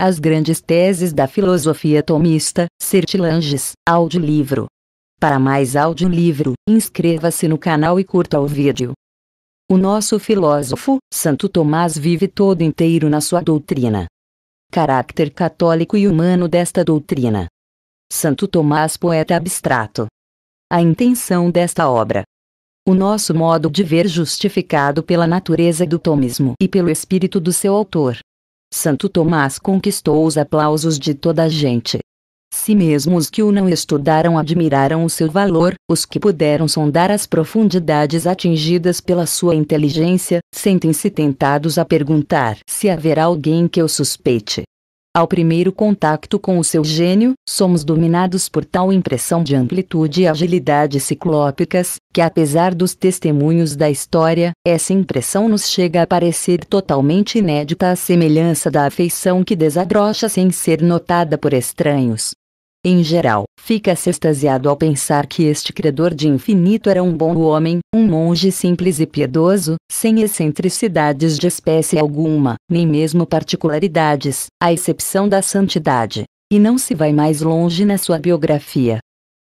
As grandes teses da filosofia tomista, Sertilanges, audiolivro. Para mais audiolivro, inscreva-se no canal e curta o vídeo. O nosso filósofo, Santo Tomás vive todo inteiro na sua doutrina. Caráter católico e humano desta doutrina. Santo Tomás poeta abstrato. A intenção desta obra. O nosso modo de ver justificado pela natureza do tomismo e pelo espírito do seu autor. Santo Tomás conquistou os aplausos de toda a gente. Se mesmo os que o não estudaram admiraram o seu valor, os que puderam sondar as profundidades atingidas pela sua inteligência, sentem-se tentados a perguntar se haverá alguém que eu suspeite. Ao primeiro contato com o seu gênio, somos dominados por tal impressão de amplitude e agilidade ciclópicas, que apesar dos testemunhos da história, essa impressão nos chega a parecer totalmente inédita à semelhança da afeição que desabrocha sem ser notada por estranhos. Em geral, fica-se extasiado ao pensar que este credor de infinito era um bom homem, um monge simples e piedoso, sem excentricidades de espécie alguma, nem mesmo particularidades, à exceção da santidade. E não se vai mais longe na sua biografia.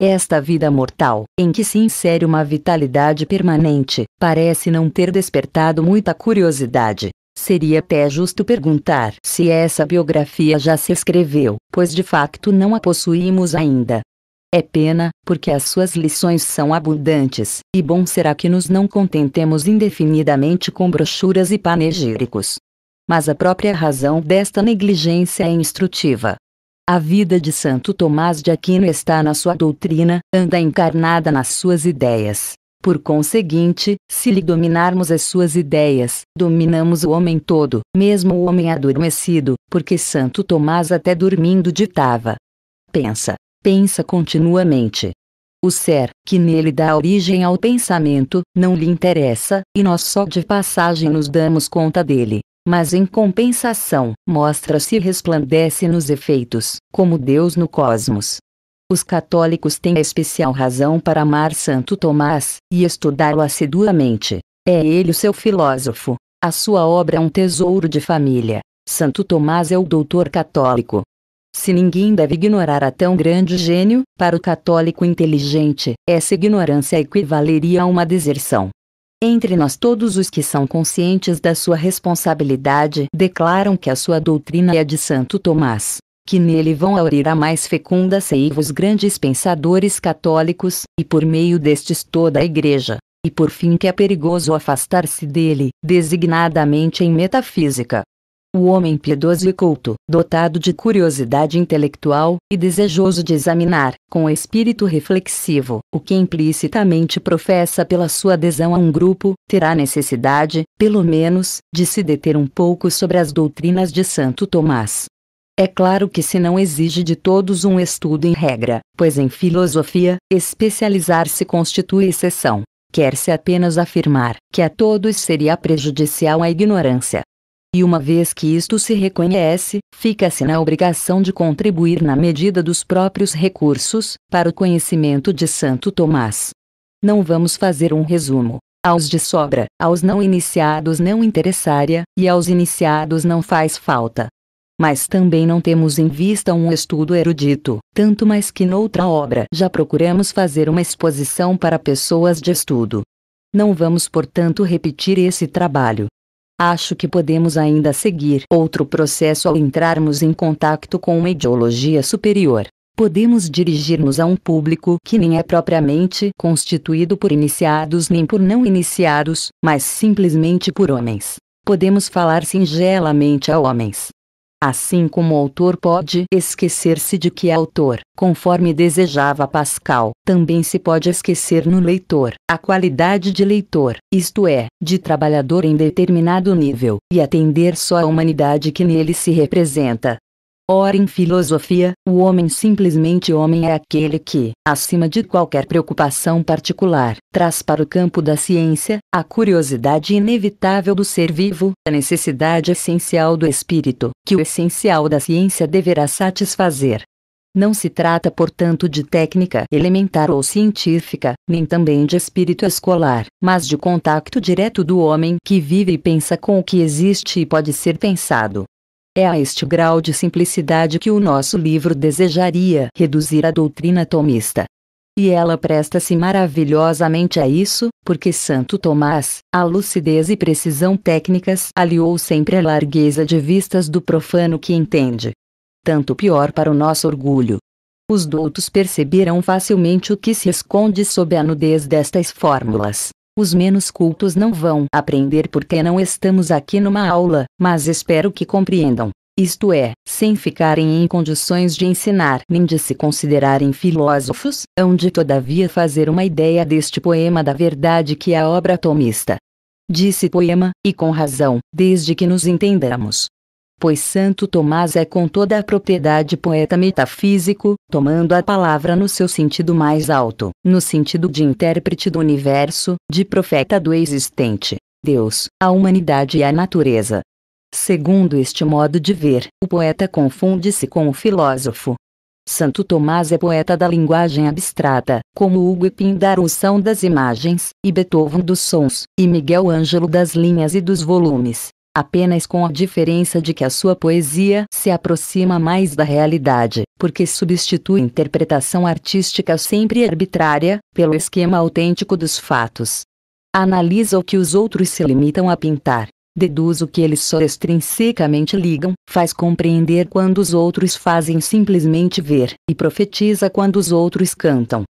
Esta vida mortal, em que se insere uma vitalidade permanente, parece não ter despertado muita curiosidade. Seria até justo perguntar se essa biografia já se escreveu, pois de facto não a possuímos ainda. É pena, porque as suas lições são abundantes, e bom será que nos não contentemos indefinidamente com brochuras e panegíricos. Mas a própria razão desta negligência é instrutiva. A vida de Santo Tomás de Aquino está na sua doutrina, anda encarnada nas suas ideias, por conseguinte, se lhe dominarmos as suas ideias, dominamos o homem todo, mesmo o homem adormecido, porque Santo Tomás até dormindo ditava: Pensa, pensa continuamente. O ser, que nele dá origem ao pensamento, não lhe interessa, e nós só de passagem nos damos conta dele. Mas em compensação, mostra-se e resplandece nos efeitos, como Deus no cosmos. Os católicos têm especial razão para amar Santo Tomás e estudá-lo assiduamente. É ele o seu filósofo. A sua obra é um tesouro de família. Santo Tomás é o doutor católico. Se ninguém deve ignorar a tão grande gênio, para o católico inteligente, essa ignorância equivaleria a uma deserção. Entre nós todos os que são conscientes da sua responsabilidade declaram que a sua doutrina é de Santo Tomás que nele vão aurir a mais fecunda seiva os grandes pensadores católicos, e por meio destes toda a Igreja, e por fim que é perigoso afastar-se dele, designadamente em metafísica. O homem piedoso e culto, dotado de curiosidade intelectual, e desejoso de examinar, com espírito reflexivo, o que implicitamente professa pela sua adesão a um grupo, terá necessidade, pelo menos, de se deter um pouco sobre as doutrinas de Santo Tomás, é claro que se não exige de todos um estudo em regra, pois em filosofia, especializar-se constitui exceção. Quer-se apenas afirmar que a todos seria prejudicial a ignorância. E uma vez que isto se reconhece, fica-se na obrigação de contribuir na medida dos próprios recursos para o conhecimento de Santo Tomás. Não vamos fazer um resumo. Aos de sobra, aos não iniciados não interessaria, e aos iniciados não faz falta mas também não temos em vista um estudo erudito, tanto mais que noutra obra já procuramos fazer uma exposição para pessoas de estudo. Não vamos, portanto, repetir esse trabalho. Acho que podemos ainda seguir outro processo ao entrarmos em contato com uma ideologia superior. Podemos dirigir-nos a um público que nem é propriamente constituído por iniciados nem por não iniciados, mas simplesmente por homens. Podemos falar singelamente a homens. Assim como o autor pode esquecer-se de que é autor, conforme desejava Pascal, também se pode esquecer no leitor a qualidade de leitor, isto é, de trabalhador em determinado nível, e atender só à humanidade que nele se representa. Ora em filosofia, o homem simplesmente homem é aquele que, acima de qualquer preocupação particular, traz para o campo da ciência a curiosidade inevitável do ser vivo, a necessidade essencial do espírito, que o essencial da ciência deverá satisfazer. Não se trata, portanto, de técnica elementar ou científica, nem também de espírito escolar, mas de contato direto do homem que vive e pensa com o que existe e pode ser pensado, é a este grau de simplicidade que o nosso livro desejaria reduzir a doutrina tomista. E ela presta-se maravilhosamente a isso, porque Santo Tomás, à lucidez e precisão técnicas, aliou sempre a largueza de vistas do profano que entende. Tanto pior para o nosso orgulho. Os doutos perceberão facilmente o que se esconde sob a nudez destas fórmulas. Os menos cultos não vão aprender porque não estamos aqui numa aula, mas espero que compreendam. Isto é, sem ficarem em condições de ensinar nem de se considerarem filósofos, hão de todavia fazer uma ideia deste poema da verdade que é a obra tomista. Disse poema, e com razão, desde que nos entendamos pois Santo Tomás é com toda a propriedade poeta metafísico, tomando a palavra no seu sentido mais alto, no sentido de intérprete do universo, de profeta do existente, Deus, a humanidade e a natureza. Segundo este modo de ver, o poeta confunde-se com o filósofo. Santo Tomás é poeta da linguagem abstrata, como Hugo e o são das imagens, e Beethoven dos sons, e Miguel Ângelo das linhas e dos volumes apenas com a diferença de que a sua poesia se aproxima mais da realidade, porque substitui interpretação artística sempre arbitrária, pelo esquema autêntico dos fatos. Analisa o que os outros se limitam a pintar, deduz o que eles só extrinsecamente ligam, faz compreender quando os outros fazem simplesmente ver, e profetiza quando os outros cantam.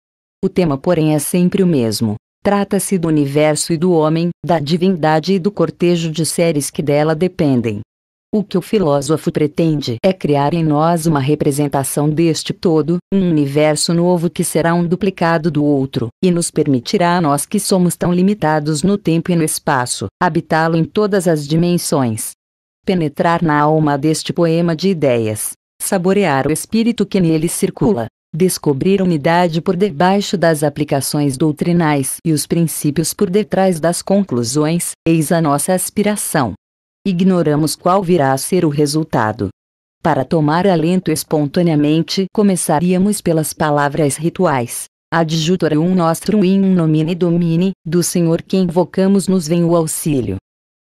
O tema, porém, é sempre o mesmo. Trata-se do universo e do homem, da divindade e do cortejo de seres que dela dependem. O que o filósofo pretende é criar em nós uma representação deste todo, um universo novo que será um duplicado do outro, e nos permitirá a nós que somos tão limitados no tempo e no espaço, habitá-lo em todas as dimensões. Penetrar na alma deste poema de ideias, saborear o espírito que nele circula, descobrir a unidade por debaixo das aplicações doutrinais e os princípios por detrás das conclusões, eis a nossa aspiração. Ignoramos qual virá a ser o resultado. Para tomar alento espontaneamente, começaríamos pelas palavras rituais. Adjutorum nostrum in nomine domine, do Senhor que invocamos nos vem o auxílio.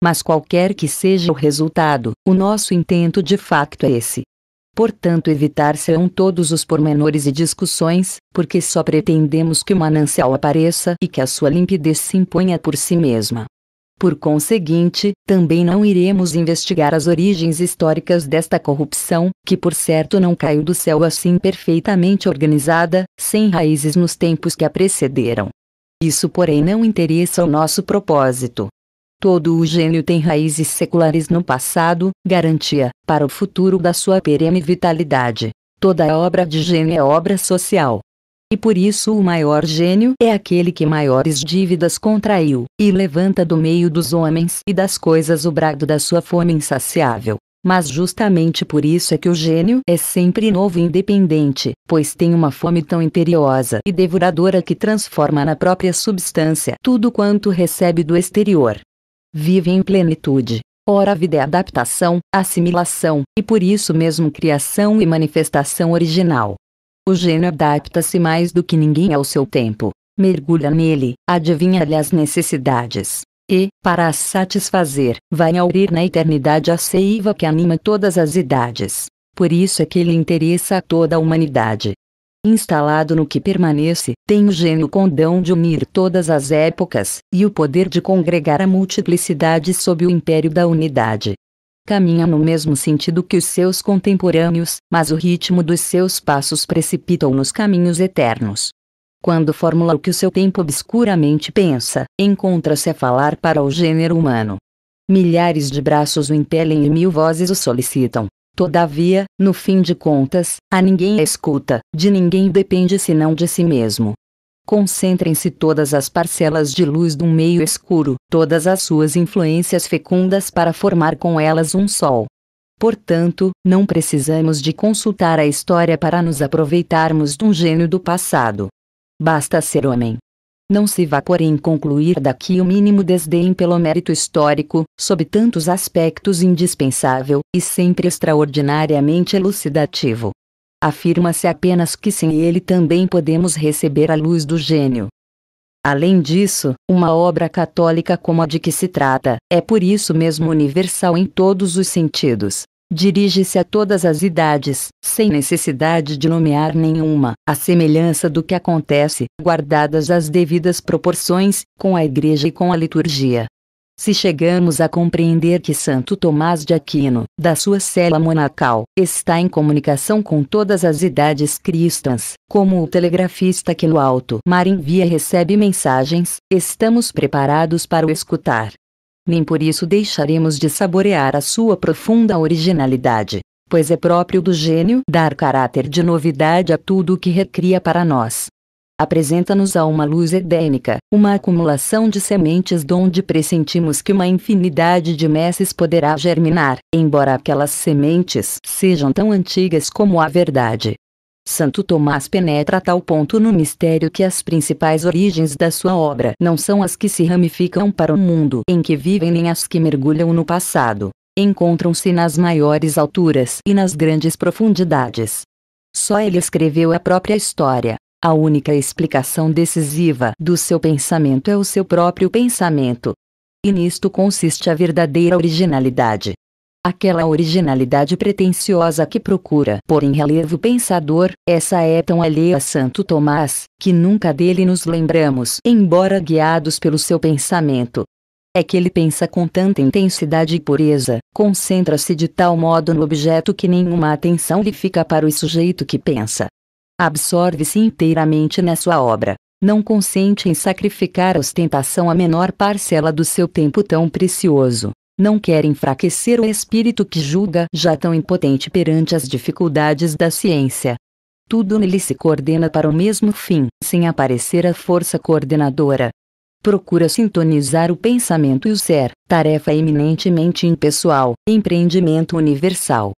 Mas qualquer que seja o resultado, o nosso intento de facto é esse: portanto evitar serão todos os pormenores e discussões, porque só pretendemos que o manancial apareça e que a sua limpidez se imponha por si mesma. Por conseguinte, também não iremos investigar as origens históricas desta corrupção, que por certo não caiu do céu assim perfeitamente organizada, sem raízes nos tempos que a precederam. Isso, porém, não interessa ao nosso propósito. Todo o gênio tem raízes seculares no passado, garantia, para o futuro da sua perene vitalidade. Toda obra de gênio é obra social. E por isso o maior gênio é aquele que maiores dívidas contraiu, e levanta do meio dos homens e das coisas o brado da sua fome insaciável. Mas justamente por isso é que o gênio é sempre novo e independente, pois tem uma fome tão imperiosa e devoradora que transforma na própria substância tudo quanto recebe do exterior vive em plenitude. Ora, a vida é adaptação, assimilação, e por isso mesmo criação e manifestação original. O gênio adapta-se mais do que ninguém ao seu tempo, mergulha nele, adivinha-lhe as necessidades. E, para as satisfazer, vai aurir na eternidade a seiva que anima todas as idades. Por isso é que ele interessa a toda a humanidade, instalado no que permanece, tem o gênio condão de unir todas as épocas, e o poder de congregar a multiplicidade sob o império da unidade. Caminha no mesmo sentido que os seus contemporâneos, mas o ritmo dos seus passos precipitam nos caminhos eternos. Quando formula o que o seu tempo obscuramente pensa, encontra-se a falar para o gênero humano. Milhares de braços o impelem e mil vozes o solicitam. Todavia, no fim de contas, a ninguém é escuta, de ninguém depende senão de si mesmo. Concentrem-se todas as parcelas de luz do meio escuro, todas as suas influências fecundas para formar com elas um sol. Portanto, não precisamos de consultar a história para nos aproveitarmos de um gênio do passado. Basta ser homem. Não se vá porém concluir daqui o mínimo desdém pelo mérito histórico, sob tantos aspectos indispensável, e sempre extraordinariamente elucidativo. Afirma-se apenas que sem ele também podemos receber a luz do gênio. Além disso, uma obra católica como a de que se trata, é por isso mesmo universal em todos os sentidos, dirige-se a todas as idades, sem necessidade de nomear nenhuma, a semelhança do que acontece, guardadas as devidas proporções, com a Igreja e com a liturgia. Se chegamos a compreender que Santo Tomás de Aquino, da sua cela monacal, está em comunicação com todas as idades cristãs, como o telegrafista que no alto mar envia e recebe mensagens, estamos preparados para o escutar, nem por isso deixaremos de saborear a sua profunda originalidade, pois é próprio do gênio dar caráter de novidade a tudo o que recria para nós. Apresenta-nos a uma luz edênica, uma acumulação de sementes donde pressentimos que uma infinidade de messes poderá germinar, embora aquelas sementes sejam tão antigas como a verdade, Santo Tomás penetra a tal ponto no mistério que as principais origens da sua obra não são as que se ramificam para o mundo em que vivem nem as que mergulham no passado. Encontram-se nas maiores alturas e nas grandes profundidades. Só ele escreveu a própria história. A única explicação decisiva do seu pensamento é o seu próprio pensamento. E nisto consiste a verdadeira originalidade aquela originalidade pretensiosa que procura pôr em relevo o pensador, essa é tão alheia a Santo Tomás, que nunca dele nos lembramos, embora guiados pelo seu pensamento. É que ele pensa com tanta intensidade e pureza, concentra-se de tal modo no objeto que nenhuma atenção lhe fica para o sujeito que pensa. Absorve-se inteiramente na sua obra, não consente em sacrificar a ostentação a menor parcela do seu tempo tão precioso não quer enfraquecer o espírito que julga já tão impotente perante as dificuldades da ciência. Tudo nele se coordena para o mesmo fim, sem aparecer a força coordenadora. Procura sintonizar o pensamento e o ser, tarefa eminentemente impessoal, empreendimento universal.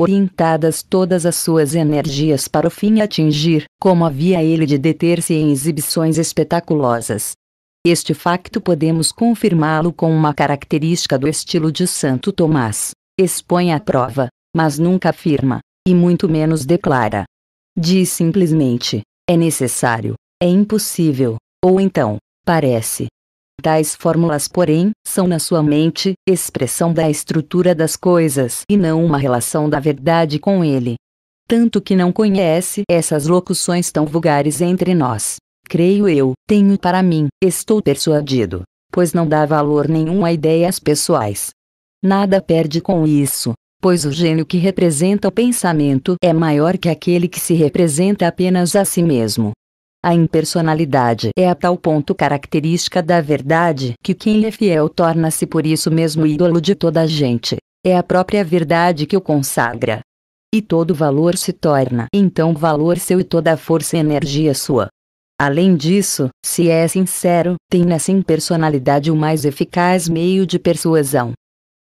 Orientadas todas as suas energias para o fim a atingir, como havia ele de deter-se em exibições espetaculosas, este facto podemos confirmá-lo com uma característica do estilo de Santo Tomás. Expõe a prova, mas nunca afirma, e muito menos declara. Diz simplesmente: é necessário, é impossível, ou então, parece. Tais fórmulas, porém, são na sua mente expressão da estrutura das coisas e não uma relação da verdade com ele. Tanto que não conhece essas locuções tão vulgares entre nós creio eu, tenho para mim, estou persuadido, pois não dá valor nenhum a ideias pessoais. Nada perde com isso, pois o gênio que representa o pensamento é maior que aquele que se representa apenas a si mesmo. A impersonalidade é a tal ponto característica da verdade que quem lhe é fiel torna-se por isso mesmo ídolo de toda a gente. É a própria verdade que o consagra. E todo valor se torna então valor seu e toda a força e energia sua. Além disso, se é sincero, tem nessa impersonalidade o mais eficaz meio de persuasão.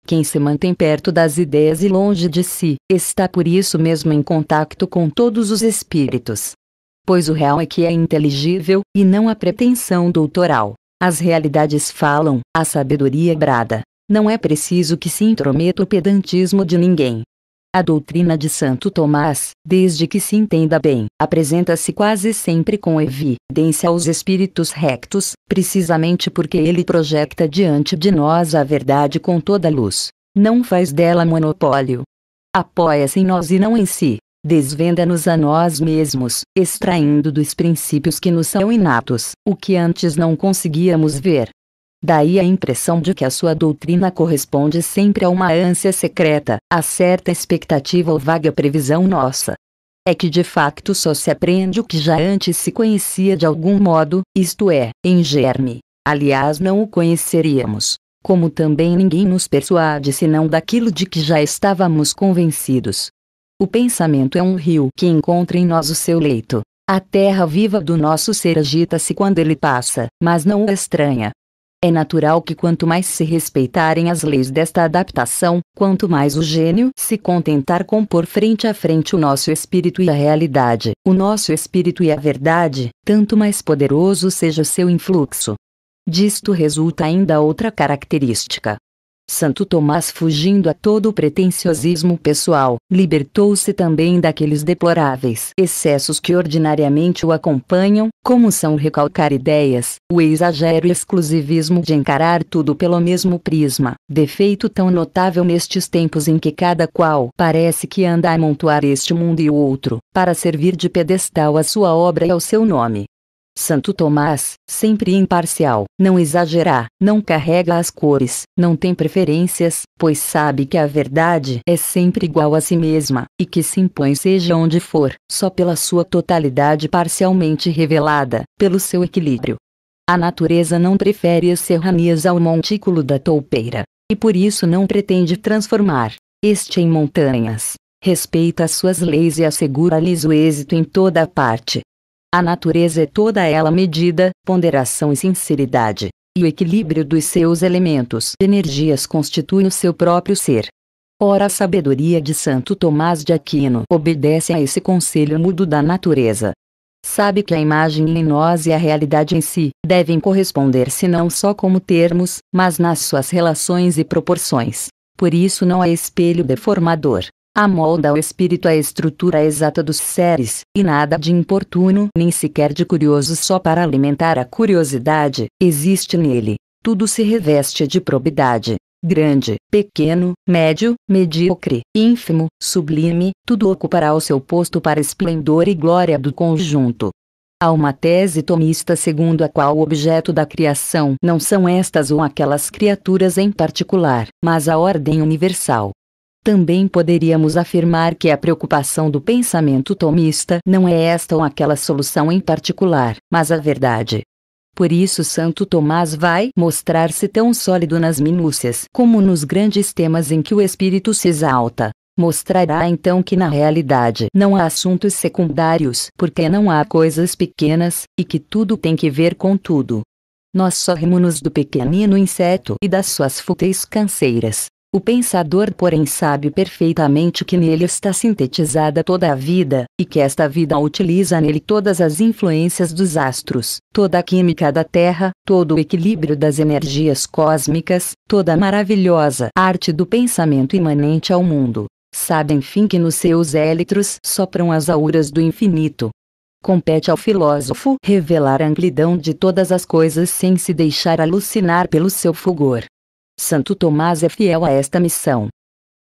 Quem se mantém perto das ideias e longe de si, está por isso mesmo em contato com todos os espíritos. Pois o real é que é inteligível, e não a pretensão doutoral. As realidades falam, a sabedoria é brada. Não é preciso que se intrometa o pedantismo de ninguém. A doutrina de Santo Tomás, desde que se entenda bem, apresenta-se quase sempre com evidência aos espíritos rectos, precisamente porque ele projeta diante de nós a verdade com toda a luz. Não faz dela monopólio. Apoia-se em nós e não em si. Desvenda-nos a nós mesmos, extraindo dos princípios que nos são inatos, o que antes não conseguíamos ver. Daí a impressão de que a sua doutrina corresponde sempre a uma ânsia secreta, a certa expectativa ou vaga previsão nossa. É que de facto só se aprende o que já antes se conhecia de algum modo, isto é, em germe. Aliás, não o conheceríamos. Como também ninguém nos persuade senão daquilo de que já estávamos convencidos. O pensamento é um rio que encontra em nós o seu leito. A terra viva do nosso ser agita-se quando ele passa, mas não o estranha, é natural que quanto mais se respeitarem as leis desta adaptação, quanto mais o gênio se contentar com pôr frente a frente o nosso espírito e a realidade, o nosso espírito e a verdade, tanto mais poderoso seja o seu influxo. Disto resulta ainda outra característica, Santo Tomás, fugindo a todo o pretensiosismo pessoal, libertou-se também daqueles deploráveis excessos que ordinariamente o acompanham, como são recalcar ideias, o exagero e exclusivismo de encarar tudo pelo mesmo prisma, defeito tão notável nestes tempos em que cada qual parece que anda a amontoar este mundo e o outro, para servir de pedestal à sua obra e ao seu nome. Santo Tomás, sempre imparcial, não exagerar, não carrega as cores, não tem preferências, pois sabe que a verdade é sempre igual a si mesma, e que se impõe seja onde for, só pela sua totalidade parcialmente revelada, pelo seu equilíbrio. A natureza não prefere as serranias ao montículo da toupeira, e por isso não pretende transformar este em montanhas. Respeita as suas leis e assegura-lhes o êxito em toda a parte. A natureza é toda ela medida, ponderação e sinceridade, e o equilíbrio dos seus elementos energias constitui o seu próprio ser. Ora, a sabedoria de Santo Tomás de Aquino obedece a esse conselho mudo da natureza. Sabe que a imagem em nós e a realidade em si devem corresponder-se não só como termos, mas nas suas relações e proporções. Por isso não há espelho deformador, amolda o espírito à é estrutura exata dos seres, e nada de importuno nem sequer de curioso só para alimentar a curiosidade, existe nele. Tudo se reveste de probidade. Grande, pequeno, médio, medíocre, ínfimo, sublime, tudo ocupará o seu posto para esplendor e glória do conjunto. Há uma tese tomista segundo a qual o objeto da criação não são estas ou aquelas criaturas em particular, mas a ordem universal. Também poderíamos afirmar que a preocupação do pensamento tomista não é esta ou aquela solução em particular, mas a verdade. Por isso Santo Tomás vai mostrar-se tão sólido nas minúcias como nos grandes temas em que o espírito se exalta. Mostrará então que na realidade não há assuntos secundários, porque não há coisas pequenas, e que tudo tem que ver com tudo. Nós sorrimos-nos do pequenino inseto e das suas fúteis canseiras, o pensador, porém, sabe perfeitamente que nele está sintetizada toda a vida, e que esta vida utiliza nele todas as influências dos astros, toda a química da Terra, todo o equilíbrio das energias cósmicas, toda a maravilhosa arte do pensamento imanente ao mundo. Sabe, enfim, que nos seus élitros sopram as auras do infinito, Compete ao filósofo revelar a amplidão de todas as coisas sem se deixar alucinar pelo seu fulgor. Santo Tomás é fiel a esta missão.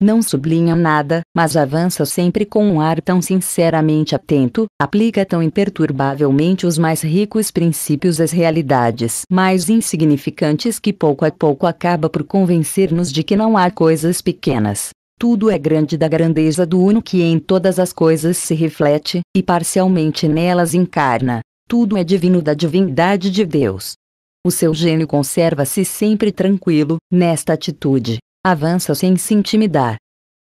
Não sublinha nada, mas avança sempre com um ar tão sinceramente atento, aplica tão imperturbavelmente os mais ricos princípios às realidades mais insignificantes que pouco a pouco acaba por convencer-nos de que não há coisas pequenas. Tudo é grande da grandeza do Uno que em todas as coisas se reflete, e parcialmente nelas encarna. Tudo é divino da divindade de Deus. O seu gênio conserva-se sempre tranquilo, nesta atitude. Avança sem se intimidar.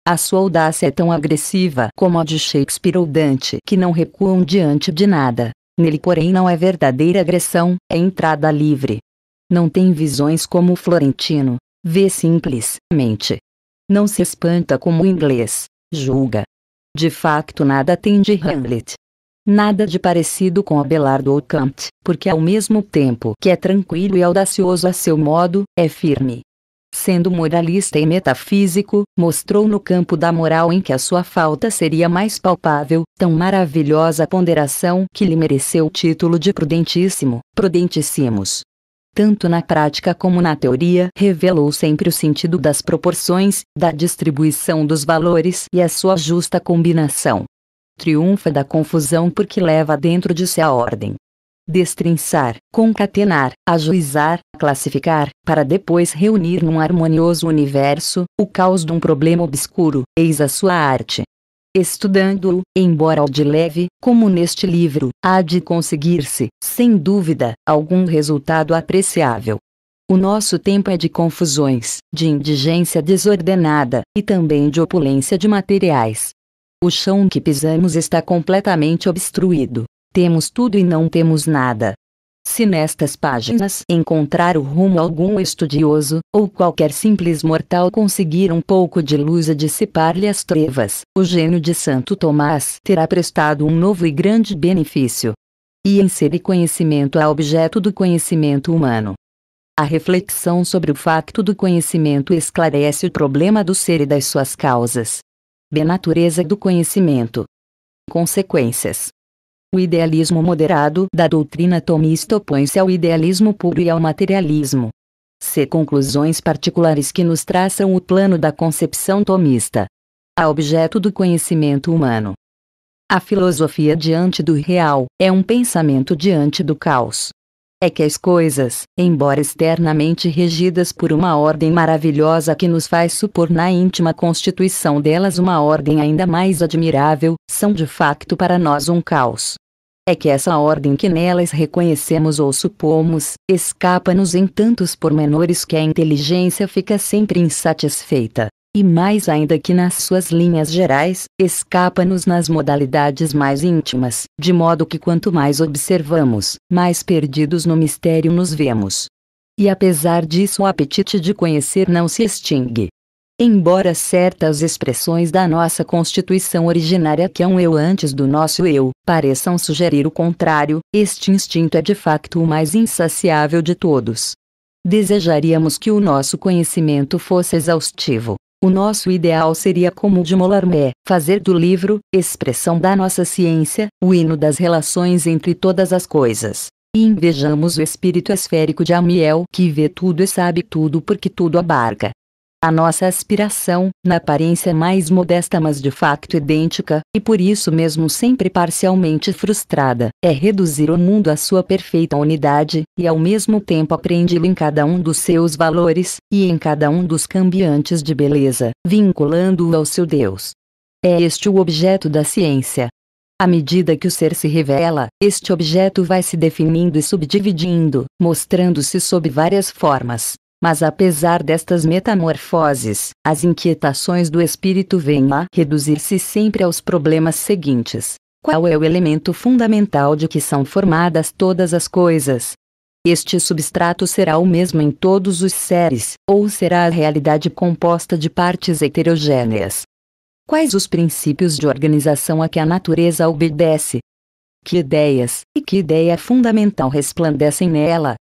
A sua audácia é tão agressiva como a de Shakespeare ou Dante, que não recuam diante de nada. Nele, porém, não é verdadeira agressão, é entrada livre. Não tem visões como o florentino, vê simplesmente. Não se espanta como o inglês, julga. De facto, nada tem de Hamlet. Nada de parecido com Abelardo ou Kant, porque ao mesmo tempo que é tranquilo e audacioso a seu modo, é firme. Sendo moralista e metafísico, mostrou no campo da moral em que a sua falta seria mais palpável, tão maravilhosa ponderação que lhe mereceu o título de prudentíssimo, prudentíssimos. tanto na prática como na teoria, revelou sempre o sentido das proporções, da distribuição dos valores e a sua justa combinação triunfa da confusão porque leva dentro de si a ordem. Destrinçar, concatenar, ajuizar, classificar, para depois reunir num harmonioso universo o caos de um problema obscuro, eis a sua arte. Estudando-o, embora de leve, como neste livro, há de conseguir-se, sem dúvida, algum resultado apreciável. O nosso tempo é de confusões, de indigência desordenada, e também de opulência de materiais. O chão que pisamos está completamente obstruído. Temos tudo e não temos nada. Se nestas páginas encontrar o rumo algum estudioso, ou qualquer simples mortal conseguir um pouco de luz a dissipar-lhe as trevas, o gênio de Santo Tomás terá prestado um novo e grande benefício. E insere conhecimento a objeto do conhecimento humano. A reflexão sobre o facto do conhecimento esclarece o problema do ser e das suas causas, B. Natureza do conhecimento. Consequências. O idealismo moderado da doutrina tomista opõe-se ao idealismo puro e ao materialismo. C. Conclusões particulares que nos traçam o plano da concepção tomista. A objeto do conhecimento humano. A filosofia diante do real é um pensamento diante do caos é que as coisas, embora externamente regidas por uma ordem maravilhosa que nos faz supor na íntima constituição delas uma ordem ainda mais admirável, são de facto para nós um caos. É que essa ordem que nelas reconhecemos ou supomos, escapa-nos em tantos pormenores que a inteligência fica sempre insatisfeita e mais ainda que nas suas linhas gerais, escapa-nos nas modalidades mais íntimas, de modo que quanto mais observamos, mais perdidos no mistério nos vemos. E apesar disso, o apetite de conhecer não se extingue. Embora certas expressões da nossa constituição originária, que é um eu antes do nosso eu, pareçam sugerir o contrário, este instinto é de facto o mais insaciável de todos. Desejaríamos que o nosso conhecimento fosse exaustivo, o nosso ideal seria como o de Mollarmé, fazer do livro, expressão da nossa ciência, o hino das relações entre todas as coisas. E invejamos o espírito esférico de Amiel que vê tudo e sabe tudo porque tudo abarca a nossa aspiração, na aparência mais modesta mas de facto idêntica, e por isso mesmo sempre parcialmente frustrada, é reduzir o mundo à sua perfeita unidade, e ao mesmo tempo aprendi-lo em cada um dos seus valores, e em cada um dos cambiantes de beleza, vinculando-o ao seu Deus. É este o objeto da ciência. À medida que o ser se revela, este objeto vai se definindo e subdividindo, mostrando-se sob várias formas, mas apesar destas metamorfoses, as inquietações do espírito vêm a reduzir-se sempre aos problemas seguintes: qual é o elemento fundamental de que são formadas todas as coisas? Este substrato será o mesmo em todos os seres, ou será a realidade composta de partes heterogêneas? Quais os princípios de organização a que a natureza obedece? Que ideias, e que ideia fundamental resplandecem nela,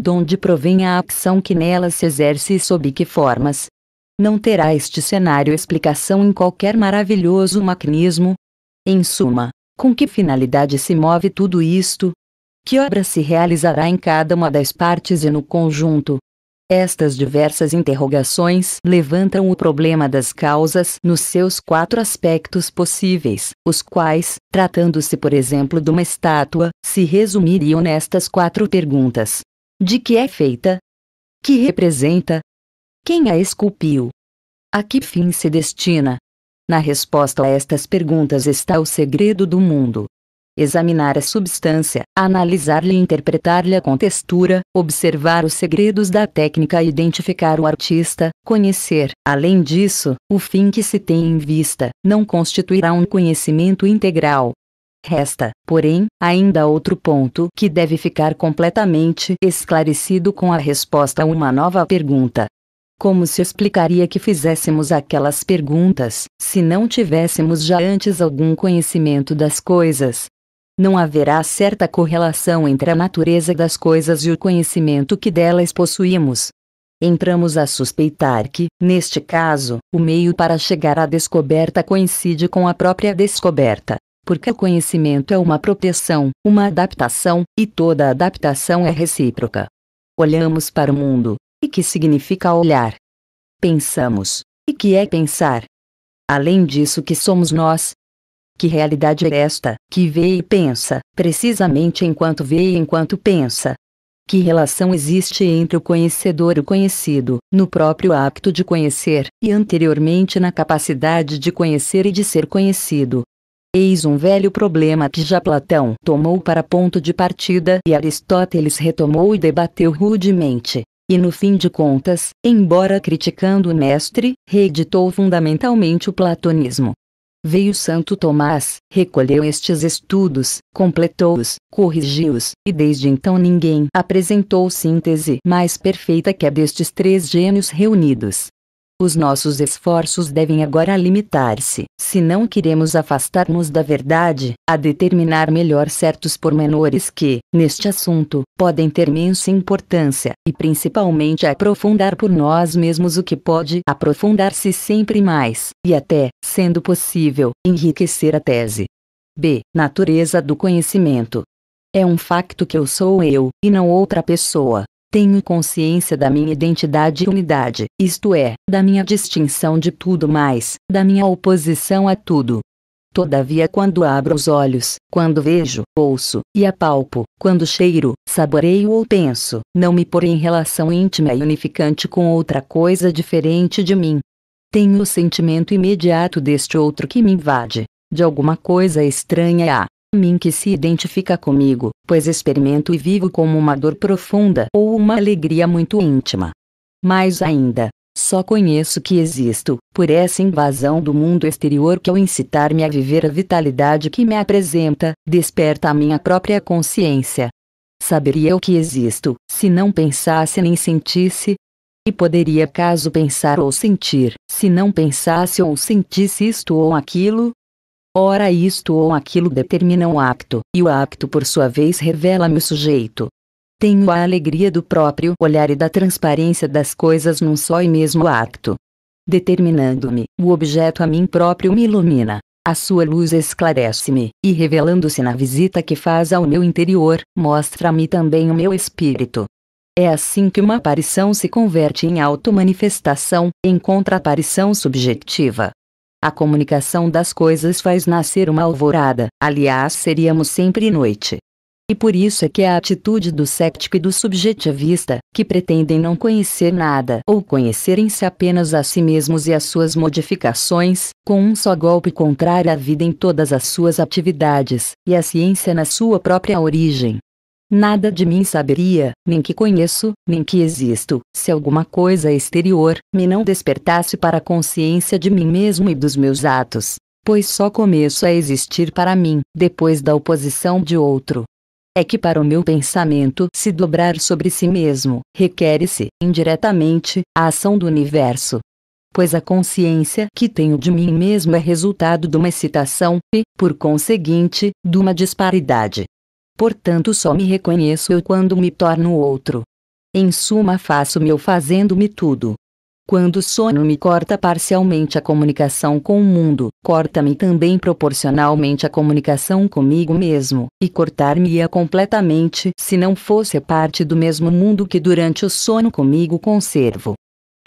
de onde provém a ação que nela se exerce e sob que formas. Não terá este cenário explicação em qualquer maravilhoso maquinismo? Em suma, com que finalidade se move tudo isto? Que obra se realizará em cada uma das partes e no conjunto? Estas diversas interrogações levantam o problema das causas nos seus quatro aspectos possíveis, os quais, tratando-se por exemplo de uma estátua, se resumiriam nestas quatro perguntas: de que é feita? Que representa? Quem a esculpiu? A que fim se destina? Na resposta a estas perguntas está o segredo do mundo. Examinar a substância, analisar-lhe e interpretar-lhe a contextura, observar os segredos da técnica e identificar o artista, conhecer, além disso, o fim que se tem em vista, não constituirá um conhecimento integral, Resta, porém, ainda outro ponto que deve ficar completamente esclarecido com a resposta a uma nova pergunta. Como se explicaria que fizéssemos aquelas perguntas, se não tivéssemos já antes algum conhecimento das coisas? Não haverá certa correlação entre a natureza das coisas e o conhecimento que delas possuímos. Entramos a suspeitar que, neste caso, o meio para chegar à descoberta coincide com a própria descoberta porque o conhecimento é uma proteção, uma adaptação, e toda adaptação é recíproca. Olhamos para o mundo, e que significa olhar? Pensamos, e que é pensar? Além disso, que somos nós? Que realidade é esta, que vê e pensa, precisamente enquanto vê e enquanto pensa? Que relação existe entre o conhecedor e o conhecido, no próprio acto de conhecer, e anteriormente na capacidade de conhecer e de ser conhecido, Eis um velho problema que já Platão tomou para ponto de partida e Aristóteles retomou e debateu rudemente. E no fim de contas, embora criticando o mestre, reeditou fundamentalmente o platonismo. Veio Santo Tomás, recolheu estes estudos, completou-os, corrigiu-os, e desde então ninguém apresentou síntese mais perfeita que a destes três gênios reunidos. Os nossos esforços devem agora limitar-se, se não queremos afastar-nos da verdade, a determinar melhor certos pormenores que, neste assunto, podem ter imensa importância, e principalmente a aprofundar por nós mesmos o que pode aprofundar-se sempre mais, e até, sendo possível, enriquecer a tese. B. Natureza do conhecimento. É um facto que eu sou eu, e não outra pessoa, tenho consciência da minha identidade e unidade, isto é, da minha distinção de tudo mais, da minha oposição a tudo. Todavia, quando abro os olhos, quando vejo, ouço e apalpo, quando cheiro, saboreio ou penso, não me porei em relação íntima e unificante com outra coisa diferente de mim. Tenho o sentimento imediato deste outro que me invade, de alguma coisa estranha a mim que se identifica comigo, pois experimento e vivo como uma dor profunda ou uma alegria muito íntima. Mais ainda, só conheço que existo, por essa invasão do mundo exterior que ao incitar-me a viver a vitalidade que me apresenta, desperta a minha própria consciência. Saberia eu que existo, se não pensasse nem sentisse? E poderia caso pensar ou sentir, se não pensasse ou sentisse isto ou aquilo? Ora isto ou aquilo determina um acto, e o acto por sua vez revela-me o sujeito. Tenho a alegria do próprio olhar e da transparência das coisas num só e mesmo acto. Determinando-me, o objeto a mim próprio me ilumina. A sua luz esclarece-me, e revelando-se na visita que faz ao meu interior, mostra-me também o meu espírito. É assim que uma aparição se converte em auto-manifestação, em contra-aparição subjetiva. A comunicação das coisas faz nascer uma alvorada, aliás, seríamos sempre noite. E por isso é que a atitude do cético e do subjetivista, que pretendem não conhecer nada ou conhecerem-se apenas a si mesmos e as suas modificações, com um só golpe contrário à vida em todas as suas atividades, e à ciência na sua própria origem, Nada de mim saberia, nem que conheço, nem que existo, se alguma coisa exterior me não despertasse para a consciência de mim mesmo e dos meus atos, pois só começo a existir para mim depois da oposição de outro. É que para o meu pensamento se dobrar sobre si mesmo, requer-se, indiretamente, a ação do universo. Pois a consciência que tenho de mim mesmo é resultado de uma excitação, e, por conseguinte, de uma disparidade portanto só me reconheço eu quando me torno outro. Em suma faço-me eu fazendo-me tudo. Quando o sono me corta parcialmente a comunicação com o mundo, corta-me também proporcionalmente a comunicação comigo mesmo, e cortar-me-ia completamente se não fosse parte do mesmo mundo que durante o sono comigo conservo.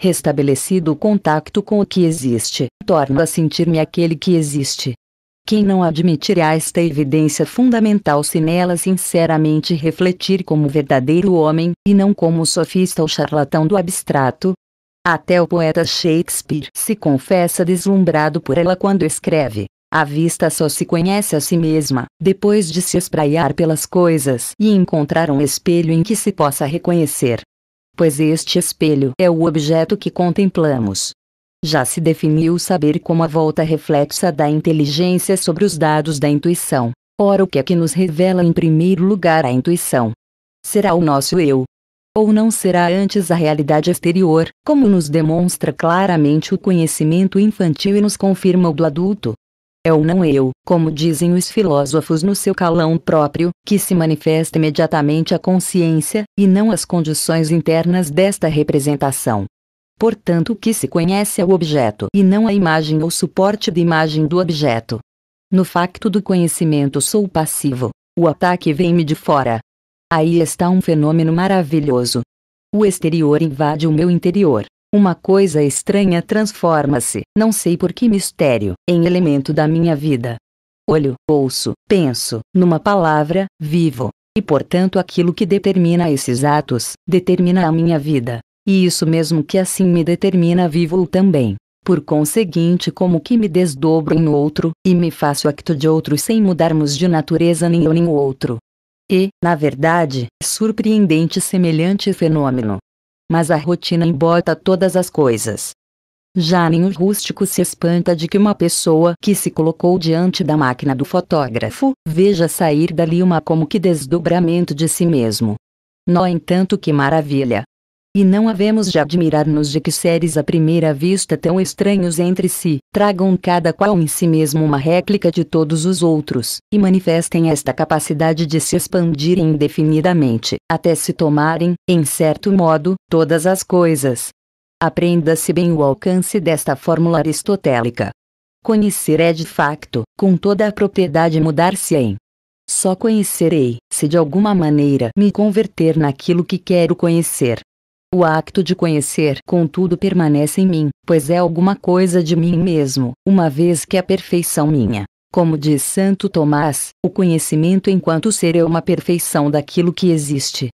Restabelecido o contacto com o que existe, torno a sentir-me aquele que existe, quem não admitirá esta evidência fundamental se nela sinceramente refletir como verdadeiro homem, e não como sofista ou charlatão do abstrato? Até o poeta Shakespeare se confessa deslumbrado por ela quando escreve: A vista só se conhece a si mesma, depois de se espraiar pelas coisas e encontrar um espelho em que se possa reconhecer. Pois este espelho é o objeto que contemplamos, já se definiu o saber como a volta reflexa da inteligência sobre os dados da intuição. Ora, o que é que nos revela em primeiro lugar a intuição? Será o nosso eu, ou não será antes a realidade exterior, como nos demonstra claramente o conhecimento infantil e nos confirma o do adulto. É o não eu, como dizem os filósofos no seu calão próprio, que se manifesta imediatamente a consciência, e não as condições internas desta representação. Portanto, o que se conhece é o objeto e não a imagem ou suporte de imagem do objeto. No facto do conhecimento sou passivo. O ataque vem-me de fora. Aí está um fenômeno maravilhoso. O exterior invade o meu interior. Uma coisa estranha transforma-se, não sei por que mistério, em elemento da minha vida. Olho, ouço, penso, numa palavra, vivo. E portanto aquilo que determina esses atos, determina a minha vida. E isso mesmo que assim me determina vivo também. Por conseguinte, como que me desdobro em outro, e me faço acto de outro sem mudarmos de natureza nem eu nem outro. E, na verdade, surpreendente semelhante fenômeno. Mas a rotina embota todas as coisas. Já nem o rústico se espanta de que uma pessoa que se colocou diante da máquina do fotógrafo veja sair dali uma como que desdobramento de si mesmo. No entanto, que maravilha! E não havemos de admirar-nos de que seres à primeira vista tão estranhos entre si, tragam cada qual em si mesmo uma réplica de todos os outros, e manifestem esta capacidade de se expandirem indefinidamente, até se tomarem, em certo modo, todas as coisas. Aprenda-se bem o alcance desta fórmula aristotélica. Conhecer é de facto, com toda a propriedade mudar-se em. Só conhecerei, se de alguma maneira me converter naquilo que quero conhecer, o acto de conhecer, contudo, permanece em mim, pois é alguma coisa de mim mesmo, uma vez que a perfeição minha. Como diz Santo Tomás, o conhecimento enquanto ser é uma perfeição daquilo que existe.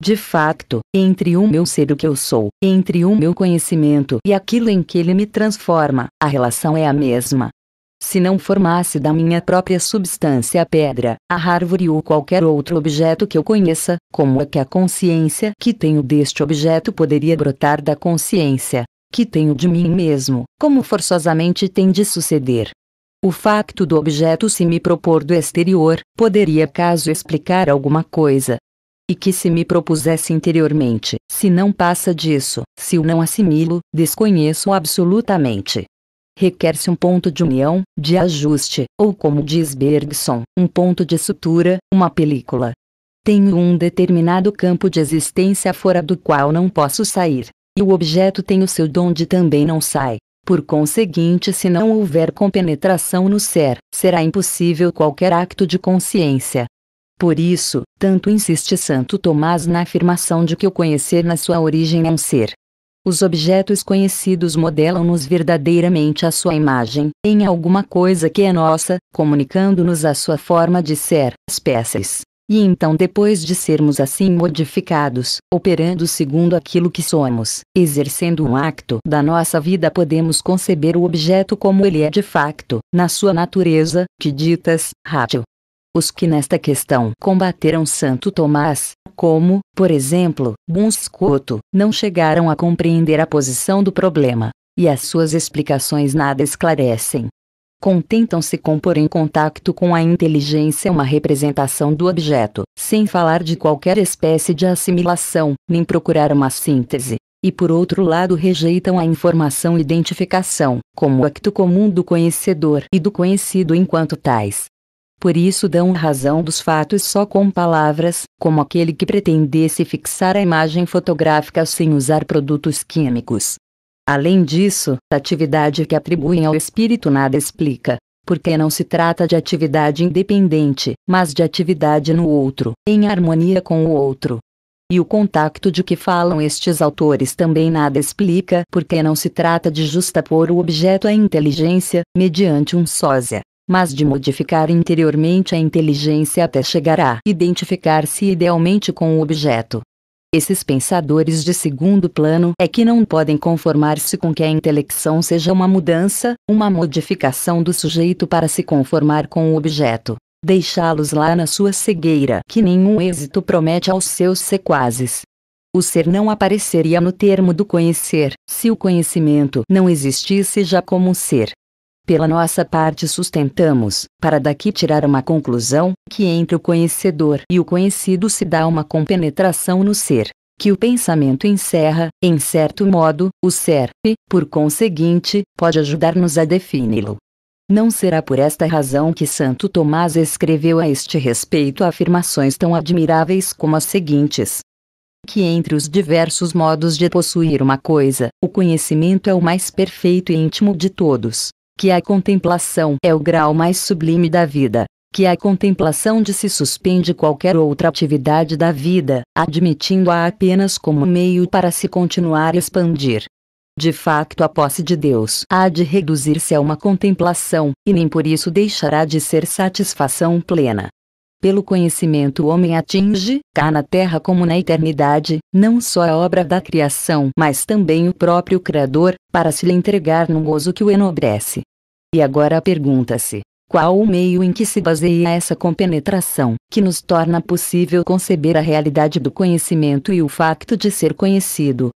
De facto, entre o meu ser o que eu sou, entre o meu conhecimento e aquilo em que ele me transforma, a relação é a mesma, se não formasse da minha própria substância a pedra, a árvore ou qualquer outro objeto que eu conheça, como é que a consciência que tenho deste objeto poderia brotar da consciência que tenho de mim mesmo, como forçosamente tem de suceder? O facto do objeto se me propor do exterior, poderia caso explicar alguma coisa, e que se me propusesse interiormente, se não passa disso, se o não assimilo, desconheço absolutamente requer-se um ponto de união, de ajuste, ou como diz Bergson, um ponto de sutura, uma película. Tenho um determinado campo de existência fora do qual não posso sair, e o objeto tem o seu dom de também não sai. Por conseguinte, se não houver compenetração no ser, será impossível qualquer acto de consciência. Por isso, tanto insiste Santo Tomás na afirmação de que o conhecer na sua origem é um ser, os objetos conhecidos modelam-nos verdadeiramente à sua imagem, em alguma coisa que é nossa, comunicando-nos a sua forma de ser, espécies. E então, depois de sermos assim modificados, operando segundo aquilo que somos, exercendo um acto da nossa vida, podemos conceber o objeto como ele é de facto, na sua natureza, que ditas, rádio. Os que nesta questão combateram Santo Tomás, como, por exemplo, Bunscotto, não chegaram a compreender a posição do problema, e as suas explicações nada esclarecem. Contentam-se com pôr em contato com a inteligência uma representação do objeto, sem falar de qualquer espécie de assimilação, nem procurar uma síntese e por outro lado rejeitam a informação identificação, como acto comum do conhecedor e do conhecido enquanto tais por isso dão razão dos fatos só com palavras, como aquele que pretendesse fixar a imagem fotográfica sem usar produtos químicos. Além disso, a atividade que atribuem ao espírito nada explica, porque não se trata de atividade independente, mas de atividade no outro, em harmonia com o outro. E o contacto de que falam estes autores também nada explica, porque não se trata de justapor o objeto à inteligência, mediante um sósia, mas de modificar interiormente a inteligência até chegar a identificar-se idealmente com o objeto. Esses pensadores de segundo plano é que não podem conformar-se com que a intelecção seja uma mudança, uma modificação do sujeito para se conformar com o objeto. Deixá-los lá na sua cegueira, que nenhum êxito promete aos seus sequazes. O ser não apareceria no termo do conhecer, se o conhecimento não existisse já como um ser. Pela nossa parte, sustentamos, para daqui tirar uma conclusão, que entre o conhecedor e o conhecido se dá uma compenetração no ser, que o pensamento encerra, em certo modo, o ser, e, por conseguinte, pode ajudar-nos a defini-lo. Não será por esta razão que Santo Tomás escreveu a este respeito afirmações tão admiráveis como as seguintes: que entre os diversos modos de possuir uma coisa, o conhecimento é o mais perfeito e íntimo de todos, que a contemplação é o grau mais sublime da vida, que a contemplação de se suspende qualquer outra atividade da vida, admitindo-a apenas como meio para se continuar a expandir. De facto, a posse de Deus há de reduzir-se a uma contemplação, e nem por isso deixará de ser satisfação plena. Pelo conhecimento o homem atinge, cá na terra como na eternidade, não só a obra da criação, mas também o próprio Criador, para se lhe entregar num gozo que o enobrece. E agora pergunta-se: qual o meio em que se baseia essa compenetração, que nos torna possível conceber a realidade do conhecimento e o facto de ser conhecido?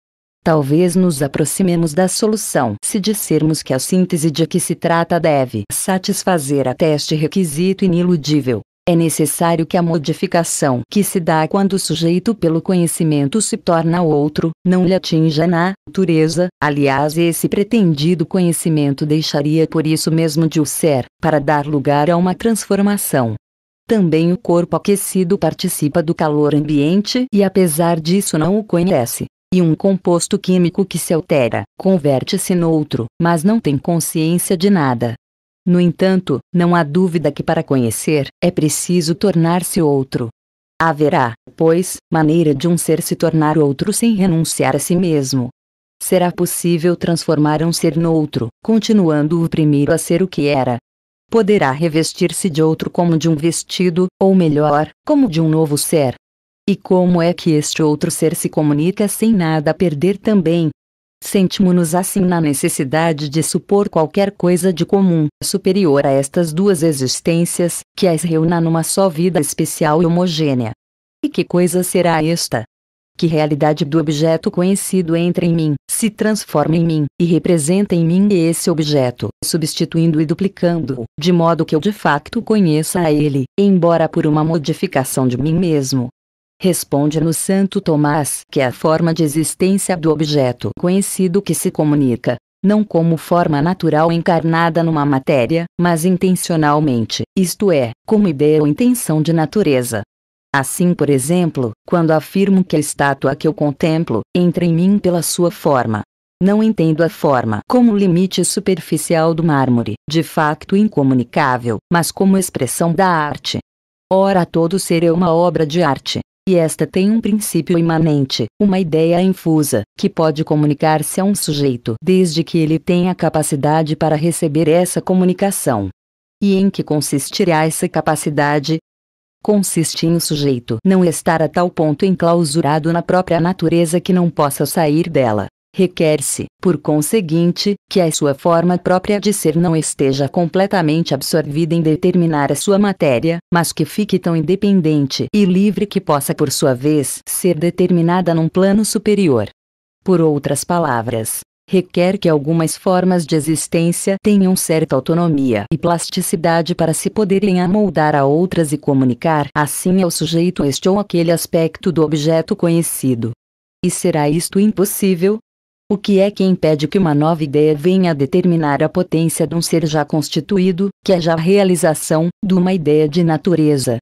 Talvez nos aproximemos da solução se dissermos que a síntese de que se trata deve satisfazer até este requisito iniludível é necessário que a modificação que se dá quando o sujeito pelo conhecimento se torna outro, não lhe atinja na natureza, aliás esse pretendido conhecimento deixaria por isso mesmo de o ser, para dar lugar a uma transformação. Também o corpo aquecido participa do calor ambiente e apesar disso não o conhece e um composto químico que se altera, converte-se noutro, mas não tem consciência de nada, no entanto, não há dúvida que para conhecer é preciso tornar-se outro. Haverá, pois, maneira de um ser se tornar outro sem renunciar a si mesmo. Será possível transformar um ser noutro, continuando o primeiro a ser o que era. Poderá revestir-se de outro como de um vestido, ou melhor, como de um novo ser. E como é que este outro ser se comunica sem nada perder também, Sentimos-nos assim na necessidade de supor qualquer coisa de comum, superior a estas duas existências, que as reúna numa só vida especial e homogênea. E que coisa será esta? Que realidade do objeto conhecido entra em mim, se transforma em mim, e representa em mim esse objeto, substituindo e duplicando-o, de modo que eu de facto conheça a ele, embora por uma modificação de mim mesmo, Responde-nos Santo Tomás que é a forma de existência do objeto conhecido que se comunica, não como forma natural encarnada numa matéria, mas intencionalmente, isto é, como ideia ou intenção de natureza. Assim, por exemplo, quando afirmo que a estátua que eu contemplo entra em mim pela sua forma. Não entendo a forma como limite superficial do mármore, de facto incomunicável, mas como expressão da arte. Ora, todo ser é uma obra de arte, e esta tem um princípio imanente, uma ideia infusa, que pode comunicar-se a um sujeito desde que ele tenha capacidade para receber essa comunicação. E em que consistirá essa capacidade? Consiste em o sujeito não estar a tal ponto enclausurado na própria natureza que não possa sair dela, requer-se, por conseguinte, que a sua forma própria de ser não esteja completamente absorvida em determinar a sua matéria, mas que fique tão independente e livre que possa por sua vez ser determinada num plano superior. Por outras palavras, requer que algumas formas de existência tenham certa autonomia e plasticidade para se poderem amoldar a outras e comunicar assim ao sujeito este ou aquele aspecto do objeto conhecido. E será isto impossível, o que é que impede que uma nova ideia venha a determinar a potência de um ser já constituído, que é já a realização, de uma ideia de natureza?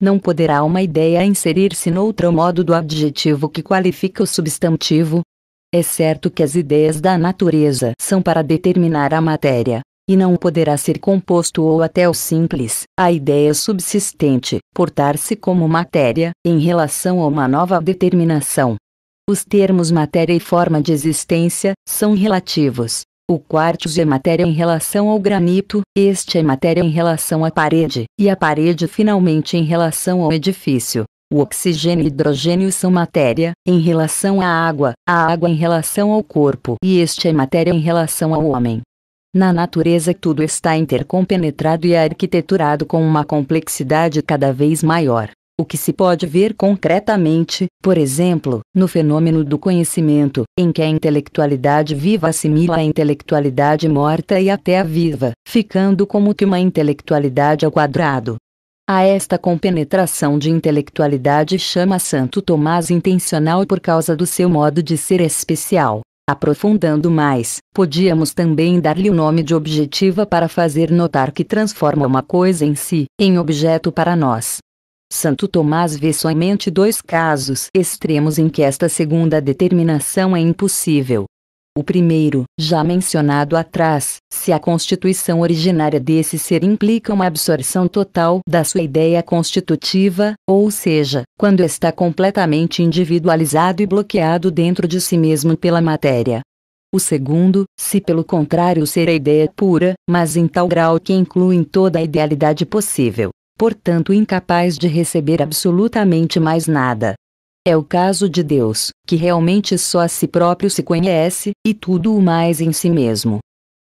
Não poderá uma ideia inserir-se noutro modo do adjetivo que qualifica o substantivo? É certo que as ideias da natureza são para determinar a matéria, e não poderá ser composto ou até o simples, a ideia subsistente, portar-se como matéria, em relação a uma nova determinação. Os termos matéria e forma de existência são relativos. O quartzo é matéria em relação ao granito, este é matéria em relação à parede, e a parede finalmente em relação ao edifício. O oxigênio e hidrogênio são matéria, em relação à água, a água em relação ao corpo, e este é matéria em relação ao homem. Na natureza tudo está intercompenetrado e arquiteturado com uma complexidade cada vez maior. O que se pode ver concretamente, por exemplo, no fenômeno do conhecimento, em que a intelectualidade viva assimila a intelectualidade morta e até a viva, ficando como que uma intelectualidade ao quadrado. A esta compenetração de intelectualidade chama Santo Tomás intencional por causa do seu modo de ser especial. Aprofundando mais, podíamos também dar-lhe o nome de objetiva para fazer notar que transforma uma coisa em si, em objeto para nós. Santo Tomás vê somente dois casos extremos em que esta segunda determinação é impossível. O primeiro, já mencionado atrás, se a constituição originária desse ser implica uma absorção total da sua ideia constitutiva, ou seja, quando está completamente individualizado e bloqueado dentro de si mesmo pela matéria. O segundo, se pelo contrário ser a ideia pura, mas em tal grau que inclui toda a idealidade possível, portanto incapaz de receber absolutamente mais nada. É o caso de Deus, que realmente só a si próprio se conhece, e tudo o mais em si mesmo.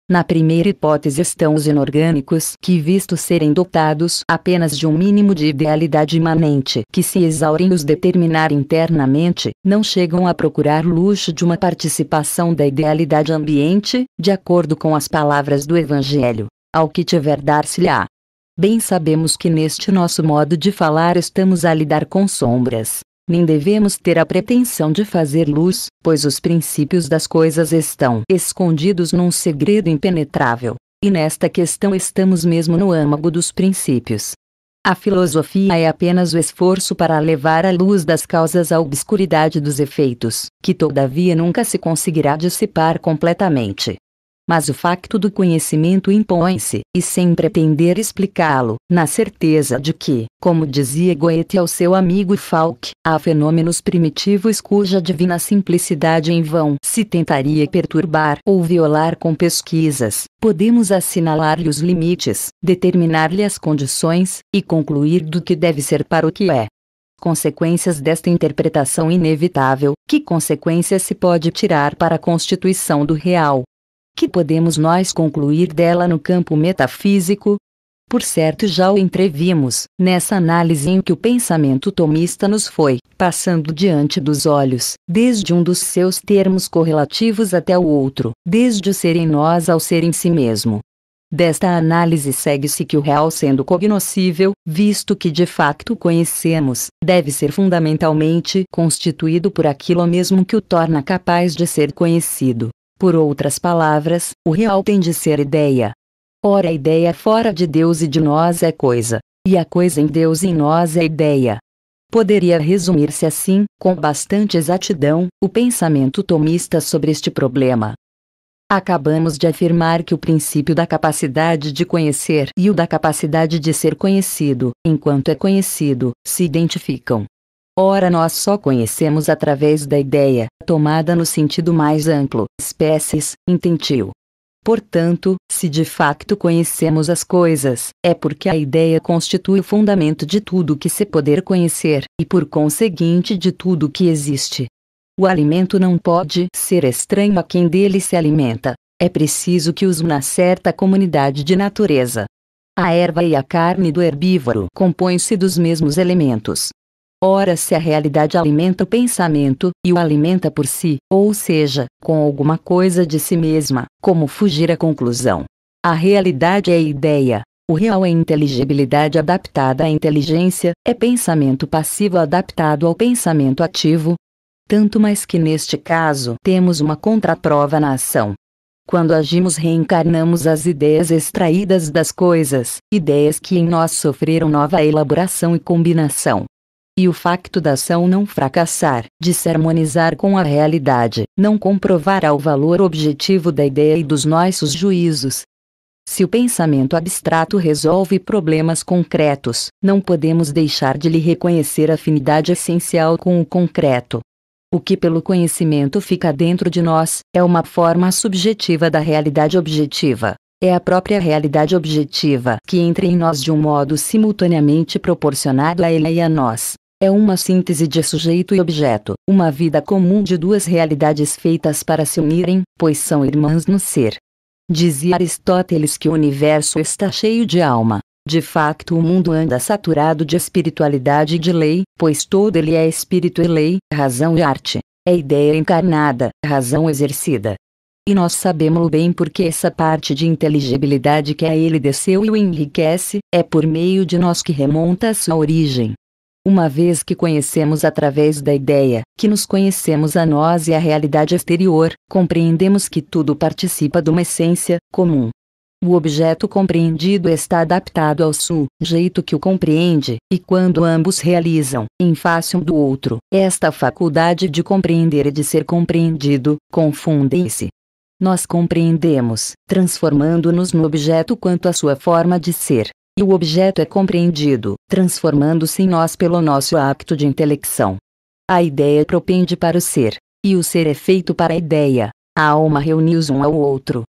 Na primeira hipótese estão os inorgânicos, que, visto serem dotados apenas de um mínimo de idealidade imanente, que se exaurem os determinar internamente, não chegam a procurar luxo de uma participação da idealidade ambiente, de acordo com as palavras do Evangelho. Ao que tiver dar-se-lhe-á. Bem sabemos que neste nosso modo de falar estamos a lidar com sombras. Nem devemos ter a pretensão de fazer luz, pois os princípios das coisas estão escondidos num segredo impenetrável. E nesta questão estamos mesmo no âmago dos princípios. A filosofia é apenas o esforço para levar a luz das causas à obscuridade dos efeitos, que todavia nunca se conseguirá dissipar completamente mas o facto do conhecimento impõe-se, e sem pretender explicá-lo, na certeza de que, como dizia Goethe ao seu amigo Falck, há fenômenos primitivos cuja divina simplicidade em vão se tentaria perturbar ou violar com pesquisas. Podemos assinalar-lhe os limites, determinar-lhe as condições, e concluir do que deve ser para o que é consequências desta interpretação inevitável, que consequências se pode tirar para a constituição do real, que podemos nós concluir dela no campo metafísico? Por certo, já o entrevimos nessa análise em que o pensamento tomista nos foi passando diante dos olhos, desde um dos seus termos correlativos até o outro, desde o ser em nós ao ser em si mesmo. Desta análise segue-se que o real sendo cognoscível, visto que de facto conhecemos, deve ser fundamentalmente constituído por aquilo mesmo que o torna capaz de ser conhecido. Por outras palavras, o real tem de ser ideia. Ora, a ideia fora de Deus e de nós é coisa, e a coisa em Deus e em nós é ideia. Poderia resumir-se assim, com bastante exatidão, o pensamento tomista sobre este problema. Acabamos de afirmar que o princípio da capacidade de conhecer e o da capacidade de ser conhecido, enquanto é conhecido, se identificam. Ora, nós só conhecemos através da ideia, tomada no sentido mais amplo, espécies, intentio. Portanto, se de facto conhecemos as coisas, é porque a ideia constitui o fundamento de tudo que se poder conhecer, e por conseguinte de tudo que existe. O alimento não pode ser estranho a quem dele se alimenta. É preciso que os na certa comunidade de natureza. A erva e a carne do herbívoro compõem-se dos mesmos elementos, Ora, se a realidade alimenta o pensamento, e o alimenta por si, ou seja, com alguma coisa de si mesma, como fugir à conclusão? A realidade é ideia. O real é inteligibilidade adaptada à inteligência, é pensamento passivo adaptado ao pensamento ativo. Tanto mais que neste caso temos uma contraprova na ação. Quando agimos, reencarnamos as ideias extraídas das coisas, ideias que em nós sofreram nova elaboração e combinação e o facto da ação não fracassar, de se harmonizar com a realidade, não comprovará o valor objetivo da ideia e dos nossos juízos. Se o pensamento abstrato resolve problemas concretos, não podemos deixar de lhe reconhecer afinidade essencial com o concreto. O que pelo conhecimento fica dentro de nós é uma forma subjetiva da realidade objetiva. É a própria realidade objetiva que entra em nós de um modo simultaneamente proporcionado a ela e a nós é uma síntese de sujeito e objeto, uma vida comum de duas realidades feitas para se unirem, pois são irmãs no ser. Dizia Aristóteles que o universo está cheio de alma. De facto, o mundo anda saturado de espiritualidade e de lei, pois todo ele é espírito e lei, razão e arte. É ideia encarnada, razão exercida. E nós sabemos bem porque essa parte de inteligibilidade que a ele desceu e o enriquece, é por meio de nós que remonta a sua origem. Uma vez que conhecemos através da ideia, que nos conhecemos a nós e a realidade exterior, compreendemos que tudo participa de uma essência comum. O objeto compreendido está adaptado ao sujeito que o compreende, e quando ambos realizam, em face um do outro, esta faculdade de compreender e de ser compreendido, confundem-se. Nós compreendemos, transformando-nos no objeto quanto à sua forma de ser, e o objeto é compreendido, transformando-se em nós pelo nosso acto de intelecção. A ideia propende para o ser, e o ser é feito para a ideia, a alma reuniu-os um ao outro.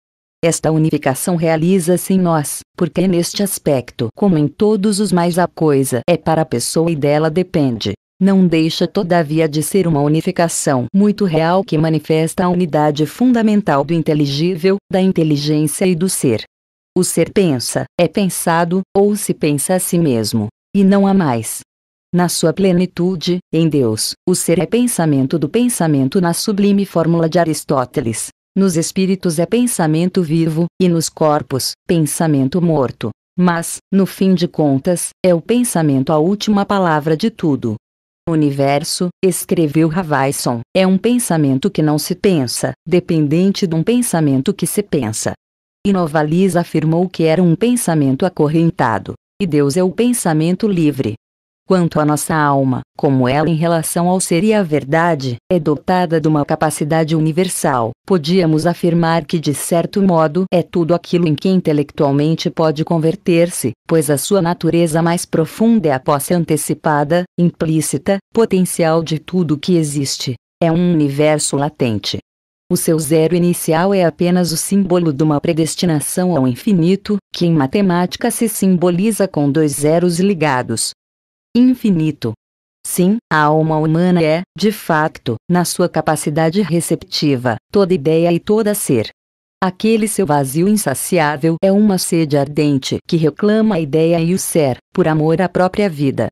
Esta unificação realiza-se em nós, porque é neste aspecto, como em todos os mais, a coisa é para a pessoa e dela depende. Não deixa todavia de ser uma unificação muito real que manifesta a unidade fundamental do inteligível, da inteligência e do ser. O ser pensa, é pensado, ou se pensa a si mesmo. E não há mais. Na sua plenitude, em Deus, o ser é pensamento do pensamento na sublime fórmula de Aristóteles. Nos espíritos é pensamento vivo, e nos corpos, pensamento morto. Mas, no fim de contas, é o pensamento a última palavra de tudo. O universo, escreveu Havaison, é um pensamento que não se pensa, dependente de um pensamento que se pensa e Novalis afirmou que era um pensamento acorrentado, e Deus é o pensamento livre. Quanto à nossa alma, como ela em relação ao ser e à verdade, é dotada de uma capacidade universal, podíamos afirmar que de certo modo é tudo aquilo em que intelectualmente pode converter-se, pois a sua natureza mais profunda é a posse antecipada, implícita, potencial de tudo que existe. É um universo latente, o seu zero inicial é apenas o símbolo de uma predestinação ao infinito, que em matemática se simboliza com dois zeros ligados. Infinito. Sim, a alma humana é, de facto, na sua capacidade receptiva, toda ideia e toda ser. Aquele seu vazio insaciável é uma sede ardente que reclama a ideia e o ser, por amor à própria vida.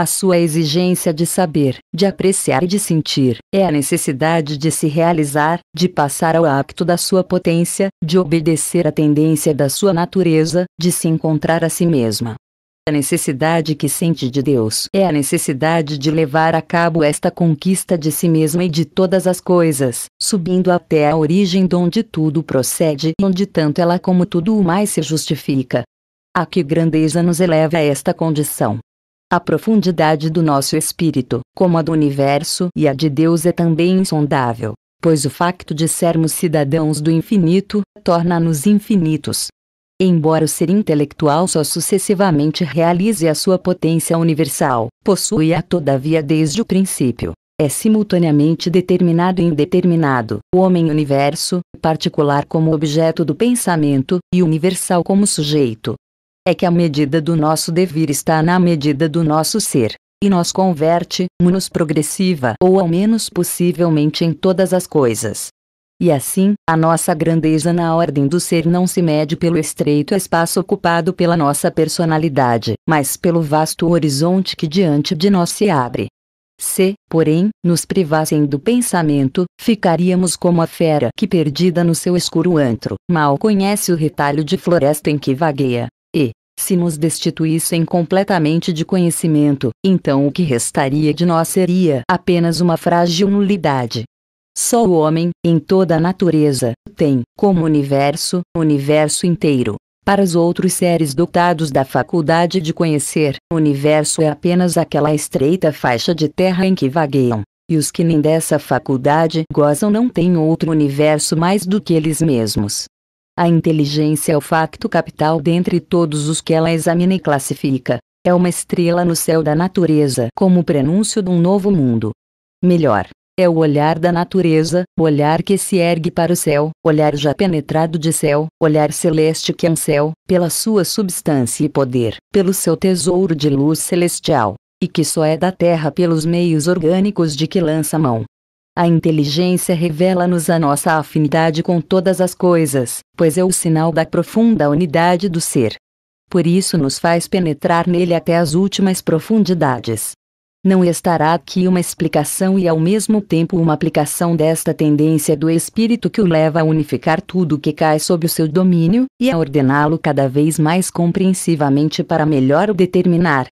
A sua exigência de saber, de apreciar e de sentir, é a necessidade de se realizar, de passar ao acto da sua potência, de obedecer à tendência da sua natureza, de se encontrar a si mesma. A necessidade que sente de Deus é a necessidade de levar a cabo esta conquista de si mesma e de todas as coisas, subindo até a origem de onde tudo procede e onde tanto ela como tudo o mais se justifica. A que grandeza nos eleva esta condição? A profundidade do nosso espírito, como a do universo e a de Deus, é também insondável, pois o facto de sermos cidadãos do infinito torna-nos infinitos. Embora o ser intelectual só sucessivamente realize a sua potência universal, possui-a todavia desde o princípio. É simultaneamente determinado e indeterminado, o homem-universo, particular como objeto do pensamento, e universal como sujeito, é que a medida do nosso devir está na medida do nosso ser, e nos converte, nos progressiva ou ao menos possivelmente em todas as coisas. E assim, a nossa grandeza na ordem do ser não se mede pelo estreito espaço ocupado pela nossa personalidade, mas pelo vasto horizonte que diante de nós se abre. Se, porém, nos privassem do pensamento, ficaríamos como a fera que perdida no seu escuro antro, mal conhece o retalho de floresta em que vagueia, se nos destituíssem completamente de conhecimento, então o que restaria de nós seria apenas uma frágil nulidade. Só o homem, em toda a natureza, tem, como universo, universo inteiro. Para os outros seres dotados da faculdade de conhecer, o universo é apenas aquela estreita faixa de terra em que vagueiam. E os que nem dessa faculdade gozam não têm outro universo mais do que eles mesmos. A inteligência é o facto capital dentre todos os que ela examina e classifica. É uma estrela no céu da natureza como prenúncio de um novo mundo. Melhor, é o olhar da natureza, o olhar que se ergue para o céu, olhar já penetrado de céu, olhar celeste que é um céu, pela sua substância e poder, pelo seu tesouro de luz celestial, e que só é da terra pelos meios orgânicos de que lança mão, a inteligência revela-nos a nossa afinidade com todas as coisas, pois é o sinal da profunda unidade do ser. Por isso nos faz penetrar nele até as últimas profundidades. Não estará aqui uma explicação e ao mesmo tempo uma aplicação desta tendência do espírito que o leva a unificar tudo que cai sob o seu domínio e a ordená-lo cada vez mais compreensivamente para melhor o determinar,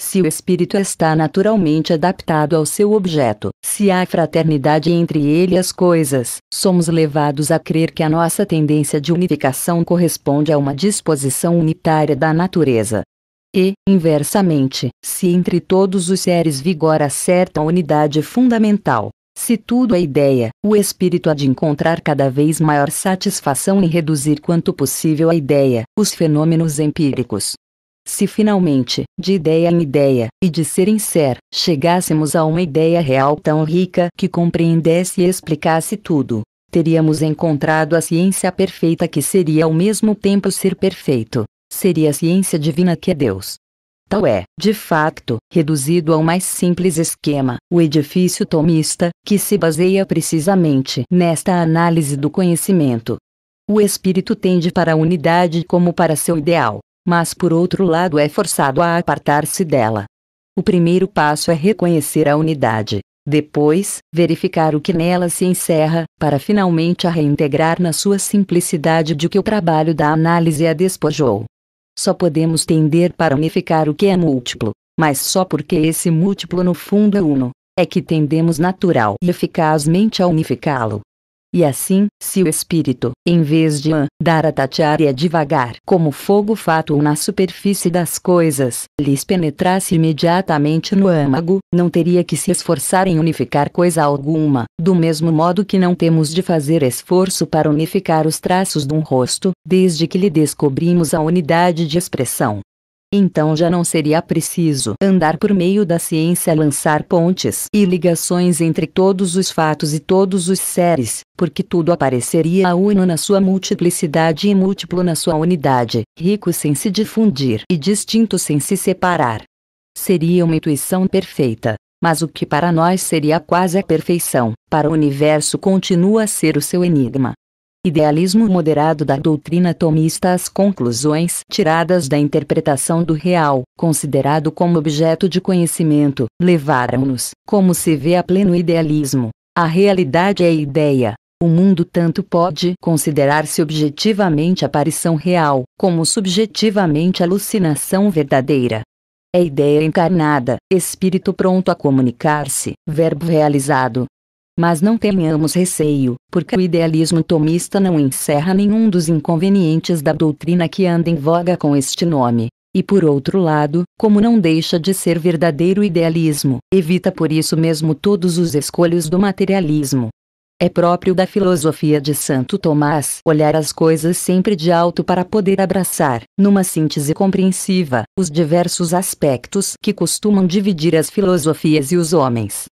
se o espírito está naturalmente adaptado ao seu objeto, se há fraternidade entre ele e as coisas, somos levados a crer que a nossa tendência de unificação corresponde a uma disposição unitária da natureza. E, inversamente, se entre todos os seres vigora certa unidade fundamental, se tudo é ideia, o espírito há de encontrar cada vez maior satisfação em reduzir quanto possível a ideia, os fenômenos empíricos, se finalmente, de ideia em ideia, e de ser em ser, chegássemos a uma ideia real tão rica que compreendesse e explicasse tudo, teríamos encontrado a ciência perfeita que seria ao mesmo tempo ser perfeito. Seria a ciência divina que é Deus. Tal é, de facto, reduzido ao mais simples esquema, o edifício tomista, que se baseia precisamente nesta análise do conhecimento. O espírito tende para a unidade como para seu ideal mas por outro lado é forçado a apartar-se dela. O primeiro passo é reconhecer a unidade, depois, verificar o que nela se encerra, para finalmente a reintegrar na sua simplicidade de que o trabalho da análise a despojou. Só podemos tender para unificar o que é múltiplo, mas só porque esse múltiplo no fundo é uno, é que tendemos natural e eficazmente a unificá-lo. E assim, se o espírito, em vez de andar a tatear e a divagar como fogo fato na superfície das coisas, lhes penetrasse imediatamente no âmago, não teria que se esforçar em unificar coisa alguma, do mesmo modo que não temos de fazer esforço para unificar os traços de um rosto, desde que lhe descobrimos a unidade de expressão. Então já não seria preciso andar por meio da ciência a lançar pontes e ligações entre todos os fatos e todos os seres, porque tudo apareceria a uno na sua multiplicidade e múltiplo na sua unidade, rico sem se difundir e distinto sem se separar. Seria uma intuição perfeita. Mas o que para nós seria quase a perfeição, para o universo continua a ser o seu enigma idealismo moderado da doutrina tomista as conclusões tiradas da interpretação do real, considerado como objeto de conhecimento, levaram-nos, como se vê a pleno idealismo. A realidade é a ideia. O mundo tanto pode considerar-se objetivamente aparição real, como subjetivamente alucinação verdadeira. É ideia encarnada, espírito pronto a comunicar-se, verbo realizado, mas não tenhamos receio, porque o idealismo tomista não encerra nenhum dos inconvenientes da doutrina que anda em voga com este nome. E por outro lado, como não deixa de ser verdadeiro idealismo, evita por isso mesmo todos os escolhos do materialismo. É próprio da filosofia de Santo Tomás olhar as coisas sempre de alto para poder abraçar, numa síntese compreensiva, os diversos aspectos que costumam dividir as filosofias e os homens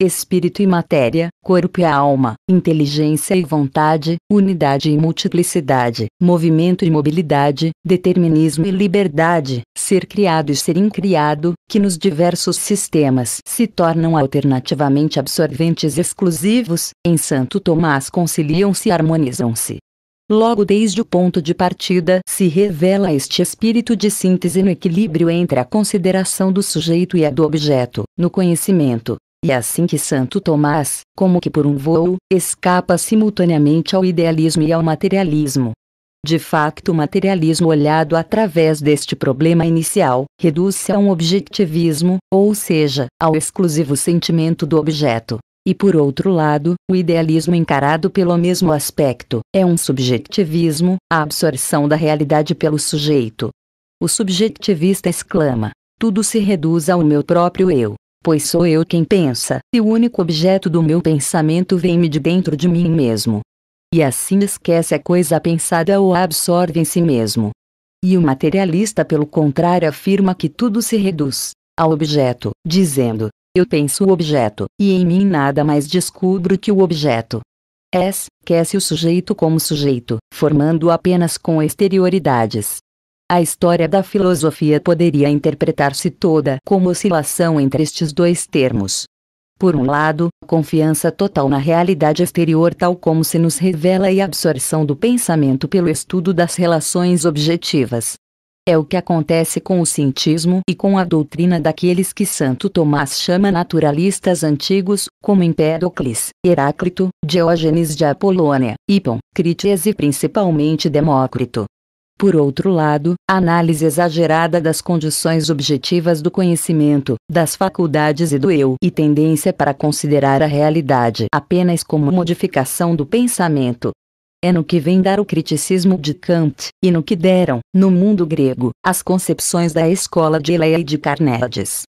espírito e matéria, corpo e alma, inteligência e vontade, unidade e multiplicidade, movimento e mobilidade, determinismo e liberdade, ser criado e ser incriado, que nos diversos sistemas se tornam alternativamente absorventes e exclusivos, em Santo Tomás conciliam-se e harmonizam-se. Logo desde o ponto de partida se revela este espírito de síntese no equilíbrio entre a consideração do sujeito e a do objeto, no conhecimento, e é assim que Santo Tomás, como que por um voo, escapa simultaneamente ao idealismo e ao materialismo. De facto, o materialismo olhado através deste problema inicial reduz-se a um objetivismo, ou seja, ao exclusivo sentimento do objeto. E por outro lado, o idealismo encarado pelo mesmo aspecto é um subjetivismo, a absorção da realidade pelo sujeito. O subjetivista exclama: tudo se reduz ao meu próprio eu pois sou eu quem pensa, e o único objeto do meu pensamento vem-me de dentro de mim mesmo. E assim esquece a coisa pensada ou a absorve em si mesmo. E o materialista, pelo contrário, afirma que tudo se reduz ao objeto, dizendo: Eu penso o objeto, e em mim nada mais descubro que o objeto. Esquece o sujeito como sujeito, formando apenas com exterioridades, a história da filosofia poderia interpretar-se toda como oscilação entre estes dois termos. Por um lado, confiança total na realidade exterior tal como se nos revela e absorção do pensamento pelo estudo das relações objetivas. É o que acontece com o cientismo e com a doutrina daqueles que Santo Tomás chama naturalistas antigos, como Empédocles, Heráclito, Diógenes de Apolônia, Hipon, Crítias e principalmente Demócrito. Por outro lado, a análise exagerada das condições objetivas do conhecimento, das faculdades e do eu e tendência para considerar a realidade apenas como modificação do pensamento. É no que vem dar o criticismo de Kant, e no que deram, no mundo grego, as concepções da escola de Eleia e de Carneades.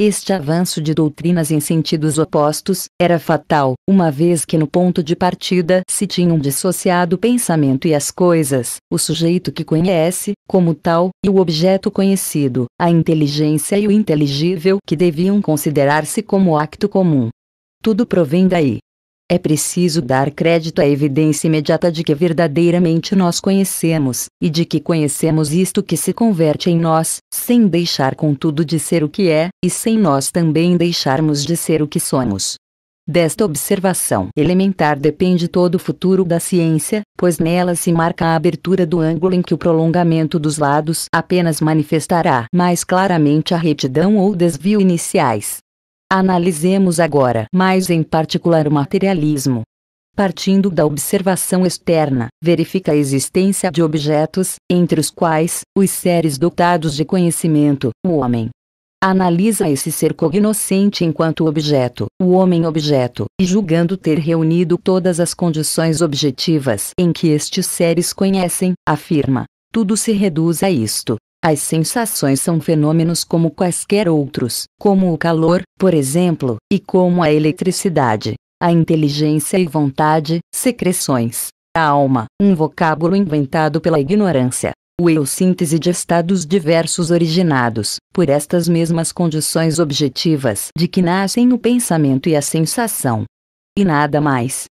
Este avanço de doutrinas em sentidos opostos era fatal, uma vez que no ponto de partida se tinham dissociado o pensamento e as coisas, o sujeito que conhece, como tal, e o objeto conhecido, a inteligência e o inteligível que deviam considerar-se como acto comum. Tudo provém daí. É preciso dar crédito à evidência imediata de que verdadeiramente nós conhecemos, e de que conhecemos isto que se converte em nós, sem deixar contudo de ser o que é, e sem nós também deixarmos de ser o que somos. Desta observação elementar depende todo o futuro da ciência, pois nela se marca a abertura do ângulo em que o prolongamento dos lados apenas manifestará mais claramente a retidão ou desvio iniciais. Analisemos agora mais em particular o materialismo. Partindo da observação externa, verifica a existência de objetos, entre os quais, os seres dotados de conhecimento, o homem. Analisa esse ser cognoscente enquanto objeto, o homem-objeto, e julgando ter reunido todas as condições objetivas em que estes seres conhecem, afirma: tudo se reduz a isto. As sensações são fenômenos como quaisquer outros, como o calor, por exemplo, e como a eletricidade, a inteligência e vontade, secreções, a alma, um vocábulo inventado pela ignorância. O eu síntese de estados diversos originados, por estas mesmas condições objetivas de que nascem o pensamento e a sensação. E nada mais.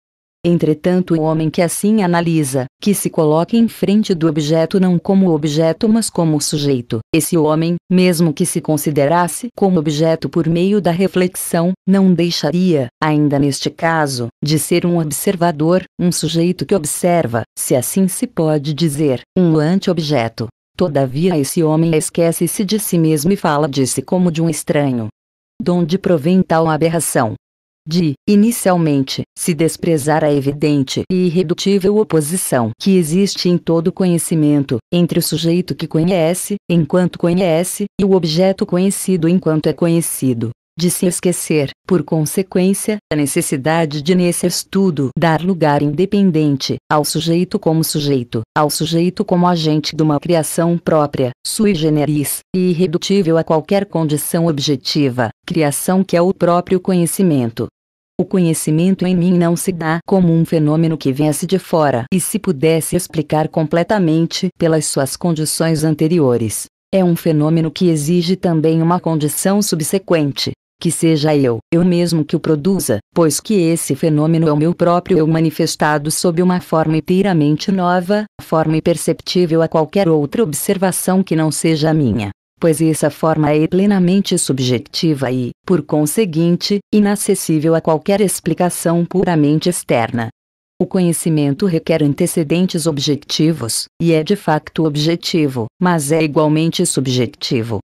Entretanto, o homem que assim analisa, que se coloca em frente do objeto não como objeto, mas como sujeito, esse homem, mesmo que se considerasse como objeto por meio da reflexão, não deixaria, ainda neste caso, de ser um observador, um sujeito que observa, se assim se pode dizer, um anti-objeto. Todavia, esse homem esquece-se de si mesmo e fala de si como de um estranho. Donde provém tal aberração? de, inicialmente, se desprezar a evidente e irredutível oposição que existe em todo conhecimento, entre o sujeito que conhece, enquanto conhece, e o objeto conhecido enquanto é conhecido de se esquecer, por consequência, a necessidade de nesse estudo dar lugar independente ao sujeito como sujeito, ao sujeito como agente de uma criação própria, sui generis, e irredutível a qualquer condição objetiva, criação que é o próprio conhecimento. O conhecimento em mim não se dá como um fenômeno que vence de fora e se pudesse explicar completamente pelas suas condições anteriores, é um fenômeno que exige também uma condição subsequente, que seja eu, eu mesmo que o produza, pois que esse fenômeno é o meu próprio eu manifestado sob uma forma inteiramente nova, forma imperceptível a qualquer outra observação que não seja a minha pois essa forma é plenamente subjetiva e, por conseguinte, inacessível a qualquer explicação puramente externa. O conhecimento requer antecedentes objetivos, e é de facto objetivo, mas é igualmente subjetivo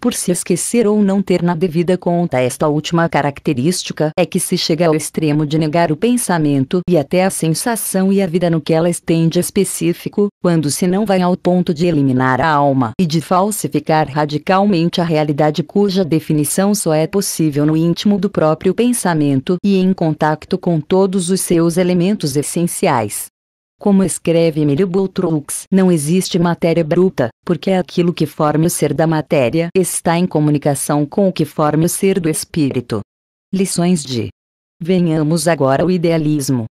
por se esquecer ou não ter na devida conta esta última característica, é que se chega ao extremo de negar o pensamento e até a sensação e a vida no que ela estende específico, quando se não vai ao ponto de eliminar a alma e de falsificar radicalmente a realidade cuja definição só é possível no íntimo do próprio pensamento e em contato com todos os seus elementos essenciais. Como escreve Emílio Boutroux, não existe matéria bruta, porque aquilo que forma o ser da matéria está em comunicação com o que forma o ser do espírito. Lições de Venhamos agora ao idealismo.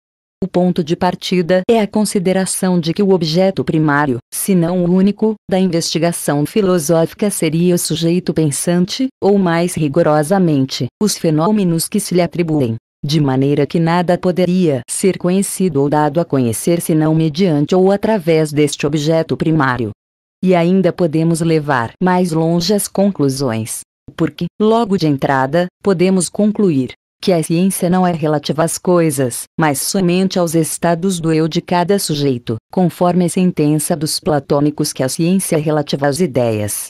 O ponto de partida é a consideração de que o objeto primário, se não o único, da investigação filosófica seria o sujeito pensante, ou mais rigorosamente, os fenômenos que se lhe atribuem de maneira que nada poderia ser conhecido ou dado a conhecer senão mediante ou através deste objeto primário. E ainda podemos levar mais longe as conclusões, porque, logo de entrada, podemos concluir que a ciência não é relativa às coisas, mas somente aos estados do eu de cada sujeito, conforme a sentença dos platônicos que a ciência é relativa às ideias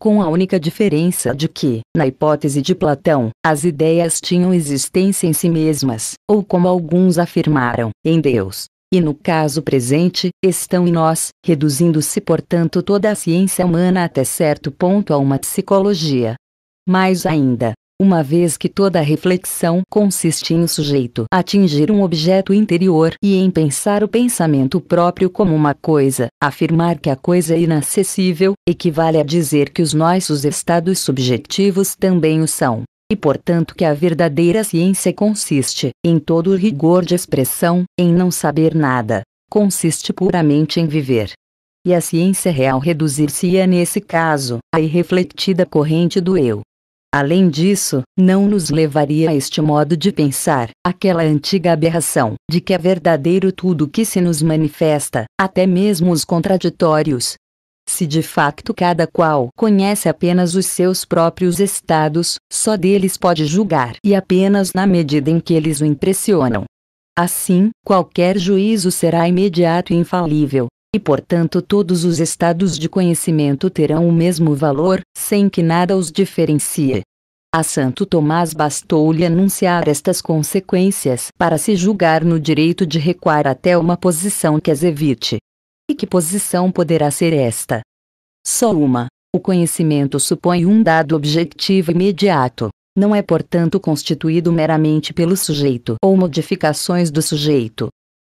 com a única diferença de que, na hipótese de Platão, as ideias tinham existência em si mesmas, ou como alguns afirmaram, em Deus. E no caso presente, estão em nós, reduzindo-se portanto toda a ciência humana até certo ponto a uma psicologia. Mais ainda, uma vez que toda reflexão consiste em o sujeito atingir um objeto interior e em pensar o pensamento próprio como uma coisa. Afirmar que a coisa é inacessível equivale a dizer que os nossos estados subjetivos também o são e portanto que a verdadeira ciência consiste, em todo o rigor de expressão, em não saber nada, consiste puramente em viver. E a ciência real reduzir-se-ia nesse caso à irrefletida corrente do eu, Além disso, não nos levaria a este modo de pensar, aquela antiga aberração, de que é verdadeiro tudo que se nos manifesta, até mesmo os contraditórios. Se de facto cada qual conhece apenas os seus próprios estados, só deles pode julgar e apenas na medida em que eles o impressionam. Assim, qualquer juízo será imediato e infalível, e portanto todos os estados de conhecimento terão o mesmo valor, sem que nada os diferencie. A Santo Tomás bastou-lhe anunciar estas consequências para se julgar no direito de recuar até uma posição que as evite. E que posição poderá ser esta? Só uma. O conhecimento supõe um dado objetivo imediato. Não é, portanto, constituído meramente pelo sujeito ou modificações do sujeito,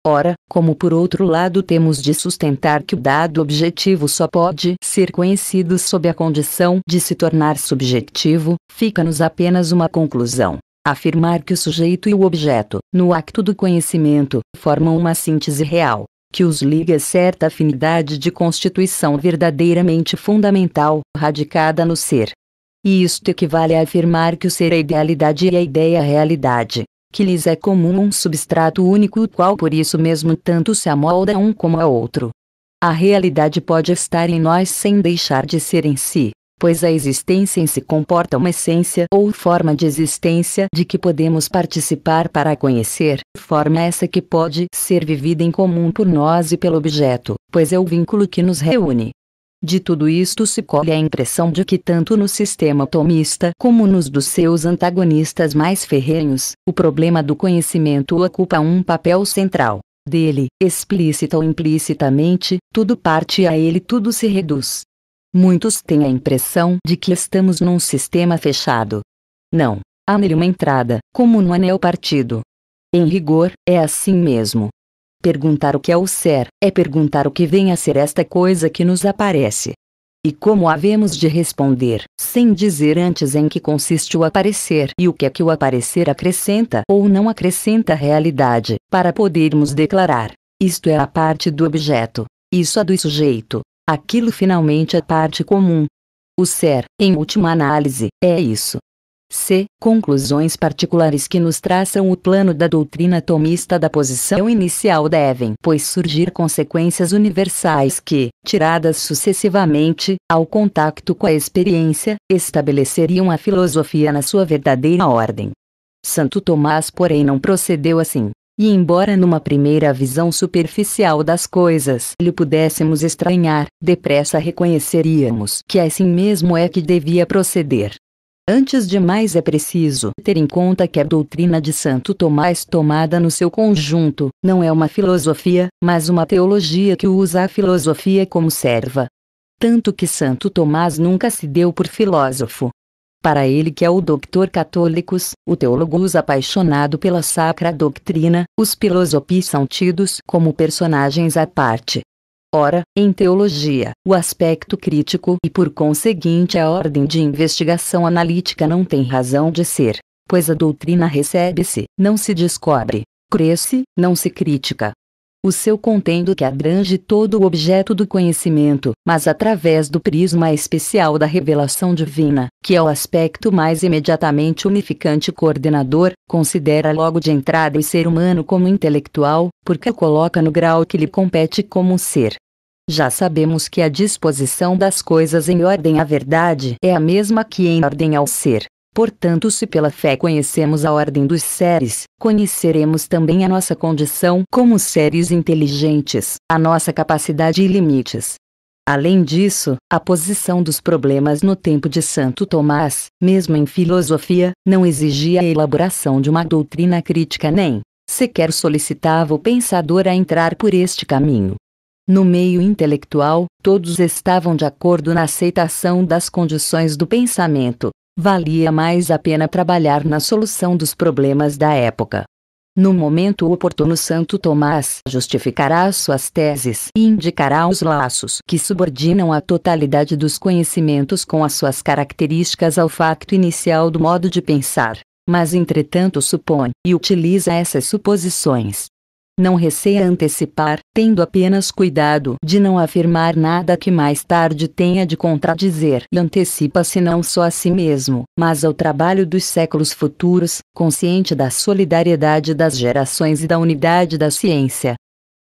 Ora, como por outro lado temos de sustentar que o dado objetivo só pode ser conhecido sob a condição de se tornar subjetivo, fica-nos apenas uma conclusão. Afirmar que o sujeito e o objeto, no acto do conhecimento, formam uma síntese real, que os liga certa afinidade de constituição verdadeiramente fundamental, radicada no ser. E isto equivale a afirmar que o ser é a idealidade e a ideia é a realidade, que lhes é comum um substrato único o qual por isso mesmo tanto se amolda um como a outro. A realidade pode estar em nós sem deixar de ser em si, pois a existência em si comporta uma essência ou forma de existência de que podemos participar para conhecer, forma essa que pode ser vivida em comum por nós e pelo objeto, pois é o vínculo que nos reúne. De tudo isto se colhe a impressão de que tanto no sistema tomista como nos dos seus antagonistas mais ferrenhos, o problema do conhecimento ocupa um papel central. Dele, explícita ou implicitamente, tudo parte e a ele tudo se reduz. Muitos têm a impressão de que estamos num sistema fechado. Não. Há nele uma entrada, como no anel partido. Em rigor, é assim mesmo. Perguntar o que é o ser é perguntar o que vem a ser esta coisa que nos aparece. E como havemos de responder, sem dizer antes em que consiste o aparecer e o que é que o aparecer acrescenta ou não acrescenta à realidade, para podermos declarar: isto é a parte do objeto, isso é do sujeito, aquilo finalmente é parte comum. O ser, em última análise, é isso c. Conclusões particulares que nos traçam o plano da doutrina tomista da posição inicial devem, pois, surgir consequências universais que, tiradas sucessivamente, ao contacto com a experiência, estabeleceriam a filosofia na sua verdadeira ordem. Santo Tomás, porém, não procedeu assim. E embora numa primeira visão superficial das coisas lhe pudéssemos estranhar, depressa reconheceríamos que assim mesmo é que devia proceder. Antes de mais é preciso ter em conta que a doutrina de Santo Tomás tomada no seu conjunto, não é uma filosofia, mas uma teologia que usa a filosofia como serva. Tanto que Santo Tomás nunca se deu por filósofo. Para ele que é o doutor católicos, o teólogos apaixonado pela sacra doutrina, os filosopis são tidos como personagens à parte. Ora, em teologia, o aspecto crítico e por conseguinte a ordem de investigação analítica não tem razão de ser, pois a doutrina recebe-se, não se descobre, cresce, não se critica, o seu contendo que abrange todo o objeto do conhecimento, mas através do prisma especial da revelação divina, que é o aspecto mais imediatamente unificante coordenador, considera logo de entrada o ser humano como intelectual, porque o coloca no grau que lhe compete como um ser. Já sabemos que a disposição das coisas em ordem à verdade é a mesma que em ordem ao ser. Portanto, se pela fé conhecemos a ordem dos seres, conheceremos também a nossa condição como seres inteligentes, a nossa capacidade e limites. Além disso, a posição dos problemas no tempo de Santo Tomás, mesmo em filosofia, não exigia a elaboração de uma doutrina crítica nem sequer solicitava o pensador a entrar por este caminho. No meio intelectual, todos estavam de acordo na aceitação das condições do pensamento, valia mais a pena trabalhar na solução dos problemas da época. No momento oportuno, Santo Tomás justificará suas teses e indicará os laços que subordinam a totalidade dos conhecimentos com as suas características ao facto inicial do modo de pensar, mas entretanto supõe e utiliza essas suposições não receia antecipar, tendo apenas cuidado de não afirmar nada que mais tarde tenha de contradizer. E antecipa-se não só a si mesmo, mas ao trabalho dos séculos futuros, consciente da solidariedade das gerações e da unidade da ciência,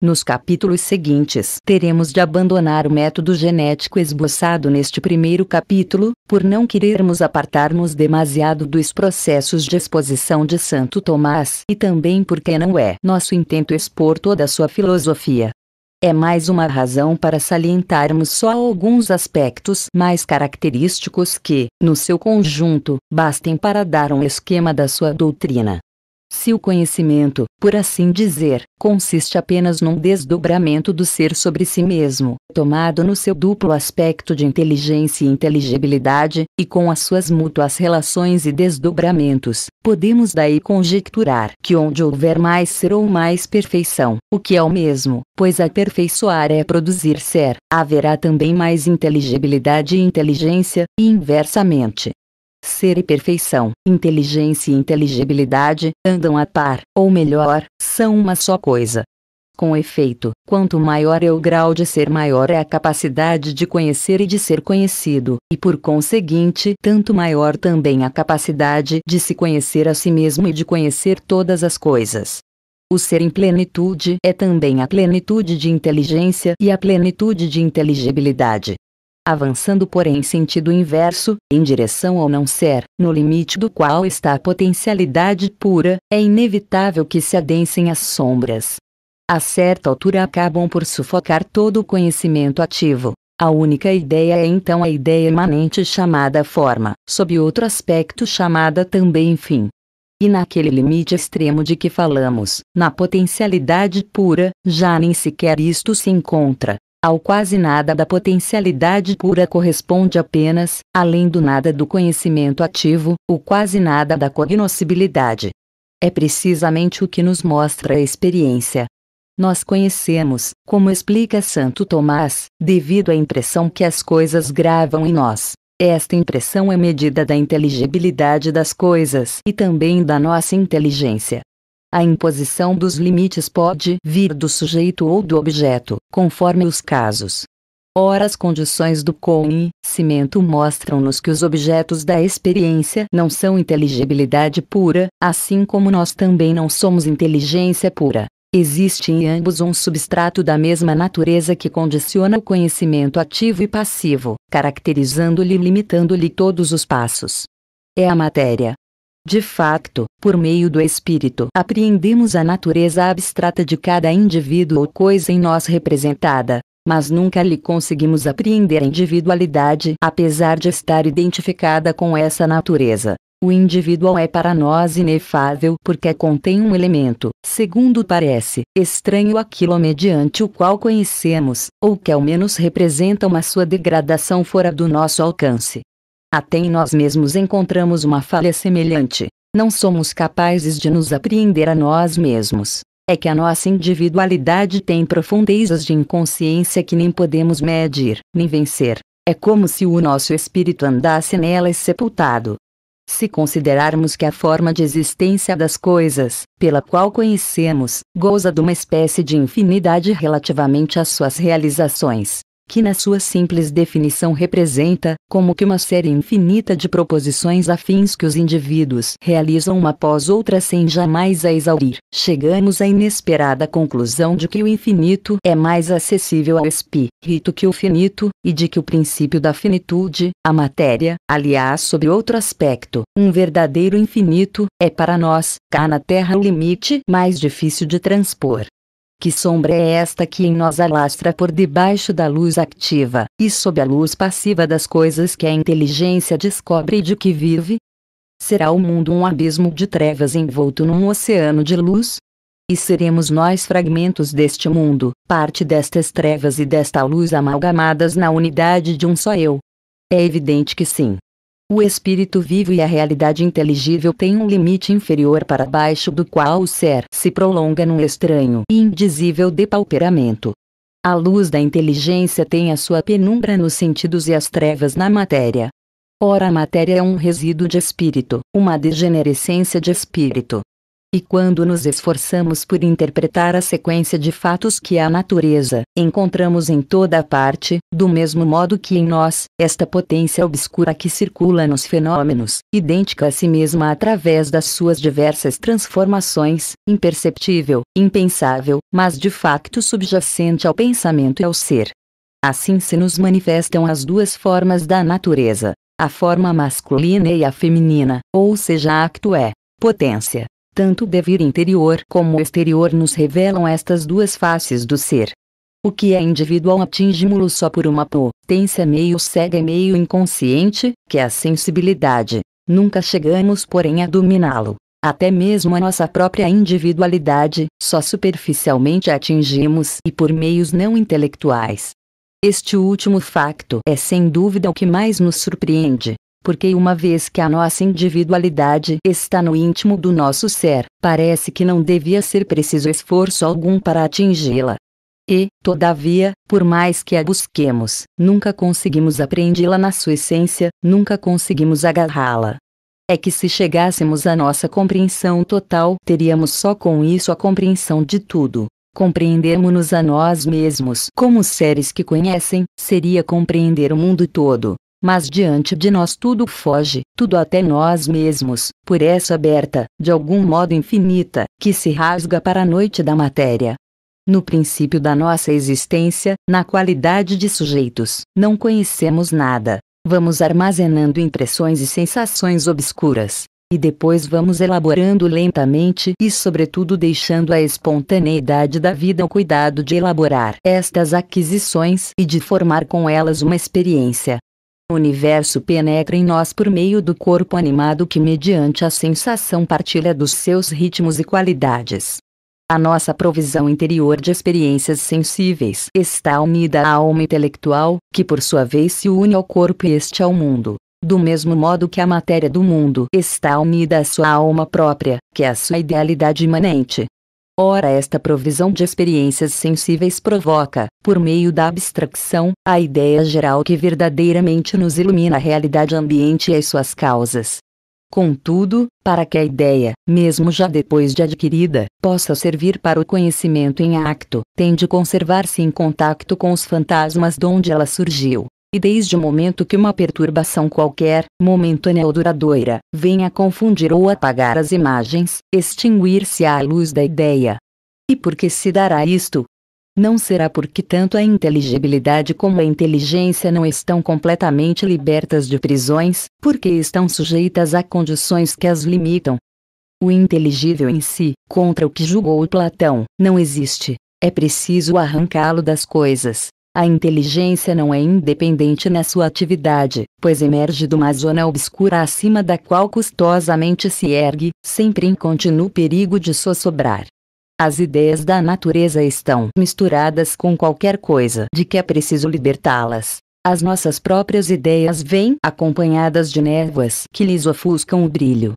nos capítulos seguintes, teremos de abandonar o método genético esboçado neste primeiro capítulo, por não querermos apartar-nos demasiado dos processos de exposição de Santo Tomás e também porque não é nosso intento expor toda a sua filosofia. É mais uma razão para salientarmos só alguns aspectos mais característicos que, no seu conjunto, bastem para dar um esquema da sua doutrina. Se o conhecimento, por assim dizer, consiste apenas num desdobramento do ser sobre si mesmo, tomado no seu duplo aspecto de inteligência e inteligibilidade, e com as suas mútuas relações e desdobramentos, podemos daí conjecturar que onde houver mais ser ou mais perfeição, o que é o mesmo, pois aperfeiçoar é produzir ser, haverá também mais inteligibilidade e inteligência, e inversamente, ser e perfeição, inteligência e inteligibilidade, andam a par, ou melhor, são uma só coisa. Com efeito, quanto maior é o grau de ser, maior é a capacidade de conhecer e de ser conhecido, e por conseguinte, tanto maior também a capacidade de se conhecer a si mesmo e de conhecer todas as coisas. O ser em plenitude é também a plenitude de inteligência e a plenitude de inteligibilidade avançando porém em sentido inverso, em direção ao não ser, no limite do qual está a potencialidade pura, é inevitável que se adensem as sombras. A certa altura acabam por sufocar todo o conhecimento ativo. A única ideia é então a ideia imanente chamada forma, sob outro aspecto chamada também fim. E naquele limite extremo de que falamos, na potencialidade pura, já nem sequer isto se encontra, ao quase nada da potencialidade pura corresponde apenas, além do nada do conhecimento ativo, o quase nada da cognoscibilidade. É precisamente o que nos mostra a experiência. Nós conhecemos, como explica Santo Tomás, devido à impressão que as coisas gravam em nós. Esta impressão é medida da inteligibilidade das coisas e também da nossa inteligência. A imposição dos limites pode vir do sujeito ou do objeto, conforme os casos. Ora, as condições do conhecimento mostram-nos que os objetos da experiência não são inteligibilidade pura, assim como nós também não somos inteligência pura. Existe em ambos um substrato da mesma natureza que condiciona o conhecimento ativo e passivo, caracterizando-lhe e limitando-lhe todos os passos. É a matéria, de facto, por meio do espírito, apreendemos a natureza abstrata de cada indivíduo ou coisa em nós representada, mas nunca lhe conseguimos apreender a individualidade, apesar de estar identificada com essa natureza. O individual é para nós inefável porque contém um elemento, segundo parece, estranho aquilo mediante o qual conhecemos, ou que ao menos representa uma sua degradação fora do nosso alcance. Até em nós mesmos encontramos uma falha semelhante. Não somos capazes de nos apreender a nós mesmos. É que a nossa individualidade tem profundezas de inconsciência que nem podemos medir, nem vencer. É como se o nosso espírito andasse nelas sepultado. Se considerarmos que a forma de existência das coisas, pela qual conhecemos, goza de uma espécie de infinidade relativamente às suas realizações, que na sua simples definição representa, como que uma série infinita de proposições afins que os indivíduos realizam uma após outra sem jamais a exaurir. Chegamos à inesperada conclusão de que o infinito é mais acessível ao espírito que o finito, e de que o princípio da finitude, a matéria, aliás sobre outro aspecto, um verdadeiro infinito, é para nós, cá na Terra o limite mais difícil de transpor. Que sombra é esta que em nós alastra por debaixo da luz activa e sob a luz passiva das coisas que a inteligência descobre e de que vive? Será o mundo um abismo de trevas envolto num oceano de luz? E seremos nós fragmentos deste mundo, parte destas trevas e desta luz amalgamadas na unidade de um só eu? É evidente que sim. O espírito vivo e a realidade inteligível têm um limite inferior para baixo do qual o ser se prolonga num estranho e indizível depauperamento. A luz da inteligência tem a sua penumbra nos sentidos e as trevas na matéria. Ora, a matéria é um resíduo de espírito, uma degenerescência de espírito, e quando nos esforçamos por interpretar a sequência de fatos que a natureza, encontramos em toda a parte, do mesmo modo que em nós, esta potência obscura que circula nos fenômenos, idêntica a si mesma através das suas diversas transformações, imperceptível, impensável, mas de facto subjacente ao pensamento e ao ser. Assim se nos manifestam as duas formas da natureza, a forma masculina e a feminina, ou seja, acto é potência, tanto o devir interior como o exterior nos revelam estas duas faces do ser. O que é individual atingimos-lo só por uma potência meio cega e meio inconsciente, que é a sensibilidade. Nunca chegamos, porém, a dominá-lo. Até mesmo a nossa própria individualidade, só superficialmente a atingimos e por meios não intelectuais. Este último facto é sem dúvida o que mais nos surpreende, porque uma vez que a nossa individualidade está no íntimo do nosso ser, parece que não devia ser preciso esforço algum para atingi-la. E, todavia, por mais que a busquemos, nunca conseguimos apreendê-la na sua essência, nunca conseguimos agarrá-la. É que se chegássemos à nossa compreensão total, teríamos só com isso a compreensão de tudo. Compreendermos-nos a nós mesmos como seres que conhecem, seria compreender o mundo todo mas diante de nós tudo foge, tudo até nós mesmos, por essa aberta, de algum modo infinita, que se rasga para a noite da matéria. No princípio da nossa existência, na qualidade de sujeitos, não conhecemos nada. Vamos armazenando impressões e sensações obscuras, e depois vamos elaborando lentamente e, sobretudo, deixando a espontaneidade da vida ao cuidado de elaborar estas aquisições e de formar com elas uma experiência, o universo penetra em nós por meio do corpo animado que, mediante a sensação, partilha dos seus ritmos e qualidades. A nossa provisão interior de experiências sensíveis está unida à alma intelectual, que por sua vez se une ao corpo e este ao mundo. Do mesmo modo que a matéria do mundo está unida à sua alma própria, que é a sua idealidade imanente. Ora, esta provisão de experiências sensíveis provoca, por meio da abstração, a ideia geral que verdadeiramente nos ilumina a realidade ambiente e as suas causas. Contudo, para que a ideia, mesmo já depois de adquirida, possa servir para o conhecimento em acto, tem de conservar-se em contacto com os fantasmas de onde ela surgiu e desde o momento que uma perturbação qualquer, momentânea ou duradoura, venha confundir ou apagar as imagens, extinguir-se á a luz da ideia. E por que se dará isto? Não será porque tanto a inteligibilidade como a inteligência não estão completamente libertas de prisões, porque estão sujeitas a condições que as limitam. O inteligível em si, contra o que julgou Platão, não existe. É preciso arrancá-lo das coisas, a inteligência não é independente na sua atividade, pois emerge de uma zona obscura acima da qual custosamente se ergue, sempre em contínuo perigo de sossobrar. As ideias da natureza estão misturadas com qualquer coisa de que é preciso libertá-las. As nossas próprias ideias vêm acompanhadas de névoas que lhes ofuscam o brilho.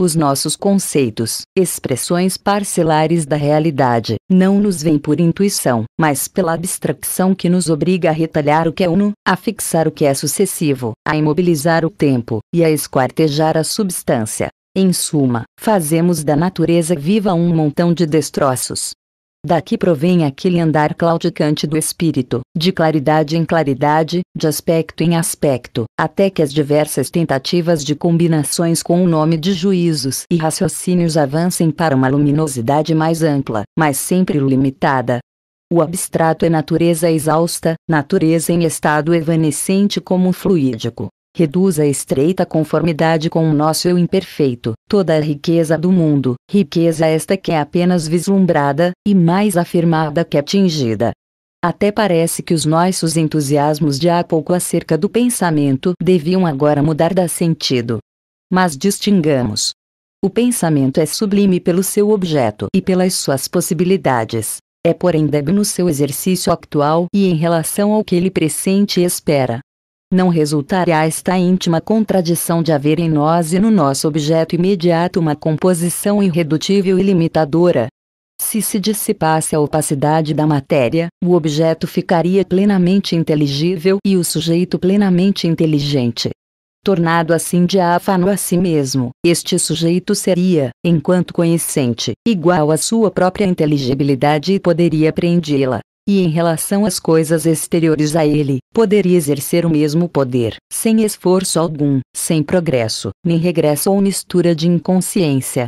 Os nossos conceitos, expressões parcelares da realidade, não nos vêm por intuição, mas pela abstração que nos obriga a retalhar o que é uno, a fixar o que é sucessivo, a imobilizar o tempo e a esquartejar a substância. Em suma, fazemos da natureza viva um montão de destroços, Daqui provém aquele andar claudicante do espírito, de claridade em claridade, de aspecto em aspecto, até que as diversas tentativas de combinações com o nome de juízos e raciocínios avancem para uma luminosidade mais ampla, mas sempre limitada. O abstrato é natureza exausta, natureza em estado evanescente como fluídico, reduz a estreita conformidade com o nosso eu imperfeito, toda a riqueza do mundo, riqueza esta que é apenas vislumbrada, e mais afirmada que atingida. Até parece que os nossos entusiasmos de há pouco acerca do pensamento deviam agora mudar de sentido. Mas distingamos. O pensamento é sublime pelo seu objeto e pelas suas possibilidades. É porém débil no seu exercício actual e em relação ao que ele pressente e espera não resultará esta íntima contradição de haver em nós e no nosso objeto imediato uma composição irredutível e limitadora. Se se dissipasse a opacidade da matéria, o objeto ficaria plenamente inteligível e o sujeito plenamente inteligente. Tornado assim diáfano a si mesmo, este sujeito seria, enquanto conhecente, igual à sua própria inteligibilidade e poderia apreendê-la e em relação às coisas exteriores a ele, poderia exercer o mesmo poder, sem esforço algum, sem progresso, nem regresso ou mistura de inconsciência.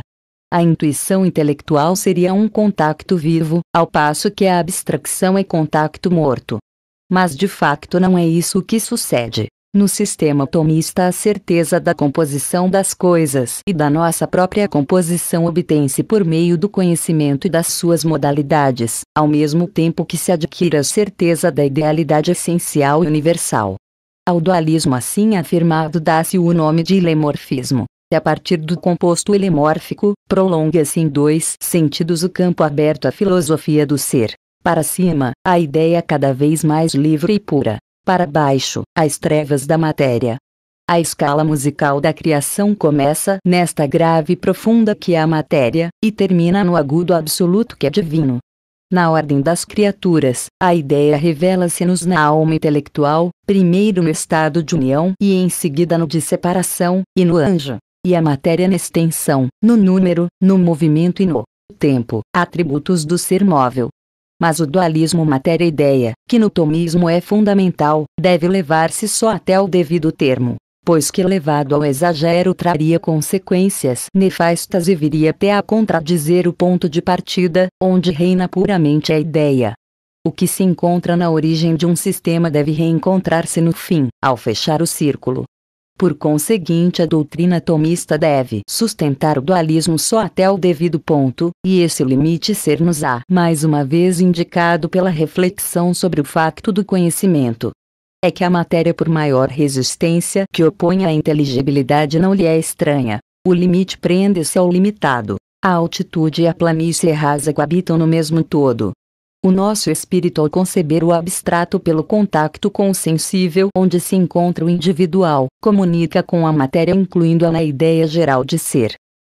A intuição intelectual seria um contacto vivo, ao passo que a abstração é contacto morto. Mas de facto não é isso que sucede. No sistema tomista a certeza da composição das coisas e da nossa própria composição obtém-se por meio do conhecimento das suas modalidades, ao mesmo tempo que se adquire a certeza da idealidade essencial e universal. Ao dualismo assim afirmado dá-se o nome de ilemorfismo. A partir do composto ilemórfico, prolonga-se em dois sentidos o campo aberto à filosofia do ser. Para cima, a ideia cada vez mais livre e pura, para baixo, as trevas da matéria. A escala musical da criação começa nesta grave profunda que é a matéria, e termina no agudo absoluto que é divino. Na ordem das criaturas, a ideia revela-se-nos na alma intelectual, primeiro no estado de união e em seguida no de separação, e no anjo, e a matéria na extensão, no número, no movimento e no tempo, atributos do ser móvel, mas o dualismo matéria-ideia, que no tomismo é fundamental, deve levar-se só até o devido termo pois que levado ao exagero traria consequências nefastas e viria até a contradizer o ponto de partida, onde reina puramente a ideia. O que se encontra na origem de um sistema deve reencontrar-se no fim, ao fechar o círculo, por conseguinte, a doutrina tomista deve sustentar o dualismo só até o devido ponto, e esse limite ser-nos-á mais uma vez indicado pela reflexão sobre o facto do conhecimento. É que a matéria, por maior resistência que opõe à inteligibilidade, não lhe é estranha. O limite prende-se ao limitado. A altitude e a planície rasa coabitam no mesmo todo. O nosso espírito ao conceber o abstrato pelo contacto com o sensível onde se encontra o individual, comunica com a matéria incluindo-a na ideia geral de ser.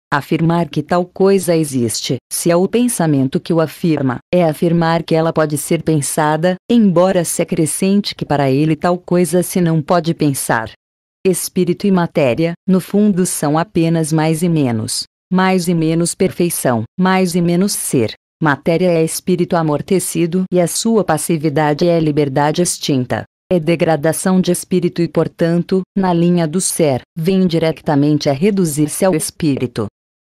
Afirmar que tal coisa existe, se é o pensamento que o afirma, é afirmar que ela pode ser pensada, embora se acrescente que para ele tal coisa se não pode pensar. Espírito e matéria, no fundo, são apenas mais e menos, mais e menos perfeição, mais e menos ser. Matéria é espírito amortecido e a sua passividade é liberdade extinta. É degradação de espírito e, portanto, na linha do ser, vem diretamente a reduzir-se ao espírito.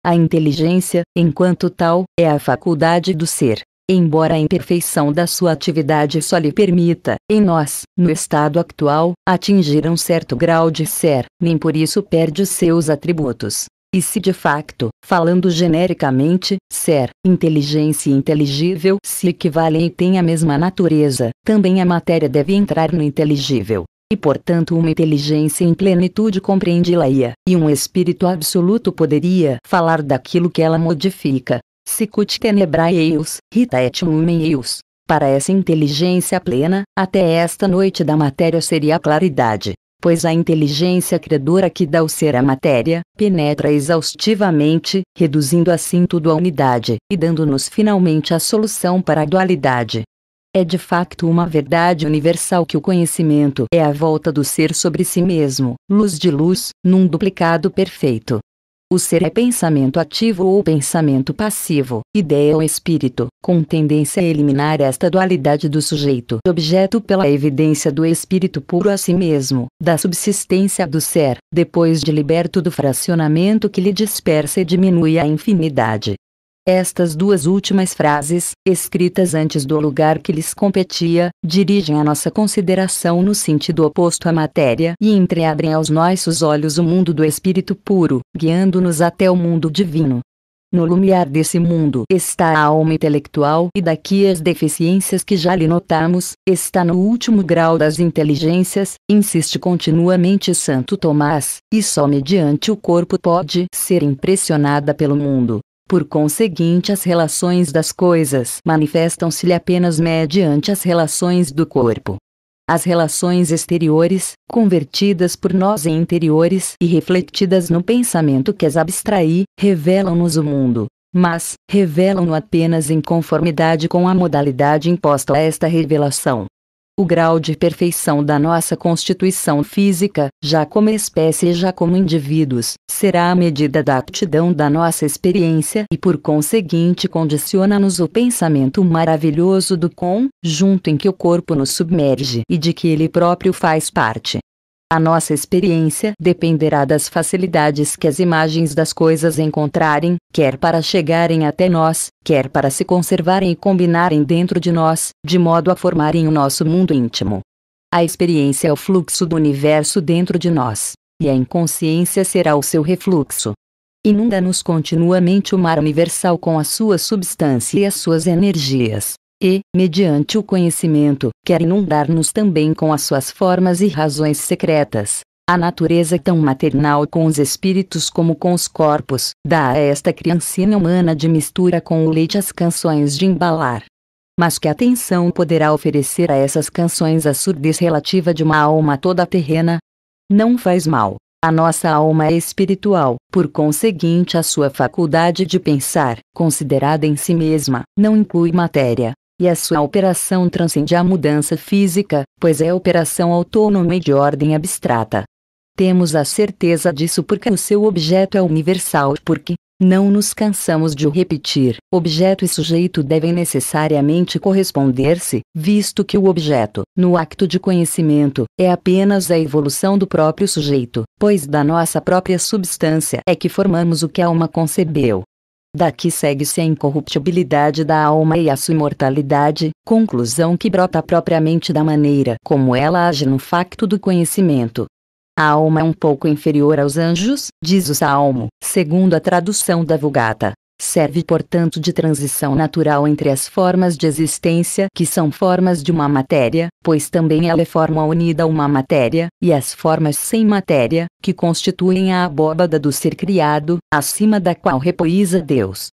A inteligência, enquanto tal, é a faculdade do ser. Embora a imperfeição da sua atividade só lhe permita, em nós, no estado atual, atingir um certo grau de ser, nem por isso perde seus atributos. E se de facto, falando genericamente, ser, inteligência e inteligível se equivalem e têm a mesma natureza, também a matéria deve entrar no inteligível. E portanto uma inteligência em plenitude compreende-la-ia, e um espírito absoluto poderia falar daquilo que ela modifica. Sicut tenebrae eus, rita et lumen eus. Para essa inteligência plena, até esta noite da matéria seria a claridade pois a inteligência credora que dá o ser à matéria, penetra exaustivamente, reduzindo assim tudo à unidade, e dando-nos finalmente a solução para a dualidade. É de facto uma verdade universal que o conhecimento é a volta do ser sobre si mesmo, luz de luz, num duplicado perfeito, o ser é pensamento ativo ou pensamento passivo, ideia ou espírito, com tendência a eliminar esta dualidade do sujeito-objeto pela evidência do espírito puro a si mesmo, da subsistência do ser, depois de liberto do fracionamento que lhe dispersa e diminui a infinidade. Estas duas últimas frases, escritas antes do lugar que lhes competia, dirigem a nossa consideração no sentido oposto à matéria e entreabrem aos nossos olhos o mundo do espírito puro, guiando-nos até o mundo divino. No lumiar desse mundo está a alma intelectual e daqui as deficiências que já lhe notamos, está no último grau das inteligências, insiste continuamente Santo Tomás, e só mediante o corpo pode ser impressionada pelo mundo. Por conseguinte, as relações das coisas manifestam-se-lhe apenas mediante as relações do corpo. As relações exteriores, convertidas por nós em interiores e refletidas no pensamento que as abstrai, revelam-nos o mundo, mas revelam-no apenas em conformidade com a modalidade imposta a esta revelação o grau de perfeição da nossa constituição física, já como espécie e já como indivíduos, será a medida da aptidão da nossa experiência e por conseguinte condiciona-nos o pensamento maravilhoso do conjunto em que o corpo nos submerge e de que ele próprio faz parte. A nossa experiência dependerá das facilidades que as imagens das coisas encontrarem, quer para chegarem até nós, quer para se conservarem e combinarem dentro de nós, de modo a formarem o nosso mundo íntimo. A experiência é o fluxo do universo dentro de nós, e a inconsciência será o seu refluxo. Inunda-nos continuamente o mar universal com a sua substância e as suas energias e, mediante o conhecimento, quer inundar-nos também com as suas formas e razões secretas. A natureza tão maternal com os espíritos como com os corpos, dá a esta criancinha humana de mistura com o leite as canções de embalar. Mas que atenção poderá oferecer a essas canções a surdez relativa de uma alma toda terrena? Não faz mal. A nossa alma é espiritual, por conseguinte, a sua faculdade de pensar, considerada em si mesma, não inclui matéria, e a sua operação transcende a mudança física, pois é operação autônoma e de ordem abstrata. Temos a certeza disso porque o seu objeto é universal porque, não nos cansamos de o repetir, objeto e sujeito devem necessariamente corresponder-se, visto que o objeto, no acto de conhecimento, é apenas a evolução do próprio sujeito, pois da nossa própria substância é que formamos o que a alma concebeu. Daqui segue-se a incorruptibilidade da alma e a sua imortalidade, conclusão que brota propriamente da maneira como ela age no facto do conhecimento. A alma é um pouco inferior aos anjos, diz o Salmo, segundo a tradução da Vulgata serve portanto de transição natural entre as formas de existência que são formas de uma matéria, pois também ela é forma unida a uma matéria, e as formas sem matéria, que constituem a abóbada do ser criado, acima da qual repoisa Deus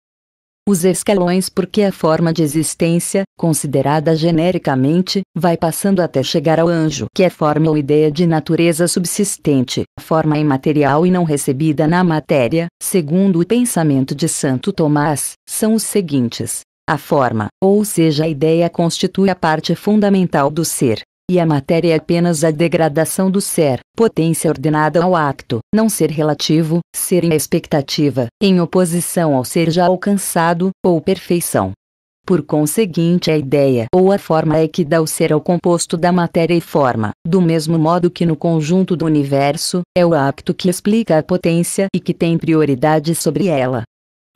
os escalões porque a forma de existência, considerada genericamente, vai passando até chegar ao anjo, que é forma ou ideia de natureza subsistente, forma imaterial e não recebida na matéria, segundo o pensamento de Santo Tomás, são os seguintes. A forma, ou seja, a ideia constitui a parte fundamental do ser, e a matéria é apenas a degradação do ser, potência ordenada ao acto, não ser relativo, ser em expectativa, em oposição ao ser já alcançado, ou perfeição. Por conseguinte, a ideia ou a forma é que dá o ser ao composto da matéria e forma, do mesmo modo que no conjunto do universo, é o acto que explica a potência e que tem prioridade sobre ela.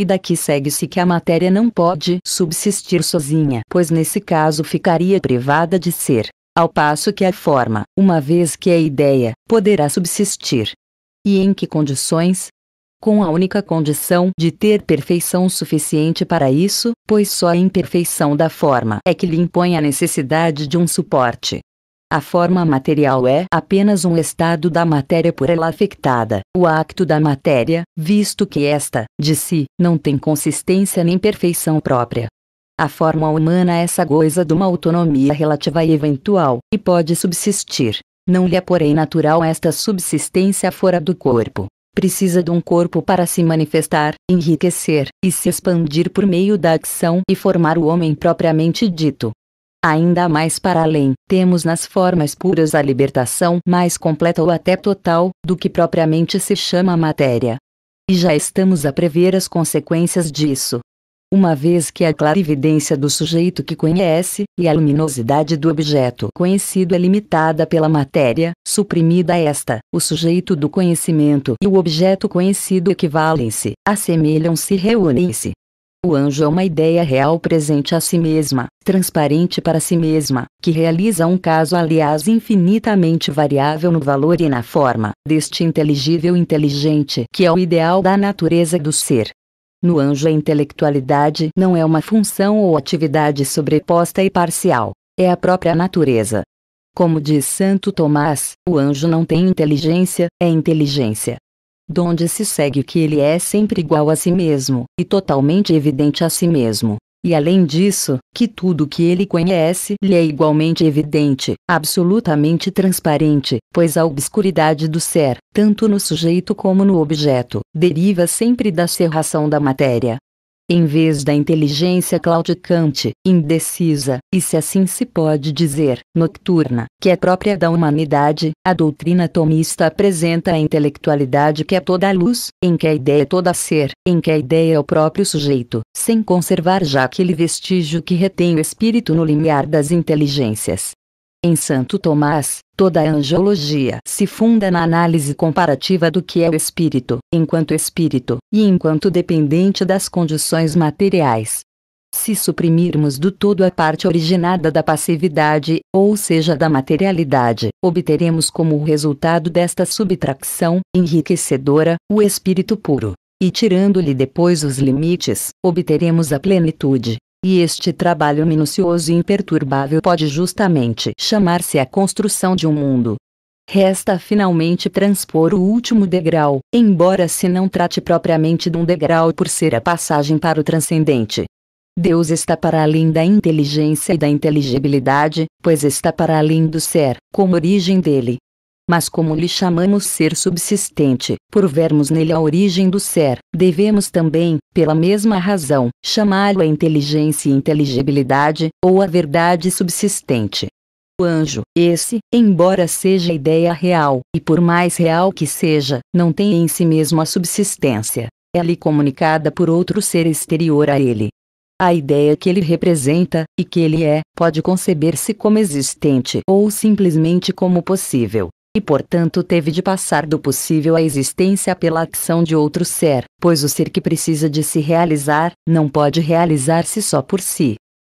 E daqui segue-se que a matéria não pode subsistir sozinha, pois nesse caso ficaria privada de ser ao passo que a forma, uma vez que é ideia, poderá subsistir. E em que condições? Com a única condição de ter perfeição suficiente para isso, pois só a imperfeição da forma é que lhe impõe a necessidade de um suporte. A forma material é apenas um estado da matéria por ela afectada, o acto da matéria, visto que esta, de si, não tem consistência nem perfeição própria. A forma humana é essa coisa de uma autonomia relativa e eventual, e pode subsistir. Não lhe é porém natural esta subsistência fora do corpo. Precisa de um corpo para se manifestar, enriquecer e se expandir por meio da ação e formar o homem propriamente dito. Ainda mais para além, temos nas formas puras a libertação mais completa ou até total do que propriamente se chama matéria. E já estamos a prever as consequências disso, uma vez que a clarividência do sujeito que conhece, e a luminosidade do objeto conhecido é limitada pela matéria, suprimida esta, o sujeito do conhecimento e o objeto conhecido equivalem-se, assemelham-se e reúnem-se. O anjo é uma ideia real presente a si mesma, transparente para si mesma, que realiza um caso aliás infinitamente variável no valor e na forma, deste inteligível inteligente que é o ideal da natureza do ser no anjo, a intelectualidade não é uma função ou atividade sobreposta e parcial. É a própria natureza. Como diz Santo Tomás, o anjo não tem inteligência, é inteligência. Donde se segue que ele é sempre igual a si mesmo, e totalmente evidente a si mesmo. E além disso, que tudo que ele conhece lhe é igualmente evidente, absolutamente transparente, pois a obscuridade do ser, tanto no sujeito como no objeto, deriva sempre da cerração da matéria, em vez da inteligência claudicante, indecisa, e se assim se pode dizer, nocturna, que é própria da humanidade, a doutrina tomista apresenta a intelectualidade que é toda a luz, em que a ideia é toda ser, em que a ideia é o próprio sujeito, sem conservar já aquele vestígio que retém o espírito no limiar das inteligências, em Santo Tomás, toda a angiologia se funda na análise comparativa do que é o espírito, enquanto espírito, e enquanto dependente das condições materiais. Se suprimirmos do todo a parte originada da passividade, ou seja, da materialidade, obteremos como resultado desta subtração, enriquecedora, o espírito puro. E tirando-lhe depois os limites, obteremos a plenitude, e este trabalho minucioso e imperturbável pode justamente chamar-se a construção de um mundo. Resta finalmente transpor o último degrau, embora se não trate propriamente de um degrau por ser a passagem para o transcendente. Deus está para além da inteligência e da inteligibilidade, pois está para além do ser, como origem dele, mas como lhe chamamos ser subsistente, por vermos nele a origem do ser, devemos também, pela mesma razão, chamá-lo a inteligência e inteligibilidade, ou a verdade subsistente. O anjo, esse, embora seja ideia real, e por mais real que seja, não tem em si mesmo a subsistência. É lhe comunicada por outro ser exterior a ele. A ideia que ele representa, e que ele é, pode conceber-se como existente ou simplesmente como possível e portanto teve de passar do possível à existência pela ação de outro ser, pois o ser que precisa de se realizar, não pode realizar-se só por si.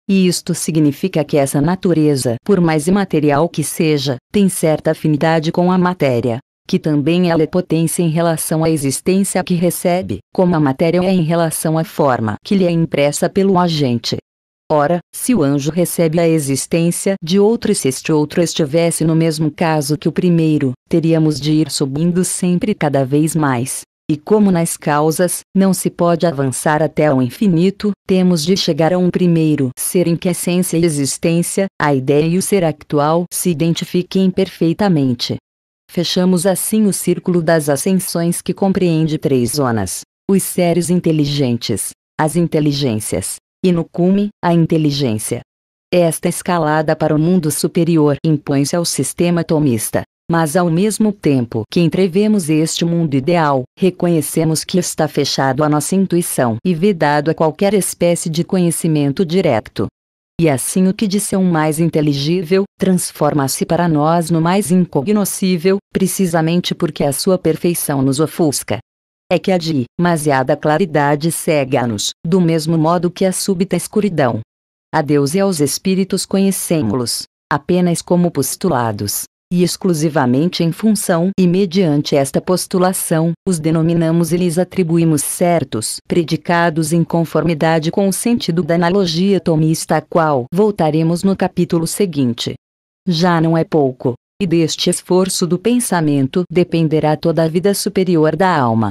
E isto significa que essa natureza, por mais imaterial que seja, tem certa afinidade com a matéria, que também ela é potência em relação à existência que recebe, como a matéria é em relação à forma que lhe é impressa pelo agente. Ora, se o anjo recebe a existência de outro e se este outro estivesse no mesmo caso que o primeiro, teríamos de ir subindo sempre cada vez mais. E como nas causas, não se pode avançar até ao infinito, temos de chegar a um primeiro ser em que a essência e existência, a ideia e o ser actual se identifiquem perfeitamente. Fechamos assim o círculo das ascensões que compreende três zonas: os seres inteligentes, as inteligências, e no cume, a inteligência. Esta escalada para o mundo superior impõe-se ao sistema tomista. Mas ao mesmo tempo que entrevemos este mundo ideal, reconhecemos que está fechado à nossa intuição e vedado a qualquer espécie de conhecimento direto. E assim o que de um mais inteligível, transforma-se para nós no mais incognoscível, precisamente porque a sua perfeição nos ofusca é que a de demasiada claridade cega-nos, do mesmo modo que a súbita escuridão. A Deus e aos espíritos conhecemos-los apenas como postulados, e exclusivamente em função e mediante esta postulação, os denominamos e lhes atribuímos certos predicados em conformidade com o sentido da analogia tomista a qual voltaremos no capítulo seguinte. Já não é pouco, e deste esforço do pensamento dependerá toda a vida superior da alma.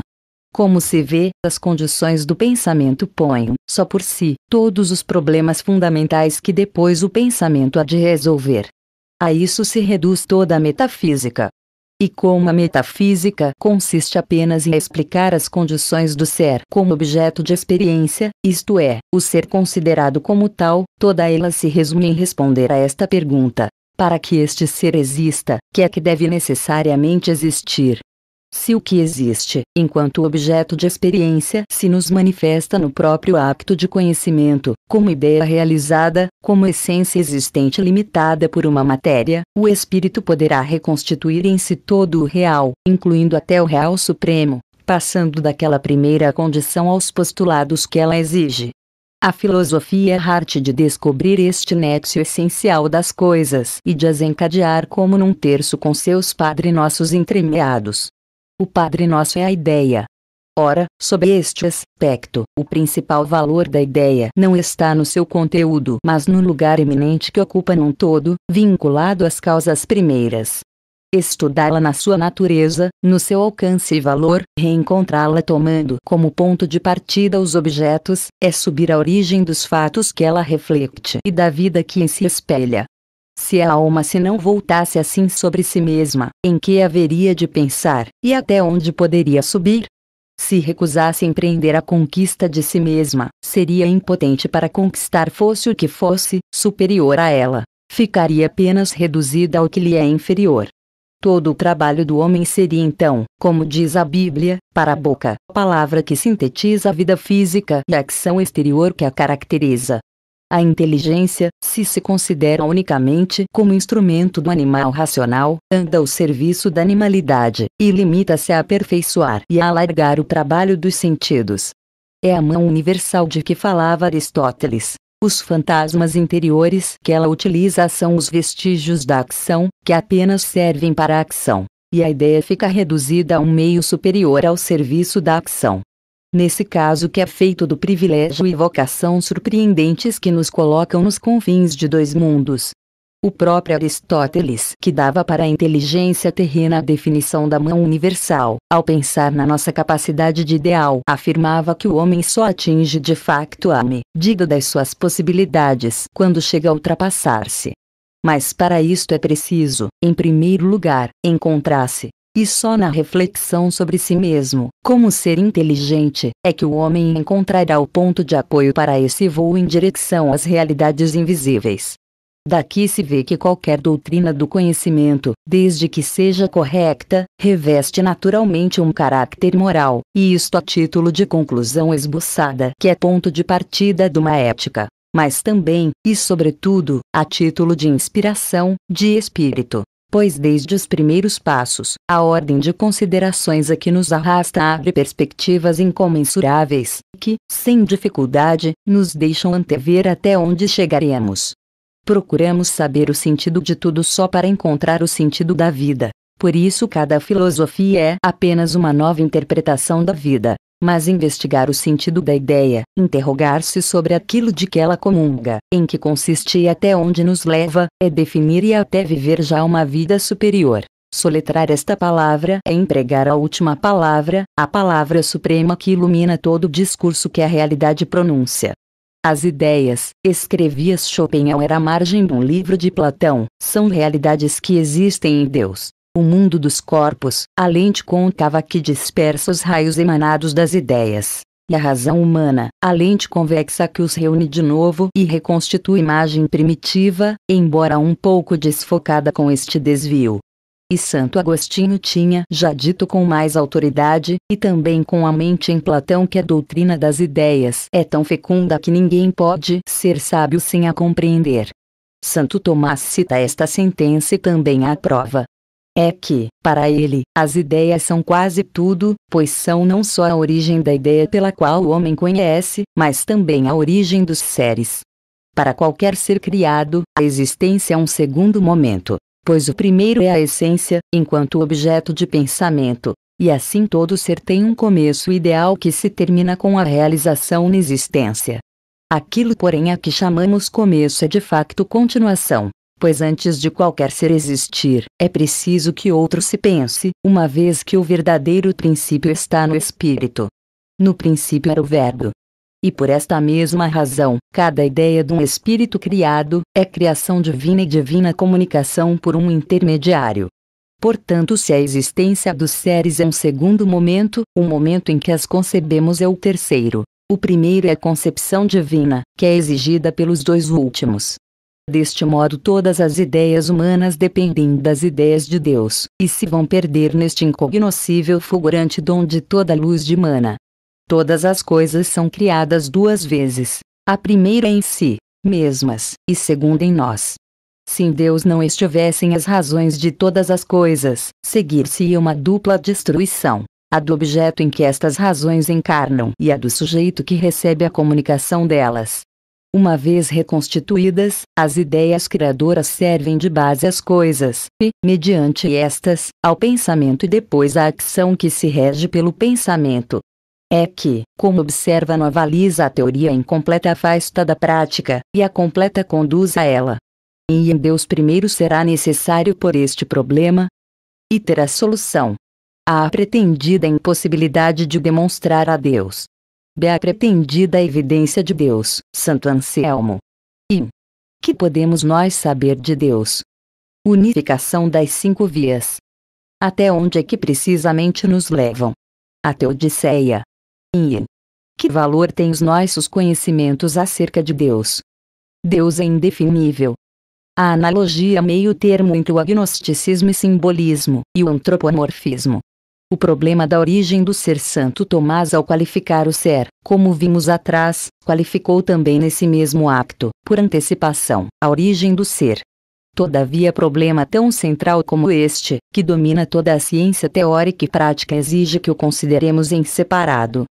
Como se vê, as condições do pensamento põem, só por si, todos os problemas fundamentais que depois o pensamento há de resolver. A isso se reduz toda a metafísica. E como a metafísica consiste apenas em explicar as condições do ser como objeto de experiência, isto é, o ser considerado como tal, toda ela se resume em responder a esta pergunta: para que este ser exista, que é que deve necessariamente existir? Se o que existe, enquanto objeto de experiência, se nos manifesta no próprio acto de conhecimento, como ideia realizada, como essência existente limitada por uma matéria, o espírito poderá reconstituir em si todo o real, incluindo até o real supremo, passando daquela primeira condição aos postulados que ela exige. A filosofia é a arte de descobrir este nexo essencial das coisas e de as encadear como num terço com seus Padre Nossos entremeados, o Padre Nosso é a ideia. Ora, sob este aspecto, o principal valor da ideia não está no seu conteúdo, mas no lugar eminente que ocupa num todo, vinculado às causas primeiras. Estudá-la na sua natureza, no seu alcance e valor, reencontrá-la tomando como ponto de partida os objetos, é subir à origem dos fatos que ela reflete e da vida que em si espelha se a alma se não voltasse assim sobre si mesma, em que haveria de pensar, e até onde poderia subir? Se recusasse empreender a conquista de si mesma, seria impotente para conquistar fosse o que fosse, superior a ela. Ficaria apenas reduzida ao que lhe é inferior. Todo o trabalho do homem seria então, como diz a Bíblia, para a boca, palavra que sintetiza a vida física e a ação exterior que a caracteriza. A inteligência, se se considera unicamente como instrumento do animal racional, anda ao serviço da animalidade, e limita-se a aperfeiçoar e a alargar o trabalho dos sentidos. É a mão universal de que falava Aristóteles. Os fantasmas interiores que ela utiliza são os vestígios da ação, que apenas servem para a ação, e a ideia fica reduzida a um meio superior ao serviço da ação nesse caso que é feito do privilégio e vocação surpreendentes que nos colocam nos confins de dois mundos. O próprio Aristóteles, que dava para a inteligência terrena a definição da mão universal, ao pensar na nossa capacidade de ideal, afirmava que o homem só atinge de facto a medida das suas possibilidades quando chega a ultrapassar-se. Mas para isto é preciso, em primeiro lugar, encontrar-se e só na reflexão sobre si mesmo, como ser inteligente, é que o homem encontrará o ponto de apoio para esse voo em direção às realidades invisíveis. Daqui se vê que qualquer doutrina do conhecimento, desde que seja correta, reveste naturalmente um caráter moral, e isto a título de conclusão esboçada, que é ponto de partida de uma ética, mas também, e sobretudo, a título de inspiração, de espírito pois desde os primeiros passos, a ordem de considerações a que nos arrasta abre perspectivas incomensuráveis, que, sem dificuldade, nos deixam antever até onde chegaremos. Procuramos saber o sentido de tudo só para encontrar o sentido da vida. Por isso, cada filosofia é apenas uma nova interpretação da vida, mas investigar o sentido da ideia, interrogar-se sobre aquilo de que ela comunga, em que consiste e até onde nos leva, é definir e até viver já uma vida superior. Soletrar esta palavra é empregar a última palavra, a palavra suprema que ilumina todo o discurso que a realidade pronuncia. As ideias, escrevia Schopenhauer à margem de um livro de Platão, são realidades que existem em Deus, o mundo dos corpos, a lente contava que dispersa os raios emanados das ideias. E a razão humana, a lente convexa que os reúne de novo e reconstitui imagem primitiva, embora um pouco desfocada com este desvio. E Santo Agostinho tinha já dito com mais autoridade, e também com a mente em Platão, que a doutrina das ideias é tão fecunda que ninguém pode ser sábio sem a compreender. Santo Tomás cita esta sentença e também a prova, é que, para ele, as ideias são quase tudo, pois são não só a origem da ideia pela qual o homem conhece, mas também a origem dos seres. Para qualquer ser criado, a existência é um segundo momento, pois o primeiro é a essência, enquanto objeto de pensamento, e assim todo ser tem um começo ideal que se termina com a realização na existência. Aquilo, porém, a que chamamos começo é de facto continuação, pois antes de qualquer ser existir, é preciso que outro se pense, uma vez que o verdadeiro princípio está no espírito. No princípio era o Verbo. E por esta mesma razão, cada ideia de um espírito criado é criação divina e divina comunicação por um intermediário. Portanto, se a existência dos seres é um segundo momento, o momento em que as concebemos é o terceiro. O primeiro é a concepção divina, que é exigida pelos dois últimos. Deste modo, todas as ideias humanas dependem das ideias de Deus, e se vão perder neste incognoscível fulgurante dom de toda luz de mana. Todas as coisas são criadas duas vezes: a primeira em si mesmas, e segunda em nós. Se em Deus não estivessem as razões de todas as coisas, seguir-se-ia uma dupla destruição a do objeto em que estas razões encarnam e a do sujeito que recebe a comunicação delas. Uma vez reconstituídas, as ideias criadoras servem de base às coisas, e, mediante estas, ao pensamento e depois à ação que se rege pelo pensamento. É que, como observa Nova a teoria incompleta afasta da prática, e a completa conduz a ela. E em Deus primeiro será necessário por este problema e terá solução. A pretendida impossibilidade de demonstrar a Deus B. A pretendida evidência de Deus, Santo Anselmo. E Que podemos nós saber de Deus? Unificação das cinco vias. Até onde é que precisamente nos levam? A teodiceia. E Que valor têm os nossos conhecimentos acerca de Deus? Deus é indefinível. A analogia meio termo entre o agnosticismo e simbolismo, e o antropomorfismo. O problema da origem do ser Santo Tomás ao qualificar o ser, como vimos atrás, qualificou também nesse mesmo acto, por antecipação, a origem do ser. Todavia, problema tão central como este, que domina toda a ciência teórica e prática, exige que o consideremos em separado.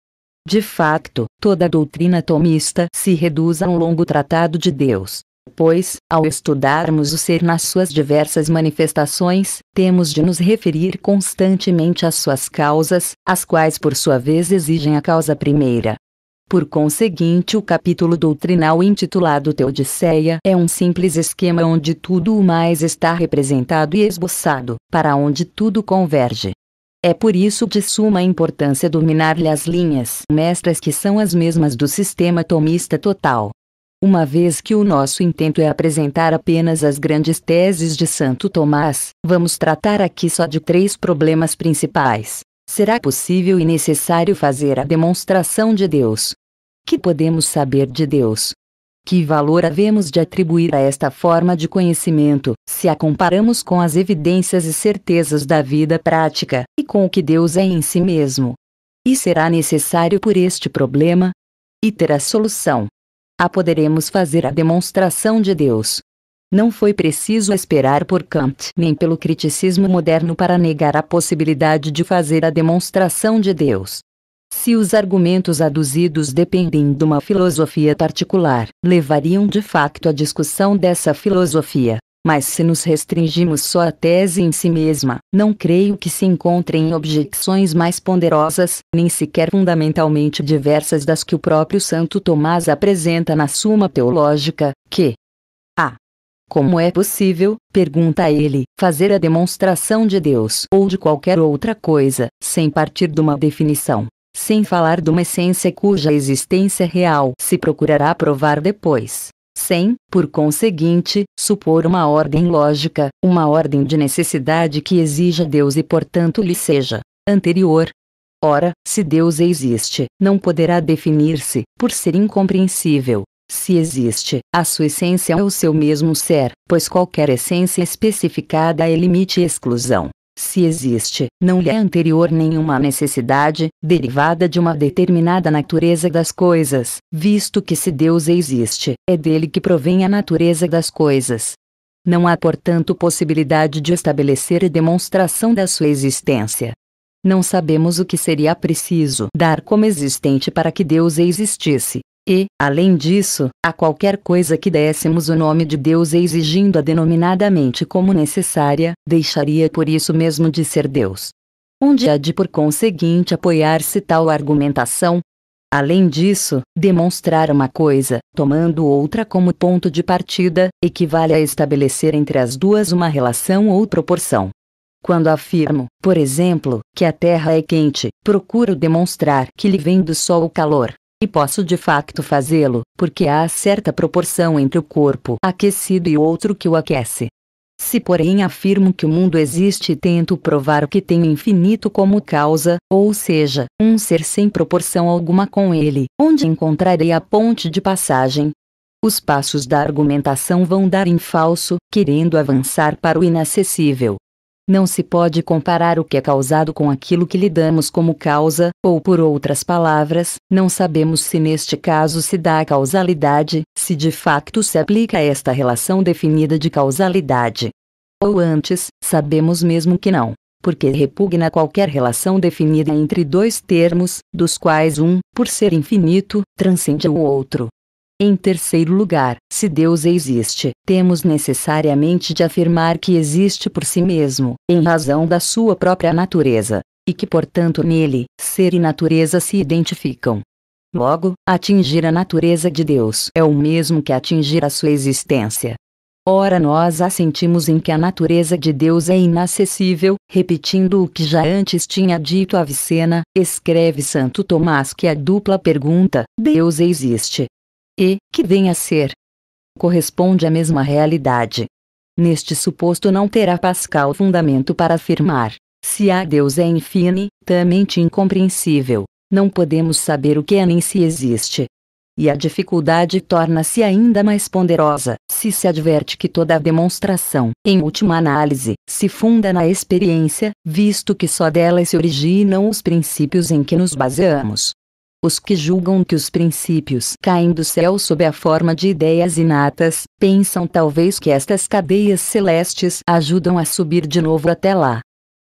De facto, toda a doutrina tomista se reduz a um longo tratado de Deus, Pois, ao estudarmos o ser nas suas diversas manifestações, temos de nos referir constantemente às suas causas, as quais por sua vez exigem a causa primeira. Por conseguinte, o capítulo doutrinal intitulado Teodiceia é um simples esquema onde tudo o mais está representado e esboçado, para onde tudo converge. É por isso de suma importância dominar-lhe as linhas mestras que são as mesmas do sistema tomista total uma vez que o nosso intento é apresentar apenas as grandes teses de Santo Tomás, vamos tratar aqui só de três problemas principais. Será possível e necessário fazer a demonstração de Deus? Que podemos saber de Deus? Que valor havemos de atribuir a esta forma de conhecimento, se a comparamos com as evidências e certezas da vida prática, e com o que Deus é em si mesmo? E será necessário por este problema? E terá solução a poderemos fazer a demonstração de Deus. Não foi preciso esperar por Kant nem pelo criticismo moderno para negar a possibilidade de fazer a demonstração de Deus. Se os argumentos aduzidos dependem de uma filosofia particular, levariam de facto à discussão dessa filosofia mas se nos restringimos só à tese em si mesma, não creio que se encontrem objeções mais ponderosas, nem sequer fundamentalmente diversas das que o próprio Santo Tomás apresenta na Suma Teológica, que a como é possível, pergunta ele, fazer a demonstração de Deus ou de qualquer outra coisa, sem partir de uma definição, sem falar de uma essência cuja existência real se procurará provar depois? sem, por conseguinte, supor uma ordem lógica, uma ordem de necessidade que exija Deus e portanto lhe seja anterior. Ora, se Deus existe, não poderá definir-se, por ser incompreensível. Se existe, a sua essência é o seu mesmo ser, pois qualquer essência especificada é limite e exclusão se existe, não lhe é anterior nenhuma necessidade, derivada de uma determinada natureza das coisas, visto que se Deus existe, é dele que provém a natureza das coisas. Não há, portanto, possibilidade de estabelecer demonstração da sua existência. Não sabemos o que seria preciso dar como existente para que Deus existisse, e, além disso, a qualquer coisa que dessemos o nome de Deus exigindo-a denominadamente como necessária, deixaria por isso mesmo de ser Deus. Onde há de por conseguinte apoiar-se tal argumentação? Além disso, demonstrar uma coisa, tomando outra como ponto de partida, equivale a estabelecer entre as duas uma relação ou proporção. Quando afirmo, por exemplo, que a Terra é quente, procuro demonstrar que lhe vem do Sol o calor, e posso de facto fazê-lo, porque há certa proporção entre o corpo aquecido e outro que o aquece. Se, porém, afirmo que o mundo existe e tento provar que tem o infinito como causa, ou seja, um ser sem proporção alguma com ele, onde encontrarei a ponte de passagem? Os passos da argumentação vão dar em falso, querendo avançar para o inacessível. Não se pode comparar o que é causado com aquilo que lhe damos como causa, ou por outras palavras, não sabemos se neste caso se dá a causalidade, se de facto se aplica esta relação definida de causalidade. Ou antes, sabemos mesmo que não, porque repugna qualquer relação definida entre dois termos, dos quais um, por ser infinito, transcende o outro. Em terceiro lugar, se Deus existe, temos necessariamente de afirmar que existe por si mesmo, em razão da sua própria natureza, e que, portanto, nele, ser e natureza se identificam. Logo, atingir a natureza de Deus é o mesmo que atingir a sua existência. Ora, nós assentimos em que a natureza de Deus é inacessível, repetindo o que já antes tinha dito Avicena, escreve Santo Tomás que a dupla pergunta, Deus existe, e que vem a ser corresponde à mesma realidade. Neste suposto não terá Pascal fundamento para afirmar, se a Deus é infinitamente incompreensível, não podemos saber o que é nem se existe. E a dificuldade torna-se ainda mais ponderosa se se adverte que toda a demonstração, em última análise, se funda na experiência, visto que só dela se originam os princípios em que nos baseamos. Os que julgam que os princípios caem do céu sob a forma de ideias inatas, pensam talvez que estas cadeias celestes ajudam a subir de novo até lá.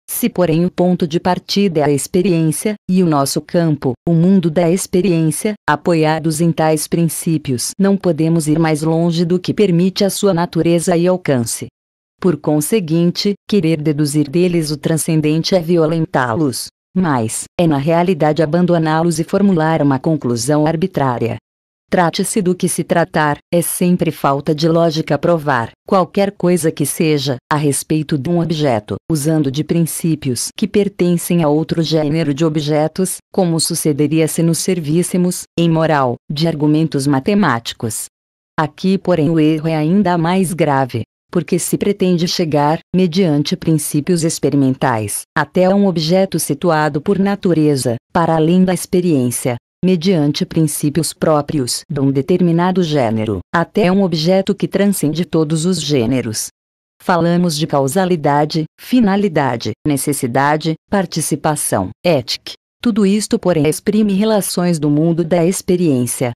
Se porém o ponto de partida é a experiência, e o nosso campo, o mundo da experiência, apoiados em tais princípios, não podemos ir mais longe do que permite a sua natureza e alcance. Por conseguinte, querer deduzir deles o transcendente é violentá-los mas é na realidade abandoná-los e formular uma conclusão arbitrária. Trate-se do que se tratar, é sempre falta de lógica provar, qualquer coisa que seja, a respeito de um objeto, usando de princípios que pertencem a outro gênero de objetos, como sucederia se nos servíssemos, em moral, de argumentos matemáticos. Aqui, porém, o erro é ainda mais grave, porque se pretende chegar, mediante princípios experimentais, até a um objeto situado por natureza, para além da experiência, mediante princípios próprios de um determinado gênero, até um objeto que transcende todos os gêneros. Falamos de causalidade, finalidade, necessidade, participação, ética. Tudo isto, porém, exprime relações do mundo da experiência,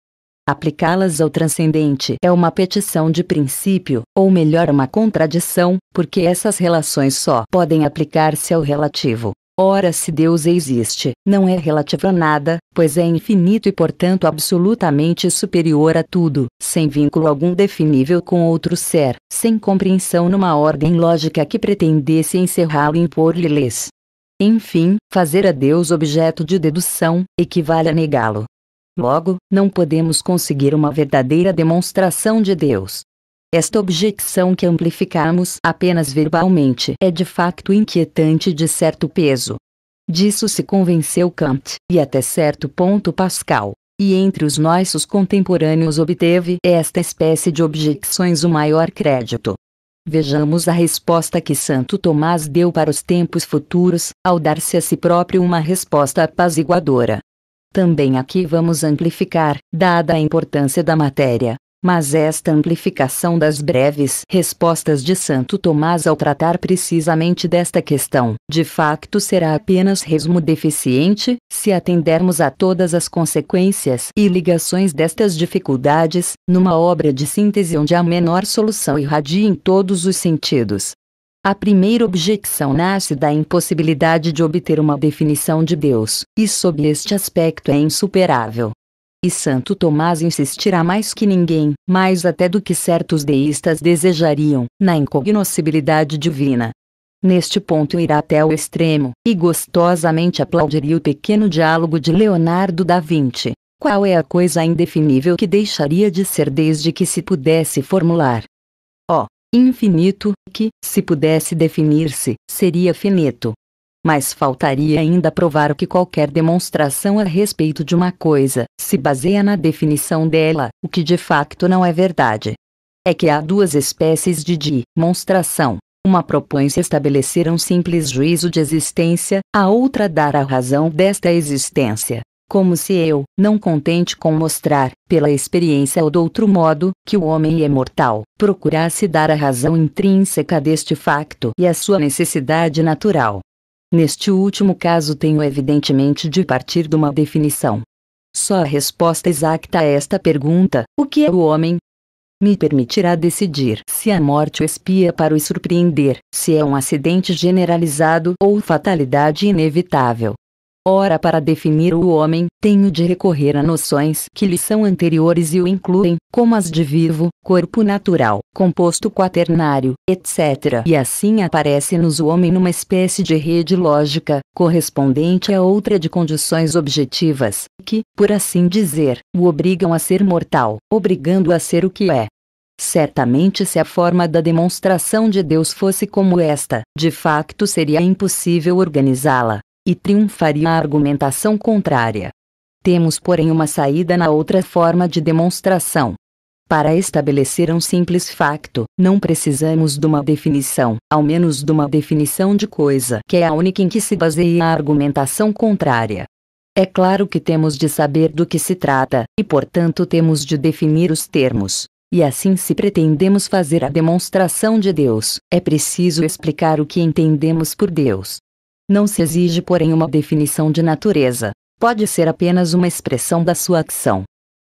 Aplicá-las ao transcendente é uma petição de princípio, ou melhor, uma contradição, porque essas relações só podem aplicar-se ao relativo. Ora, se Deus existe, não é relativo a nada, pois é infinito e, portanto, absolutamente superior a tudo, sem vínculo algum definível com outro ser, sem compreensão numa ordem lógica que pretendesse encerrá-lo e impor-lhe-lhes. Enfim, fazer a Deus objeto de dedução equivale a negá-lo. Logo, não podemos conseguir uma verdadeira demonstração de Deus. Esta objeção que amplificamos apenas verbalmente é de facto inquietante de certo peso. Disso se convenceu Kant, e até certo ponto Pascal, e entre os nossos contemporâneos obteve esta espécie de objeções o maior crédito. Vejamos a resposta que Santo Tomás deu para os tempos futuros, ao dar-se a si próprio uma resposta apaziguadora. Também aqui vamos amplificar, dada a importância da matéria. Mas esta amplificação das breves respostas de Santo Tomás ao tratar precisamente desta questão, de facto será apenas resmo deficiente, se atendermos a todas as consequências e ligações destas dificuldades, numa obra de síntese onde a menor solução irradia em todos os sentidos, a primeira objeção nasce da impossibilidade de obter uma definição de Deus, e sob este aspecto é insuperável. E Santo Tomás insistirá mais que ninguém, mais até do que certos deístas desejariam, na incognoscibilidade divina. Neste ponto irá até o extremo, e gostosamente aplaudiria o pequeno diálogo de Leonardo da Vinci. Qual é a coisa indefinível que deixaria de ser desde que se pudesse formular? infinito, que, se pudesse definir-se, seria finito. Mas faltaria ainda provar que qualquer demonstração a respeito de uma coisa se baseia na definição dela, o que de facto não é verdade. É que há duas espécies de demonstração. Uma propõe-se estabelecer um simples juízo de existência, a outra dar a razão desta existência. Como se eu, não contente com mostrar, pela experiência ou de outro modo, que o homem é mortal, procurasse dar a razão intrínseca deste facto e a sua necessidade natural. Neste último caso, tenho evidentemente de partir de uma definição. Só a resposta exata a esta pergunta, o que é o homem, me permitirá decidir se a morte o espia para o surpreender, se é um acidente generalizado ou fatalidade inevitável, Ora, para definir o homem, tenho de recorrer a noções que lhe são anteriores e o incluem, como as de vivo, corpo natural, composto quaternário, etc. E assim aparece-nos o homem numa espécie de rede lógica, correspondente a outra de condições objetivas, que, por assim dizer, o obrigam a ser mortal, obrigando-o a ser o que é. Certamente, se a forma da demonstração de Deus fosse como esta, de facto seria impossível organizá-la, e triunfaria a argumentação contrária. Temos, porém, uma saída na outra forma de demonstração. Para estabelecer um simples facto, não precisamos de uma definição, ao menos de uma definição de coisa, que é a única em que se baseia a argumentação contrária. É claro que temos de saber do que se trata, e portanto temos de definir os termos. E assim, se pretendemos fazer a demonstração de Deus, é preciso explicar o que entendemos por Deus. Não se exige, porém, uma definição de natureza. Pode ser apenas uma expressão da sua ação.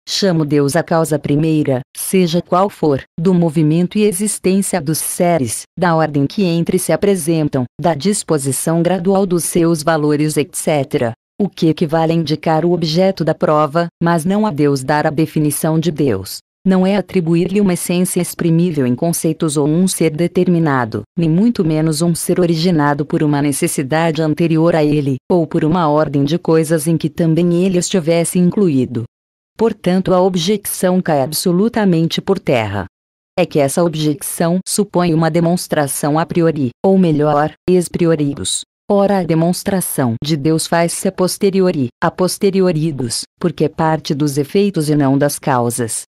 Chamo Deus a causa primeira, seja qual for, do movimento e existência dos seres, da ordem que entre se apresentam, da disposição gradual dos seus valores, etc. O que equivale a indicar o objeto da prova, mas não a Deus dar a definição de Deus. Não é atribuir-lhe uma essência exprimível em conceitos ou um ser determinado, nem muito menos um ser originado por uma necessidade anterior a ele, ou por uma ordem de coisas em que também ele estivesse incluído. Portanto, a objeção cai absolutamente por terra é que essa objeção supõe uma demonstração a priori, ou melhor, ex prioribus. Ora, a demonstração de Deus faz-se a posteriori, a posteriori dos, porque é parte dos efeitos e não das causas.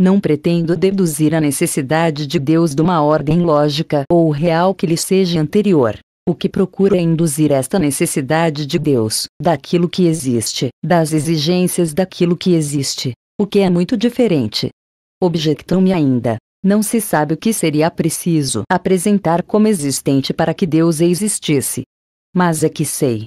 Não pretendo deduzir a necessidade de Deus de uma ordem lógica ou real que lhe seja anterior. O que procura é induzir esta necessidade de Deus, daquilo que existe, das exigências daquilo que existe, o que é muito diferente. Objetam-me ainda. Não se sabe o que seria preciso apresentar como existente para que Deus existisse. Mas é que sei,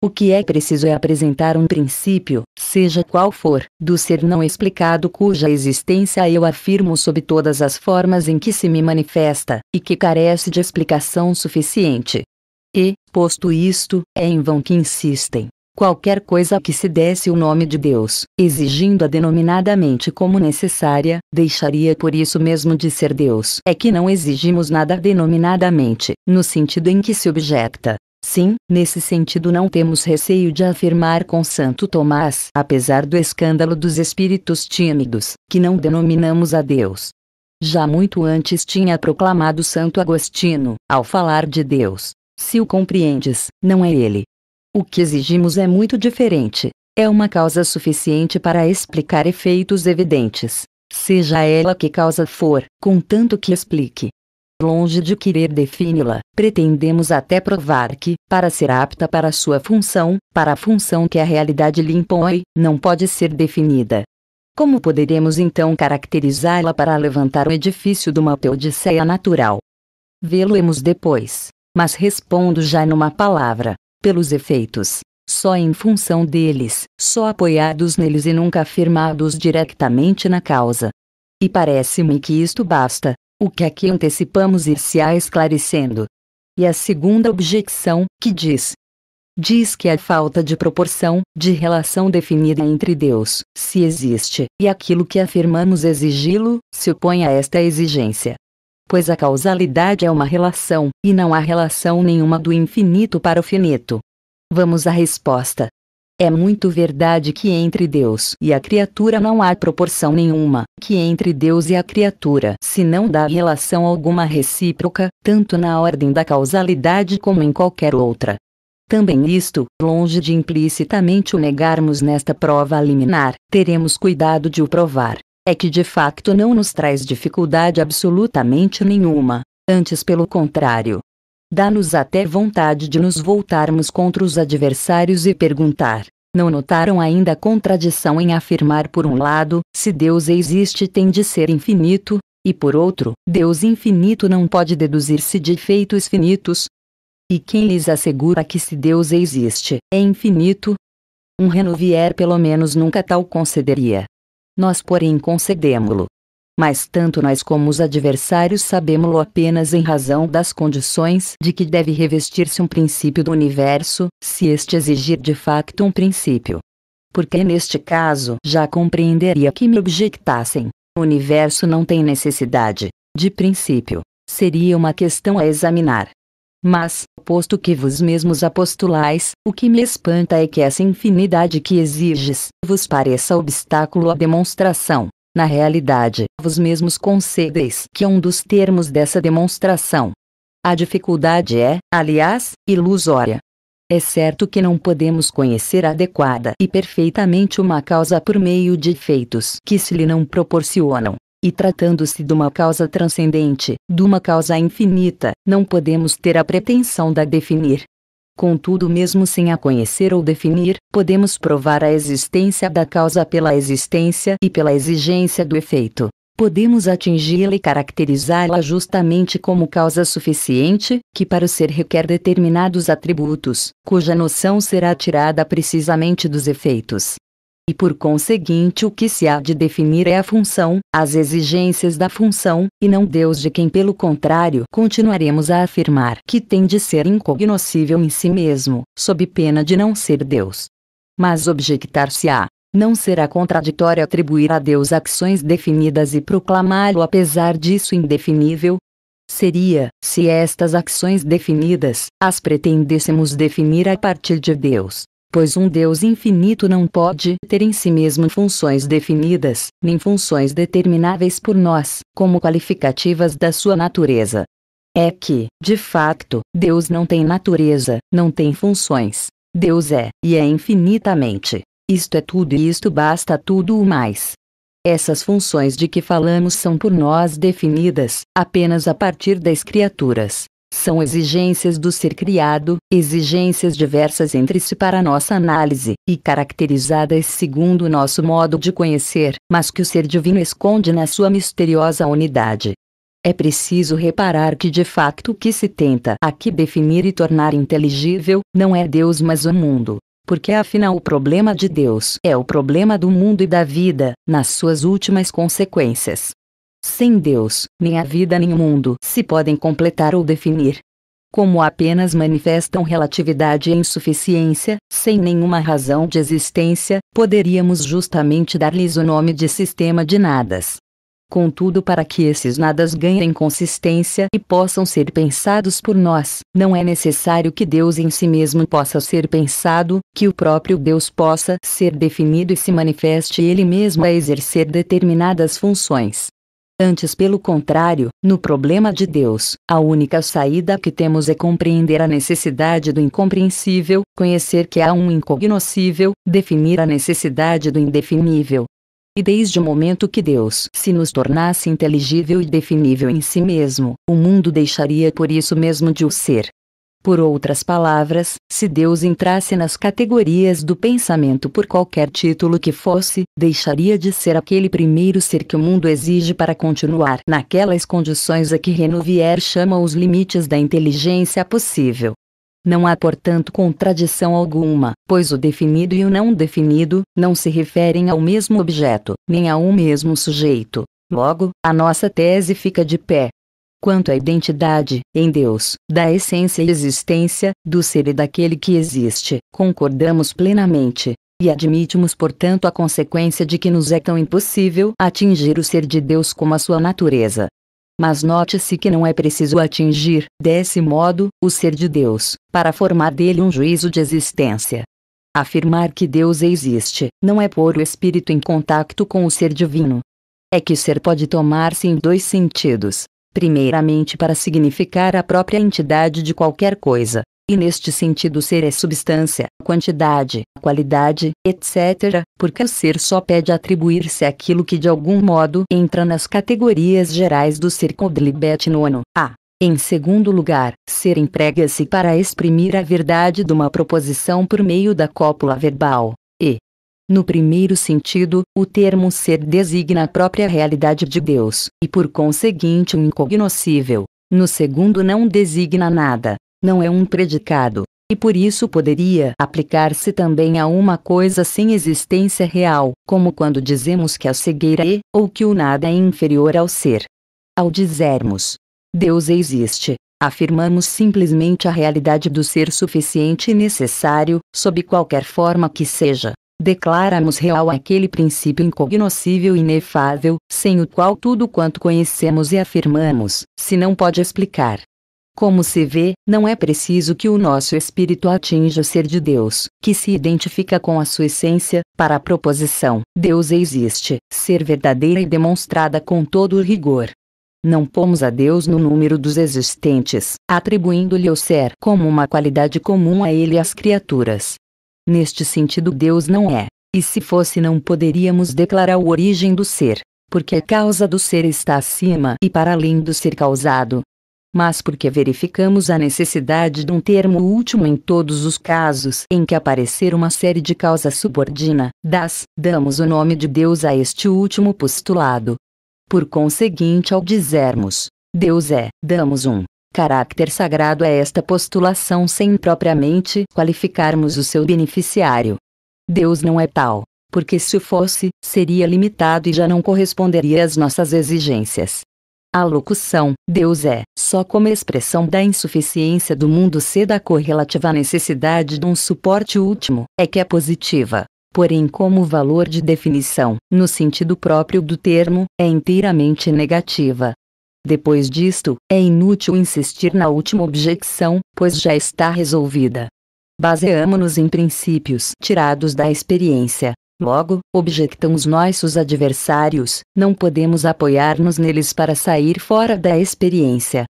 o que é preciso é apresentar um princípio, seja qual for, do ser não explicado cuja existência eu afirmo sob todas as formas em que se me manifesta, e que carece de explicação suficiente. E, posto isto, é em vão que insistem. Qualquer coisa que se desse o nome de Deus, exigindo-a denominadamente como necessária, deixaria por isso mesmo de ser Deus. É que não exigimos nada denominadamente, no sentido em que se objecta, Sim, nesse sentido não temos receio de afirmar com Santo Tomás, apesar do escândalo dos espíritos tímidos, que não denominamos a Deus. Já muito antes tinha proclamado Santo Agostinho, ao falar de Deus: Se o compreendes, não é Ele. O que exigimos é muito diferente. É uma causa suficiente para explicar efeitos evidentes, seja ela que causa for, contanto que explique longe de querer defini-la, pretendemos até provar que, para ser apta para sua função, para a função que a realidade lhe impõe, não pode ser definida. Como poderemos então caracterizá-la para levantar o edifício de uma teodiceia natural? Vê-lo-emos depois, mas respondo já numa palavra, pelos efeitos. Só em função deles, só apoiados neles e nunca afirmados diretamente na causa. E parece-me que isto basta, o que aqui é antecipamos e se há esclarecendo. E a segunda objeção, que diz: diz que a falta de proporção, de relação definida entre Deus, se existe, e aquilo que afirmamos exigi-lo, se opõe a esta exigência. Pois a causalidade é uma relação, e não há relação nenhuma do infinito para o finito. Vamos à resposta. É muito verdade que entre Deus e a criatura não há proporção nenhuma, que entre Deus e a criatura se não dá relação alguma recíproca, tanto na ordem da causalidade como em qualquer outra. Também isto, longe de implicitamente o negarmos nesta prova liminar, teremos cuidado de o provar, é que de facto não nos traz dificuldade absolutamente nenhuma, antes pelo contrário, Dá-nos até vontade de nos voltarmos contra os adversários e perguntar: não notaram ainda a contradição em afirmar, por um lado, se Deus existe tem de ser infinito, e por outro, Deus infinito não pode deduzir-se de feitos finitos? E quem lhes assegura que se Deus existe, é infinito? Um Renovier pelo menos nunca tal concederia. Nós, porém, concedemo-lo, mas tanto nós como os adversários sabemos-lo apenas em razão das condições de que deve revestir-se um princípio do universo, se este exigir de facto um princípio. Porque neste caso já compreenderia que me objectassem. O universo não tem necessidade de princípio. Seria uma questão a examinar. Mas, posto que vos mesmos apostulais, o que me espanta é que essa infinidade que exiges vos pareça obstáculo à demonstração na realidade, vos mesmos concedeis que um dos termos dessa demonstração. A dificuldade é, aliás, ilusória. É certo que não podemos conhecer adequada e perfeitamente uma causa por meio de efeitos que se lhe não proporcionam. E tratando-se de uma causa transcendente, de uma causa infinita, não podemos ter a pretensão de definir, Contudo, mesmo sem a conhecer ou definir, podemos provar a existência da causa pela existência e pela exigência do efeito. Podemos atingi-la e caracterizá-la justamente como causa suficiente, que para o ser requer determinados atributos, cuja noção será tirada precisamente dos efeitos e por conseguinte o que se há de definir é a função, as exigências da função, e não Deus de quem pelo contrário continuaremos a afirmar que tem de ser incognoscível em si mesmo, sob pena de não ser Deus. Mas objectar-se-á, não será contraditório atribuir a Deus ações definidas e proclamá-lo apesar disso indefinível? Seria, se estas ações definidas, as pretendêssemos definir a partir de Deus, pois um Deus infinito não pode ter em si mesmo funções definidas, nem funções determináveis por nós, como qualificativas da sua natureza. É que, de facto, Deus não tem natureza, não tem funções. Deus é, e é infinitamente. Isto é tudo e isto basta tudo o mais. Essas funções de que falamos são por nós definidas, apenas a partir das criaturas, são exigências do ser criado, exigências diversas entre si para nossa análise, e caracterizadas segundo o nosso modo de conhecer, mas que o ser divino esconde na sua misteriosa unidade. É preciso reparar que de facto o que se tenta aqui definir e tornar inteligível, não é Deus mas o mundo. Porque afinal o problema de Deus é o problema do mundo e da vida, nas suas últimas consequências. Sem Deus, nem a vida nem o mundo se podem completar ou definir. Como apenas manifestam relatividade e insuficiência, sem nenhuma razão de existência, poderíamos justamente dar-lhes o nome de sistema de nadas. Contudo, para que esses nadas ganhem consistência e possam ser pensados por nós, não é necessário que Deus em si mesmo possa ser pensado, que o próprio Deus possa ser definido e se manifeste Ele mesmo a exercer determinadas funções. Antes, pelo contrário, no problema de Deus, a única saída que temos é compreender a necessidade do incompreensível, conhecer que há um incognoscível, definir a necessidade do indefinível. E desde o momento que Deus se nos tornasse inteligível e definível em si mesmo, o mundo deixaria por isso mesmo de o ser. Por outras palavras, se Deus entrasse nas categorias do pensamento por qualquer título que fosse, deixaria de ser aquele primeiro ser que o mundo exige para continuar naquelas condições a que Renouvier chama os limites da inteligência possível. Não há, portanto, contradição alguma, pois o definido e o não definido não se referem ao mesmo objeto, nem a um mesmo sujeito. Logo, a nossa tese fica de pé, quanto à identidade, em Deus, da essência e existência, do ser e daquele que existe, concordamos plenamente. E admitimos, portanto, a consequência de que nos é tão impossível atingir o ser de Deus como a sua natureza. Mas note-se que não é preciso atingir, desse modo, o ser de Deus, para formar dele um juízo de existência. Afirmar que Deus existe, não é pôr o espírito em contato com o ser divino. É que ser pode tomar-se em dois sentidos, primeiramente para significar a própria entidade de qualquer coisa, e neste sentido ser é substância, quantidade, qualidade, etc., porque o ser só pede atribuir-se aquilo que de algum modo entra nas categorias gerais do ser Kodlibet nono. A. Em segundo lugar, ser emprega-se para exprimir a verdade de uma proposição por meio da cópula verbal. E, no primeiro sentido, o termo ser designa a própria realidade de Deus, e por conseguinte o um incognoscível. No segundo, não designa nada, não é um predicado, e por isso poderia aplicar-se também a uma coisa sem existência real, como quando dizemos que a cegueira é, ou que o nada é inferior ao ser. Ao dizermos Deus existe, afirmamos simplesmente a realidade do ser suficiente e necessário, sob qualquer forma que seja declaramos real aquele princípio incognoscível e inefável, sem o qual tudo quanto conhecemos e afirmamos, se não pode explicar. Como se vê, não é preciso que o nosso espírito atinja o ser de Deus, que se identifica com a sua essência, para a proposição, Deus existe, ser verdadeira e demonstrada com todo o rigor. Não pomos a Deus no número dos existentes, atribuindo-lhe o ser como uma qualidade comum a ele e às criaturas, Neste sentido, Deus não é. E se fosse, não poderíamos declarar a origem do ser, porque a causa do ser está acima e para além do ser causado. Mas porque verificamos a necessidade de um termo último em todos os casos em que aparecer uma série de causas subordina, das, damos o nome de Deus a este último postulado. Por conseguinte, ao dizermos Deus é, damos um caráter sagrado a é esta postulação sem propriamente qualificarmos o seu beneficiário. Deus não é tal, porque se o fosse, seria limitado e já não corresponderia às nossas exigências. A locução, Deus é, só como expressão da insuficiência do mundo se da correlativa à necessidade de um suporte último, é que é positiva. Porém, como valor de definição, no sentido próprio do termo, é inteiramente negativa, depois disto, é inútil insistir na última objeção, pois já está resolvida. Baseamo-nos em princípios tirados da experiência. Logo, objectam os nossos adversários, não podemos apoiar-nos neles para sair fora da experiência.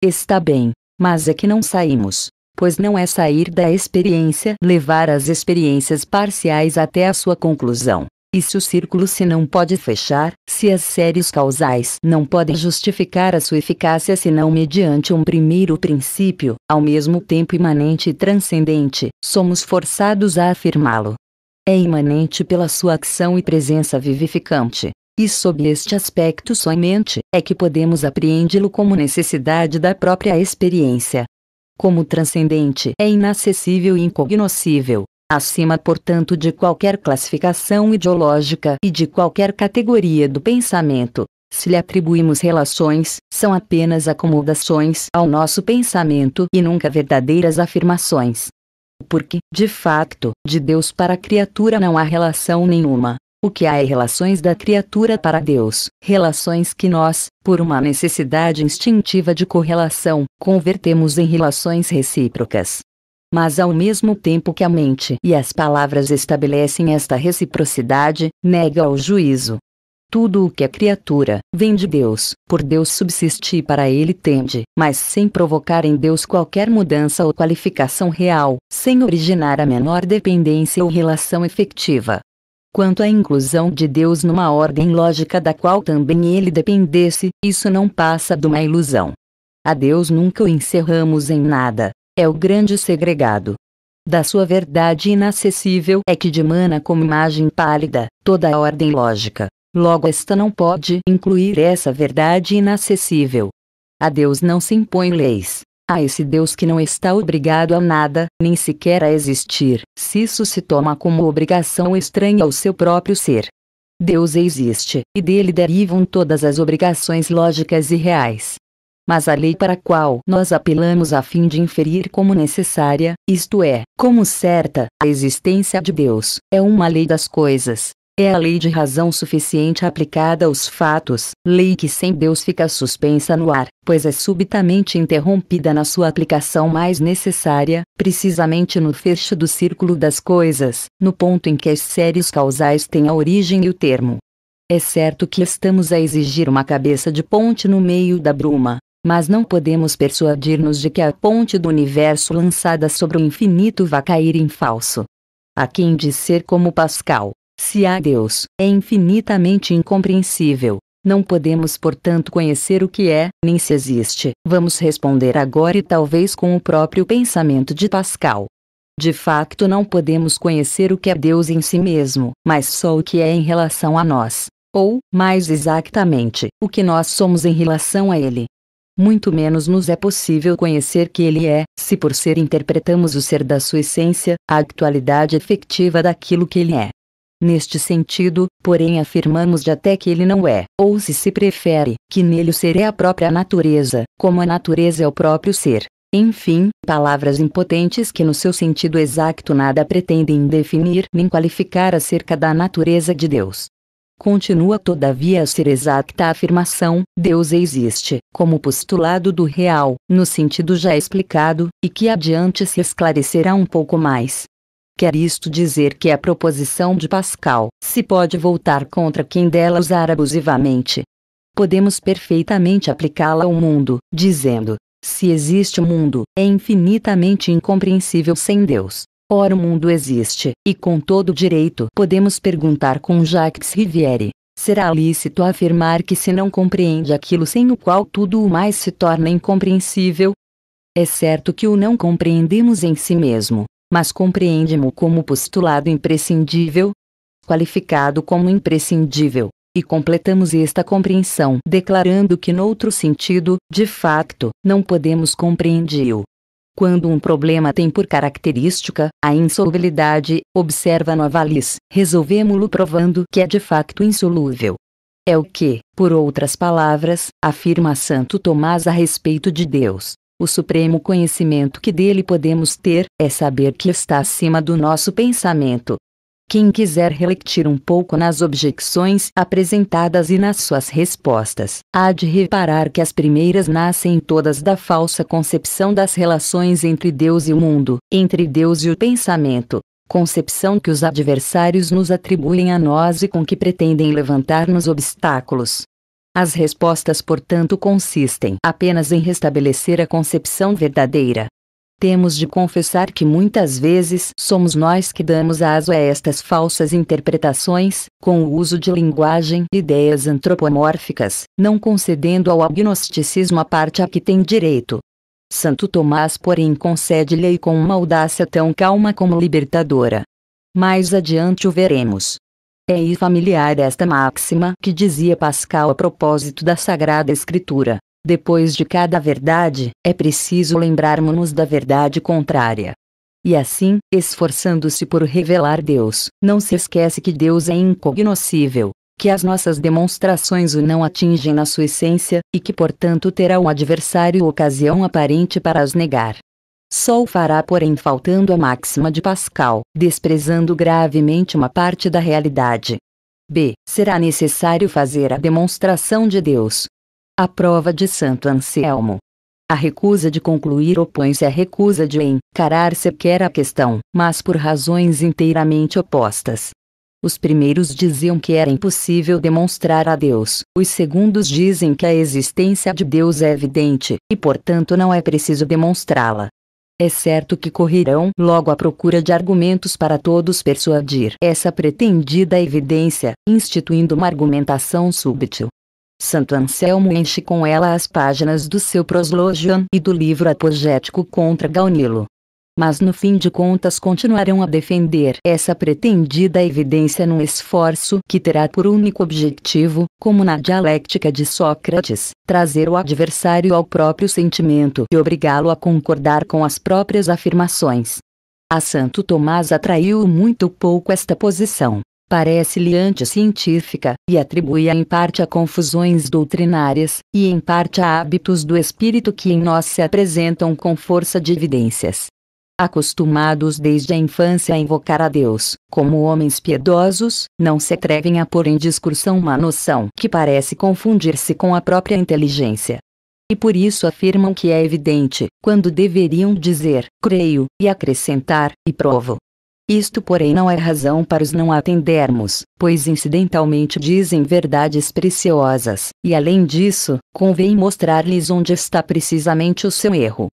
Está bem, mas é que não saímos. Pois não é sair da experiência levar as experiências parciais até a sua conclusão. E se o círculo se não pode fechar, se as séries causais não podem justificar a sua eficácia senão mediante um primeiro princípio, ao mesmo tempo imanente e transcendente, somos forçados a afirmá-lo. É imanente pela sua ação e presença vivificante. E sob este aspecto somente, é que podemos apreendê-lo como necessidade da própria experiência. Como transcendente, é inacessível e incognoscível, acima portanto de qualquer classificação ideológica e de qualquer categoria do pensamento. Se lhe atribuímos relações, são apenas acomodações ao nosso pensamento e nunca verdadeiras afirmações. Porque, de facto, de Deus para a criatura não há relação nenhuma. O que há é relações da criatura para Deus, relações que nós, por uma necessidade instintiva de correlação, convertemos em relações recíprocas mas ao mesmo tempo que a mente e as palavras estabelecem esta reciprocidade, nega ao juízo. Tudo o que é criatura vem de Deus, por Deus subsiste e para ele tende, mas sem provocar em Deus qualquer mudança ou qualificação real, sem originar a menor dependência ou relação efetiva. Quanto à inclusão de Deus numa ordem lógica da qual também ele dependesse, isso não passa de uma ilusão. A Deus nunca o encerramos em nada, é o grande segregado. Da sua verdade inacessível é que dimana como imagem pálida toda a ordem lógica. Logo, esta não pode incluir essa verdade inacessível. A Deus não se impõe leis. A esse Deus que não está obrigado a nada, nem sequer a existir, se isso se toma como obrigação estranha ao seu próprio ser. Deus existe, e dele derivam todas as obrigações lógicas e reais mas a lei para a qual nós apelamos a fim de inferir como necessária, isto é, como certa, a existência de Deus, é uma lei das coisas. É a lei de razão suficiente aplicada aos fatos, lei que sem Deus fica suspensa no ar, pois é subitamente interrompida na sua aplicação mais necessária, precisamente no fecho do círculo das coisas, no ponto em que as séries causais têm a origem e o termo. É certo que estamos a exigir uma cabeça de ponte no meio da bruma, mas não podemos persuadir-nos de que a ponte do universo lançada sobre o infinito vá cair em falso. A quem disser como Pascal, se há Deus, é infinitamente incompreensível. Não podemos, portanto, conhecer o que é, nem se existe. Vamos responder agora e talvez com o próprio pensamento de Pascal. De facto, não podemos conhecer o que é Deus em si mesmo, mas só o que é em relação a nós, ou, mais exatamente, o que nós somos em relação a Ele muito menos nos é possível conhecer que ele é, se por ser interpretamos o ser da sua essência, a actualidade efetiva daquilo que ele é. Neste sentido, porém afirmamos de até que ele não é, ou se se prefere, que nele o ser é a própria natureza, como a natureza é o próprio ser. Enfim, palavras impotentes que no seu sentido exato nada pretendem definir nem qualificar acerca da natureza de Deus. Continua todavia a ser exata a afirmação, Deus existe, como postulado do real, no sentido já explicado, e que adiante se esclarecerá um pouco mais. Quer isto dizer que a proposição de Pascal se pode voltar contra quem dela usar abusivamente. Podemos perfeitamente aplicá-la ao mundo, dizendo: se existe o um mundo, é infinitamente incompreensível sem Deus. Ora o mundo existe, e com todo direito podemos perguntar com Jacques Rivière. Será lícito afirmar que se não compreende aquilo sem o qual tudo o mais se torna incompreensível? É certo que o não compreendemos em si mesmo, mas compreendemos como postulado imprescindível, qualificado como imprescindível, e completamos esta compreensão declarando que noutro sentido, de facto, não podemos compreendê-lo. Quando um problema tem por característica a insolubilidade, observa Novalis, resolvemo-lo provando que é de facto insolúvel. É o que, por outras palavras, afirma Santo Tomás a respeito de Deus. O supremo conhecimento que dele podemos ter é saber que está acima do nosso pensamento, quem quiser relectir um pouco nas objeções apresentadas e nas suas respostas, há de reparar que as primeiras nascem todas da falsa concepção das relações entre Deus e o mundo, entre Deus e o pensamento, concepção que os adversários nos atribuem a nós e com que pretendem levantar-nos obstáculos. As respostas, portanto, consistem apenas em restabelecer a concepção verdadeira, temos de confessar que muitas vezes somos nós que damos aso a estas falsas interpretações, com o uso de linguagem e ideias antropomórficas, não concedendo ao agnosticismo a parte a que tem direito. Santo Tomás, porém, concede-lhe com uma audácia tão calma como libertadora. Mais adiante o veremos. É familiar esta máxima que dizia Pascal a propósito da Sagrada Escritura. Depois de cada verdade, é preciso lembrarmos-nos da verdade contrária. E assim, esforçando-se por revelar Deus, não se esquece que Deus é incognoscível, que as nossas demonstrações o não atingem na sua essência, e que portanto terá o adversário ocasião aparente para as negar. Só o fará, porém, faltando a máxima de Pascal, desprezando gravemente uma parte da realidade. B. Será necessário fazer a demonstração de Deus, a prova de Santo Anselmo. A recusa de concluir opõe-se à recusa de encarar sequer a questão, mas por razões inteiramente opostas. Os primeiros diziam que era impossível demonstrar a Deus, os segundos dizem que a existência de Deus é evidente, e portanto não é preciso demonstrá-la. É certo que correrão logo à procura de argumentos para todos persuadir essa pretendida evidência, instituindo uma argumentação súbtil, Santo Anselmo enche com ela as páginas do seu Proslogion e do livro apogético contra Gaunilo. Mas no fim de contas continuarão a defender essa pretendida evidência num esforço que terá por único objetivo, como na dialéctica de Sócrates, trazer o adversário ao próprio sentimento e obrigá-lo a concordar com as próprias afirmações. A Santo Tomás atraiu muito pouco esta posição, parece-lhe anti anti-científica, e atribui-a em parte a confusões doutrinárias e em parte a hábitos do espírito que em nós se apresentam com força de evidências. Acostumados desde a infância a invocar a Deus, como homens piedosos, não se atrevem a pôr em discussão uma noção que parece confundir-se com a própria inteligência. E por isso afirmam que é evidente, quando deveriam dizer, creio, e acrescentar, e provo. Isto porém não é razão para os não atendermos, pois incidentalmente dizem verdades preciosas, e além disso, convém mostrar-lhes onde está precisamente o seu erro.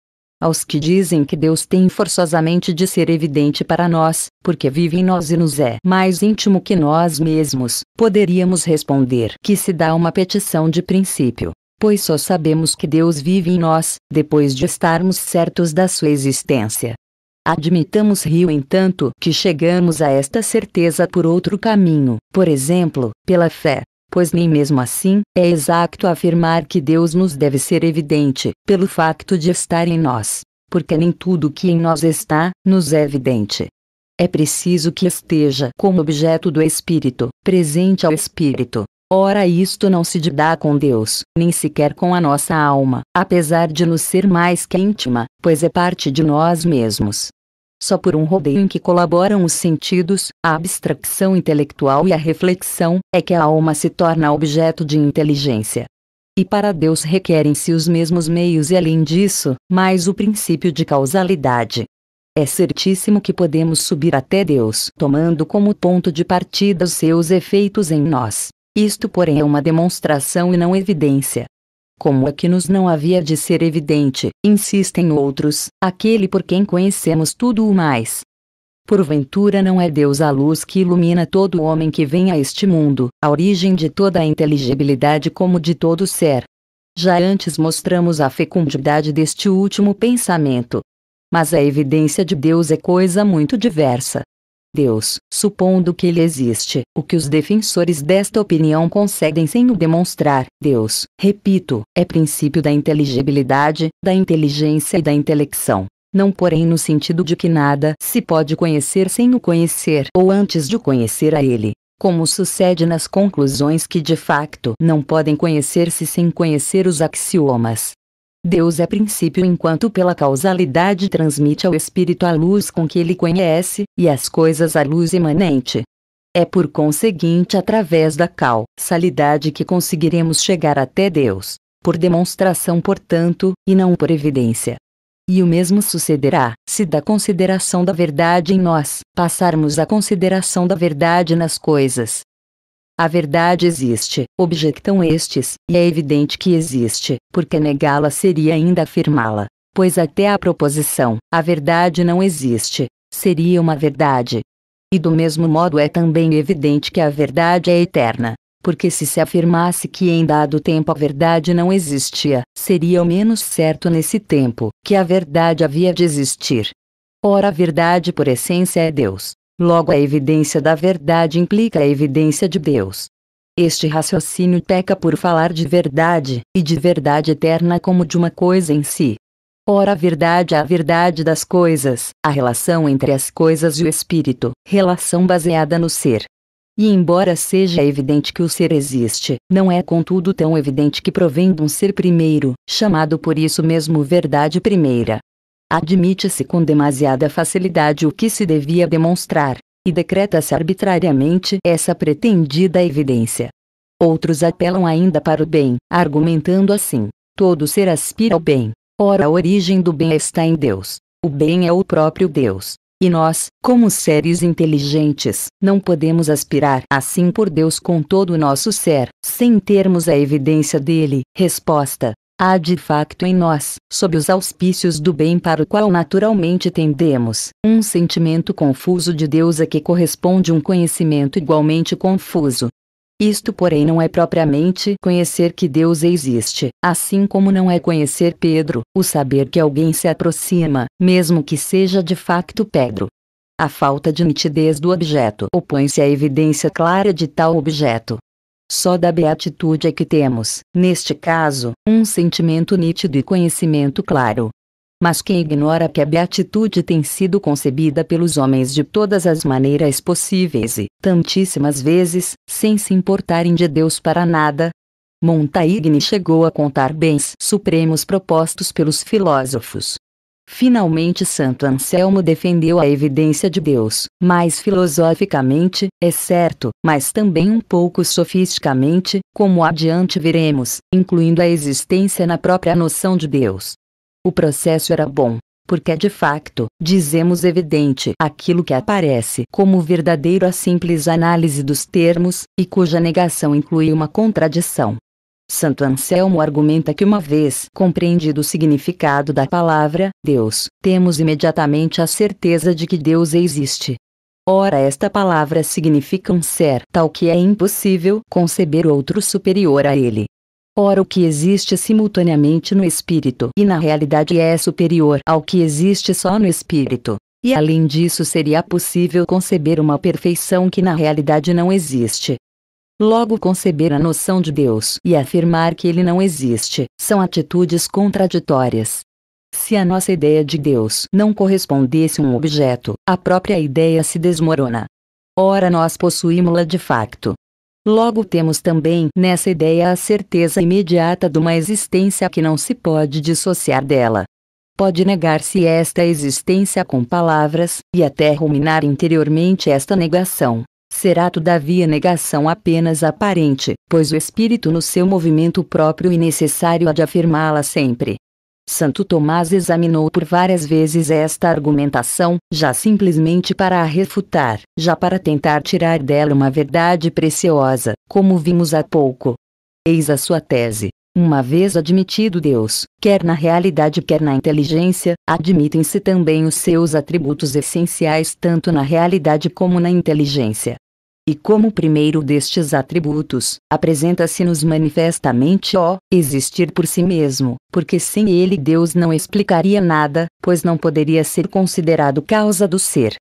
Aos que dizem que Deus tem forçosamente de ser evidente para nós, porque vive em nós e nos é mais íntimo que nós mesmos, poderíamos responder que se dá uma petição de princípio, pois só sabemos que Deus vive em nós, depois de estarmos certos da sua existência. Admitamos rio entanto que chegamos a esta certeza por outro caminho, por exemplo, pela fé. Pois nem mesmo assim é exacto afirmar que Deus nos deve ser evidente, pelo facto de estar em nós, porque nem tudo que em nós está, nos é evidente. É preciso que esteja como objeto do Espírito, presente ao Espírito. Ora, isto não se dá com Deus, nem sequer com a nossa alma, apesar de nos ser mais que íntima, pois é parte de nós mesmos só por um rodeio em que colaboram os sentidos, a abstração intelectual e a reflexão, é que a alma se torna objeto de inteligência. E para Deus requerem-se os mesmos meios e além disso, mais o princípio de causalidade. É certíssimo que podemos subir até Deus, tomando como ponto de partida os seus efeitos em nós. Isto, porém, é uma demonstração e não evidência como a que nos não havia de ser evidente, insistem outros, aquele por quem conhecemos tudo o mais. Porventura não é Deus a luz que ilumina todo homem que vem a este mundo, a origem de toda a inteligibilidade como de todo ser. Já antes mostramos a fecundidade deste último pensamento. Mas a evidência de Deus é coisa muito diversa, Deus, supondo que ele existe, o que os defensores desta opinião conseguem sem o demonstrar. Deus, repito, é princípio da inteligibilidade, da inteligência e da intelecção não porém no sentido de que nada se pode conhecer sem o conhecer ou antes de conhecer a ele, como sucede nas conclusões que de facto não podem conhecer-se sem conhecer os axiomas, Deus é princípio enquanto pela causalidade transmite ao espírito a luz com que ele conhece, e as coisas a luz imanente. É por conseguinte através da causalidade que conseguiremos chegar até Deus, por demonstração portanto, e não por evidência. E o mesmo sucederá, se da consideração da verdade em nós, passarmos à consideração da verdade nas coisas, a verdade existe, objetam estes, e é evidente que existe, porque negá-la seria ainda afirmá-la. Pois até a proposição, a verdade não existe, seria uma verdade. E do mesmo modo é também evidente que a verdade é eterna, porque se se afirmasse que em dado tempo a verdade não existia, seria ao menos certo nesse tempo que a verdade havia de existir. Ora, a verdade por essência é Deus, Logo, a evidência da verdade implica a evidência de Deus. Este raciocínio peca por falar de verdade, e de verdade eterna como de uma coisa em si. Ora, a verdade é a verdade das coisas, a relação entre as coisas e o espírito, relação baseada no ser. E embora seja evidente que o ser existe, não é contudo tão evidente que provém de um ser primeiro, chamado por isso mesmo verdade primeira admite-se com demasiada facilidade o que se devia demonstrar, e decreta-se arbitrariamente essa pretendida evidência. Outros apelam ainda para o bem, argumentando assim: todo ser aspira ao bem. Ora, a origem do bem está em Deus. O bem é o próprio Deus. E nós, como seres inteligentes, não podemos aspirar assim por Deus com todo o nosso ser, sem termos a evidência dele. Resposta: há de facto em nós, sob os auspícios do bem para o qual naturalmente tendemos, um sentimento confuso de Deus a que corresponde um conhecimento igualmente confuso. Isto, porém, não é propriamente conhecer que Deus existe, assim como não é conhecer Pedro, o saber que alguém se aproxima, mesmo que seja de facto Pedro. A falta de nitidez do objeto opõe-se à evidência clara de tal objeto. Só da beatitude é que temos, neste caso, um sentimento nítido e conhecimento claro. Mas quem ignora que a beatitude tem sido concebida pelos homens de todas as maneiras possíveis e, tantíssimas vezes, sem se importarem de Deus para nada? Montaigne chegou a contar bens supremos propostos pelos filósofos, Finalmente, Santo Anselmo defendeu a evidência de Deus, mais filosoficamente, é certo, mas também um pouco sofisticamente, como adiante veremos, incluindo a existência na própria noção de Deus. O processo era bom, porque de facto, dizemos evidente, aquilo que aparece como verdadeiro a simples análise dos termos, e cuja negação inclui uma contradição. Santo Anselmo argumenta que uma vez compreendido o significado da palavra Deus, temos imediatamente a certeza de que Deus existe. Ora, esta palavra significa um ser tal que é impossível conceber outro superior a ele. Ora, o que existe simultaneamente no espírito e na realidade é superior ao que existe só no espírito. E além disso, seria possível conceber uma perfeição que na realidade não existe. Logo, conceber a noção de Deus e afirmar que ele não existe são atitudes contraditórias. Se a nossa ideia de Deus não correspondesse a um objeto, a própria ideia se desmorona. Ora, nós possuímos-la de facto. Logo, temos também nessa ideia a certeza imediata de uma existência que não se pode dissociar dela. Pode negar-se esta existência com palavras, e até ruminar interiormente esta negação, será todavia negação apenas aparente, pois o espírito no seu movimento próprio e necessário há de afirmá-la sempre. Santo Tomás examinou por várias vezes esta argumentação, já simplesmente para a refutar, já para tentar tirar dela uma verdade preciosa, como vimos há pouco. Eis a sua tese. Uma vez admitido Deus, quer na realidade quer na inteligência, admitem-se também os seus atributos essenciais tanto na realidade como na inteligência e como o primeiro destes atributos, apresenta-se-nos manifestamente o existir por si mesmo, porque sem ele Deus não explicaria nada, pois não poderia ser considerado causa do ser.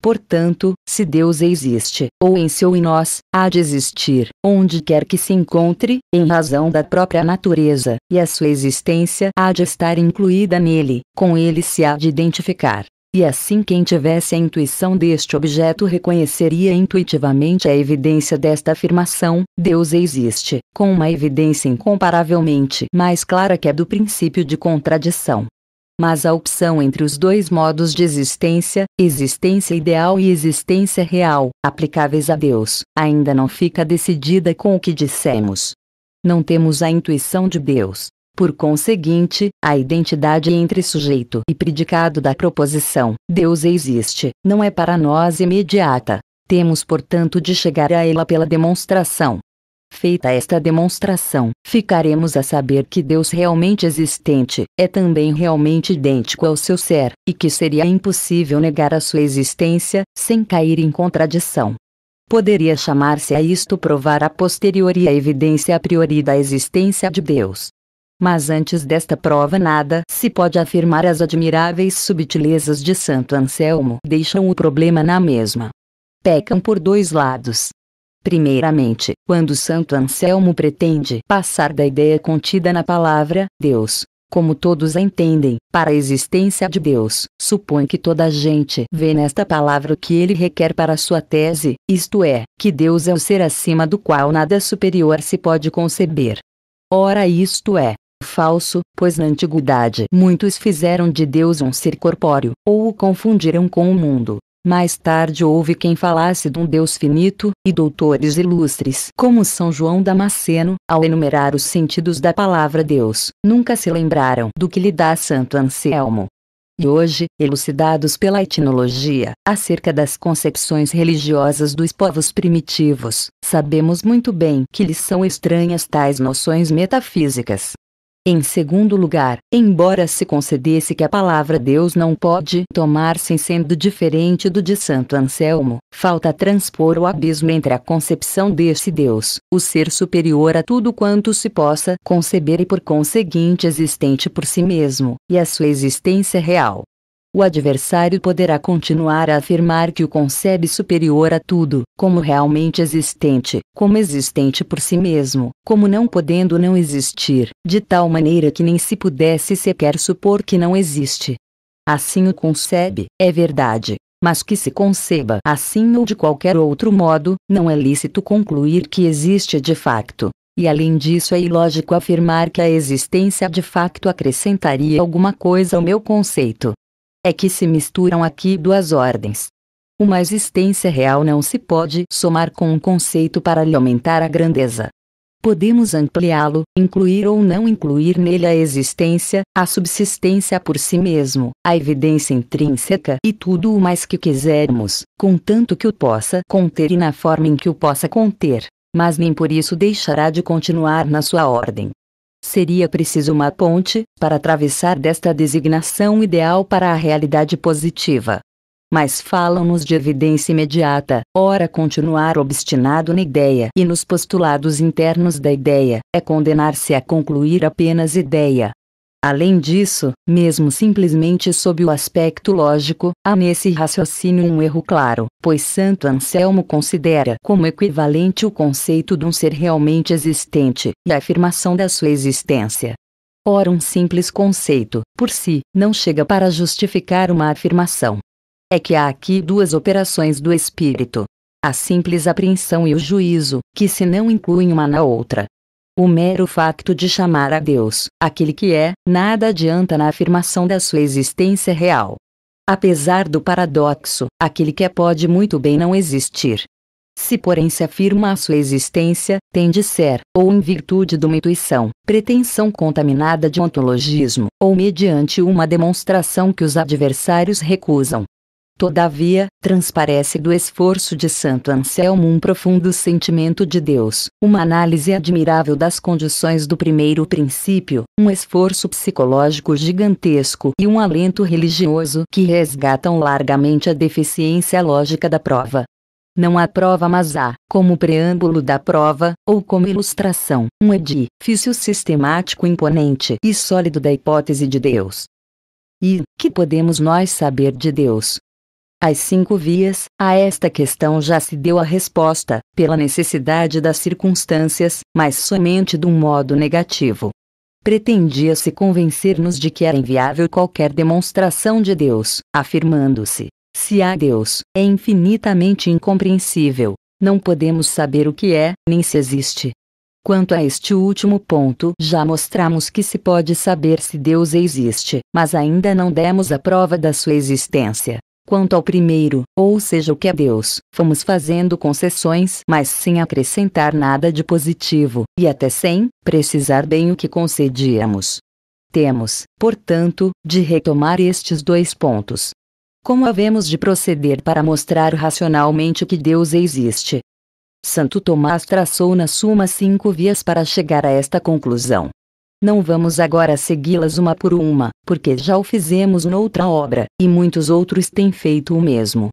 Portanto, se Deus existe, ou em seu e nós, há de existir, onde quer que se encontre, em razão da própria natureza, e a sua existência há de estar incluída nele, com ele se há de identificar. E assim quem tivesse a intuição deste objeto reconheceria intuitivamente a evidência desta afirmação, Deus existe, com uma evidência incomparavelmente mais clara que a do princípio de contradição. Mas a opção entre os dois modos de existência, existência ideal e existência real, aplicáveis a Deus, ainda não fica decidida com o que dissemos. Não temos a intuição de Deus, por conseguinte, a identidade entre sujeito e predicado da proposição Deus existe não é para nós imediata. Temos, portanto, de chegar a ela pela demonstração. Feita esta demonstração, ficaremos a saber que Deus realmente existente é também realmente idêntico ao seu ser, e que seria impossível negar a sua existência, sem cair em contradição. Poderia chamar-se a isto provar a posteriori a evidência a priori da existência de Deus, mas antes desta prova nada se pode afirmar as admiráveis subtilezas de Santo Anselmo deixam o problema na mesma. Pecam por dois lados. Primeiramente, quando Santo Anselmo pretende passar da ideia contida na palavra, Deus, como todos a entendem, para a existência de Deus, supõe que toda a gente vê nesta palavra o que ele requer para sua tese, isto é, que Deus é o ser acima do qual nada superior se pode conceber. Ora, isto é, falso, pois na antiguidade muitos fizeram de Deus um ser corpóreo, ou o confundiram com o mundo. Mais tarde houve quem falasse de um Deus finito, e doutores ilustres como São João Damasceno, ao enumerar os sentidos da palavra Deus, nunca se lembraram do que lhe dá Santo Anselmo. E hoje, elucidados pela etnologia, acerca das concepções religiosas dos povos primitivos, sabemos muito bem que lhes são estranhas tais noções metafísicas, em segundo lugar, embora se concedesse que a palavra Deus não pode tomar-se sendo diferente do de Santo Anselmo, falta transpor o abismo entre a concepção desse Deus, o ser superior a tudo quanto se possa conceber e por conseguinte existente por si mesmo, e a sua existência real o adversário poderá continuar a afirmar que o concebe superior a tudo, como realmente existente, como existente por si mesmo, como não podendo não existir, de tal maneira que nem se pudesse sequer supor que não existe. Assim o concebe, é verdade, mas que se conceba assim ou de qualquer outro modo, não é lícito concluir que existe de facto. E além disso é ilógico afirmar que a existência de facto acrescentaria alguma coisa ao meu conceito, é que se misturam aqui duas ordens. Uma existência real não se pode somar com um conceito para lhe aumentar a grandeza. Podemos ampliá-lo, incluir ou não incluir nele a existência, a subsistência por si mesmo, a evidência intrínseca e tudo o mais que quisermos, contanto que o possa conter e na forma em que o possa conter, mas nem por isso deixará de continuar na sua ordem. Seria preciso uma ponte para atravessar desta designação ideal para a realidade positiva. Mas falam-nos de evidência imediata, ora continuar obstinado na ideia e nos postulados internos da ideia, é condenar-se a concluir apenas ideia, Além disso, mesmo simplesmente sob o aspecto lógico, há nesse raciocínio um erro claro, pois Santo Anselmo considera como equivalente o conceito de um ser realmente existente e a afirmação da sua existência. Ora, um simples conceito, por si, não chega para justificar uma afirmação. É que há aqui duas operações do espírito: a simples apreensão e o juízo, que se não incluem uma na outra, o mero facto de chamar a Deus, aquele que é, nada adianta na afirmação da sua existência real. Apesar do paradoxo, aquele que é pode muito bem não existir. Se porém se afirma a sua existência, tem de ser, ou em virtude de uma intuição, pretensão contaminada de ontologismo, ou mediante uma demonstração que os adversários recusam, Todavia, transparece do esforço de Santo Anselmo um profundo sentimento de Deus, uma análise admirável das condições do primeiro princípio, um esforço psicológico gigantesco e um alento religioso que resgatam largamente a deficiência lógica da prova. Não há prova, mas há, como preâmbulo da prova, ou como ilustração, um edifício sistemático imponente e sólido da hipótese de Deus. E, que podemos nós saber de Deus, as cinco vias, a esta questão já se deu a resposta, pela necessidade das circunstâncias, mas somente de um modo negativo. Pretendia-se convencer-nos de que era inviável qualquer demonstração de Deus, afirmando-se: se há Deus, é infinitamente incompreensível, não podemos saber o que é, nem se existe. Quanto a este último ponto, já mostramos que se pode saber se Deus existe, mas ainda não demos a prova da sua existência. Quanto ao primeiro, ou seja, o que é Deus, fomos fazendo concessões, mas sem acrescentar nada de positivo, e até sem precisar bem o que concedíamos. Temos, portanto, de retomar estes dois pontos. Como havemos de proceder para mostrar racionalmente que Deus existe? Santo Tomás traçou na Suma cinco vias para chegar a esta conclusão. Não vamos agora segui-las uma por uma, porque já o fizemos noutra obra, e muitos outros têm feito o mesmo.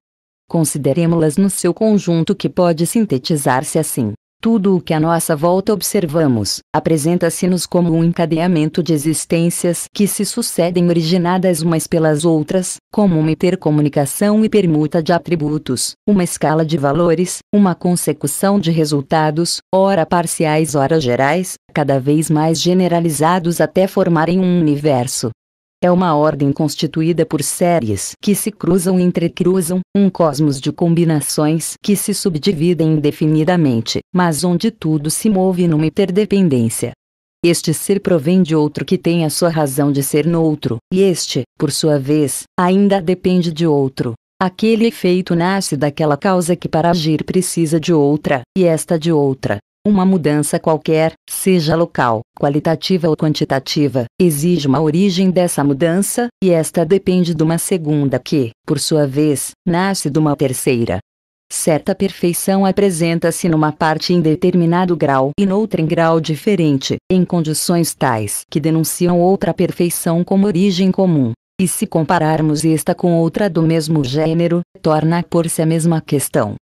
Consideremos-las no seu conjunto que pode sintetizar-se assim. Tudo o que à nossa volta observamos, apresenta-se-nos como um encadeamento de existências que se sucedem originadas umas pelas outras, como uma intercomunicação e permuta de atributos, uma escala de valores, uma consecução de resultados, ora parciais ora gerais, cada vez mais generalizados até formarem um universo. É uma ordem constituída por séries que se cruzam e entrecruzam, um cosmos de combinações que se subdividem indefinidamente, mas onde tudo se move numa interdependência. Este ser provém de outro que tem a sua razão de ser noutro, e este, por sua vez, ainda depende de outro. Aquele efeito nasce daquela causa que para agir precisa de outra, e esta de outra, uma mudança qualquer, seja local, qualitativa ou quantitativa, exige uma origem dessa mudança, e esta depende de uma segunda que, por sua vez, nasce de uma terceira. Certa perfeição apresenta-se numa parte em determinado grau e noutra em grau diferente, em condições tais que denunciam outra perfeição como origem comum. E se compararmos esta com outra do mesmo gênero, torna por si a mesma questão.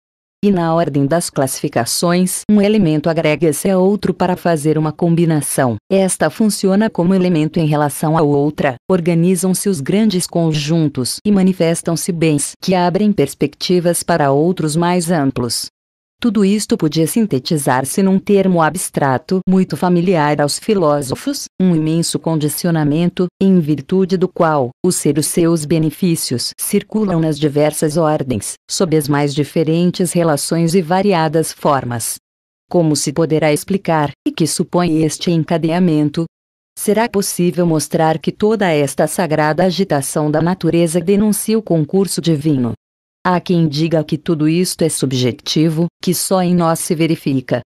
E na ordem das classificações, um elemento agrega-se a outro para fazer uma combinação. Esta funciona como elemento em relação a outra. Organizam-se os grandes conjuntos e manifestam-se bens que abrem perspectivas para outros mais amplos. Tudo isto podia sintetizar-se num termo abstrato muito familiar aos filósofos, um imenso condicionamento, em virtude do qual o ser e seus benefícios circulam nas diversas ordens, sob as mais diferentes relações e variadas formas. Como se poderá explicar, e que supõe este encadeamento, Será possível mostrar que toda esta sagrada agitação da natureza denuncia o concurso divino, Há quem diga que tudo isto é subjetivo, que só em nós se verifica.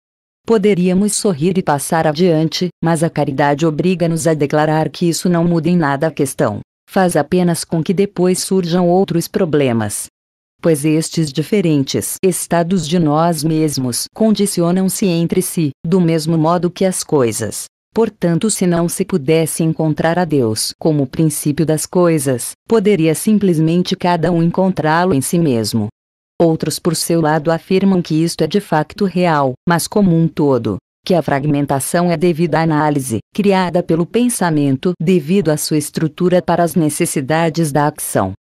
Poderíamos sorrir e passar adiante, mas a caridade obriga-nos a declarar que isso não muda em nada a questão. Faz apenas com que depois surjam outros problemas. Pois estes diferentes estados de nós mesmos condicionam-se entre si, do mesmo modo que as coisas. Portanto, se não se pudesse encontrar a Deus como o princípio das coisas, poderia simplesmente cada um encontrá-lo em si mesmo. Outros, por seu lado, afirmam que isto é de facto real, mas como um todo, que a fragmentação é devida à análise, criada pelo pensamento devido à sua estrutura para as necessidades da ação.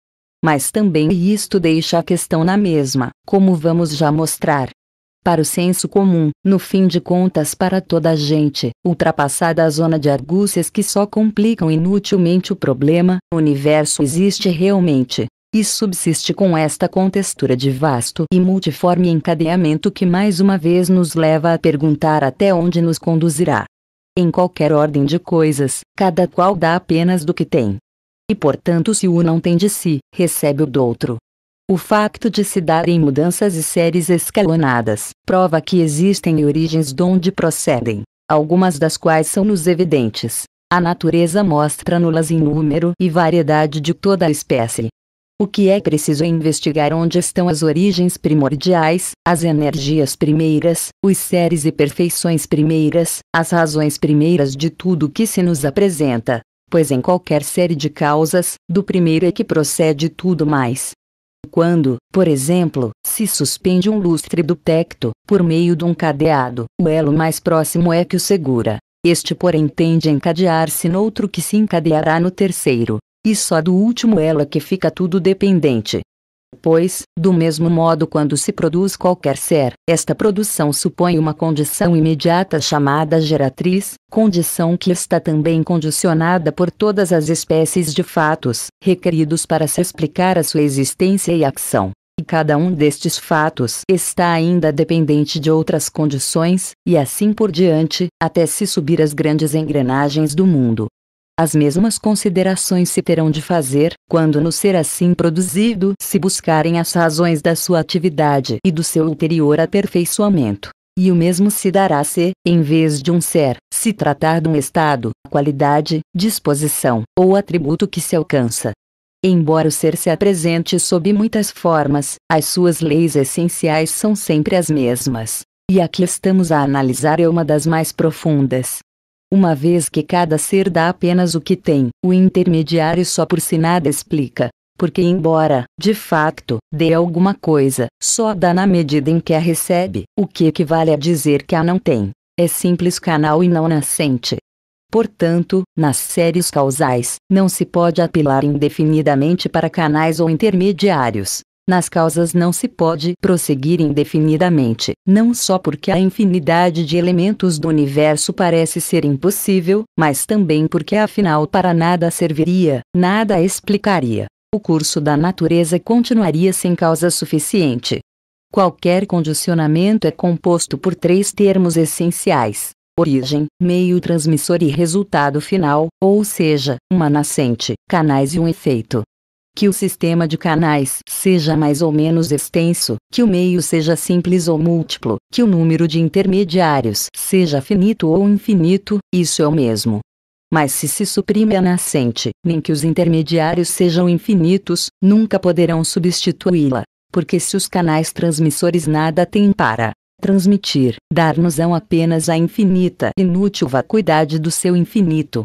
Mas também isto deixa a questão na mesma, como vamos já mostrar para o senso comum, no fim de contas para toda a gente, ultrapassada a zona de argúcias que só complicam inutilmente o problema, o universo existe realmente, e subsiste com esta contextura de vasto e multiforme encadeamento que mais uma vez nos leva a perguntar até onde nos conduzirá. Em qualquer ordem de coisas, cada qual dá apenas do que tem. E portanto, se o não tem de si, recebe o do outro, o facto de se darem mudanças e séries escalonadas prova que existem origens de onde procedem, algumas das quais são nos evidentes. A natureza mostra-nulas em número e variedade de toda a espécie. O que é preciso é investigar onde estão as origens primordiais, as energias primeiras, os seres e perfeições primeiras, as razões primeiras de tudo que se nos apresenta, pois em qualquer série de causas, do primeiro é que procede tudo mais. Quando, por exemplo, se suspende um lustre do tecto, por meio de um cadeado, o elo mais próximo é que o segura. Este, porém, tende a encadear-se noutro que se encadeará no terceiro, e só do último elo é que fica tudo dependente. Pois, do mesmo modo quando se produz qualquer ser, esta produção supõe uma condição imediata chamada geratriz, condição que está também condicionada por todas as espécies de fatos requeridos para se explicar a sua existência e ação. E cada um destes fatos está ainda dependente de outras condições, e assim por diante, até se subir as grandes engrenagens do mundo as mesmas considerações se terão de fazer, quando no ser assim produzido se buscarem as razões da sua atividade e do seu ulterior aperfeiçoamento. E o mesmo se dará se, em vez de um ser, se tratar de um estado, qualidade, disposição ou atributo que se alcança. Embora o ser se apresente sob muitas formas, as suas leis essenciais são sempre as mesmas. E a que estamos a analisar é uma das mais profundas, uma vez que cada ser dá apenas o que tem. O intermediário só por si nada explica, porque embora, de facto, dê alguma coisa, só dá na medida em que a recebe, o que equivale a dizer que a não tem. É simples canal e não nascente. Portanto, nas séries causais, não se pode apelar indefinidamente para canais ou intermediários, nas causas não se pode prosseguir indefinidamente, não só porque a infinidade de elementos do universo parece ser impossível, mas também porque afinal para nada serviria, nada explicaria. O curso da natureza continuaria sem causa suficiente. Qualquer condicionamento é composto por três termos essenciais: origem, meio transmissor e resultado final, ou seja, uma nascente, canais e um efeito que o sistema de canais seja mais ou menos extenso, que o meio seja simples ou múltiplo, que o número de intermediários seja finito ou infinito, isso é o mesmo. Mas se se suprime a nascente, nem que os intermediários sejam infinitos, nunca poderão substituí-la, porque se os canais transmissores nada têm para transmitir, dar-nos-ão apenas a infinita inútil vacuidade do seu infinito,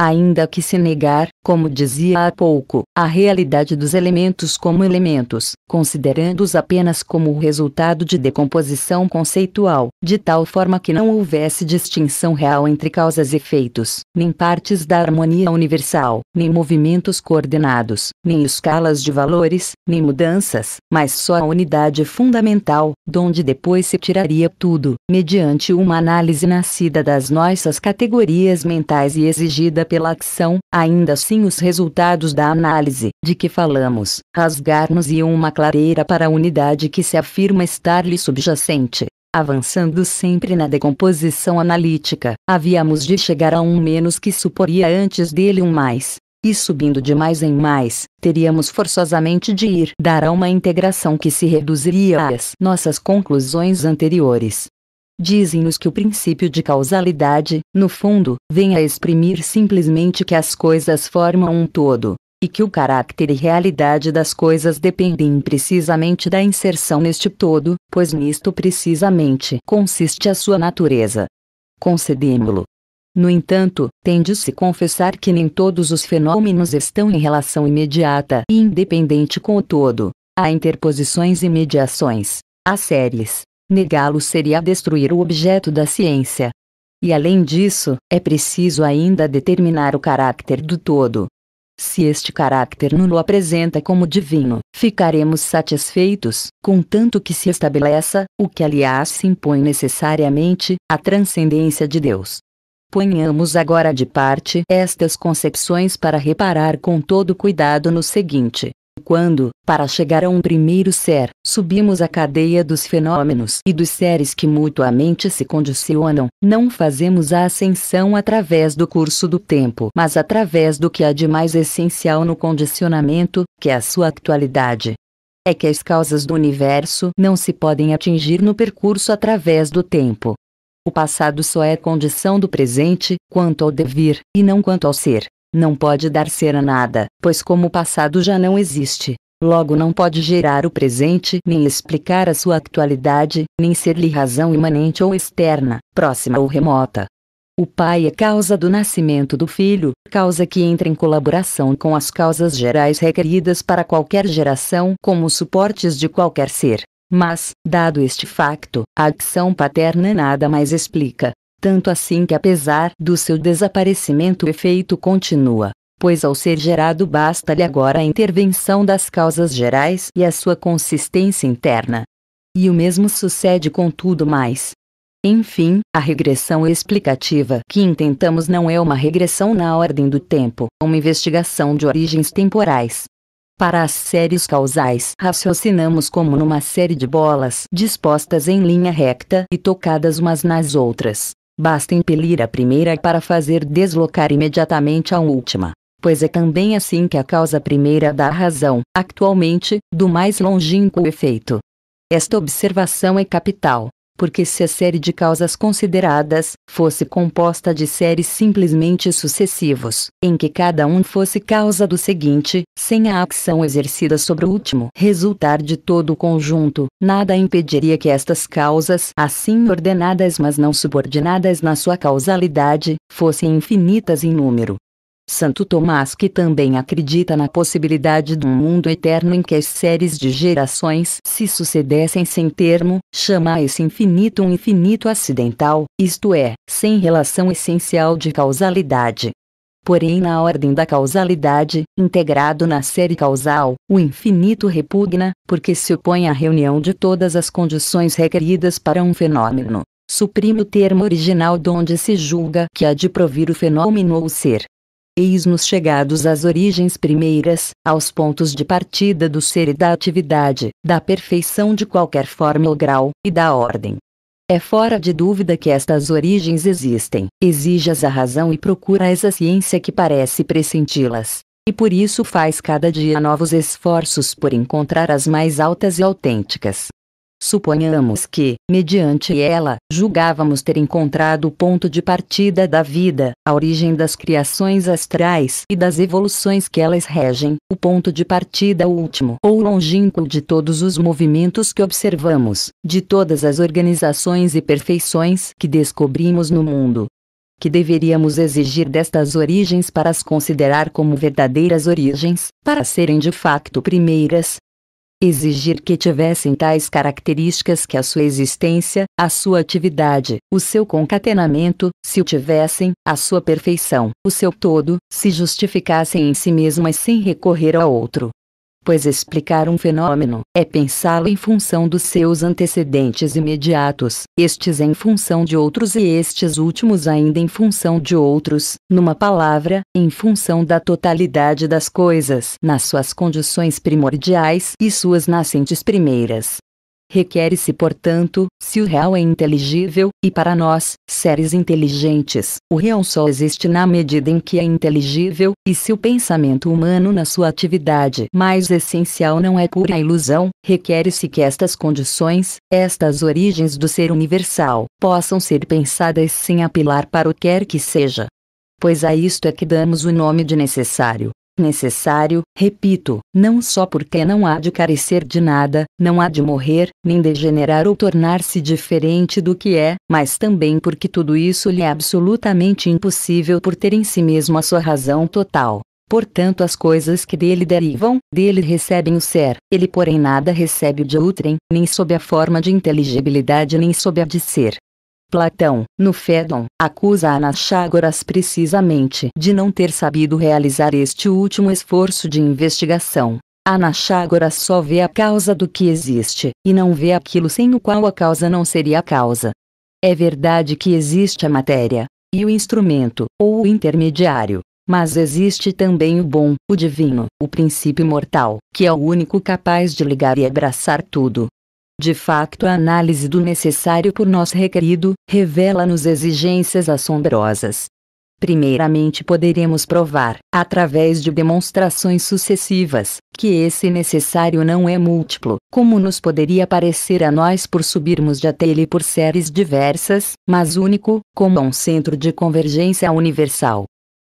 ainda que se negar, como dizia há pouco, a realidade dos elementos como elementos, considerando-os apenas como resultado de decomposição conceitual, de tal forma que não houvesse distinção real entre causas e efeitos, nem partes da harmonia universal, nem movimentos coordenados, nem escalas de valores, nem mudanças, mas só a unidade fundamental, donde depois se tiraria tudo, mediante uma análise nascida das nossas categorias mentais e exigida pela ação, ainda assim os resultados da análise de que falamos, rasgar-nos e uma clareira para a unidade que se afirma estar-lhe subjacente. Avançando sempre na decomposição analítica, havíamos de chegar a um menos que suporia antes dele um mais. E subindo de mais em mais, teríamos forçosamente de ir dar a uma integração que se reduziria às nossas conclusões anteriores. Dizem-nos que o princípio de causalidade, no fundo, vem a exprimir simplesmente que as coisas formam um todo, e que o caráter e realidade das coisas dependem precisamente da inserção neste todo, pois nisto precisamente consiste a sua natureza. Concedemo-lo. No entanto, tem de se confessar que nem todos os fenômenos estão em relação imediata e independente com o todo. Há interposições e mediações, há séries, Negá-lo seria destruir o objeto da ciência. E além disso, é preciso ainda determinar o caráter do todo. Se este caráter nulo apresenta como divino, ficaremos satisfeitos, contanto que se estabeleça, o que aliás se impõe necessariamente, a transcendência de Deus. Ponhamos agora de parte estas concepções para reparar com todo cuidado no seguinte: quando, para chegar a um primeiro ser, subimos a cadeia dos fenômenos e dos seres que mutuamente se condicionam, não fazemos a ascensão através do curso do tempo, mas através do que há de mais essencial no condicionamento, que é a sua atualidade. É que as causas do universo não se podem atingir no percurso através do tempo. O passado só é condição do presente, quanto ao devir, e não quanto ao ser. Não pode dar ser a nada, pois como o passado já não existe, logo não pode gerar o presente, nem explicar a sua atualidade, nem ser-lhe razão imanente ou externa, próxima ou remota. O pai é causa do nascimento do filho, causa que entra em colaboração com as causas gerais requeridas para qualquer geração como suportes de qualquer ser. Mas, dado este facto, a ação paterna nada mais explica, tanto assim que apesar do seu desaparecimento o efeito continua, pois ao ser gerado basta-lhe agora a intervenção das causas gerais e a sua consistência interna. E o mesmo sucede com tudo mais. Enfim, a regressão explicativa que intentamos não é uma regressão na ordem do tempo, uma investigação de origens temporais. Para as séries causais, raciocinamos como numa série de bolas dispostas em linha recta e tocadas umas nas outras. Basta impelir a primeira para fazer deslocar imediatamente a última. Pois é também assim que a causa primeira dá razão, actualmente, do mais longínquo efeito. Esta observação é capital porque se a série de causas consideradas fosse composta de séries simplesmente sucessivos, em que cada um fosse causa do seguinte, sem a ação exercida sobre o último resultar de todo o conjunto, nada impediria que estas causas, assim ordenadas mas não subordinadas na sua causalidade, fossem infinitas em número, Santo Tomás que também acredita na possibilidade de um mundo eterno em que as séries de gerações se sucedessem sem termo, chama esse infinito um infinito acidental, isto é, sem relação essencial de causalidade. Porém, na ordem da causalidade, integrado na série causal, o infinito repugna, porque se opõe à reunião de todas as condições requeridas para um fenômeno. Suprime o termo original de onde se julga que há de provir o fenômeno ou ser eis-nos chegados às origens primeiras, aos pontos de partida do ser e da atividade, da perfeição de qualquer forma ou grau, e da ordem. É fora de dúvida que estas origens existem, exijas a razão e procuras a ciência que parece pressenti-las. E por isso faz cada dia novos esforços por encontrar as mais altas e autênticas. Suponhamos que, mediante ela, julgávamos ter encontrado o ponto de partida da vida, a origem das criações astrais e das evoluções que elas regem, o ponto de partida último ou longínquo de todos os movimentos que observamos, de todas as organizações e perfeições que descobrimos no mundo que deveríamos exigir destas origens para as considerar como verdadeiras origens, para serem de facto primeiras, exigir que tivessem tais características que a sua existência, a sua atividade, o seu concatenamento, se o tivessem, a sua perfeição, o seu todo, se justificassem em si mesmas sem recorrer a outro, pois explicar um fenômeno é pensá-lo em função dos seus antecedentes imediatos, estes em função de outros e estes últimos ainda em função de outros, numa palavra, em função da totalidade das coisas, nas suas condições primordiais e suas nascentes primeiras. Requer-se, portanto, se o real é inteligível, e para nós, seres inteligentes, o real só existe na medida em que é inteligível, e se o pensamento humano na sua atividade mais essencial não é pura ilusão, requer-se que estas condições, estas origens do ser universal, possam ser pensadas sem apelar para o quer que seja. Pois a isto é que damos o nome de necessário necessário, repito, não só porque não há de carecer de nada, não há de morrer, nem degenerar ou tornar-se diferente do que é, mas também porque tudo isso lhe é absolutamente impossível por ter em si mesmo a sua razão total. Portanto, as coisas que dele derivam, dele recebem o ser, ele porém nada recebe de outrem, nem sob a forma de inteligibilidade nem sob a de ser. Platão, no Fédon, acusa Anaxágoras precisamente de não ter sabido realizar este último esforço de investigação. Anaxágoras só vê a causa do que existe, e não vê aquilo sem o qual a causa não seria a causa. É verdade que existe a matéria, e o instrumento, ou o intermediário, mas existe também o bom, o divino, o princípio mortal, que é o único capaz de ligar e abraçar tudo, de facto, a análise do necessário por nós requerido revela-nos exigências assombrosas. Primeiramente, poderemos provar, através de demonstrações sucessivas, que esse necessário não é múltiplo, como nos poderia parecer a nós por subirmos de até ele por séries diversas, mas único, como um centro de convergência universal.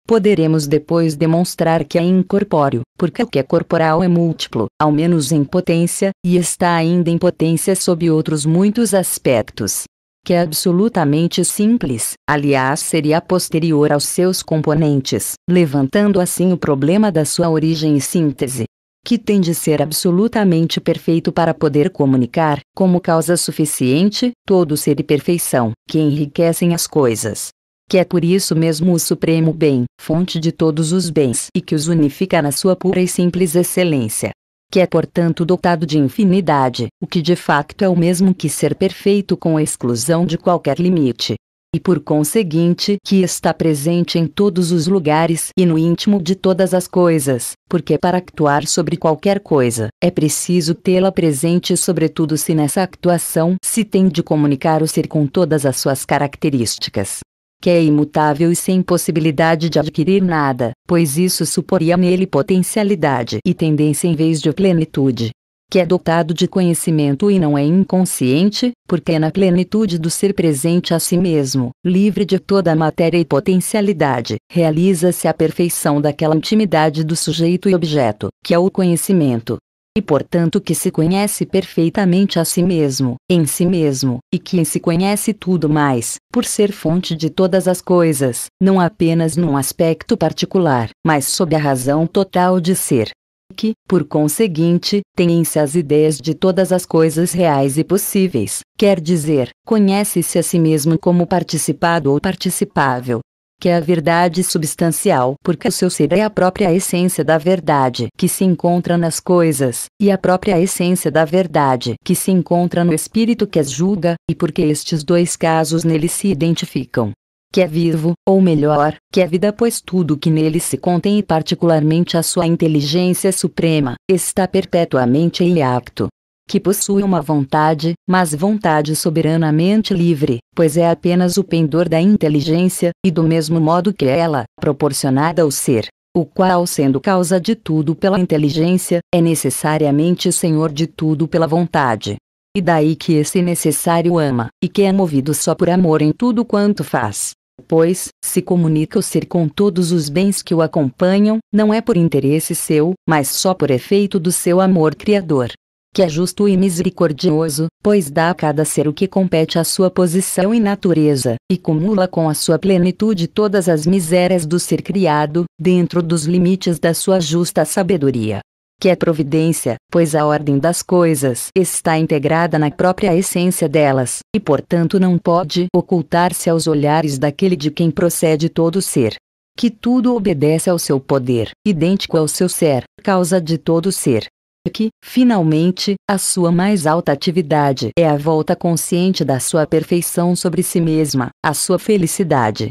Poderemos depois demonstrar que é incorpóreo, porque o que é corporal é múltiplo, ao menos em potência, e está ainda em potência sob outros muitos aspectos. Que é absolutamente simples, aliás, seria posterior aos seus componentes, levantando assim o problema da sua origem e síntese que tem de ser absolutamente perfeito para poder comunicar, como causa suficiente, todo ser e perfeição, que enriquecem as coisas, que é por isso mesmo o supremo bem, fonte de todos os bens e que os unifica na sua pura e simples excelência. Que é portanto dotado de infinidade, o que de facto é o mesmo que ser perfeito com exclusão de qualquer limite e por conseguinte que está presente em todos os lugares e no íntimo de todas as coisas, porque para actuar sobre qualquer coisa, é preciso tê-la presente sobretudo se nessa actuação se tem de comunicar o ser com todas as suas características que é imutável e sem possibilidade de adquirir nada, pois isso suporia nele potencialidade e tendência em vez de plenitude. Que é dotado de conhecimento e não é inconsciente, porque é na plenitude do ser presente a si mesmo, livre de toda matéria e potencialidade, realiza-se a perfeição daquela intimidade do sujeito e objeto, que é o conhecimento, e portanto que se conhece perfeitamente a si mesmo, em si mesmo, e que se conhece tudo mais, por ser fonte de todas as coisas, não apenas num aspecto particular, mas sob a razão total de ser. Que, por conseguinte, tem em si as ideias de todas as coisas reais e possíveis, quer dizer, conhece-se a si mesmo como participado ou participável, que é a verdade substancial, porque o seu ser é a própria essência da verdade que se encontra nas coisas, e a própria essência da verdade que se encontra no espírito que as julga, e porque estes dois casos nele se identificam que é vivo, ou melhor, que é vida, pois tudo que nele se contém e particularmente a sua inteligência suprema, está perpetuamente em acto, que possui uma vontade, mas vontade soberanamente livre, pois é apenas o pendor da inteligência, e do mesmo modo que é ela, proporcionada ao ser, o qual sendo causa de tudo pela inteligência, é necessariamente senhor de tudo pela vontade. E daí que esse necessário ama, e que é movido só por amor em tudo quanto faz. Pois, se comunica o ser com todos os bens que o acompanham, não é por interesse seu, mas só por efeito do seu amor criador que é justo e misericordioso, pois dá a cada ser o que compete à sua posição e natureza, e cumula com a sua plenitude todas as misérias do ser criado, dentro dos limites da sua justa sabedoria. Que é providência, pois a ordem das coisas está integrada na própria essência delas, e portanto não pode ocultar-se aos olhares daquele de quem procede todo ser que tudo obedece ao seu poder, idêntico ao seu ser, causa de todo ser, que, finalmente, a sua mais alta atividade é a volta consciente da sua perfeição sobre si mesma, a sua felicidade.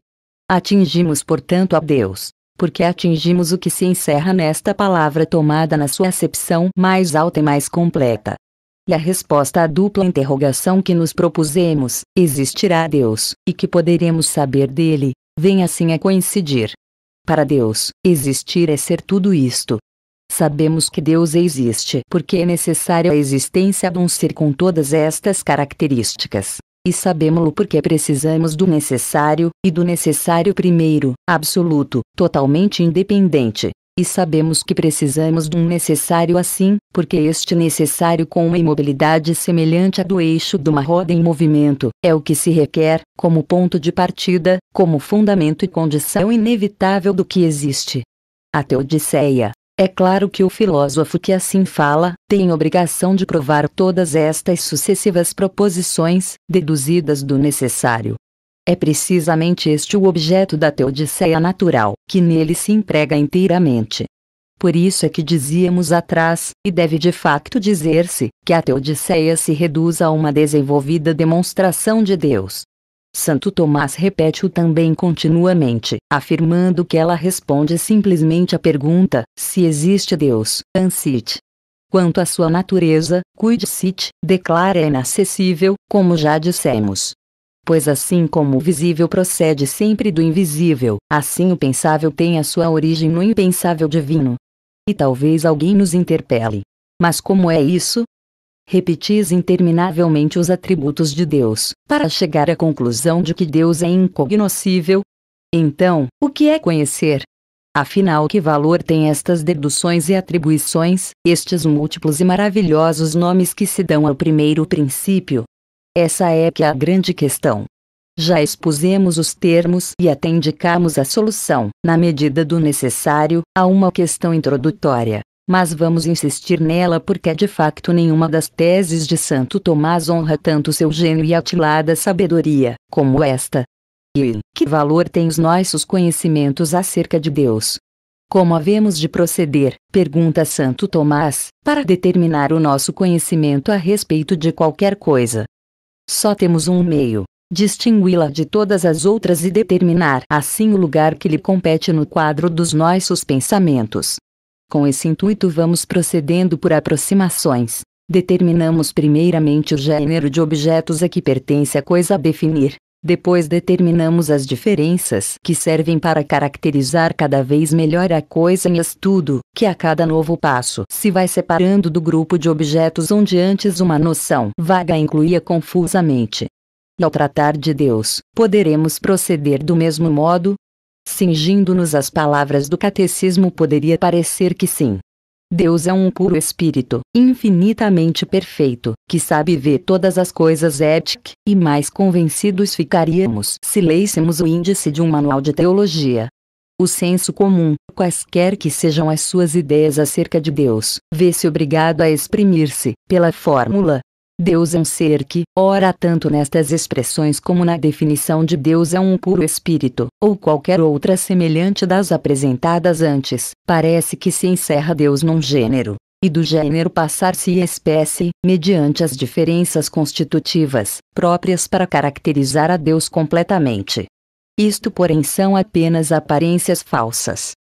Atingimos, portanto, a Deus, porque atingimos o que se encerra nesta palavra tomada na sua acepção mais alta e mais completa. E a resposta à dupla interrogação que nos propusemos, existirá Deus, e que poderemos saber dele, vem assim a coincidir. Para Deus, existir é ser tudo isto, Sabemos que Deus existe porque é necessária a existência de um ser com todas estas características. E sabemos-lo porque precisamos do necessário, e do necessário primeiro, absoluto, totalmente independente. E sabemos que precisamos de um necessário assim, porque este necessário com uma imobilidade semelhante à do eixo de uma roda em movimento, é o que se requer, como ponto de partida, como fundamento e condição inevitável do que existe. A Teodiceia é claro que o filósofo que assim fala, tem obrigação de provar todas estas sucessivas proposições, deduzidas do necessário. É precisamente este o objeto da teodiceia natural, que nele se emprega inteiramente. Por isso é que dizíamos atrás, e deve de facto dizer-se, que a teodiceia se reduz a uma desenvolvida demonstração de Deus, Santo Tomás repete-o também continuamente, afirmando que ela responde simplesmente à pergunta: se existe Deus, ansit. Quanto à sua natureza, cuide-se, declara é inacessível, como já dissemos. Pois assim como o visível procede sempre do invisível, assim o pensável tem a sua origem no impensável divino. E talvez alguém nos interpele. Mas como é isso? repetis interminavelmente os atributos de Deus, para chegar à conclusão de que Deus é incognoscível? Então, o que é conhecer? Afinal, que valor têm estas deduções e atribuições, estes múltiplos e maravilhosos nomes que se dão ao primeiro princípio? Essa é que é a grande questão. Já expusemos os termos e até indicamos a solução, na medida do necessário, a uma questão introdutória mas vamos insistir nela porque de facto nenhuma das teses de Santo Tomás honra tanto seu gênio e atilada sabedoria, como esta. E que valor têm os nossos conhecimentos acerca de Deus? Como havemos de proceder, pergunta Santo Tomás, para determinar o nosso conhecimento a respeito de qualquer coisa? Só temos um meio: distingui-la de todas as outras e determinar assim o lugar que lhe compete no quadro dos nossos pensamentos. Com esse intuito, vamos procedendo por aproximações. Determinamos primeiramente o gênero de objetos a que pertence a coisa a definir. Depois determinamos as diferenças que servem para caracterizar cada vez melhor a coisa em estudo, que a cada novo passo se vai separando do grupo de objetos onde antes uma noção vaga incluía confusamente. E ao tratar de Deus, poderemos proceder do mesmo modo, Cingindo-nos as palavras do catecismo, poderia parecer que sim. Deus é um puro espírito, infinitamente perfeito, que sabe ver todas as coisas éticas e mais convencidos ficaríamos se lêssemos o índice de um manual de teologia. O senso comum, quaisquer que sejam as suas ideias acerca de Deus, vê-se obrigado a exprimir-se, pela fórmula, Deus é um ser que, ora tanto nestas expressões como na definição de Deus é um puro espírito, ou qualquer outra semelhante das apresentadas antes, parece que se encerra Deus num gênero, e do gênero passar-se espécie, mediante as diferenças constitutivas, próprias para caracterizar a Deus completamente. Isto, porém, são apenas aparências falsas.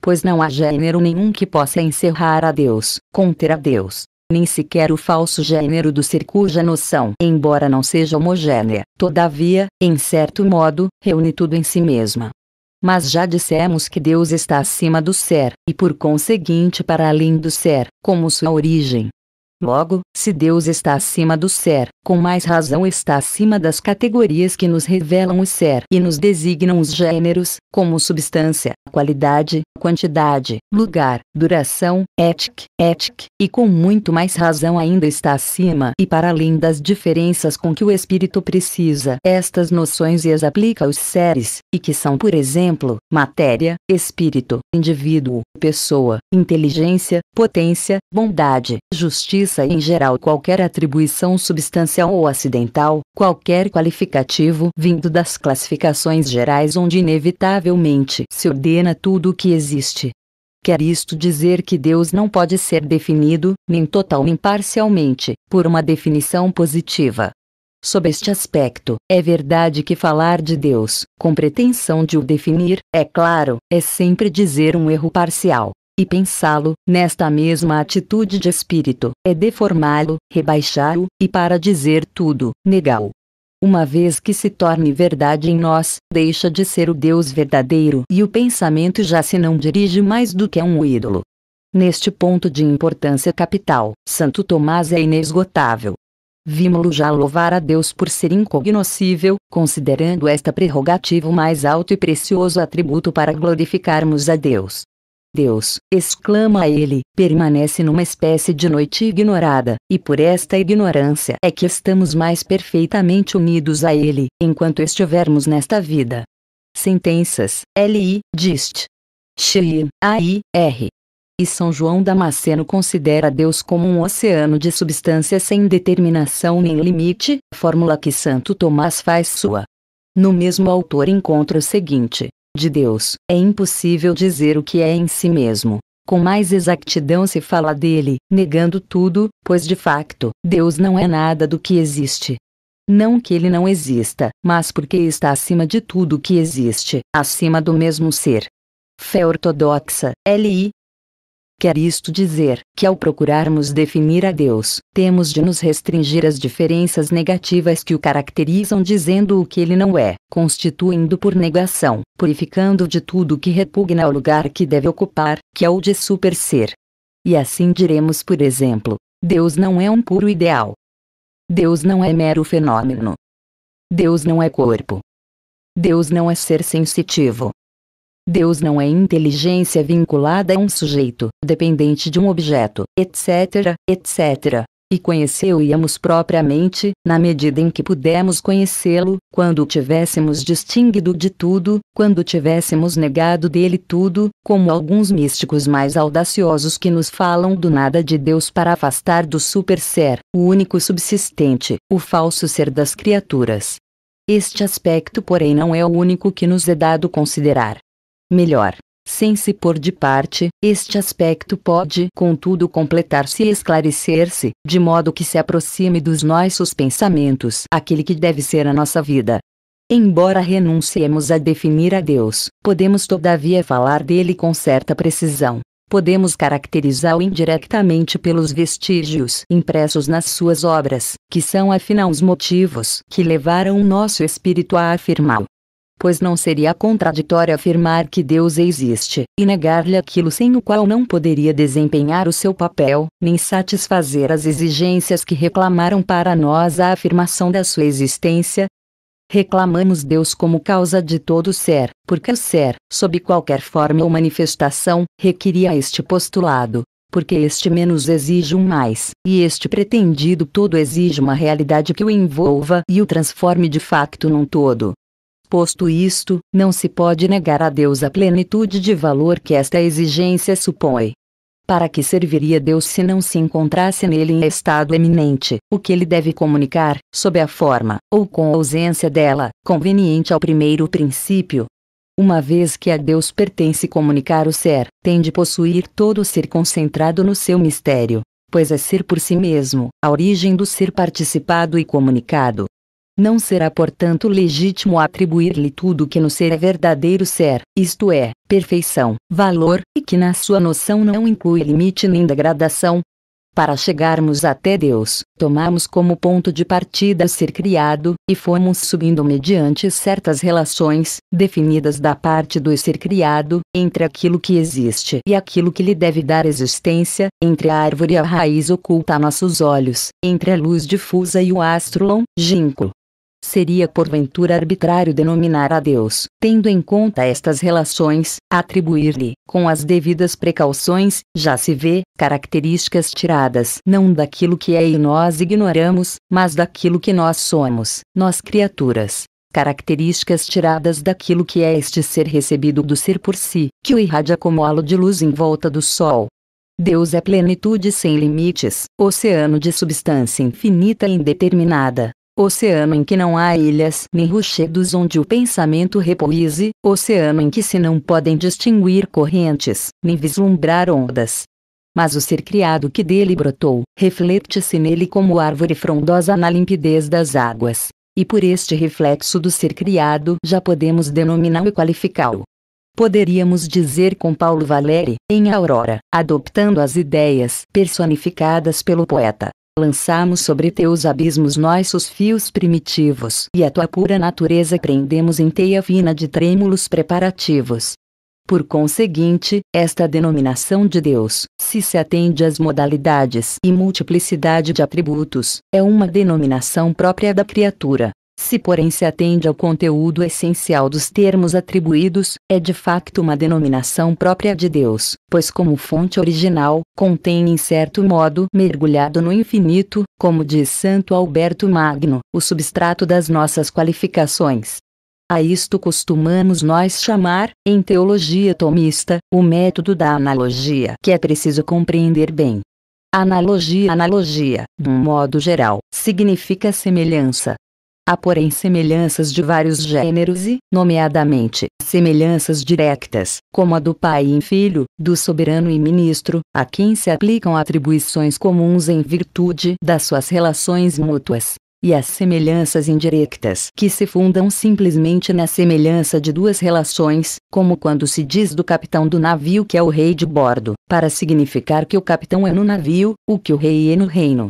Pois não há gênero nenhum que possa encerrar a Deus, conter a Deus, nem sequer o falso gênero do ser cuja noção, embora não seja homogênea, todavia, em certo modo, reúne tudo em si mesma. Mas já dissemos que Deus está acima do ser, e por conseguinte para além do ser, como sua origem. Logo, se Deus está acima do ser, com mais razão está acima das categorias que nos revelam o ser e nos designam os gêneros, como substância, qualidade, quantidade, lugar, duração, ética, ética, e com muito mais razão ainda está acima e para além das diferenças com que o espírito precisa estas noções e as aplica aos seres, e que são, por exemplo, matéria, espírito, indivíduo, pessoa, inteligência, potência, bondade, justiça e em geral qualquer atribuição substancial parcial ou acidental, qualquer qualificativo vindo das classificações gerais onde inevitavelmente se ordena tudo o que existe. Quer isto dizer que Deus não pode ser definido, nem total nem parcialmente, por uma definição positiva. Sob este aspecto, é verdade que falar de Deus, com pretensão de o definir, é claro, é sempre dizer um erro parcial, e pensá-lo, nesta mesma atitude de espírito, é deformá-lo, rebaixá-lo, e para dizer tudo, negá-lo. Uma vez que se torne verdade em nós, deixa de ser o Deus verdadeiro e o pensamento já se não dirige mais do que a um ídolo. Neste ponto de importância capital, Santo Tomás é inesgotável. Vimos-lo já louvar a Deus por ser incognoscível, considerando esta prerrogativa o mais alto e precioso atributo para glorificarmos a Deus. Deus, exclama ele, permanece numa espécie de noite ignorada, e por esta ignorância é que estamos mais perfeitamente unidos a Ele, enquanto estivermos nesta vida. Sentenças, L.I., Dist. Shein, A.I., R. E São João Damasceno considera Deus como um oceano de substância sem determinação nem limite, fórmula que Santo Tomás faz sua. No mesmo autor encontra o seguinte: de Deus. É impossível dizer o que é em si mesmo. Com mais exatidão se fala dele, negando tudo, pois de facto, Deus não é nada do que existe. Não que ele não exista, mas porque está acima de tudo o que existe, acima do mesmo ser. Fé ortodoxa, LI, Quer isto dizer que ao procurarmos definir a Deus, temos de nos restringir às diferenças negativas que o caracterizam, dizendo o que ele não é, constituindo por negação, purificando de tudo que repugna ao lugar que deve ocupar, que é o de super-ser. E assim diremos, por exemplo, Deus não é um puro ideal. Deus não é mero fenômeno. Deus não é corpo. Deus não é ser sensitivo. Deus não é inteligência vinculada a um sujeito, dependente de um objeto, etc., etc. E conheceu-íamos propriamente, na medida em que pudemos conhecê-lo, quando o tivéssemos distinguido de tudo, quando tivéssemos negado dele tudo, como alguns místicos mais audaciosos que nos falam do nada de Deus para afastar do super-ser, o único subsistente, o falso ser das criaturas. Este aspecto, porém, não é o único que nos é dado considerar melhor. Sem se pôr de parte, este aspecto pode, contudo, completar-se e esclarecer-se, de modo que se aproxime dos nossos pensamentos aquele que deve ser a nossa vida. Embora renunciemos a definir a Deus, podemos todavia falar dele com certa precisão. Podemos caracterizá-lo indiretamente pelos vestígios impressos nas suas obras, que são afinal os motivos que levaram o nosso espírito a afirmá-lo pois não seria contraditório afirmar que Deus existe e negar-lhe aquilo sem o qual não poderia desempenhar o seu papel, nem satisfazer as exigências que reclamaram para nós a afirmação da sua existência, Reclamamos Deus como causa de todo ser, porque o ser, sob qualquer forma ou manifestação, requeria este postulado. Porque este menos exige um mais, e este pretendido todo exige uma realidade que o envolva e o transforme de facto num todo. Posto isto, não se pode negar a Deus a plenitude de valor que esta exigência supõe. Para que serviria Deus se não se encontrasse nele em estado eminente, o que ele deve comunicar, sob a forma, ou com a ausência dela, conveniente ao primeiro princípio? Uma vez que a Deus pertence comunicar o ser, tem de possuir todo o ser concentrado no seu mistério, pois é ser por si mesmo, a origem do ser participado e comunicado, não será portanto legítimo atribuir-lhe tudo que no ser é verdadeiro ser, isto é, perfeição, valor, e que na sua noção não inclui limite nem degradação, para chegarmos até Deus, tomamos como ponto de partida ser criado, e fomos subindo mediante certas relações, definidas da parte do ser criado, entre aquilo que existe e aquilo que lhe deve dar existência, entre a árvore e a raiz oculta a nossos olhos, entre a luz difusa e o astro longínquo, Seria porventura arbitrário denominar a Deus, tendo em conta estas relações, atribuir-lhe, com as devidas precauções, já se vê, características tiradas não daquilo que é e nós ignoramos, mas daquilo que nós somos, nós criaturas, características tiradas daquilo que é este ser recebido do ser por si, que o irradia como halo de luz em volta do sol. Deus é plenitude sem limites, oceano de substância infinita e indeterminada, oceano em que não há ilhas nem rochedos onde o pensamento repouse, oceano em que se não podem distinguir correntes, nem vislumbrar ondas. Mas o ser criado que dele brotou, reflete-se nele como árvore frondosa na limpidez das águas. E por este reflexo do ser criado já podemos denominá-lo e qualificá-lo poderíamos dizer com Paulo Valéry, em Aurora, adoptando as ideias personificadas pelo poeta. Lançamos sobre teus abismos nossos fios primitivos, e a tua pura natureza prendemos em teia fina de trêmulos preparativos. Por conseguinte, esta denominação de Deus, se se atende às modalidades e multiplicidade de atributos, é uma denominação própria da criatura, se porém se atende ao conteúdo essencial dos termos atribuídos, é de facto uma denominação própria de Deus, pois como fonte original, contém em certo modo mergulhado no infinito, como diz Santo Alberto Magno, o substrato das nossas qualificações. A isto costumamos nós chamar, em teologia tomista, o método da analogia, que é preciso compreender bem. Analogia Analogia, de um modo geral, significa semelhança, Há porém semelhanças de vários gêneros e, nomeadamente, semelhanças diretas, como a do pai e filho, do soberano e ministro, a quem se aplicam atribuições comuns em virtude das suas relações mútuas. E as semelhanças indiretas que se fundam simplesmente na semelhança de duas relações, como quando se diz do capitão do navio que é o rei de bordo, para significar que o capitão é no navio, o que o rei é no reino.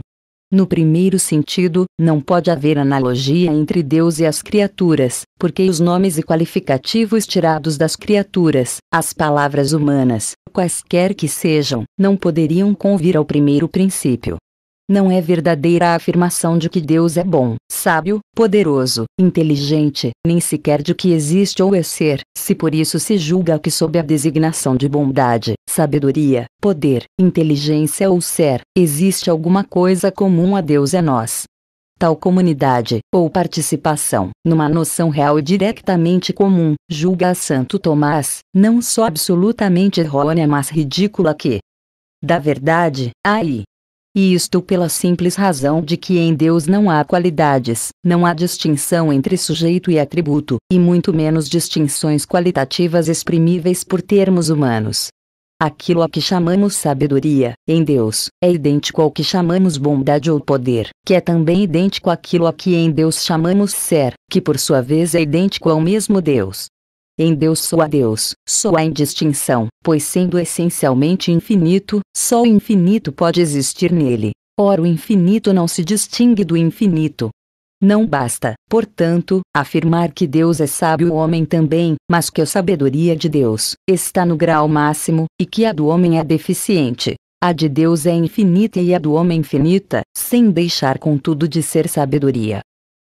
No primeiro sentido, não pode haver analogia entre Deus e as criaturas, porque os nomes e qualificativos tirados das criaturas, as palavras humanas, quaisquer que sejam, não poderiam convir ao primeiro princípio. Não é verdadeira a afirmação de que Deus é bom, sábio, poderoso, inteligente, nem sequer de que existe ou é ser, se por isso se julga que sob a designação de bondade, sabedoria, poder, inteligência ou ser, existe alguma coisa comum a Deus é nós. Tal comunidade, ou participação, numa noção real e diretamente comum, julga a Santo Tomás, não só absolutamente errônea mas ridícula que, da verdade, aí, e isto pela simples razão de que em Deus não há qualidades, não há distinção entre sujeito e atributo, e muito menos distinções qualitativas exprimíveis por termos humanos. Aquilo a que chamamos sabedoria, em Deus, é idêntico ao que chamamos bondade ou poder, que é também idêntico àquilo a que em Deus chamamos ser, que por sua vez é idêntico ao mesmo Deus. Em Deus só há Deus, só há indistinção, pois sendo essencialmente infinito, só o infinito pode existir nele. Ora, o infinito não se distingue do infinito. Não basta, portanto, afirmar que Deus é sábio o homem também, mas que a sabedoria de Deus está no grau máximo, e que a do homem é deficiente. A de Deus é infinita e a do homem finita, sem deixar contudo de ser sabedoria.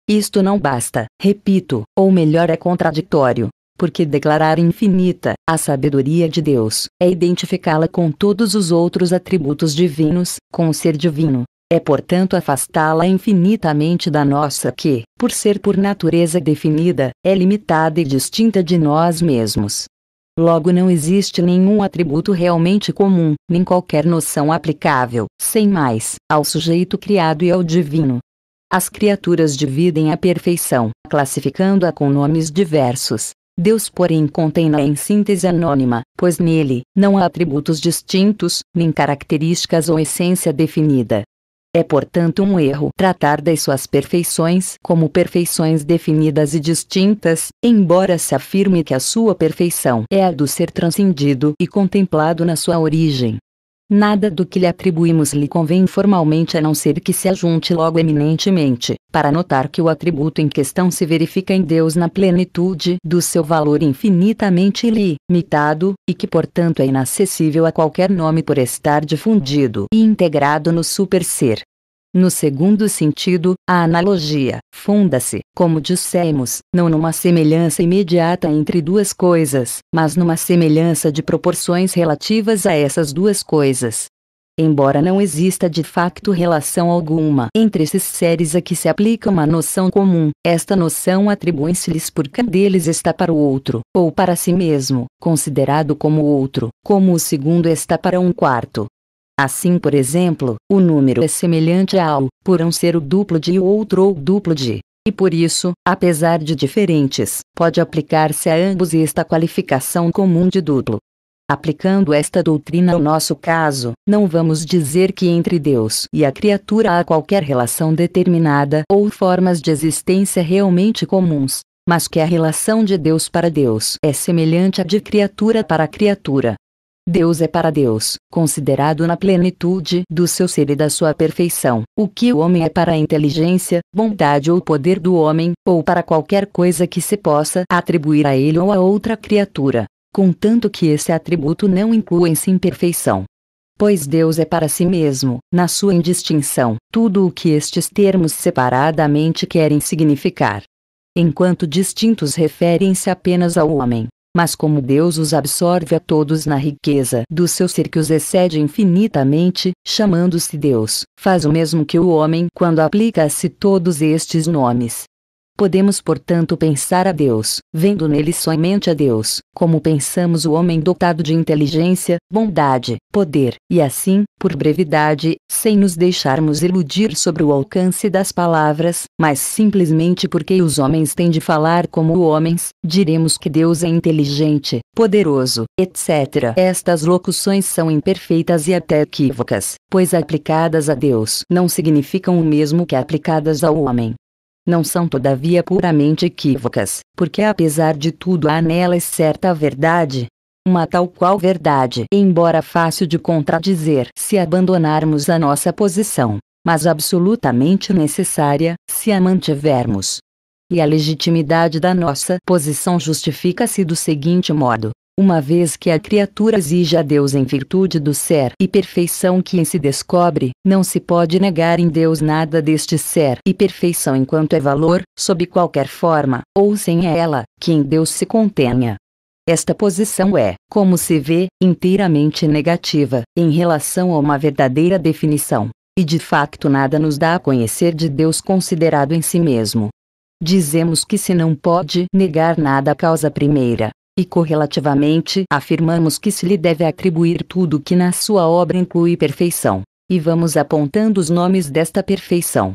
Isto não basta, repito, ou melhor é contraditório, porque declarar infinita a sabedoria de Deus é identificá-la com todos os outros atributos divinos, com o ser divino. É portanto afastá-la infinitamente da nossa que, por ser por natureza definida, é limitada e distinta de nós mesmos. Logo não existe nenhum atributo realmente comum, nem qualquer noção aplicável, sem mais, ao sujeito criado e ao divino. As criaturas dividem a perfeição, classificando-a com nomes diversos, Deus, porém, contém-na em síntese anônima, pois nele não há atributos distintos, nem características ou essência definida. É portanto um erro tratar das suas perfeições como perfeições definidas e distintas, embora se afirme que a sua perfeição é a do ser transcendido e contemplado na sua origem. Nada do que lhe atribuímos lhe convém formalmente a não ser que se ajunte logo eminentemente, para notar que o atributo em questão se verifica em Deus na plenitude do seu valor infinitamente limitado, e que portanto é inacessível a qualquer nome por estar difundido e integrado no super-ser. No segundo sentido, a analogia funda-se, como dissemos, não numa semelhança imediata entre duas coisas, mas numa semelhança de proporções relativas a essas duas coisas. Embora não exista de facto relação alguma entre esses seres a que se aplica uma noção comum, esta noção atribui-se-lhes porque um deles está para o outro, ou para si mesmo, considerado como outro, como o segundo está para um quarto, Assim por exemplo, o número é semelhante ao, por um ser o duplo de outro ou duplo de. E por isso, apesar de diferentes, pode aplicar-se a ambos esta qualificação comum de duplo. Aplicando esta doutrina ao nosso caso, não vamos dizer que entre Deus e a criatura há qualquer relação determinada ou formas de existência realmente comuns, mas que a relação de Deus para Deus é semelhante à de criatura para criatura. Deus é para Deus, considerado na plenitude do seu ser e da sua perfeição. O que o homem é para a inteligência, bondade ou poder do homem, ou para qualquer coisa que se possa atribuir a ele ou a outra criatura, contanto que esse atributo não inclua em si imperfeição. Pois Deus é para si mesmo, na sua indistinção, tudo o que estes termos separadamente querem significar enquanto distintos referem-se apenas ao homem mas como Deus os absorve a todos na riqueza do seu ser que os excede infinitamente, chamando-se Deus, faz o mesmo que o homem quando aplica a si todos estes nomes, Podemos portanto pensar a Deus, vendo nele somente a Deus, como pensamos o homem dotado de inteligência, bondade, poder, e assim, por brevidade, sem nos deixarmos iludir sobre o alcance das palavras, mas simplesmente porque os homens têm de falar como homens, diremos que Deus é inteligente, poderoso, etc. Estas locuções são imperfeitas e até equívocas, pois aplicadas a Deus não significam o mesmo que aplicadas ao homem não são todavia puramente equívocas, porque apesar de tudo há nelas certa verdade. Uma tal qual verdade, embora fácil de contradizer se abandonarmos a nossa posição, mas absolutamente necessária se a mantivermos. E a legitimidade da nossa posição justifica-se do seguinte modo: uma vez que a criatura exige a Deus em virtude do ser e perfeição que em se descobre, não se pode negar em Deus nada deste ser e perfeição enquanto é valor, sob qualquer forma, ou sem ela, que em Deus se contenha. Esta posição é, como se vê, inteiramente negativa, em relação a uma verdadeira definição, e de facto nada nos dá a conhecer de Deus considerado em si mesmo. Dizemos que se não pode negar nada a causa primeira, e correlativamente afirmamos que se lhe deve atribuir tudo que na sua obra inclui perfeição, e vamos apontando os nomes desta perfeição.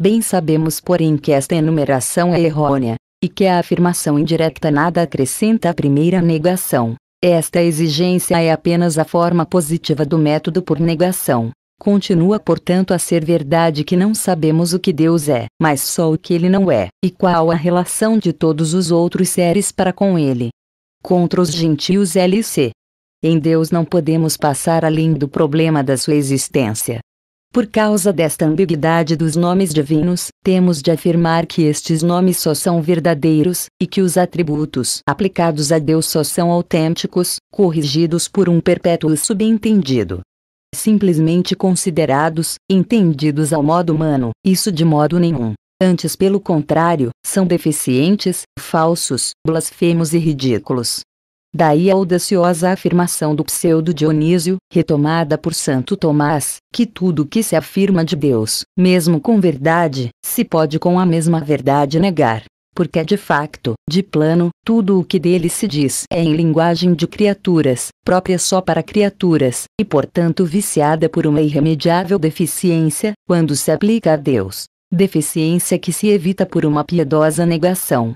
Bem sabemos, porém, que esta enumeração é errônea, e que a afirmação indireta nada acrescenta à primeira negação. Esta exigência é apenas a forma positiva do método por negação. Continua, portanto, a ser verdade que não sabemos o que Deus é, mas só o que ele não é, e qual a relação de todos os outros seres para com ele contra os gentios LC. Em Deus não podemos passar além do problema da sua existência. Por causa desta ambiguidade dos nomes divinos, temos de afirmar que estes nomes só são verdadeiros, e que os atributos aplicados a Deus só são autênticos, corrigidos por um perpétuo subentendido. Simplesmente considerados, entendidos ao modo humano, isso de modo nenhum Antes, pelo contrário, são deficientes, falsos, blasfemos e ridículos. Daí a audaciosa afirmação do pseudo-Dionísio, retomada por Santo Tomás, que tudo que se afirma de Deus, mesmo com verdade, se pode com a mesma verdade negar. Porque de facto, de plano, tudo o que dele se diz é em linguagem de criaturas, própria só para criaturas, e portanto viciada por uma irremediável deficiência, quando se aplica a Deus deficiência que se evita por uma piedosa negação.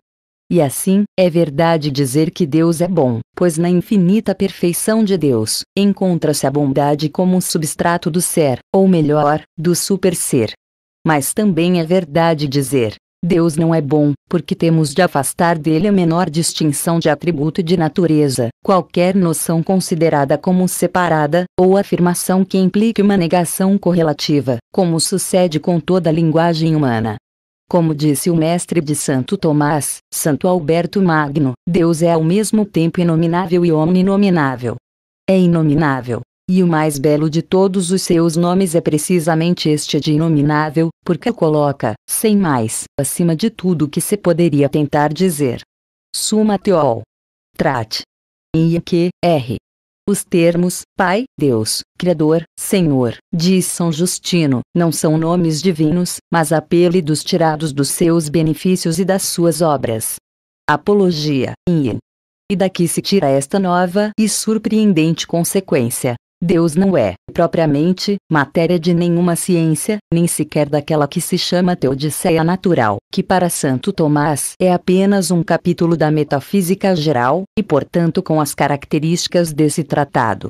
E assim, é verdade dizer que Deus é bom, pois na infinita perfeição de Deus, encontra-se a bondade como um substrato do ser, ou melhor, do super-ser. Mas também é verdade dizer Deus não é bom, porque temos de afastar dele a menor distinção de atributo e de natureza, qualquer noção considerada como separada, ou afirmação que implique uma negação correlativa, como sucede com toda a linguagem humana. Como disse o mestre de Santo Tomás, Santo Alberto Magno, Deus é ao mesmo tempo inominável e omninominável. É inominável, e o mais belo de todos os seus nomes é precisamente este de inominável, porque o coloca, sem mais, acima de tudo o que se poderia tentar dizer. Suma teol. Trate. que, R. Os termos Pai, Deus, Criador, Senhor, diz São Justino, não são nomes divinos, mas apelidos tirados dos seus benefícios e das suas obras. Apologia, in. E daqui se tira esta nova e surpreendente consequência, Deus não é, propriamente, matéria de nenhuma ciência, nem sequer daquela que se chama teodiceia natural, que para Santo Tomás é apenas um capítulo da metafísica geral, e portanto com as características desse tratado.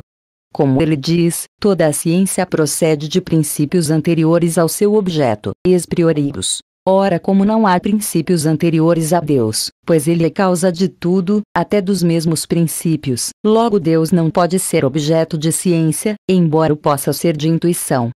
Como ele diz, toda a ciência procede de princípios anteriores ao seu objeto, exprioridos, Ora, como não há princípios anteriores a Deus, pois Ele é causa de tudo, até dos mesmos princípios, logo Deus não pode ser objeto de ciência, embora o possa ser de intuição.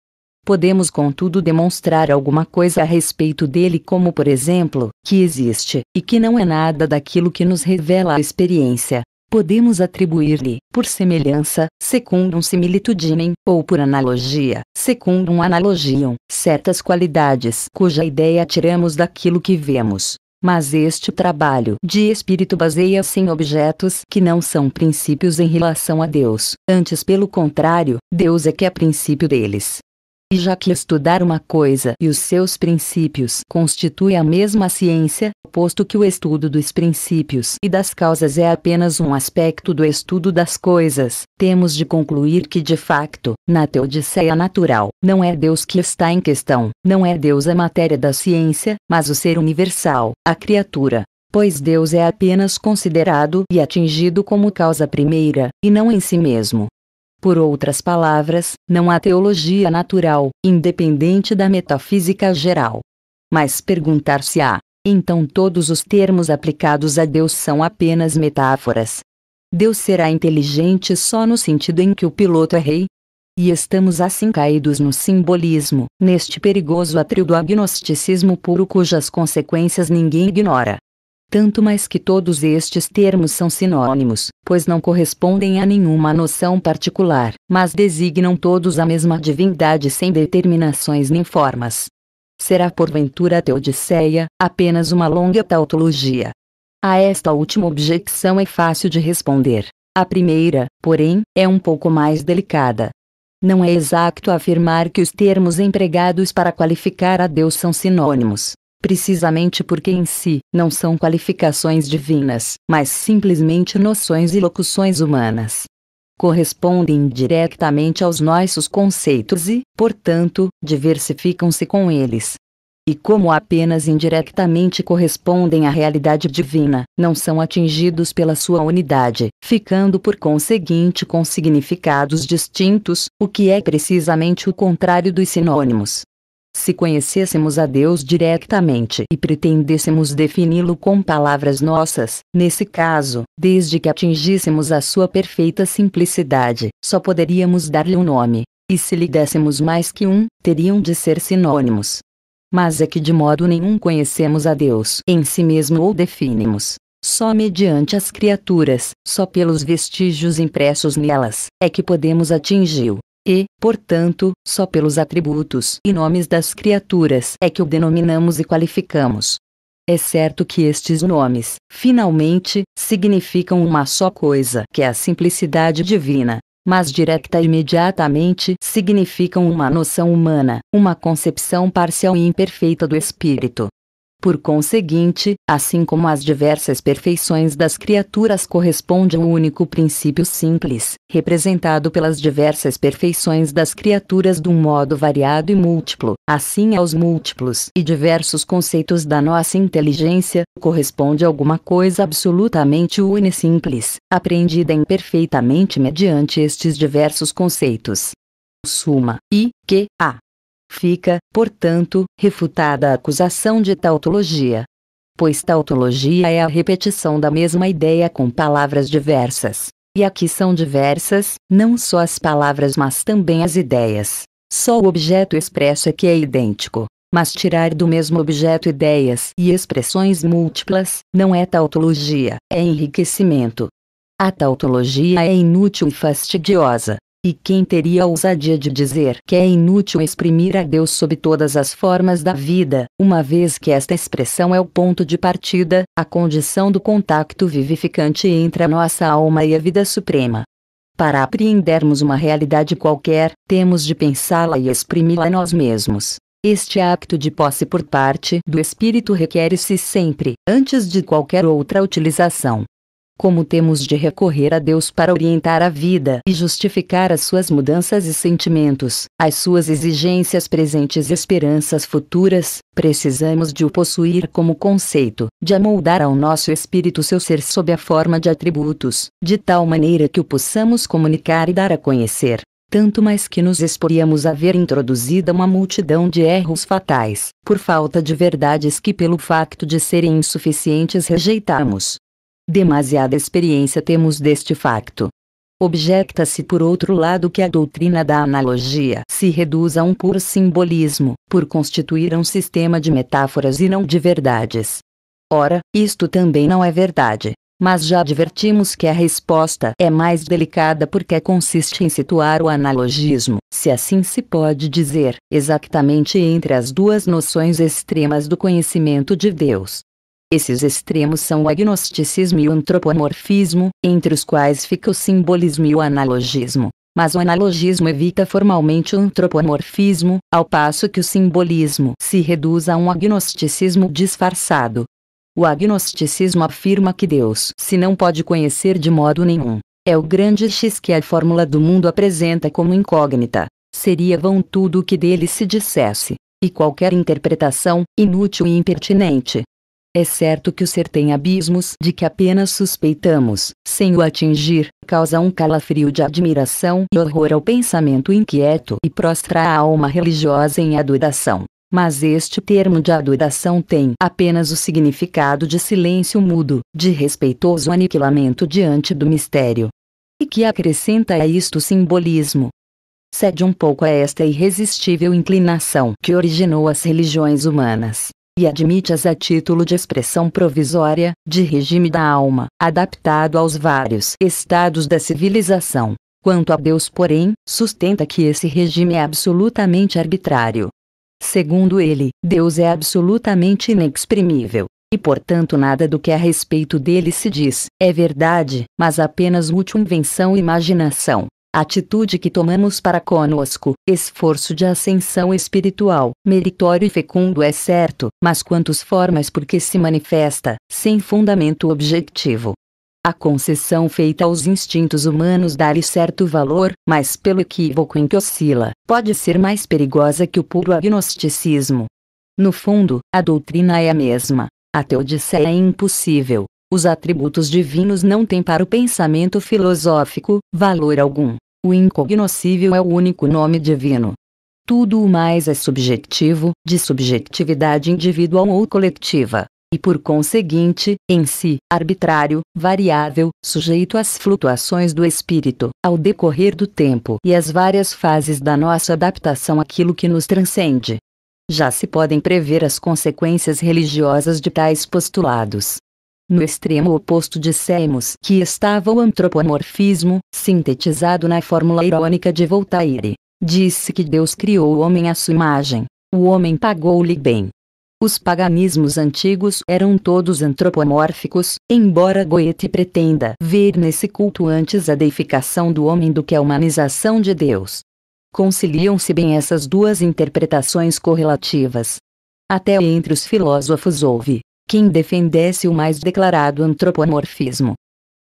Podemos, contudo, demonstrar alguma coisa a respeito dele, como, por exemplo, que existe, e que não é nada daquilo que nos revela a experiência, podemos atribuir-lhe, por semelhança, secundum similitudinem, ou por analogia, secundum analogiam, certas qualidades cuja ideia tiramos daquilo que vemos. Mas este trabalho de espírito baseia-se em objetos que não são princípios em relação a Deus, antes pelo contrário, Deus é que é princípio deles. E já que estudar uma coisa e os seus princípios constitui a mesma ciência, posto que o estudo dos princípios e das causas é apenas um aspecto do estudo das coisas, temos de concluir que de facto, na teodiceia natural, não é Deus que está em questão, não é Deus a matéria da ciência, mas o ser universal, a criatura, pois Deus é apenas considerado e atingido como causa primeira, e não em si mesmo. Por outras palavras, não há teologia natural, independente da metafísica geral. Mas perguntar se há, então todos os termos aplicados a Deus são apenas metáforas. Deus será inteligente só no sentido em que o piloto é rei? E estamos assim caídos no simbolismo, neste perigoso atrio do agnosticismo puro cujas consequências ninguém ignora tanto mais que todos estes termos são sinônimos, pois não correspondem a nenhuma noção particular, mas designam todos a mesma divindade sem determinações nem formas. Será porventura a Teodiceia, apenas uma longa tautologia? A esta última objeção é fácil de responder. A primeira, porém, é um pouco mais delicada. Não é exato afirmar que os termos empregados para qualificar a Deus são sinônimos, precisamente porque em si não são qualificações divinas, mas simplesmente noções e locuções humanas. Correspondem diretamente aos nossos conceitos e, portanto, diversificam-se com eles. E como apenas indiretamente correspondem à realidade divina, não são atingidos pela sua unidade, ficando por conseguinte com significados distintos, o que é precisamente o contrário dos sinônimos. Se conhecêssemos a Deus diretamente e pretendêssemos defini-lo com palavras nossas, nesse caso, desde que atingíssemos a sua perfeita simplicidade, só poderíamos dar-lhe um nome. E se lhe dessemos mais que um, teriam de ser sinônimos. Mas é que de modo nenhum conhecemos a Deus em si mesmo ou definimos. Só mediante as criaturas, só pelos vestígios impressos nelas, é que podemos atingi-lo e, portanto, só pelos atributos e nomes das criaturas é que o denominamos e qualificamos. É certo que estes nomes, finalmente, significam uma só coisa, que é a simplicidade divina, mas direta e imediatamente significam uma noção humana, uma concepção parcial e imperfeita do espírito, por conseguinte, assim como as diversas perfeições das criaturas corresponde a um único princípio simples, representado pelas diversas perfeições das criaturas de um modo variado e múltiplo, assim aos múltiplos e diversos conceitos da nossa inteligência, corresponde alguma coisa absolutamente unisimples, aprendida imperfeitamente mediante estes diversos conceitos. Suma, e, que, a, Fica, portanto, refutada a acusação de tautologia. Pois tautologia é a repetição da mesma ideia com palavras diversas. E aqui são diversas, não só as palavras mas também as ideias. Só o objeto expresso é que é idêntico. Mas tirar do mesmo objeto ideias e expressões múltiplas não é tautologia, é enriquecimento. A tautologia é inútil e fastidiosa, e quem teria a ousadia de dizer que é inútil exprimir a Deus sob todas as formas da vida, uma vez que esta expressão é o ponto de partida, a condição do contacto vivificante entre a nossa alma e a vida suprema. Para apreendermos uma realidade qualquer, temos de pensá-la e exprimi-la nós mesmos. Este acto de posse por parte do espírito requer-se sempre, antes de qualquer outra utilização como temos de recorrer a Deus para orientar a vida e justificar as suas mudanças e sentimentos, as suas exigências presentes e esperanças futuras, precisamos de o possuir como conceito, de amoldar ao nosso espírito seu ser sob a forma de atributos, de tal maneira que o possamos comunicar e dar a conhecer tanto mais que nos exporíamos a ver introduzida uma multidão de erros fatais, por falta de verdades que pelo facto de serem insuficientes rejeitamos. Demasiada experiência temos deste facto. Objecta-se por outro lado que a doutrina da analogia se reduz a um puro simbolismo, por constituir um sistema de metáforas e não de verdades. Ora, isto também não é verdade, mas já advertimos que a resposta é mais delicada porque consiste em situar o analogismo, se assim se pode dizer, exatamente entre as duas noções extremas do conhecimento de Deus, esses extremos são o agnosticismo e o antropomorfismo, entre os quais fica o simbolismo e o analogismo. Mas o analogismo evita formalmente o antropomorfismo, ao passo que o simbolismo se reduz a um agnosticismo disfarçado. O agnosticismo afirma que Deus se não pode conhecer de modo nenhum. É o grande X que a fórmula do mundo apresenta como incógnita. Seria vão tudo o que dele se dissesse, e qualquer interpretação, inútil e impertinente, é certo que o ser tem abismos de que apenas suspeitamos, sem o atingir, causa um calafrio de admiração e horror ao pensamento inquieto e prostra a alma religiosa em adoração. Mas este termo de adoração tem apenas o significado de silêncio mudo, de respeitoso aniquilamento diante do mistério. E que acrescenta a isto simbolismo, cede um pouco a esta irresistível inclinação que originou as religiões humanas, e admite-as a título de expressão provisória, de regime da alma, adaptado aos vários estados da civilização. Quanto a Deus, porém, sustenta que esse regime é absolutamente arbitrário. Segundo ele, Deus é absolutamente inexprimível, e portanto nada do que a respeito dele se diz é verdade, mas apenas útil invenção e imaginação atitude que tomamos para conosco, esforço de ascensão espiritual, meritório e fecundo é certo, mas quantas formas porque se manifesta, sem fundamento objetivo. A concessão feita aos instintos humanos dá-lhe certo valor, mas pelo equívoco em que oscila, pode ser mais perigosa que o puro agnosticismo. No fundo, a doutrina é a mesma. A teodiceia é impossível. Os atributos divinos não têm para o pensamento filosófico valor algum. O incognoscível é o único nome divino. Tudo o mais é subjetivo, de subjetividade individual ou coletiva, e por conseguinte, em si, arbitrário, variável, sujeito às flutuações do espírito, ao decorrer do tempo e às várias fases da nossa adaptação àquilo que nos transcende. Já se podem prever as consequências religiosas de tais postulados. No extremo oposto de que estava o antropomorfismo, sintetizado na fórmula irônica de Voltaire. Disse que Deus criou o homem à sua imagem. O homem pagou-lhe bem. Os paganismos antigos eram todos antropomórficos, embora Goethe pretenda ver nesse culto antes a deificação do homem do que a humanização de Deus. Conciliam-se bem essas duas interpretações correlativas. Até entre os filósofos houve, quem defendesse o mais declarado antropomorfismo.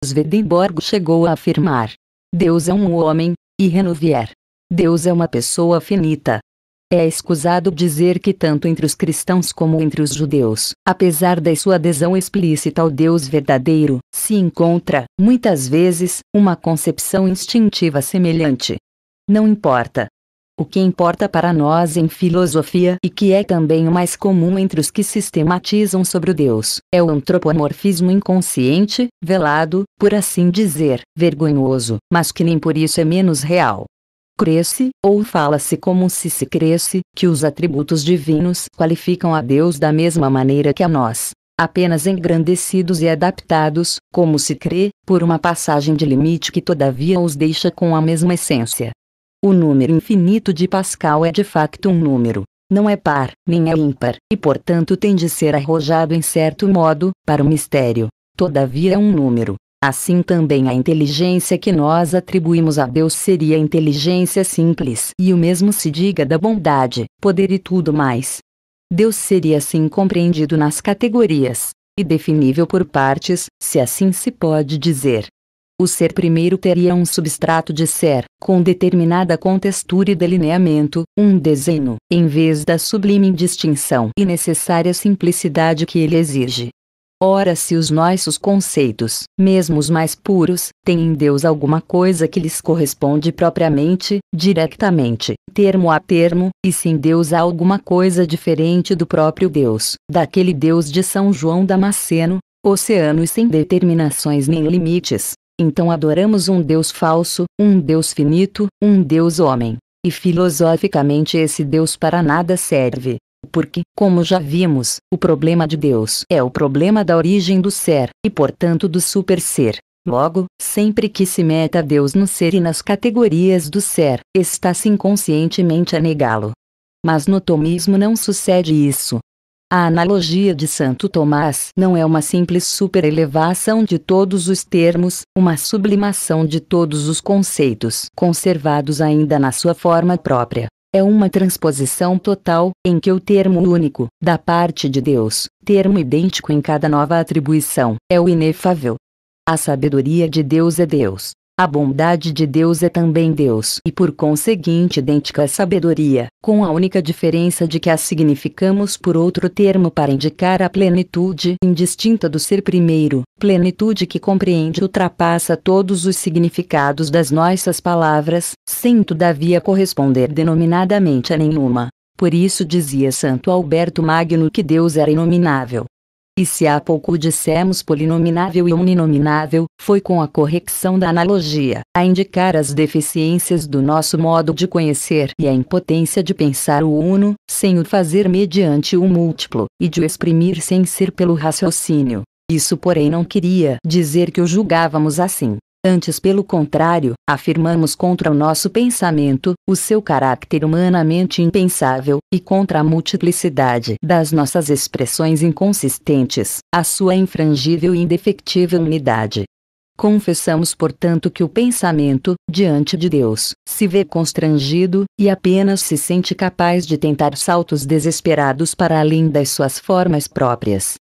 Swedenborg chegou a afirmar: Deus é um homem, e Renouvier. Deus é uma pessoa finita. É escusado dizer que tanto entre os cristãos como entre os judeus, apesar da sua adesão explícita ao Deus verdadeiro, se encontra, muitas vezes, uma concepção instintiva semelhante. Não importa, o que importa para nós em filosofia e que é também o mais comum entre os que sistematizam sobre o Deus, é o antropomorfismo inconsciente, velado, por assim dizer, vergonhoso, mas que nem por isso é menos real cresce, ou fala-se como se se cresce, que os atributos divinos qualificam a Deus da mesma maneira que a nós, apenas engrandecidos e adaptados, como se crê, por uma passagem de limite que todavia os deixa com a mesma essência. O número infinito de Pascal é de facto um número. Não é par, nem é ímpar, e portanto tem de ser arrojado em certo modo, para o mistério. Todavia é um número. Assim também a inteligência que nós atribuímos a Deus seria inteligência simples, e o mesmo se diga da bondade, poder e tudo mais. Deus seria assim compreendido nas categorias, e definível por partes, se assim se pode dizer, o ser primeiro teria um substrato de ser, com determinada contextura e delineamento, um desenho, em vez da sublime indistinção e necessária simplicidade que ele exige. Ora, se os nossos conceitos, mesmo os mais puros, têm em Deus alguma coisa que lhes corresponde propriamente, diretamente, termo a termo, e se em Deus há alguma coisa diferente do próprio Deus, daquele Deus de São João Damasceno, oceano e sem determinações nem limites, então adoramos um Deus falso, um Deus finito, um Deus homem. E filosoficamente esse Deus para nada serve. Porque, como já vimos, o problema de Deus é o problema da origem do ser, e portanto do super-ser. Logo, sempre que se meta Deus no ser e nas categorias do ser, está-se inconscientemente a negá-lo. Mas no tomismo não sucede isso, a analogia de Santo Tomás não é uma simples superelevação de todos os termos, uma sublimação de todos os conceitos conservados ainda na sua forma própria. É uma transposição total, em que o termo único, da parte de Deus, termo idêntico em cada nova atribuição, é o inefável. A sabedoria de Deus é Deus, a bondade de Deus é também Deus e por conseguinte idêntica à sabedoria, com a única diferença de que a significamos por outro termo para indicar a plenitude indistinta do ser primeiro, plenitude que compreende e ultrapassa todos os significados das nossas palavras, sem todavia corresponder denominadamente a nenhuma. Por isso dizia Santo Alberto Magno que Deus era inominável, e se há pouco dissemos polinominável e uninominável, foi com a correção da analogia, a indicar as deficiências do nosso modo de conhecer e a impotência de pensar o uno, sem o fazer mediante o múltiplo, e de o exprimir sem ser pelo raciocínio. Isso, porém, não queria dizer que o julgávamos assim, Antes, pelo contrário, afirmamos contra o nosso pensamento, o seu caráter humanamente impensável, e contra a multiplicidade das nossas expressões inconsistentes, a sua infrangível e indefectível unidade. Confessamos, portanto, que o pensamento, diante de Deus, se vê constrangido, e apenas se sente capaz de tentar saltos desesperados para além das suas formas próprias.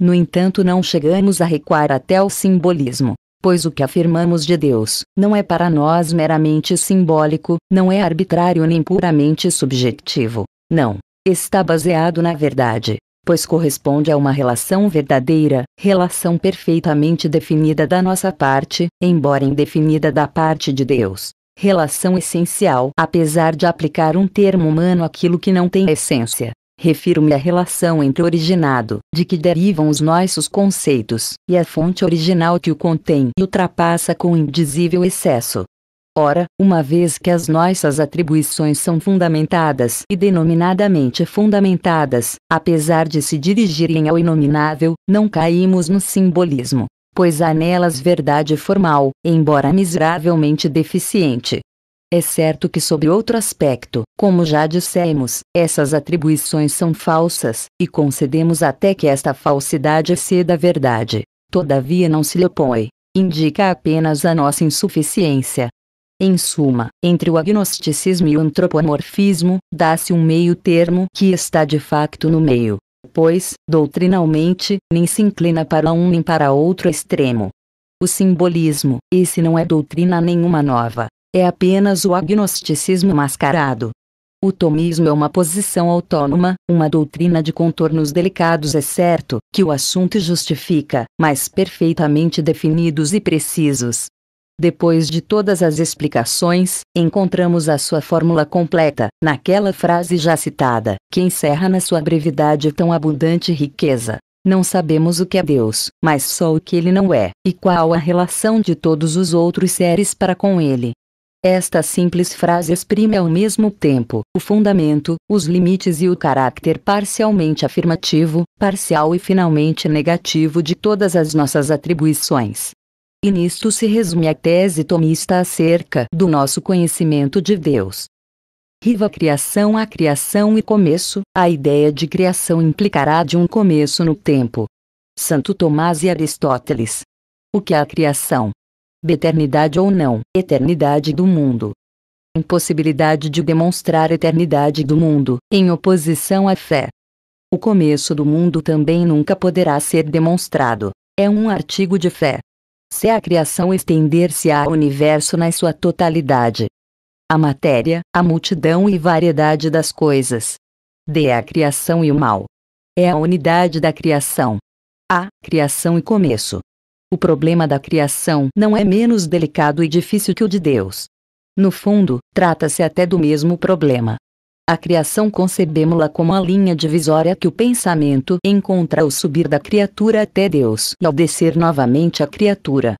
No entanto, não chegamos a recuar até o simbolismo, pois o que afirmamos de Deus não é para nós meramente simbólico, não é arbitrário nem puramente subjetivo. Não, está baseado na verdade, pois corresponde a uma relação verdadeira, relação perfeitamente definida da nossa parte, embora indefinida da parte de Deus. Relação essencial, apesar de aplicar um termo humano àquilo que não tem essência refiro-me à relação entre o originado, de que derivam os nossos conceitos, e a fonte original que o contém e ultrapassa com indizível excesso. Ora, uma vez que as nossas atribuições são fundamentadas e denominadamente fundamentadas, apesar de se dirigirem ao inominável, não caímos no simbolismo, pois há nelas verdade formal, embora miseravelmente deficiente. É certo que sobre outro aspecto, como já dissemos, essas atribuições são falsas, e concedemos até que esta falsidade ceda a verdade. Todavia não se lhe opõe, indica apenas a nossa insuficiência. Em suma, entre o agnosticismo e o antropomorfismo, dá-se um meio termo que está de facto no meio. Pois, doutrinalmente, nem se inclina para um nem para outro extremo. O simbolismo, esse não é doutrina nenhuma nova, é apenas o agnosticismo mascarado. O tomismo é uma posição autônoma, uma doutrina de contornos delicados, é certo, que o assunto justifica, mas perfeitamente definidos e precisos. Depois de todas as explicações, encontramos a sua fórmula completa, naquela frase já citada, que encerra na sua brevidade tão abundante riqueza. Não sabemos o que é Deus, mas só o que ele não é, e qual a relação de todos os outros seres para com ele. Esta simples frase exprime ao mesmo tempo o fundamento, os limites e o caráter parcialmente afirmativo, parcial e finalmente negativo de todas as nossas atribuições. E nisto se resume a tese tomista acerca do nosso conhecimento de Deus. Riva criação a criação e começo, a ideia de criação implicará de um começo no tempo. Santo Tomás e Aristóteles. O que é a criação? Eternidade ou não, eternidade do mundo. Impossibilidade de demonstrar eternidade do mundo, em oposição à fé. O começo do mundo também nunca poderá ser demonstrado. É um artigo de fé. Se a criação estender-se ao universo na sua totalidade, a matéria, a multidão e variedade das coisas, D. A criação e o mal. É a unidade da criação. A criação e começo. O problema da criação não é menos delicado e difícil que o de Deus. No fundo, trata-se até do mesmo problema. A criação concebemos-la como a linha divisória que o pensamento encontra ao subir da criatura até Deus e ao descer novamente à criatura.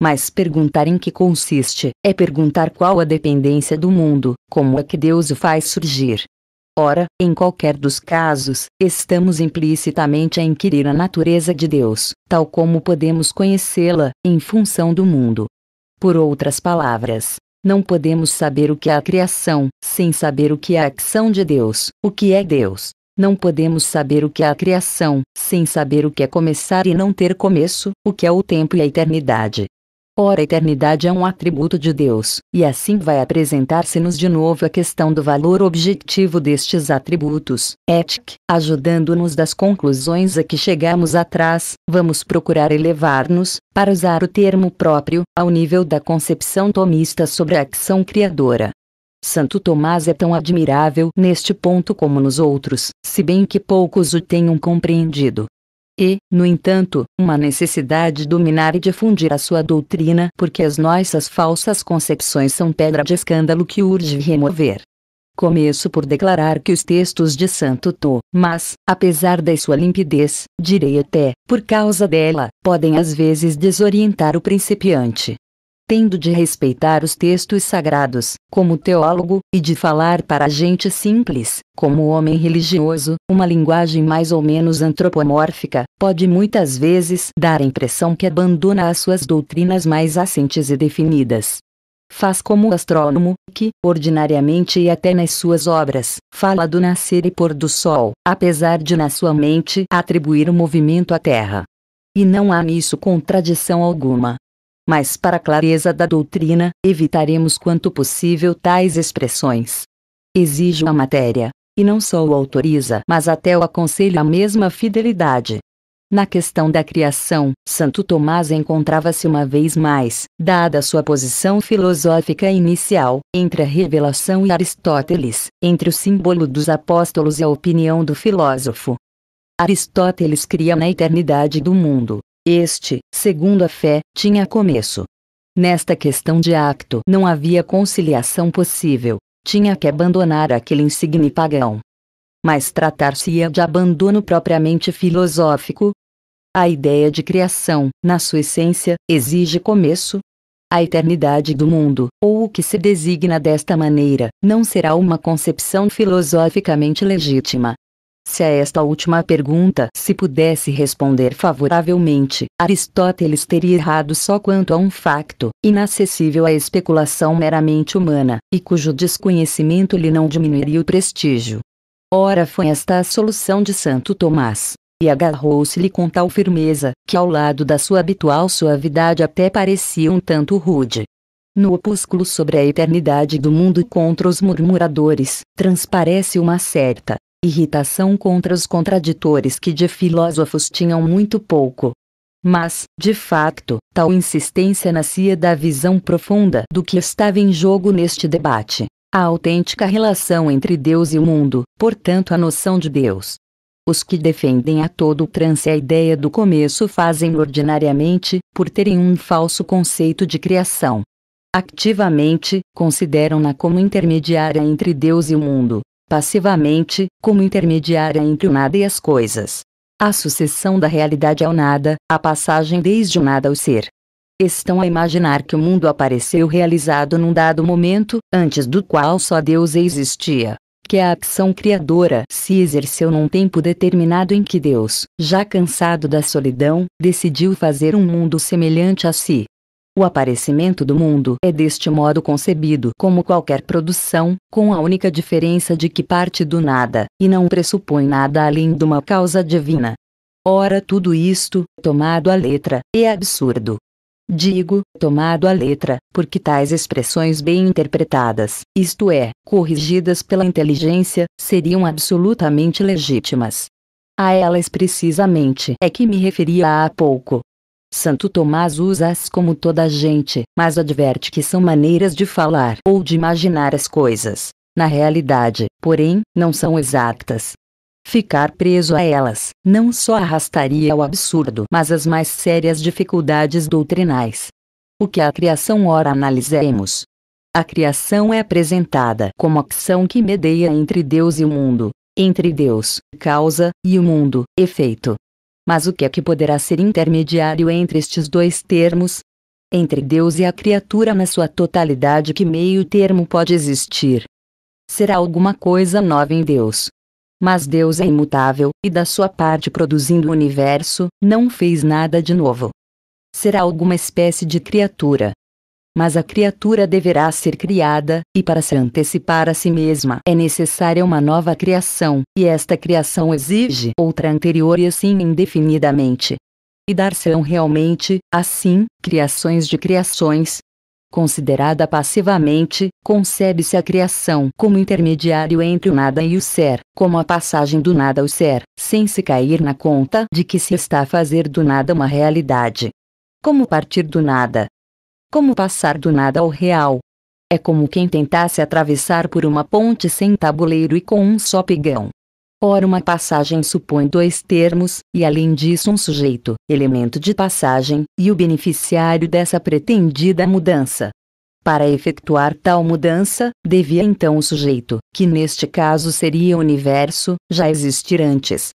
Mas perguntar em que consiste é perguntar qual a dependência do mundo, como é que Deus o faz surgir, Ora, em qualquer dos casos, estamos implicitamente a inquirir a natureza de Deus, tal como podemos conhecê-la, em função do mundo. Por outras palavras, não podemos saber o que é a criação, sem saber o que é a ação de Deus, o que é Deus. Não podemos saber o que é a criação, sem saber o que é começar e não ter começo, o que é o tempo e a eternidade. Ora, a eternidade é um atributo de Deus, e assim vai apresentar-se-nos de novo a questão do valor objetivo destes atributos. Etic, ajudando-nos das conclusões a que chegamos atrás, vamos procurar elevar-nos, para usar o termo próprio, ao nível da concepção tomista sobre a ação criadora. Santo Tomás é tão admirável neste ponto como nos outros, se bem que poucos o tenham compreendido e, no entanto, uma necessidade de dominar e difundir a sua doutrina porque as nossas falsas concepções são pedra de escândalo que urge remover. Começo por declarar que os textos de Santo Tô, mas, apesar da sua limpidez, direi até, por causa dela, podem às vezes desorientar o principiante tendo de respeitar os textos sagrados, como teólogo, e de falar para a gente simples, como homem religioso, uma linguagem mais ou menos antropomórfica, pode muitas vezes dar a impressão que abandona as suas doutrinas mais assentes e definidas. Faz como o astrônomo, que, ordinariamente e até nas suas obras, fala do nascer e pôr do sol, apesar de na sua mente atribuir o movimento à Terra. E não há nisso contradição alguma mas para a clareza da doutrina, evitaremos quanto possível tais expressões. Exijo a matéria, e não só o autoriza, mas até o aconselha a mesma fidelidade. Na questão da criação, Santo Tomás encontrava-se uma vez mais, dada sua posição filosófica inicial, entre a revelação e Aristóteles, entre o símbolo dos apóstolos e a opinião do filósofo. Aristóteles cria na eternidade do mundo, este, segundo a fé, tinha começo. Nesta questão de acto não havia conciliação possível, tinha que abandonar aquele insigne pagão. Mas tratar-se-ia de abandono propriamente filosófico? A ideia de criação, na sua essência, exige começo, a eternidade do mundo, ou o que se designa desta maneira, não será uma concepção filosoficamente legítima, se a esta última pergunta se pudesse responder favoravelmente, Aristóteles teria errado só quanto a um facto, inacessível à especulação meramente humana, e cujo desconhecimento lhe não diminuiria o prestígio. Ora foi esta a solução de Santo Tomás, e agarrou-se-lhe com tal firmeza, que ao lado da sua habitual suavidade até parecia um tanto rude. No opúsculo sobre a eternidade do mundo contra os murmuradores, transparece uma certa irritação contra os contraditores que de filósofos tinham muito pouco. Mas, de facto, tal insistência nascia da visão profunda do que estava em jogo neste debate, a autêntica relação entre Deus e o mundo, portanto, a noção de Deus. Os que defendem a todo trance a ideia do começo fazem ordinariamente, por terem um falso conceito de criação. Activamente, consideram-na como intermediária entre Deus e o mundo, passivamente, como intermediária entre o nada e as coisas. A sucessão da realidade ao nada, a passagem desde o nada ao ser. Estão a imaginar que o mundo apareceu realizado num dado momento, antes do qual só Deus existia. Que a ação criadora se exerceu num tempo determinado em que Deus, já cansado da solidão, decidiu fazer um mundo semelhante a si. O aparecimento do mundo é deste modo concebido como qualquer produção, com a única diferença de que parte do nada, e não pressupõe nada além de uma causa divina. Ora, tudo isto, tomado à letra, é absurdo. Digo, tomado à letra, porque tais expressões bem interpretadas, isto é, corrigidas pela inteligência, seriam absolutamente legítimas. A elas precisamente é que me referia há pouco, Santo Tomás usa-as como toda a gente, mas adverte que são maneiras de falar ou de imaginar as coisas. Na realidade, porém, não são exatas. Ficar preso a elas não só arrastaria ao absurdo, mas as mais sérias dificuldades doutrinais. O que a criação ora analisemos. A criação é apresentada como ação que medeia entre Deus e o mundo, entre Deus, causa, e o mundo, efeito. Mas o que é que poderá ser intermediário entre estes dois termos? Entre Deus e a criatura na sua totalidade, que meio termo pode existir? Será alguma coisa nova em Deus. Mas Deus é imutável, e da sua parte produzindo o universo, não fez nada de novo. Será alguma espécie de criatura, mas a criatura deverá ser criada, e para se antecipar a si mesma é necessária uma nova criação, e esta criação exige outra anterior e assim indefinidamente. E dar-se-ão realmente, assim, criações de criações, Considerada passivamente, concebe-se a criação como intermediário entre o nada e o ser, como a passagem do nada ao ser, sem se cair na conta de que se está a fazer do nada uma realidade. Como partir do nada, como passar do nada ao real. É como quem tentasse atravessar por uma ponte sem tabuleiro e com um só pegão. Ora, uma passagem supõe dois termos, e além disso, um sujeito, elemento de passagem, e o beneficiário dessa pretendida mudança. Para efetuar tal mudança, devia então o sujeito, que neste caso seria o universo, já existir antes.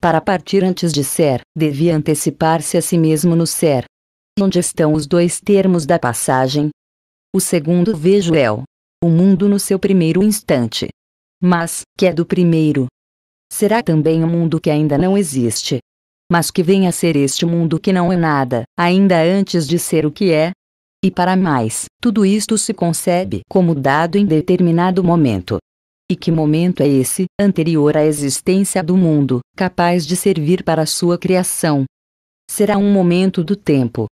Para partir antes de ser, devia antecipar-se a si mesmo no ser, onde estão os dois termos da passagem. O segundo vejo é o mundo no seu primeiro instante. Mas, que é do primeiro? Será também o um mundo que ainda não existe. Mas que vem a ser este mundo que não é nada, ainda antes de ser o que é, e para mais, tudo isto se concebe como dado em determinado momento. E que momento é esse, anterior à existência do mundo, capaz de servir para sua criação? Será um momento do tempo,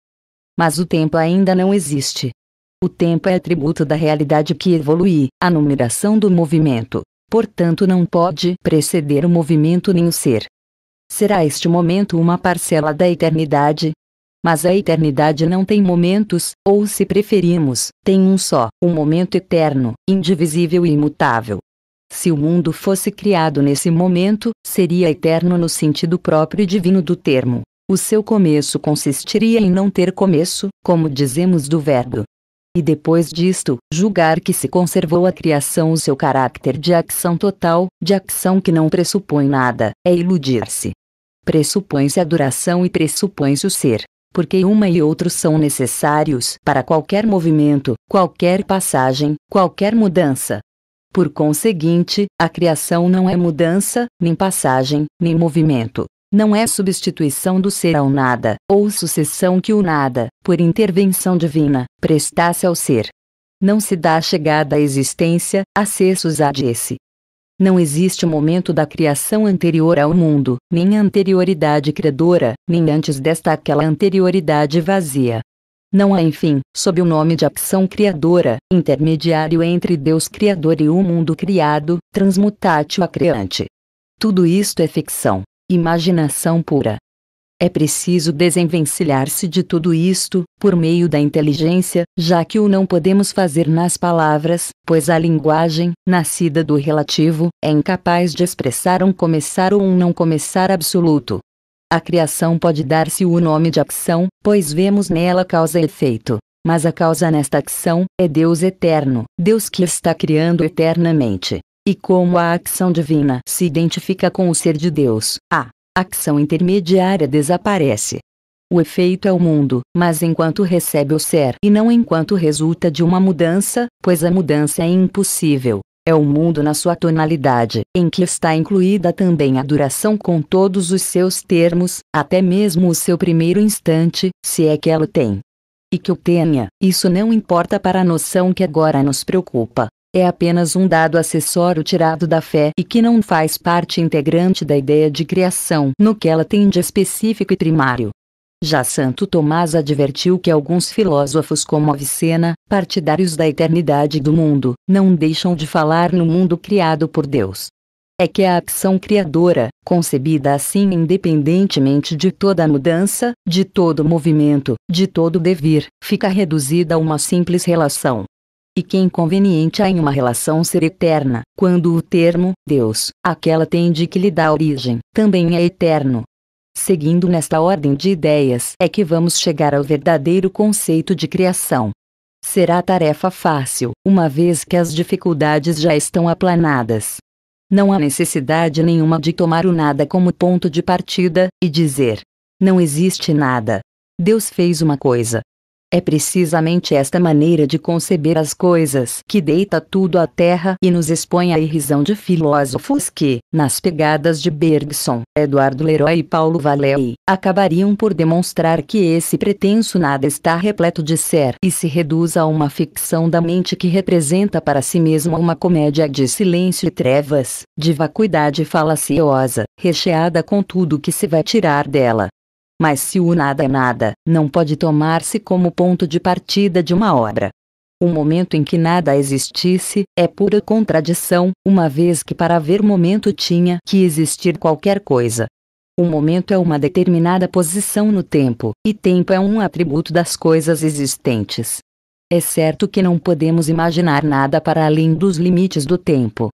mas o tempo ainda não existe. O tempo é atributo da realidade que evolui, a numeração do movimento. Portanto, não pode preceder o movimento nem o ser. Será este momento uma parcela da eternidade? Mas a eternidade não tem momentos, ou se preferimos, tem um só, um momento eterno, indivisível e imutável. Se o mundo fosse criado nesse momento, seria eterno no sentido próprio e divino do termo. O seu começo consistiria em não ter começo, como dizemos do verbo. E depois disto, julgar que se conservou a criação o seu caráter de ação total, de ação que não pressupõe nada, é iludir-se. Pressupõe-se a duração e pressupõe-se o ser, porque uma e outro são necessários para qualquer movimento, qualquer passagem, qualquer mudança. Por conseguinte, a criação não é mudança, nem passagem, nem movimento, não é substituição do ser ao nada, ou sucessão que o nada, por intervenção divina, prestasse ao ser. Não se dá chegada à existência, a cessos ad esse. Não existe momento da criação anterior ao mundo, nem anterioridade credora, nem antes desta aquela anterioridade vazia. Não há, enfim, sob o nome de ação criadora, intermediário entre Deus Criador e o mundo criado, transmutátil a criante. Tudo isto é ficção imaginação pura. É preciso desenvencilhar-se de tudo isto, por meio da inteligência, já que o não podemos fazer nas palavras, pois a linguagem, nascida do relativo, é incapaz de expressar um começar ou um não começar absoluto. A criação pode dar-se o nome de ação, pois vemos nela causa e efeito. Mas a causa nesta ação é Deus eterno, Deus que está criando eternamente. E como a ação divina se identifica com o ser de Deus, a ação intermediária desaparece. O efeito é o mundo, mas enquanto recebe o ser e não enquanto resulta de uma mudança, pois a mudança é impossível. É o mundo na sua tonalidade, em que está incluída também a duração com todos os seus termos, até mesmo o seu primeiro instante, se é que ela tem. E que o tenha, isso não importa para a noção que agora nos preocupa, é apenas um dado acessório tirado da fé e que não faz parte integrante da ideia de criação no que ela tem de específico e primário. Já Santo Tomás advertiu que alguns filósofos como Avicena, partidários da eternidade do mundo, não deixam de falar no mundo criado por Deus. É que a ação criadora, concebida assim independentemente de toda mudança, de todo movimento, de todo devir, fica reduzida a uma simples relação e que inconveniente há em uma relação ser eterna, quando o termo Deus, aquela tende que lhe dá origem, também é eterno. Seguindo nesta ordem de ideias é que vamos chegar ao verdadeiro conceito de criação. Será tarefa fácil, uma vez que as dificuldades já estão aplanadas. Não há necessidade nenhuma de tomar o nada como ponto de partida e dizer: não existe nada. Deus fez uma coisa, é precisamente esta maneira de conceber as coisas que deita tudo à terra e nos expõe à irrisão de filósofos que, nas pegadas de Bergson, Eduardo Leroy e Paulo Valéry, acabariam por demonstrar que esse pretenso nada está repleto de ser e se reduz a uma ficção da mente que representa para si mesma uma comédia de silêncio e trevas, de vacuidade falaciosa, recheada com tudo que se vai tirar dela, mas se o nada é nada, não pode tomar-se como ponto de partida de uma obra. O momento em que nada existisse é pura contradição, uma vez que para haver momento tinha que existir qualquer coisa. O momento é uma determinada posição no tempo, e tempo é um atributo das coisas existentes. É certo que não podemos imaginar nada para além dos limites do tempo,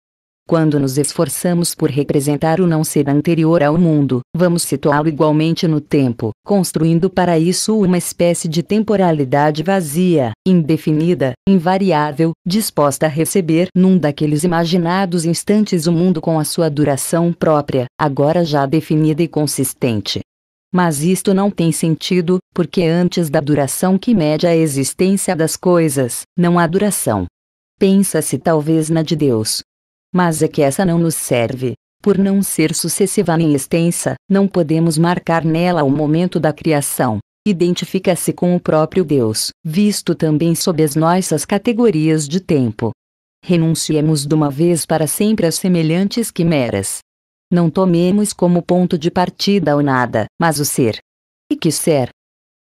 quando nos esforçamos por representar o não ser anterior ao mundo, vamos situá-lo igualmente no tempo, construindo para isso uma espécie de temporalidade vazia, indefinida, invariável, disposta a receber num daqueles imaginados instantes o mundo com a sua duração própria, agora já definida e consistente. Mas isto não tem sentido, porque antes da duração que mede a existência das coisas, não há duração. Pensa-se talvez na de Deus, mas é que essa não nos serve. Por não ser sucessiva nem extensa, não podemos marcar nela o momento da criação. Identifica-se com o próprio Deus, visto também sob as nossas categorias de tempo. Renunciemos de uma vez para sempre a semelhantes quimeras. Não tomemos como ponto de partida o nada, mas o ser. E que ser?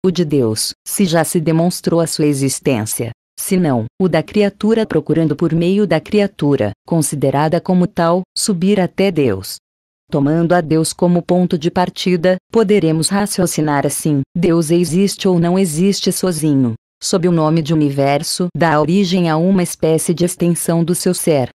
O de Deus, se já se demonstrou a sua existência, senão, o da criatura procurando por meio da criatura, considerada como tal, subir até Deus. Tomando a Deus como ponto de partida, poderemos raciocinar assim: Deus existe ou não existe sozinho. Sob o nome de universo, dá origem a uma espécie de extensão do seu ser,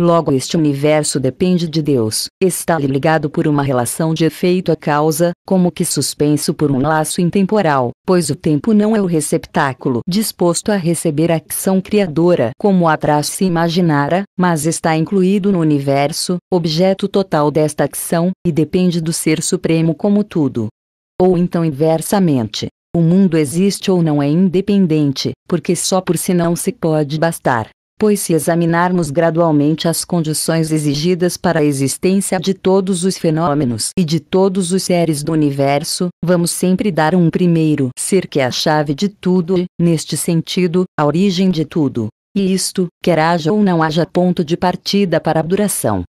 Logo, este universo depende de Deus, está ligado por uma relação de efeito a causa, como que suspenso por um laço intemporal, pois o tempo não é o receptáculo disposto a receber a ação criadora, como atrás se imaginara, mas está incluído no universo, objeto total desta ação, e depende do Ser Supremo como tudo. Ou então inversamente. O mundo existe ou não é independente, porque só por si não se pode bastar pois se examinarmos gradualmente as condições exigidas para a existência de todos os fenômenos e de todos os seres do universo, vamos sempre dar um primeiro ser que é a chave de tudo e, neste sentido, a origem de tudo. E isto, quer haja ou não haja ponto de partida para a duração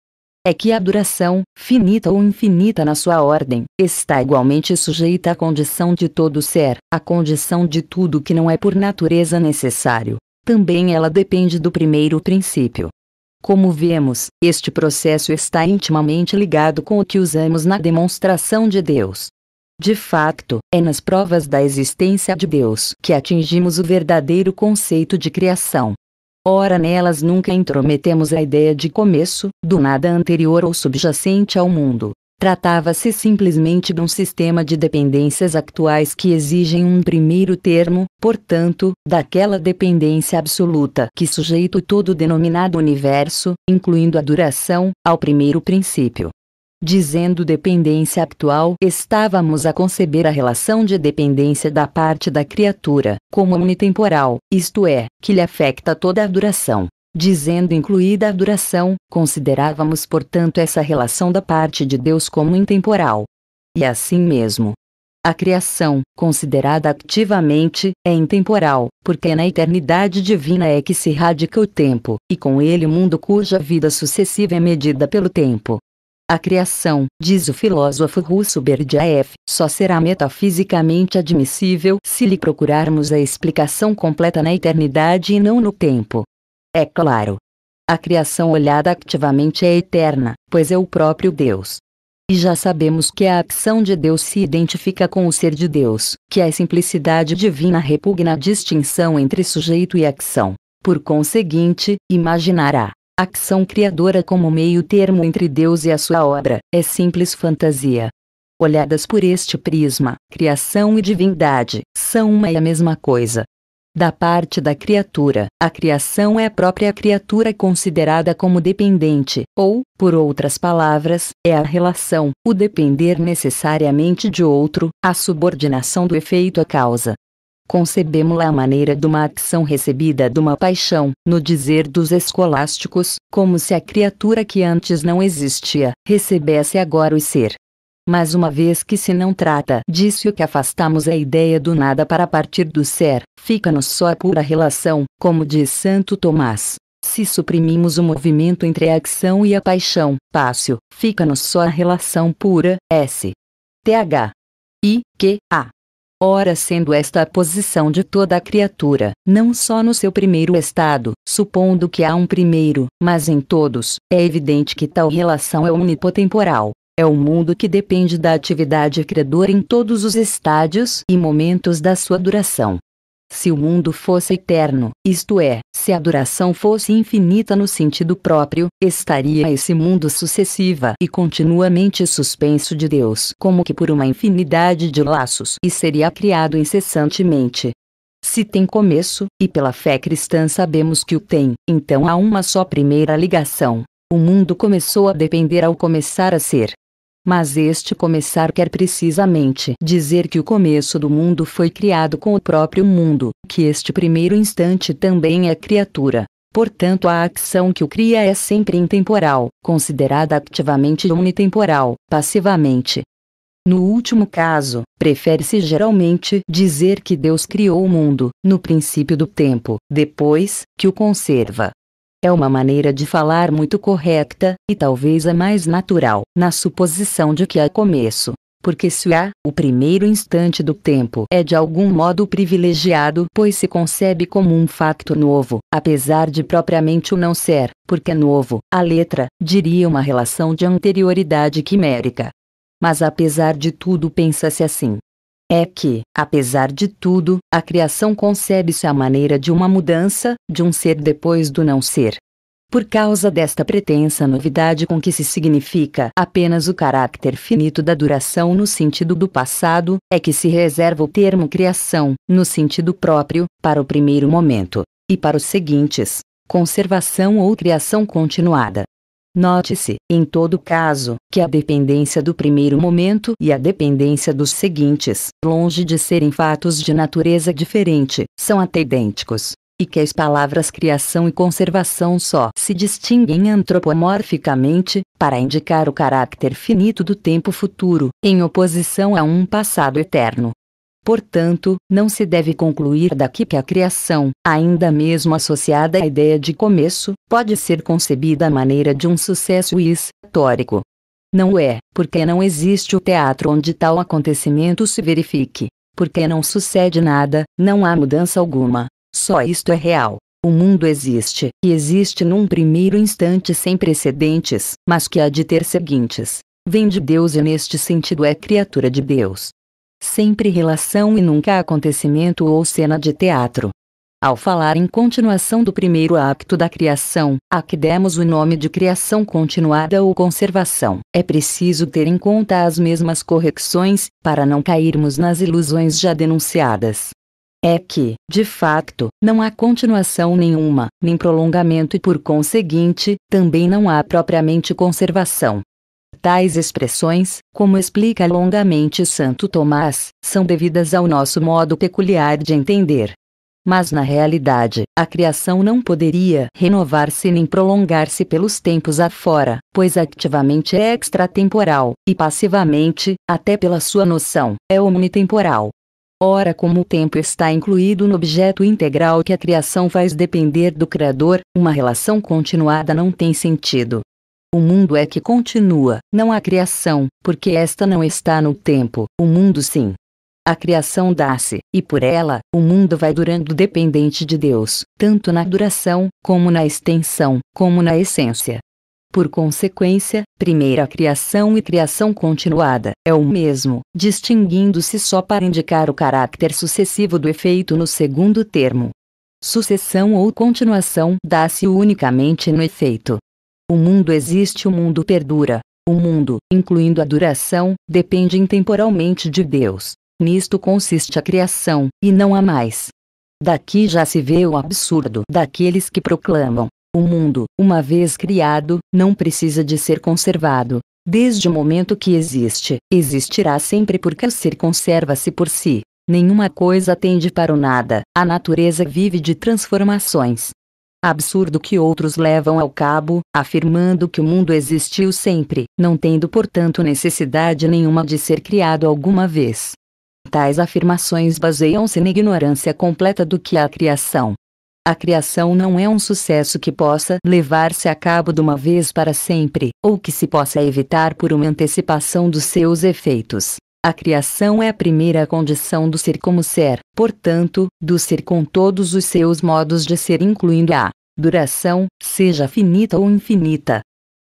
é que a duração, finita ou infinita na sua ordem, está igualmente sujeita à condição de todo ser, à condição de tudo que não é por natureza necessário, também ela depende do primeiro princípio. Como vemos, este processo está intimamente ligado com o que usamos na demonstração de Deus. De facto, é nas provas da existência de Deus que atingimos o verdadeiro conceito de criação. Ora, nelas nunca intrometemos a ideia de começo, do nada anterior ou subjacente ao mundo. Tratava-se simplesmente de um sistema de dependências actuais que exigem um primeiro termo, portanto, daquela dependência absoluta que sujeita todo o denominado universo, incluindo a duração, ao primeiro princípio. Dizendo dependência actual, estávamos a conceber a relação de dependência da parte da criatura, como unitemporal, isto é, que lhe afeta toda a duração, dizendo incluída a duração, considerávamos portanto essa relação da parte de Deus como intemporal. E assim mesmo. A criação, considerada ativamente, é intemporal, porque é na eternidade divina é que se radica o tempo, e com ele o mundo cuja vida sucessiva é medida pelo tempo. A criação, diz o filósofo russo Berdyaev, só será metafisicamente admissível se lhe procurarmos a explicação completa na eternidade e não no tempo. É claro. A criação olhada ativamente é eterna, pois é o próprio Deus. E já sabemos que a ação de Deus se identifica com o ser de Deus, que é a simplicidade divina repugna a distinção entre sujeito e ação. Por conseguinte, imaginará a ação criadora como meio termo entre Deus e a sua obra, é simples fantasia. Olhadas por este prisma, criação e divindade são uma e a mesma coisa da parte da criatura. A criação é a própria criatura considerada como dependente, ou, por outras palavras, é a relação, o depender necessariamente de outro, a subordinação do efeito à causa. Concebemos-la à maneira de uma ação recebida de uma paixão, no dizer dos escolásticos, como se a criatura que antes não existia, recebesse agora o ser. Mas uma vez que se não trata disso que afastamos é a ideia do nada para partir do ser, fica-nos só a pura relação, como diz Santo Tomás. Se suprimimos o movimento entre a ação e a paixão, pássio, fica-nos só a relação pura, S. TH. I. Q. A. Ora, sendo esta a posição de toda a criatura, não só no seu primeiro estado, supondo que há um primeiro, mas em todos, é evidente que tal relação é omnipotemporal, é um mundo que depende da atividade credora em todos os estádios e momentos da sua duração. Se o mundo fosse eterno, isto é, se a duração fosse infinita no sentido próprio, estaria esse mundo sucessiva e continuamente suspenso de Deus, como que por uma infinidade de laços, e seria criado incessantemente. Se tem começo, e pela fé cristã sabemos que o tem, então há uma só primeira ligação. O mundo começou a depender ao começar a ser. Mas este começar quer precisamente dizer que o começo do mundo foi criado com o próprio mundo, que este primeiro instante também é criatura. Portanto, a ação que o cria é sempre intemporal, considerada ativamente unitemporal, passivamente. No último caso, prefere-se geralmente dizer que Deus criou o mundo, no princípio do tempo, depois que o conserva. É uma maneira de falar muito correta, e talvez a é mais natural, na suposição de que há começo. Porque se há, o primeiro instante do tempo é de algum modo privilegiado, pois se concebe como um facto novo, apesar de propriamente o não ser, porque é novo, a letra, diria uma relação de anterioridade quimérica. Mas apesar de tudo pensa-se assim, é que, apesar de tudo, a criação concebe-se à maneira de uma mudança, de um ser depois do não ser. Por causa desta pretensa novidade com que se significa apenas o caráter finito da duração no sentido do passado, é que se reserva o termo criação, no sentido próprio, para o primeiro momento, e para os seguintes, conservação ou criação continuada. Note-se, em todo caso, que a dependência do primeiro momento e a dependência dos seguintes, longe de serem fatos de natureza diferente, são até idênticos, e que as palavras criação e conservação só se distinguem antropomorficamente, para indicar o caráter finito do tempo futuro, em oposição a um passado eterno. Portanto, não se deve concluir daqui que a criação, ainda mesmo associada à ideia de começo, pode ser concebida à maneira de um sucesso histórico. Não é, porque não existe o teatro onde tal acontecimento se verifique. Porque não sucede nada, não há mudança alguma. Só isto é real. O mundo existe, e existe num primeiro instante sem precedentes, mas que há de ter seguintes. Vem de Deus e neste sentido é criatura de Deus sempre relação e nunca acontecimento ou cena de teatro. Ao falar em continuação do primeiro acto da criação, a que demos o nome de criação continuada ou conservação, é preciso ter em conta as mesmas correções, para não cairmos nas ilusões já denunciadas. É que, de facto, não há continuação nenhuma, nem prolongamento e por conseguinte, também não há propriamente conservação. Tais expressões, como explica longamente Santo Tomás, são devidas ao nosso modo peculiar de entender. Mas na realidade, a criação não poderia renovar-se nem prolongar-se pelos tempos afora, pois ativamente é extratemporal, e passivamente, até pela sua noção, é omnitemporal. Ora, como o tempo está incluído no objeto integral que a criação faz depender do Criador, uma relação continuada não tem sentido. O mundo é que continua, não a criação, porque esta não está no tempo, o mundo sim. A criação dá-se, e por ela, o mundo vai durando dependente de Deus, tanto na duração, como na extensão, como na essência. Por consequência, primeira criação e criação continuada é o mesmo, distinguindo-se só para indicar o caráter sucessivo do efeito no segundo termo. Sucessão ou continuação dá-se unicamente no efeito, o mundo existe, o mundo perdura. O mundo, incluindo a duração, depende intemporalmente de Deus. Nisto consiste a criação, e não há mais. Daqui já se vê o absurdo daqueles que proclamam: o mundo, uma vez criado, não precisa de ser conservado. Desde o momento que existe, existirá sempre porque o ser conserva-se por si. Nenhuma coisa tende para o nada, a natureza vive de transformações absurdo que outros levam ao cabo, afirmando que o mundo existiu sempre, não tendo portanto necessidade nenhuma de ser criado alguma vez. Tais afirmações baseiam-se na ignorância completa do que é a criação. A criação não é um sucesso que possa levar-se a cabo de uma vez para sempre, ou que se possa evitar por uma antecipação dos seus efeitos. A criação é a primeira condição do ser como ser, portanto, do ser com todos os seus modos de ser, incluindo a duração, seja finita ou infinita.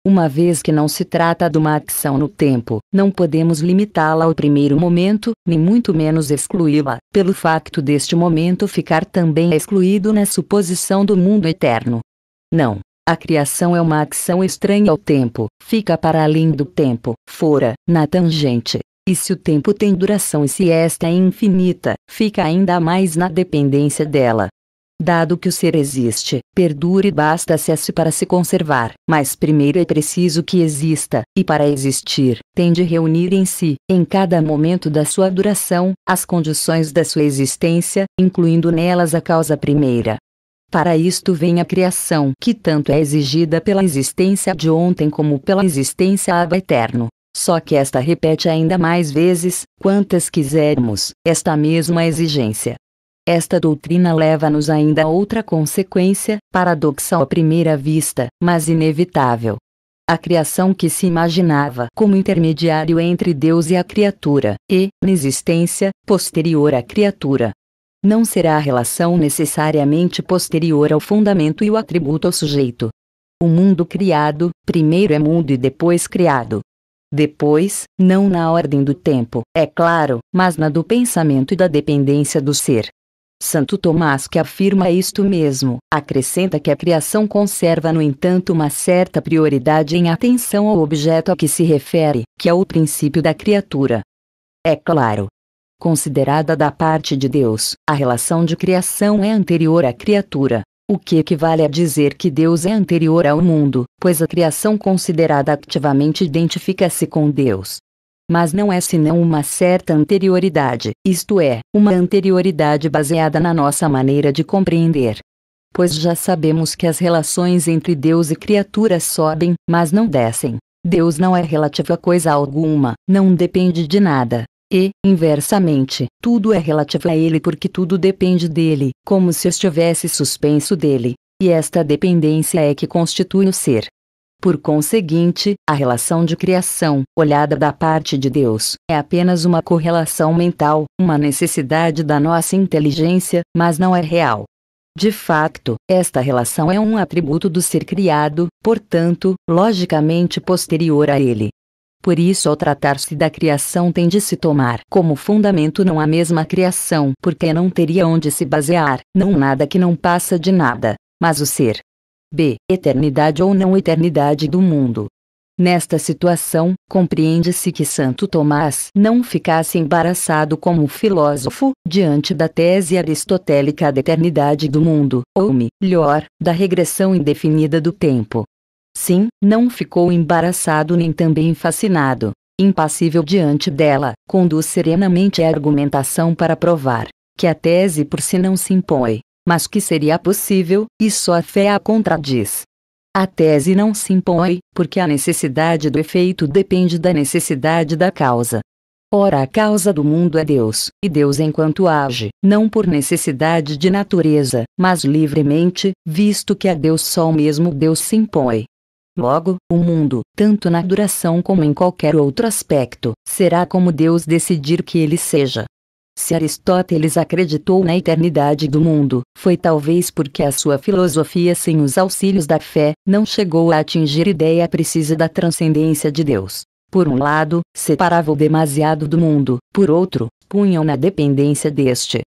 Uma vez que não se trata de uma ação no tempo, não podemos limitá-la ao primeiro momento, nem muito menos excluí-la, pelo facto deste momento ficar também excluído na suposição do mundo eterno. Não, a criação é uma ação estranha ao tempo, fica para além do tempo, fora, na tangente, e se o tempo tem duração e se esta é infinita, fica ainda mais na dependência dela. Dado que o ser existe, perdure e basta se para se conservar, mas primeiro é preciso que exista, e para existir, tem de reunir em si, em cada momento da sua duração, as condições da sua existência, incluindo nelas a causa primeira. Para isto vem a criação, que tanto é exigida pela existência de ontem como pela existência ab eterno. Só que esta repete ainda mais vezes, quantas quisermos, esta mesma exigência. Esta doutrina leva-nos ainda a outra consequência, paradoxal à primeira vista, mas inevitável. A criação que se imaginava como intermediário entre Deus e a criatura, e, na existência, posterior à criatura. Não será a relação necessariamente posterior ao fundamento e o atributo ao sujeito. O mundo criado, primeiro é mundo e depois criado depois, não na ordem do tempo, é claro, mas na do pensamento e da dependência do ser. Santo Tomás que afirma isto mesmo, acrescenta que a criação conserva no entanto uma certa prioridade em atenção ao objeto a que se refere, que é o princípio da criatura. É claro. Considerada da parte de Deus, a relação de criação é anterior à criatura, o que equivale a dizer que Deus é anterior ao mundo, pois a criação considerada ativamente identifica-se com Deus. Mas não é senão uma certa anterioridade, isto é, uma anterioridade baseada na nossa maneira de compreender. Pois já sabemos que as relações entre Deus e criatura sobem, mas não descem. Deus não é relativo a coisa alguma, não depende de nada, e, inversamente, tudo é relativo a ele porque tudo depende dele, como se estivesse suspenso dele. E esta dependência é que constitui o ser. Por conseguinte, a relação de criação, olhada da parte de Deus, é apenas uma correlação mental, uma necessidade da nossa inteligência, mas não é real. De facto, esta relação é um atributo do ser criado, portanto, logicamente posterior a ele. Por isso, ao tratar-se da criação, tem de se tomar como fundamento não a mesma criação, porque não teria onde se basear, não nada que não passa de nada, mas o ser. B. Eternidade ou não eternidade do mundo. Nesta situação, compreende-se que Santo Tomás não ficasse embaraçado como filósofo, diante da tese aristotélica da eternidade do mundo, ou melhor, da regressão indefinida do tempo, Sim, não ficou embaraçado nem também fascinado. Impassível diante dela, conduz serenamente a argumentação para provar que a tese por si não se impõe, mas que seria possível, e só a fé a contradiz. A tese não se impõe, porque a necessidade do efeito depende da necessidade da causa. Ora, a causa do mundo é Deus, e Deus, enquanto age, não por necessidade de natureza, mas livremente, visto que a Deus só o mesmo Deus se impõe. Logo, o mundo, tanto na duração como em qualquer outro aspecto, será como Deus decidir que ele seja. Se Aristóteles acreditou na eternidade do mundo, foi talvez porque a sua filosofia, sem os auxílios da fé, não chegou a atingir ideia precisa da transcendência de Deus. Por um lado, separava-o demasiado do mundo, por outro, punha-o na dependência deste,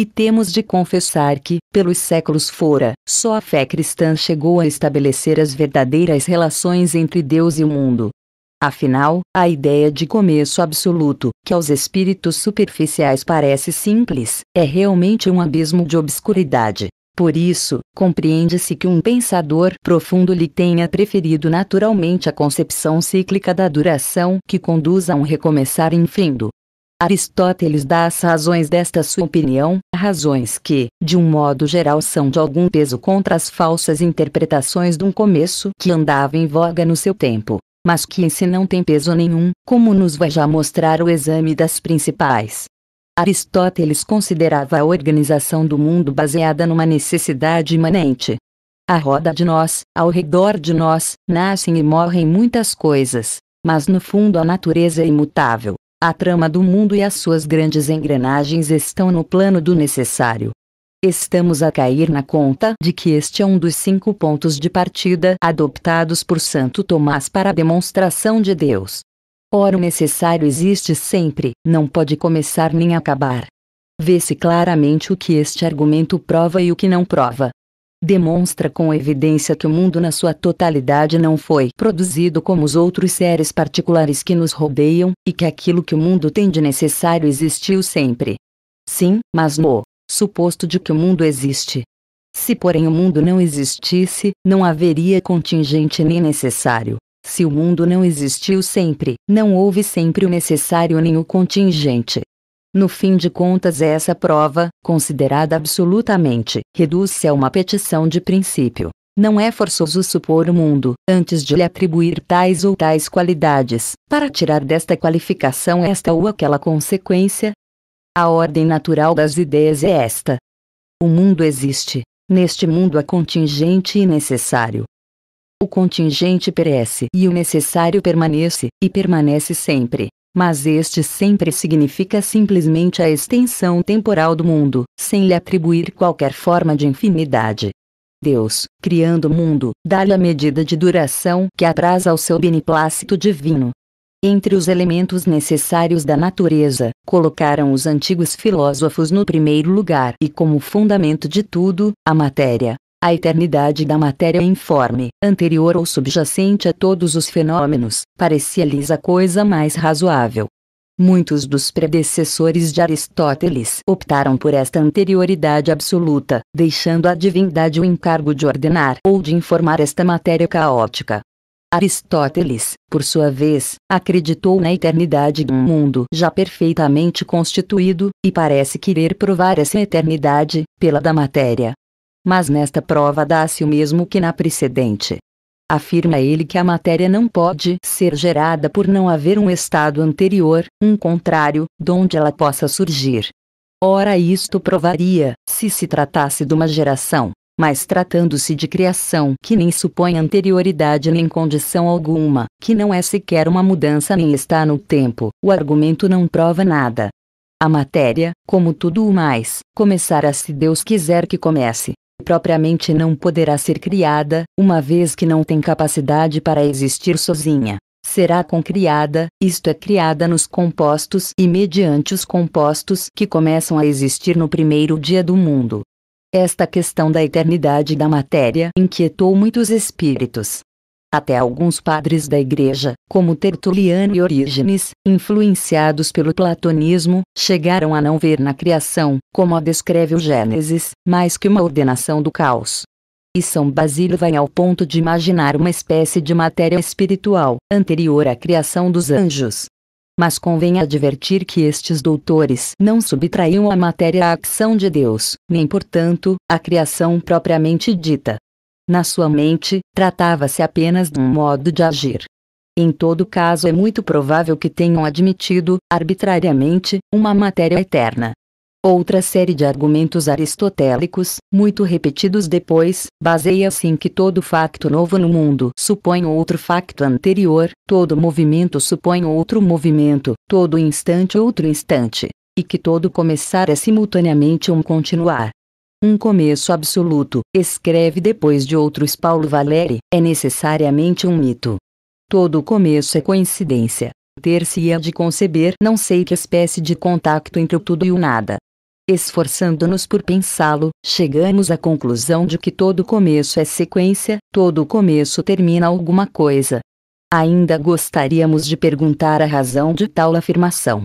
e temos de confessar que, pelos séculos fora, só a fé cristã chegou a estabelecer as verdadeiras relações entre Deus e o mundo. Afinal, a ideia de começo absoluto, que aos espíritos superficiais parece simples, é realmente um abismo de obscuridade. Por isso, compreende-se que um pensador profundo lhe tenha preferido naturalmente a concepção cíclica da duração que conduz a um recomeçar infindo. Aristóteles dá as razões desta sua opinião, razões que, de um modo geral, são de algum peso contra as falsas interpretações de um começo que andava em voga no seu tempo, mas que em si não tem peso nenhum, como nos vai já mostrar o exame das principais. Aristóteles considerava a organização do mundo baseada numa necessidade imanente. A roda de nós, ao redor de nós, nascem e morrem muitas coisas, mas no fundo a natureza é imutável, a trama do mundo e as suas grandes engrenagens estão no plano do necessário. Estamos a cair na conta de que este é um dos cinco pontos de partida adoptados por Santo Tomás para a demonstração de Deus. Ora, o necessário existe sempre, não pode começar nem acabar. Vê-se claramente o que este argumento prova e o que não prova demonstra com evidência que o mundo na sua totalidade não foi produzido como os outros seres particulares que nos rodeiam, e que aquilo que o mundo tem de necessário existiu sempre. Sim, mas no suposto de que o mundo existe. Se, porém, o mundo não existisse, não haveria contingente nem necessário. Se o mundo não existiu sempre, não houve sempre o necessário nem o contingente. No fim de contas, essa prova, considerada absolutamente, reduz-se a uma petição de princípio. Não é forçoso supor o mundo, antes de lhe atribuir tais ou tais qualidades, para tirar desta qualificação esta ou aquela consequência. A ordem natural das ideias é esta. O mundo existe. Neste mundo há contingente e necessário. O contingente perece e o necessário permanece, e permanece sempre mas este sempre significa simplesmente a extensão temporal do mundo, sem lhe atribuir qualquer forma de infinidade. Deus, criando o mundo, dá-lhe a medida de duração que apraz ao seu beneplácito divino. Entre os elementos necessários da natureza, colocaram os antigos filósofos no primeiro lugar e como fundamento de tudo, a matéria, a eternidade da matéria informe, anterior ou subjacente a todos os fenômenos, parecia-lhes a coisa mais razoável. Muitos dos predecessores de Aristóteles optaram por esta anterioridade absoluta, deixando à divindade o encargo de ordenar ou de informar esta matéria caótica. Aristóteles, por sua vez, acreditou na eternidade de um mundo já perfeitamente constituído, e parece querer provar essa eternidade, pela da matéria, mas nesta prova dá-se o mesmo que na precedente. Afirma ele que a matéria não pode ser gerada por não haver um estado anterior, um contrário, de onde ela possa surgir. Ora, isto provaria, se se tratasse de uma geração, mas tratando-se de criação que nem supõe anterioridade nem condição alguma, que não é sequer uma mudança nem está no tempo, o argumento não prova nada. A matéria, como tudo o mais, começará se Deus quiser que comece, propriamente não poderá ser criada, uma vez que não tem capacidade para existir sozinha. Será concriada, isto é, criada nos compostos e mediante os compostos que começam a existir no primeiro dia do mundo. Esta questão da eternidade da matéria inquietou muitos espíritos. Até alguns padres da igreja, como Tertuliano e Orígenes, influenciados pelo platonismo, chegaram a não ver na criação, como a descreve o Gênesis, mais que uma ordenação do caos. E São Basílio vai ao ponto de imaginar uma espécie de matéria espiritual, anterior à criação dos anjos, mas convém advertir que estes doutores não subtraíam a matéria à ação de Deus, nem, portanto, à criação propriamente dita. Na sua mente, tratava-se apenas de um modo de agir. Em todo caso, é muito provável que tenham admitido, arbitrariamente, uma matéria eterna. Outra série de argumentos aristotélicos, muito repetidos depois, baseia-se em que todo facto novo no mundo supõe outro facto anterior, todo movimento supõe outro movimento, todo instante outro instante, e que todo começar é simultaneamente um continuar um começo absoluto, escreve depois de outros Paulo Valéry, é necessariamente um mito. Todo começo é coincidência. Ter-se-ia de conceber não sei que espécie de contacto entre o tudo e o nada. Esforçando-nos por pensá-lo, chegamos à conclusão de que todo começo é sequência, todo começo termina alguma coisa. Ainda gostaríamos de perguntar a razão de tal afirmação.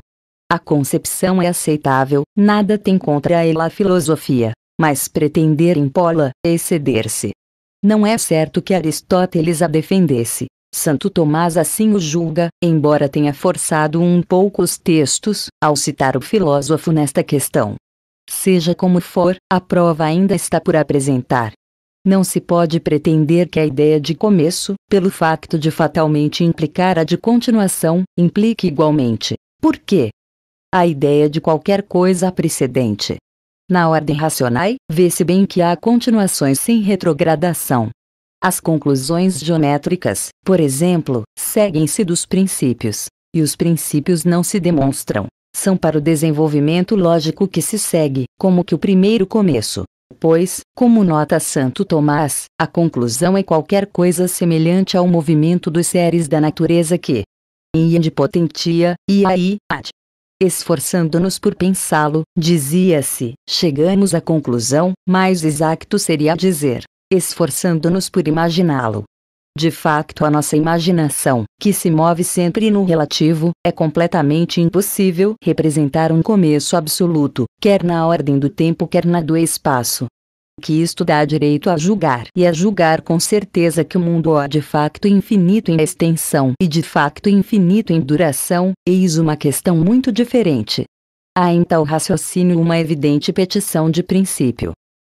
A concepção é aceitável, nada tem contra ela a filosofia mas pretender impô-la exceder-se. Não é certo que Aristóteles a defendesse. Santo Tomás assim o julga, embora tenha forçado um pouco os textos, ao citar o filósofo nesta questão. Seja como for, a prova ainda está por apresentar. Não se pode pretender que a ideia de começo, pelo facto de fatalmente implicar a de continuação, implique igualmente. Por quê? A ideia de qualquer coisa precedente, na ordem racional, vê-se bem que há continuações sem retrogradação. As conclusões geométricas, por exemplo, seguem-se dos princípios, e os princípios não se demonstram. São para o desenvolvimento lógico que se segue, como que o primeiro começo. Pois, como nota Santo Tomás, a conclusão é qualquer coisa semelhante ao movimento dos seres da natureza que, em de potentia, e aí, ad esforçando-nos por pensá-lo, dizia-se, chegamos à conclusão, mais exacto seria dizer, esforçando-nos por imaginá-lo. De facto, a nossa imaginação, que se move sempre no relativo, é completamente impossível representar um começo absoluto, quer na ordem do tempo, quer na do espaço, que isto dá direito a julgar e a julgar com certeza que o mundo é de facto infinito em extensão e de facto infinito em duração, eis uma questão muito diferente. Há em tal raciocínio uma evidente petição de princípio.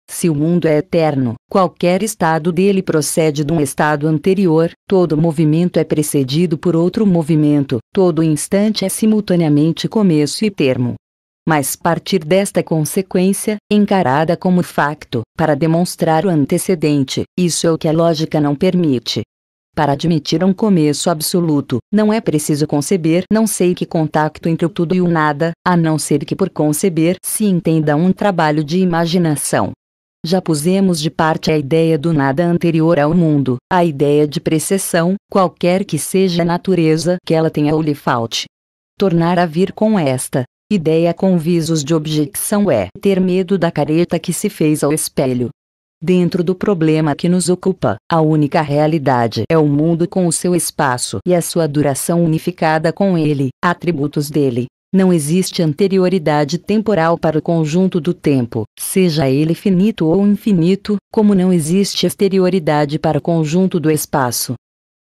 Se o mundo é eterno, qualquer estado dele procede de um estado anterior, todo movimento é precedido por outro movimento, todo instante é simultaneamente começo e termo, mas partir desta consequência, encarada como facto, para demonstrar o antecedente, isso é o que a lógica não permite. Para admitir um começo absoluto, não é preciso conceber não sei que contacto entre o tudo e o nada, a não ser que por conceber se entenda um trabalho de imaginação. Já pusemos de parte a ideia do nada anterior ao mundo, a ideia de precessão, qualquer que seja a natureza que ela tenha ou lhe falte. Tornar a vir com esta, Ideia com visos de objeção é ter medo da careta que se fez ao espelho. Dentro do problema que nos ocupa, a única realidade é o mundo com o seu espaço e a sua duração unificada com ele, atributos dele. Não existe anterioridade temporal para o conjunto do tempo, seja ele finito ou infinito, como não existe exterioridade para o conjunto do espaço.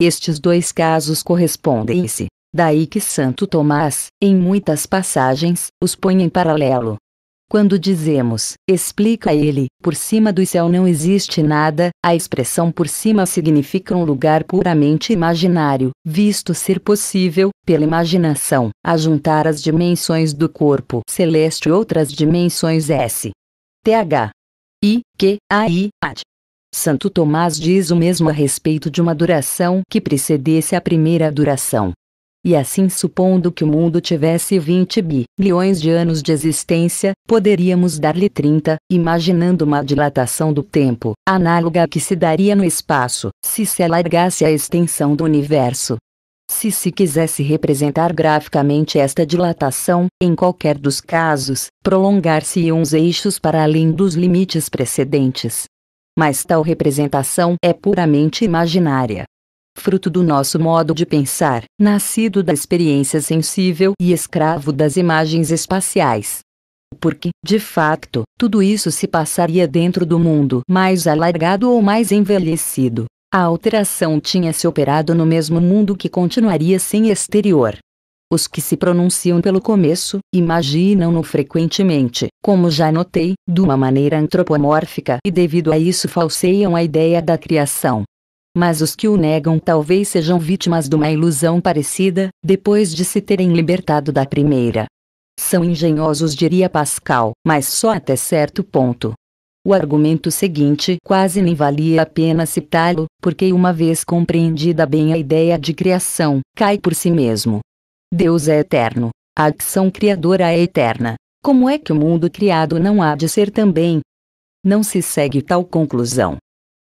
Estes dois casos correspondem-se, Daí que Santo Tomás, em muitas passagens, os põe em paralelo. Quando dizemos, explica ele, por cima do céu não existe nada, a expressão por cima significa um lugar puramente imaginário, visto ser possível, pela imaginação, ajuntar as dimensões do corpo celeste e outras dimensões S. TH. I, Q, A, I, AD. Santo Tomás diz o mesmo a respeito de uma duração que precedesse a primeira duração. E assim supondo que o mundo tivesse 20 bilhões de anos de existência, poderíamos dar-lhe 30, imaginando uma dilatação do tempo, análoga à que se daria no espaço, se se alargasse a extensão do universo. Se se quisesse representar graficamente esta dilatação, em qualquer dos casos, prolongar-se-iam os eixos para além dos limites precedentes. Mas tal representação é puramente imaginária fruto do nosso modo de pensar, nascido da experiência sensível e escravo das imagens espaciais. Porque, de facto, tudo isso se passaria dentro do mundo mais alargado ou mais envelhecido. A alteração tinha se operado no mesmo mundo que continuaria sem exterior. Os que se pronunciam pelo começo, imaginam-no frequentemente, como já notei, de uma maneira antropomórfica e devido a isso falseiam a ideia da criação, mas os que o negam talvez sejam vítimas de uma ilusão parecida, depois de se terem libertado da primeira. São engenhosos, diria Pascal, mas só até certo ponto. O argumento seguinte quase nem valia a pena citá-lo, porque uma vez compreendida bem a ideia de criação, cai por si mesmo. Deus é eterno. A ação criadora é eterna. Como é que o mundo criado não há de ser também? Não se segue tal conclusão.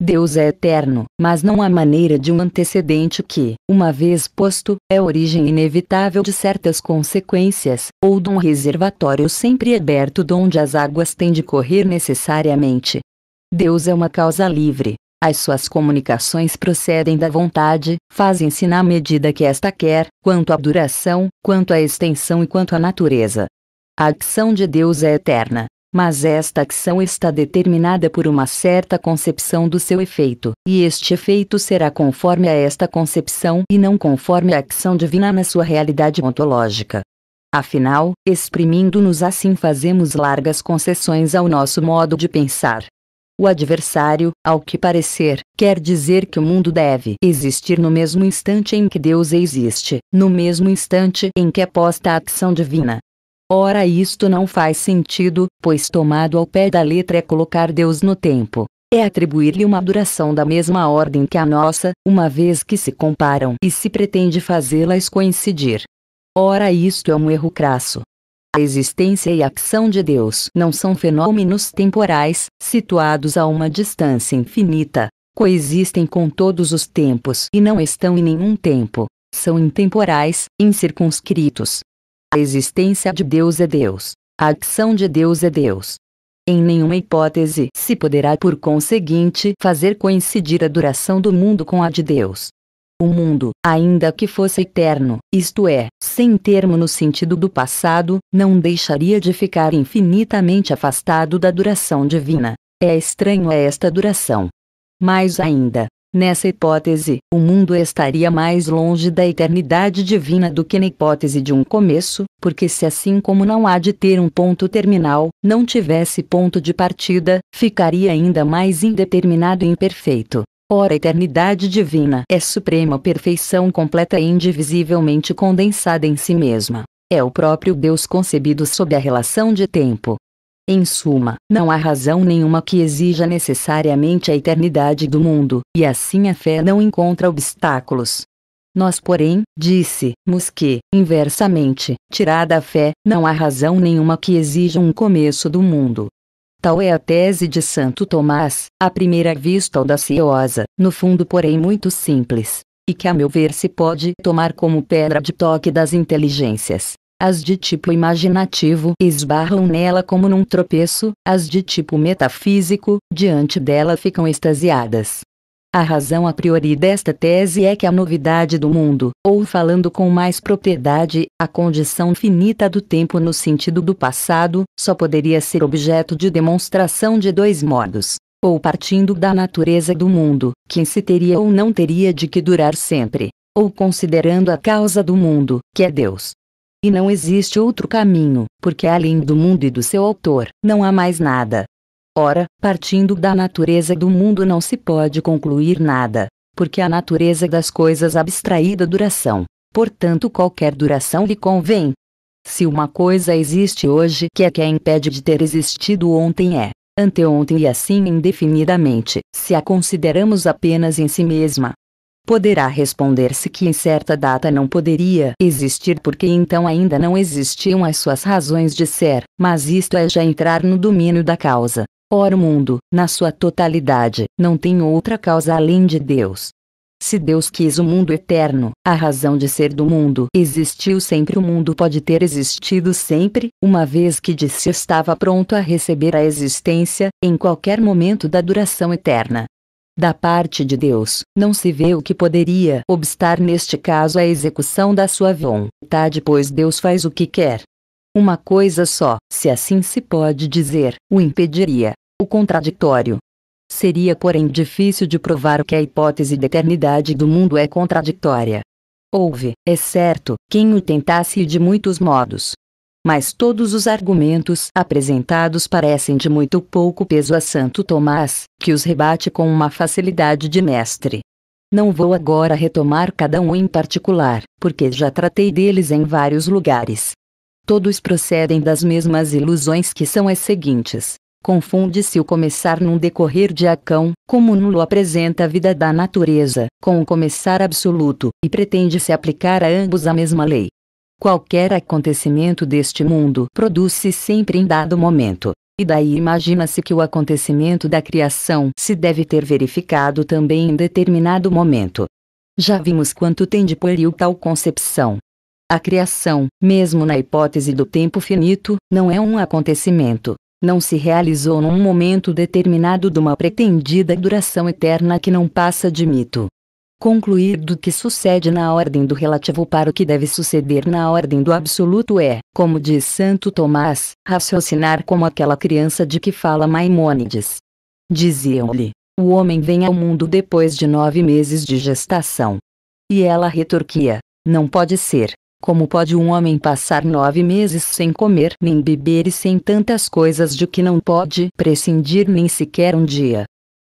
Deus é eterno, mas não há maneira de um antecedente que, uma vez posto, é origem inevitável de certas consequências, ou de um reservatório sempre aberto de onde as águas têm de correr necessariamente. Deus é uma causa livre. As suas comunicações procedem da vontade, fazem-se na medida que esta quer, quanto à duração, quanto à extensão e quanto à natureza. A ação de Deus é eterna, mas esta ação está determinada por uma certa concepção do seu efeito, e este efeito será conforme a esta concepção e não conforme a ação divina na sua realidade ontológica. Afinal, exprimindo-nos assim fazemos largas concessões ao nosso modo de pensar. O adversário, ao que parecer, quer dizer que o mundo deve existir no mesmo instante em que Deus existe, no mesmo instante em que é posta a ação divina, Ora, isto não faz sentido, pois tomado ao pé da letra é colocar Deus no tempo. É atribuir-lhe uma duração da mesma ordem que a nossa, uma vez que se comparam e se pretende fazê-las coincidir. Ora, isto é um erro crasso. A existência e a ação de Deus não são fenômenos temporais, situados a uma distância infinita. Coexistem com todos os tempos e não estão em nenhum tempo. São intemporais, incircunscritos, a existência de Deus é Deus. A ação de Deus é Deus. Em nenhuma hipótese se poderá por conseguinte fazer coincidir a duração do mundo com a de Deus. O mundo, ainda que fosse eterno, isto é, sem termo no sentido do passado, não deixaria de ficar infinitamente afastado da duração divina. É estranho a esta duração. Mais ainda, Nessa hipótese, o mundo estaria mais longe da eternidade divina do que na hipótese de um começo, porque se assim como não há de ter um ponto terminal, não tivesse ponto de partida, ficaria ainda mais indeterminado e imperfeito. Ora, a eternidade divina é suprema perfeição completa e indivisivelmente condensada em si mesma. É o próprio Deus concebido sob a relação de tempo. Em suma, não há razão nenhuma que exija necessariamente a eternidade do mundo, e assim a fé não encontra obstáculos. Nós, porém, disse-mos que, inversamente, tirada a fé, não há razão nenhuma que exija um começo do mundo. Tal é a tese de Santo Tomás, à primeira vista audaciosa, no fundo, porém, muito simples, e que, a meu ver, se pode tomar como pedra de toque das inteligências as de tipo imaginativo esbarram nela como num tropeço, as de tipo metafísico, diante dela ficam extasiadas. A razão a priori desta tese é que a novidade do mundo, ou falando com mais propriedade, a condição finita do tempo no sentido do passado, só poderia ser objeto de demonstração de dois modos ou partindo da natureza do mundo, que se teria ou não teria de que durar sempre, ou considerando a causa do mundo, que é Deus, e não existe outro caminho, porque além do mundo e do seu autor, não há mais nada. Ora, partindo da natureza do mundo não se pode concluir nada, porque a natureza das coisas abstraída duração. Portanto, qualquer duração lhe convém. Se uma coisa existe hoje, que é que a impede de ter existido ontem é, anteontem e assim indefinidamente, se a consideramos apenas em si mesma, poderá responder-se que em certa data não poderia existir porque então ainda não existiam as suas razões de ser, mas isto é já entrar no domínio da causa. Ora, o mundo, na sua totalidade, não tem outra causa além de Deus. Se Deus quis o mundo eterno, a razão de ser do mundo existiu sempre, o mundo pode ter existido sempre, uma vez que disse estava pronto a receber a existência, em qualquer momento da duração eterna. Da parte de Deus, não se vê o que poderia obstar neste caso à execução da sua vontade, pois Deus faz o que quer. Uma coisa só, se assim se pode dizer, o impediria: o contraditório. Seria, porém, difícil de provar que a hipótese de eternidade do mundo é contraditória. Houve, é certo, quem o tentasse de muitos modos, mas todos os argumentos apresentados parecem de muito pouco peso a Santo Tomás, que os rebate com uma facilidade de mestre. Não vou agora retomar cada um em particular, porque já tratei deles em vários lugares. Todos procedem das mesmas ilusões que são as seguintes. Confunde-se o começar num decorrer de Acão, como nulo apresenta a vida da natureza, com o começar absoluto, e pretende-se aplicar a ambos a mesma lei. Qualquer acontecimento deste mundo produz-se sempre em dado momento, e daí imagina-se que o acontecimento da criação se deve ter verificado também em determinado momento. Já vimos quanto tem de pueril tal concepção. A criação, mesmo na hipótese do tempo finito, não é um acontecimento. Não se realizou num momento determinado de uma pretendida duração eterna que não passa de mito. Concluir do que sucede na ordem do relativo para o que deve suceder na ordem do absoluto é, como diz Santo Tomás, raciocinar como aquela criança de que fala Maimônides. Diziam-lhe: o homem vem ao mundo depois de nove meses de gestação. E ela retorquia: não pode ser. Como pode um homem passar nove meses sem comer nem beber e sem tantas coisas de que não pode prescindir nem sequer um dia?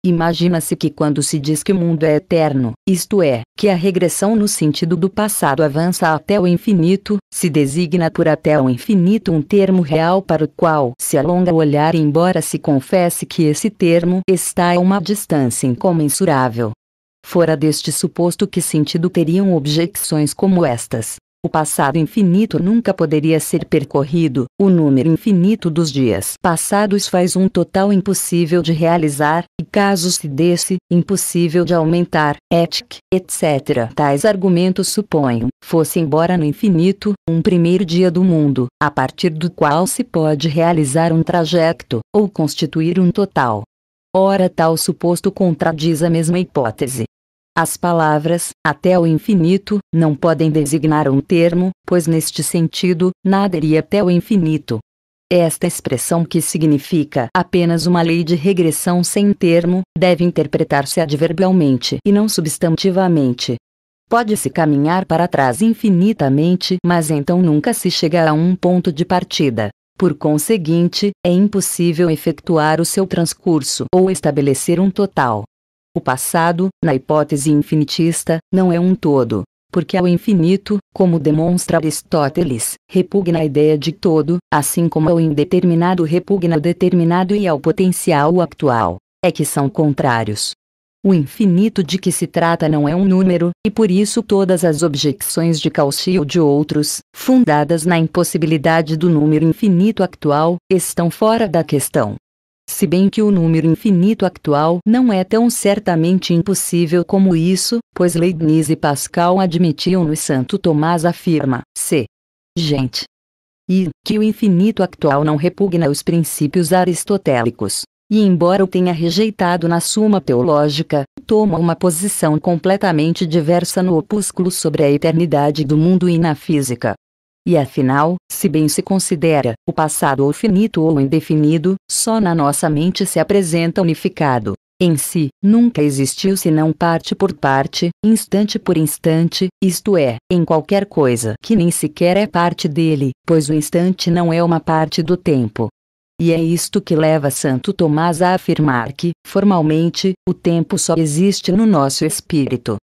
Imagina-se que quando se diz que o mundo é eterno, isto é, que a regressão no sentido do passado avança até o infinito, se designa por até o infinito um termo real para o qual se alonga o olhar, embora se confesse que esse termo está a uma distância incomensurável. Fora deste suposto que sentido teriam objeções como estas? O passado infinito nunca poderia ser percorrido, o número infinito dos dias passados faz um total impossível de realizar, e caso se desse, impossível de aumentar, etc, etc. Tais argumentos supõem fosse embora no infinito, um primeiro dia do mundo, a partir do qual se pode realizar um trajeto, ou constituir um total. Ora tal suposto contradiz a mesma hipótese, as palavras, até o infinito, não podem designar um termo, pois neste sentido, nada iria até o infinito. Esta expressão que significa apenas uma lei de regressão sem termo, deve interpretar-se adverbialmente e não substantivamente. Pode-se caminhar para trás infinitamente, mas então nunca se chegará a um ponto de partida. Por conseguinte, é impossível efetuar o seu transcurso ou estabelecer um total. O passado, na hipótese infinitista, não é um todo, porque ao infinito, como demonstra Aristóteles, repugna a ideia de todo, assim como ao indeterminado repugna o determinado e ao potencial actual, é que são contrários. O infinito de que se trata não é um número, e por isso todas as objeções de Cauchy ou de outros, fundadas na impossibilidade do número infinito actual, estão fora da questão se bem que o número infinito actual não é tão certamente impossível como isso, pois Leibniz e Pascal admitiam-no Santo Tomás afirma, c. Gente. E, que o infinito actual não repugna os princípios aristotélicos. E embora o tenha rejeitado na Suma Teológica, toma uma posição completamente diversa no opúsculo sobre a eternidade do mundo e na física. E afinal, se bem se considera o passado ou finito ou indefinido, só na nossa mente se apresenta unificado. Em si, nunca existiu senão parte por parte, instante por instante, isto é, em qualquer coisa que nem sequer é parte dele, pois o instante não é uma parte do tempo. E é isto que leva Santo Tomás a afirmar que, formalmente, o tempo só existe no nosso espírito,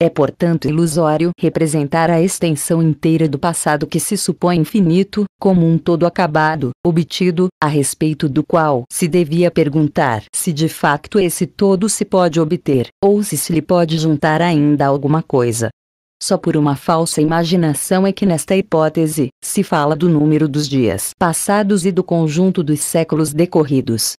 é portanto ilusório representar a extensão inteira do passado que se supõe infinito, como um todo acabado, obtido, a respeito do qual se devia perguntar se de facto esse todo se pode obter, ou se se lhe pode juntar ainda alguma coisa. Só por uma falsa imaginação é que nesta hipótese, se fala do número dos dias passados e do conjunto dos séculos decorridos.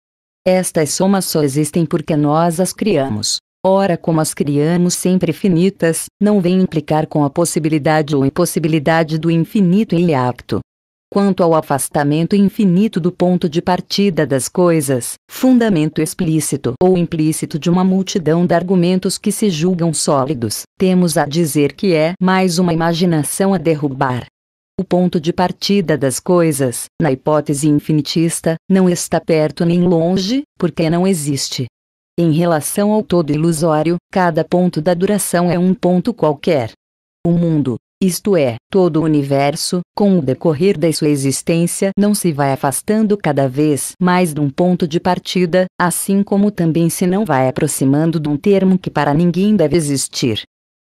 Estas somas só existem porque nós as criamos. Ora, como as criamos sempre finitas, não vem implicar com a possibilidade ou impossibilidade do infinito e Quanto ao afastamento infinito do ponto de partida das coisas, fundamento explícito ou implícito de uma multidão de argumentos que se julgam sólidos, temos a dizer que é mais uma imaginação a derrubar. O ponto de partida das coisas, na hipótese infinitista, não está perto nem longe, porque não existe. Em relação ao todo ilusório, cada ponto da duração é um ponto qualquer. O mundo, isto é, todo o universo, com o decorrer da sua existência, não se vai afastando cada vez mais de um ponto de partida, assim como também se não vai aproximando de um termo que para ninguém deve existir.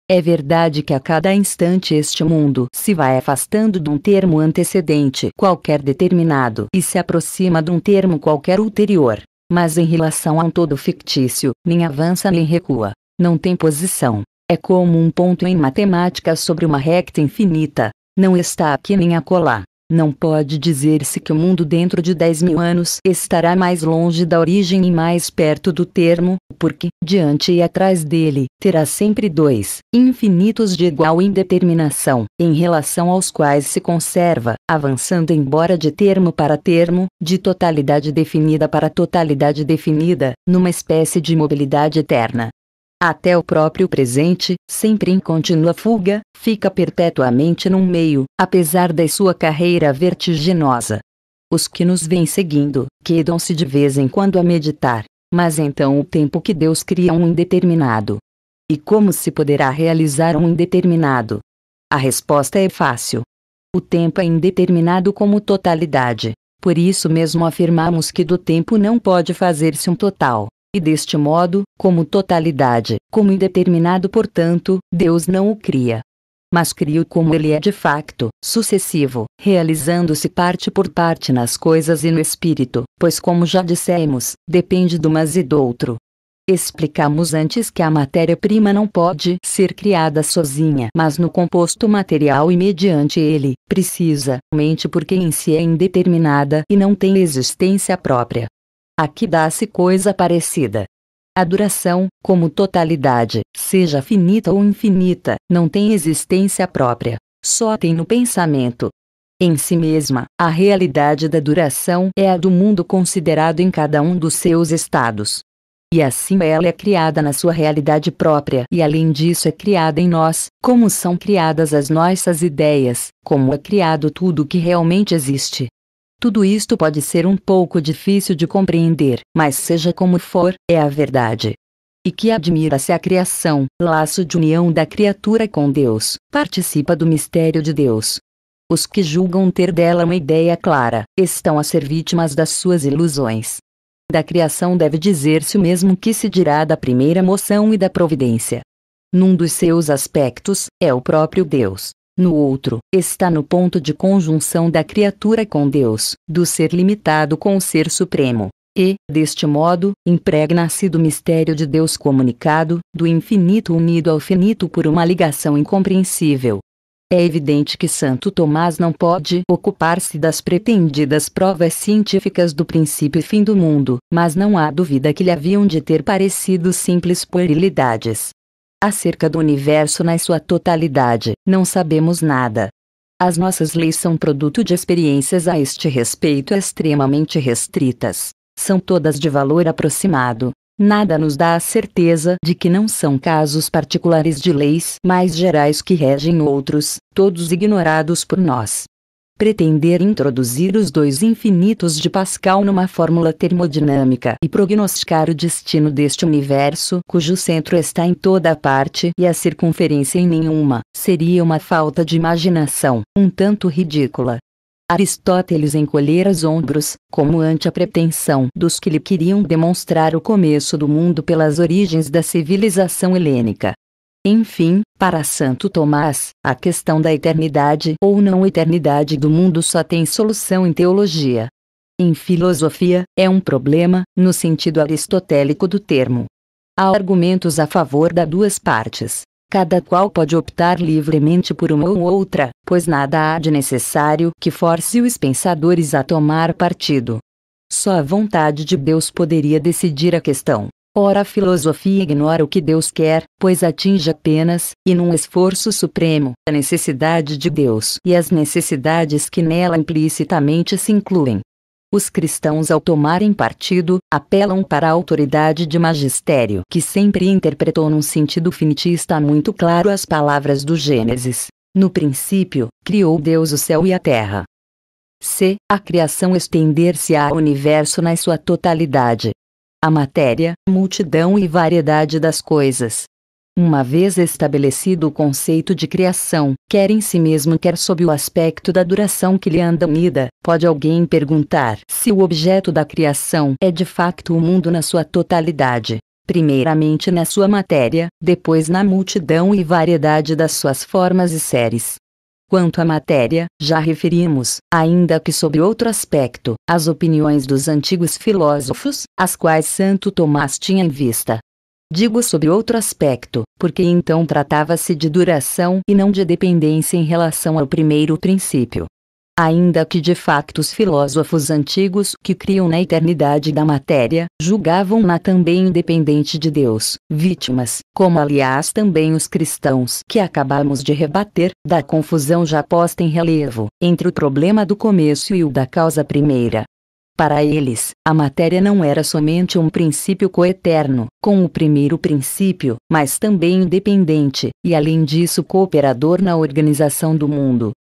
É verdade que a cada instante este mundo se vai afastando de um termo antecedente qualquer determinado e se aproxima de um termo qualquer ulterior mas em relação a um todo fictício, nem avança nem recua, não tem posição. É como um ponto em matemática sobre uma recta infinita, não está aqui nem acolá, não pode dizer-se que o mundo dentro de 10 mil anos estará mais longe da origem e mais perto do termo, porque, diante e atrás dele, terá sempre dois, infinitos de igual indeterminação, em relação aos quais se conserva, avançando embora de termo para termo, de totalidade definida para totalidade definida, numa espécie de mobilidade eterna até o próprio presente, sempre em contínua fuga, fica perpetuamente num meio, apesar da sua carreira vertiginosa. Os que nos vêm seguindo, quedam-se de vez em quando a meditar, mas então o tempo que Deus cria um indeterminado. E como se poderá realizar um indeterminado? A resposta é fácil. O tempo é indeterminado como totalidade, por isso mesmo afirmamos que do tempo não pode fazer-se um total e deste modo, como totalidade, como indeterminado portanto, Deus não o cria. Mas cria-o como ele é de facto, sucessivo, realizando-se parte por parte nas coisas e no espírito, pois, como já dissemos, depende do mas e do outro. Explicamos antes que a matéria-prima não pode ser criada sozinha, mas no composto material e mediante ele, precisa, mente porque em si é indeterminada e não tem existência própria. Aqui dá-se coisa parecida. A duração, como totalidade, seja finita ou infinita, não tem existência própria, só tem no pensamento. Em si mesma, a realidade da duração é a do mundo considerado em cada um dos seus estados. E assim ela é criada na sua realidade própria e além disso é criada em nós, como são criadas as nossas ideias, como é criado tudo o que realmente existe. Tudo isto pode ser um pouco difícil de compreender, mas seja como for, é a verdade. E que admira-se a criação, laço de união da criatura com Deus, participa do mistério de Deus. Os que julgam ter dela uma ideia clara, estão a ser vítimas das suas ilusões. Da criação deve dizer-se o mesmo que se dirá da primeira moção e da providência. Num dos seus aspectos, é o próprio Deus, no outro, está no ponto de conjunção da criatura com Deus, do ser limitado com o ser supremo. E, deste modo, impregna-se do mistério de Deus comunicado, do infinito unido ao finito por uma ligação incompreensível. É evidente que Santo Tomás não pode ocupar-se das pretendidas provas científicas do princípio e fim do mundo, mas não há dúvida que lhe haviam de ter parecido simples puerilidades. Acerca do universo na sua totalidade, não sabemos nada. As nossas leis são produto de experiências a este respeito extremamente restritas. São todas de valor aproximado. Nada nos dá a certeza de que não são casos particulares de leis mais gerais que regem outros, todos ignorados por nós pretender introduzir os dois infinitos de Pascal numa fórmula termodinâmica e prognosticar o destino deste universo cujo centro está em toda a parte e a circunferência em nenhuma, seria uma falta de imaginação, um tanto ridícula. Aristóteles encolhera os ombros, como ante a pretensão dos que lhe queriam demonstrar o começo do mundo pelas origens da civilização helênica, enfim, para Santo Tomás, a questão da eternidade ou não eternidade do mundo só tem solução em teologia. Em filosofia, é um problema, no sentido aristotélico do termo. Há argumentos a favor das duas partes. Cada qual pode optar livremente por uma ou outra, pois nada há de necessário que force os pensadores a tomar partido. Só a vontade de Deus poderia decidir a questão. Ora, a filosofia ignora o que Deus quer, pois atinge apenas, e num esforço supremo, a necessidade de Deus e as necessidades que nela implicitamente se incluem. Os cristãos, ao tomarem partido, apelam para a autoridade de magistério, que sempre interpretou num sentido finitista muito claro as palavras do Gênesis. No princípio, criou Deus o céu e a terra. C. A criação estender-se ao universo na sua totalidade, a matéria, multidão e variedade das coisas. Uma vez estabelecido o conceito de criação, quer em si mesmo quer sob o aspecto da duração que lhe anda unida, pode alguém perguntar se o objeto da criação é de facto o mundo na sua totalidade. Primeiramente na sua matéria, depois na multidão e variedade das suas formas e séries. Quanto à matéria, já referimos, ainda que sobre outro aspecto, as opiniões dos antigos filósofos, as quais Santo Tomás tinha em vista. Digo sobre outro aspecto, porque então tratava-se de duração e não de dependência em relação ao primeiro princípio ainda que de facto os filósofos antigos que criam na eternidade da matéria, julgavam-na também independente de Deus, vítimas, como aliás também os cristãos que acabamos de rebater, da confusão já posta em relevo, entre o problema do começo e o da causa primeira. Para eles, a matéria não era somente um princípio coeterno, com o primeiro princípio, mas também independente, e além disso cooperador na organização do mundo,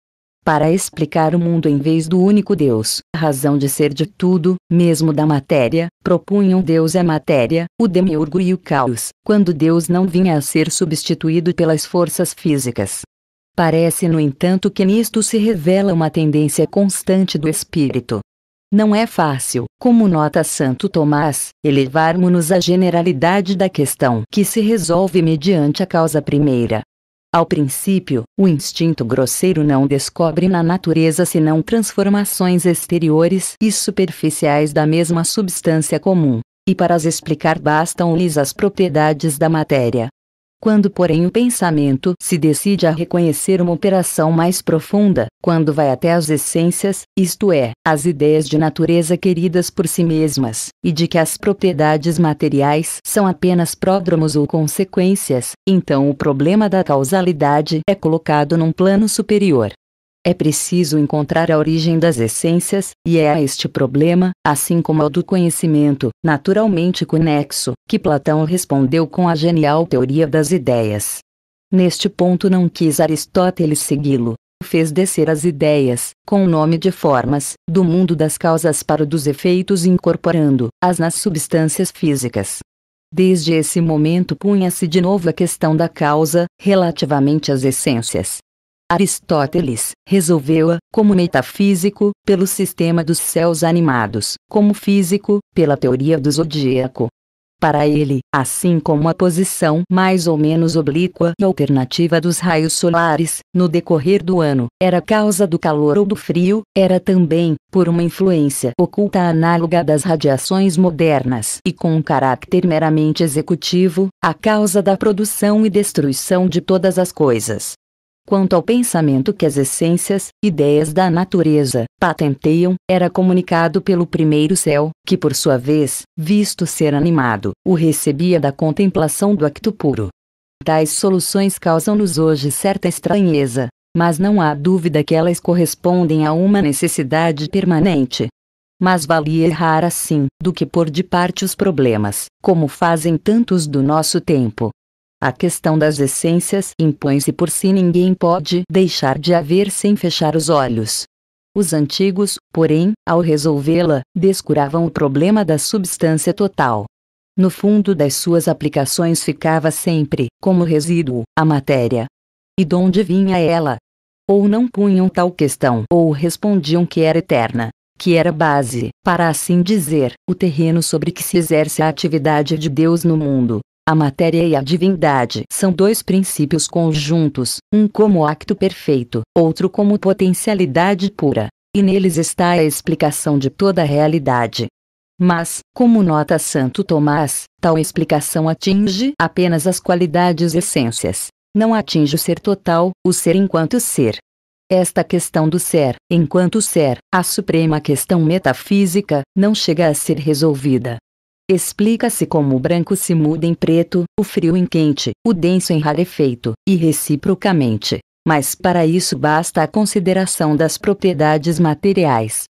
para explicar o mundo em vez do único Deus, razão de ser de tudo, mesmo da matéria, propunham Deus a é matéria, o demiurgo e o caos, quando Deus não vinha a ser substituído pelas forças físicas. Parece, no entanto, que nisto se revela uma tendência constante do espírito. Não é fácil, como nota Santo Tomás, elevarmos-nos à generalidade da questão que se resolve mediante a causa primeira, ao princípio, o instinto grosseiro não descobre na natureza senão transformações exteriores e superficiais da mesma substância comum, e para as explicar bastam-lhes as propriedades da matéria, quando, porém, o pensamento se decide a reconhecer uma operação mais profunda, quando vai até as essências, isto é, as ideias de natureza queridas por si mesmas, e de que as propriedades materiais são apenas pródromos ou consequências, então o problema da causalidade é colocado num plano superior, é preciso encontrar a origem das essências, e é a este problema, assim como ao do conhecimento, naturalmente conexo, que Platão respondeu com a genial teoria das ideias. Neste ponto não quis Aristóteles segui-lo. Fez descer as ideias, com o nome de formas, do mundo das causas para o dos efeitos, incorporando-as nas substâncias físicas. Desde esse momento punha-se de novo a questão da causa, relativamente às essências. Aristóteles resolveu-a, como metafísico, pelo sistema dos céus animados, como físico, pela teoria do zodíaco. Para ele, assim como a posição mais ou menos oblíqua e alternativa dos raios solares, no decorrer do ano, era causa do calor ou do frio, era também, por uma influência oculta análoga das radiações modernas e com um caráter meramente executivo, a causa da produção e destruição de todas as coisas. Quanto ao pensamento que as essências, ideias da natureza, patenteiam, era comunicado pelo primeiro céu, que por sua vez, visto ser animado, o recebia da contemplação do acto puro. Tais soluções causam-nos hoje certa estranheza, mas não há dúvida que elas correspondem a uma necessidade permanente. Mas valia errar assim, do que pôr de parte os problemas, como fazem tantos do nosso tempo, a questão das essências impõe-se por si ninguém pode deixar de a ver sem fechar os olhos. Os antigos, porém, ao resolvê-la, descuravam o problema da substância total. No fundo das suas aplicações ficava sempre, como resíduo, a matéria. E de onde vinha ela? Ou não punham tal questão, ou respondiam que era eterna, que era base, para assim dizer, o terreno sobre que se exerce a atividade de Deus no mundo, a matéria e a divindade são dois princípios conjuntos, um como acto perfeito, outro como potencialidade pura. E neles está a explicação de toda a realidade. Mas, como nota Santo Tomás, tal explicação atinge apenas as qualidades essências. Não atinge o ser total, o ser enquanto ser. Esta questão do ser, enquanto ser, a suprema questão metafísica, não chega a ser resolvida Explica-se como o branco se muda em preto, o frio em quente, o denso em rarefeito, e reciprocamente. Mas para isso basta a consideração das propriedades materiais.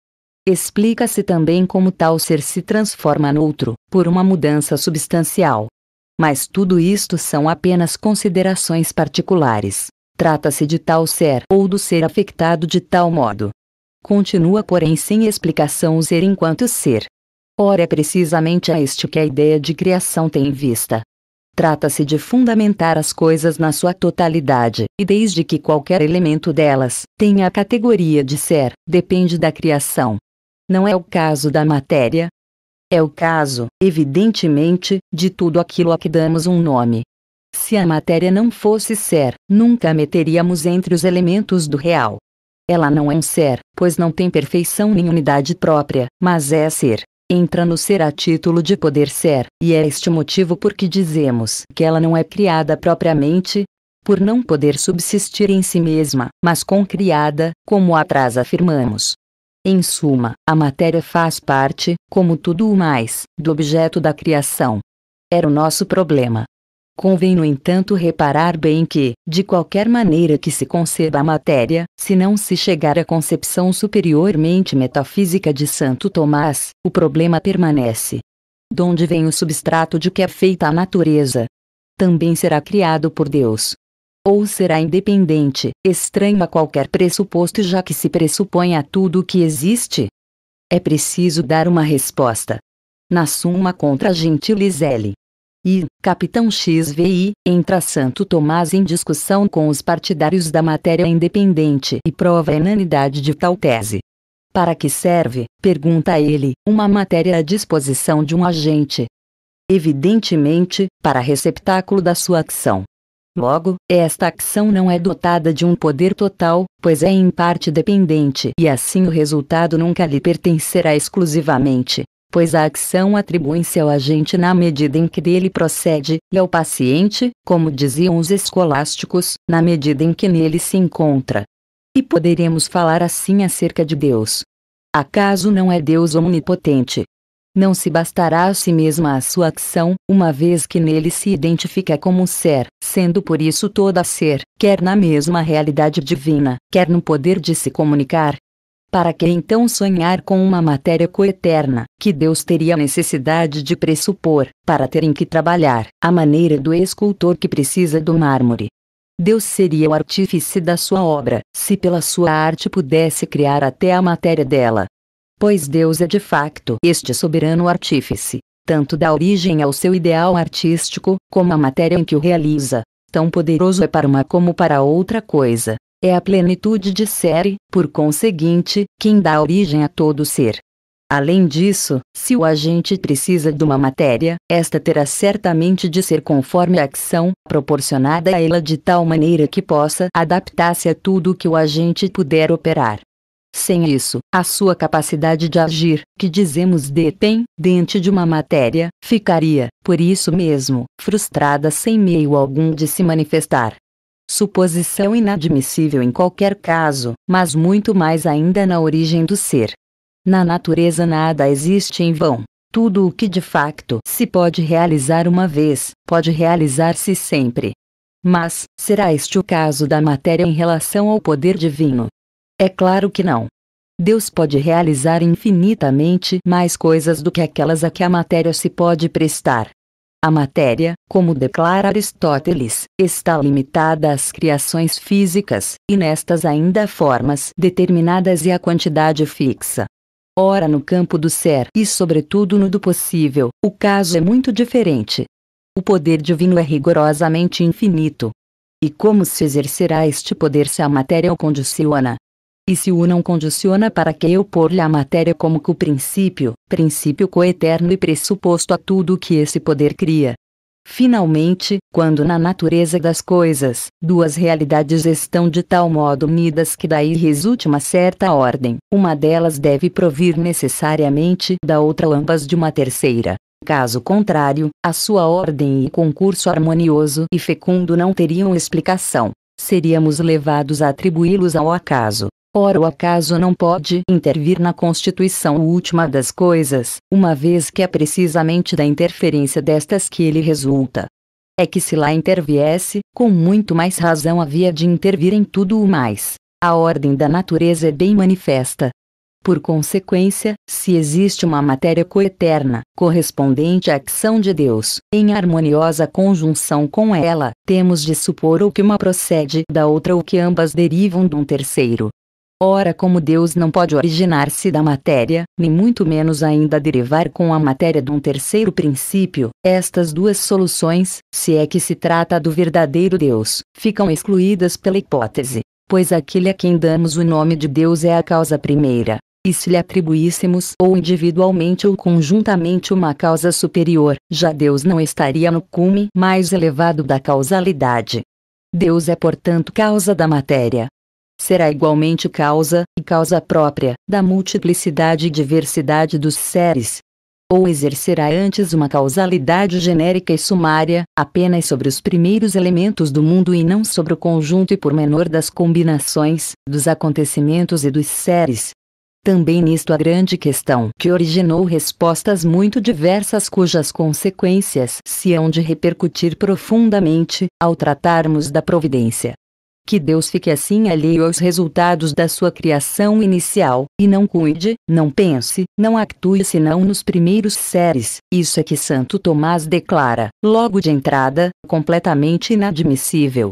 Explica-se também como tal ser se transforma noutro, por uma mudança substancial. Mas tudo isto são apenas considerações particulares. Trata-se de tal ser ou do ser afectado de tal modo. Continua, porém, sem explicação o ser enquanto ser, Ora é precisamente a este que a ideia de criação tem em vista. Trata-se de fundamentar as coisas na sua totalidade, e desde que qualquer elemento delas tenha a categoria de ser, depende da criação. Não é o caso da matéria. É o caso, evidentemente, de tudo aquilo a que damos um nome. Se a matéria não fosse ser, nunca a meteríamos entre os elementos do real. Ela não é um ser, pois não tem perfeição nem unidade própria, mas é ser, entra no ser a título de poder ser, e é este motivo por que dizemos que ela não é criada propriamente, por não poder subsistir em si mesma, mas com criada, como atrás afirmamos. Em suma, a matéria faz parte, como tudo o mais, do objeto da criação. Era o nosso problema, Convém, no entanto, reparar bem que, de qualquer maneira que se conceba a matéria, se não se chegar à concepção superiormente metafísica de Santo Tomás, o problema permanece. de onde vem o substrato de que é feita a natureza? Também será criado por Deus. Ou será independente, estranho a qualquer pressuposto, já que se pressupõe a tudo o que existe? É preciso dar uma resposta. Na suma contra Gentilis L e Capitão XVI, entra Santo Tomás em discussão com os partidários da matéria independente e prova a inanidade de tal tese. Para que serve, pergunta ele, uma matéria à disposição de um agente? Evidentemente, para receptáculo da sua ação. Logo, esta ação não é dotada de um poder total, pois é em parte dependente e assim o resultado nunca lhe pertencerá exclusivamente, pois a ação atribui-se ao agente na medida em que dele procede, e ao paciente, como diziam os escolásticos, na medida em que nele se encontra. E poderemos falar assim acerca de Deus. Acaso não é Deus omnipotente? Não se bastará a si mesma a sua ação, uma vez que nele se identifica como ser, sendo por isso toda ser, quer na mesma realidade divina, quer no poder de se comunicar, para que então sonhar com uma matéria coeterna, que Deus teria necessidade de pressupor, para terem que trabalhar, a maneira do escultor que precisa do mármore. Deus seria o artífice da sua obra, se pela sua arte pudesse criar até a matéria dela. Pois Deus é de facto este soberano artífice, tanto da origem ao seu ideal artístico, como a matéria em que o realiza, tão poderoso é para uma como para outra coisa. É a plenitude de série, por conseguinte, quem dá origem a todo ser. Além disso, se o agente precisa de uma matéria, esta terá certamente de ser conforme a ação, proporcionada a ela de tal maneira que possa adaptar-se a tudo que o agente puder operar. Sem isso, a sua capacidade de agir, que dizemos detém, dente de uma matéria, ficaria, por isso mesmo, frustrada sem meio algum de se manifestar suposição inadmissível em qualquer caso, mas muito mais ainda na origem do ser. Na natureza nada existe em vão. Tudo o que de facto se pode realizar uma vez, pode realizar-se sempre. Mas, será este o caso da matéria em relação ao poder divino? É claro que não. Deus pode realizar infinitamente mais coisas do que aquelas a que a matéria se pode prestar, a matéria, como declara Aristóteles, está limitada às criações físicas, e nestas ainda há formas determinadas e a quantidade fixa. Ora, no campo do ser e, sobretudo, no do possível, o caso é muito diferente. O poder divino é rigorosamente infinito. E como se exercerá este poder se a matéria o condiciona? E se o não condiciona para que eu pôr-lhe a matéria como que o princípio, princípio coeterno e pressuposto a tudo o que esse poder cria. Finalmente, quando na natureza das coisas, duas realidades estão de tal modo unidas que daí resulte uma certa ordem, uma delas deve provir necessariamente da outra ou ambas de uma terceira. Caso contrário, a sua ordem e concurso harmonioso e fecundo não teriam explicação. Seríamos levados a atribuí-los ao acaso. Ora, o acaso não pode intervir na constituição última das coisas, uma vez que é precisamente da interferência destas que ele resulta. É que se lá interviesse, com muito mais razão havia de intervir em tudo o mais. A ordem da natureza é bem manifesta. Por consequência, se existe uma matéria coeterna, correspondente à ação de Deus, em harmoniosa conjunção com ela, temos de supor ou que uma procede da outra ou que ambas derivam de um terceiro, Ora, como Deus não pode originar-se da matéria, nem muito menos ainda derivar com a matéria de um terceiro princípio, estas duas soluções, se é que se trata do verdadeiro Deus, ficam excluídas pela hipótese, pois aquele a quem damos o nome de Deus é a causa primeira. E se lhe atribuíssemos ou individualmente ou conjuntamente uma causa superior, já Deus não estaria no cume mais elevado da causalidade. Deus é, portanto, causa da matéria, será igualmente causa, e causa própria, da multiplicidade e diversidade dos seres. Ou exercerá antes uma causalidade genérica e sumária, apenas sobre os primeiros elementos do mundo e não sobre o conjunto e pormenor das combinações, dos acontecimentos e dos seres. Também nisto a grande questão que originou respostas muito diversas cujas consequências se hão de repercutir profundamente, ao tratarmos da providência que Deus fique assim alheio aos resultados da sua criação inicial, e não cuide, não pense, não atue senão nos primeiros seres, isso é que Santo Tomás declara, logo de entrada, completamente inadmissível.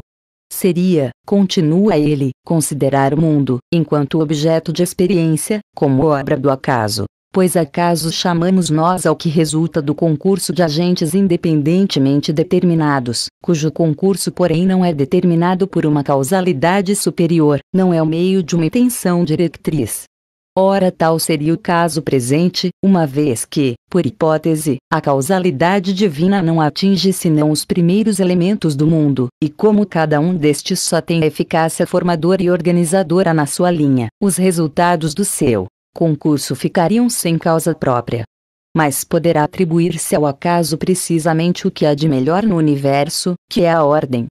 Seria, continua ele, considerar o mundo, enquanto objeto de experiência, como obra do acaso, pois acaso chamamos nós ao que resulta do concurso de agentes independentemente determinados, cujo concurso porém não é determinado por uma causalidade superior, não é o meio de uma intenção diretriz. Ora, tal seria o caso presente, uma vez que, por hipótese, a causalidade divina não atinge senão os primeiros elementos do mundo, e como cada um destes só tem eficácia formadora e organizadora na sua linha, os resultados do seu concurso ficariam sem causa própria. Mas poderá atribuir-se ao acaso precisamente o que há de melhor no universo, que é a ordem.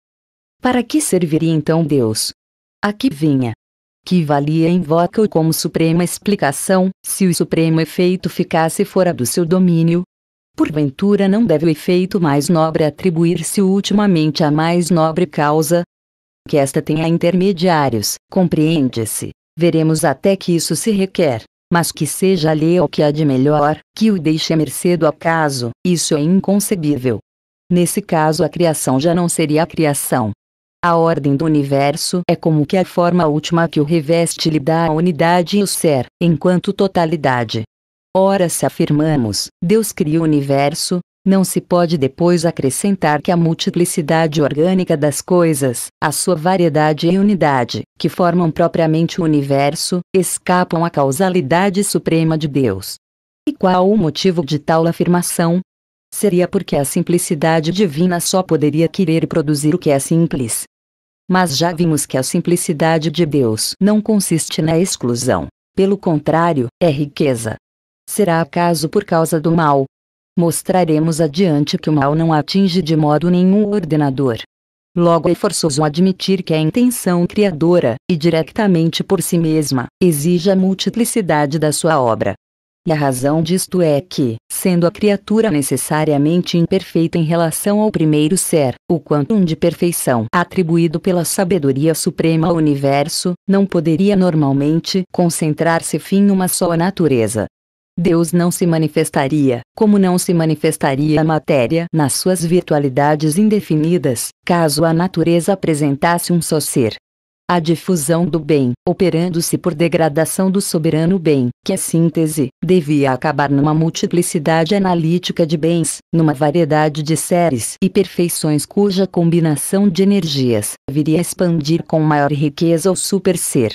Para que serviria então Deus? A que vinha? Que valia invoca-o como suprema explicação, se o supremo efeito ficasse fora do seu domínio? Porventura não deve o efeito mais nobre atribuir-se ultimamente à mais nobre causa? Que esta tenha intermediários, compreende-se. Veremos até que isso se requer mas que seja alheio ao que há de melhor, que o deixe à mercê do acaso, isso é inconcebível. Nesse caso a criação já não seria a criação. A ordem do universo é como que a forma última que o reveste lhe dá a unidade e o ser, enquanto totalidade. Ora se afirmamos, Deus cria o universo, não se pode depois acrescentar que a multiplicidade orgânica das coisas, a sua variedade e unidade, que formam propriamente o universo, escapam à causalidade suprema de Deus. E qual o motivo de tal afirmação? Seria porque a simplicidade divina só poderia querer produzir o que é simples. Mas já vimos que a simplicidade de Deus não consiste na exclusão. Pelo contrário, é riqueza. Será acaso por causa do mal, Mostraremos adiante que o mal não atinge de modo nenhum o ordenador. Logo é forçoso admitir que a intenção criadora, e diretamente por si mesma, exige a multiplicidade da sua obra. E a razão disto é que, sendo a criatura necessariamente imperfeita em relação ao primeiro ser, o quantum de perfeição atribuído pela sabedoria suprema ao universo, não poderia normalmente concentrar-se fim uma só natureza, Deus não se manifestaria, como não se manifestaria a matéria nas suas virtualidades indefinidas, caso a natureza apresentasse um só ser. A difusão do bem, operando-se por degradação do soberano bem, que é síntese, devia acabar numa multiplicidade analítica de bens, numa variedade de séries e perfeições cuja combinação de energias viria a expandir com maior riqueza o super-ser.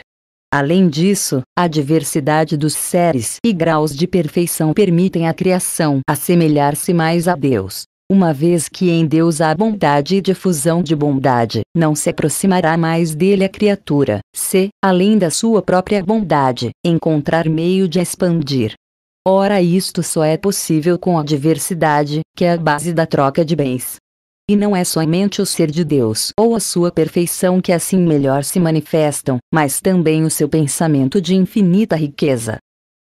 Além disso, a diversidade dos seres e graus de perfeição permitem à criação assemelhar-se mais a Deus. Uma vez que em Deus há bondade e difusão de bondade, não se aproximará mais dele a criatura, se, além da sua própria bondade, encontrar meio de expandir. Ora, isto só é possível com a diversidade, que é a base da troca de bens. E não é somente o ser de Deus ou a sua perfeição que assim melhor se manifestam, mas também o seu pensamento de infinita riqueza.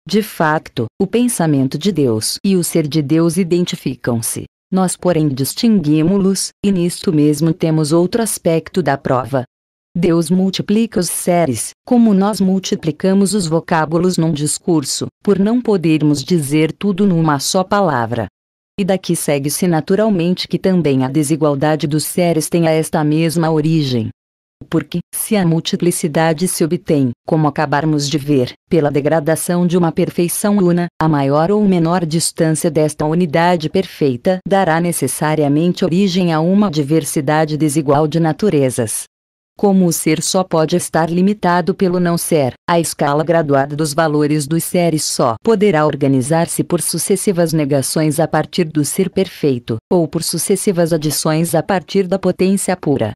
De facto, o pensamento de Deus e o ser de Deus identificam-se. Nós, porém, distinguimos-los, e nisto mesmo temos outro aspecto da prova. Deus multiplica os seres, como nós multiplicamos os vocábulos num discurso, por não podermos dizer tudo numa só palavra. E daqui segue-se naturalmente que também a desigualdade dos seres tenha esta mesma origem. Porque, se a multiplicidade se obtém, como acabarmos de ver, pela degradação de uma perfeição una, a maior ou menor distância desta unidade perfeita dará necessariamente origem a uma diversidade desigual de naturezas como o ser só pode estar limitado pelo não ser, a escala graduada dos valores dos seres só poderá organizar-se por sucessivas negações a partir do ser perfeito, ou por sucessivas adições a partir da potência pura.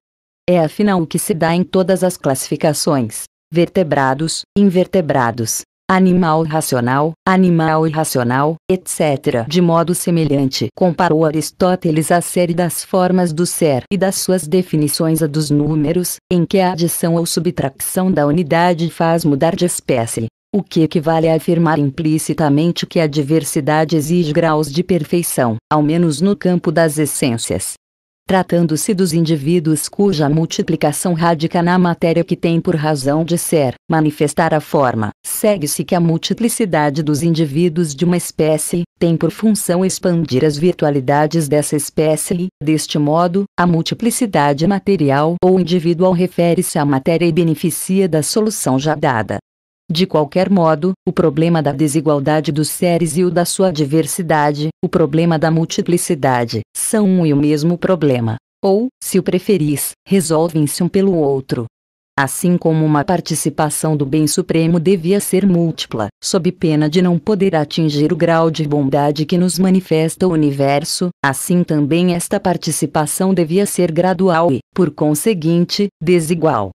É afinal o que se dá em todas as classificações: vertebrados, invertebrados, animal racional, animal irracional, etc. De modo semelhante, comparou Aristóteles a série das formas do ser e das suas definições a dos números, em que a adição ou subtração da unidade faz mudar de espécie. O que equivale a afirmar implicitamente que a diversidade exige graus de perfeição, ao menos no campo das essências tratando-se dos indivíduos cuja multiplicação radica na matéria que tem por razão de ser manifestar a forma. Segue-se que a multiplicidade dos indivíduos de uma espécie tem por função expandir as virtualidades dessa espécie e, deste modo, a multiplicidade material ou individual refere-se à matéria e beneficia da solução já dada. De qualquer modo, o problema da desigualdade dos seres e o da sua diversidade, o problema da multiplicidade, são um e o mesmo problema. Ou, se o preferis, resolvem-se um pelo outro. Assim como uma participação do bem supremo devia ser múltipla, sob pena de não poder atingir o grau de bondade que nos manifesta o universo, assim também esta participação devia ser gradual e, por conseguinte, desigual.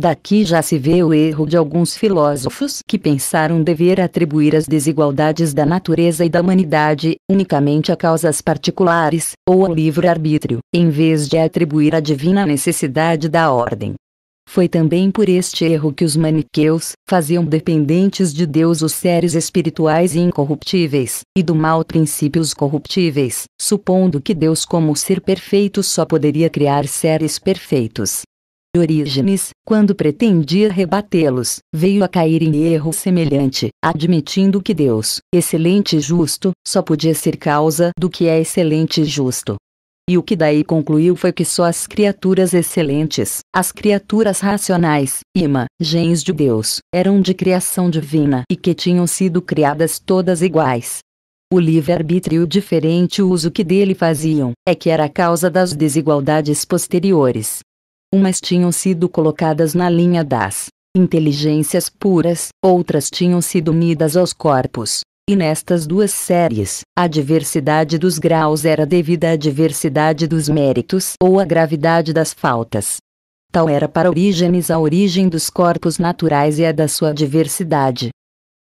Daqui já se vê o erro de alguns filósofos que pensaram dever atribuir as desigualdades da natureza e da humanidade unicamente a causas particulares, ou ao livre-arbítrio, em vez de atribuir a divina necessidade da ordem. Foi também por este erro que os maniqueus faziam dependentes de Deus os seres espirituais e incorruptíveis, e do mal princípios corruptíveis, supondo que Deus, como ser perfeito, só poderia criar seres perfeitos de Orígenes, quando pretendia rebatê-los, veio a cair em erro semelhante, admitindo que Deus, excelente e justo, só podia ser causa do que é excelente e justo. E o que daí concluiu foi que só as criaturas excelentes, as criaturas racionais, imagens de Deus, eram de criação divina e que tinham sido criadas todas iguais. O livre-arbítrio diferente uso que dele faziam, é que era a causa das desigualdades posteriores, Umas tinham sido colocadas na linha das inteligências puras, outras tinham sido unidas aos corpos. E nestas duas séries, a diversidade dos graus era devida à diversidade dos méritos ou à gravidade das faltas. Tal era para Orígenes a origem dos corpos naturais e a da sua diversidade.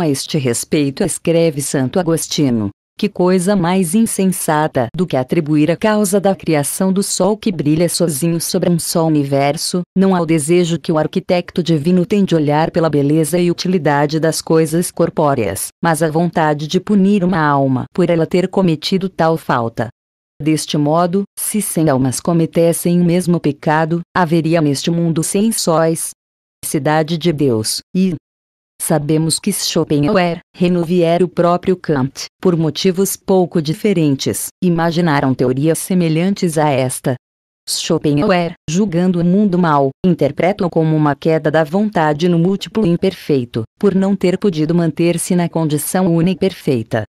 A este respeito escreve Santo Agostino. Que coisa mais insensata do que atribuir a causa da criação do sol que brilha sozinho sobre um só universo, não ao desejo que o arquiteto divino tem de olhar pela beleza e utilidade das coisas corpóreas, mas à vontade de punir uma alma por ela ter cometido tal falta. Deste modo, se cem almas cometessem o mesmo pecado, haveria neste mundo cem sóis, cidade de Deus, e, Sabemos que Schopenhauer, Renouvier e o próprio Kant, por motivos pouco diferentes, imaginaram teorias semelhantes a esta. Schopenhauer, julgando o mundo mal, interpreta-o como uma queda da vontade no múltiplo imperfeito, por não ter podido manter-se na condição única perfeita.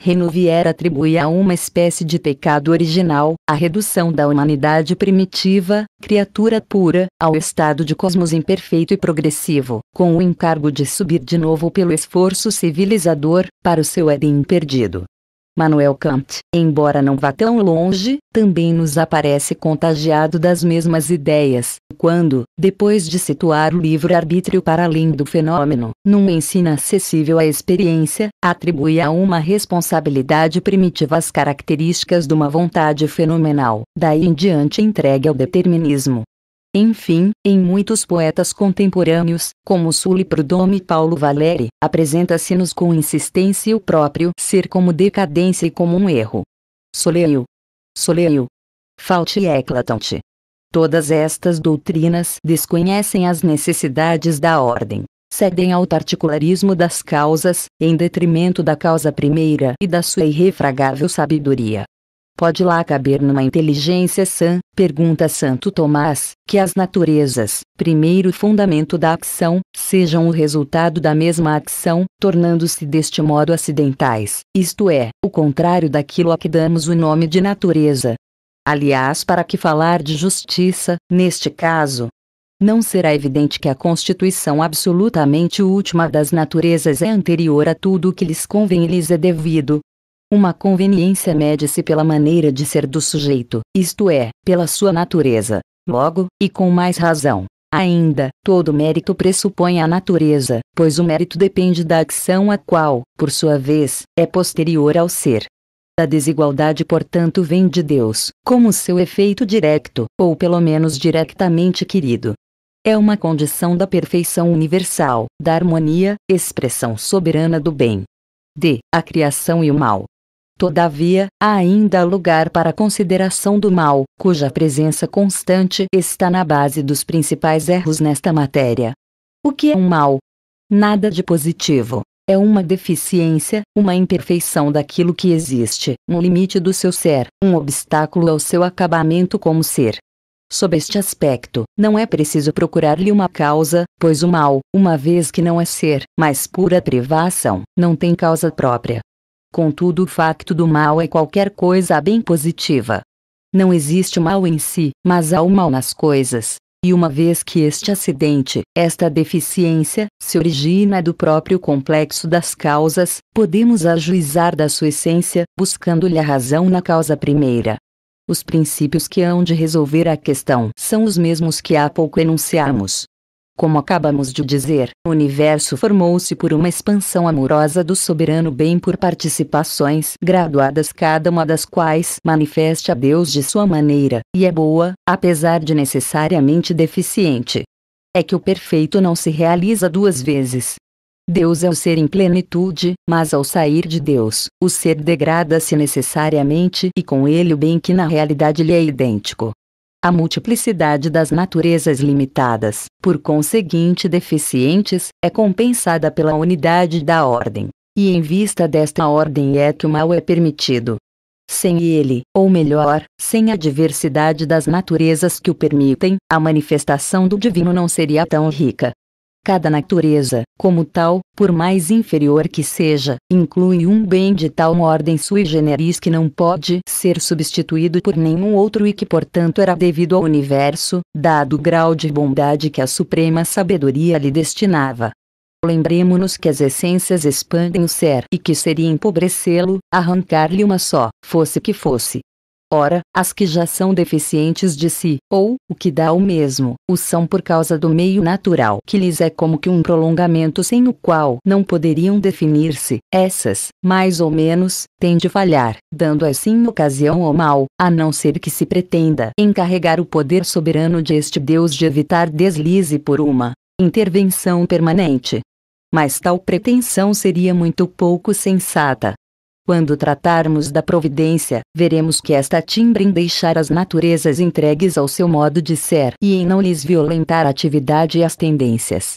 Renovier atribui a uma espécie de pecado original a redução da humanidade primitiva, criatura pura, ao estado de cosmos imperfeito e progressivo, com o encargo de subir de novo pelo esforço civilizador, para o seu Éden perdido. Manuel Kant, embora não vá tão longe, também nos aparece contagiado das mesmas ideias, quando, depois de situar o livre-arbítrio para além do fenômeno, num ensino acessível à experiência, atribui a uma responsabilidade primitiva as características de uma vontade fenomenal, daí em diante entregue ao determinismo. Enfim, em muitos poetas contemporâneos, como Sully Prudhomme e Paulo Valéry, apresenta-se-nos com insistência o próprio ser como decadência e como um erro. Soleil. Soleil. Falte e eclatante. Todas estas doutrinas desconhecem as necessidades da ordem cedem ao particularismo das causas, em detrimento da causa primeira e da sua irrefragável sabedoria pode lá caber numa inteligência sã? Pergunta Santo Tomás, que as naturezas, primeiro fundamento da ação, sejam o resultado da mesma ação, tornando-se deste modo acidentais, isto é, o contrário daquilo a que damos o nome de natureza. Aliás, para que falar de justiça, neste caso, não será evidente que a constituição absolutamente última das naturezas é anterior a tudo o que lhes convém e lhes é devido, uma conveniência mede-se pela maneira de ser do sujeito, isto é, pela sua natureza. Logo, e com mais razão, Ainda, todo mérito pressupõe a natureza, pois o mérito depende da ação a qual, por sua vez, é posterior ao ser. A desigualdade, portanto, vem de Deus, como seu efeito direto, ou pelo menos diretamente querido. É uma condição da perfeição universal, da harmonia, expressão soberana do bem. D. A criação e o mal. Todavia, há ainda lugar para a consideração do mal, cuja presença constante está na base dos principais erros nesta matéria. O que é um mal? Nada de positivo. É uma deficiência, uma imperfeição daquilo que existe, um limite do seu ser, um obstáculo ao seu acabamento como ser. Sob este aspecto, não é preciso procurar-lhe uma causa, pois o mal, uma vez que não é ser, mas pura privação, não tem causa própria. Contudo, o facto do mal é qualquer coisa bem positiva. Não existe mal em si, mas há o mal nas coisas. E uma vez que este acidente, esta deficiência, se origina do próprio complexo das causas, podemos ajuizar da sua essência, buscando-lhe a razão na causa primeira. Os princípios que hão de resolver a questão são os mesmos que há pouco enunciamos. Como acabamos de dizer, o universo formou-se por uma expansão amorosa do soberano bem por participações graduadas, cada uma das quais manifesta a Deus de sua maneira, e é boa, apesar de necessariamente deficiente. É que o perfeito não se realiza duas vezes. Deus é o ser em plenitude, mas ao sair de Deus, o ser degrada-se necessariamente e com ele o bem que na realidade lhe é idêntico, a multiplicidade das naturezas limitadas, por conseguinte deficientes, é compensada pela unidade da ordem. E em vista desta ordem é que o mal é permitido. Sem ele, ou melhor, sem a diversidade das naturezas que o permitem, a manifestação do divino não seria tão rica, Cada natureza, como tal, por mais inferior que seja, inclui um bem de tal ordem sui generis que não pode ser substituído por nenhum outro e que, portanto, era devido ao universo, dado o grau de bondade que a suprema sabedoria lhe destinava. Lembremos-nos que as essências expandem o ser e que seria empobrecê-lo, arrancar-lhe uma só, fosse que fosse. Ora, as que já são deficientes de si, ou, o que dá o mesmo, o são por causa do meio natural que lhes é como que um prolongamento sem o qual não poderiam definir-se, essas, mais ou menos, têm de falhar, dando assim ocasião ao mal, a não ser que se pretenda encarregar o poder soberano de este Deus de evitar deslize por uma intervenção permanente. Mas tal pretensão seria muito pouco sensata, quando tratarmos da providência, veremos que esta timbre em deixar as naturezas entregues ao seu modo de ser e em não lhes violentar a atividade e as tendências.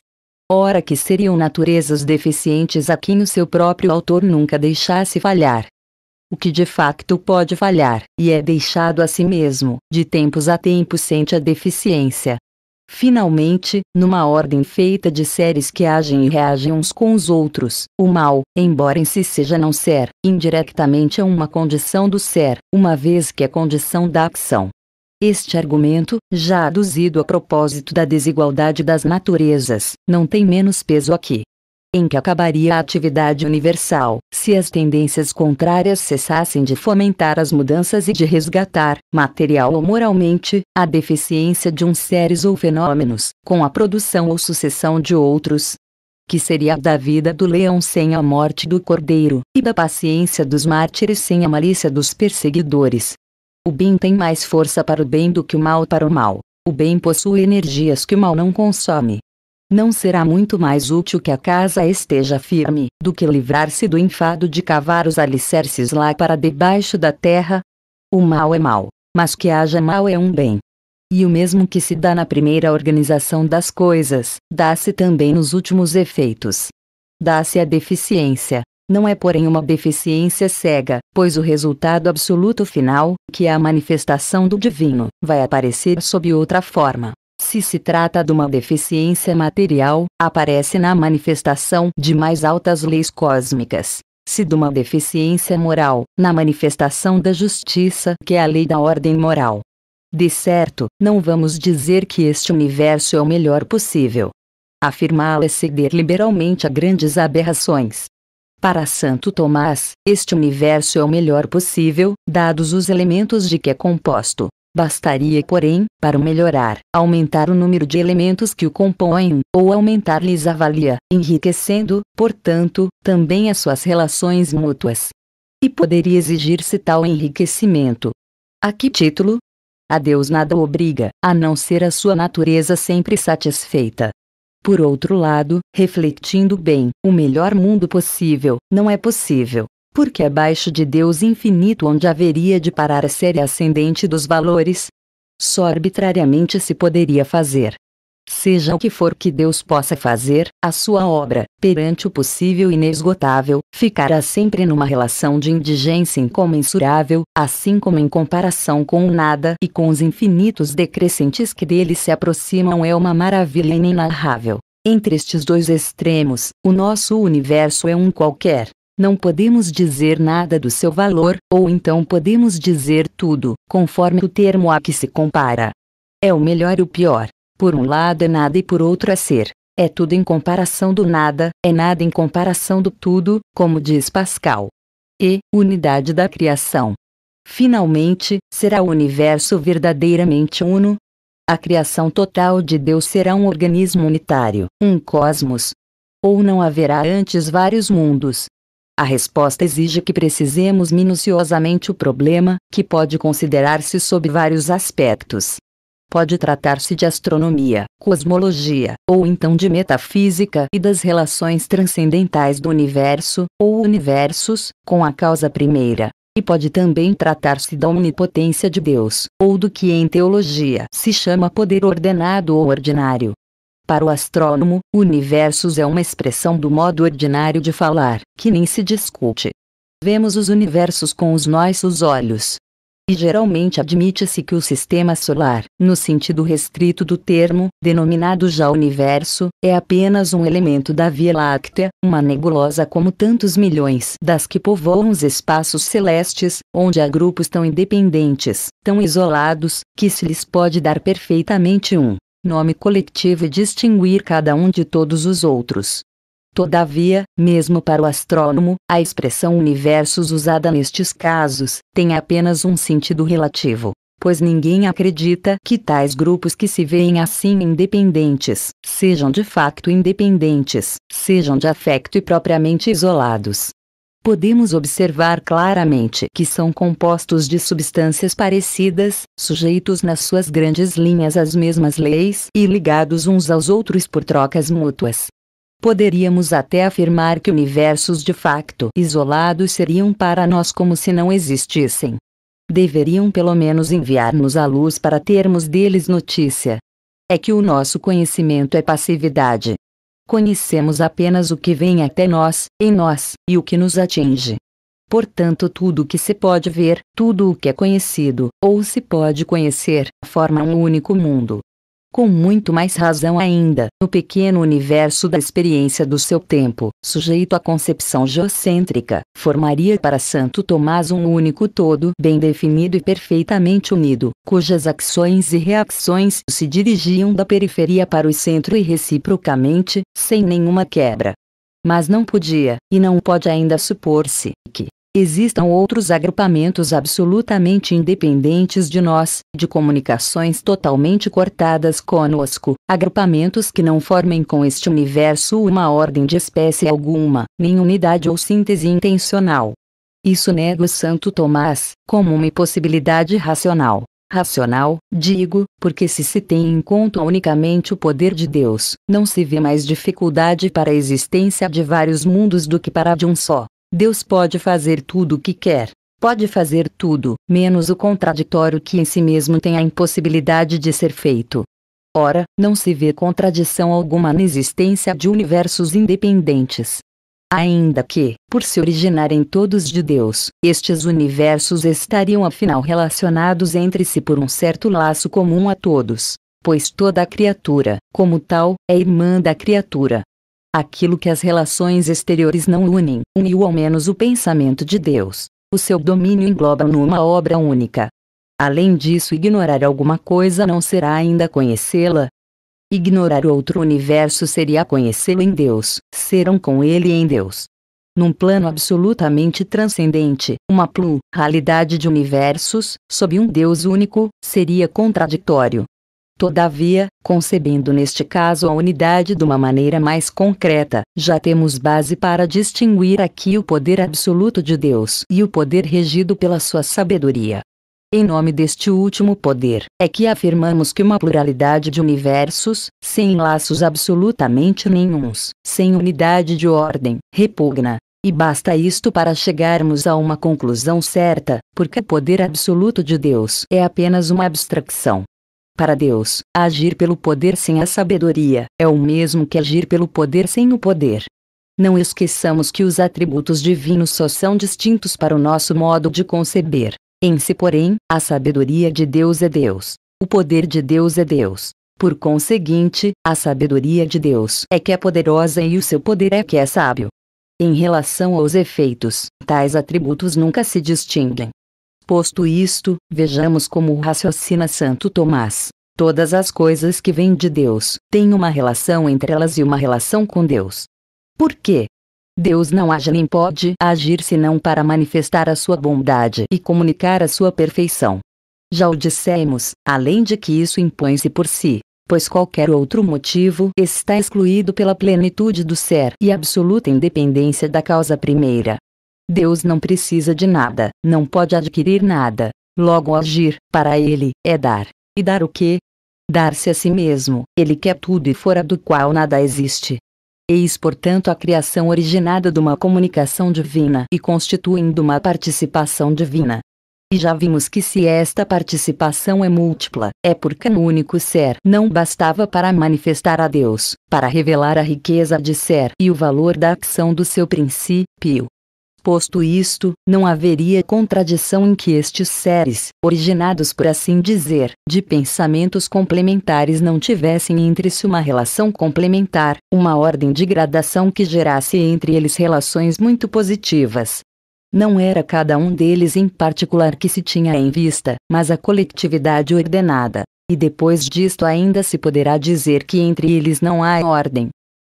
Ora que seriam naturezas deficientes a quem o seu próprio autor nunca deixasse falhar. O que de facto pode falhar, e é deixado a si mesmo, de tempos a tempos sente a deficiência, Finalmente, numa ordem feita de seres que agem e reagem uns com os outros, o mal, embora em si seja não ser, indiretamente é uma condição do ser, uma vez que é condição da ação. Este argumento, já aduzido a propósito da desigualdade das naturezas, não tem menos peso aqui em que acabaria a atividade universal, se as tendências contrárias cessassem de fomentar as mudanças e de resgatar, material ou moralmente, a deficiência de uns seres ou fenômenos, com a produção ou sucessão de outros. Que seria da vida do leão sem a morte do cordeiro, e da paciência dos mártires sem a malícia dos perseguidores? O bem tem mais força para o bem do que o mal para o mal. O bem possui energias que o mal não consome, não será muito mais útil que a casa esteja firme, do que livrar-se do enfado de cavar os alicerces lá para debaixo da terra? O mal é mal, mas que haja mal é um bem. E o mesmo que se dá na primeira organização das coisas, dá-se também nos últimos efeitos. Dá-se a deficiência. Não é, porém, uma deficiência cega, pois o resultado absoluto final, que é a manifestação do divino, vai aparecer sob outra forma se se trata de uma deficiência material, aparece na manifestação de mais altas leis cósmicas. Se de uma deficiência moral, na manifestação da justiça, que é a lei da ordem moral. De certo, não vamos dizer que este universo é o melhor possível. Afirmá-lo é ceder liberalmente a grandes aberrações. Para Santo Tomás, este universo é o melhor possível, dados os elementos de que é composto. Bastaria, porém, para melhorar, aumentar o número de elementos que o compõem, ou aumentar-lhes a valia, enriquecendo, portanto, também as suas relações mútuas. E poderia exigir-se tal enriquecimento. A que título? A Deus nada obriga, a não ser a sua natureza sempre satisfeita. Por outro lado, refletindo bem, o melhor mundo possível, não é possível, porque abaixo de Deus infinito onde haveria de parar a série ascendente dos valores, só arbitrariamente se poderia fazer. Seja o que for que Deus possa fazer, a sua obra, perante o possível inesgotável, ficará sempre numa relação de indigência incomensurável, assim como em comparação com o nada e com os infinitos decrescentes que dele se aproximam é uma maravilha inenarrável. Entre estes dois extremos, o nosso universo é um qualquer, não podemos dizer nada do seu valor, ou então podemos dizer tudo, conforme o termo a que se compara. É o melhor e o pior. Por um lado é nada e por outro é ser. É tudo em comparação do nada, é nada em comparação do tudo, como diz Pascal. E, unidade da criação. Finalmente, será o universo verdadeiramente uno? A criação total de Deus será um organismo unitário, um cosmos. Ou não haverá antes vários mundos, a resposta exige que precisemos minuciosamente o problema, que pode considerar-se sob vários aspectos. Pode tratar-se de astronomia, cosmologia, ou então de metafísica e das relações transcendentais do universo, ou universos, com a causa primeira, e pode também tratar-se da onipotência de Deus, ou do que em teologia se chama poder ordenado ou ordinário. Para o astrônomo, universos é uma expressão do modo ordinário de falar, que nem se discute. Vemos os universos com os nossos olhos. E geralmente admite-se que o sistema solar, no sentido restrito do termo, denominado já universo, é apenas um elemento da Via Láctea, uma nebulosa como tantos milhões das que povoam os espaços celestes, onde há grupos tão independentes, tão isolados, que se lhes pode dar perfeitamente um nome coletivo e distinguir cada um de todos os outros. Todavia, mesmo para o astrônomo, a expressão universos usada nestes casos tem apenas um sentido relativo, pois ninguém acredita que tais grupos que se veem assim independentes sejam de facto independentes, sejam de afeto e propriamente isolados podemos observar claramente que são compostos de substâncias parecidas, sujeitos nas suas grandes linhas às mesmas leis e ligados uns aos outros por trocas mútuas. Poderíamos até afirmar que universos de facto isolados seriam para nós como se não existissem. Deveriam pelo menos enviar-nos a luz para termos deles notícia. É que o nosso conhecimento é passividade, conhecemos apenas o que vem até nós, em nós, e o que nos atinge. Portanto, tudo o que se pode ver, tudo o que é conhecido, ou se pode conhecer, forma um único mundo com muito mais razão ainda, no pequeno universo da experiência do seu tempo, sujeito à concepção geocêntrica, formaria para Santo Tomás um único todo bem definido e perfeitamente unido, cujas ações e reações se dirigiam da periferia para o centro e reciprocamente, sem nenhuma quebra. Mas não podia, e não pode ainda supor-se, que, Existam outros agrupamentos absolutamente independentes de nós, de comunicações totalmente cortadas conosco, agrupamentos que não formem com este universo uma ordem de espécie alguma, nem unidade ou síntese intencional. Isso nega o Santo Tomás, como uma impossibilidade racional. Racional, digo, porque se se tem em conta unicamente o poder de Deus, não se vê mais dificuldade para a existência de vários mundos do que para de um só. Deus pode fazer tudo o que quer. Pode fazer tudo, menos o contraditório que em si mesmo tem a impossibilidade de ser feito. Ora, não se vê contradição alguma na existência de universos independentes. Ainda que, por se originarem todos de Deus, estes universos estariam afinal relacionados entre si por um certo laço comum a todos, pois toda criatura, como tal, é irmã da criatura, aquilo que as relações exteriores não unem, uniu ao menos o pensamento de Deus. O seu domínio engloba numa obra única. Além disso, ignorar alguma coisa não será ainda conhecê-la. Ignorar outro universo seria conhecê-lo em Deus, serão com ele em Deus. Num plano absolutamente transcendente, uma pluralidade de universos, sob um Deus único, seria contraditório, Todavia, concebendo neste caso a unidade de uma maneira mais concreta, já temos base para distinguir aqui o poder absoluto de Deus e o poder regido pela sua sabedoria. Em nome deste último poder, é que afirmamos que uma pluralidade de universos, sem laços absolutamente nenhums, sem unidade de ordem, repugna, e basta isto para chegarmos a uma conclusão certa, porque o poder absoluto de Deus é apenas uma abstração, para Deus, agir pelo poder sem a sabedoria é o mesmo que agir pelo poder sem o poder. Não esqueçamos que os atributos divinos só são distintos para o nosso modo de conceber. Em si, porém, a sabedoria de Deus é Deus. O poder de Deus é Deus. Por conseguinte, a sabedoria de Deus é que é poderosa e o seu poder é que é sábio. Em relação aos efeitos, tais atributos nunca se distinguem. Posto isto, vejamos como raciocina Santo Tomás. Todas as coisas que vêm de Deus têm uma relação entre elas e uma relação com Deus. Por quê? Deus não age nem pode agir senão para manifestar a sua bondade e comunicar a sua perfeição. Já o dissemos, além de que isso impõe-se por si, pois qualquer outro motivo está excluído pela plenitude do ser e absoluta independência da causa primeira. Deus não precisa de nada, não pode adquirir nada. Logo, agir, para ele, é dar. E dar o quê? Dar-se a si mesmo, ele quer tudo e fora do qual nada existe. Eis, portanto, a criação originada de uma comunicação divina e constituindo uma participação divina. E já vimos que se esta participação é múltipla, é porque no único ser não bastava para manifestar a Deus, para revelar a riqueza de ser e o valor da ação do seu princípio, Posto isto, não haveria contradição em que estes seres, originados por assim dizer, de pensamentos complementares não tivessem entre si uma relação complementar, uma ordem de gradação que gerasse entre eles relações muito positivas. Não era cada um deles em particular que se tinha em vista, mas a coletividade ordenada. E depois disto ainda se poderá dizer que entre eles não há ordem,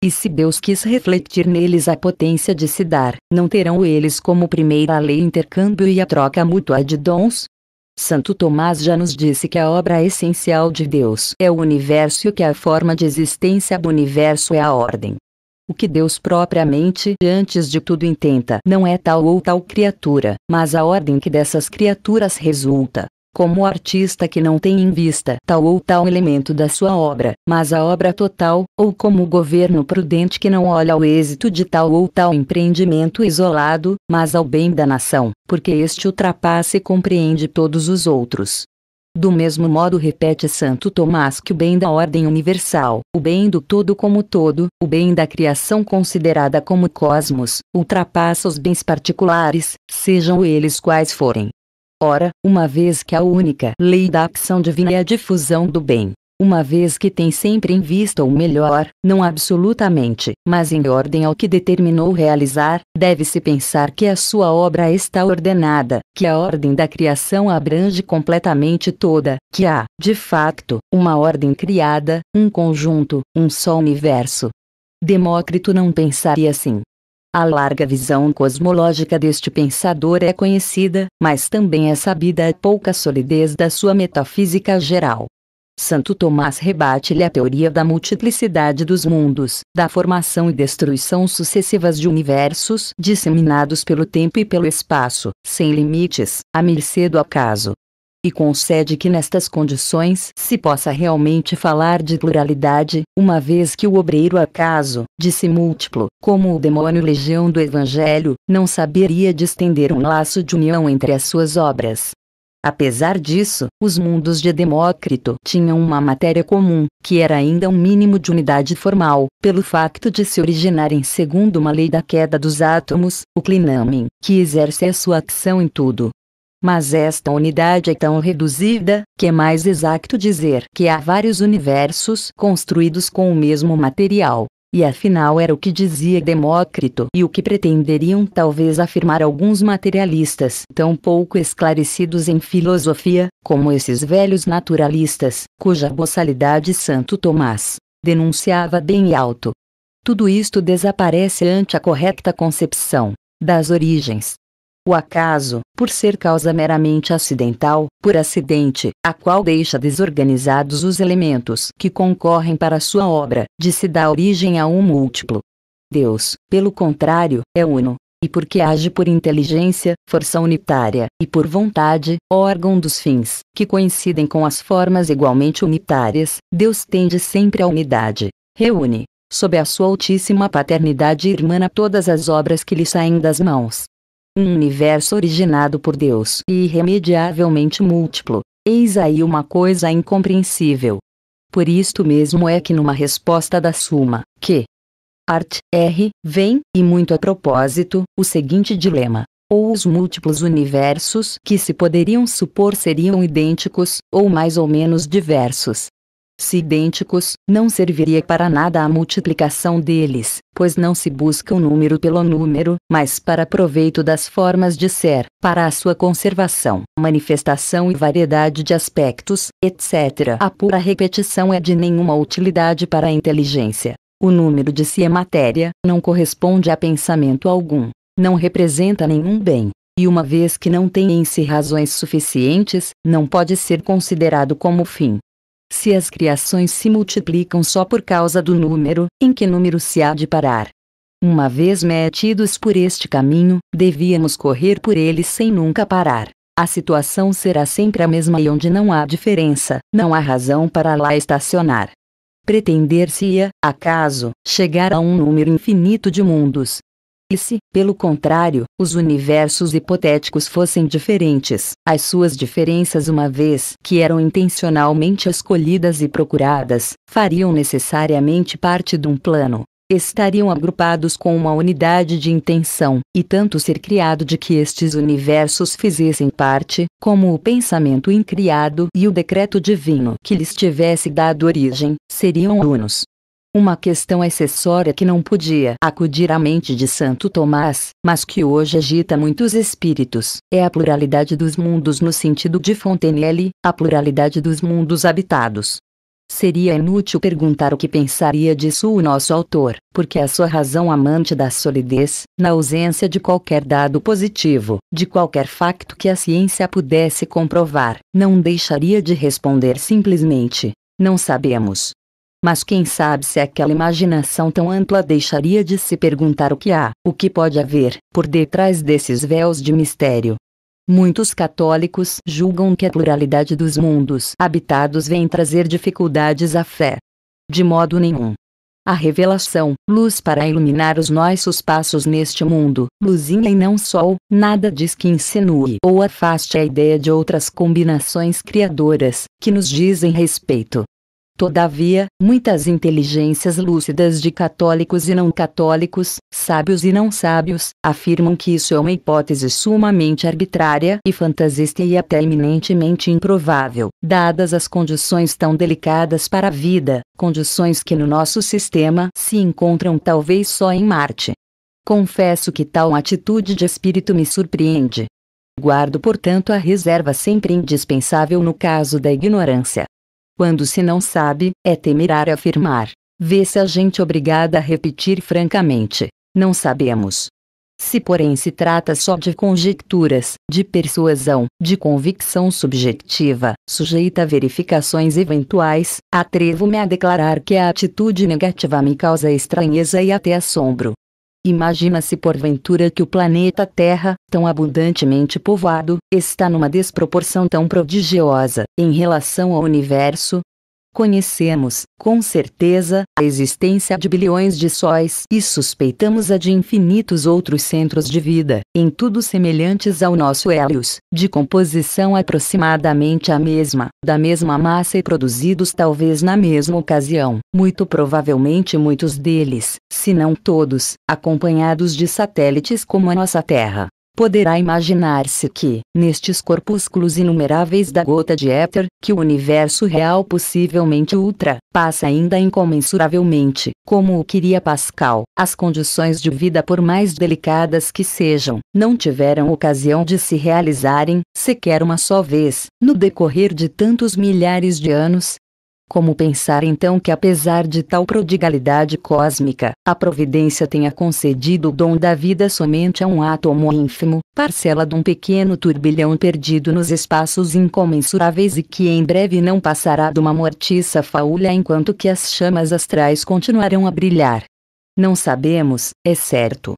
e se Deus quis refletir neles a potência de se dar, não terão eles como primeira lei intercâmbio e a troca mútua de dons? Santo Tomás já nos disse que a obra essencial de Deus é o universo e que a forma de existência do universo é a ordem. O que Deus propriamente, antes de tudo, intenta não é tal ou tal criatura, mas a ordem que dessas criaturas resulta como artista que não tem em vista tal ou tal elemento da sua obra, mas a obra total, ou como governo prudente que não olha ao êxito de tal ou tal empreendimento isolado, mas ao bem da nação, porque este ultrapassa e compreende todos os outros. Do mesmo modo repete Santo Tomás que o bem da ordem universal, o bem do todo como todo, o bem da criação considerada como cosmos, ultrapassa os bens particulares, sejam eles quais forem. Ora, uma vez que a única lei da ação divina é a difusão do bem, uma vez que tem sempre em vista o melhor, não absolutamente, mas em ordem ao que determinou realizar, deve-se pensar que a sua obra está ordenada, que a ordem da criação abrange completamente toda, que há, de facto, uma ordem criada, um conjunto, um só universo. Demócrito não pensaria assim. A larga visão cosmológica deste pensador é conhecida, mas também é sabida a pouca solidez da sua metafísica geral. Santo Tomás rebate-lhe a teoria da multiplicidade dos mundos, da formação e destruição sucessivas de universos disseminados pelo tempo e pelo espaço, sem limites, à mercê do acaso, e concede que nestas condições se possa realmente falar de pluralidade, uma vez que o obreiro acaso, disse múltiplo, como o demônio legião do Evangelho, não saberia distender um laço de união entre as suas obras. Apesar disso, os mundos de Demócrito tinham uma matéria comum, que era ainda um mínimo de unidade formal, pelo facto de se originarem segundo uma lei da queda dos átomos, o clinamen, que exerce a sua ação em tudo, mas esta unidade é tão reduzida, que é mais exato dizer que há vários universos construídos com o mesmo material. E afinal era o que dizia Demócrito e o que pretenderiam talvez afirmar alguns materialistas tão pouco esclarecidos em filosofia, como esses velhos naturalistas, cuja boçalidade Santo Tomás denunciava bem alto. Tudo isto desaparece ante a correta concepção das origens o acaso, por ser causa meramente acidental, por acidente, a qual deixa desorganizados os elementos que concorrem para sua obra, de se dar origem a um múltiplo. Deus, pelo contrário, é uno. E porque age por inteligência, força unitária, e por vontade, órgão dos fins, que coincidem com as formas igualmente unitárias, Deus tende sempre à unidade. Reúne, sob a sua altíssima paternidade irmana todas as obras que lhe saem das mãos, um universo originado por Deus e irremediavelmente múltiplo. Eis aí uma coisa incompreensível. Por isto mesmo é que numa resposta da Suma, que Art R vem, e muito a propósito, o seguinte dilema: ou os múltiplos universos que se poderiam supor seriam idênticos, ou mais ou menos diversos, se idênticos, não serviria para nada a multiplicação deles, pois não se busca o um número pelo número, mas para proveito das formas de ser, para a sua conservação, manifestação e variedade de aspectos, etc. A pura repetição é de nenhuma utilidade para a inteligência. O número de si é matéria, não corresponde a pensamento algum, não representa nenhum bem e uma vez que não tem em si razões suficientes, não pode ser considerado como fim. Se as criações se multiplicam só por causa do número, em que número se há de parar? Uma vez metidos por este caminho, devíamos correr por ele sem nunca parar. A situação será sempre a mesma e onde não há diferença, não há razão para lá estacionar. Pretender-se-ia, acaso, chegar a um número infinito de mundos, e se, pelo contrário, os universos hipotéticos fossem diferentes, as suas diferenças, uma vez que eram intencionalmente escolhidas e procuradas, fariam necessariamente parte de um plano estariam agrupados com uma unidade de intenção, e tanto ser criado de que estes universos fizessem parte, como o pensamento incriado e o decreto divino que lhes tivesse dado origem, seriam unos uma questão acessória que não podia acudir à mente de Santo Tomás, mas que hoje agita muitos espíritos, é a pluralidade dos mundos no sentido de Fontenelle, a pluralidade dos mundos habitados. Seria inútil perguntar o que pensaria disso o nosso autor, porque a sua razão amante da solidez, na ausência de qualquer dado positivo, de qualquer facto que a ciência pudesse comprovar, não deixaria de responder simplesmente: não sabemos. Mas quem sabe se aquela imaginação tão ampla deixaria de se perguntar o que há, o que pode haver, por detrás desses véus de mistério. Muitos católicos julgam que a pluralidade dos mundos habitados vem trazer dificuldades à fé. De modo nenhum. A revelação, luz para iluminar os nossos passos neste mundo, luzinha e não sol, nada diz que insinue ou afaste a ideia de outras combinações criadoras, que nos dizem respeito. Todavia, muitas inteligências lúcidas de católicos e não católicos, sábios e não sábios, afirmam que isso é uma hipótese sumamente arbitrária e fantasista e até eminentemente improvável, dadas as condições tão delicadas para a vida, condições que no nosso sistema se encontram talvez só em Marte. Confesso que tal atitude de espírito me surpreende. Guardo, portanto, a reserva sempre indispensável no caso da ignorância quando se não sabe, é temerário afirmar. Vê-se a gente é obrigada a repetir francamente: não sabemos. Se porém se trata só de conjecturas, de persuasão, de convicção subjetiva, sujeita a verificações eventuais, atrevo-me a declarar que a atitude negativa me causa estranheza e até assombro. Imagina-se porventura que o planeta Terra, tão abundantemente povoado, está numa desproporção tão prodigiosa em relação ao universo, Conhecemos, com certeza, a existência de bilhões de sóis e suspeitamos a de infinitos outros centros de vida, em tudo semelhantes ao nosso Hélios, de composição aproximadamente a mesma, da mesma massa e produzidos talvez na mesma ocasião, muito provavelmente muitos deles, se não todos, acompanhados de satélites como a nossa Terra, poderá imaginar-se que, nestes corpúsculos inumeráveis da gota de éter, que o universo real possivelmente ultra, passa ainda incomensuravelmente, como o queria Pascal, as condições de vida por mais delicadas que sejam, não tiveram ocasião de se realizarem, sequer uma só vez, no decorrer de tantos milhares de anos, como pensar então que apesar de tal prodigalidade cósmica, a providência tenha concedido o dom da vida somente a um átomo ínfimo, parcela de um pequeno turbilhão perdido nos espaços incomensuráveis e que em breve não passará de uma mortiça faúlha enquanto que as chamas astrais continuarão a brilhar? Não sabemos, é certo,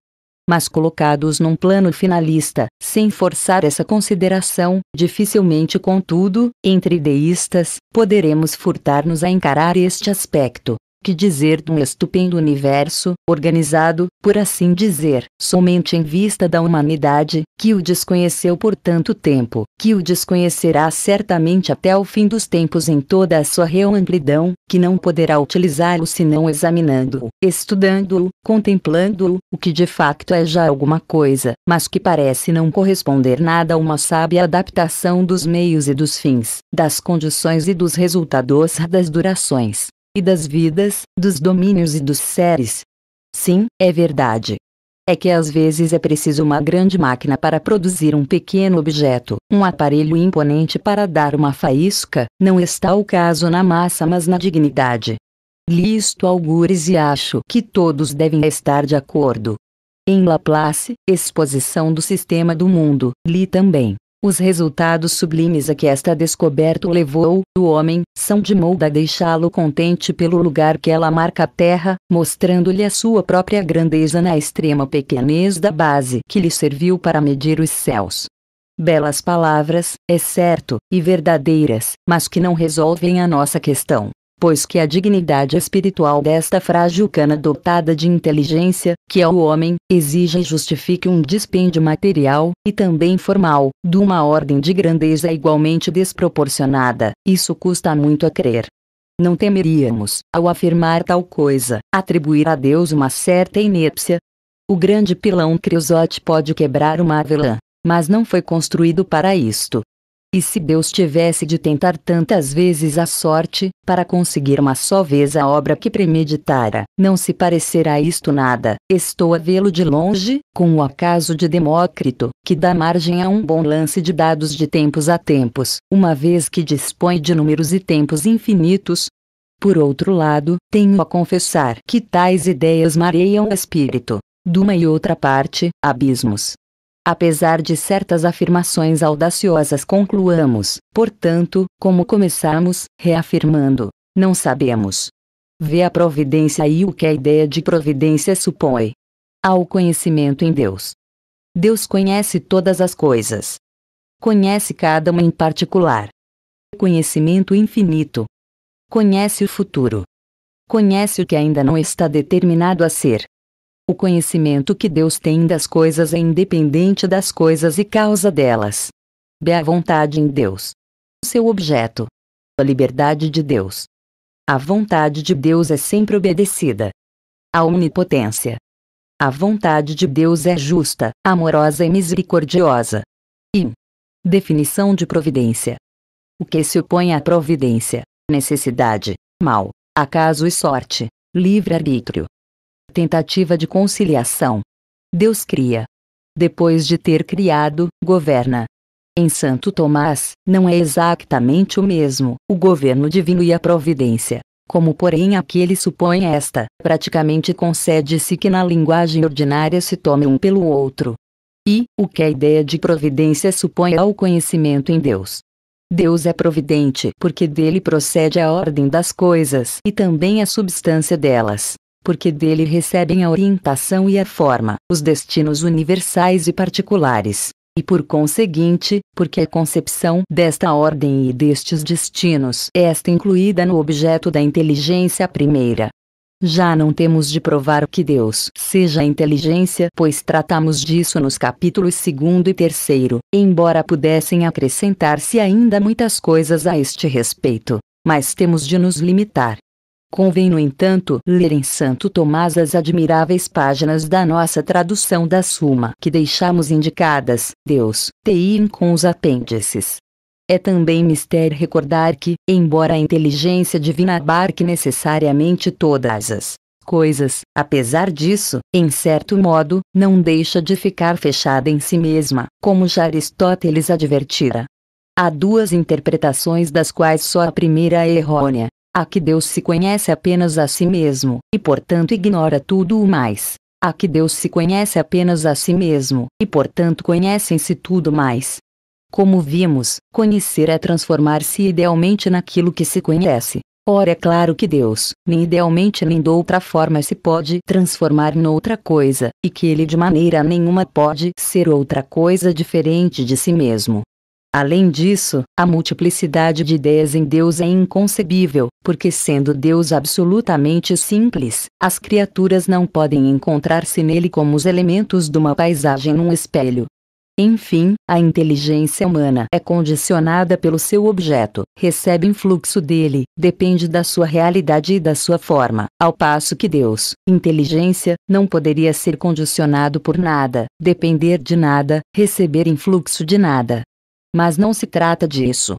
mas colocados num plano finalista, sem forçar essa consideração, dificilmente, contudo, entre deístas, poderemos furtar-nos a encarar este aspecto, que dizer de um estupendo universo, organizado, por assim dizer, somente em vista da humanidade, que o desconheceu por tanto tempo, que o desconhecerá certamente até o fim dos tempos em toda a sua real amplidão, que não poderá utilizá-lo senão examinando-o, estudando-o, contemplando-o, o que de facto é já alguma coisa, mas que parece não corresponder nada a uma sábia adaptação dos meios e dos fins, das condições e dos resultados das durações, e das vidas, dos domínios e dos seres. Sim, é verdade. É que às vezes é preciso uma grande máquina para produzir um pequeno objeto, um aparelho imponente para dar uma faísca, não está o caso na massa mas na dignidade. Listo algures e acho que todos devem estar de acordo. Em Laplace, Exposição do Sistema do Mundo, li também. Os resultados sublimes a que esta descoberta levou o homem são de modo a deixá-lo contente pelo lugar que ela marca a terra, mostrando-lhe a sua própria grandeza na extrema pequenez da base que lhe serviu para medir os céus. Belas palavras, é certo, e verdadeiras, mas que não resolvem a nossa questão pois que a dignidade espiritual desta frágil cana dotada de inteligência, que é o homem, exige e justifique um dispêndio material, e também formal, de uma ordem de grandeza igualmente desproporcionada, isso custa muito a crer. Não temeríamos, ao afirmar tal coisa, atribuir a Deus uma certa inépcia. O grande pilão criosote pode quebrar uma avelã, mas não foi construído para isto. E se Deus tivesse de tentar tantas vezes a sorte, para conseguir uma só vez a obra que premeditara, não se parecerá isto nada. Estou a vê-lo de longe, com o acaso de Demócrito, que dá margem a um bom lance de dados de tempos a tempos, uma vez que dispõe de números e tempos infinitos, por outro lado, tenho a confessar que tais ideias mareiam o espírito. De uma e outra parte, abismos, Apesar de certas afirmações audaciosas, concluamos, portanto, como começamos, reafirmando: não sabemos. Vê a providência e o que a ideia de providência supõe. Há o conhecimento em Deus. Deus conhece todas as coisas. Conhece cada uma em particular. Conhecimento infinito. Conhece o futuro. Conhece o que ainda não está determinado a ser. O conhecimento que Deus tem das coisas é independente das coisas e causa delas. Be a vontade em Deus. Seu objeto. A liberdade de Deus. A vontade de Deus é sempre obedecida. A onipotência. A vontade de Deus é justa, amorosa e misericordiosa. E definição de providência. O que se opõe à providência, necessidade, mal, acaso e sorte, livre-arbítrio, Tentativa de conciliação. Deus cria. Depois de ter criado, governa. Em Santo Tomás, não é exatamente o mesmo, o governo divino e a providência. Como porém a que ele supõe esta, praticamente concede-se que na linguagem ordinária se tome um pelo outro. E, o que a ideia de providência supõe ao conhecimento em Deus. Deus é providente porque dele procede a ordem das coisas e também a substância delas porque dele recebem a orientação e a forma, os destinos universais e particulares. E por conseguinte, porque a concepção desta ordem e destes destinos é esta incluída no objeto da inteligência primeira. Já não temos de provar que Deus seja a inteligência, pois tratamos disso nos capítulos 2 e 3, embora pudessem acrescentar-se ainda muitas coisas a este respeito, mas temos de nos limitar Convém, no entanto, ler em Santo Tomás as admiráveis páginas da nossa tradução da Suma que deixamos indicadas, Deus, Teim com os apêndices. É também mistério recordar que, embora a inteligência divina abarque necessariamente todas as coisas, apesar disso, em certo modo, não deixa de ficar fechada em si mesma, como já Aristóteles advertira. Há duas interpretações das quais só a primeira é errônea, a que Deus se conhece apenas a si mesmo, e portanto ignora tudo o mais. A que Deus se conhece apenas a si mesmo, e portanto conhecem-se tudo mais. Como vimos, conhecer é transformar-se idealmente naquilo que se conhece. Ora, é claro que Deus, nem idealmente nem de outra forma se pode transformar noutra coisa, e que ele de maneira nenhuma pode ser outra coisa diferente de si mesmo. Além disso, a multiplicidade de ideias em Deus é inconcebível, porque sendo Deus absolutamente simples, as criaturas não podem encontrar-se nele como os elementos de uma paisagem num espelho. Enfim, a inteligência humana é condicionada pelo seu objeto, recebe influxo dele, depende da sua realidade e da sua forma, ao passo que Deus, inteligência, não poderia ser condicionado por nada, depender de nada, receber influxo de nada. Mas não se trata disso.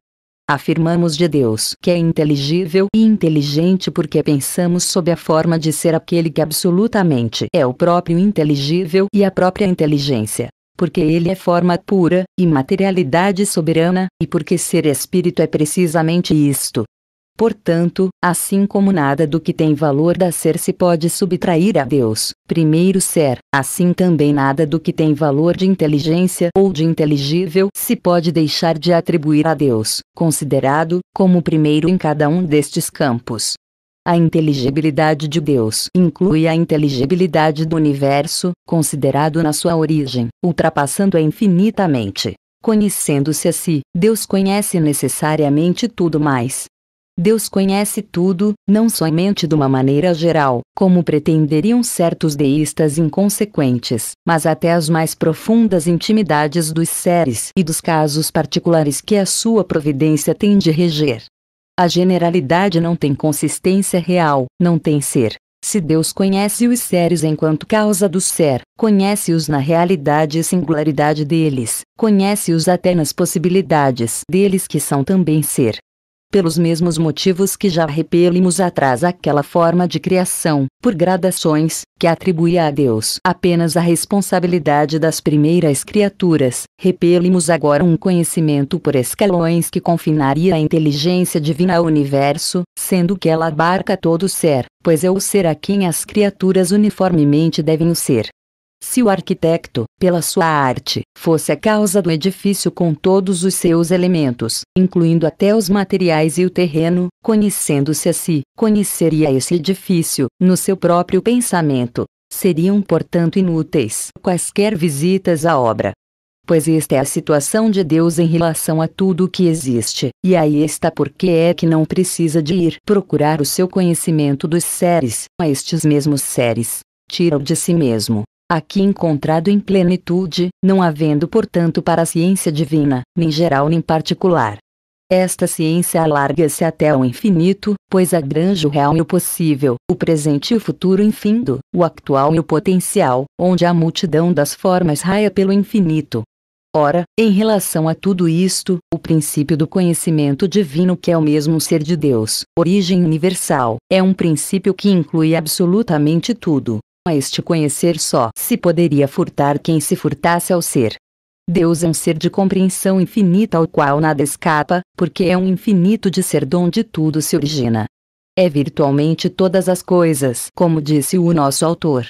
Afirmamos de Deus que é inteligível e inteligente porque pensamos sob a forma de ser aquele que absolutamente é o próprio inteligível e a própria inteligência. Porque ele é forma pura, e materialidade soberana, e porque ser espírito é precisamente isto, Portanto, assim como nada do que tem valor da ser se pode subtrair a Deus, primeiro ser, assim também nada do que tem valor de inteligência ou de inteligível se pode deixar de atribuir a Deus, considerado como primeiro em cada um destes campos. A inteligibilidade de Deus inclui a inteligibilidade do universo, considerado na sua origem, ultrapassando-a infinitamente. Conhecendo-se a si, Deus conhece necessariamente tudo mais, Deus conhece tudo, não somente de uma maneira geral, como pretenderiam certos deístas inconsequentes, mas até as mais profundas intimidades dos seres e dos casos particulares que a sua providência tem de reger. A generalidade não tem consistência real, não tem ser. Se Deus conhece os seres enquanto causa do ser, conhece-os na realidade e singularidade deles, conhece-os até nas possibilidades deles que são também ser, pelos mesmos motivos que já repelimos atrás aquela forma de criação, por gradações, que atribuía a Deus apenas a responsabilidade das primeiras criaturas, repelimos agora um conhecimento por escalões que confinaria a inteligência divina ao universo, sendo que ela abarca todo o ser, pois é o ser a quem as criaturas uniformemente devem ser. Se o arquiteto, pela sua arte, fosse a causa do edifício com todos os seus elementos, incluindo até os materiais e o terreno, conhecendo-se a si, conheceria esse edifício, no seu próprio pensamento. Seriam, portanto, inúteis quaisquer visitas à obra. Pois esta é a situação de Deus em relação a tudo o que existe, e aí está porque é que não precisa de ir procurar o seu conhecimento dos seres, a estes mesmos seres. Tira-o de si mesmo aqui encontrado em plenitude, não havendo portanto para a ciência divina, nem geral nem particular. Esta ciência alarga-se até ao infinito, pois abrange o real e o possível, o presente e o futuro infindo, o actual e o potencial, onde a multidão das formas raia pelo infinito. Ora, em relação a tudo isto, o princípio do conhecimento divino, que é o mesmo ser de Deus, origem universal, é um princípio que inclui absolutamente tudo, a este conhecer só se poderia furtar quem se furtasse ao ser. Deus é um ser de compreensão infinita ao qual nada escapa, porque é um infinito de ser de onde tudo se origina. É virtualmente todas as coisas, como disse o nosso autor.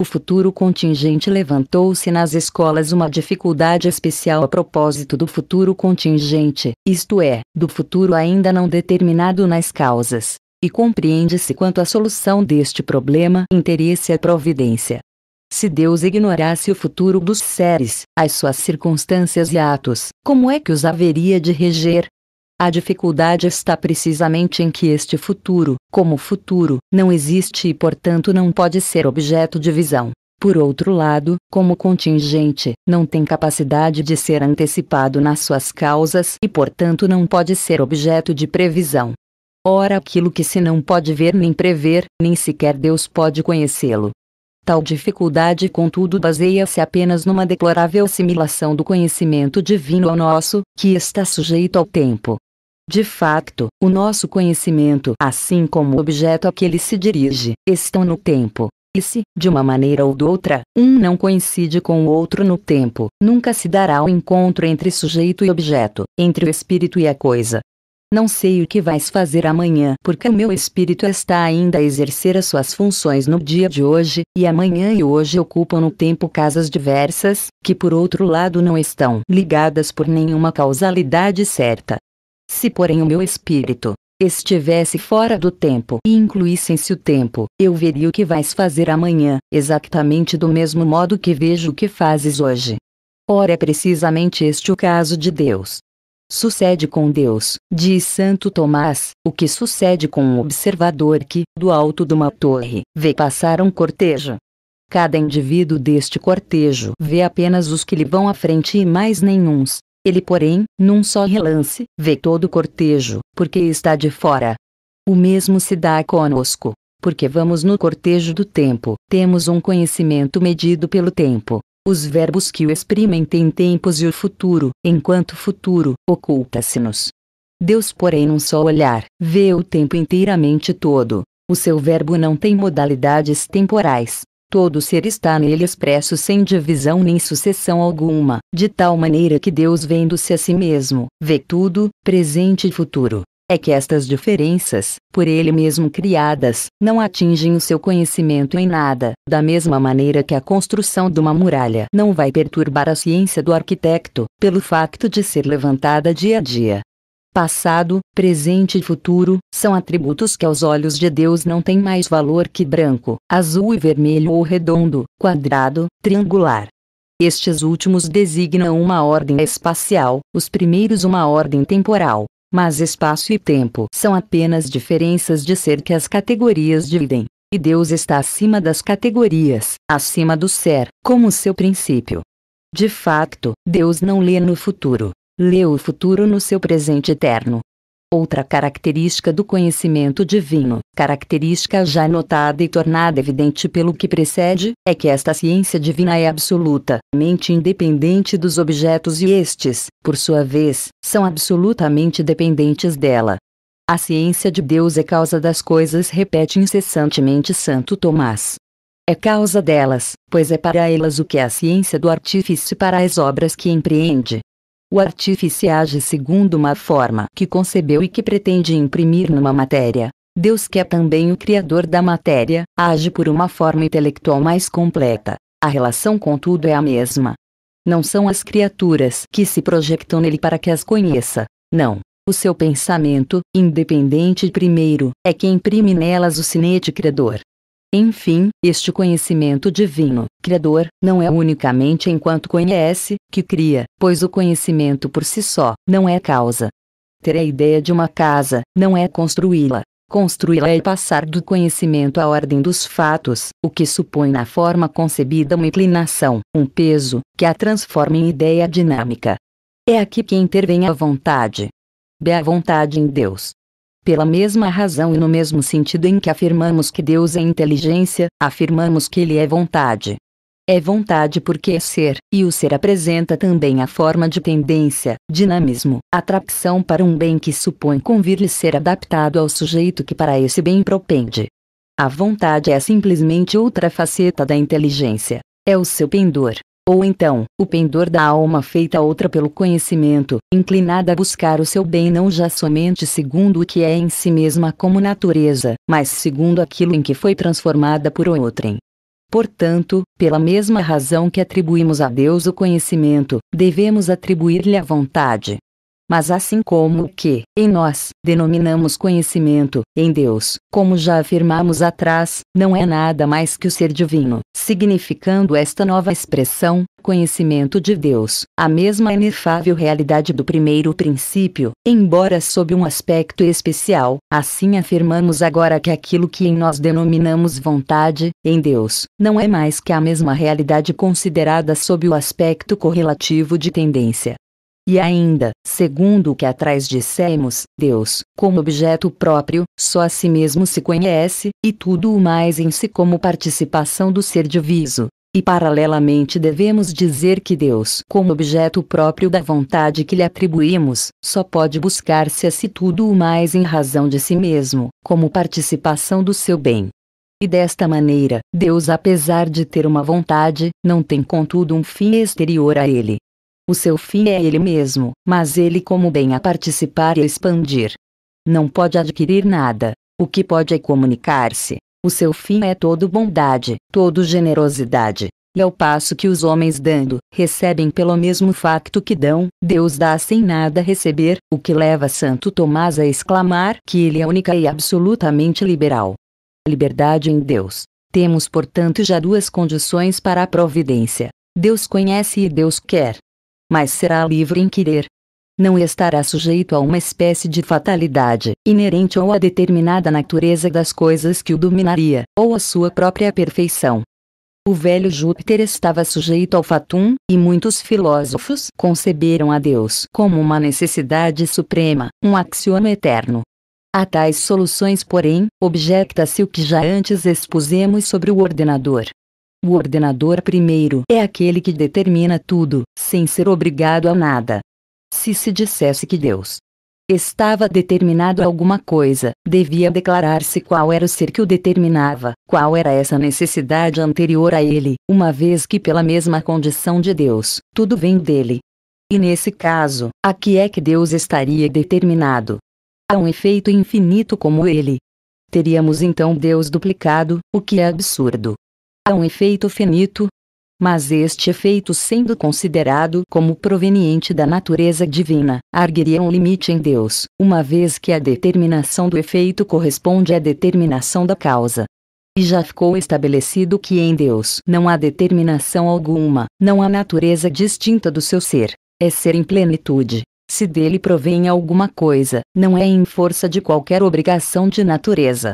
O futuro contingente levantou-se nas escolas uma dificuldade especial a propósito do futuro contingente, isto é, do futuro ainda não determinado nas causas. E compreende-se quanto à solução deste problema interesse à providência. Se Deus ignorasse o futuro dos seres, as suas circunstâncias e atos, como é que os haveria de reger? A dificuldade está precisamente em que este futuro, como futuro, não existe e portanto não pode ser objeto de visão. Por outro lado, como contingente, não tem capacidade de ser antecipado nas suas causas e portanto não pode ser objeto de previsão. Ora, aquilo que se não pode ver nem prever, nem sequer Deus pode conhecê-lo. Tal dificuldade, contudo, baseia-se apenas numa deplorável assimilação do conhecimento divino ao nosso, que está sujeito ao tempo. De facto, o nosso conhecimento, assim como o objeto a que ele se dirige, estão no tempo. E se, de uma maneira ou de outra, um não coincide com o outro no tempo, nunca se dará o encontro entre sujeito e objeto, entre o espírito e a coisa, não sei o que vais fazer amanhã, porque o meu espírito está ainda a exercer as suas funções no dia de hoje, e amanhã e hoje ocupam no tempo casas diversas, que por outro lado não estão ligadas por nenhuma causalidade certa. Se porém o meu espírito estivesse fora do tempo e incluíssem-se o tempo, eu veria o que vais fazer amanhã, exatamente do mesmo modo que vejo o que fazes hoje. Ora, é precisamente este o caso de Deus sucede com Deus, diz Santo Tomás, o que sucede com um observador que, do alto de uma torre, vê passar um cortejo. Cada indivíduo deste cortejo vê apenas os que lhe vão à frente e mais nenhums. Ele, porém, num só relance, vê todo o cortejo, porque está de fora. O mesmo se dá conosco, porque vamos no cortejo do tempo, temos um conhecimento medido pelo tempo, os verbos que o exprimem têm tempos e o futuro, enquanto o futuro oculta-se-nos. Deus, porém, num só olhar, vê o tempo inteiramente todo. O seu verbo não tem modalidades temporais. Todo ser está nele expresso sem divisão nem sucessão alguma, de tal maneira que Deus, vendo-se a si mesmo, vê tudo, presente e futuro é que estas diferenças, por ele mesmo criadas, não atingem o seu conhecimento em nada, da mesma maneira que a construção de uma muralha não vai perturbar a ciência do arquiteto, pelo facto de ser levantada dia a dia. Passado, presente e futuro são atributos que aos olhos de Deus não têm mais valor que branco, azul e vermelho ou redondo, quadrado, triangular. Estes últimos designam uma ordem espacial, os primeiros uma ordem temporal mas espaço e tempo são apenas diferenças de ser que as categorias dividem. E Deus está acima das categorias, acima do ser, como seu princípio. De fato, Deus não lê no futuro, lê o futuro no seu presente eterno, Outra característica do conhecimento divino, característica já notada e tornada evidente pelo que precede, é que esta ciência divina é absolutamente independente dos objetos e estes, por sua vez, são absolutamente dependentes dela. A ciência de Deus é causa das coisas, repete incessantemente Santo Tomás. É causa delas, pois é para elas o que é a ciência do artífice para as obras que empreende, o artífice age segundo uma forma que concebeu e que pretende imprimir numa matéria. Deus, que é também o criador da matéria, age por uma forma intelectual mais completa. A relação, contudo, é a mesma. Não são as criaturas que se projetam nele para que as conheça. Não. O seu pensamento, independente primeiro, é que imprime nelas o sinete credor. Enfim, este conhecimento divino, criador, não é unicamente enquanto conhece, que cria, pois o conhecimento por si só, não é causa. Ter a ideia de uma casa, não é construí-la. Construí-la é passar do conhecimento à ordem dos fatos, o que supõe na forma concebida uma inclinação, um peso, que a transforma em ideia dinâmica. É aqui que intervém a vontade. Bé a vontade em Deus, pela mesma razão e no mesmo sentido em que afirmamos que Deus é inteligência, afirmamos que Ele é vontade. É vontade porque é ser, e o ser apresenta também a forma de tendência, dinamismo, atração para um bem que supõe convir-lhe ser adaptado ao sujeito que para esse bem propende. A vontade é simplesmente outra faceta da inteligência. É o seu pendor, ou então, o pendor da alma feita outra pelo conhecimento, inclinada a buscar o seu bem não já somente segundo o que é em si mesma como natureza, mas segundo aquilo em que foi transformada por outrem. Portanto, pela mesma razão que atribuímos a Deus o conhecimento, devemos atribuir-lhe a vontade, mas assim como o que, em nós, denominamos conhecimento, em Deus, como já afirmamos atrás, não é nada mais que o ser divino, significando esta nova expressão, conhecimento de Deus, a mesma inefável realidade do primeiro princípio, embora sob um aspecto especial, assim afirmamos agora que aquilo que em nós denominamos vontade, em Deus, não é mais que a mesma realidade considerada sob o aspecto correlativo de tendência, e ainda, segundo o que atrás dissemos, Deus, como objeto próprio, só a si mesmo se conhece, e tudo o mais em si como participação do ser diviso. E paralelamente devemos dizer que Deus, como objeto próprio da vontade que lhe atribuímos, só pode buscar-se a si tudo o mais em razão de si mesmo, como participação do seu bem. E desta maneira, Deus, apesar de ter uma vontade, não tem contudo um fim exterior a ele. O seu fim é ele mesmo, mas ele como bem a participar e a expandir. Não pode adquirir nada. O que pode é comunicar-se. O seu fim é todo bondade, todo generosidade. E ao passo que os homens dando, recebem pelo mesmo facto que dão, Deus dá sem nada receber, o que leva Santo Tomás a exclamar que ele é única e absolutamente liberal. Liberdade em Deus. Temos, portanto, já duas condições para a providência. Deus conhece e Deus quer mas será livre em querer. Não estará sujeito a uma espécie de fatalidade, inerente ou a determinada natureza das coisas que o dominaria, ou à sua própria perfeição. O velho Júpiter estava sujeito ao fatum, e muitos filósofos conceberam a Deus como uma necessidade suprema, um axioma eterno. A tais soluções, porém, objecta-se o que já antes expusemos sobre o ordenador, o ordenador primeiro é aquele que determina tudo, sem ser obrigado a nada. Se se dissesse que Deus estava determinado a alguma coisa, devia declarar-se qual era o ser que o determinava, qual era essa necessidade anterior a ele, uma vez que pela mesma condição de Deus, tudo vem dele. E nesse caso, a que é que Deus estaria determinado? A um efeito infinito como ele. Teríamos então Deus duplicado, o que é absurdo há um efeito finito, mas este efeito sendo considerado como proveniente da natureza divina, arguiria um limite em Deus, uma vez que a determinação do efeito corresponde à determinação da causa. E já ficou estabelecido que em Deus não há determinação alguma, não há natureza distinta do seu ser, é ser em plenitude. Se dele provém alguma coisa, não é em força de qualquer obrigação de natureza.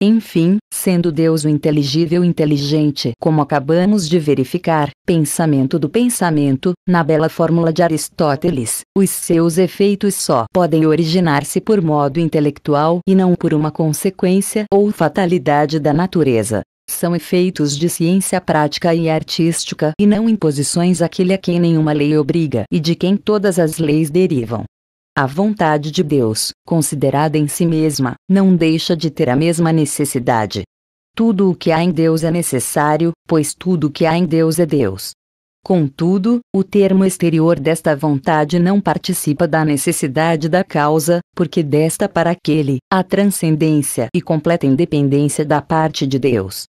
Enfim, sendo Deus o inteligível inteligente, como acabamos de verificar, pensamento do pensamento, na bela fórmula de Aristóteles, os seus efeitos só podem originar-se por modo intelectual e não por uma consequência ou fatalidade da natureza. São efeitos de ciência prática e artística e não imposições àquele a quem nenhuma lei obriga e de quem todas as leis derivam. A vontade de Deus, considerada em si mesma, não deixa de ter a mesma necessidade. Tudo o que há em Deus é necessário, pois tudo o que há em Deus é Deus. Contudo, o termo exterior desta vontade não participa da necessidade da causa, porque desta para aquele, há transcendência e completa independência da parte de Deus.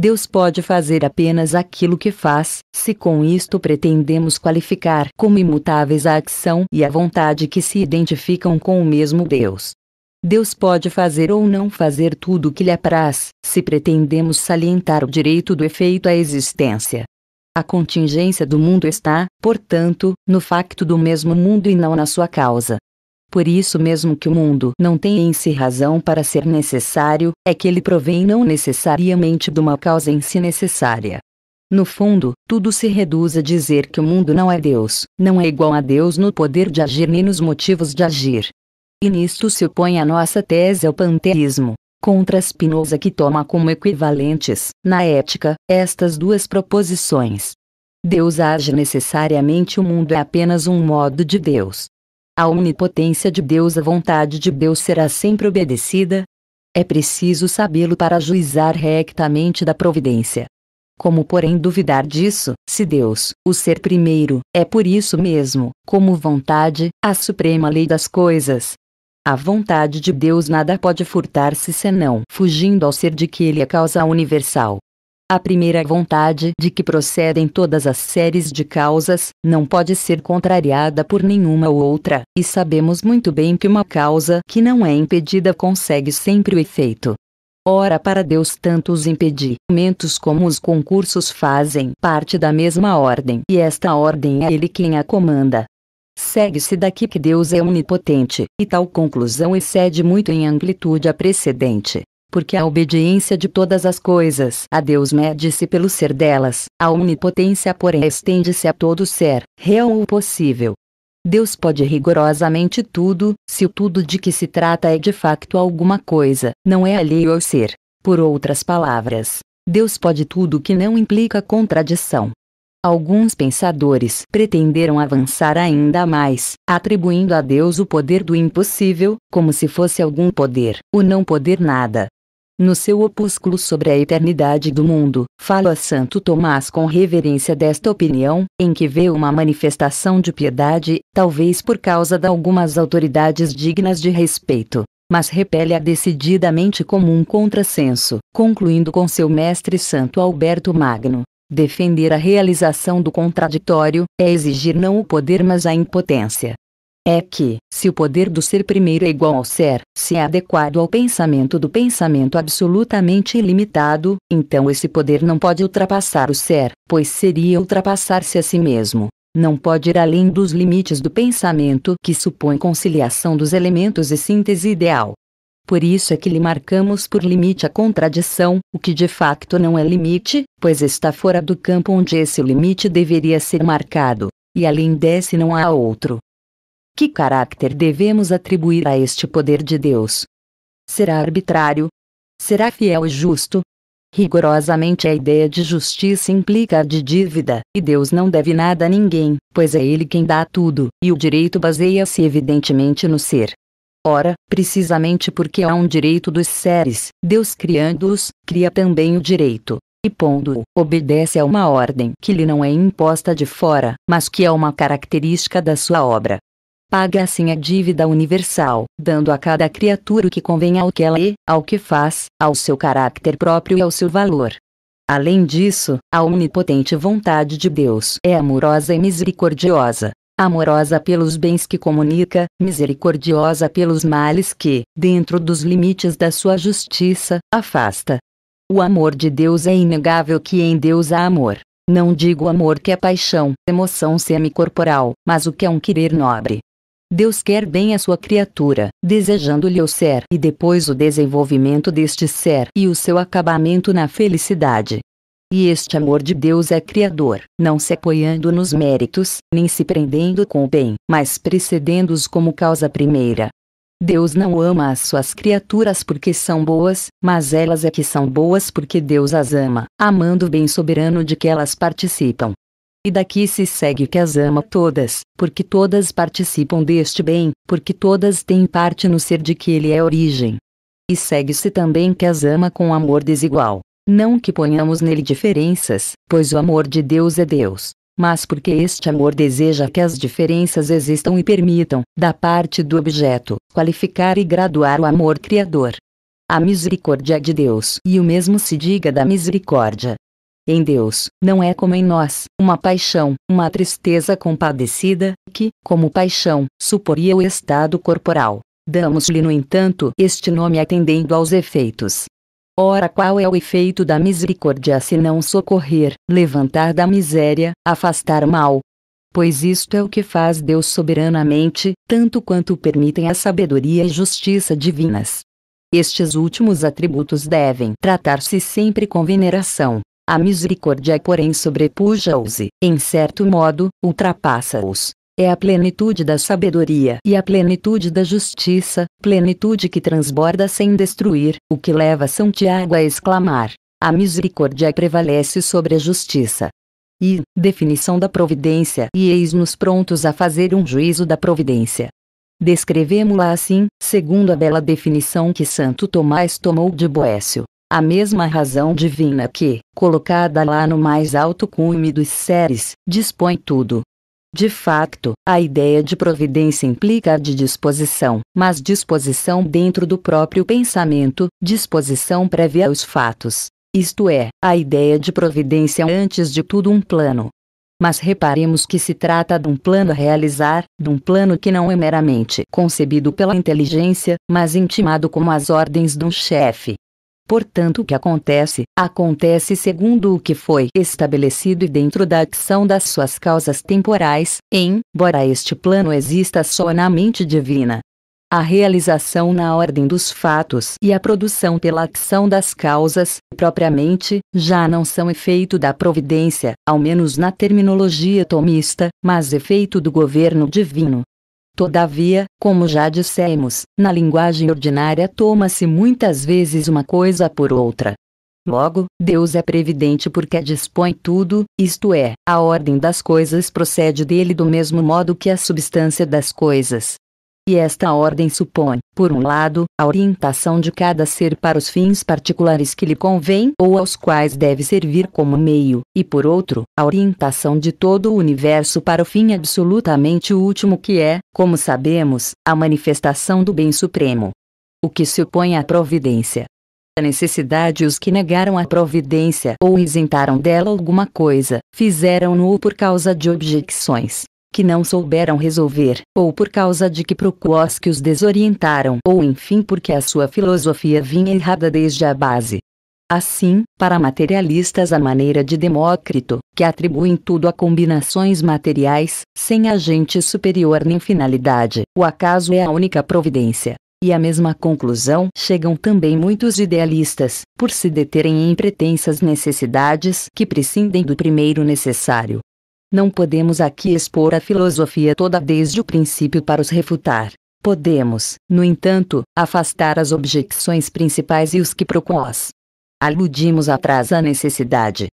Deus pode fazer apenas aquilo que faz, se com isto pretendemos qualificar como imutáveis a ação e a vontade que se identificam com o mesmo Deus. Deus pode fazer ou não fazer tudo o que lhe apraz, se pretendemos salientar o direito do efeito à existência. A contingência do mundo está, portanto, no facto do mesmo mundo e não na sua causa. Por isso mesmo que o mundo não tem em si razão para ser necessário, é que ele provém não necessariamente de uma causa em si necessária. No fundo, tudo se reduz a dizer que o mundo não é Deus, não é igual a Deus no poder de agir nem nos motivos de agir. E nisto se opõe a nossa tese ao panteísmo. Contra Spinoza que toma como equivalentes, na ética, estas duas proposições. Deus age necessariamente o mundo é apenas um modo de Deus, a onipotência de Deus, a vontade de Deus será sempre obedecida. É preciso sabê-lo para juizar rectamente da providência. Como, porém, duvidar disso, se Deus, o ser primeiro, é por isso mesmo, como vontade, a suprema lei das coisas? A vontade de Deus nada pode furtar-se senão fugindo ao ser de que ele é causa universal. A primeira vontade de que procedem todas as séries de causas, não pode ser contrariada por nenhuma ou outra, e sabemos muito bem que uma causa que não é impedida consegue sempre o efeito. Ora, para Deus, tanto os impedimentos como os concursos fazem parte da mesma ordem, e esta ordem é Ele quem a comanda. Segue-se daqui que Deus é onipotente, e tal conclusão excede muito em amplitude a precedente porque a obediência de todas as coisas a Deus mede-se pelo ser delas, a onipotência porém estende-se a todo ser, real ou possível. Deus pode rigorosamente tudo, se o tudo de que se trata é de facto alguma coisa, não é alheio ao ser. Por outras palavras, Deus pode tudo que não implica contradição. Alguns pensadores pretenderam avançar ainda mais, atribuindo a Deus o poder do impossível, como se fosse algum poder, o não poder nada. No seu opúsculo sobre a eternidade do mundo, fala Santo Tomás com reverência desta opinião, em que vê uma manifestação de piedade, talvez por causa de algumas autoridades dignas de respeito, mas repele-a decididamente como um contrassenso, concluindo com seu mestre Santo Alberto Magno. Defender a realização do contraditório é exigir não o poder mas a impotência, é que, se o poder do ser primeiro é igual ao ser, se é adequado ao pensamento do pensamento absolutamente ilimitado, então esse poder não pode ultrapassar o ser, pois seria ultrapassar-se a si mesmo não pode ir além dos limites do pensamento que supõe conciliação dos elementos e síntese ideal. Por isso é que lhe marcamos por limite a contradição, o que de facto não é limite, pois está fora do campo onde esse limite deveria ser marcado, e além desse não há outro. Que caráter devemos atribuir a este poder de Deus? Será arbitrário? Será fiel e justo? Rigorosamente a ideia de justiça implica a de dívida, e Deus não deve nada a ninguém, pois é Ele quem dá tudo, e o direito baseia-se evidentemente no ser. Ora, precisamente porque há um direito dos seres, Deus criando-os, cria também o direito, e pondo-o, obedece a uma ordem que lhe não é imposta de fora, mas que é uma característica da sua obra. Paga assim a dívida universal, dando a cada criatura o que convém ao que ela é, ao que faz, ao seu caráter próprio e ao seu valor. Além disso, a onipotente vontade de Deus é amorosa e misericordiosa. Amorosa pelos bens que comunica, misericordiosa pelos males que, dentro dos limites da sua justiça, afasta. O amor de Deus é inegável que em Deus há amor. Não digo amor que é paixão, emoção semicorporal, mas o que é um querer nobre, Deus quer bem a sua criatura, desejando-lhe o ser e depois o desenvolvimento deste ser e o seu acabamento na felicidade. E este amor de Deus é criador, não se apoiando nos méritos, nem se prendendo com o bem, mas precedendo-os como causa primeira. Deus não ama as suas criaturas porque são boas, mas elas é que são boas porque Deus as ama, amando o bem soberano de que elas participam. E daqui se segue que as ama todas, porque todas participam deste bem, porque todas têm parte no ser de que ele é origem. E segue-se também que as ama com amor desigual. Não que ponhamos nele diferenças, pois o amor de Deus é Deus, mas porque este amor deseja que as diferenças existam e permitam, da parte do objeto, qualificar e graduar o amor criador. A misericórdia de Deus e o mesmo se diga da misericórdia, em Deus, não é como em nós, uma paixão, uma tristeza compadecida, que, como paixão, suporia o estado corporal. Damos-lhe, no entanto, este nome atendendo aos efeitos. Ora, qual é o efeito da misericórdia se não socorrer, levantar da miséria, afastar mal? Pois isto é o que faz Deus soberanamente, tanto quanto permitem a sabedoria e justiça divinas. Estes últimos atributos devem tratar-se sempre com veneração. A misericórdia, porém, sobrepuja-os e, em certo modo, ultrapassa-os. É a plenitude da sabedoria e a plenitude da justiça, plenitude que transborda sem destruir, o que leva São Tiago a exclamar: A misericórdia prevalece sobre a justiça. E, definição da providência, e eis-nos prontos a fazer um juízo da providência. Descrevemo-la assim, segundo a bela definição que Santo Tomás tomou de Boécio. A mesma razão divina que, colocada lá no mais alto cume dos seres, dispõe tudo. De facto, a ideia de providência implica a de disposição, mas disposição dentro do próprio pensamento, disposição prévia aos fatos. Isto é, a ideia de providência é antes de tudo um plano. Mas reparemos que se trata de um plano a realizar, de um plano que não é meramente concebido pela inteligência, mas intimado como as ordens de um chefe, Portanto, o que acontece, acontece segundo o que foi estabelecido e dentro da ação das suas causas temporais, embora este plano exista só na mente divina. A realização na ordem dos fatos e a produção pela ação das causas, propriamente, já não são efeito da providência, ao menos na terminologia tomista, mas efeito do governo divino. Todavia, como já dissemos, na linguagem ordinária toma-se muitas vezes uma coisa por outra. Logo, Deus é previdente porque dispõe tudo, isto é, a ordem das coisas procede dele do mesmo modo que a substância das coisas. E esta ordem supõe, por um lado, a orientação de cada ser para os fins particulares que lhe convém ou aos quais deve servir como meio, e por outro, a orientação de todo o universo para o fim absolutamente último que é, como sabemos, a manifestação do bem supremo. O que se opõe à providência, a necessidade os que negaram a providência ou isentaram dela alguma coisa, fizeram-no por causa de objeções, que não souberam resolver, ou por causa de que Procuós que os desorientaram ou enfim porque a sua filosofia vinha errada desde a base. Assim, para materialistas à maneira de Demócrito, que atribuem tudo a combinações materiais, sem agente superior nem finalidade, o acaso é a única providência. E à mesma conclusão chegam também muitos idealistas, por se deterem em pretensas necessidades que prescindem do primeiro necessário. Não podemos aqui expor a filosofia toda desde o princípio para os refutar. Podemos, no entanto, afastar as objeções principais e os que propôs. Aludimos atrás à necessidade.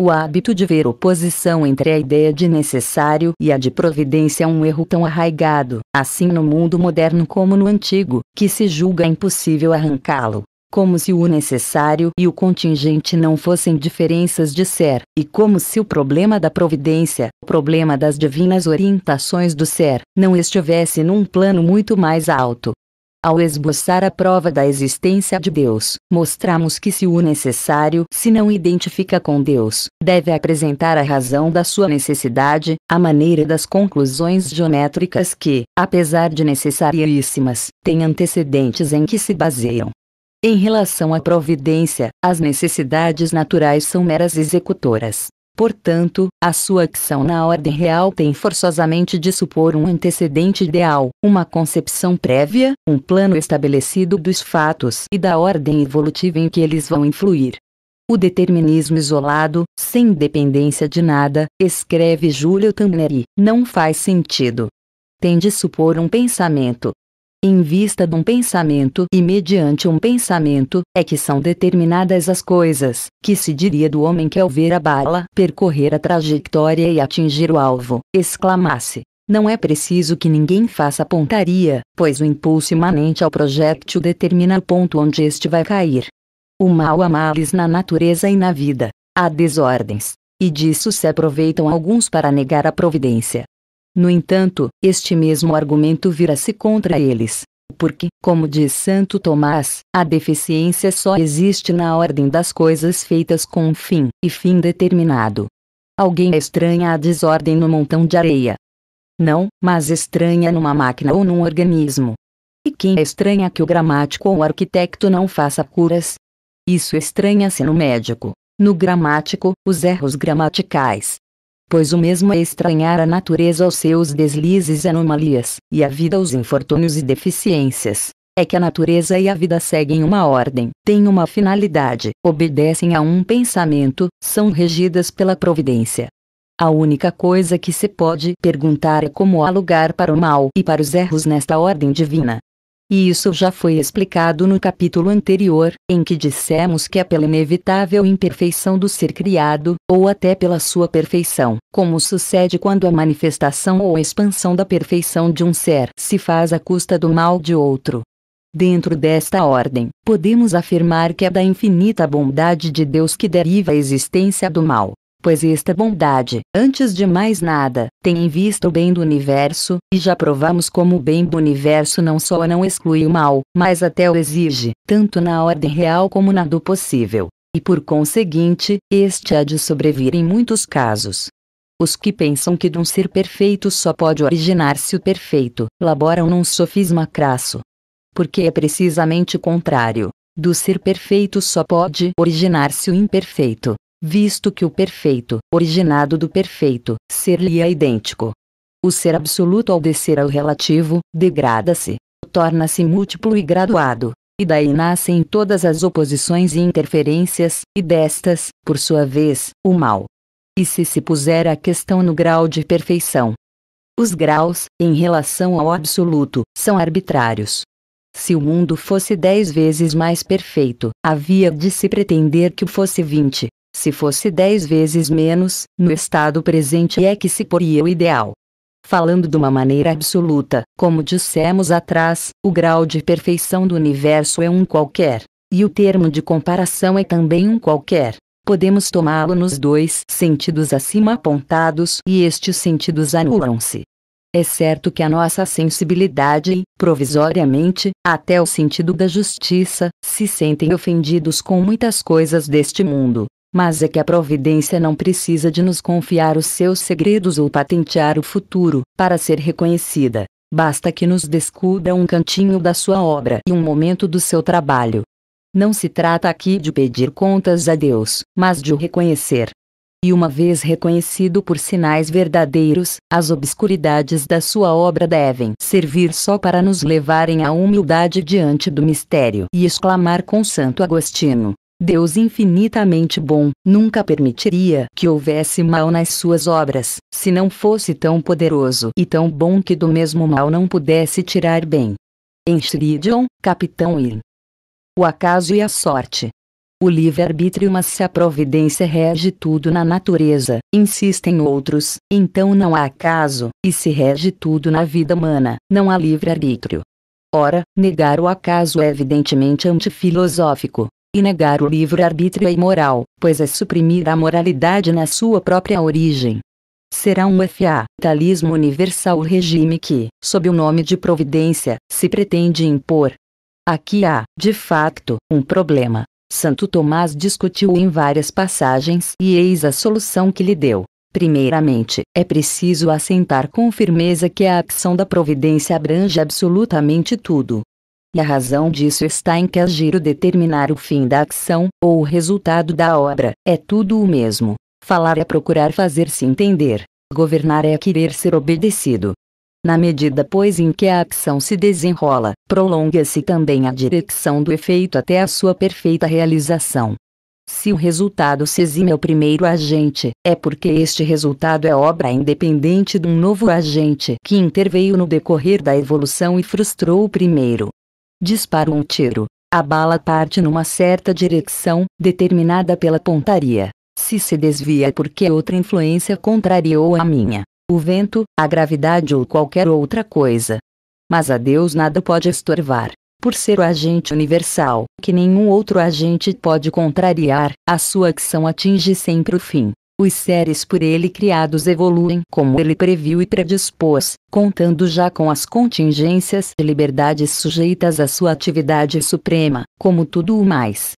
O hábito de ver oposição entre a ideia de necessário e a de providência é um erro tão arraigado, assim no mundo moderno como no antigo, que se julga impossível arrancá-lo como se o necessário e o contingente não fossem diferenças de ser, e como se o problema da providência, o problema das divinas orientações do ser, não estivesse num plano muito mais alto. Ao esboçar a prova da existência de Deus, mostramos que se o necessário se não identifica com Deus, deve apresentar a razão da sua necessidade, a maneira das conclusões geométricas que, apesar de necessariíssimas, têm antecedentes em que se baseiam. Em relação à providência, as necessidades naturais são meras executoras. Portanto, a sua ação na ordem real tem forçosamente de supor um antecedente ideal, uma concepção prévia, um plano estabelecido dos fatos e da ordem evolutiva em que eles vão influir. O determinismo isolado, sem dependência de nada, escreve Júlio Taneri, não faz sentido. Tem de supor um pensamento, em vista de um pensamento e mediante um pensamento, é que são determinadas as coisas, que se diria do homem que ao ver a bala percorrer a trajetória e atingir o alvo, exclamasse. Não é preciso que ninguém faça pontaria, pois o impulso imanente ao projétil determina o ponto onde este vai cair. O mal há males na natureza e na vida, há desordens, e disso se aproveitam alguns para negar a providência, no entanto, este mesmo argumento vira-se contra eles. Porque, como diz Santo Tomás, a deficiência só existe na ordem das coisas feitas com um fim e fim determinado. Alguém estranha a desordem no montão de areia. Não, mas estranha numa máquina ou num organismo. E quem estranha que o gramático ou o arquiteto não faça curas? Isso estranha-se no médico, no gramático, os erros gramaticais, pois o mesmo é estranhar a natureza aos seus deslizes e anomalias, e a vida aos infortúnios e deficiências. É que a natureza e a vida seguem uma ordem, têm uma finalidade, obedecem a um pensamento, são regidas pela providência. A única coisa que se pode perguntar é como há lugar para o mal e para os erros nesta ordem divina. E isso já foi explicado no capítulo anterior, em que dissemos que é pela inevitável imperfeição do ser criado, ou até pela sua perfeição, como sucede quando a manifestação ou expansão da perfeição de um ser se faz à custa do mal de outro. Dentro desta ordem, podemos afirmar que é da infinita bondade de Deus que deriva a existência do mal, pois esta bondade, antes de mais nada, tem em vista o bem do universo, e já provamos como o bem do universo não só não exclui o mal, mas até o exige, tanto na ordem real como na do possível. E por conseguinte, este há de sobrevir em muitos casos. Os que pensam que de um ser perfeito só pode originar-se o perfeito, laboram num sofisma crasso. Porque é precisamente o contrário. Do ser perfeito só pode originar-se o imperfeito visto que o perfeito, originado do perfeito, ser-lhe é idêntico. O ser absoluto ao descer ao relativo, degrada-se, torna-se múltiplo e graduado, e daí nascem todas as oposições e interferências, e destas, por sua vez, o mal. E se se puser a questão no grau de perfeição? Os graus, em relação ao absoluto, são arbitrários. Se o mundo fosse dez vezes mais perfeito, havia de se pretender que o fosse vinte, se fosse dez vezes menos, no estado presente é que se poria o ideal. Falando de uma maneira absoluta, como dissemos atrás, o grau de perfeição do universo é um qualquer, e o termo de comparação é também um qualquer. Podemos tomá-lo nos dois sentidos acima apontados e estes sentidos anulam-se. É certo que a nossa sensibilidade e, provisoriamente, até o sentido da justiça, se sentem ofendidos com muitas coisas deste mundo, mas é que a providência não precisa de nos confiar os seus segredos ou patentear o futuro, para ser reconhecida. Basta que nos descubra um cantinho da sua obra e um momento do seu trabalho. Não se trata aqui de pedir contas a Deus, mas de o reconhecer. E uma vez reconhecido por sinais verdadeiros, as obscuridades da sua obra devem servir só para nos levarem à humildade diante do mistério e exclamar com Santo Agostino. Deus infinitamente bom, nunca permitiria que houvesse mal nas suas obras, se não fosse tão poderoso e tão bom que do mesmo mal não pudesse tirar bem. Enchiridion, Capitão Il. O acaso e a sorte. O livre-arbítrio, mas se a providência rege tudo na natureza, insistem outros, então não há acaso, e se rege tudo na vida humana, não há livre-arbítrio. Ora, negar o acaso é evidentemente antifilosófico, e negar o livre-arbítrio é imoral, pois é suprimir a moralidade na sua própria origem. Será um fatalismo universal o regime que, sob o nome de providência, se pretende impor. Aqui há, de facto, um problema. Santo Tomás discutiu em várias passagens e eis a solução que lhe deu. Primeiramente, é preciso assentar com firmeza que a ação da providência abrange absolutamente tudo, a razão disso está em que agir ou determinar o fim da ação, ou o resultado da obra, é tudo o mesmo. Falar é procurar fazer-se entender. Governar é querer ser obedecido. Na medida pois em que a ação se desenrola, prolonga-se também a direção do efeito até a sua perfeita realização. Se o resultado se exime ao primeiro agente, é porque este resultado é obra independente de um novo agente que interveio no decorrer da evolução e frustrou o primeiro disparo um tiro. A bala parte numa certa direção, determinada pela pontaria. Se se desvia é porque outra influência contrariou a minha. O vento, a gravidade ou qualquer outra coisa. Mas a Deus nada pode estorvar. Por ser o agente universal, que nenhum outro agente pode contrariar, a sua ação atinge sempre o fim. Os seres por ele criados evoluem como ele previu e predispôs, contando já com as contingências e liberdades sujeitas à sua atividade suprema, como tudo o mais.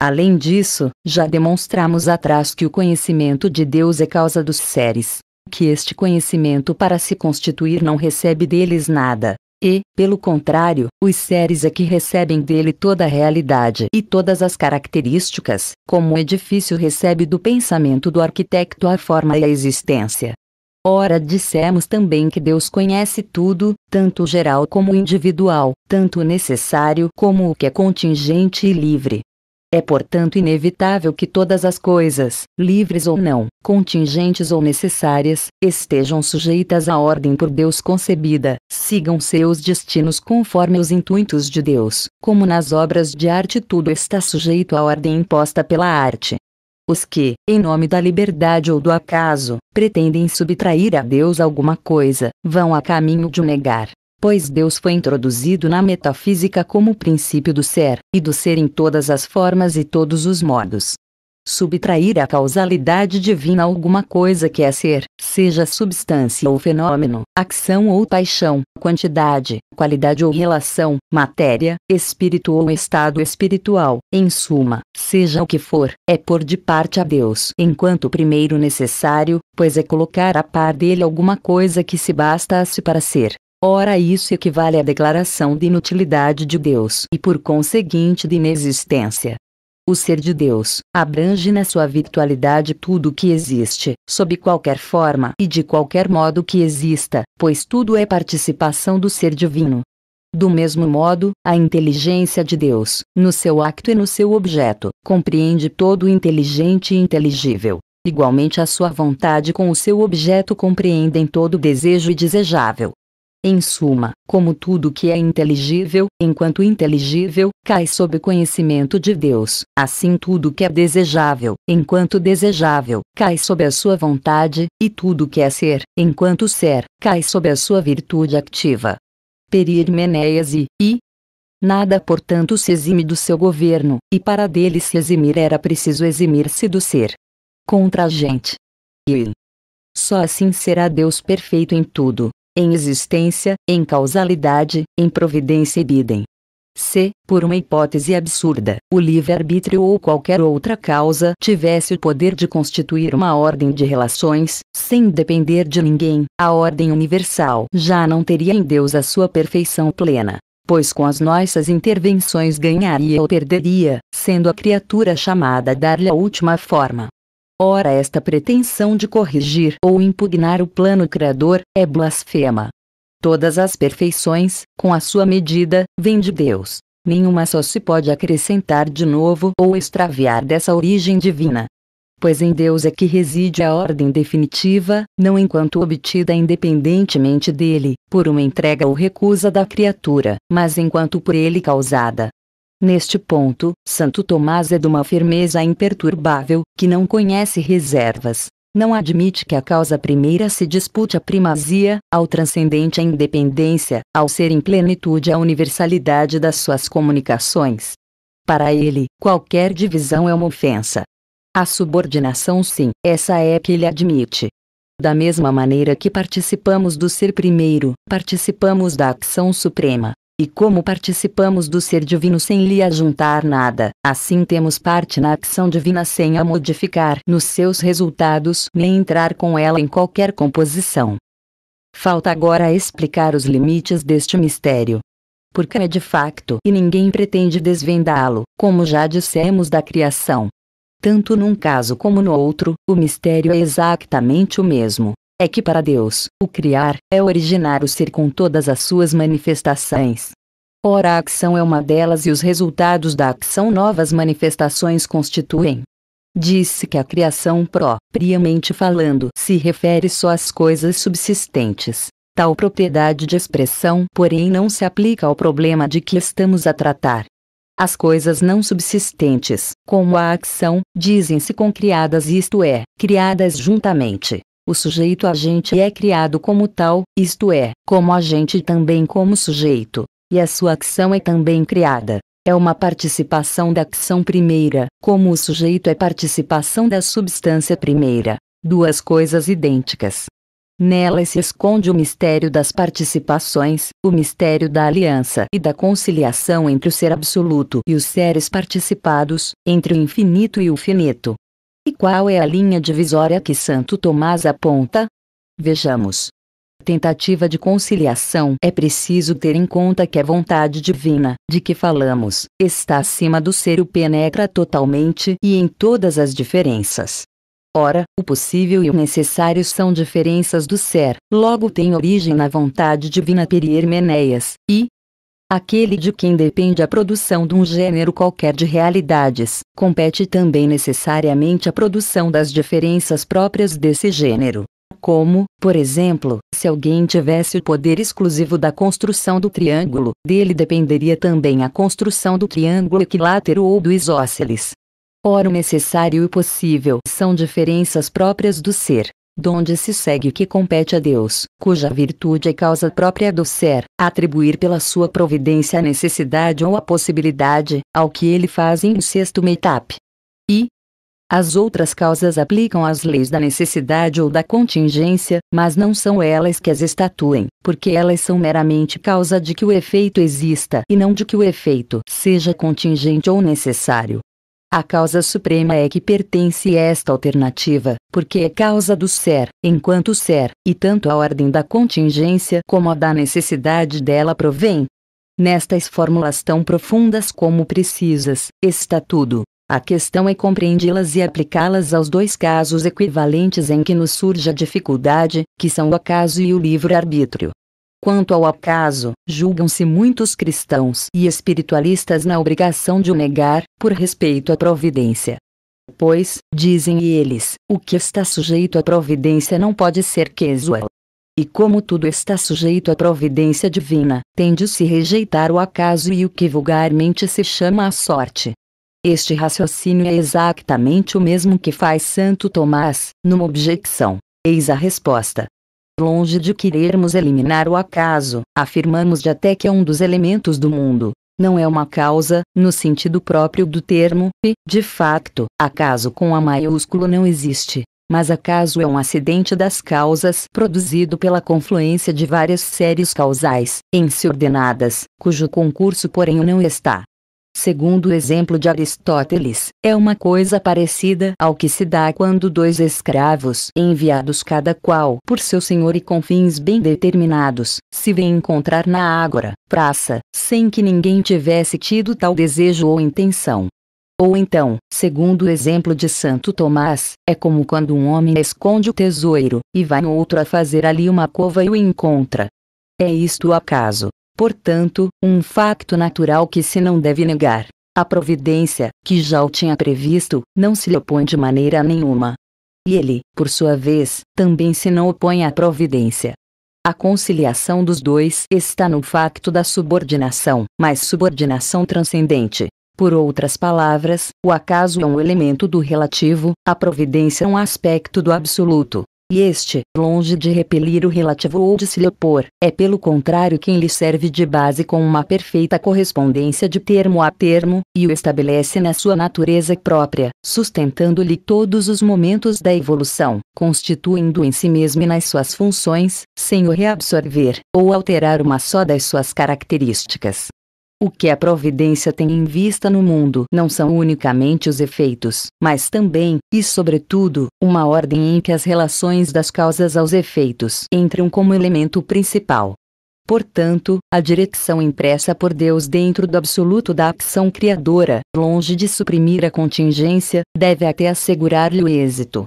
Além disso, já demonstramos atrás que o conhecimento de Deus é causa dos seres, que este conhecimento para se constituir não recebe deles nada, e, pelo contrário, os seres é que recebem dele toda a realidade e todas as características, como o edifício recebe do pensamento do arquiteto a forma e a existência. Ora, dissemos também que Deus conhece tudo, tanto o geral como o individual, tanto o necessário como o que é contingente e livre, é portanto inevitável que todas as coisas, livres ou não, contingentes ou necessárias, estejam sujeitas à ordem por Deus concebida, sigam seus destinos conforme os intuitos de Deus, como nas obras de arte tudo está sujeito à ordem imposta pela arte. Os que, em nome da liberdade ou do acaso, pretendem subtrair a Deus alguma coisa, vão a caminho de o negar, pois Deus foi introduzido na metafísica como o princípio do ser, e do ser em todas as formas e todos os modos. Subtrair a causalidade divina a alguma coisa que é ser, seja substância ou fenômeno, ação ou paixão, quantidade, qualidade ou relação, matéria, espírito ou estado espiritual, em suma, seja o que for, é pôr de parte a Deus enquanto primeiro necessário, pois é colocar a par dele alguma coisa que se basta a si para ser. Ora, isso equivale à declaração de inutilidade de Deus e, por conseguinte, de inexistência. O ser de Deus abrange na sua virtualidade tudo o que existe, sob qualquer forma e de qualquer modo que exista, pois tudo é participação do ser divino. Do mesmo modo, a inteligência de Deus, no seu acto e no seu objeto, compreende todo o inteligente e inteligível. Igualmente, a sua vontade com o seu objeto compreendem todo desejo e desejável, em suma, como tudo que é inteligível, enquanto inteligível, cai sob conhecimento de Deus, assim tudo que é desejável, enquanto desejável, cai sob a sua vontade, e tudo que é ser, enquanto ser, cai sob a sua virtude ativa. Perirmeneias e, e, Nada, portanto, se exime do seu governo, e para dele se eximir era preciso eximir-se do ser. Contra a gente. E só assim será Deus perfeito em tudo, em existência, em causalidade, em providência e bidem. Se, por uma hipótese absurda, o livre-arbítrio ou qualquer outra causa tivesse o poder de constituir uma ordem de relações, sem depender de ninguém, a ordem universal já não teria em Deus a sua perfeição plena. Pois com as nossas intervenções ganharia ou perderia, sendo a criatura chamada a dar-lhe a última forma. Ora esta pretensão de corrigir ou impugnar o plano criador, é blasfema. Todas as perfeições, com a sua medida, vêm de Deus. Nenhuma só se pode acrescentar de novo ou extraviar dessa origem divina. Pois em Deus é que reside a ordem definitiva, não enquanto obtida independentemente dele, por uma entrega ou recusa da criatura, mas enquanto por ele causada, Neste ponto, Santo Tomás é de uma firmeza imperturbável, que não conhece reservas. Não admite que a causa primeira se dispute a primazia, ao transcendente a independência, ao ser em plenitude a universalidade das suas comunicações. Para ele, qualquer divisão é uma ofensa. A subordinação, sim, essa é que ele admite. Da mesma maneira que participamos do ser primeiro, participamos da ação suprema. E como participamos do ser divino sem lhe ajuntar nada, assim temos parte na ação divina sem a modificar nos seus resultados nem entrar com ela em qualquer composição. Falta agora explicar os limites deste mistério. Porque é de facto e ninguém pretende desvendá-lo, como já dissemos da criação. Tanto num caso como no outro, o mistério é exatamente o mesmo é que para Deus, o criar é originar o ser com todas as suas manifestações. Ora, a ação é uma delas e os resultados da ação novas manifestações constituem. Disse que a criação propriamente falando se refere só às coisas subsistentes. Tal propriedade de expressão, porém, não se aplica ao problema de que estamos a tratar. As coisas não subsistentes, como a ação, dizem-se concriadas isto é, criadas juntamente, o sujeito agente é criado como tal, isto é, como agente também como sujeito, e a sua ação é também criada. É uma participação da ação primeira, como o sujeito é participação da substância primeira. Duas coisas idênticas. Nela se esconde o mistério das participações, o mistério da aliança e da conciliação entre o ser absoluto e os seres participados, entre o infinito e o finito. E qual é a linha divisória que Santo Tomás aponta? Vejamos. Tentativa de conciliação é preciso ter em conta que a vontade divina, de que falamos, está acima do ser e penetra totalmente e em todas as diferenças. Ora, o possível e o necessário são diferenças do ser, logo tem origem na vontade divina per Hermeneias, e, aquele de quem depende a produção de um gênero qualquer de realidades, compete também necessariamente a produção das diferenças próprias desse gênero. Como, por exemplo, se alguém tivesse o poder exclusivo da construção do triângulo, dele dependeria também a construção do triângulo equilátero ou do isósceles. Ora, o necessário e o possível são diferenças próprias do ser, donde se segue que compete a Deus, cuja virtude é causa própria do ser, atribuir pela sua providência a necessidade ou a possibilidade, ao que ele faz em sexto metap. E as outras causas aplicam as leis da necessidade ou da contingência, mas não são elas que as estatuem, porque elas são meramente causa de que o efeito exista e não de que o efeito seja contingente ou necessário. A causa suprema é que pertence esta alternativa, porque é causa do ser, enquanto ser, e tanto a ordem da contingência como a da necessidade dela provém. Nestas fórmulas tão profundas como precisas, está tudo. A questão é compreendê-las e aplicá-las aos dois casos equivalentes em que nos surge a dificuldade, que são o acaso e o livre-arbítrio. Quanto ao acaso, julgam-se muitos cristãos e espiritualistas na obrigação de o negar, por respeito à providência. Pois, dizem eles, o que está sujeito à providência não pode ser casual. E como tudo está sujeito à providência divina, tende se rejeitar o acaso e o que vulgarmente se chama a sorte. Este raciocínio é exatamente o mesmo que faz Santo Tomás, numa objeção. Eis a resposta. Longe de querermos eliminar o acaso, afirmamos de até que é um dos elementos do mundo. Não é uma causa, no sentido próprio do termo, e, de facto, acaso com A maiúsculo não existe. Mas acaso é um acidente das causas produzido pela confluência de várias séries causais, em si ordenadas, cujo concurso porém não está Segundo o exemplo de Aristóteles, é uma coisa parecida ao que se dá quando dois escravos, enviados cada qual por seu senhor e com fins bem determinados, se vêm encontrar na ágora, praça, sem que ninguém tivesse tido tal desejo ou intenção. Ou então, segundo o exemplo de Santo Tomás, é como quando um homem esconde o tesouro, e vai outro a fazer ali uma cova e o encontra. É isto o acaso, portanto, um facto natural que se não deve negar. A providência, que já o tinha previsto, não se lhe opõe de maneira nenhuma. E ele, por sua vez, também se não opõe à providência. A conciliação dos dois está no facto da subordinação, mas subordinação transcendente. Por outras palavras, o acaso é um elemento do relativo, a providência é um aspecto do absoluto. E este, longe de repelir o relativo ou de se lhe opor, é pelo contrário quem lhe serve de base com uma perfeita correspondência de termo a termo, e o estabelece na sua natureza própria, sustentando-lhe todos os momentos da evolução, constituindo em si mesmo e nas suas funções, sem o reabsorver, ou alterar uma só das suas características. O que a providência tem em vista no mundo não são unicamente os efeitos, mas também, e sobretudo, uma ordem em que as relações das causas aos efeitos entram como elemento principal. Portanto, a direção impressa por Deus dentro do absoluto da ação criadora, longe de suprimir a contingência, deve até assegurar-lhe o êxito.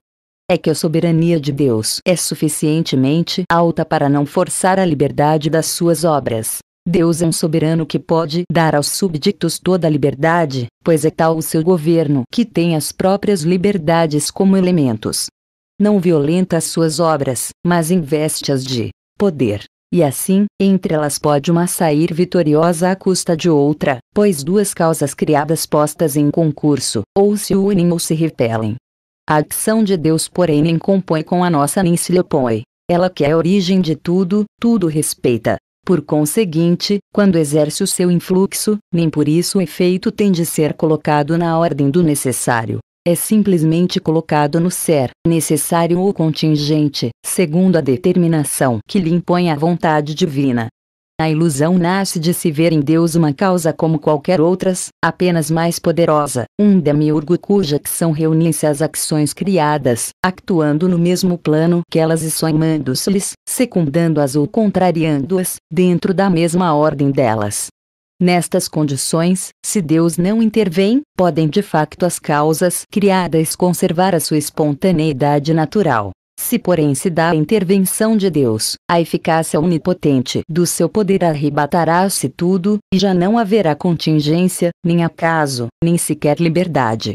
É que a soberania de Deus é suficientemente alta para não forçar a liberdade das suas obras, Deus é um soberano que pode dar aos súbditos toda a liberdade, pois é tal o seu governo que tem as próprias liberdades como elementos. Não violenta as suas obras, mas investe-as de poder. E assim, entre elas pode uma sair vitoriosa à custa de outra, pois duas causas criadas postas em concurso, ou se unem ou se repelem. A ação de Deus, porém, nem compõe com a nossa nem se opõe. Ela que é a origem de tudo, tudo respeita, por conseguinte, quando exerce o seu influxo, nem por isso o efeito tem de ser colocado na ordem do necessário. É simplesmente colocado no ser, necessário ou contingente, segundo a determinação que lhe impõe a vontade divina. A ilusão nasce de se ver em Deus uma causa como qualquer outras, apenas mais poderosa, um demiurgo cuja ação reúne-se as ações criadas, actuando no mesmo plano que elas e sonhando-se-lhes, secundando-as ou contrariando-as, dentro da mesma ordem delas. Nestas condições, se Deus não intervém, podem de facto as causas criadas conservar a sua espontaneidade natural, se porém se dá a intervenção de Deus, a eficácia onipotente do seu poder arrebatará-se tudo, e já não haverá contingência, nem acaso, nem sequer liberdade.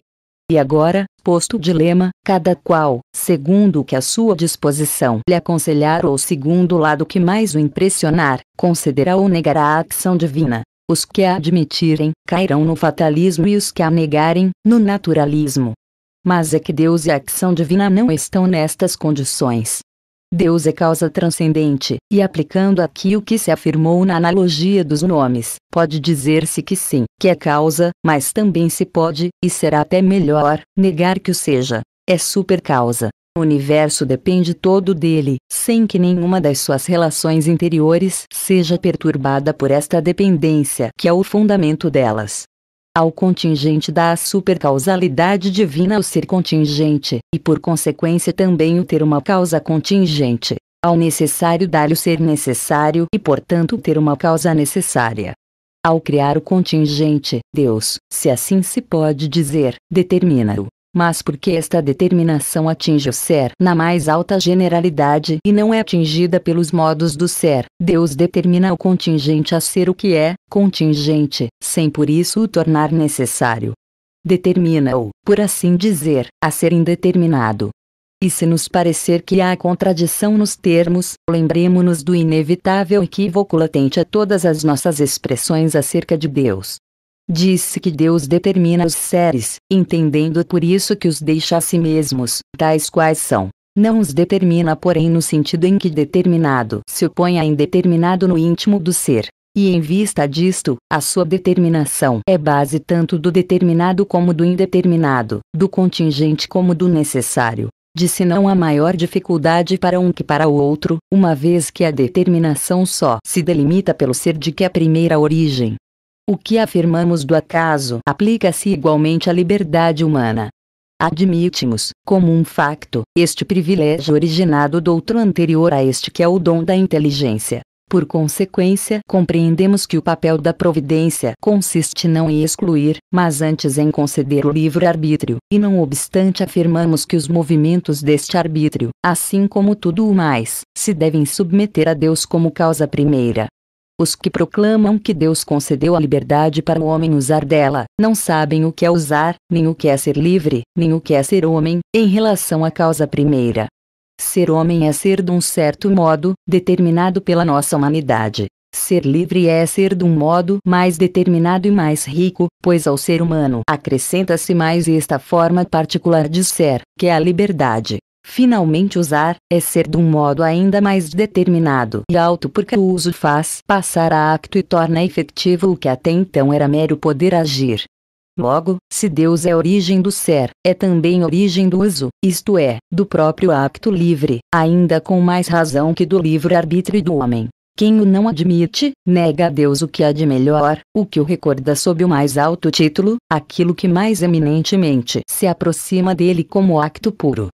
E agora, posto o dilema, cada qual, segundo o que a sua disposição lhe aconselhar ou segundo o lado que mais o impressionar, concederá ou negará a ação divina. Os que a admitirem, cairão no fatalismo e os que a negarem, no naturalismo. Mas é que Deus e a ação divina não estão nestas condições. Deus é causa transcendente, e aplicando aqui o que se afirmou na analogia dos nomes, pode dizer-se que sim, que é causa, mas também se pode, e será até melhor, negar que o seja. É super-causa. O universo depende todo dele, sem que nenhuma das suas relações interiores seja perturbada por esta dependência que é o fundamento delas ao contingente dá a supercausalidade divina o ser contingente, e por consequência também o ter uma causa contingente. Ao necessário dá-lhe o ser necessário e portanto ter uma causa necessária. Ao criar o contingente, Deus, se assim se pode dizer, determina-o mas porque esta determinação atinge o ser na mais alta generalidade e não é atingida pelos modos do ser, Deus determina o contingente a ser o que é, contingente, sem por isso o tornar necessário. Determina-o, por assim dizer, a ser indeterminado. E se nos parecer que há contradição nos termos, lembremos-nos do inevitável equívoco latente a todas as nossas expressões acerca de Deus. Disse que Deus determina os seres, entendendo por isso que os deixa a si mesmos, tais quais são. Não os determina, porém, no sentido em que determinado se opõe a indeterminado no íntimo do ser. E em vista disto, a sua determinação é base tanto do determinado como do indeterminado, do contingente como do necessário. Disse não há maior dificuldade para um que para o outro, uma vez que a determinação só se delimita pelo ser de que a primeira origem, o que afirmamos do acaso aplica-se igualmente à liberdade humana. Admitimos, como um facto, este privilégio originado do outro anterior a este que é o dom da inteligência. Por consequência, compreendemos que o papel da providência consiste não em excluir, mas antes em conceder o livre-arbítrio, e não obstante afirmamos que os movimentos deste arbítrio, assim como tudo o mais, se devem submeter a Deus como causa primeira. Os que proclamam que Deus concedeu a liberdade para o homem usar dela, não sabem o que é usar, nem o que é ser livre, nem o que é ser homem, em relação à causa primeira. Ser homem é ser de um certo modo, determinado pela nossa humanidade. Ser livre é ser de um modo mais determinado e mais rico, pois ao ser humano acrescenta-se mais esta forma particular de ser, que é a liberdade. Finalmente usar, é ser de um modo ainda mais determinado e alto porque o uso faz passar a acto e torna efetivo o que até então era mero poder agir. Logo, se Deus é origem do ser, é também origem do uso, isto é, do próprio acto livre, ainda com mais razão que do livre-arbítrio do homem. Quem o não admite, nega a Deus o que há de melhor, o que o recorda sob o mais alto título, aquilo que mais eminentemente se aproxima dele como acto puro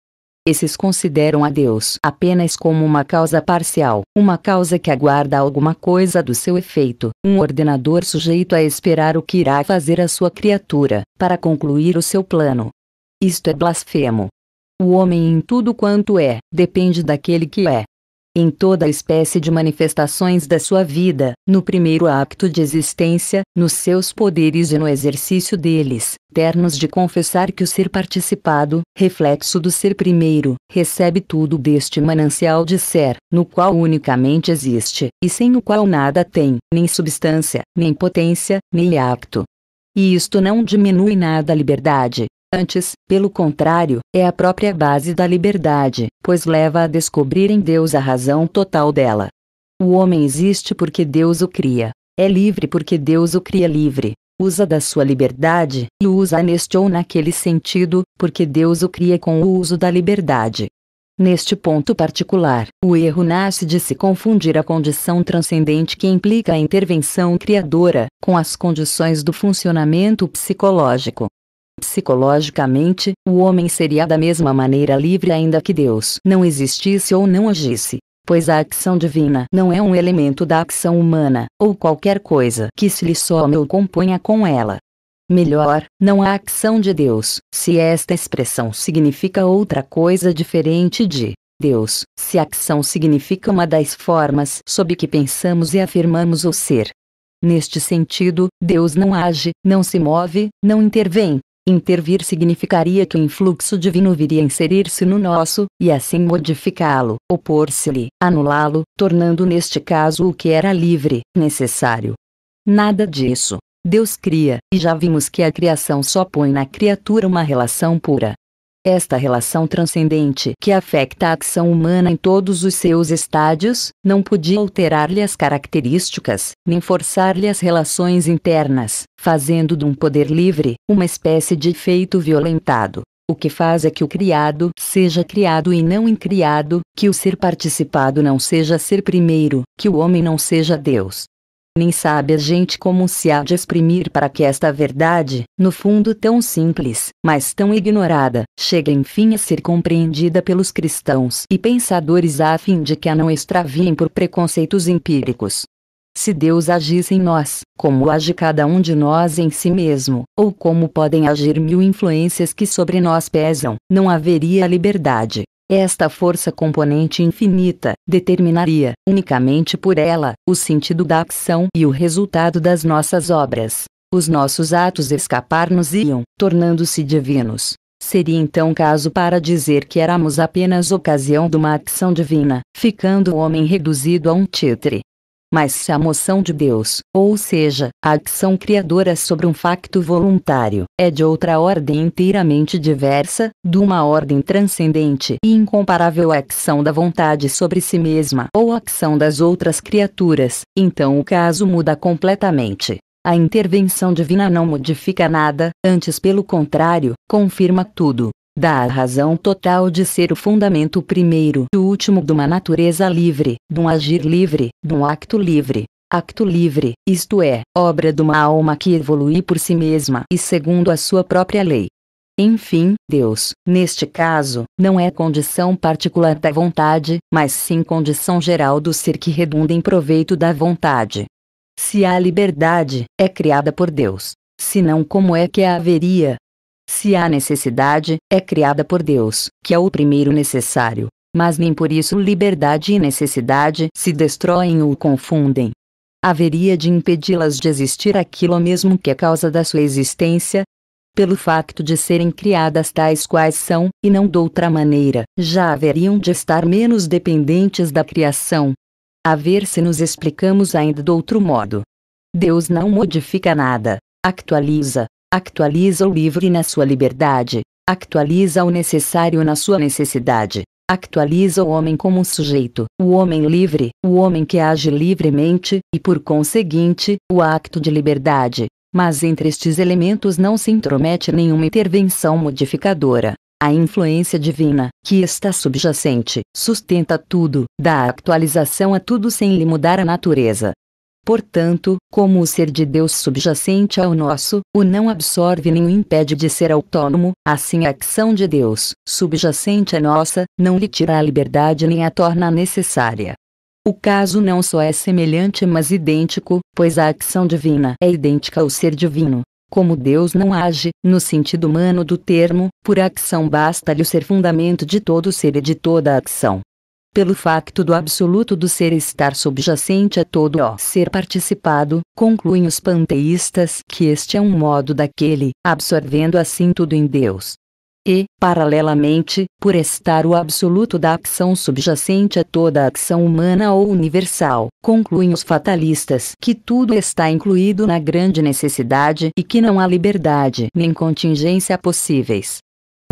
esses consideram a Deus apenas como uma causa parcial, uma causa que aguarda alguma coisa do seu efeito, um ordenador sujeito a esperar o que irá fazer a sua criatura, para concluir o seu plano. Isto é blasfemo. O homem em tudo quanto é, depende daquele que é, em toda espécie de manifestações da sua vida, no primeiro acto de existência, nos seus poderes e no exercício deles, ternos de confessar que o ser participado, reflexo do ser primeiro, recebe tudo deste manancial de ser, no qual unicamente existe, e sem o qual nada tem, nem substância, nem potência, nem acto. E isto não diminui nada a liberdade, Antes, pelo contrário, é a própria base da liberdade, pois leva a descobrir em Deus a razão total dela. O homem existe porque Deus o cria. É livre porque Deus o cria livre. Usa da sua liberdade, e usa neste ou naquele sentido, porque Deus o cria com o uso da liberdade. Neste ponto particular, o erro nasce de se confundir a condição transcendente que implica a intervenção criadora, com as condições do funcionamento psicológico. Psicologicamente, o homem seria da mesma maneira livre ainda que Deus não existisse ou não agisse. Pois a ação divina não é um elemento da ação humana, ou qualquer coisa que se lhe some ou componha com ela. Melhor, não há ação de Deus, se esta expressão significa outra coisa diferente de Deus, se a ação significa uma das formas sob que pensamos e afirmamos o ser. Neste sentido, Deus não age, não se move, não intervém, Intervir significaria que o influxo divino viria inserir-se no nosso, e assim modificá-lo, opor-se-lhe, anulá-lo, tornando neste caso o que era livre, necessário. Nada disso. Deus cria, e já vimos que a criação só põe na criatura uma relação pura, esta relação transcendente que afeta a ação humana em todos os seus estádios, não podia alterar-lhe as características, nem forçar-lhe as relações internas, fazendo de um poder livre uma espécie de efeito violentado. O que faz é que o criado seja criado e não incriado, que o ser participado não seja ser primeiro, que o homem não seja Deus, nem sabe a gente como se há de exprimir para que esta verdade, no fundo tão simples, mas tão ignorada, chegue enfim a ser compreendida pelos cristãos e pensadores a fim de que a não extraviem por preconceitos empíricos. Se Deus agisse em nós, como age cada um de nós em si mesmo, ou como podem agir mil influências que sobre nós pesam, não haveria liberdade, esta força componente infinita determinaria, unicamente por ela, o sentido da ação e o resultado das nossas obras. Os nossos atos escapar-nos-iam, tornando-se divinos. Seria então caso para dizer que éramos apenas ocasião de uma ação divina, ficando o homem reduzido a um títere mas se a moção de Deus, ou seja, a ação criadora sobre um facto voluntário, é de outra ordem inteiramente diversa, de uma ordem transcendente e incomparável à ação da vontade sobre si mesma ou à ação das outras criaturas, então o caso muda completamente. A intervenção divina não modifica nada, antes pelo contrário, confirma tudo dá a razão total de ser o fundamento primeiro e último de uma natureza livre, de um agir livre, de um acto livre. Acto livre, isto é, obra de uma alma que evolui por si mesma e segundo a sua própria lei. Enfim, Deus, neste caso, não é condição particular da vontade, mas sim condição geral do ser que redunda em proveito da vontade. Se a liberdade é criada por Deus, senão como é que a haveria? Se há necessidade, é criada por Deus, que é o primeiro necessário. Mas nem por isso liberdade e necessidade se destroem ou confundem. Haveria de impedi-las de existir aquilo mesmo que é causa da sua existência, pelo facto de serem criadas tais quais são, e não de outra maneira, já haveriam de estar menos dependentes da criação. A ver se nos explicamos ainda de outro modo. Deus não modifica nada, actualiza, Actualiza o livre na sua liberdade. Actualiza o necessário na sua necessidade. Actualiza o homem como um sujeito, o homem livre, o homem que age livremente, e por conseguinte, o acto de liberdade. Mas entre estes elementos não se intromete nenhuma intervenção modificadora. A influência divina, que está subjacente, sustenta tudo, dá actualização a tudo sem lhe mudar a natureza. Portanto, como o ser de Deus subjacente ao nosso, o não absorve nem o impede de ser autônomo, assim a ação de Deus, subjacente à nossa, não lhe tira a liberdade nem a torna necessária. O caso não só é semelhante mas idêntico, pois a ação divina é idêntica ao ser divino. Como Deus não age, no sentido humano do termo, por ação basta-lhe o ser fundamento de todo ser e de toda ação pelo facto do absoluto do ser estar subjacente a todo o ser participado, concluem os panteístas que este é um modo daquele, absorvendo assim tudo em Deus. E, paralelamente, por estar o absoluto da ação subjacente a toda a ação humana ou universal, concluem os fatalistas que tudo está incluído na grande necessidade e que não há liberdade nem contingência possíveis.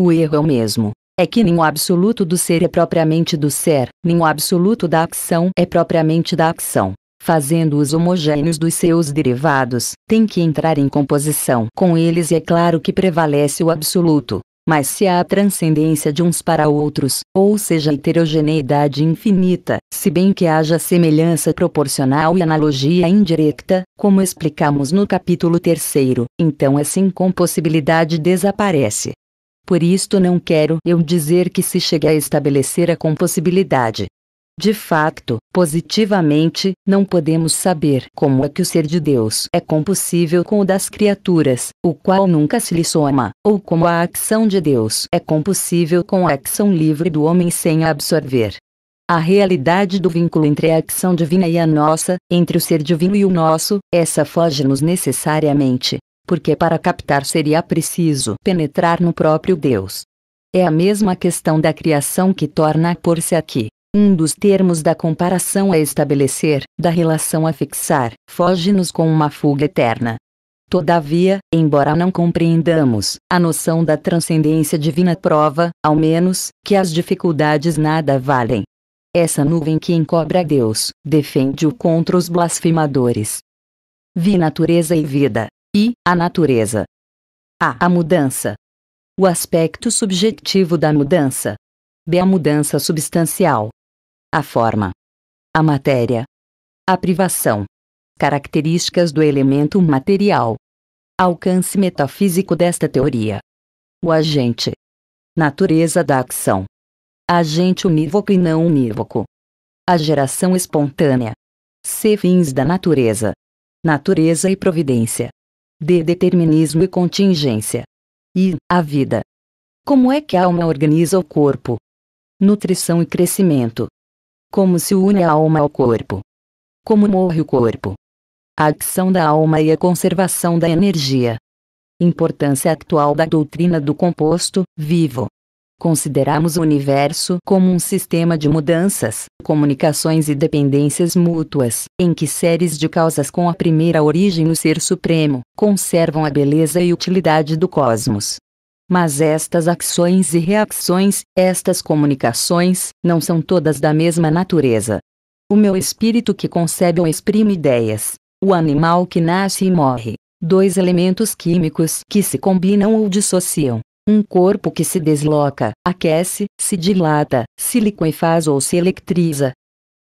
O erro é o mesmo é que nem o absoluto do ser é propriamente do ser, nem o absoluto da ação é propriamente da ação. Fazendo-os homogêneos dos seus derivados, tem que entrar em composição com eles e é claro que prevalece o absoluto. Mas se há a transcendência de uns para outros, ou seja, heterogeneidade infinita, se bem que haja semelhança proporcional e analogia indireta, como explicamos no capítulo 3, então essa assim incompossibilidade desaparece, por isto não quero eu dizer que se chegue a estabelecer a compossibilidade. De facto, positivamente, não podemos saber como é que o ser de Deus é compossível com o das criaturas, o qual nunca se lhe soma, ou como a ação de Deus é compossível com a ação livre do homem sem a absorver. A realidade do vínculo entre a ação divina e a nossa, entre o ser divino e o nosso, essa foge-nos necessariamente, porque para captar seria preciso penetrar no próprio Deus. É a mesma questão da criação que torna a pôr-se aqui. Um dos termos da comparação a é estabelecer, da relação a fixar, foge-nos com uma fuga eterna. Todavia, embora não compreendamos, a noção da transcendência divina prova, ao menos, que as dificuldades nada valem. Essa nuvem que encobre a Deus, defende-o contra os blasfemadores. Vi natureza e vida e a natureza. A. A mudança. O aspecto subjetivo da mudança. B. A mudança substancial. A forma. A matéria. A privação. Características do elemento material. Alcance metafísico desta teoria. O agente. Natureza da ação. Agente unívoco e não unívoco. A geração espontânea. C. Fins da natureza. Natureza e providência de determinismo e contingência. E, a vida. Como é que a alma organiza o corpo? Nutrição e crescimento. Como se une a alma ao corpo? Como morre o corpo? A ação da alma e a conservação da energia. Importância atual da doutrina do composto vivo. Consideramos o universo como um sistema de mudanças, comunicações e dependências mútuas, em que séries de causas com a primeira origem no Ser Supremo conservam a beleza e utilidade do cosmos. Mas estas ações e reações, estas comunicações, não são todas da mesma natureza. O meu espírito que concebe ou exprime ideias, o animal que nasce e morre, dois elementos químicos que se combinam ou dissociam, um corpo que se desloca, aquece, se dilata, se liquefaz ou se eletriza,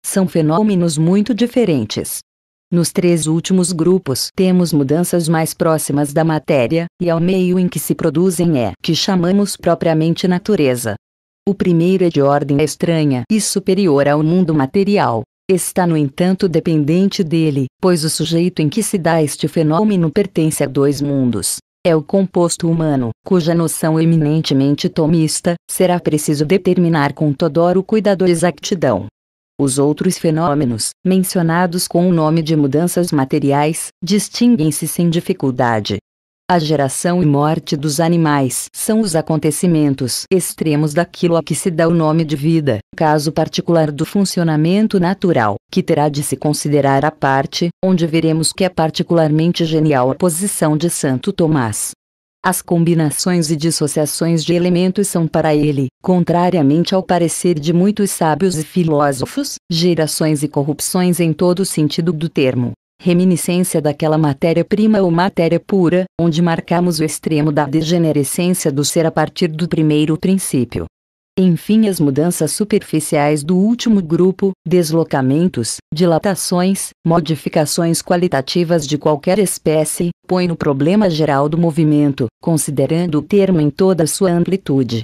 São fenômenos muito diferentes. Nos três últimos grupos temos mudanças mais próximas da matéria, e ao meio em que se produzem é que chamamos propriamente natureza. O primeiro é de ordem estranha e superior ao mundo material. Está, no entanto, dependente dele, pois o sujeito em que se dá este fenômeno pertence a dois mundos, é o composto humano, cuja noção eminentemente tomista, será preciso determinar com Todoro e exactidão. Os outros fenômenos, mencionados com o nome de mudanças materiais, distinguem-se sem dificuldade, a geração e morte dos animais são os acontecimentos extremos daquilo a que se dá o nome de vida, caso particular do funcionamento natural, que terá de se considerar a parte, onde veremos que é particularmente genial a posição de Santo Tomás. As combinações e dissociações de elementos são para ele, contrariamente ao parecer de muitos sábios e filósofos, gerações e corrupções em todo o sentido do termo reminiscência daquela matéria-prima ou matéria pura, onde marcamos o extremo da degenerescência do ser a partir do primeiro princípio. Enfim, as mudanças superficiais do último grupo, deslocamentos, dilatações, modificações qualitativas de qualquer espécie, põe no problema geral do movimento, considerando o termo em toda sua amplitude.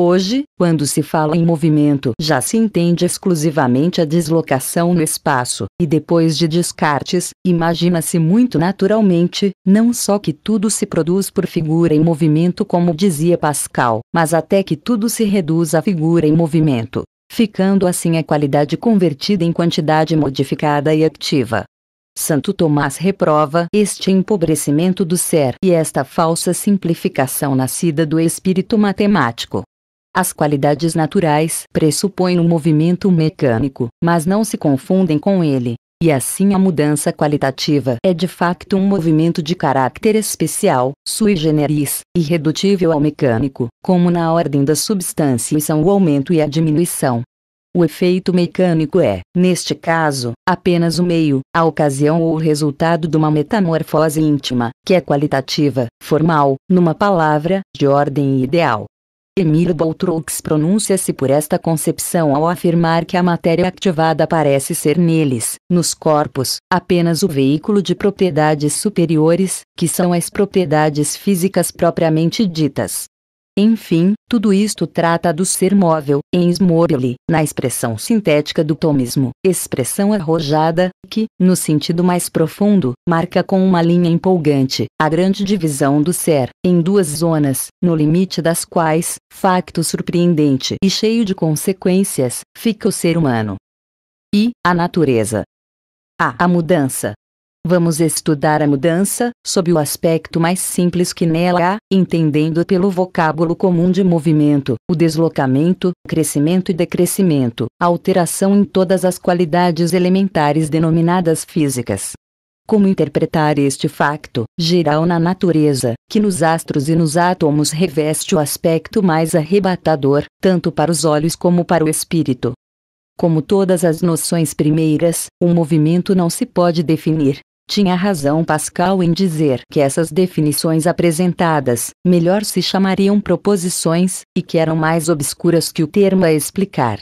Hoje, quando se fala em movimento, já se entende exclusivamente a deslocação no espaço, e depois de Descartes, imagina-se muito naturalmente, não só que tudo se produz por figura em movimento, como dizia Pascal, mas até que tudo se reduz a figura em movimento, ficando assim a qualidade convertida em quantidade modificada e ativa. Santo Tomás reprova este empobrecimento do ser e esta falsa simplificação nascida do espírito matemático. As qualidades naturais pressupõem um movimento mecânico, mas não se confundem com ele. E assim a mudança qualitativa é de facto um movimento de caráter especial, sui generis, irredutível ao mecânico, como na ordem das substâncias são o aumento e a diminuição. O efeito mecânico é, neste caso, apenas o meio, a ocasião ou o resultado de uma metamorfose íntima, que é qualitativa, formal, numa palavra, de ordem ideal. Emílio Boutroux pronuncia-se por esta concepção ao afirmar que a matéria ativada parece ser neles, nos corpos, apenas o veículo de propriedades superiores, que são as propriedades físicas propriamente ditas. Enfim, tudo isto trata do ser móvel, em smorili, na expressão sintética do tomismo, expressão arrojada, que, no sentido mais profundo, marca com uma linha empolgante, a grande divisão do ser, em duas zonas, no limite das quais, facto surpreendente e cheio de consequências, fica o ser humano. E, a natureza. A. A mudança, Vamos estudar a mudança, sob o aspecto mais simples que nela há, entendendo pelo vocábulo comum de movimento, o deslocamento, crescimento e decrescimento, a alteração em todas as qualidades elementares denominadas físicas. Como interpretar este facto, geral na natureza, que nos astros e nos átomos reveste o aspecto mais arrebatador, tanto para os olhos como para o espírito? Como todas as noções primeiras, o movimento não se pode definir, tinha razão Pascal em dizer que essas definições apresentadas melhor se chamariam proposições, e que eram mais obscuras que o termo a explicar.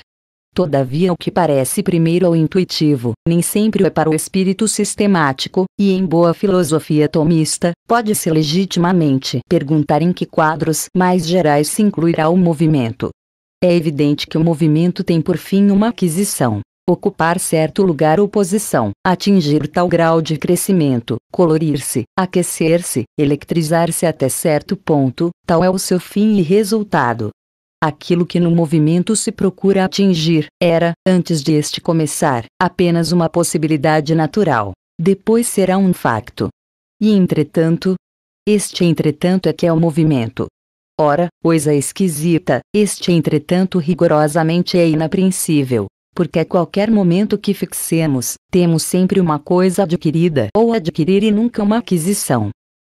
Todavia, o que parece primeiro ao intuitivo, nem sempre é para o espírito sistemático, e em boa filosofia tomista, pode-se legitimamente perguntar em que quadros mais gerais se incluirá o movimento. É evidente que o movimento tem por fim uma aquisição, ocupar certo lugar ou posição, atingir tal grau de crescimento, colorir-se, aquecer-se, eletrizar-se até certo ponto, tal é o seu fim e resultado. Aquilo que no movimento se procura atingir era, antes de este começar, apenas uma possibilidade natural. Depois será um facto. E entretanto, este entretanto é que é o movimento. Ora, coisa esquisita, este entretanto rigorosamente é inapreensível, porque a qualquer momento que fixemos, temos sempre uma coisa adquirida ou adquirir e nunca uma aquisição.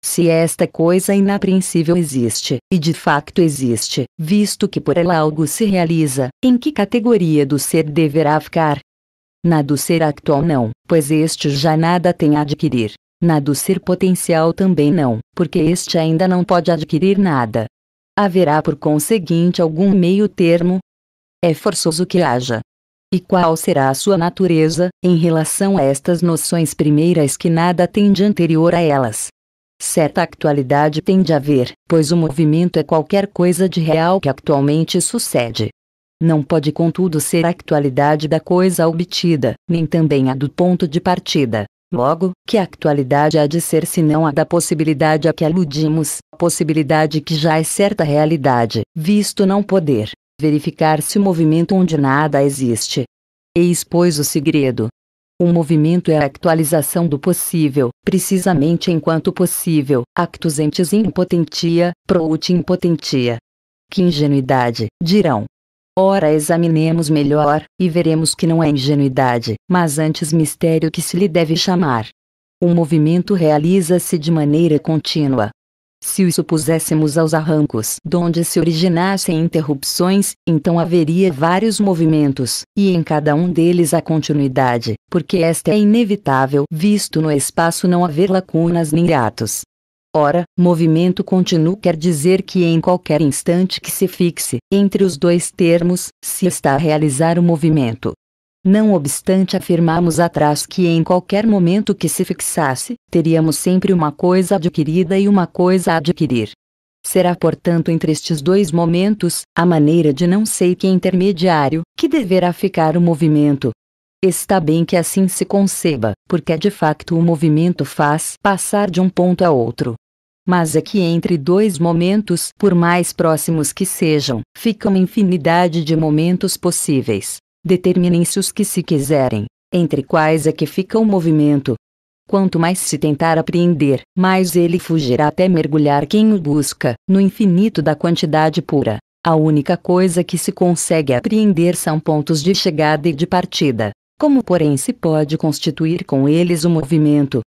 Se esta coisa inapreensível existe, e de facto existe, visto que por ela algo se realiza, em que categoria do ser deverá ficar? Na do ser actual não, pois este já nada tem a adquirir. Na do ser potencial também não, porque este ainda não pode adquirir nada. Haverá por conseguinte algum meio termo? É forçoso que haja, e qual será a sua natureza, em relação a estas noções primeiras que nada tem de anterior a elas? Certa actualidade tem de haver, pois o movimento é qualquer coisa de real que atualmente sucede. Não pode, contudo, ser a actualidade da coisa obtida, nem também a do ponto de partida. Logo, que actualidade há de ser senão a da possibilidade a que aludimos, possibilidade que já é certa realidade, visto não poder, verificar-se o movimento onde nada existe. Eis, pois, o segredo. O movimento é a actualização do possível, precisamente enquanto possível, actus entes in potentia, ut in potentia. Que ingenuidade, dirão. Ora, examinemos melhor, e veremos que não é ingenuidade, mas antes mistério que se lhe deve chamar. O movimento realiza-se de maneira contínua, se o supuséssemos aos arrancos donde se originassem interrupções, então haveria vários movimentos, e em cada um deles a continuidade, porque esta é inevitável, visto no espaço não haver lacunas nem atos. Ora, movimento contínuo quer dizer que em qualquer instante que se fixe, entre os dois termos, se está a realizar o movimento, não obstante afirmamos atrás que em qualquer momento que se fixasse, teríamos sempre uma coisa adquirida e uma coisa a adquirir. Será, portanto, entre estes dois momentos, a maneira de não sei que intermediário, que deverá ficar o movimento. Está bem que assim se conceba, porque de facto o movimento faz passar de um ponto a outro. Mas é que entre dois momentos, por mais próximos que sejam, fica uma infinidade de momentos possíveis determinem-se os que se quiserem, entre quais é que fica o movimento. Quanto mais se tentar apreender, mais ele fugirá até mergulhar quem o busca, no infinito da quantidade pura. A única coisa que se consegue apreender são pontos de chegada e de partida. Como, porém, se pode constituir com eles o movimento?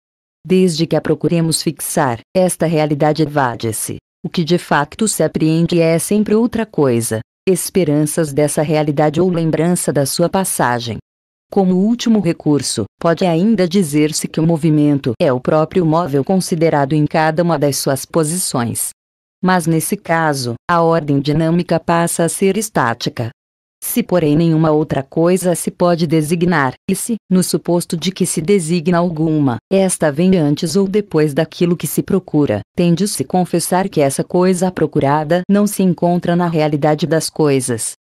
Desde que a procuremos fixar, esta realidade evade-se. O que de facto se apreende é sempre outra coisa esperanças dessa realidade ou lembrança da sua passagem. Como último recurso, pode ainda dizer-se que o movimento é o próprio móvel considerado em cada uma das suas posições. Mas nesse caso, a ordem dinâmica passa a ser estática, se porém nenhuma outra coisa se pode designar, e se, no suposto de que se designa alguma, esta vem antes ou depois daquilo que se procura, tem de se confessar que essa coisa procurada não se encontra na realidade das coisas.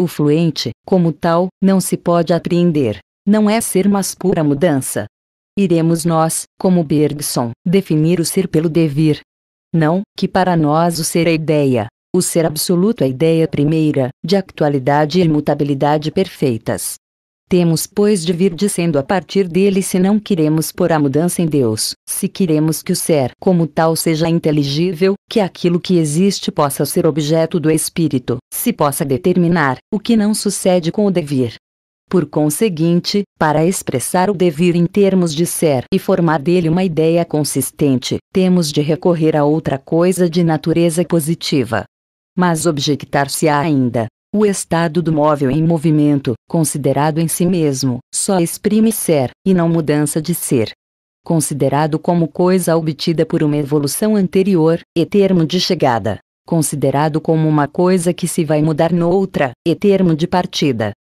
O fluente, como tal, não se pode apreender. Não é ser mas pura mudança. Iremos nós, como Bergson, definir o ser pelo devir. Não, que para nós o ser é ideia, o ser absoluto é a ideia primeira, de actualidade e imutabilidade perfeitas. Temos, pois, de vir dizendo a partir dele se não queremos pôr a mudança em Deus, se queremos que o ser como tal seja inteligível, que aquilo que existe possa ser objeto do espírito, se possa determinar, o que não sucede com o devir. Por conseguinte, para expressar o devir em termos de ser e formar dele uma ideia consistente, temos de recorrer a outra coisa de natureza positiva, mas objectar-se-á ainda. O estado do móvel em movimento, considerado em si mesmo, só exprime ser, e não mudança de ser. Considerado como coisa obtida por uma evolução anterior, e termo de chegada. Considerado como uma coisa que se vai mudar noutra, e termo de partida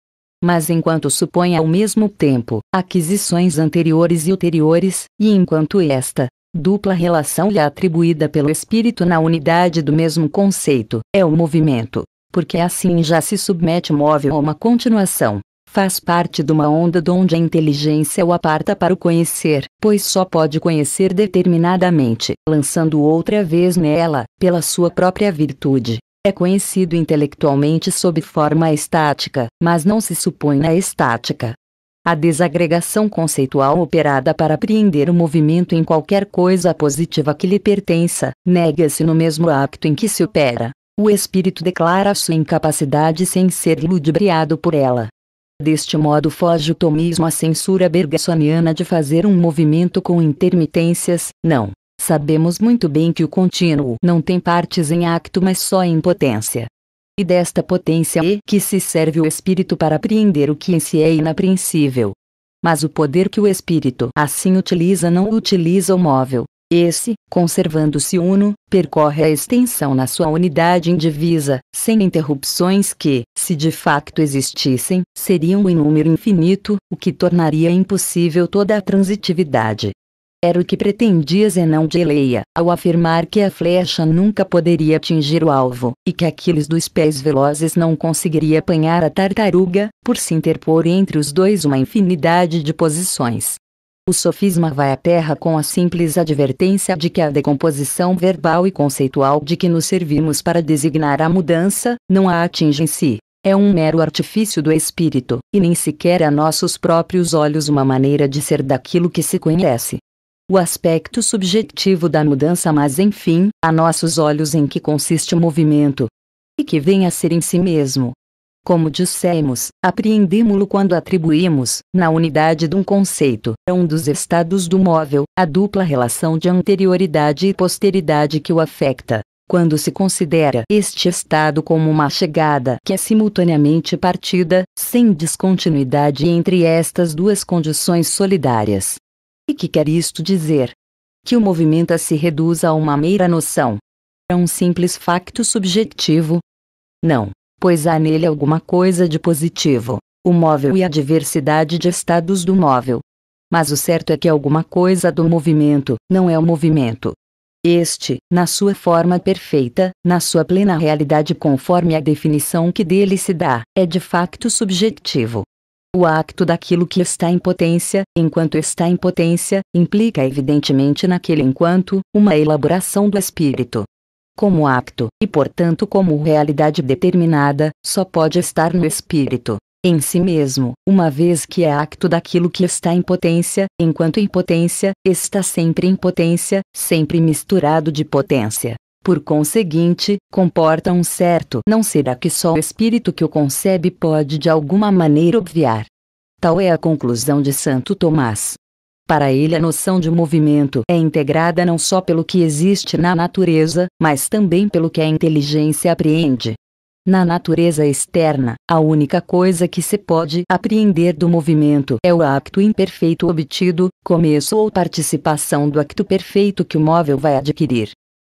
mas enquanto supõe ao mesmo tempo aquisições anteriores e ulteriores, e enquanto esta Dupla relação lhe atribuída pelo espírito na unidade do mesmo conceito, é o movimento, porque assim já se submete o móvel a uma continuação. Faz parte de uma onda de onde a inteligência o aparta para o conhecer, pois só pode conhecer determinadamente, lançando outra vez nela, pela sua própria virtude. É conhecido intelectualmente sob forma estática, mas não se supõe na estática, a desagregação conceitual operada para apreender o movimento em qualquer coisa positiva que lhe pertença, nega-se no mesmo acto em que se opera. O espírito declara sua incapacidade sem ser ludibriado por ela. Deste modo foge o tomismo à censura bergsoniana de fazer um movimento com intermitências, não. Sabemos muito bem que o contínuo não tem partes em acto mas só em potência e desta potência e é que se serve o espírito para apreender o que em si é inapreensível. Mas o poder que o espírito assim utiliza não utiliza o móvel. Esse, conservando-se uno, percorre a extensão na sua unidade indivisa, sem interrupções que, se de facto existissem, seriam em número infinito, o que tornaria impossível toda a transitividade. Era o que pretendia Zenão de Eleia, ao afirmar que a flecha nunca poderia atingir o alvo, e que aqueles dos pés velozes não conseguiria apanhar a tartaruga, por se interpor entre os dois uma infinidade de posições. O sofisma vai à terra com a simples advertência de que a decomposição verbal e conceitual de que nos servimos para designar a mudança, não a atinge em si. É um mero artifício do espírito, e nem sequer a nossos próprios olhos uma maneira de ser daquilo que se conhece o aspecto subjetivo da mudança, mas enfim, a nossos olhos em que consiste o movimento e que vem a ser em si mesmo. Como dissemos, apreendemos-lo quando atribuímos, na unidade de um conceito, a um dos estados do móvel, a dupla relação de anterioridade e posteridade que o afecta. Quando se considera este estado como uma chegada que é simultaneamente partida, sem descontinuidade entre estas duas condições solidárias, e que quer isto dizer? Que o movimento se reduza a uma meira noção. A é um simples facto subjetivo? Não, pois há nele alguma coisa de positivo, o móvel e a diversidade de estados do móvel. Mas o certo é que alguma coisa do movimento não é o movimento. Este, na sua forma perfeita, na sua plena realidade conforme a definição que dele se dá, é de facto subjetivo. O acto daquilo que está em potência, enquanto está em potência, implica evidentemente naquele enquanto, uma elaboração do espírito. Como acto, e portanto como realidade determinada, só pode estar no espírito em si mesmo, uma vez que é acto daquilo que está em potência, enquanto em potência, está sempre em potência, sempre misturado de potência. Por conseguinte, comporta um certo não será que só o espírito que o concebe pode de alguma maneira obviar. Tal é a conclusão de Santo Tomás. Para ele, a noção de movimento é integrada não só pelo que existe na natureza, mas também pelo que a inteligência apreende. Na natureza externa, a única coisa que se pode apreender do movimento é o acto imperfeito obtido, começo ou participação do acto perfeito que o móvel vai adquirir.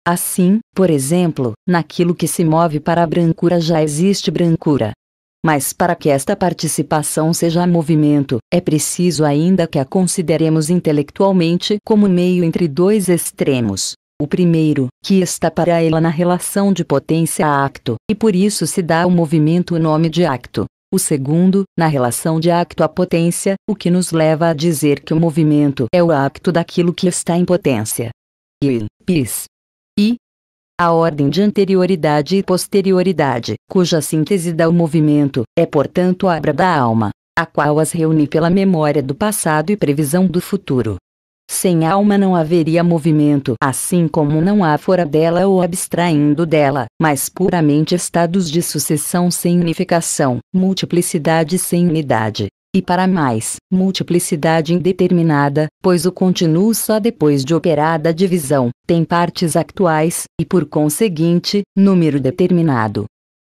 Assim, por exemplo, naquilo que se move para a brancura já existe brancura. Mas para que esta participação seja movimento, é preciso ainda que a consideremos intelectualmente como meio entre dois extremos. O primeiro, que está para ela na relação de potência a acto, e por isso se dá ao movimento o nome de acto. O segundo, na relação de acto a potência, o que nos leva a dizer que o movimento é o acto daquilo que está em potência. E, pis, e a ordem de anterioridade e posterioridade, cuja síntese dá o movimento, é portanto a abra da alma, a qual as reúne pela memória do passado e previsão do futuro. Sem alma não haveria movimento, assim como não há fora dela ou abstraindo dela, mas puramente estados de sucessão sem unificação, multiplicidade sem unidade, e para mais multiplicidade indeterminada, pois o continuo só depois de operada a divisão, tem partes actuais, e por conseguinte, número determinado.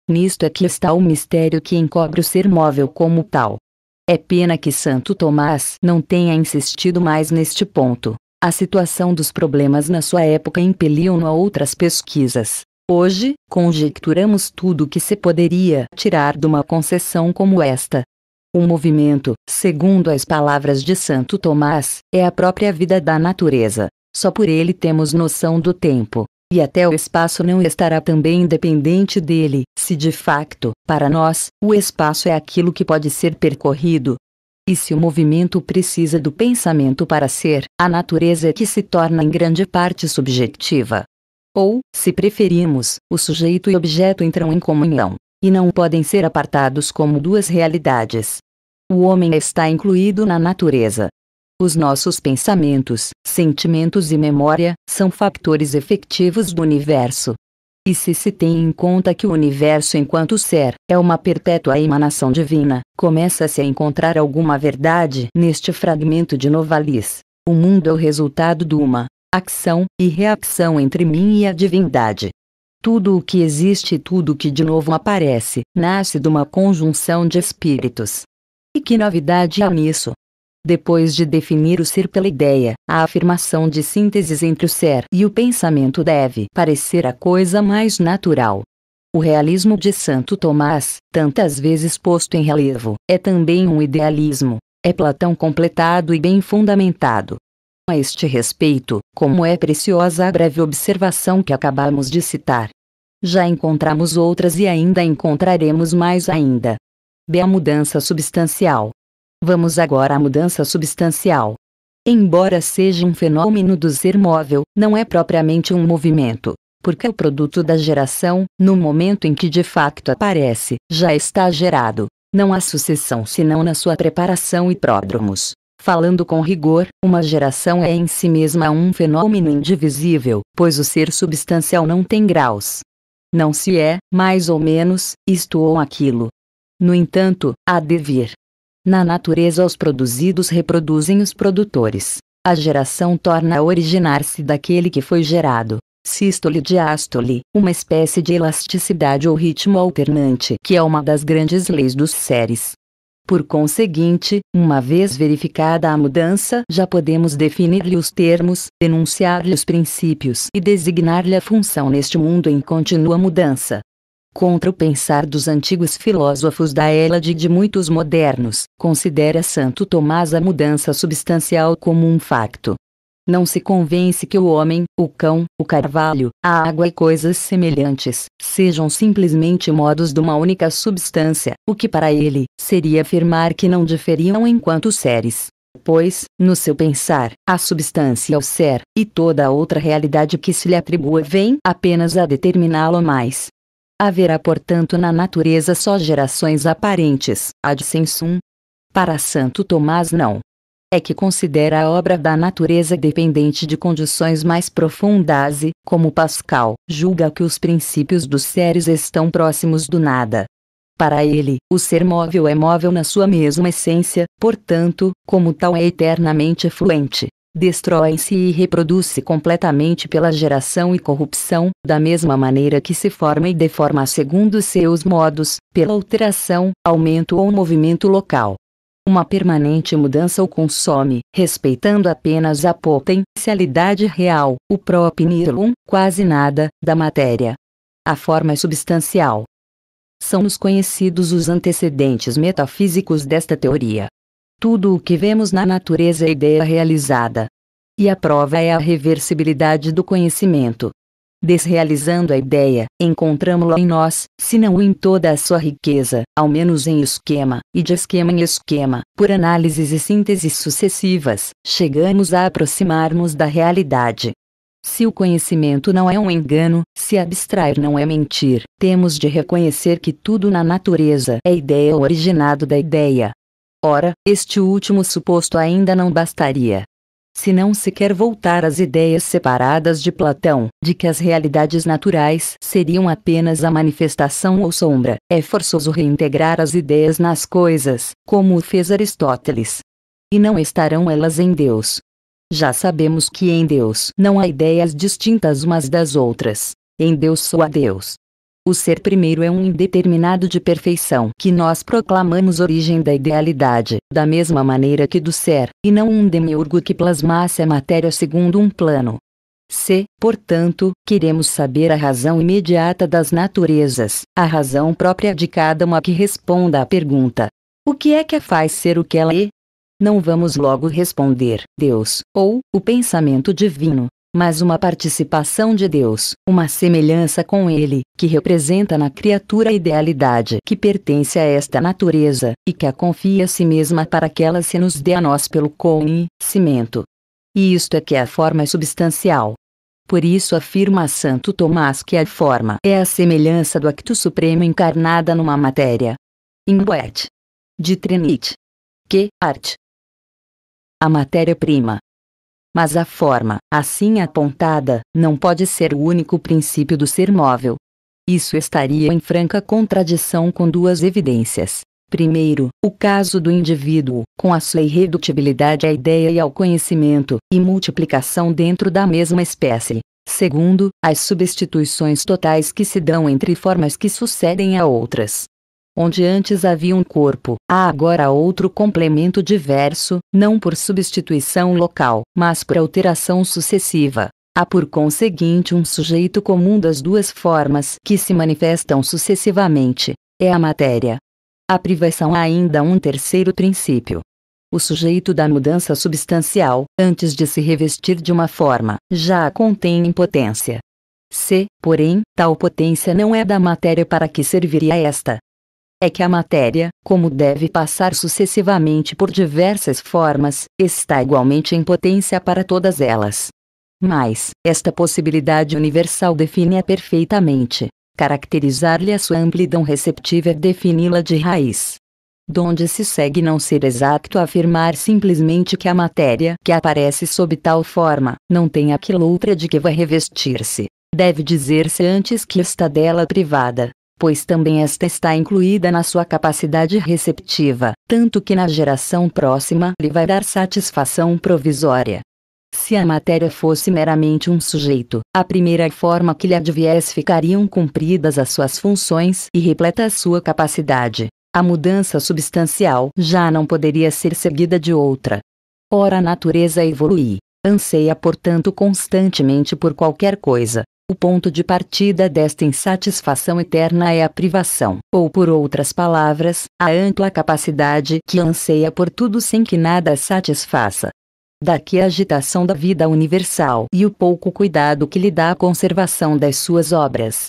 Nisto é que está o mistério que encobre o ser móvel como tal. É pena que Santo Tomás não tenha insistido mais neste ponto. A situação dos problemas na sua época impeliu-no a outras pesquisas. Hoje, conjecturamos tudo o que se poderia tirar de uma concessão como esta, o movimento, segundo as palavras de Santo Tomás, é a própria vida da natureza. Só por ele temos noção do tempo. E até o espaço não estará também independente dele, se de facto, para nós, o espaço é aquilo que pode ser percorrido. E se o movimento precisa do pensamento para ser, a natureza é que se torna em grande parte subjetiva. Ou, se preferimos, o sujeito e objeto entram em comunhão e não podem ser apartados como duas realidades. O homem está incluído na natureza. Os nossos pensamentos, sentimentos e memória são fatores efetivos do universo. E se se tem em conta que o universo, enquanto ser, é uma perpétua emanação divina, começa-se a encontrar alguma verdade neste fragmento de Novalis. O mundo é o resultado de uma ação e reação entre mim e a divindade. Tudo o que existe e tudo o que de novo aparece, nasce de uma conjunção de espíritos. E que novidade há nisso? Depois de definir o ser pela ideia, a afirmação de síntese entre o ser e o pensamento deve parecer a coisa mais natural. O realismo de Santo Tomás, tantas vezes posto em relevo, é também um idealismo. É Platão completado e bem fundamentado. A este respeito, como é preciosa a breve observação que acabamos de citar. Já encontramos outras e ainda encontraremos mais ainda. B. A mudança substancial. Vamos agora à mudança substancial. Embora seja um fenômeno do ser móvel, não é propriamente um movimento, porque é o produto da geração, no momento em que de facto aparece, já está gerado. Não há sucessão senão na sua preparação e pródromos. Falando com rigor, uma geração é em si mesma um fenômeno indivisível, pois o ser substancial não tem graus. Não se é, mais ou menos, isto ou aquilo. No entanto, há de vir. Na natureza, os produzidos reproduzem os produtores. A geração torna a originar-se daquele que foi gerado. Sístole e diástole, uma espécie de elasticidade ou ritmo alternante que é uma das grandes leis dos seres. Por conseguinte, uma vez verificada a mudança, já podemos definir-lhe os termos, enunciar-lhe os princípios e designar-lhe a função neste mundo em contínua mudança. Contra o pensar dos antigos filósofos da Hélade e de muitos modernos, considera Santo Tomás a mudança substancial como um facto, não se convence que o homem, o cão, o carvalho, a água e coisas semelhantes, sejam simplesmente modos de uma única substância, o que para ele, seria afirmar que não diferiam enquanto seres. Pois, no seu pensar, a substância é o ser, e toda outra realidade que se lhe atribua vem apenas a determiná-lo mais. Haverá, portanto, na natureza só gerações aparentes, ad sensum. Para Santo Tomás, não é que considera a obra da natureza dependente de condições mais profundas e, como Pascal, julga que os princípios dos seres estão próximos do nada. Para ele, o ser móvel é móvel na sua mesma essência, portanto, como tal é eternamente fluente. Destrói-se e reproduz-se completamente pela geração e corrupção, da mesma maneira que se forma e deforma segundo seus modos, pela alteração, aumento ou movimento local. Uma permanente mudança o consome, respeitando apenas a potencialidade real, o próprio propinilum, quase nada, da matéria. A forma é substancial. São nos conhecidos os antecedentes metafísicos desta teoria. Tudo o que vemos na natureza é ideia realizada. E a prova é a reversibilidade do conhecimento, Desrealizando a ideia, encontramos-la em nós, se não em toda a sua riqueza, ao menos em esquema, e de esquema em esquema, por análises e sínteses sucessivas, chegamos a aproximarmos da realidade. Se o conhecimento não é um engano, se abstrair não é mentir, temos de reconhecer que tudo na natureza é ideia originado da ideia. Ora, este último suposto ainda não bastaria, se não se quer voltar às ideias separadas de Platão, de que as realidades naturais seriam apenas a manifestação ou sombra, é forçoso reintegrar as ideias nas coisas, como o fez Aristóteles. E não estarão elas em Deus. Já sabemos que em Deus não há ideias distintas umas das outras. Em Deus só há Deus. O ser primeiro é um indeterminado de perfeição que nós proclamamos origem da idealidade, da mesma maneira que do ser, e não um demiurgo que plasmasse a matéria segundo um plano. Se, portanto, queremos saber a razão imediata das naturezas, a razão própria de cada uma que responda à pergunta: o que é que a faz ser o que ela é? Não vamos logo responder Deus ou o pensamento divino, mas uma participação de Deus, uma semelhança com Ele, que representa na criatura a idealidade que pertence a esta natureza, e que a confia a si mesma para que ela se nos dê a nós pelo conhecimento. E isto é que é a forma substancial. Por isso afirma Santo Tomás que a forma é a semelhança do acto supremo encarnada numa matéria. In Boet. De Trinit. Que, arte. A matéria-prima, mas a forma, assim apontada, não pode ser o único princípio do ser móvel. Isso estaria em franca contradição com duas evidências. Primeiro, o caso do indivíduo, com a sua irredutibilidade à ideia e ao conhecimento, e multiplicação dentro da mesma espécie. Segundo, as substituições totais que se dão entre formas que sucedem a outras. Onde antes havia um corpo, há agora outro complemento diverso, não por substituição local, mas por alteração sucessiva. Há por conseguinte um sujeito comum das duas formas que se manifestam sucessivamente. É a matéria. A privação há ainda um terceiro princípio. O sujeito da mudança substancial, antes de se revestir de uma forma, já contém em potência. Se, porém, tal potência não é da matéria para que serviria esta, é que a matéria, como deve passar sucessivamente por diversas formas, está igualmente em potência para todas elas. Mas, esta possibilidade universal define-a perfeitamente. Caracterizar-lhe a sua amplidão receptiva é defini-la de raiz. Donde se segue não ser exato afirmar simplesmente que a matéria que aparece sob tal forma, não tem aquilo outra de que vai revestir-se. Deve dizer-se antes que está dela privada, pois também esta está incluída na sua capacidade receptiva, tanto que na geração próxima lhe vai dar satisfação provisória. Se a matéria fosse meramente um sujeito, a primeira forma que lhe adviesse ficariam cumpridas as suas funções e repleta a sua capacidade. A mudança substancial já não poderia ser seguida de outra. Ora a natureza evolui, anseia portanto constantemente por qualquer coisa, o ponto de partida desta insatisfação eterna é a privação, ou por outras palavras, a ampla capacidade que anseia por tudo sem que nada a satisfaça. Daqui a agitação da vida universal e o pouco cuidado que lhe dá a conservação das suas obras.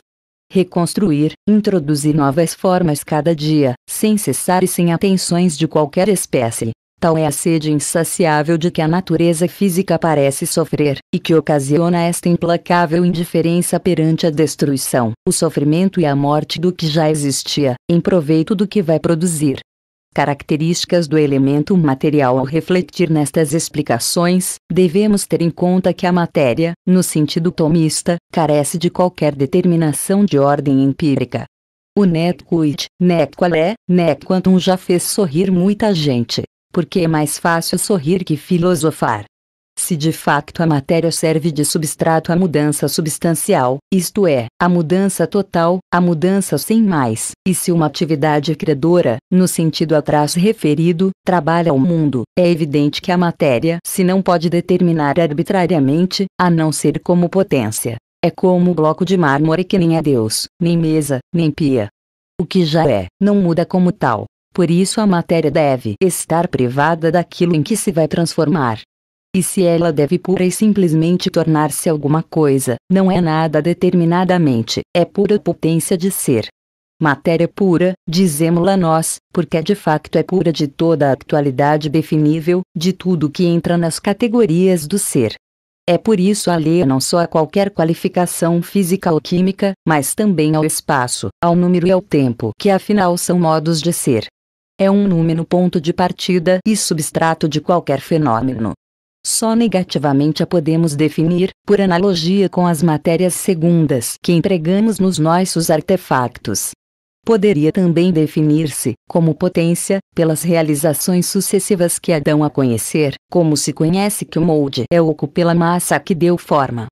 Reconstruir, introduzir novas formas cada dia, sem cessar e sem atenções de qualquer espécie, Tal é a sede insaciável de que a natureza física parece sofrer, e que ocasiona esta implacável indiferença perante a destruição, o sofrimento e a morte do que já existia, em proveito do que vai produzir. Características do elemento material Ao refletir nestas explicações, devemos ter em conta que a matéria, no sentido tomista, carece de qualquer determinação de ordem empírica. O é, net quantum já fez sorrir muita gente, porque é mais fácil sorrir que filosofar. Se de facto a matéria serve de substrato à mudança substancial, isto é, à mudança total, à mudança sem mais, e se uma atividade credora, no sentido atrás referido, trabalha o mundo, é evidente que a matéria se não pode determinar arbitrariamente, a não ser como potência. É como bloco de mármore que nem é Deus, nem mesa, nem pia. O que já é, não muda como tal, por isso a matéria deve estar privada daquilo em que se vai transformar. E se ela deve pura e simplesmente tornar-se alguma coisa, não é nada determinadamente, é pura potência de ser. Matéria pura, dizemos-la nós, porque de facto é pura de toda a actualidade definível, de tudo que entra nas categorias do ser. É por isso alheia não só a qualquer qualificação física ou química, mas também ao espaço, ao número e ao tempo, que afinal são modos de ser é um número ponto de partida e substrato de qualquer fenômeno. Só negativamente a podemos definir, por analogia com as matérias segundas que empregamos nos nossos artefactos. Poderia também definir-se, como potência, pelas realizações sucessivas que a dão a conhecer, como se conhece que o molde é oco pela massa que deu forma.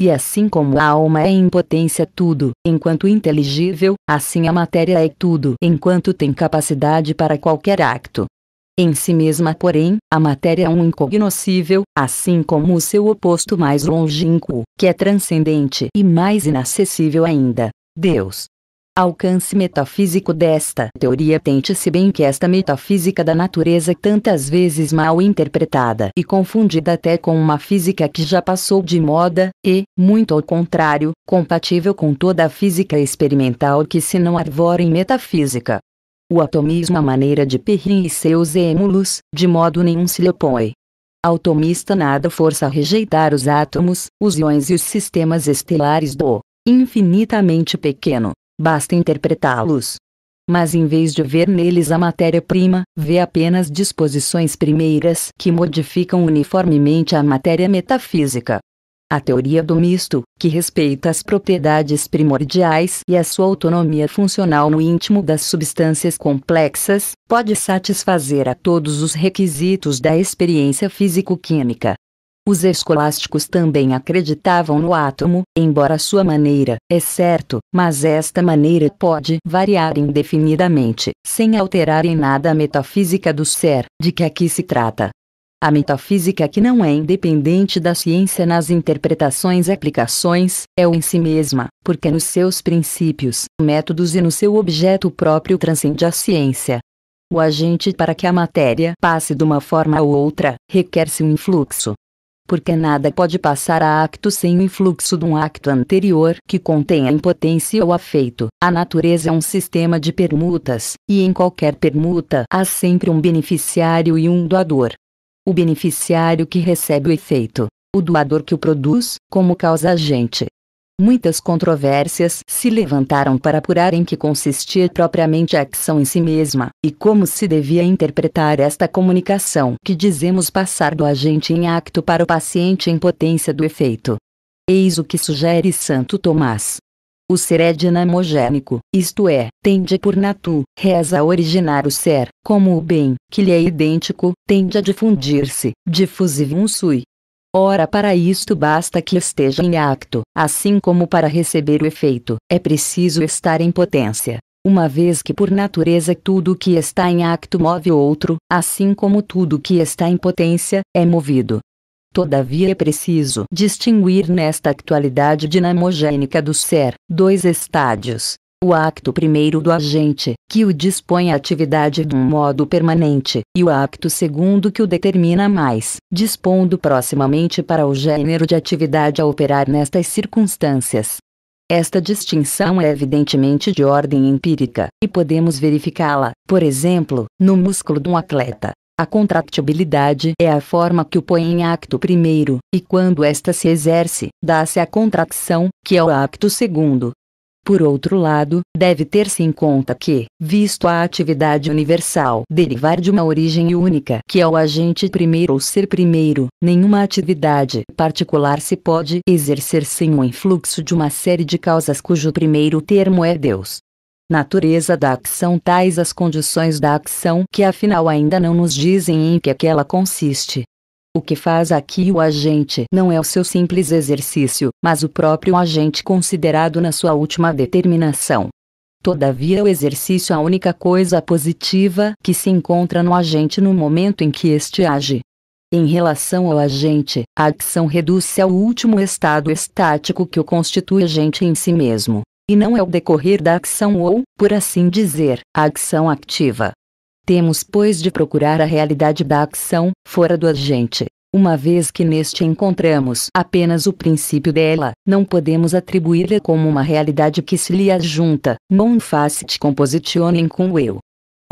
E assim como a alma é impotência tudo, enquanto inteligível, assim a matéria é tudo, enquanto tem capacidade para qualquer acto. Em si mesma, porém, a matéria é um incognoscível, assim como o seu oposto mais longínquo, que é transcendente e mais inacessível ainda, Deus alcance metafísico desta teoria tente-se bem que esta metafísica da natureza tantas vezes mal interpretada e confundida até com uma física que já passou de moda, e, muito ao contrário, compatível com toda a física experimental que se não arvora em metafísica. O atomismo à maneira de Perrin e seus êmulos, de modo nenhum se lhe opõe. Automista nada força a rejeitar os átomos, os íons e os sistemas estelares do infinitamente pequeno basta interpretá-los. Mas em vez de ver neles a matéria-prima, vê apenas disposições primeiras que modificam uniformemente a matéria metafísica. A teoria do misto, que respeita as propriedades primordiais e a sua autonomia funcional no íntimo das substâncias complexas, pode satisfazer a todos os requisitos da experiência físico-química. Os escolásticos também acreditavam no átomo, embora a sua maneira, é certo, mas esta maneira pode variar indefinidamente, sem alterar em nada a metafísica do ser, de que aqui se trata. A metafísica que não é independente da ciência nas interpretações e aplicações, é o em si mesma, porque nos seus princípios, métodos e no seu objeto próprio transcende a ciência. O agente para que a matéria passe de uma forma a ou outra, requer-se um influxo, porque nada pode passar a acto sem o influxo de um acto anterior que contém a impotência ou afeito. A natureza é um sistema de permutas, e em qualquer permuta há sempre um beneficiário e um doador. O beneficiário que recebe o efeito, o doador que o produz, como causa agente. Muitas controvérsias se levantaram para apurar em que consistia propriamente a ação em si mesma, e como se devia interpretar esta comunicação que dizemos passar do agente em acto para o paciente em potência do efeito. Eis o que sugere Santo Tomás. O ser é dinamogênico, isto é, tende por natu, reza a originar o ser, como o bem, que lhe é idêntico, tende a difundir-se, diffusivum sui, Ora, para isto basta que esteja em acto, assim como para receber o efeito, é preciso estar em potência. Uma vez que por natureza tudo que está em acto move outro, assim como tudo que está em potência, é movido. Todavia é preciso distinguir nesta actualidade dinamogênica do ser, dois estádios, o acto primeiro do agente, que o dispõe à atividade de um modo permanente, e o acto segundo que o determina mais, dispondo proximamente para o gênero de atividade a operar nestas circunstâncias. Esta distinção é evidentemente de ordem empírica, e podemos verificá-la, por exemplo, no músculo de um atleta. A contractibilidade é a forma que o põe em acto primeiro, e quando esta se exerce, dá-se a contração, que é o acto segundo. Por outro lado, deve ter-se em conta que, visto a atividade universal derivar de uma origem única que é o agente primeiro ou ser primeiro, nenhuma atividade particular se pode exercer sem o influxo de uma série de causas cujo primeiro termo é Deus. Natureza da ação tais as condições da ação que afinal ainda não nos dizem em que aquela consiste, o que faz aqui o agente não é o seu simples exercício, mas o próprio agente considerado na sua última determinação. Todavia, o exercício é a única coisa positiva que se encontra no agente no momento em que este age. Em relação ao agente, a ação reduz-se ao último estado estático que o constitui agente em si mesmo, e não é o decorrer da ação ou, por assim dizer, a ação ativa. Temos pois de procurar a realidade da ação, fora do agente. Uma vez que neste encontramos apenas o princípio dela, não podemos atribuí-la como uma realidade que se lhe ajunta, non facit compositionem com eu.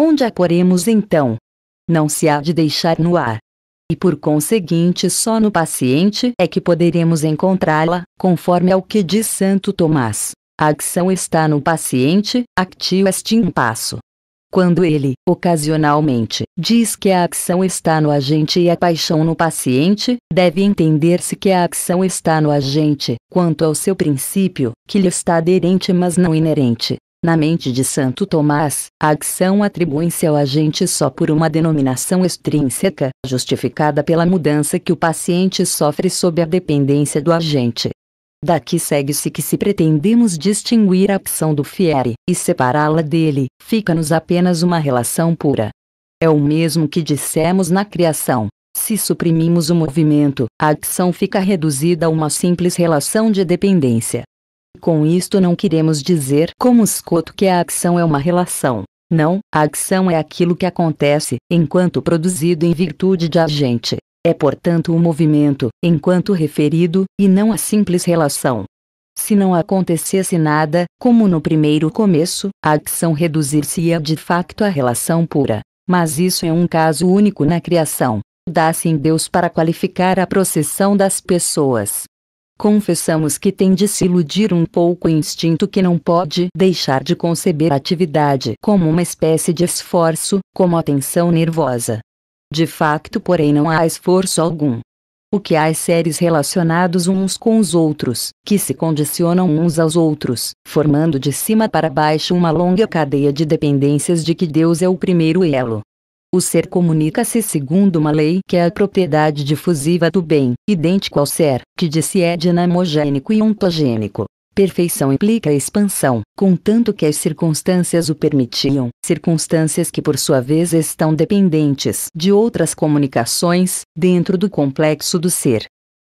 Onde a poremos então? Não se há de deixar no ar. E por conseguinte só no paciente é que poderemos encontrá-la, conforme ao que diz Santo Tomás. A ação está no paciente, actio est in passo quando ele, ocasionalmente, diz que a ação está no agente e a paixão no paciente, deve entender-se que a ação está no agente, quanto ao seu princípio, que lhe está aderente mas não inerente. Na mente de Santo Tomás, a ação atribui-se ao agente só por uma denominação extrínseca, justificada pela mudança que o paciente sofre sob a dependência do agente. Daqui segue-se que se pretendemos distinguir a ação do fiere e separá-la dele, fica-nos apenas uma relação pura. É o mesmo que dissemos na criação. Se suprimimos o movimento, a ação fica reduzida a uma simples relação de dependência. Com isto não queremos dizer como Scotto, que a ação é uma relação. Não, a ação é aquilo que acontece, enquanto produzido em virtude de agente. É portanto o um movimento, enquanto referido, e não a simples relação. Se não acontecesse nada, como no primeiro começo, a ação reduzir-se-ia de facto à relação pura. Mas isso é um caso único na criação. Dá-se em Deus para qualificar a processão das pessoas. Confessamos que tem de se iludir um pouco o instinto que não pode deixar de conceber a atividade como uma espécie de esforço, como a tensão nervosa, de facto, porém, não há esforço algum. O que há é séries relacionados uns com os outros, que se condicionam uns aos outros, formando de cima para baixo uma longa cadeia de dependências de que Deus é o primeiro elo. O ser comunica-se segundo uma lei que é a propriedade difusiva do bem, idêntico ao ser, que de si é dinamogênico e ontogênico. Perfeição implica expansão, contanto que as circunstâncias o permitiam, circunstâncias que por sua vez estão dependentes de outras comunicações, dentro do complexo do ser.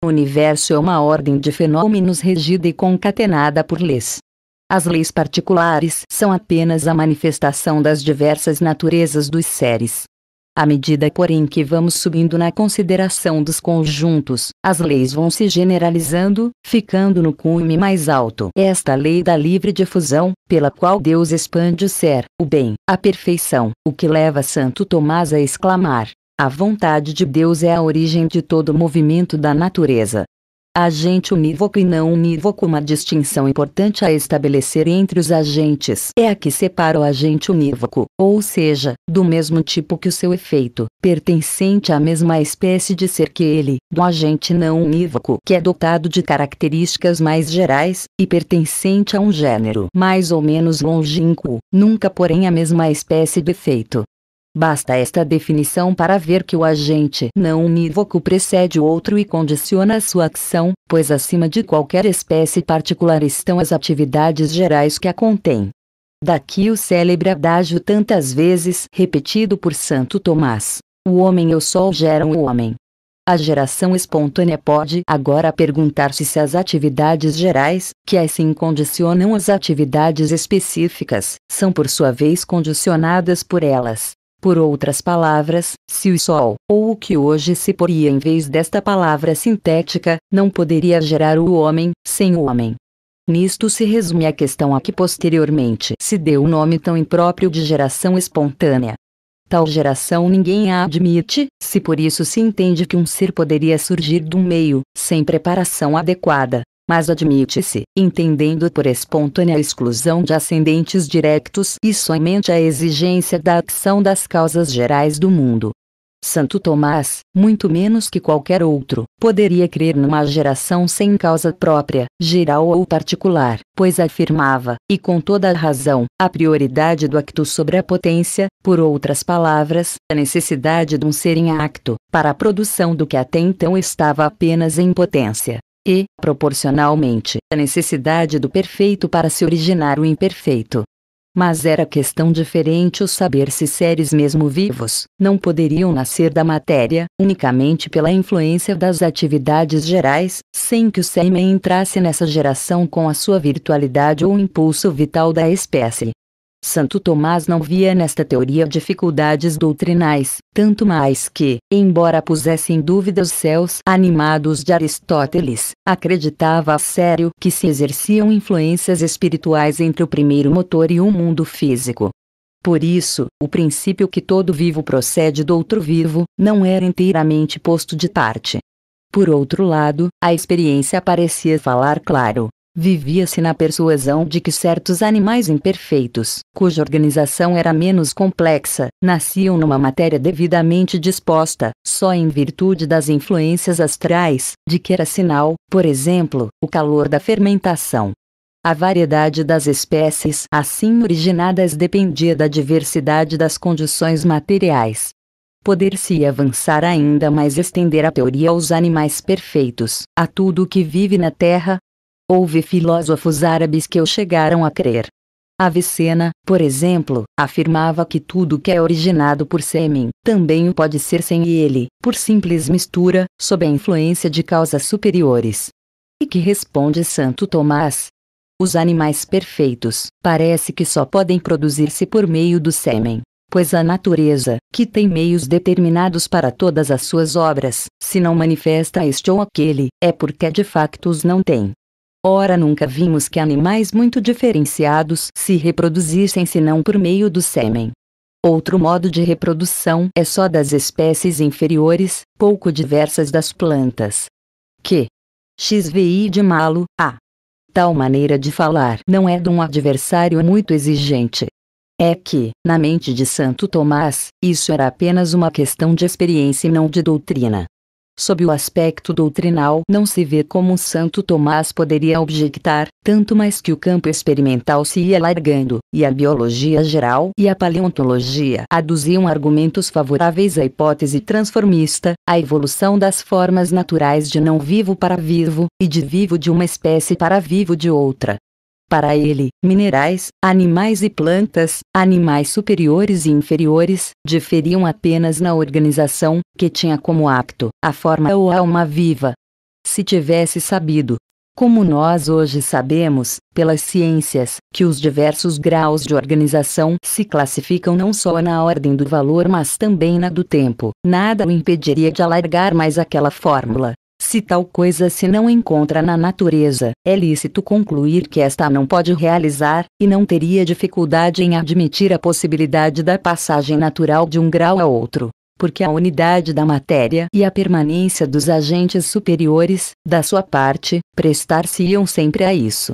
O universo é uma ordem de fenômenos regida e concatenada por leis. As leis particulares são apenas a manifestação das diversas naturezas dos seres, à medida porém que vamos subindo na consideração dos conjuntos, as leis vão se generalizando, ficando no cume mais alto. Esta lei da livre difusão, pela qual Deus expande o ser, o bem, a perfeição, o que leva Santo Tomás a exclamar: a vontade de Deus é a origem de todo o movimento da natureza. Agente unívoco e não unívoco Uma distinção importante a estabelecer entre os agentes é a que separa o agente unívoco, ou seja, do mesmo tipo que o seu efeito, pertencente à mesma espécie de ser que ele, do agente não unívoco, que é dotado de características mais gerais, e pertencente a um gênero mais ou menos longínquo, nunca porém a mesma espécie de efeito. Basta esta definição para ver que o agente não unívoco precede o outro e condiciona a sua ação, pois acima de qualquer espécie particular estão as atividades gerais que a contêm. Daqui o célebre adágio tantas vezes repetido por Santo Tomás: O homem e o sol geram o homem. A geração espontânea pode agora perguntar-se se as atividades gerais, que assim condicionam as atividades específicas, são por sua vez condicionadas por elas. Por outras palavras, se o Sol, ou o que hoje se poria em vez desta palavra sintética, não poderia gerar o homem, sem o homem. Nisto se resume a questão a que posteriormente se deu o nome tão impróprio de geração espontânea. Tal geração ninguém a admite, se por isso se entende que um ser poderia surgir de um meio, sem preparação adequada, mas admite-se, entendendo por espontânea exclusão de ascendentes diretos e somente a exigência da ação das causas gerais do mundo. Santo Tomás, muito menos que qualquer outro, poderia crer numa geração sem causa própria, geral ou particular, pois afirmava, e com toda a razão, a prioridade do acto sobre a potência, por outras palavras, a necessidade de um ser em acto, para a produção do que até então estava apenas em potência e, proporcionalmente, a necessidade do perfeito para se originar o imperfeito. Mas era questão diferente o saber se seres mesmo vivos não poderiam nascer da matéria unicamente pela influência das atividades gerais, sem que o sêmen entrasse nessa geração com a sua virtualidade ou impulso vital da espécie. Santo Tomás não via nesta teoria dificuldades doutrinais, tanto mais que, embora pusesse em dúvida os céus animados de Aristóteles, acreditava a sério que se exerciam influências espirituais entre o primeiro motor e o mundo físico. Por isso, o princípio que todo vivo procede do outro vivo não era inteiramente posto de parte. Por outro lado, a experiência parecia falar claro, Vivia-se na persuasão de que certos animais imperfeitos, cuja organização era menos complexa, nasciam numa matéria devidamente disposta, só em virtude das influências astrais, de que era sinal, por exemplo, o calor da fermentação. A variedade das espécies assim originadas dependia da diversidade das condições materiais. Poder-se avançar ainda mais estender a teoria aos animais perfeitos, a tudo o que vive na Terra, Houve filósofos árabes que o chegaram a crer. Avicena, por exemplo, afirmava que tudo que é originado por sêmen, também o pode ser sem ele, por simples mistura, sob a influência de causas superiores. E que responde Santo Tomás? Os animais perfeitos, parece que só podem produzir-se por meio do sêmen. Pois a natureza, que tem meios determinados para todas as suas obras, se não manifesta este ou aquele, é porque de facto os não tem. Ora nunca vimos que animais muito diferenciados se reproduzissem senão por meio do sêmen. Outro modo de reprodução é só das espécies inferiores, pouco diversas das plantas. Que XVI de malo, a tal maneira de falar não é de um adversário muito exigente. É que, na mente de Santo Tomás, isso era apenas uma questão de experiência e não de doutrina sob o aspecto doutrinal, não se vê como um Santo Tomás poderia objectar, tanto mais que o campo experimental se ia largando, e a biologia geral e a paleontologia aduziam argumentos favoráveis à hipótese transformista, a evolução das formas naturais de não vivo para vivo, e de vivo de uma espécie para vivo de outra, para ele, minerais, animais e plantas, animais superiores e inferiores, diferiam apenas na organização, que tinha como apto a forma ou a alma viva. Se tivesse sabido, como nós hoje sabemos, pelas ciências, que os diversos graus de organização se classificam não só na ordem do valor mas também na do tempo, nada o impediria de alargar mais aquela fórmula, se tal coisa se não encontra na natureza, é lícito concluir que esta não pode realizar, e não teria dificuldade em admitir a possibilidade da passagem natural de um grau a outro porque a unidade da matéria e a permanência dos agentes superiores, da sua parte, prestar-se-iam sempre a isso.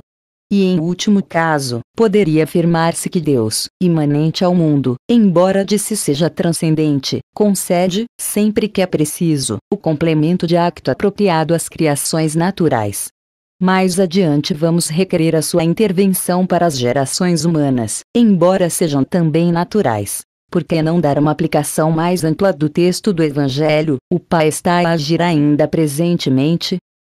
E em último caso, poderia afirmar-se que Deus, imanente ao mundo, embora de si seja transcendente, concede, sempre que é preciso, o complemento de acto apropriado às criações naturais. Mais adiante vamos requerer a sua intervenção para as gerações humanas, embora sejam também naturais. Por que não dar uma aplicação mais ampla do texto do Evangelho? O Pai está a agir ainda presentemente,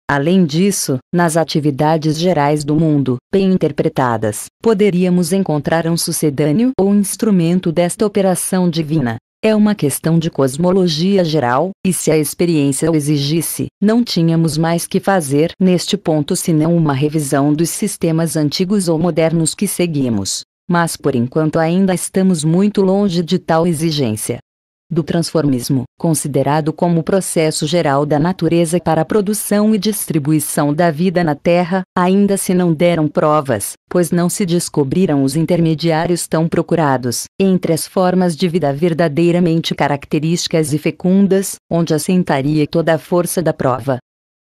Além disso, nas atividades gerais do mundo, bem interpretadas, poderíamos encontrar um sucedâneo ou instrumento desta operação divina. É uma questão de cosmologia geral, e se a experiência o exigisse, não tínhamos mais que fazer neste ponto senão uma revisão dos sistemas antigos ou modernos que seguimos. Mas por enquanto ainda estamos muito longe de tal exigência do transformismo, considerado como o processo geral da natureza para a produção e distribuição da vida na Terra, ainda se não deram provas, pois não se descobriram os intermediários tão procurados, entre as formas de vida verdadeiramente características e fecundas, onde assentaria toda a força da prova.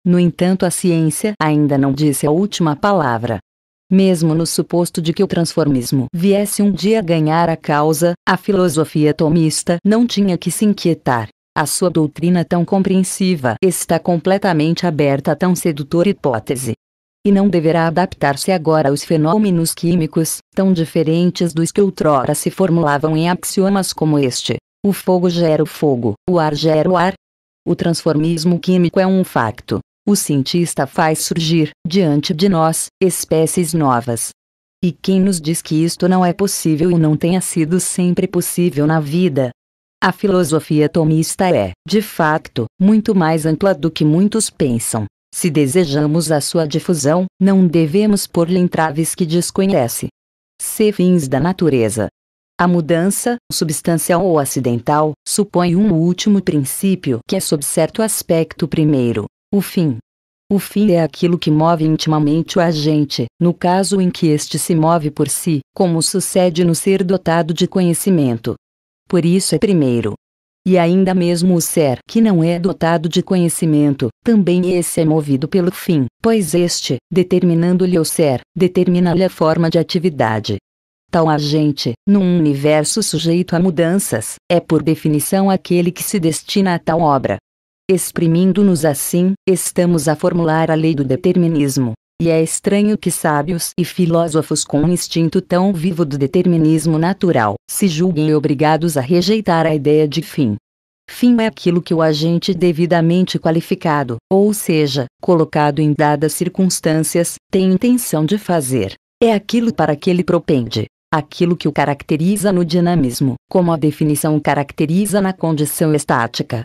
No entanto, a ciência ainda não disse a última palavra. Mesmo no suposto de que o transformismo viesse um dia ganhar a causa, a filosofia tomista não tinha que se inquietar. A sua doutrina tão compreensiva está completamente aberta a tão sedutora hipótese. E não deverá adaptar-se agora aos fenômenos químicos, tão diferentes dos que outrora se formulavam em axiomas como este. O fogo gera o fogo, o ar gera o ar. O transformismo químico é um facto, o cientista faz surgir, diante de nós, espécies novas. E quem nos diz que isto não é possível e não tenha sido sempre possível na vida? A filosofia tomista é, de facto, muito mais ampla do que muitos pensam. Se desejamos a sua difusão, não devemos pôr-lhe entraves que desconhece. C. Fins da natureza. A mudança, substancial ou acidental, supõe um último princípio que é sob certo aspecto primeiro. O fim. O fim é aquilo que move intimamente o agente, no caso em que este se move por si, como sucede no ser dotado de conhecimento. Por isso é primeiro. E ainda mesmo o ser que não é dotado de conhecimento, também esse é movido pelo fim, pois este, determinando-lhe o ser, determina-lhe a forma de atividade. Tal agente, num universo sujeito a mudanças, é por definição aquele que se destina a tal obra. Exprimindo-nos assim, estamos a formular a lei do determinismo. E é estranho que sábios e filósofos com um instinto tão vivo do determinismo natural se julguem obrigados a rejeitar a ideia de fim. Fim é aquilo que o agente devidamente qualificado, ou seja, colocado em dadas circunstâncias, tem intenção de fazer. É aquilo para que ele propende. Aquilo que o caracteriza no dinamismo, como a definição caracteriza na condição estática.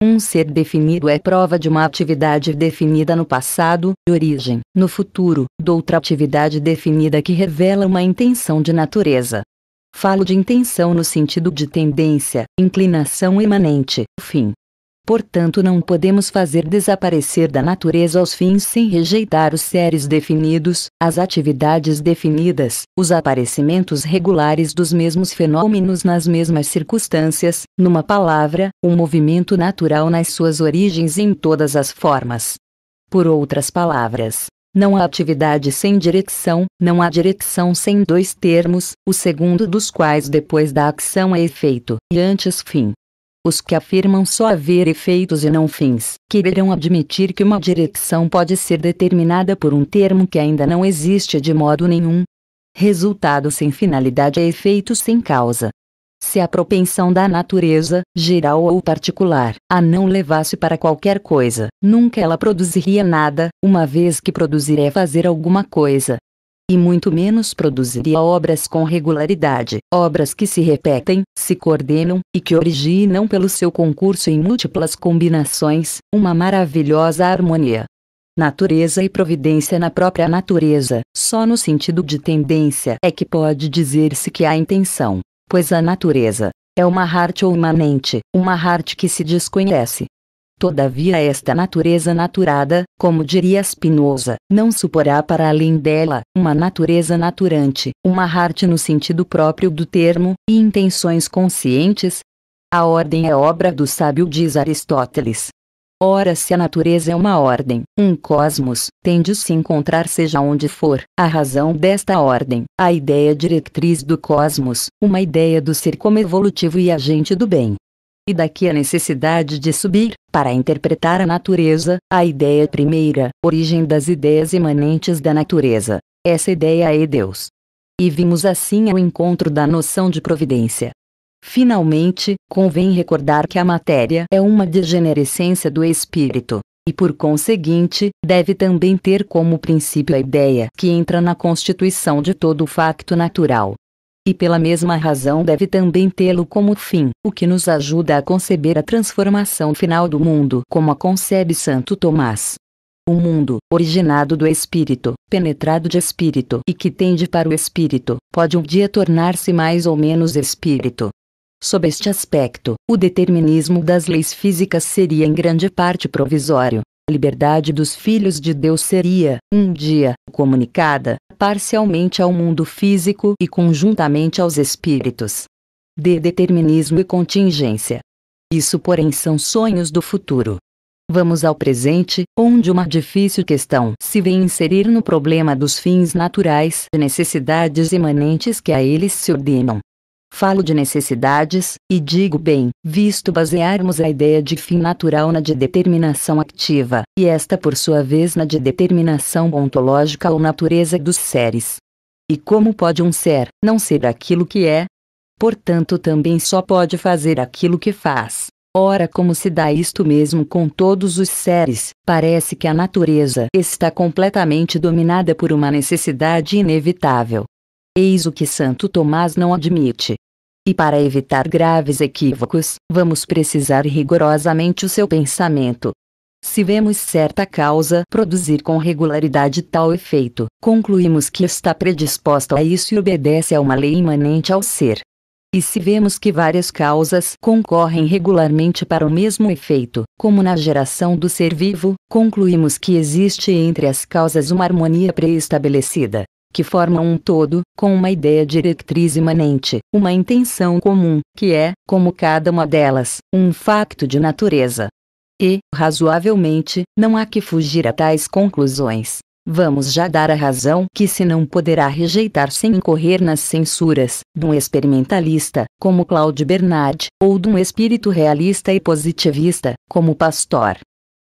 Um ser definido é prova de uma atividade definida no passado de origem, no futuro, de outra atividade definida que revela uma intenção de natureza. Falo de intenção no sentido de tendência, inclinação imanente, fim, Portanto, não podemos fazer desaparecer da natureza os fins sem rejeitar os seres definidos, as atividades definidas, os aparecimentos regulares dos mesmos fenômenos nas mesmas circunstâncias, numa palavra, o um movimento natural nas suas origens em todas as formas. Por outras palavras, não há atividade sem direção, não há direção sem dois termos, o segundo dos quais depois da ação é efeito, e antes fim. Os que afirmam só haver efeitos e não fins, quererão admitir que uma direção pode ser determinada por um termo que ainda não existe de modo nenhum. Resultado sem finalidade é efeito sem causa. Se a propensão da natureza, geral ou particular, a não levasse para qualquer coisa, nunca ela produziria nada, uma vez que produzir é fazer alguma coisa, e muito menos produziria obras com regularidade, obras que se repetem, se coordenam, e que originam pelo seu concurso em múltiplas combinações, uma maravilhosa harmonia. Natureza e providência na própria natureza, só no sentido de tendência é que pode dizer-se que há intenção, pois a natureza é uma arte ou imanente, uma arte que se desconhece, Todavia esta natureza naturada, como diria Spinoza, não suporá para além dela, uma natureza naturante, uma arte no sentido próprio do termo, e intenções conscientes. A ordem é obra do sábio diz Aristóteles. Ora se a natureza é uma ordem, um cosmos, tem de se encontrar seja onde for, a razão desta ordem, a ideia diretriz do cosmos, uma ideia do ser como evolutivo e agente do bem, e daqui a necessidade de subir, para interpretar a natureza, a ideia primeira, origem das ideias imanentes da natureza. Essa ideia é Deus. E vimos assim ao encontro da noção de providência. Finalmente, convém recordar que a matéria é uma degenerescência do espírito, e por conseguinte, deve também ter como princípio a ideia que entra na constituição de todo o facto natural, e pela mesma razão deve também tê-lo como fim, o que nos ajuda a conceber a transformação final do mundo como a concebe Santo Tomás. O mundo, originado do espírito, penetrado de espírito e que tende para o espírito, pode um dia tornar-se mais ou menos espírito. Sob este aspecto, o determinismo das leis físicas seria em grande parte provisório, a liberdade dos filhos de Deus seria, um dia, comunicada, parcialmente ao mundo físico e conjuntamente aos espíritos. De determinismo e contingência. Isso, porém, são sonhos do futuro. Vamos ao presente, onde uma difícil questão se vem inserir no problema dos fins naturais e necessidades imanentes que a eles se ordenam. Falo de necessidades, e digo bem, visto basearmos a ideia de fim natural na de determinação ativa, e esta por sua vez na de determinação ontológica ou natureza dos seres. E como pode um ser não ser aquilo que é? Portanto, também só pode fazer aquilo que faz. Ora, como se dá isto mesmo com todos os seres, parece que a natureza está completamente dominada por uma necessidade inevitável, Eis o que Santo Tomás não admite. E para evitar graves equívocos, vamos precisar rigorosamente o seu pensamento. Se vemos certa causa produzir com regularidade tal efeito, concluímos que está predisposta a isso e obedece a uma lei imanente ao ser. E se vemos que várias causas concorrem regularmente para o mesmo efeito, como na geração do ser vivo, concluímos que existe entre as causas uma harmonia pré-estabelecida que formam um todo, com uma ideia diretriz imanente, uma intenção comum, que é, como cada uma delas, um facto de natureza. E, razoavelmente, não há que fugir a tais conclusões. Vamos já dar a razão que se não poderá rejeitar sem incorrer nas censuras, de um experimentalista, como Claude Bernard, ou de um espírito realista e positivista, como Pastor.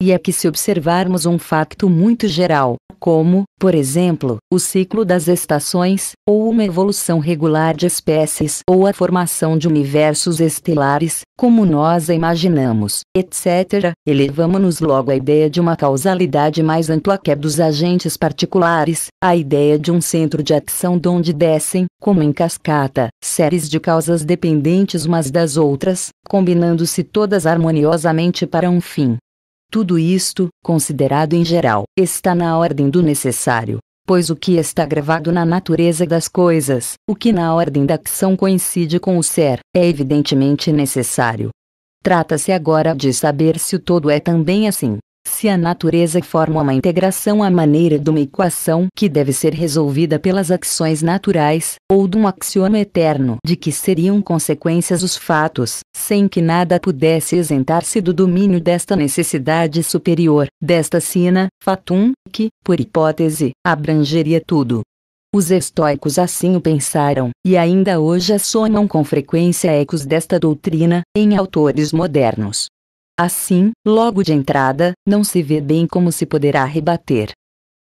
E é que se observarmos um facto muito geral, como, por exemplo, o ciclo das estações, ou uma evolução regular de espécies, ou a formação de universos estelares, como nós a imaginamos, etc., elevamos-nos logo à ideia de uma causalidade mais ampla que a dos agentes particulares, a ideia de um centro de ação de onde descem, como em cascata, séries de causas dependentes umas das outras, combinando-se todas harmoniosamente para um fim. Tudo isto, considerado em geral, está na ordem do necessário, pois o que está gravado na natureza das coisas, o que na ordem da ação coincide com o ser, é evidentemente necessário. Trata-se agora de saber se o todo é também assim, se a natureza forma uma integração à maneira de uma equação que deve ser resolvida pelas ações naturais, ou de um axioma eterno de que seriam consequências os fatos, sem que nada pudesse isentar-se do domínio desta necessidade superior, desta sina, fatum, que, por hipótese, abrangeria tudo. Os estoicos assim o pensaram, e ainda hoje assomam com frequência ecos desta doutrina, em autores modernos. Assim, logo de entrada, não se vê bem como se poderá rebater.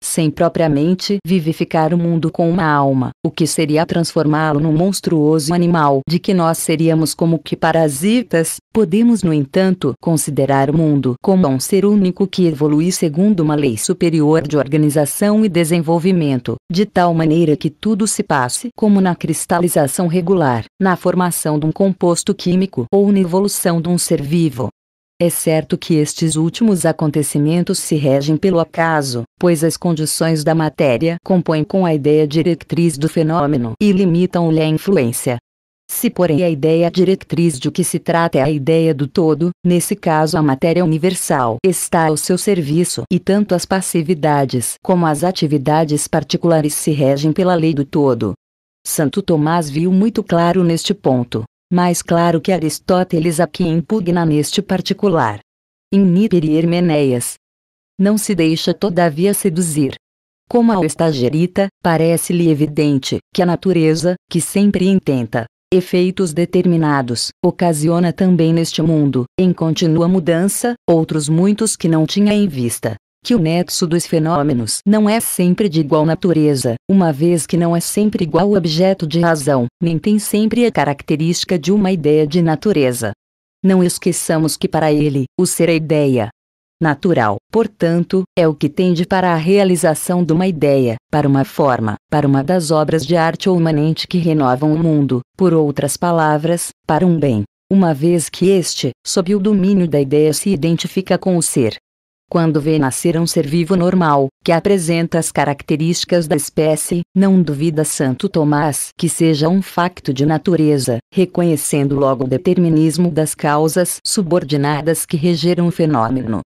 Sem propriamente vivificar o mundo com uma alma, o que seria transformá-lo num monstruoso animal de que nós seríamos como que parasitas, podemos, no entanto, considerar o mundo como um ser único que evolui segundo uma lei superior de organização e desenvolvimento, de tal maneira que tudo se passe como na cristalização regular, na formação de um composto químico ou na evolução de um ser vivo, é certo que estes últimos acontecimentos se regem pelo acaso, pois as condições da matéria compõem com a ideia diretriz do fenômeno e limitam-lhe a influência. Se, porém, a ideia diretriz de que se trata é a ideia do todo, nesse caso a matéria universal está ao seu serviço e tanto as passividades como as atividades particulares se regem pela lei do todo. Santo Tomás viu muito claro neste ponto. Mais claro que Aristóteles aqui impugna neste particular. Em Níper e Hermeneias. Não se deixa todavia seduzir. Como ao estagerita, parece-lhe evidente que a natureza, que sempre intenta efeitos determinados, ocasiona também neste mundo, em contínua mudança, outros muitos que não tinha em vista que o nexo dos fenômenos não é sempre de igual natureza, uma vez que não é sempre igual o objeto de razão, nem tem sempre a característica de uma ideia de natureza. Não esqueçamos que para ele, o ser é ideia. Natural, portanto, é o que tende para a realização de uma ideia, para uma forma, para uma das obras de arte ou imanente que renovam o mundo, por outras palavras, para um bem uma vez que este, sob o domínio da ideia, se identifica com o ser. Quando vê nascer um ser vivo normal, que apresenta as características da espécie, não duvida Santo Tomás que seja um facto de natureza, reconhecendo logo o determinismo das causas subordinadas que regeram o fenômeno.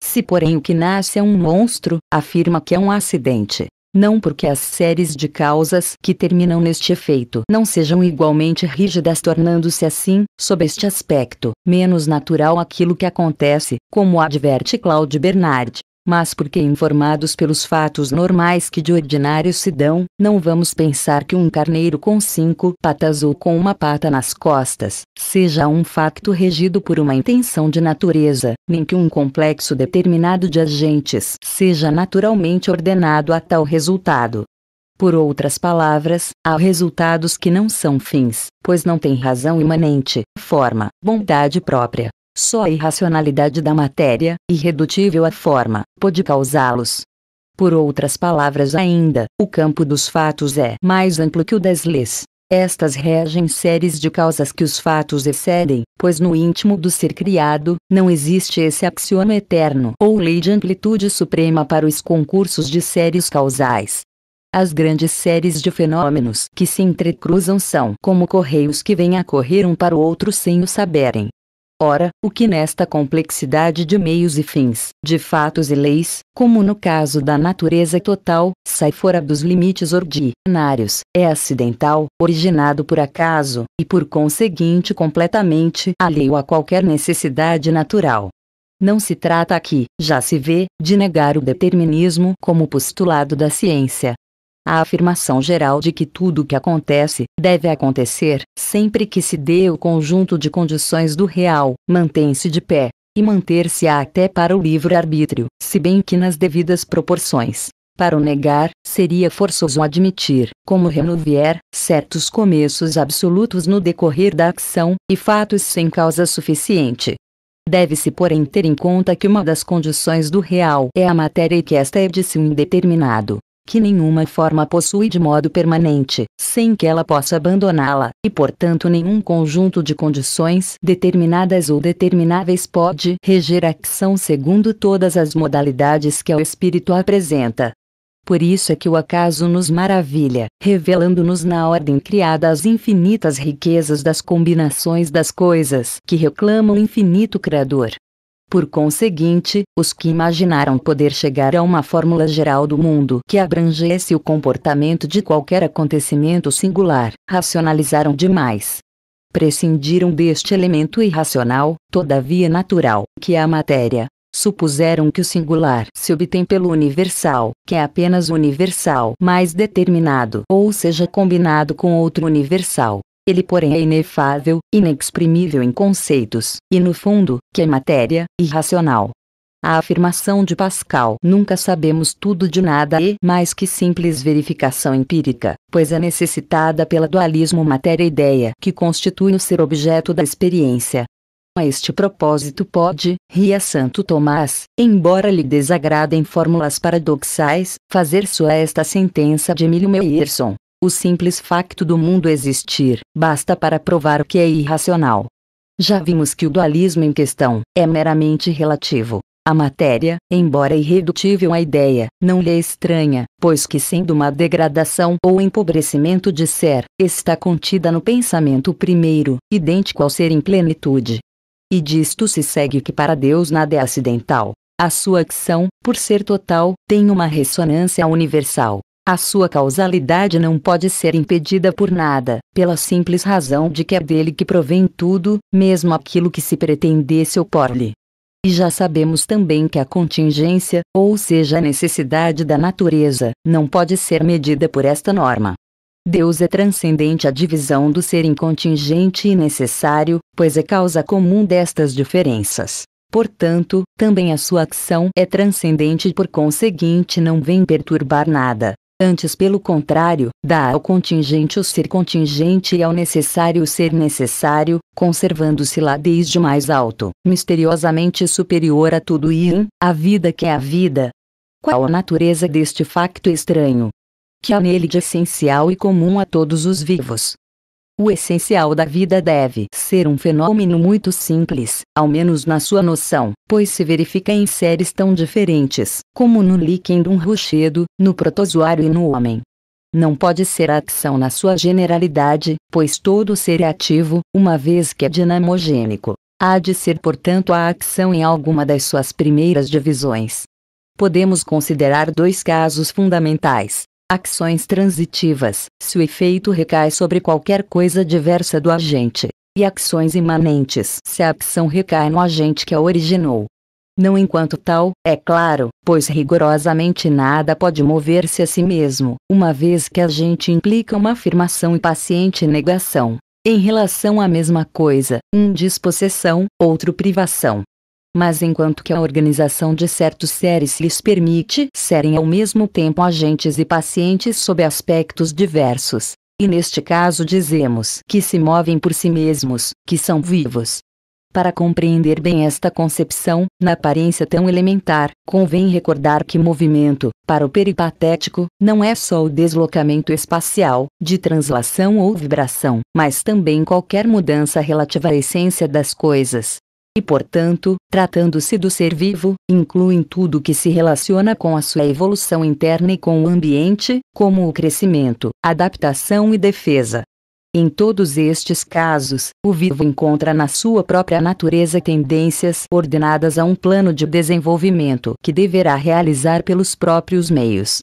Se porém o que nasce é um monstro, afirma que é um acidente não porque as séries de causas que terminam neste efeito não sejam igualmente rígidas, tornando-se assim, sob este aspecto, menos natural aquilo que acontece, como adverte Claude Bernard, mas porque informados pelos fatos normais que de ordinário se dão, não vamos pensar que um carneiro com cinco patas ou com uma pata nas costas seja um facto regido por uma intenção de natureza, nem que um complexo determinado de agentes seja naturalmente ordenado a tal resultado. Por outras palavras, há resultados que não são fins, pois não têm razão imanente, forma, bondade própria, só a irracionalidade da matéria, irredutível à forma, pode causá-los. Por outras palavras ainda, o campo dos fatos é mais amplo que o das leis. Estas regem séries de causas que os fatos excedem, pois no íntimo do ser criado, não existe esse axioma eterno ou lei de amplitude suprema para os concursos de séries causais. As grandes séries de fenômenos que se entrecruzam são como correios que vêm a correr um para o outro sem o saberem, Ora, o que nesta complexidade de meios e fins, de fatos e leis, como no caso da natureza total, sai fora dos limites ordinários, é acidental, originado por acaso, e por conseguinte completamente alheio a qualquer necessidade natural. Não se trata aqui, já se vê, de negar o determinismo como postulado da ciência, a afirmação geral de que tudo o que acontece deve acontecer sempre que se dê o conjunto de condições do real, mantém-se de pé, e manter-se-á até para o livre-arbítrio, se bem que nas devidas proporções. Para o negar, seria forçoso admitir, como Renouvier, certos começos absolutos no decorrer da ação, e fatos sem causa suficiente. Deve-se, porém, ter em conta que uma das condições do real é a matéria e que esta é de si indeterminado, que nenhuma forma possui de modo permanente, sem que ela possa abandoná-la, e portanto nenhum conjunto de condições determinadas ou determináveis pode reger a ação segundo todas as modalidades que o espírito apresenta. Por isso é que o acaso nos maravilha, revelando-nos na ordem criada as infinitas riquezas das combinações das coisas que reclamam o infinito Criador. Por conseguinte, os que imaginaram poder chegar a uma fórmula geral do mundo que abrangesse o comportamento de qualquer acontecimento singular, racionalizaram demais. Prescindiram deste elemento irracional, todavia natural, que é a matéria, Supuseram que o singular se obtém pelo universal, que é apenas universal mais determinado, ou seja, combinado com outro universal. Ele porém é inefável, inexprimível em conceitos, e no fundo, que é matéria, irracional. A afirmação de Pascal nunca sabemos tudo de nada e mais que simples verificação empírica, pois é necessitada pela dualismo matéria-ideia que constitui o ser objeto da experiência. A este propósito pode, ria Santo Tomás, embora lhe desagradem fórmulas paradoxais, fazer sua esta sentença de Emílio Meyerson. O simples facto do mundo existir basta para provar que é irracional. Já vimos que o dualismo em questão é meramente relativo. A matéria, embora irredutível à ideia, não lhe é estranha, pois que sendo uma degradação ou empobrecimento de ser, está contida no pensamento primeiro, idêntico ao ser em plenitude. E disto se segue que para Deus nada é acidental. A sua ação, por ser total, tem uma ressonância universal, a sua causalidade não pode ser impedida por nada, pela simples razão de que é dele que provém tudo, mesmo aquilo que se pretendesse opor-lhe. E já sabemos também que a contingência, ou seja, a necessidade da natureza, não pode ser medida por esta norma. Deus é transcendente à divisão do ser incontingente e necessário, pois é causa comum destas diferenças. Portanto, também a sua ação é transcendente e por conseguinte não vem perturbar nada. Antes, pelo contrário, dá ao contingente o ser contingente e ao necessário o ser necessário, conservando-se lá desde mais alto, misteriosamente superior a tudo e a vida que é a vida. Qual a natureza deste facto estranho? Que há nele de essencial e comum a todos os vivos, o essencial da vida deve ser um fenômeno muito simples, ao menos na sua noção, pois se verifica em séries tão diferentes, como no líquen de um rochedo, no protozoário e no homem. Não pode ser a ação na sua generalidade, pois todo ser é ativo, uma vez que é dinamogênico. Há de ser, portanto, a ação em alguma das suas primeiras divisões. Podemos considerar dois casos fundamentais, Ações transitivas, se o efeito recai sobre qualquer coisa diversa do agente, e ações imanentes, se a ação recai no agente que a originou. Não enquanto tal, é claro, pois rigorosamente nada pode mover-se a si mesmo, uma vez que a gente implica uma afirmação e paciente negação. Em relação à mesma coisa, um possessão, outro privação mas enquanto que a organização de certos seres lhes permite serem ao mesmo tempo agentes e pacientes sob aspectos diversos. E neste caso dizemos que se movem por si mesmos, que são vivos. Para compreender bem esta concepção, na aparência tão elementar, convém recordar que movimento, para o peripatético, não é só o deslocamento espacial, de translação ou vibração, mas também qualquer mudança relativa à essência das coisas, e portanto, tratando-se do ser vivo, incluem tudo que se relaciona com a sua evolução interna e com o ambiente, como o crescimento, adaptação e defesa. Em todos estes casos, o vivo encontra na sua própria natureza tendências ordenadas a um plano de desenvolvimento que deverá realizar pelos próprios meios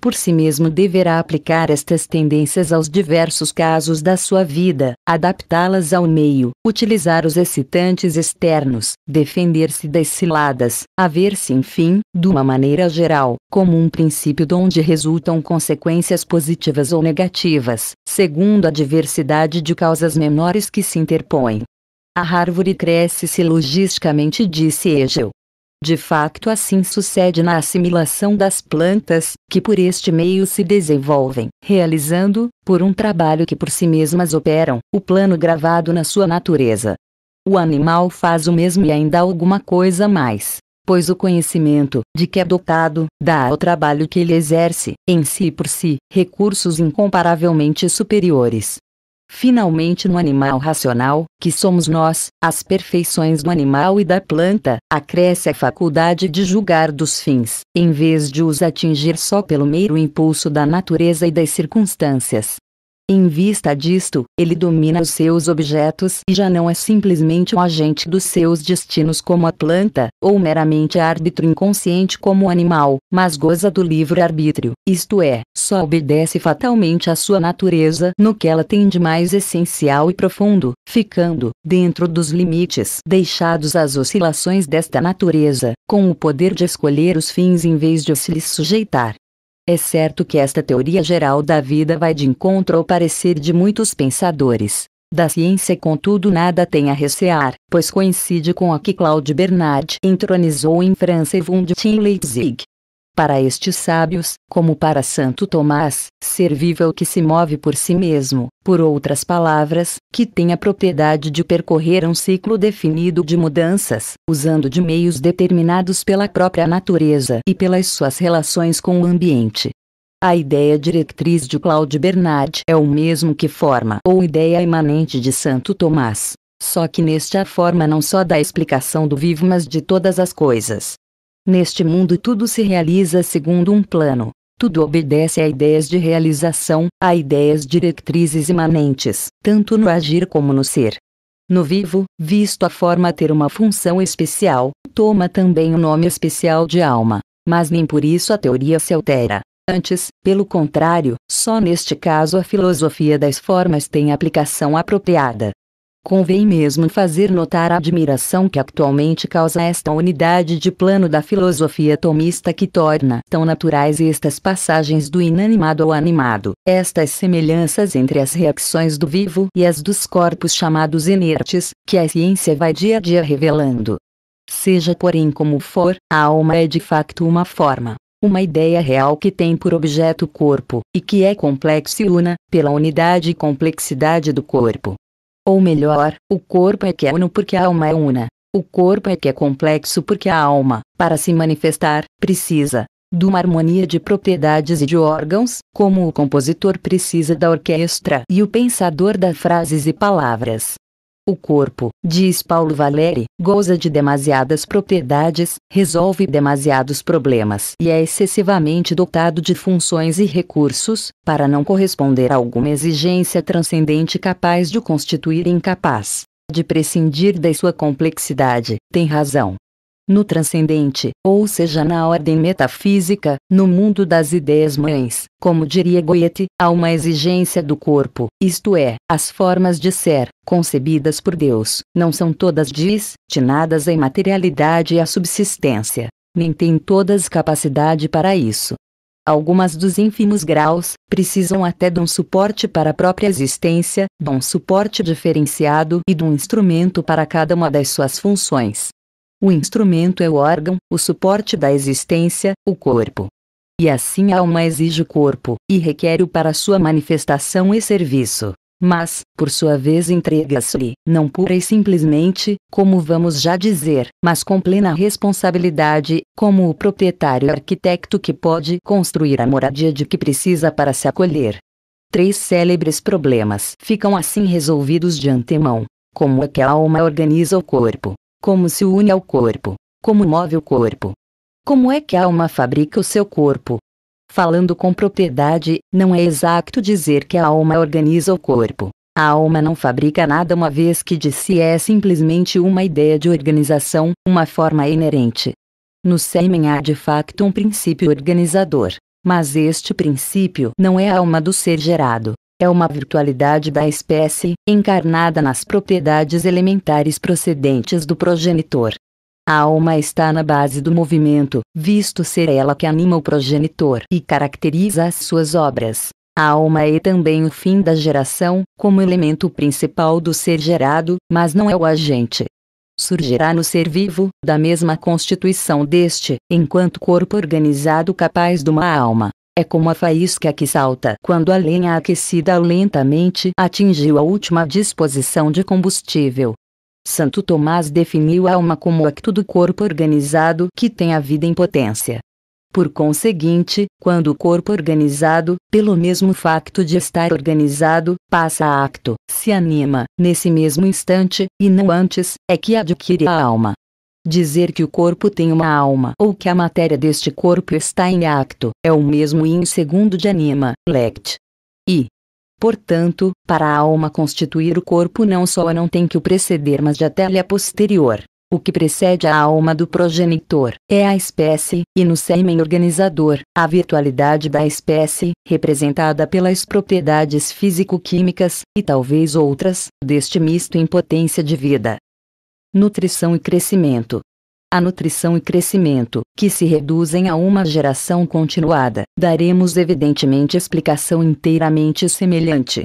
por si mesmo deverá aplicar estas tendências aos diversos casos da sua vida, adaptá-las ao meio, utilizar os excitantes externos, defender-se das ciladas, haver-se, enfim, de uma maneira geral, como um princípio de onde resultam consequências positivas ou negativas, segundo a diversidade de causas menores que se interpõem. A árvore cresce-se logisticamente, disse Hegel, de facto assim sucede na assimilação das plantas, que por este meio se desenvolvem, realizando, por um trabalho que por si mesmas operam, o plano gravado na sua natureza. O animal faz o mesmo e ainda alguma coisa mais, pois o conhecimento, de que é dotado, dá ao trabalho que ele exerce, em si por si, recursos incomparavelmente superiores. Finalmente, no animal racional, que somos nós, as perfeições do animal e da planta, acresce a faculdade de julgar dos fins, em vez de os atingir só pelo mero impulso da natureza e das circunstâncias. Em vista disto, ele domina os seus objetos e já não é simplesmente um agente dos seus destinos como a planta, ou meramente árbitro inconsciente como o animal, mas goza do livre-arbítrio, isto é, só obedece fatalmente à sua natureza no que ela tem de mais essencial e profundo, ficando, dentro dos limites deixados às oscilações desta natureza, com o poder de escolher os fins em vez de se lhes sujeitar. É certo que esta teoria geral da vida vai de encontro ao parecer de muitos pensadores. Da ciência, contudo, nada tem a recear, pois coincide com a que Claude Bernard entronizou em França e Wundt em Leipzig. Para estes sábios, como para Santo Tomás, ser vivo é o que se move por si mesmo, por outras palavras, que tem a propriedade de percorrer um ciclo definido de mudanças, usando de meios determinados pela própria natureza e pelas suas relações com o ambiente. A ideia diretriz de Claude Bernard é o mesmo que forma ou ideia imanente de Santo Tomás. Só que neste a forma não só dá explicação do vivo mas de todas as coisas, Neste mundo tudo se realiza segundo um plano. Tudo obedece a ideias de realização, a ideias diretrizes imanentes, tanto no agir como no ser. No vivo, visto a forma ter uma função especial, toma também o um nome especial de alma, mas nem por isso a teoria se altera. Antes, pelo contrário, só neste caso a filosofia das formas tem aplicação apropriada. Convém mesmo fazer notar a admiração que atualmente causa esta unidade de plano da filosofia tomista que torna tão naturais estas passagens do inanimado ao animado, estas semelhanças entre as reações do vivo e as dos corpos chamados inertes, que a ciência vai dia a dia revelando. Seja porém como for, a alma é de facto uma forma, uma ideia real que tem por objeto o corpo, e que é complexa e una, pela unidade e complexidade do corpo, ou melhor, o corpo é que é uno porque a alma é una. O corpo é que é complexo porque a alma, para se manifestar, precisa de uma harmonia de propriedades e de órgãos, como o compositor precisa da orquestra e o pensador das frases e palavras. O corpo, diz Paulo Valéry, goza de demasiadas propriedades, resolve demasiados problemas e é excessivamente dotado de funções e recursos, para não corresponder a alguma exigência transcendente capaz de o constituir incapaz de prescindir da sua complexidade. Tem razão, no transcendente, ou seja, na ordem metafísica, no mundo das ideias mães, como diria Goethe, há uma exigência do corpo, isto é, as formas de ser, concebidas por Deus, não são todas destinadas à imaterialidade e à subsistência, nem têm todas capacidade para isso. Algumas dos ínfimos graus precisam até de um suporte para a própria existência, de um suporte diferenciado e de um instrumento para cada uma das suas funções. O instrumento é o órgão, o suporte da existência, o corpo. E assim a alma exige o corpo, e requer-o para sua manifestação e serviço. Mas, por sua vez, entrega-se-lhe, não pura e simplesmente, como vamos já dizer, mas com plena responsabilidade, como o proprietário arquiteto que pode construir a moradia de que precisa para se acolher. Três célebres problemas ficam assim resolvidos de antemão: como é que a alma organiza o corpo, como se une ao corpo? Como move o corpo? Como é que a alma fabrica o seu corpo? Falando com propriedade, não é exato dizer que a alma organiza o corpo. A alma não fabrica nada uma vez que de si é simplesmente uma ideia de organização, uma forma inerente. No sêmen há de facto um princípio organizador, mas este princípio não é a alma do ser gerado é uma virtualidade da espécie, encarnada nas propriedades elementares procedentes do progenitor. A alma está na base do movimento, visto ser ela que anima o progenitor e caracteriza as suas obras. A alma é também o fim da geração, como elemento principal do ser gerado, mas não é o agente. Surgirá no ser vivo, da mesma constituição deste, enquanto corpo organizado capaz de uma alma. É como a faísca que salta quando a lenha aquecida lentamente atingiu a última disposição de combustível. Santo Tomás definiu a alma como o acto do corpo organizado que tem a vida em potência. Por conseguinte, quando o corpo organizado, pelo mesmo facto de estar organizado, passa a acto, se anima, nesse mesmo instante, e não antes, é que adquire a alma. Dizer que o corpo tem uma alma ou que a matéria deste corpo está em acto é o mesmo em segundo de anima, lect. E, portanto, para a alma constituir o corpo não só não tem que o preceder mas de até lhe a é posterior. O que precede a alma do progenitor é a espécie, e no sêmen organizador, a virtualidade da espécie, representada pelas propriedades físico-químicas, e talvez outras, deste misto em potência de vida nutrição e crescimento. A nutrição e crescimento, que se reduzem a uma geração continuada, daremos evidentemente explicação inteiramente semelhante.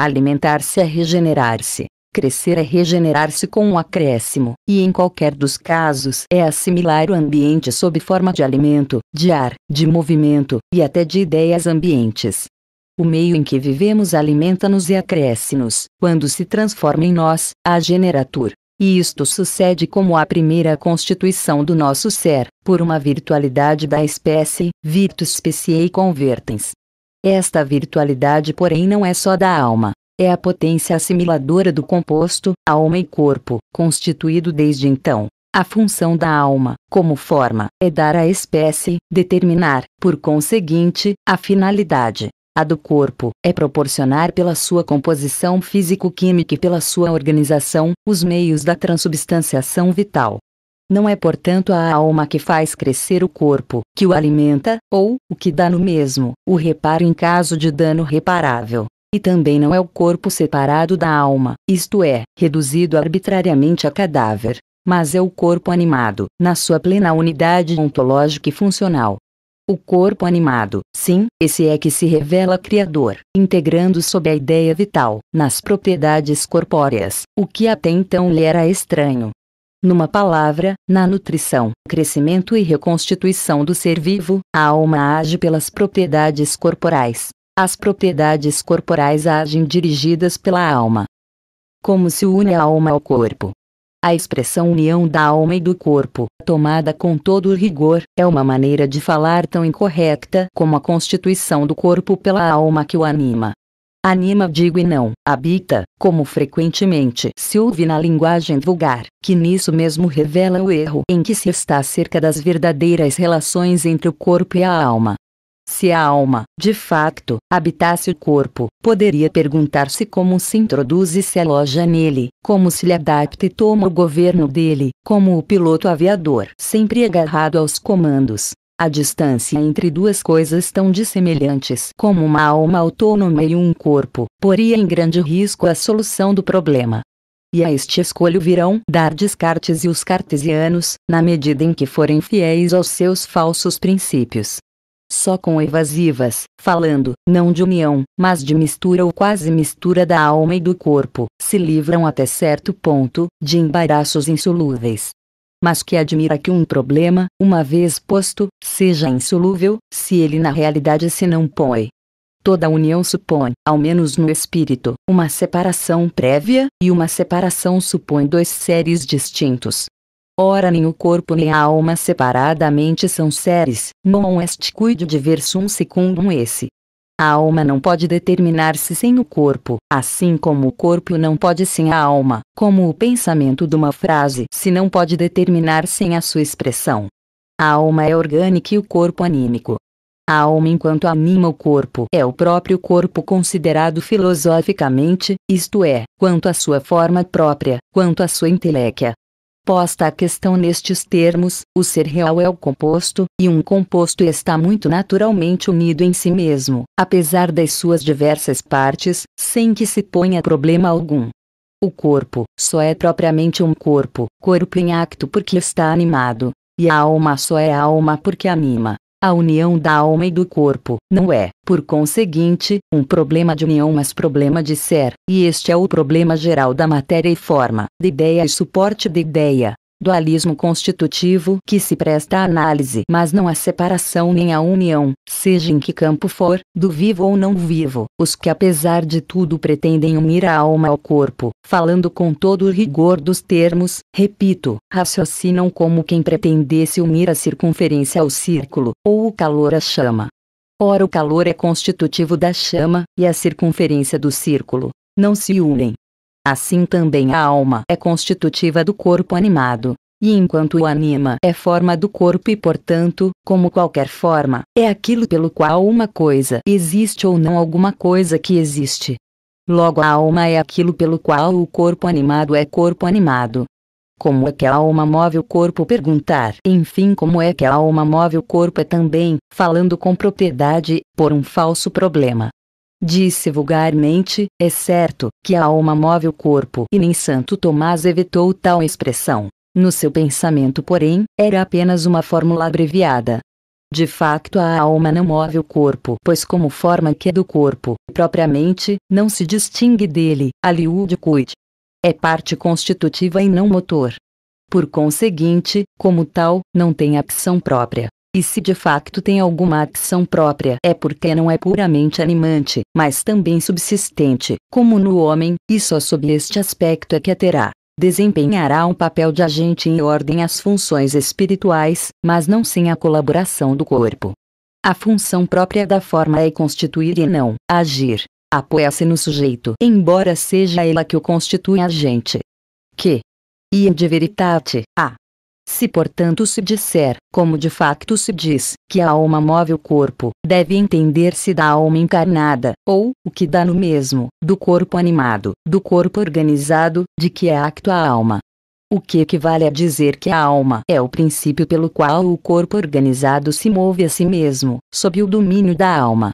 Alimentar-se é regenerar-se. Crescer é regenerar-se com um acréscimo, e em qualquer dos casos é assimilar o ambiente sob forma de alimento, de ar, de movimento, e até de ideias ambientes. O meio em que vivemos alimenta-nos e acresce-nos, quando se transforma em nós, a generatur. E isto sucede como a primeira constituição do nosso ser, por uma virtualidade da espécie, virtus speciei convertens. Esta virtualidade, porém, não é só da alma, é a potência assimiladora do composto, alma e corpo, constituído desde então. A função da alma, como forma, é dar à espécie, determinar, por conseguinte, a finalidade. A do corpo é proporcionar pela sua composição físico-química e pela sua organização os meios da transubstanciação vital. Não é, portanto, a alma que faz crescer o corpo, que o alimenta, ou, o que dá no mesmo, o reparo em caso de dano reparável. E também não é o corpo separado da alma, isto é, reduzido arbitrariamente a cadáver. Mas é o corpo animado, na sua plena unidade ontológica e funcional, o corpo animado, sim, esse é que se revela criador, integrando sob a ideia vital, nas propriedades corpóreas, o que até então lhe era estranho. Numa palavra, na nutrição, crescimento e reconstituição do ser vivo, a alma age pelas propriedades corporais. As propriedades corporais agem dirigidas pela alma. Como se une a alma ao corpo, a expressão união da alma e do corpo, tomada com todo o rigor, é uma maneira de falar tão incorreta como a constituição do corpo pela alma que o anima. Anima digo e não, habita, como frequentemente se ouve na linguagem vulgar, que nisso mesmo revela o erro em que se está acerca das verdadeiras relações entre o corpo e a alma. Se a alma, de facto, habitasse o corpo, poderia perguntar-se como se introduz e se aloja nele, como se lhe adapta e toma o governo dele, como o piloto aviador sempre agarrado aos comandos. A distância entre duas coisas tão dissemelhantes como uma alma autônoma e um corpo, poria em grande risco a solução do problema e a este escolho virão dar Descartes e os cartesianos, na medida em que forem fiéis aos seus falsos princípios só com evasivas, falando, não de união, mas de mistura ou quase mistura da alma e do corpo, se livram até certo ponto, de embaraços insolúveis. Mas que admira que um problema, uma vez posto, seja insolúvel, se ele na realidade se não põe. Toda união supõe, ao menos no espírito, uma separação prévia, e uma separação supõe dois seres distintos, Ora nem o corpo nem a alma separadamente são seres, non est cuido diversum ver secundum esse. A alma não pode determinar-se sem o corpo, assim como o corpo não pode sem a alma, como o pensamento de uma frase se não pode determinar sem a sua expressão. A alma é orgânica e o corpo anímico. A alma enquanto anima o corpo é o próprio corpo considerado filosoficamente, isto é, quanto à sua forma própria, quanto à sua inteléquia, Posta a questão nestes termos, o ser real é o composto, e um composto está muito naturalmente unido em si mesmo, apesar das suas diversas partes, sem que se ponha problema algum. O corpo só é propriamente um corpo, corpo em acto porque está animado, e a alma só é alma porque anima. A união da alma e do corpo não é, por conseguinte, um problema de união, mas problema de ser, e este é o problema geral da matéria e forma, de ideia e suporte de ideia, dualismo constitutivo que se presta à análise, mas não à separação nem à união, seja em que campo for, do vivo ou não vivo, os que apesar de tudo pretendem unir a alma ao corpo, falando com todo o rigor dos termos, repito, raciocinam como quem pretendesse unir a circunferência ao círculo, ou o calor à chama. Ora, o calor é constitutivo da chama, e a circunferência do círculo. Não se unem, Assim também a alma é constitutiva do corpo animado, e enquanto o anima é forma do corpo e, portanto, como qualquer forma, é aquilo pelo qual uma coisa existe ou não alguma coisa que existe. Logo, a alma é aquilo pelo qual o corpo animado é corpo animado. Como é que a alma move o corpo? Perguntar. Enfim, como é que a alma move o corpo é também, falando com propriedade, por um falso problema. Disse vulgarmente, é certo, que a alma move o corpo e nem Santo Tomás evitou tal expressão. No seu pensamento, porém, era apenas uma fórmula abreviada. De facto, a alma não move o corpo, pois, como forma que é do corpo, propriamente, não se distingue dele, aliúde cuide. É parte constitutiva e não motor. Por conseguinte, como tal, não tem ação própria. E se de facto tem alguma ação própria, é porque não é puramente animante, mas também subsistente, como no homem, e só sob este aspecto é que a terá. Desempenhará um papel de agente em ordem às funções espirituais, mas não sem a colaboração do corpo. A função própria da forma é constituir e não agir. Apoia-se no sujeito, embora seja ela que o constitui agente. Que, e de veritate, a se portanto se disser, como de facto se diz, que a alma move o corpo, deve entender-se da alma encarnada, ou, o que dá no mesmo, do corpo animado, do corpo organizado, de que é acto a alma. O que equivale a dizer que a alma é o princípio pelo qual o corpo organizado se move a si mesmo, sob o domínio da alma,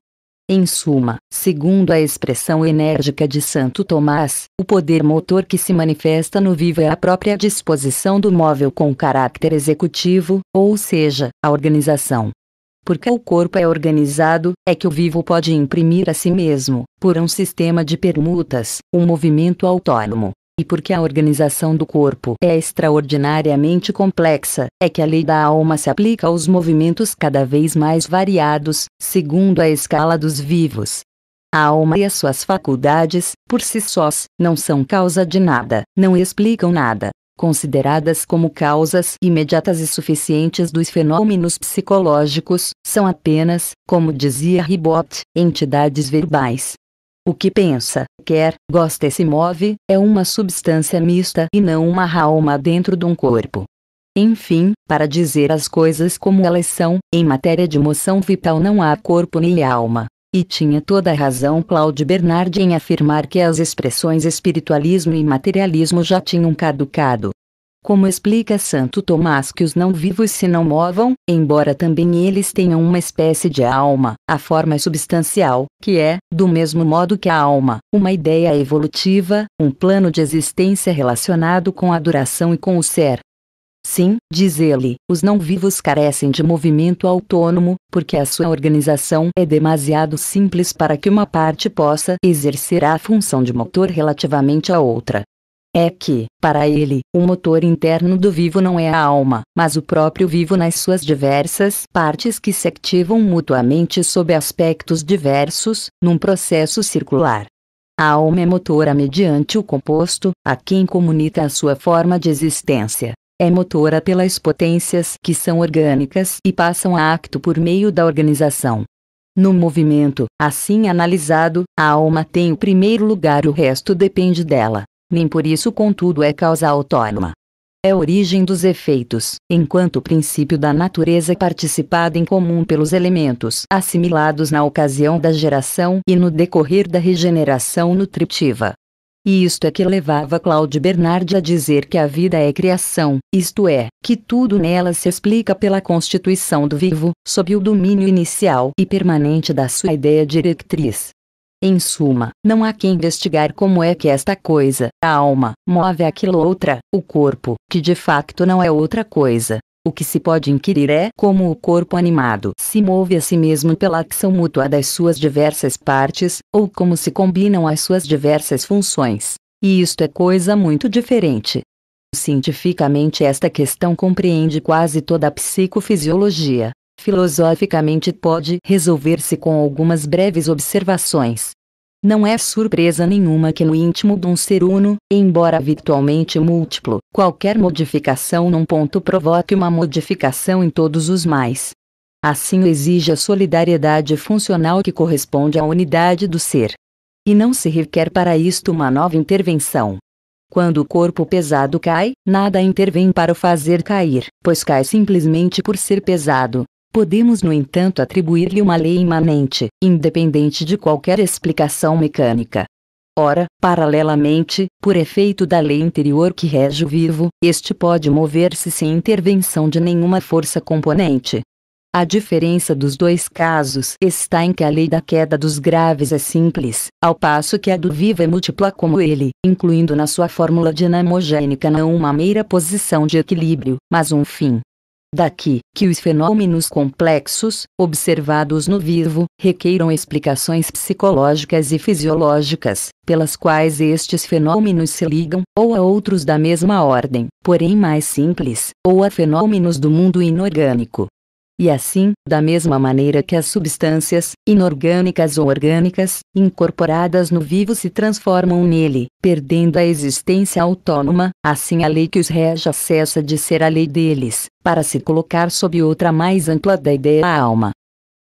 em suma, segundo a expressão enérgica de Santo Tomás, o poder motor que se manifesta no vivo é a própria disposição do móvel com caráter executivo, ou seja, a organização. Porque o corpo é organizado, é que o vivo pode imprimir a si mesmo, por um sistema de permutas, um movimento autônomo e porque a organização do corpo é extraordinariamente complexa, é que a lei da alma se aplica aos movimentos cada vez mais variados, segundo a escala dos vivos. A alma e as suas faculdades, por si sós, não são causa de nada, não explicam nada. Consideradas como causas imediatas e suficientes dos fenômenos psicológicos, são apenas, como dizia Ribot, entidades verbais. O que pensa, quer, gosta e se move é uma substância mista e não uma alma dentro de um corpo. Enfim, para dizer as coisas como elas são, em matéria de moção vital não há corpo nem alma. E tinha toda a razão Claude Bernard em afirmar que as expressões espiritualismo e materialismo já tinham caducado. Como explica Santo Tomás que os não vivos se não movam, embora também eles tenham uma espécie de alma, a forma substancial, que é, do mesmo modo que a alma, uma ideia evolutiva, um plano de existência relacionado com a duração e com o ser. Sim, diz ele, os não vivos carecem de movimento autônomo, porque a sua organização é demasiado simples para que uma parte possa exercer a função de motor relativamente à outra é que, para ele, o motor interno do vivo não é a alma, mas o próprio vivo nas suas diversas partes que se ativam mutuamente sob aspectos diversos, num processo circular. A alma é motora mediante o composto, a quem comunica a sua forma de existência. É motora pelas potências que são orgânicas e passam a acto por meio da organização. No movimento, assim analisado, a alma tem o primeiro lugar, o resto depende dela nem por isso contudo é causa autônoma. É origem dos efeitos, enquanto princípio da natureza é participada em comum pelos elementos assimilados na ocasião da geração e no decorrer da regeneração nutritiva. E isto é que levava Claude Bernard a dizer que a vida é criação, isto é, que tudo nela se explica pela constituição do vivo, sob o domínio inicial e permanente da sua ideia diretriz. Em suma, não há que investigar como é que esta coisa, a alma, move aquilo outra, o corpo, que de facto não é outra coisa. O que se pode inquirir é como o corpo animado se move a si mesmo pela ação mútua das suas diversas partes, ou como se combinam as suas diversas funções. E isto é coisa muito diferente. Cientificamente, esta questão compreende quase toda a psicofisiologia, filosoficamente pode resolver-se com algumas breves observações. Não é surpresa nenhuma que no íntimo de um ser uno, embora virtualmente múltiplo, qualquer modificação num ponto provoque uma modificação em todos os mais. Assim exige a solidariedade funcional que corresponde à unidade do ser. E não se requer para isto uma nova intervenção. Quando o corpo pesado cai, nada intervém para o fazer cair, pois cai simplesmente por ser pesado, Podemos, no entanto, atribuir-lhe uma lei imanente, independente de qualquer explicação mecânica. Ora, paralelamente, por efeito da lei interior que rege o vivo, este pode mover-se sem intervenção de nenhuma força componente. A diferença dos dois casos está em que a lei da queda dos graves é simples, ao passo que a do vivo é múltipla como ele, incluindo na sua fórmula dinamogênica não uma mera posição de equilíbrio, mas um fim. Daqui que os fenômenos complexos, observados no vivo, requeiram explicações psicológicas e fisiológicas, pelas quais estes fenômenos se ligam, ou a outros da mesma ordem, porém mais simples, ou a fenômenos do mundo inorgânico, e assim, da mesma maneira que as substâncias, inorgânicas ou orgânicas, incorporadas no vivo se transformam nele, perdendo a existência autônoma, assim a lei que os rege cessa de ser a lei deles, para se colocar sob outra mais ampla da ideia alma.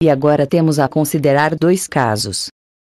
E agora temos a considerar dois casos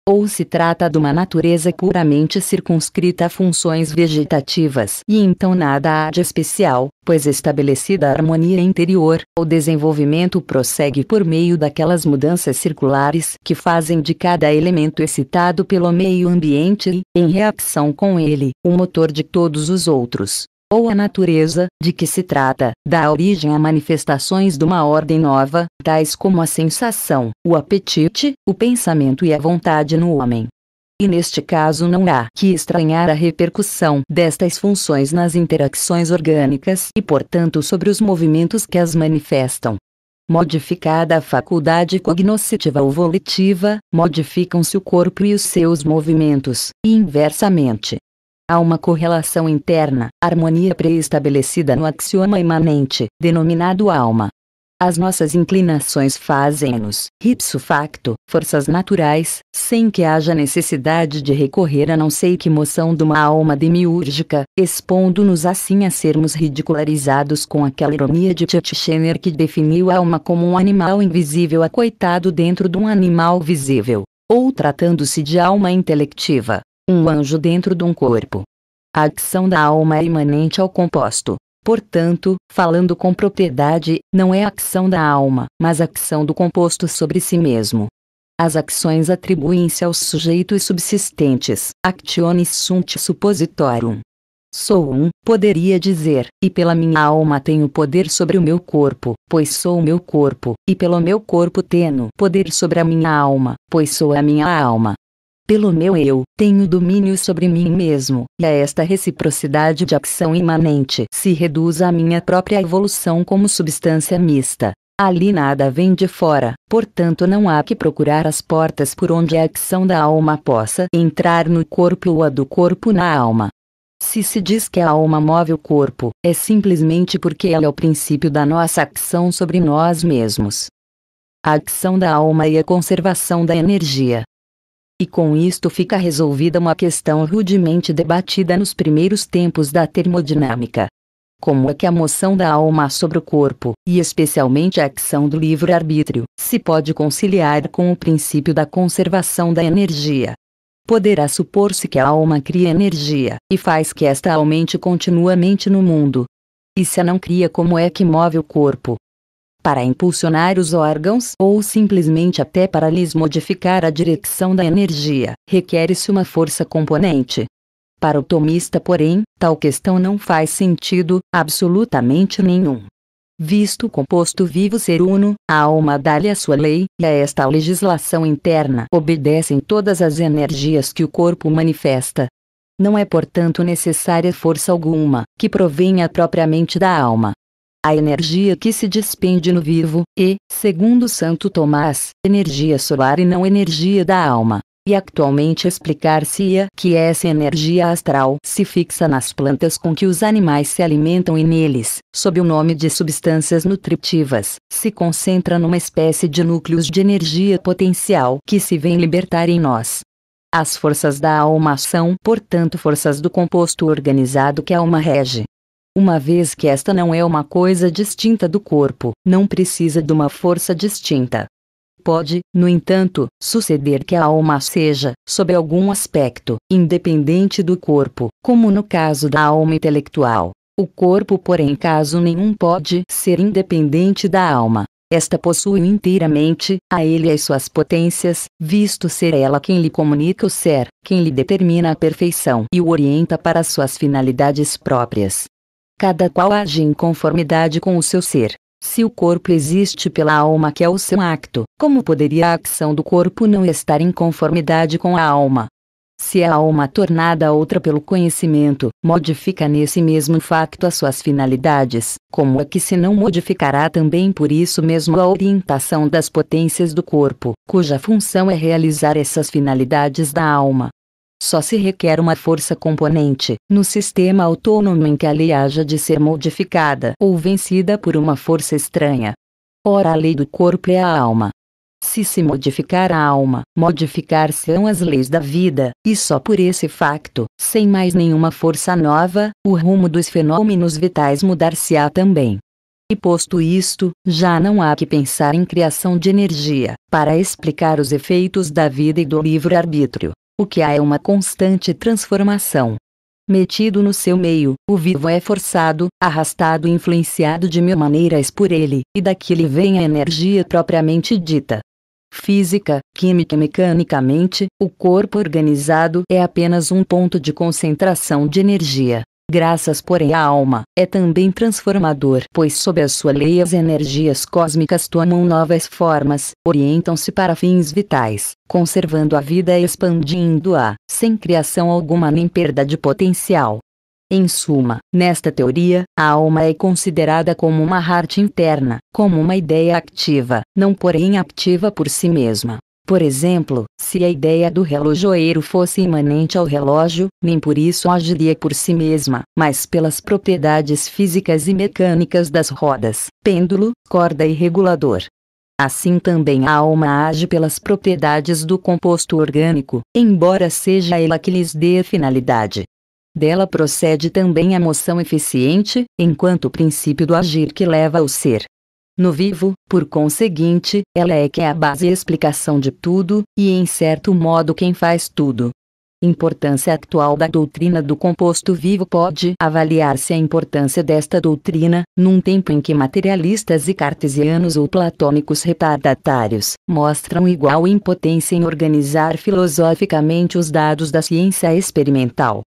ou se trata de uma natureza puramente circunscrita a funções vegetativas e então nada há de especial, pois estabelecida a harmonia interior, o desenvolvimento prossegue por meio daquelas mudanças circulares que fazem de cada elemento excitado pelo meio ambiente e, em reação com ele, o motor de todos os outros ou a natureza, de que se trata, dá origem a manifestações de uma ordem nova, tais como a sensação, o apetite, o pensamento e a vontade no homem. E neste caso não há que estranhar a repercussão destas funções nas interações orgânicas e, portanto, sobre os movimentos que as manifestam. Modificada a faculdade cognoscitiva ou volitiva, modificam-se o corpo e os seus movimentos, e inversamente, Há uma correlação interna, harmonia pré-estabelecida no axioma imanente, denominado alma. As nossas inclinações fazem-nos, ipso facto, forças naturais, sem que haja necessidade de recorrer a não sei que moção de uma alma demiúrgica, expondo-nos assim a sermos ridicularizados com aquela ironia de Tietchener que definiu a alma como um animal invisível acoitado dentro de um animal visível, ou tratando-se de alma intelectiva, um anjo dentro de um corpo. A ação da alma é imanente ao composto. Portanto, falando com propriedade, não é a ação da alma, mas a ação do composto sobre si mesmo. As ações atribuem-se aos sujeitos subsistentes, actiones sunt suppositorum. Sou um, poderia dizer, e pela minha alma tenho poder sobre o meu corpo, pois sou o meu corpo, e pelo meu corpo tenho poder sobre a minha alma, pois sou a minha alma. Pelo meu eu, tenho domínio sobre mim mesmo, e a esta reciprocidade de ação imanente se reduz a minha própria evolução como substância mista. Ali nada vem de fora, portanto não há que procurar as portas por onde a ação da alma possa entrar no corpo ou a do corpo na alma. Se se diz que a alma move o corpo, é simplesmente porque ela é o princípio da nossa ação sobre nós mesmos. A ação da alma e é a conservação da energia, e com isto fica resolvida uma questão rudemente debatida nos primeiros tempos da termodinâmica. Como é que a moção da alma sobre o corpo, e especialmente a ação do livre-arbítrio, se pode conciliar com o princípio da conservação da energia? Poderá supor-se que a alma cria energia, e faz que esta aumente continuamente no mundo. E se a não cria, como é que move o corpo, para impulsionar os órgãos ou simplesmente até para lhes modificar a direção da energia, requer-se uma força componente. Para o tomista, porém, tal questão não faz sentido absolutamente nenhum. Visto o composto vivo ser uno, a alma dá-lhe a sua lei, e a esta legislação interna obedecem todas as energias que o corpo manifesta. Não é portanto necessária força alguma, que provenha propriamente da alma, a energia que se despende no vivo, e, segundo Santo Tomás, energia solar e não energia da alma. E atualmente explicar-se-ia que essa energia astral se fixa nas plantas com que os animais se alimentam e neles, sob o nome de substâncias nutritivas, se concentra numa espécie de núcleos de energia potencial que se vem libertar em nós. As forças da alma são, portanto, forças do composto organizado que a alma rege. Uma vez que esta não é uma coisa distinta do corpo, não precisa de uma força distinta. Pode, no entanto, suceder que a alma seja, sob algum aspecto, independente do corpo, como no caso da alma intelectual. O corpo, porém, caso nenhum, pode ser independente da alma. Esta possui inteiramente a ele as suas potências, visto ser ela quem lhe comunica o ser, quem lhe determina a perfeição e o orienta para suas finalidades próprias cada qual age em conformidade com o seu ser. Se o corpo existe pela alma que é o seu acto, como poderia a ação do corpo não estar em conformidade com a alma? Se a alma tornada outra pelo conhecimento, modifica nesse mesmo facto as suas finalidades, como é que se não modificará também por isso mesmo a orientação das potências do corpo, cuja função é realizar essas finalidades da alma? Só se requer uma força componente, no sistema autônomo em que a lei haja de ser modificada ou vencida por uma força estranha. Ora, a lei do corpo é a alma. Se se modificar a alma, modificar-se-ão as leis da vida, e só por esse facto, sem mais nenhuma força nova, o rumo dos fenômenos vitais mudar-se-á também. E posto isto, já não há que pensar em criação de energia, para explicar os efeitos da vida e do livre-arbítrio, o que há é uma constante transformação. Metido no seu meio, o vivo é forçado, arrastado e influenciado de mil maneiras por ele, e daqui lhe vem a energia propriamente dita. Física, química e mecanicamente, o corpo organizado é apenas um ponto de concentração de energia. Graças, porém, a alma é também transformador, pois sob a sua lei as energias cósmicas tomam novas formas, orientam-se para fins vitais, conservando a vida e expandindo-a, sem criação alguma nem perda de potencial. Em suma, nesta teoria, a alma é considerada como uma arte interna, como uma ideia ativa, não porém ativa por si mesma. Por exemplo, se a ideia do relojoeiro fosse imanente ao relógio, nem por isso agiria por si mesma, mas pelas propriedades físicas e mecânicas das rodas, pêndulo, corda e regulador. Assim também a alma age pelas propriedades do composto orgânico, embora seja ela que lhes dê a finalidade. Dela procede também a moção eficiente, enquanto o princípio do agir que leva ao ser. No vivo, por conseguinte, ela é que é a base e explicação de tudo, e em certo modo quem faz tudo. Importância atual da doutrina do composto vivo pode avaliar-se a importância desta doutrina, num tempo em que materialistas e cartesianos ou platônicos retardatários mostram igual impotência em organizar filosoficamente os dados da ciência experimental.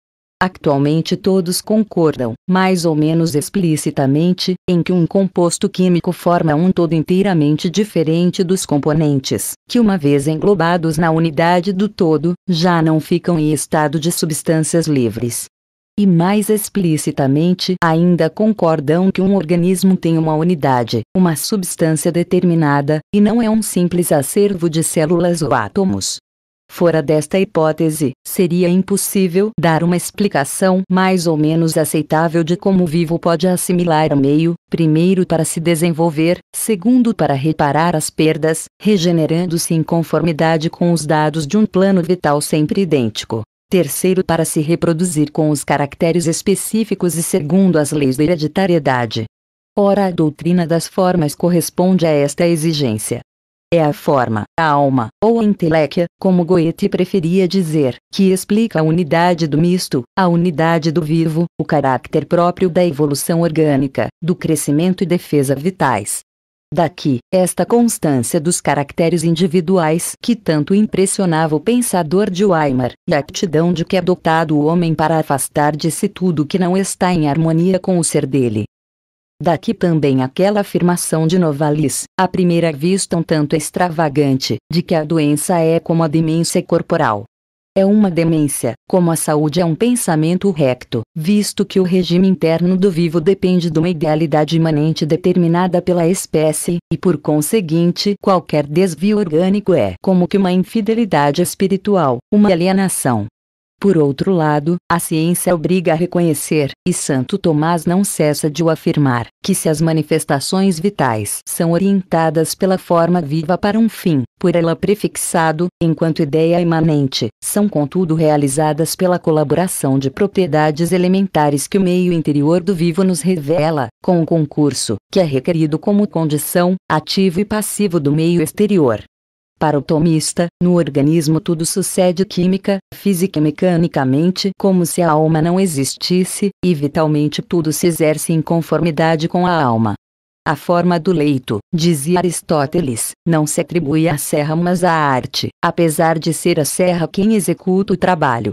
Atualmente todos concordam, mais ou menos explicitamente, em que um composto químico forma um todo inteiramente diferente dos componentes, que uma vez englobados na unidade do todo, já não ficam em estado de substâncias livres. E mais explicitamente, ainda concordam que um organismo tem uma unidade, uma substância determinada, e não é um simples acervo de células ou átomos, Fora desta hipótese, seria impossível dar uma explicação mais ou menos aceitável de como o vivo pode assimilar o meio, primeiro para se desenvolver, segundo para reparar as perdas, regenerando-se em conformidade com os dados de um plano vital sempre idêntico terceiro para se reproduzir com os caracteres específicos e segundo as leis da hereditariedade. Ora, a doutrina das formas corresponde a esta exigência é a forma, a alma, ou a inteléquia, como Goethe preferia dizer, que explica a unidade do misto, a unidade do vivo, o caráter próprio da evolução orgânica, do crescimento e defesa vitais. Daqui, esta constância dos caracteres individuais que tanto impressionava o pensador de Weimar, e a aptidão de que é dotado o homem para afastar de si tudo que não está em harmonia com o ser dele. Daqui também aquela afirmação de Novalis, à primeira vista um tanto extravagante, de que a doença é como a demência corporal. É uma demência, como a saúde é um pensamento recto, visto que o regime interno do vivo depende de uma idealidade imanente determinada pela espécie, e por conseguinte, qualquer desvio orgânico é como que uma infidelidade espiritual, uma alienação, por outro lado, a ciência obriga a reconhecer, e Santo Tomás não cessa de o afirmar, que se as manifestações vitais são orientadas pela forma viva para um fim, por ela prefixado, enquanto ideia imanente, são contudo realizadas pela colaboração de propriedades elementares que o meio interior do vivo nos revela, com o concurso, que é requerido como condição, ativo e passivo do meio exterior, para o tomista, no organismo tudo sucede química, física e mecanicamente como se a alma não existisse, e vitalmente tudo se exerce em conformidade com a alma. A forma do leito, dizia Aristóteles, não se atribui à serra mas à arte, apesar de ser a serra quem executa o trabalho.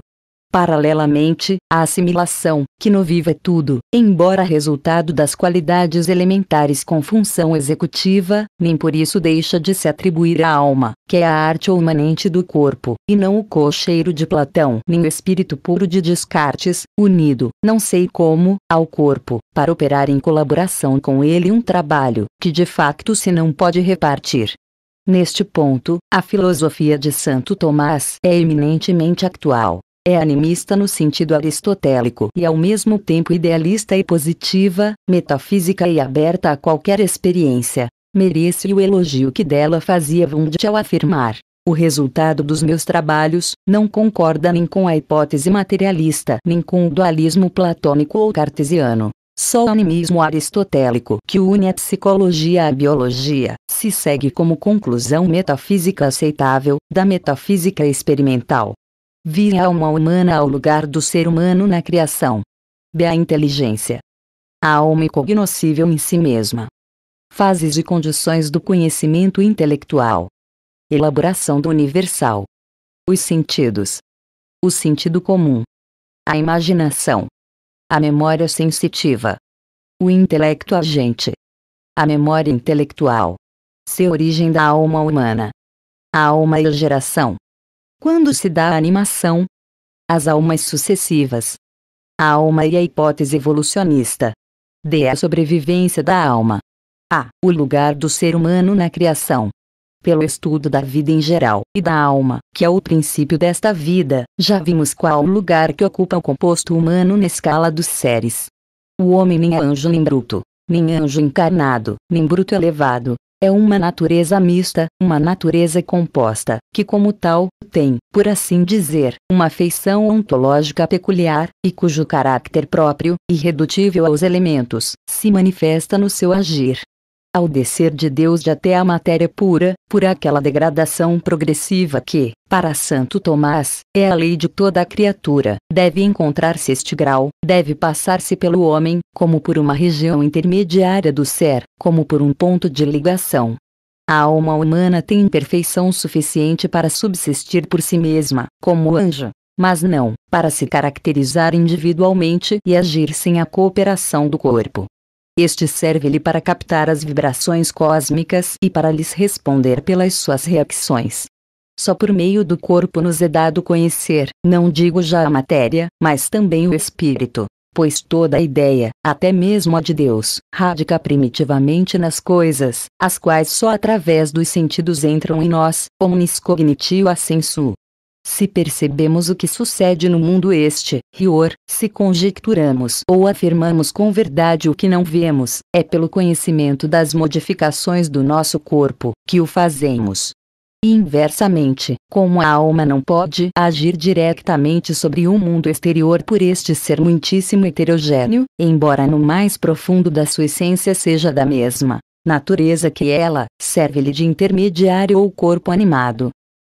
Paralelamente, a assimilação, que no vivo é tudo, embora resultado das qualidades elementares com função executiva, nem por isso deixa de se atribuir à alma, que é a arte imanente do corpo, e não o cocheiro de Platão, nem o espírito puro de Descartes, unido, não sei como, ao corpo, para operar em colaboração com ele um trabalho, que de facto se não pode repartir. Neste ponto, a filosofia de Santo Tomás é eminentemente actual. É animista no sentido aristotélico e ao mesmo tempo idealista e positiva, metafísica e aberta a qualquer experiência. Merece o elogio que dela fazia Wundt ao afirmar: o resultado dos meus trabalhos não concorda nem com a hipótese materialista, nem com o dualismo platônico ou cartesiano. Só o animismo aristotélico que une a psicologia à biologia se segue como conclusão metafísica aceitável da metafísica experimental. Vir a alma humana ao lugar do ser humano na criação. B. A inteligência. A alma cognoscível em si mesma. Fases e condições do conhecimento intelectual. Elaboração do universal. Os sentidos. O sentido comum. A imaginação. A memória sensitiva. O intelecto agente. A memória intelectual. Se origem da alma humana. A alma e geração. Quando se dá a animação, as almas sucessivas. A alma e a hipótese evolucionista. D. A sobrevivência da alma. A. O lugar do ser humano na criação. Pelo estudo da vida em geral e da alma, que é o princípio desta vida, já vimos qual o lugar que ocupa o composto humano na escala dos seres. O homem nem é anjo nem bruto, nem anjo encarnado, nem bruto elevado, é uma natureza mista, uma natureza composta, que como tal, tem, por assim dizer, uma feição ontológica peculiar, e cujo caráter próprio, irredutível aos elementos, se manifesta no seu agir, ao descer de Deus de até a matéria pura, por aquela degradação progressiva que, para Santo Tomás, é a lei de toda a criatura. Deve encontrar-se este grau, deve passar-se pelo homem, como por uma região intermediária do ser, como por um ponto de ligação. A alma humana tem imperfeição suficiente para subsistir por si mesma, como anjo, mas não para se caracterizar individualmente e agir sem a cooperação do corpo. Este serve-lhe para captar as vibrações cósmicas e para lhes responder pelas suas reações. Só por meio do corpo nos é dado conhecer, não digo já a matéria, mas também o espírito, pois toda a ideia, até mesmo a de Deus, radica primitivamente nas coisas, as quais só através dos sentidos entram em nós, omnis cognitio a sensu. Se percebemos o que sucede no mundo este, rior, se conjecturamos ou afirmamos com verdade o que não vemos, é pelo conhecimento das modificações do nosso corpo que o fazemos. E inversamente, como a alma não pode agir diretamente sobre o mundo exterior por este ser muitíssimo heterogêneo, embora no mais profundo da sua essência seja da mesma natureza que ela, serve-lhe de intermediário ou corpo animado,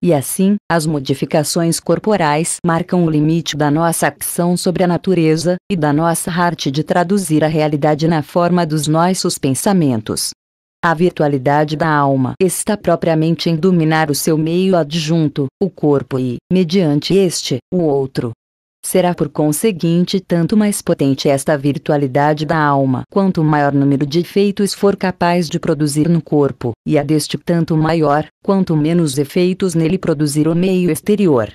e assim, as modificações corporais marcam o limite da nossa ação sobre a natureza, e da nossa arte de traduzir a realidade na forma dos nossos pensamentos. A virtualidade da alma está propriamente em dominar o seu meio adjunto, o corpo e, mediante este, o outro, Será por conseguinte tanto mais potente esta virtualidade da alma, quanto maior número de efeitos for capaz de produzir no corpo, e a deste tanto maior, quanto menos efeitos nele produzir o meio exterior.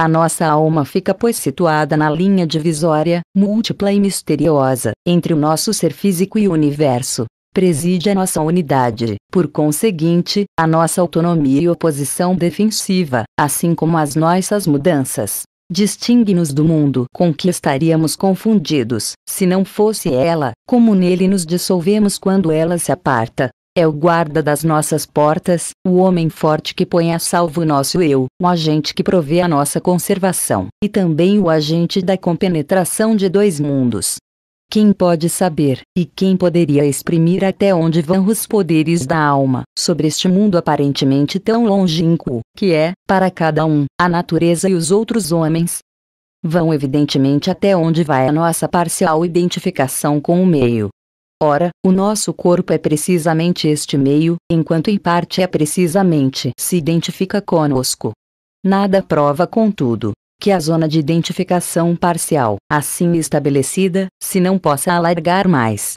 A nossa alma fica, pois, situada na linha divisória, múltipla e misteriosa, entre o nosso ser físico e o universo. Preside a nossa unidade, por conseguinte, a nossa autonomia e oposição defensiva, assim como as nossas mudanças distingue-nos do mundo com que estaríamos confundidos, se não fosse ela, como nele nos dissolvemos quando ela se aparta. É o guarda das nossas portas, o homem forte que põe a salvo o nosso eu, o agente que provê a nossa conservação, e também o agente da compenetração de dois mundos, quem pode saber, e quem poderia exprimir até onde vão os poderes da alma, sobre este mundo aparentemente tão longínquo, que é, para cada um, a natureza e os outros homens? Vão evidentemente até onde vai a nossa parcial identificação com o meio. Ora, o nosso corpo é precisamente este meio, enquanto em parte é precisamente se identifica conosco. Nada prova, contudo, que a zona de identificação parcial, assim estabelecida, se não possa alargar mais.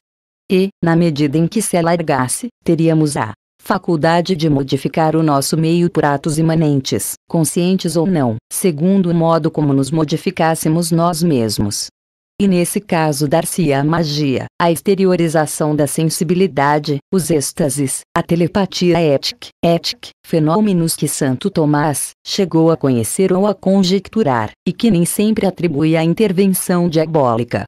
E, na medida em que se alargasse, teríamos a faculdade de modificar o nosso meio por atos imanentes, conscientes ou não, segundo o modo como nos modificássemos nós mesmos e nesse caso dar-se-á a magia, a exteriorização da sensibilidade, os êxtases, a telepatia ética, ética, fenômenos que Santo Tomás chegou a conhecer ou a conjecturar, e que nem sempre atribui à intervenção diabólica,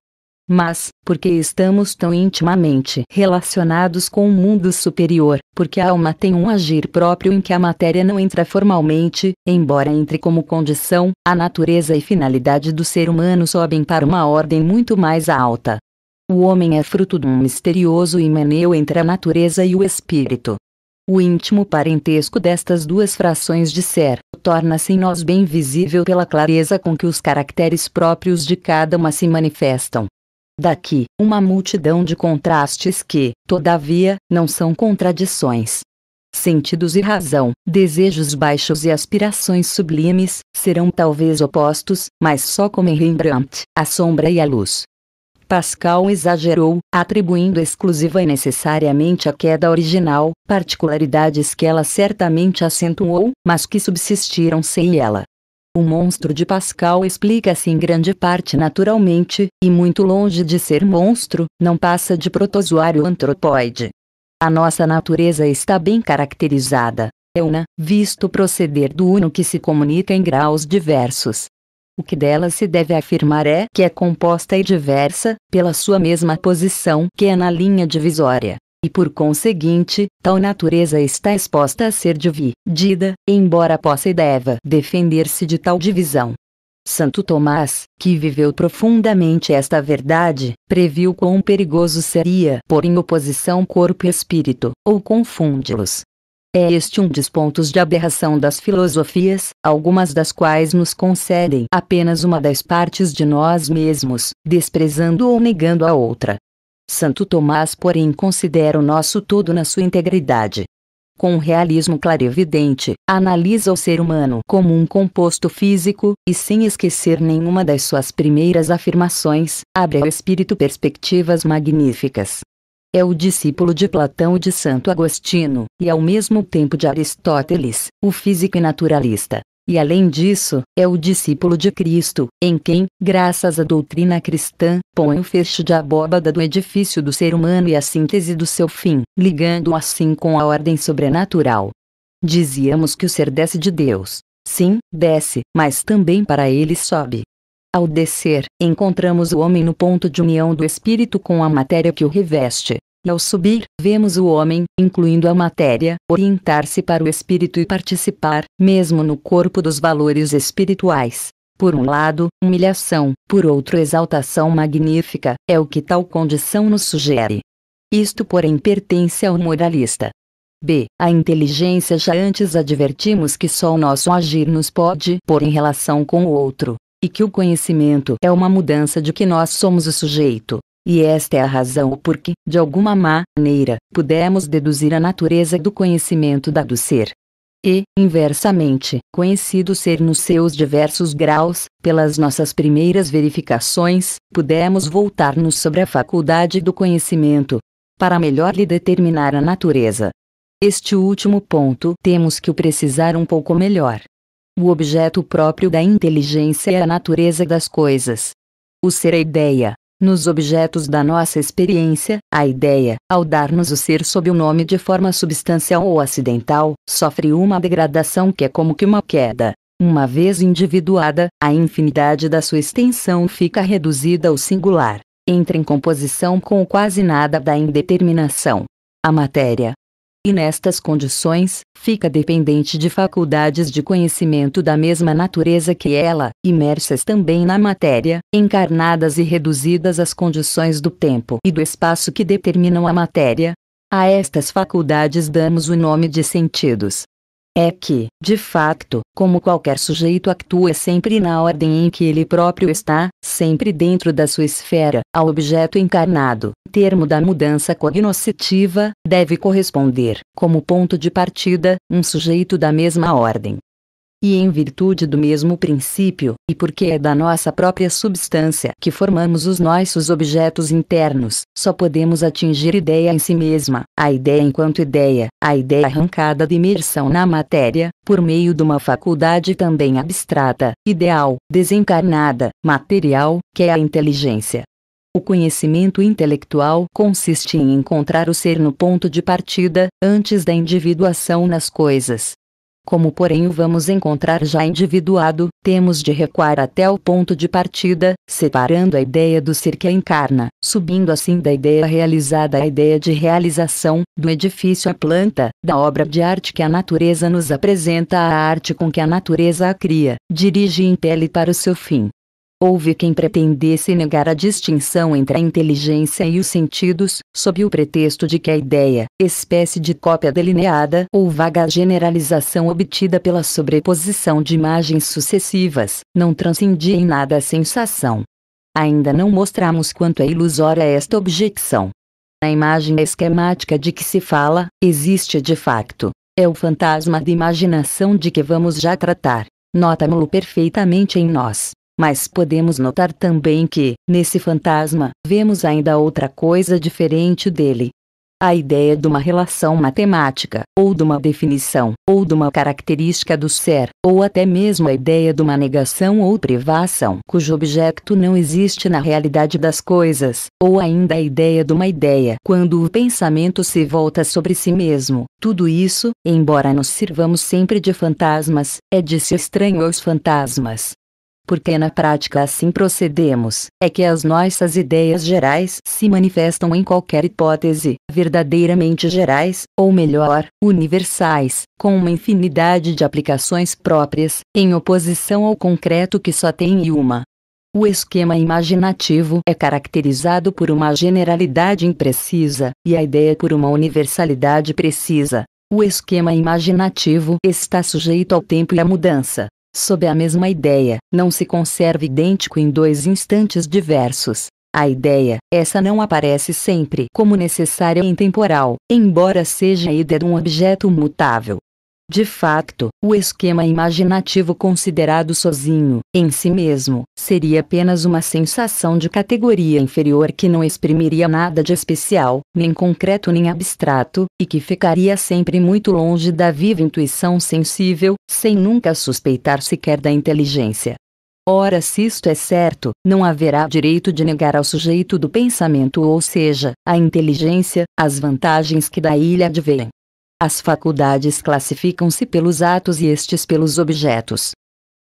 mas, porque estamos tão intimamente relacionados com o mundo superior, porque a alma tem um agir próprio em que a matéria não entra formalmente, embora entre como condição, a natureza e finalidade do ser humano sobem para uma ordem muito mais alta. O homem é fruto de um misterioso imaneu entre a natureza e o espírito. O íntimo parentesco destas duas frações de ser torna-se em nós bem visível pela clareza com que os caracteres próprios de cada uma se manifestam. Daqui, uma multidão de contrastes que, todavia, não são contradições. Sentidos e razão, desejos baixos e aspirações sublimes, serão talvez opostos, mas só como em Rembrandt, a sombra e a luz. Pascal exagerou, atribuindo exclusiva e necessariamente à queda original, particularidades que ela certamente acentuou, mas que subsistiram sem ela. O monstro de Pascal explica-se em grande parte naturalmente, e muito longe de ser monstro, não passa de protozoário antropóide. A nossa natureza está bem caracterizada, é una, visto proceder do uno que se comunica em graus diversos. O que dela se deve afirmar é que é composta e diversa, pela sua mesma posição que é na linha divisória e por conseguinte, tal natureza está exposta a ser dividida, embora possa e deva defender-se de tal divisão. Santo Tomás, que viveu profundamente esta verdade, previu quão perigoso seria pôr em oposição corpo e espírito, ou confundi-los. É este um dos pontos de aberração das filosofias, algumas das quais nos concedem apenas uma das partes de nós mesmos, desprezando ou negando a outra. Santo Tomás, porém, considera o nosso todo na sua integridade. Com um realismo clarividente, analisa o ser humano como um composto físico, e sem esquecer nenhuma das suas primeiras afirmações, abre ao espírito perspectivas magníficas. É o discípulo de Platão e de Santo Agostino e ao mesmo tempo de Aristóteles, o físico e naturalista e além disso, é o discípulo de Cristo, em quem, graças à doutrina cristã, põe o fecho de abóbada do edifício do ser humano e a síntese do seu fim, ligando-o assim com a ordem sobrenatural. Dizíamos que o ser desce de Deus. Sim, desce, mas também para ele sobe. Ao descer, encontramos o homem no ponto de união do espírito com a matéria que o reveste, e ao subir, vemos o homem, incluindo a matéria, orientar-se para o espírito e participar, mesmo no corpo, dos valores espirituais. Por um lado, humilhação, por outro, exaltação magnífica, é o que tal condição nos sugere. Isto, porém, pertence ao moralista. B. A inteligência já antes advertimos que só o nosso agir nos pode pôr em relação com o outro, e que o conhecimento é uma mudança de que nós somos o sujeito. E esta é a razão que, de alguma maneira, pudemos deduzir a natureza do conhecimento da do ser. E, inversamente, conhecido ser nos seus diversos graus, pelas nossas primeiras verificações, pudemos voltar-nos sobre a faculdade do conhecimento, para melhor lhe determinar a natureza. Este último ponto temos que o precisar um pouco melhor. O objeto próprio da inteligência é a natureza das coisas. O ser é ideia, nos objetos da nossa experiência, a ideia, ao dar-nos o ser sob o nome de forma substancial ou acidental, sofre uma degradação que é como que uma queda. Uma vez individuada, a infinidade da sua extensão fica reduzida ao singular. Entra em composição com o quase nada da indeterminação. A matéria, e nestas condições, fica dependente de faculdades de conhecimento da mesma natureza que ela, imersas também na matéria, encarnadas e reduzidas às condições do tempo e do espaço que determinam a matéria. A estas faculdades damos o nome de sentidos, é que, de facto, como qualquer sujeito atua sempre na ordem em que ele próprio está, sempre dentro da sua esfera, ao objeto encarnado, termo da mudança cognoscitiva, deve corresponder, como ponto de partida, um sujeito da mesma ordem, e em virtude do mesmo princípio, e porque é da nossa própria substância que formamos os nossos objetos internos, só podemos atingir ideia em si mesma, a ideia enquanto ideia, a ideia arrancada de imersão na matéria, por meio de uma faculdade também abstrata, ideal, desencarnada, material, que é a inteligência. O conhecimento intelectual consiste em encontrar o ser no ponto de partida, antes da individuação nas coisas, como porém o vamos encontrar já individuado, temos de recuar até o ponto de partida, separando a ideia do ser que a encarna, subindo assim da ideia realizada à ideia de realização, do edifício à planta, da obra de arte que a natureza nos apresenta à arte com que a natureza a cria, dirige e impele para o seu fim. Houve quem pretendesse negar a distinção entre a inteligência e os sentidos, sob o pretexto de que a ideia, espécie de cópia delineada ou vaga generalização obtida pela sobreposição de imagens sucessivas, não transcendia em nada a sensação. Ainda não mostramos quanto é ilusória esta objeção. A imagem esquemática de que se fala, existe de facto. É o fantasma da imaginação de que vamos já tratar. Notamo-lo perfeitamente em nós. Mas podemos notar também que, nesse fantasma, vemos ainda outra coisa diferente dele. A ideia de uma relação matemática, ou de uma definição, ou de uma característica do ser, ou até mesmo a ideia de uma negação ou privação cujo objeto não existe na realidade das coisas, ou ainda a ideia de uma ideia. Quando o pensamento se volta sobre si mesmo, tudo isso, embora nos sirvamos sempre de fantasmas, é de se estranho aos fantasmas porque na prática assim procedemos, é que as nossas ideias gerais se manifestam em qualquer hipótese, verdadeiramente gerais, ou melhor, universais, com uma infinidade de aplicações próprias, em oposição ao concreto que só tem uma. O esquema imaginativo é caracterizado por uma generalidade imprecisa, e a ideia por uma universalidade precisa. O esquema imaginativo está sujeito ao tempo e à mudança, Sob a mesma ideia, não se conserva idêntico em dois instantes diversos. A ideia, essa não aparece sempre como necessária e intemporal, embora seja a ideia de um objeto mutável, de facto, o esquema imaginativo considerado sozinho, em si mesmo, seria apenas uma sensação de categoria inferior que não exprimiria nada de especial, nem concreto nem abstrato, e que ficaria sempre muito longe da viva intuição sensível, sem nunca suspeitar sequer da inteligência. Ora, se isto é certo, não haverá direito de negar ao sujeito do pensamento, ou seja, à inteligência, as vantagens que daí lhe advêm. As faculdades classificam-se pelos atos e estes pelos objetos.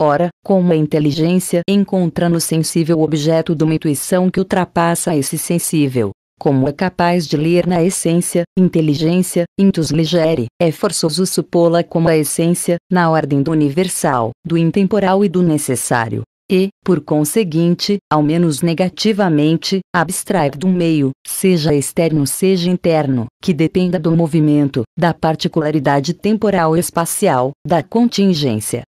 Ora, como a inteligência encontra no sensível objeto de uma intuição que ultrapassa esse sensível, como é capaz de ler na essência, inteligência, intus ligere, é forçoso supô-la como a essência, na ordem do universal, do intemporal e do necessário, e, por conseguinte, ao menos negativamente, abstrair do meio, seja externo seja interno, que dependa do movimento, da particularidade temporal e espacial, da contingência.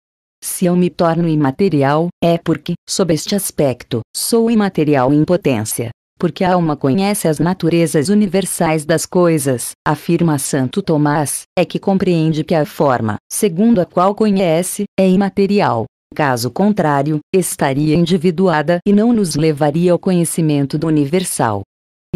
Se eu me torno imaterial, é porque, sob este aspecto, sou imaterial em potência. Porque a alma conhece as naturezas universais das coisas, afirma Santo Tomás, é que compreende que a forma, segundo a qual conhece, é imaterial, Caso contrário, estaria individuada e não nos levaria ao conhecimento do universal.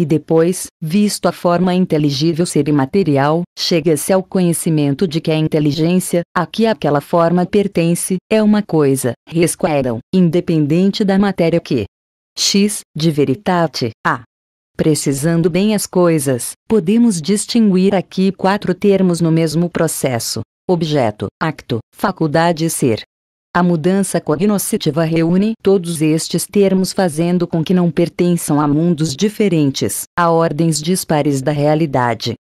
E depois, visto a forma inteligível ser imaterial, chega-se ao conhecimento de que a inteligência, a que aquela forma pertence, é uma coisa, resqueram, independente da matéria que x, de veritate, a. Precisando bem as coisas, podemos distinguir aqui quatro termos no mesmo processo: objeto, acto, faculdade e ser. A mudança cognoscitiva reúne todos estes termos fazendo com que não pertençam a mundos diferentes, a ordens dispares da realidade.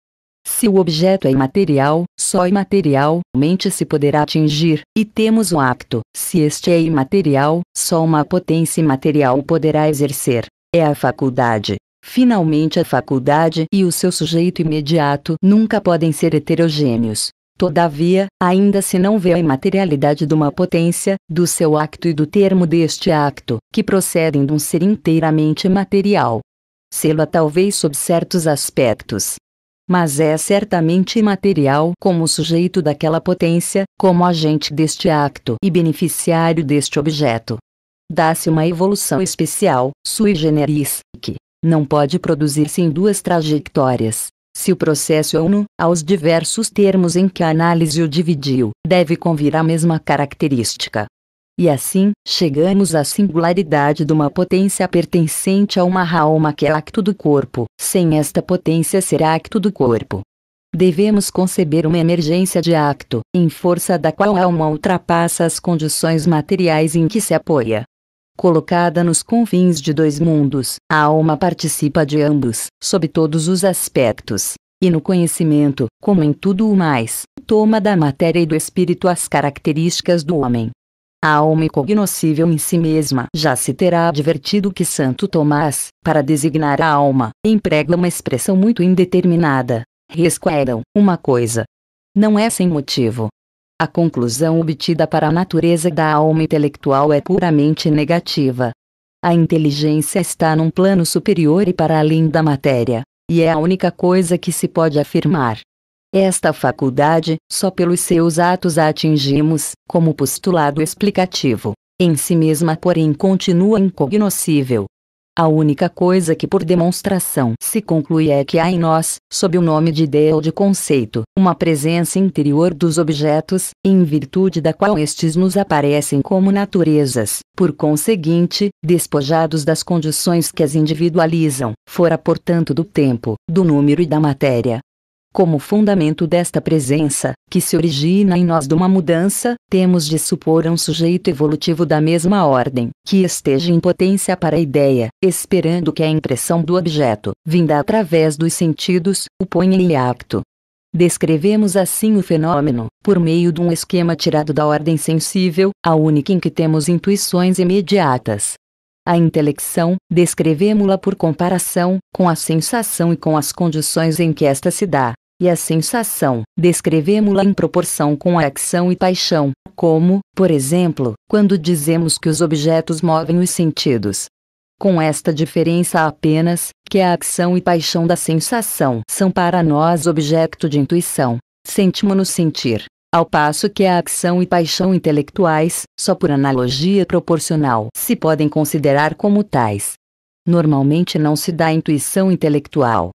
Se o objeto é imaterial, só imaterial, mente se poderá atingir, e temos o apto. Se este é imaterial, só uma potência imaterial poderá exercer. É a faculdade. Finalmente, a faculdade e o seu sujeito imediato nunca podem ser heterogêneos, Todavia, ainda se não vê a imaterialidade de uma potência, do seu acto e do termo deste acto, que procedem de um ser inteiramente material. Sê-lo talvez sob certos aspectos. Mas é certamente imaterial como sujeito daquela potência, como agente deste acto e beneficiário deste objeto. Dá-se uma evolução especial, sui generis, que não pode produzir-se em duas trajetórias, se o processo é uno, aos diversos termos em que a análise o dividiu, deve convir a mesma característica. E assim, chegamos à singularidade de uma potência pertencente a uma alma que é acto do corpo, sem esta potência ser acto do corpo. Devemos conceber uma emergência de acto, em força da qual a alma ultrapassa as condições materiais em que se apoia, colocada nos confins de dois mundos, a alma participa de ambos, sob todos os aspectos. E no conhecimento, como em tudo o mais, toma da matéria e do espírito as características do homem. A alma é cognoscível em si mesma já se terá advertido que Santo Tomás, para designar a alma, emprega uma expressão muito indeterminada. Resquedam, uma coisa. Não é sem motivo a conclusão obtida para a natureza da alma intelectual é puramente negativa. A inteligência está num plano superior e para além da matéria, e é a única coisa que se pode afirmar. Esta faculdade, só pelos seus atos a atingimos, como postulado explicativo. Em si mesma, porém, continua incognoscível. A única coisa que por demonstração se conclui é que há em nós, sob o nome de ideia ou de conceito, uma presença interior dos objetos, em virtude da qual estes nos aparecem como naturezas, por conseguinte, despojados das condições que as individualizam, fora portanto do tempo, do número e da matéria, como fundamento desta presença, que se origina em nós de uma mudança, temos de supor um sujeito evolutivo da mesma ordem, que esteja em potência para a ideia, esperando que a impressão do objeto, vinda através dos sentidos, o ponha em acto. Descrevemos assim o fenômeno, por meio de um esquema tirado da ordem sensível, a única em que temos intuições imediatas, a intelecção, descrevemo-la por comparação, com a sensação e com as condições em que esta se dá, e a sensação, descrevemos la em proporção com a ação e paixão, como, por exemplo, quando dizemos que os objetos movem os sentidos. Com esta diferença apenas, que a ação e paixão da sensação são para nós objeto de intuição, sentimos-nos sentir, ao passo que a ação e paixão intelectuais, só por analogia proporcional, se podem considerar como tais. Normalmente não se dá intuição intelectual,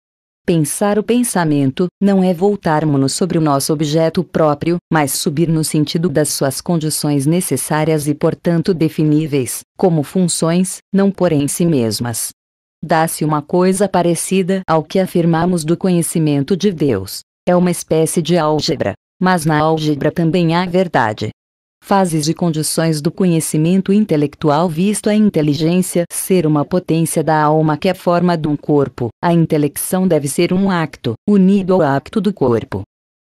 Pensar o pensamento não é voltarmos-nos sobre o nosso objeto próprio, mas subir no sentido das suas condições necessárias e portanto definíveis, como funções, não porém em si mesmas. Dá-se uma coisa parecida ao que afirmamos do conhecimento de Deus. É uma espécie de álgebra, mas na álgebra também há verdade fases e condições do conhecimento intelectual visto a inteligência ser uma potência da alma que é forma de um corpo, a intelecção deve ser um acto, unido ao acto do corpo.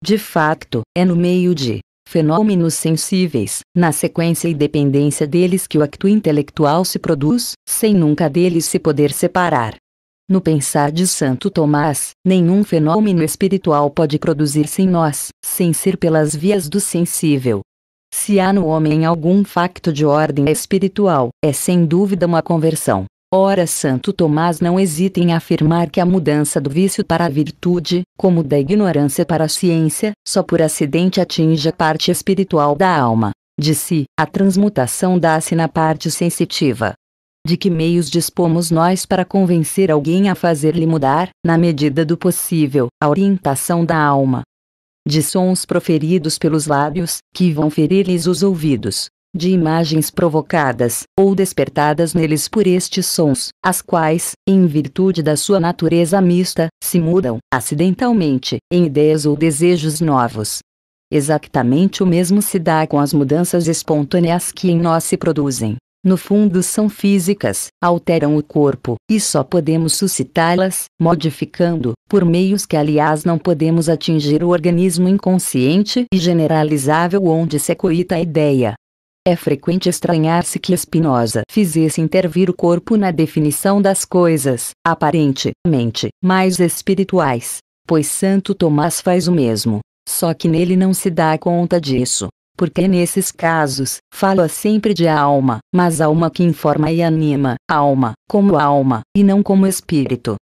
De facto é no meio de fenômenos sensíveis, na sequência e dependência deles que o acto intelectual se produz, sem nunca deles se poder separar. No pensar de Santo Tomás, nenhum fenômeno espiritual pode produzir-se em nós, sem ser pelas vias do sensível, se há no homem algum facto de ordem espiritual, é sem dúvida uma conversão. Ora, Santo Tomás não hesita em afirmar que a mudança do vício para a virtude, como da ignorância para a ciência, só por acidente atinge a parte espiritual da alma. De si, a transmutação dá-se na parte sensitiva. De que meios dispomos nós para convencer alguém a fazer-lhe mudar, na medida do possível, a orientação da alma, de sons proferidos pelos lábios, que vão ferir-lhes os ouvidos, de imagens provocadas ou despertadas neles por estes sons, as quais, em virtude da sua natureza mista, se mudam, acidentalmente, em ideias ou desejos novos. Exatamente o mesmo se dá com as mudanças espontâneas que em nós se produzem, no fundo são físicas, alteram o corpo, e só podemos suscitá-las, modificando, por meios que aliás não podemos atingir o organismo inconsciente e generalizável onde se coita a ideia. É frequente estranhar-se que Spinoza fizesse intervir o corpo na definição das coisas, aparentemente, mais espirituais, pois Santo Tomás faz o mesmo, só que nele não se dá conta disso porque nesses casos, fala sempre de alma, mas alma que informa e anima, alma, como alma, e não como espírito.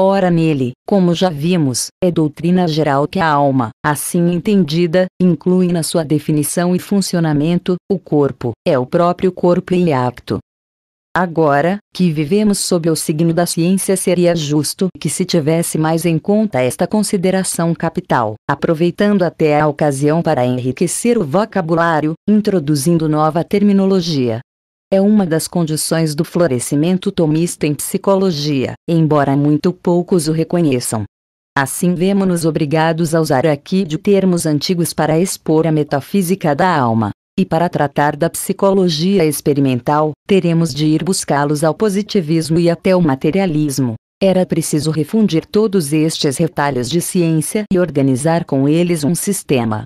Ora nele, como já vimos, é doutrina geral que a alma, assim entendida, inclui na sua definição e funcionamento, o corpo, é o próprio corpo e acto, Agora, que vivemos sob o signo da ciência, seria justo que se tivesse mais em conta esta consideração capital, aproveitando até a ocasião para enriquecer o vocabulário, introduzindo nova terminologia. É uma das condições do florescimento tomista em psicologia, embora muito poucos o reconheçam. Assim vemos-nos obrigados a usar aqui de termos antigos para expor a metafísica da alma, e para tratar da psicologia experimental, teremos de ir buscá-los ao positivismo e até o materialismo. Era preciso refundir todos estes retalhos de ciência e organizar com eles um sistema.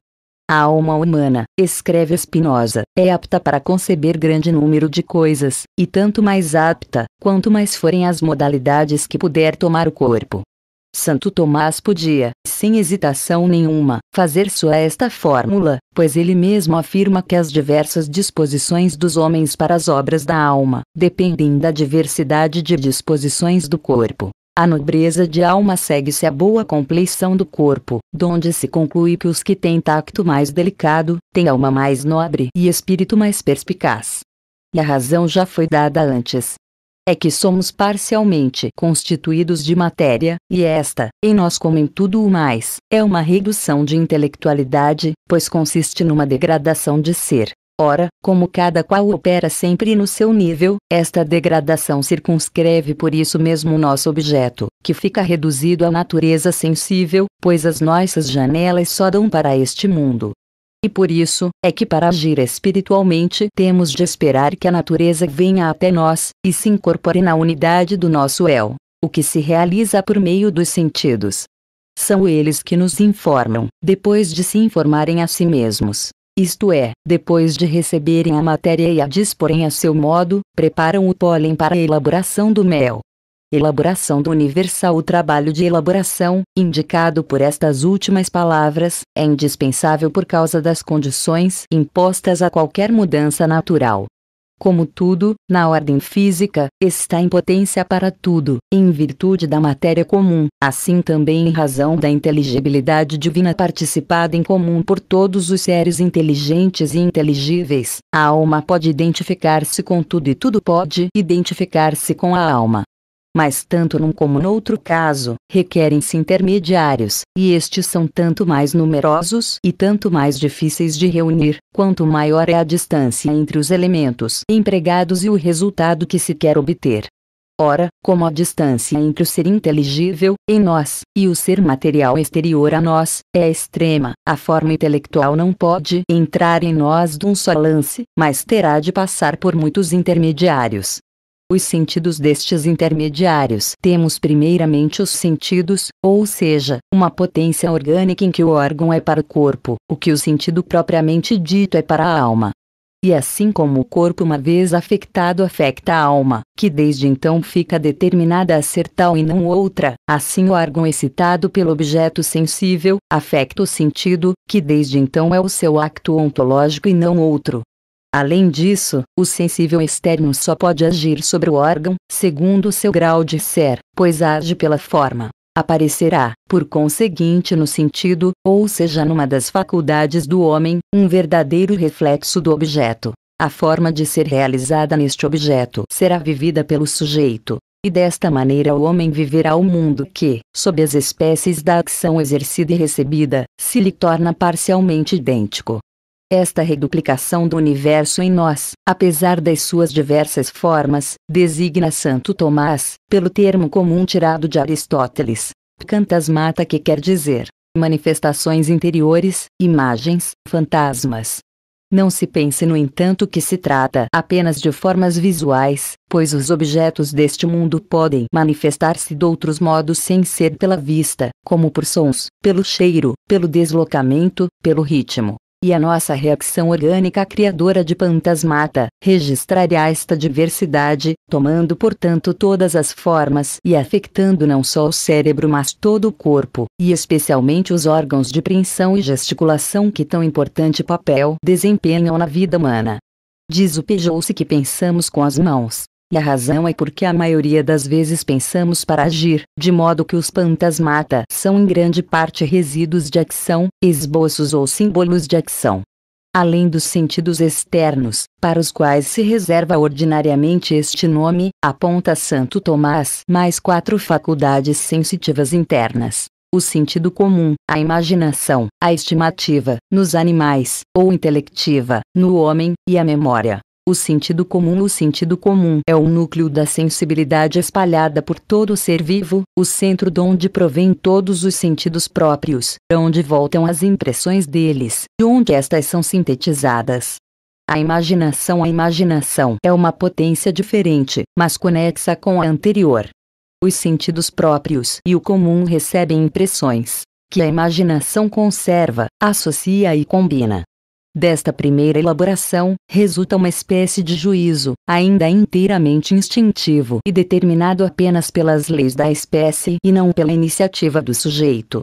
A alma humana, escreve Spinoza, é apta para conceber grande número de coisas, e tanto mais apta, quanto mais forem as modalidades que puder tomar o corpo. Santo Tomás podia, sem hesitação nenhuma, fazer sua esta fórmula, pois ele mesmo afirma que as diversas disposições dos homens para as obras da alma dependem da diversidade de disposições do corpo. A nobreza de alma segue-se à boa compleição do corpo, donde se conclui que os que têm tacto mais delicado, têm alma mais nobre e espírito mais perspicaz. E a razão já foi dada antes é que somos parcialmente constituídos de matéria, e esta, em nós como em tudo o mais, é uma redução de intelectualidade, pois consiste numa degradação de ser. Ora, como cada qual opera sempre no seu nível, esta degradação circunscreve por isso mesmo o nosso objeto, que fica reduzido à natureza sensível, pois as nossas janelas só dão para este mundo, e por isso é que para agir espiritualmente temos de esperar que a natureza venha até nós e se incorpore na unidade do nosso eu, o que se realiza por meio dos sentidos. São eles que nos informam, depois de se informarem a si mesmos. Isto é, depois de receberem a matéria e a disporem a seu modo, preparam o pólen para a elaboração do mel. Elaboração do universal O trabalho de elaboração, indicado por estas últimas palavras, é indispensável por causa das condições impostas a qualquer mudança natural. Como tudo, na ordem física, está em potência para tudo, em virtude da matéria comum, assim também em razão da inteligibilidade divina participada em comum por todos os seres inteligentes e inteligíveis, a alma pode identificar-se com tudo e tudo pode identificar-se com a alma mas tanto num como no outro caso, requerem-se intermediários, e estes são tanto mais numerosos e tanto mais difíceis de reunir, quanto maior é a distância entre os elementos empregados e o resultado que se quer obter. Ora, como a distância entre o ser inteligível, em nós, e o ser material exterior a nós, é extrema, a forma intelectual não pode entrar em nós de um só lance, mas terá de passar por muitos intermediários, os sentidos destes intermediários. Temos primeiramente os sentidos, ou seja, uma potência orgânica em que o órgão é para o corpo, o que o sentido propriamente dito é para a alma. E assim como o corpo uma vez afectado afecta a alma, que desde então fica determinada a ser tal e não outra, assim o órgão excitado pelo objeto sensível, afecta o sentido, que desde então é o seu acto ontológico e não outro. Além disso, o sensível externo só pode agir sobre o órgão, segundo o seu grau de ser, pois age pela forma. Aparecerá, por conseguinte, no sentido, ou seja, numa das faculdades do homem, um verdadeiro reflexo do objeto. A forma de ser realizada neste objeto será vivida pelo sujeito, e desta maneira o homem viverá o mundo que, sob as espécies da ação exercida e recebida, se lhe torna parcialmente idêntico. Esta reduplicação do universo em nós, apesar das suas diversas formas, designa Santo Tomás, pelo termo comum tirado de Aristóteles. Cantasmata que quer dizer manifestações interiores, imagens, fantasmas. Não se pense, no entanto, que se trata apenas de formas visuais, pois os objetos deste mundo podem manifestar-se de outros modos sem ser pela vista, como por sons, pelo cheiro, pelo deslocamento, pelo ritmo, e a nossa reação orgânica criadora de pantasmata, registrará esta diversidade, tomando portanto todas as formas e afetando não só o cérebro mas todo o corpo, e especialmente os órgãos de preensão e gesticulação que tão importante papel desempenham na vida humana. Diz o Pejou-se que pensamos com as mãos, e a razão é porque a maioria das vezes pensamos para agir, de modo que os mata são em grande parte resíduos de ação, esboços ou símbolos de ação. Além dos sentidos externos, para os quais se reserva ordinariamente este nome, aponta Santo Tomás mais quatro faculdades sensitivas internas o sentido comum, a imaginação, a estimativa, nos animais, ou intelectiva, no homem, e a memória. O sentido comum O sentido comum é o núcleo da sensibilidade espalhada por todo o ser vivo, o centro de onde provém todos os sentidos próprios, de onde voltam as impressões deles, de onde estas são sintetizadas. A imaginação A imaginação é uma potência diferente, mas conexa com a anterior. Os sentidos próprios e o comum recebem impressões, que a imaginação conserva, associa e combina. Desta primeira elaboração, resulta uma espécie de juízo, ainda inteiramente instintivo e determinado apenas pelas leis da espécie e não pela iniciativa do sujeito.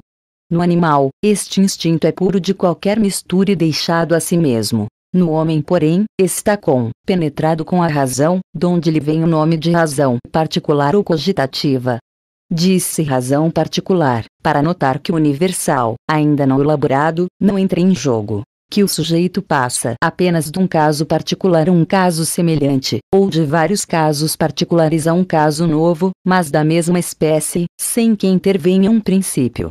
No animal, este instinto é puro de qualquer mistura e deixado a si mesmo. No homem, porém, está com, penetrado com a razão, donde lhe vem o nome de razão particular ou cogitativa. Disse razão particular, para notar que o universal, ainda não elaborado, não entra em jogo que o sujeito passa apenas de um caso particular a um caso semelhante, ou de vários casos particulares a um caso novo, mas da mesma espécie, sem que intervenha um princípio.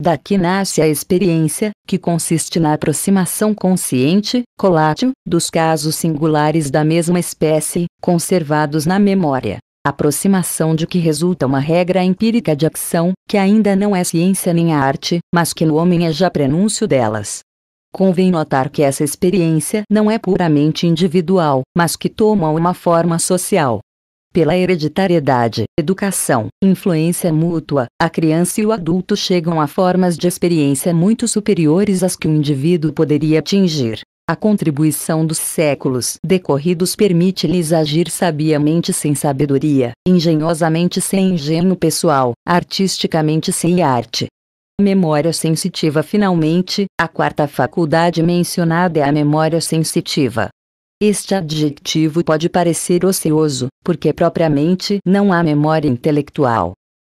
Daqui nasce a experiência, que consiste na aproximação consciente, colátil, dos casos singulares da mesma espécie, conservados na memória. Aproximação de que resulta uma regra empírica de ação, que ainda não é ciência nem arte, mas que no homem é já prenúncio delas. Convém notar que essa experiência não é puramente individual, mas que toma uma forma social. Pela hereditariedade, educação, influência mútua, a criança e o adulto chegam a formas de experiência muito superiores às que o indivíduo poderia atingir. A contribuição dos séculos decorridos permite-lhes agir sabiamente sem sabedoria, engenhosamente sem engenho pessoal, artisticamente sem arte, Memória sensitiva Finalmente, a quarta faculdade mencionada é a memória sensitiva. Este adjetivo pode parecer ocioso, porque propriamente não há memória intelectual.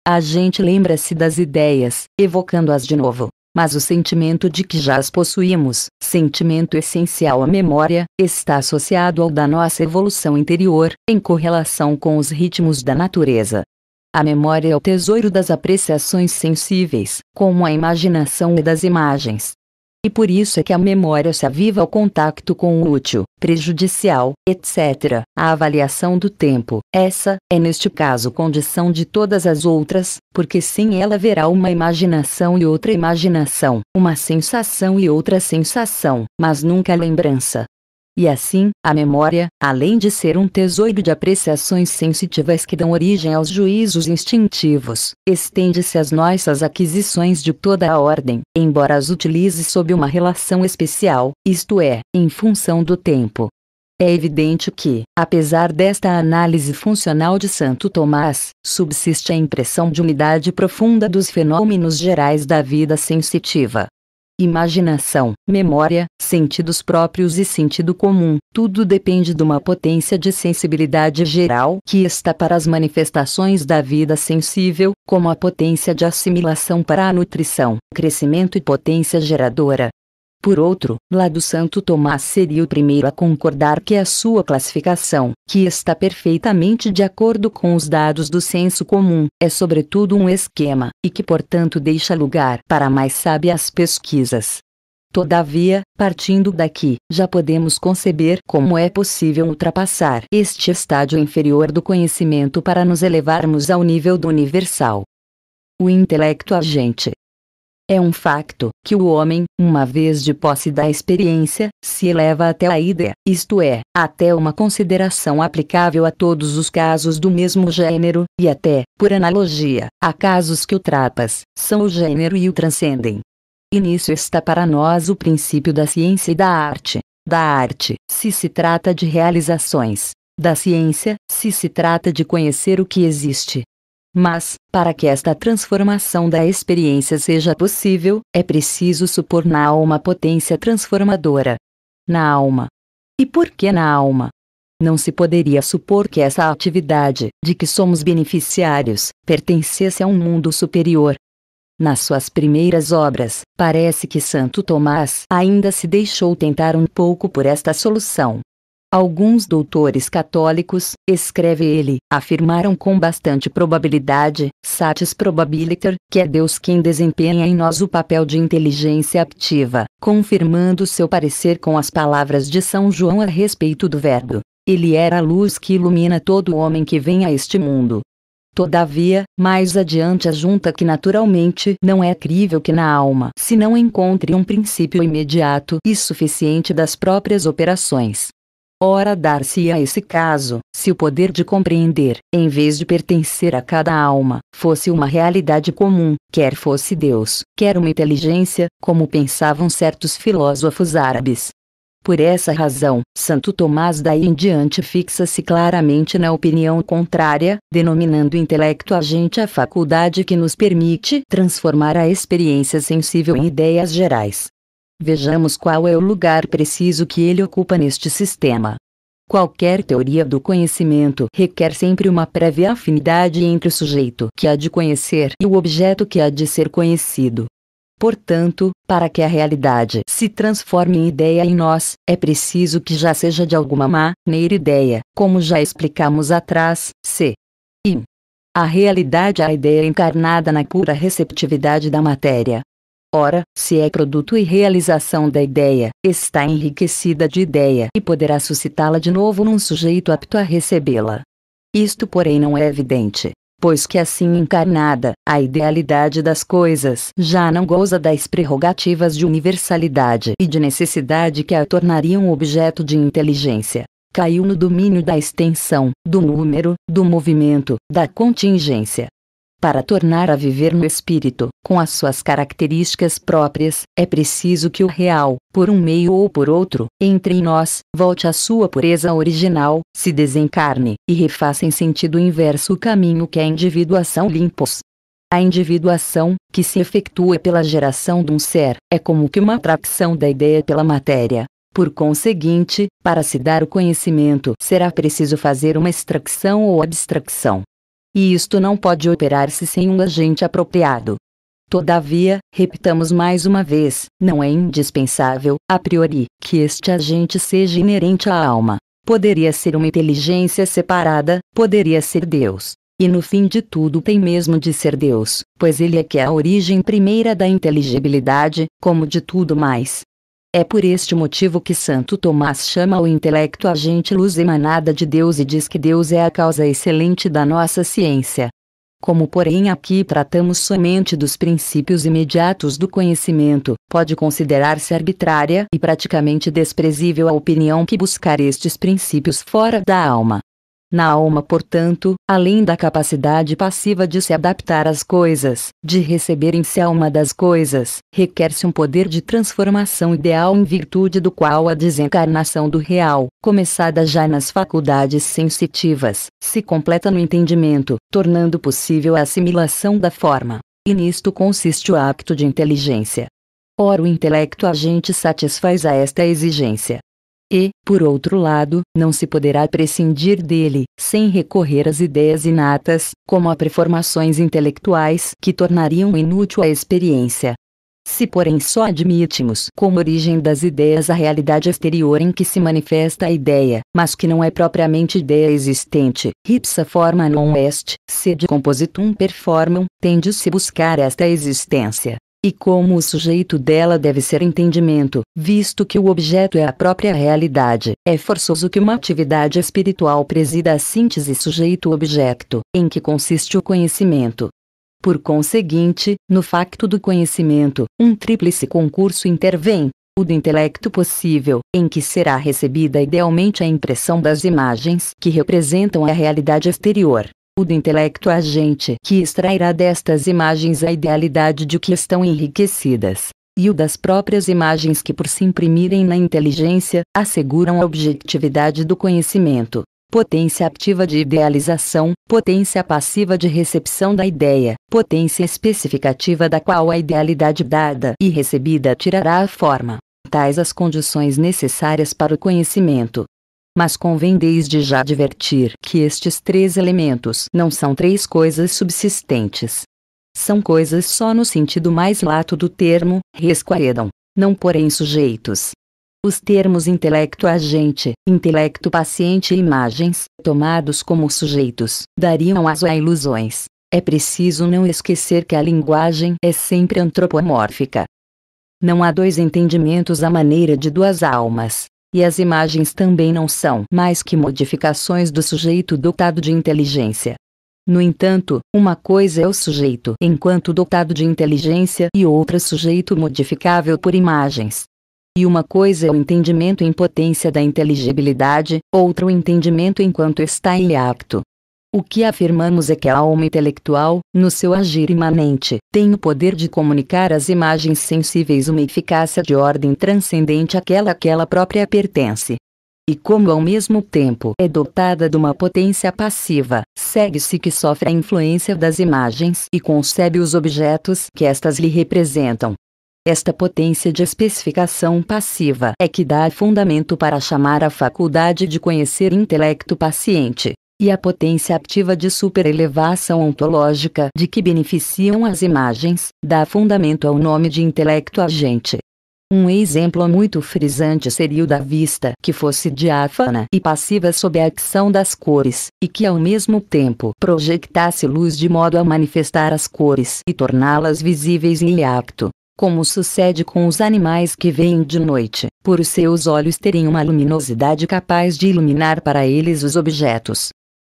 A gente lembra-se das ideias, evocando-as de novo, mas o sentimento de que já as possuímos, sentimento essencial à memória, está associado ao da nossa evolução interior, em correlação com os ritmos da natureza. A memória é o tesouro das apreciações sensíveis, como a imaginação e das imagens. E por isso é que a memória se aviva ao contacto com o útil, prejudicial, etc. A avaliação do tempo, essa, é neste caso condição de todas as outras, porque sem ela haverá uma imaginação e outra imaginação, uma sensação e outra sensação, mas nunca lembrança, e assim, a memória, além de ser um tesouro de apreciações sensitivas que dão origem aos juízos instintivos, estende-se às nossas aquisições de toda a ordem, embora as utilize sob uma relação especial, isto é, em função do tempo. É evidente que, apesar desta análise funcional de Santo Tomás, subsiste a impressão de unidade profunda dos fenômenos gerais da vida sensitiva, imaginação, memória, sentidos próprios e sentido comum, tudo depende de uma potência de sensibilidade geral que está para as manifestações da vida sensível, como a potência de assimilação para a nutrição, crescimento e potência geradora, por outro lado Santo Tomás seria o primeiro a concordar que a sua classificação, que está perfeitamente de acordo com os dados do senso comum, é sobretudo um esquema, e que portanto deixa lugar para mais sábias pesquisas. Todavia, partindo daqui, já podemos conceber como é possível ultrapassar este estádio inferior do conhecimento para nos elevarmos ao nível do universal. O intelecto agente é um facto que o homem, uma vez de posse da experiência, se eleva até a ideia, isto é, até uma consideração aplicável a todos os casos do mesmo gênero, e até, por analogia, a casos que ultrapas, são o gênero e o transcendem. E nisso está para nós o princípio da ciência e da arte. Da arte, se se trata de realizações. Da ciência, se se trata de conhecer o que existe. Mas, para que esta transformação da experiência seja possível, é preciso supor na alma potência transformadora. Na alma. E por que na alma? Não se poderia supor que essa atividade, de que somos beneficiários, pertencesse a um mundo superior. Nas suas primeiras obras, parece que Santo Tomás ainda se deixou tentar um pouco por esta solução. Alguns doutores católicos, escreve ele, afirmaram com bastante probabilidade, satis probabiliter, que é Deus quem desempenha em nós o papel de inteligência ativa, confirmando seu parecer com as palavras de São João a respeito do Verbo. Ele era a luz que ilumina todo homem que vem a este mundo. Todavia, mais adiante ajunta que naturalmente não é crível que na alma se não encontre um princípio imediato e suficiente das próprias operações. Ora dar se a esse caso, se o poder de compreender, em vez de pertencer a cada alma, fosse uma realidade comum, quer fosse Deus, quer uma inteligência, como pensavam certos filósofos árabes. Por essa razão, Santo Tomás daí em diante fixa-se claramente na opinião contrária, denominando intelecto agente a faculdade que nos permite transformar a experiência sensível em ideias gerais, Vejamos qual é o lugar preciso que ele ocupa neste sistema. Qualquer teoria do conhecimento requer sempre uma prévia afinidade entre o sujeito que há de conhecer e o objeto que há de ser conhecido. Portanto, para que a realidade se transforme em ideia em nós, é preciso que já seja de alguma maneira ideia, como já explicamos atrás, c. I. A realidade é a ideia encarnada na pura receptividade da matéria, Ora, se é produto e realização da ideia, está enriquecida de ideia e poderá suscitá-la de novo num sujeito apto a recebê-la. Isto, porém, não é evidente, pois que assim encarnada, a idealidade das coisas já não goza das prerrogativas de universalidade e de necessidade que a tornariam objeto de inteligência. Caiu no domínio da extensão, do número, do movimento, da contingência, para tornar a viver no espírito, com as suas características próprias, é preciso que o real, por um meio ou por outro, entre em nós, volte à sua pureza original, se desencarne, e refaça em sentido inverso o caminho que a individuação limpos. A individuação, que se efetua pela geração de um ser, é como que uma atração da ideia pela matéria. Por conseguinte, para se dar o conhecimento será preciso fazer uma extração ou abstração. E isto não pode operar-se sem um agente apropriado. Todavia, repitamos mais uma vez, não é indispensável, a priori, que este agente seja inerente à alma. Poderia ser uma inteligência separada, poderia ser Deus. E no fim de tudo tem mesmo de ser Deus, pois ele é que é a origem primeira da inteligibilidade, como de tudo mais. É por este motivo que Santo Tomás chama o intelecto agente luz emanada de Deus e diz que Deus é a causa excelente da nossa ciência. Como porém aqui tratamos somente dos princípios imediatos do conhecimento, pode considerar-se arbitrária e praticamente desprezível a opinião que buscar estes princípios fora da alma. Na alma, portanto, além da capacidade passiva de se adaptar às coisas, de receber em si a alma das coisas, requer-se um poder de transformação ideal em virtude do qual a desencarnação do real, começada já nas faculdades sensitivas, se completa no entendimento, tornando possível a assimilação da forma. E nisto consiste o acto de inteligência. Ora, o intelecto agente satisfaz a esta exigência, e, por outro lado, não se poderá prescindir dele, sem recorrer às ideias inatas, como a preformações intelectuais que tornariam inútil a experiência. Se porém só admitimos como origem das ideias a realidade exterior em que se manifesta a ideia, mas que não é propriamente ideia existente, ipsa forma non est, sed compositum performam, tende-se buscar esta existência, e como o sujeito dela deve ser entendimento, visto que o objeto é a própria realidade. É forçoso que uma atividade espiritual presida a síntese sujeito-objeto, em que consiste o conhecimento. Por conseguinte, no facto do conhecimento, um tríplice concurso intervém, o do intelecto possível, em que será recebida idealmente a impressão das imagens que representam a realidade exterior, o do intelecto agente que extrairá destas imagens a idealidade de que estão enriquecidas, e o das próprias imagens que por se imprimirem na inteligência, asseguram a objetividade do conhecimento potência ativa de idealização, potência passiva de recepção da ideia, potência especificativa da qual a idealidade dada e recebida tirará a forma. Tais as condições necessárias para o conhecimento, mas convém desde já advertir que estes três elementos não são três coisas subsistentes. São coisas só no sentido mais lato do termo, resquaredam, não porém sujeitos. Os termos intelecto-agente, intelecto-paciente e imagens, tomados como sujeitos, dariam aso a ilusões. É preciso não esquecer que a linguagem é sempre antropomórfica. Não há dois entendimentos à maneira de duas almas, e as imagens também não são mais que modificações do sujeito dotado de inteligência. No entanto, uma coisa é o sujeito enquanto dotado de inteligência e outra sujeito modificável por imagens. E uma coisa é o entendimento em potência da inteligibilidade, outra o entendimento enquanto está acto. O que afirmamos é que a alma intelectual, no seu agir imanente, tem o poder de comunicar às imagens sensíveis uma eficácia de ordem transcendente àquela a que ela própria pertence. E como ao mesmo tempo é dotada de uma potência passiva, segue-se que sofre a influência das imagens e concebe os objetos que estas lhe representam. Esta potência de especificação passiva é que dá fundamento para chamar a faculdade de conhecer intelecto paciente e a potência ativa de superelevação ontológica de que beneficiam as imagens, dá fundamento ao nome de intelecto agente. Um exemplo muito frisante seria o da vista que fosse diáfana e passiva sob a ação das cores, e que ao mesmo tempo projetasse luz de modo a manifestar as cores e torná-las visíveis em acto, como sucede com os animais que veem de noite, por seus olhos terem uma luminosidade capaz de iluminar para eles os objetos.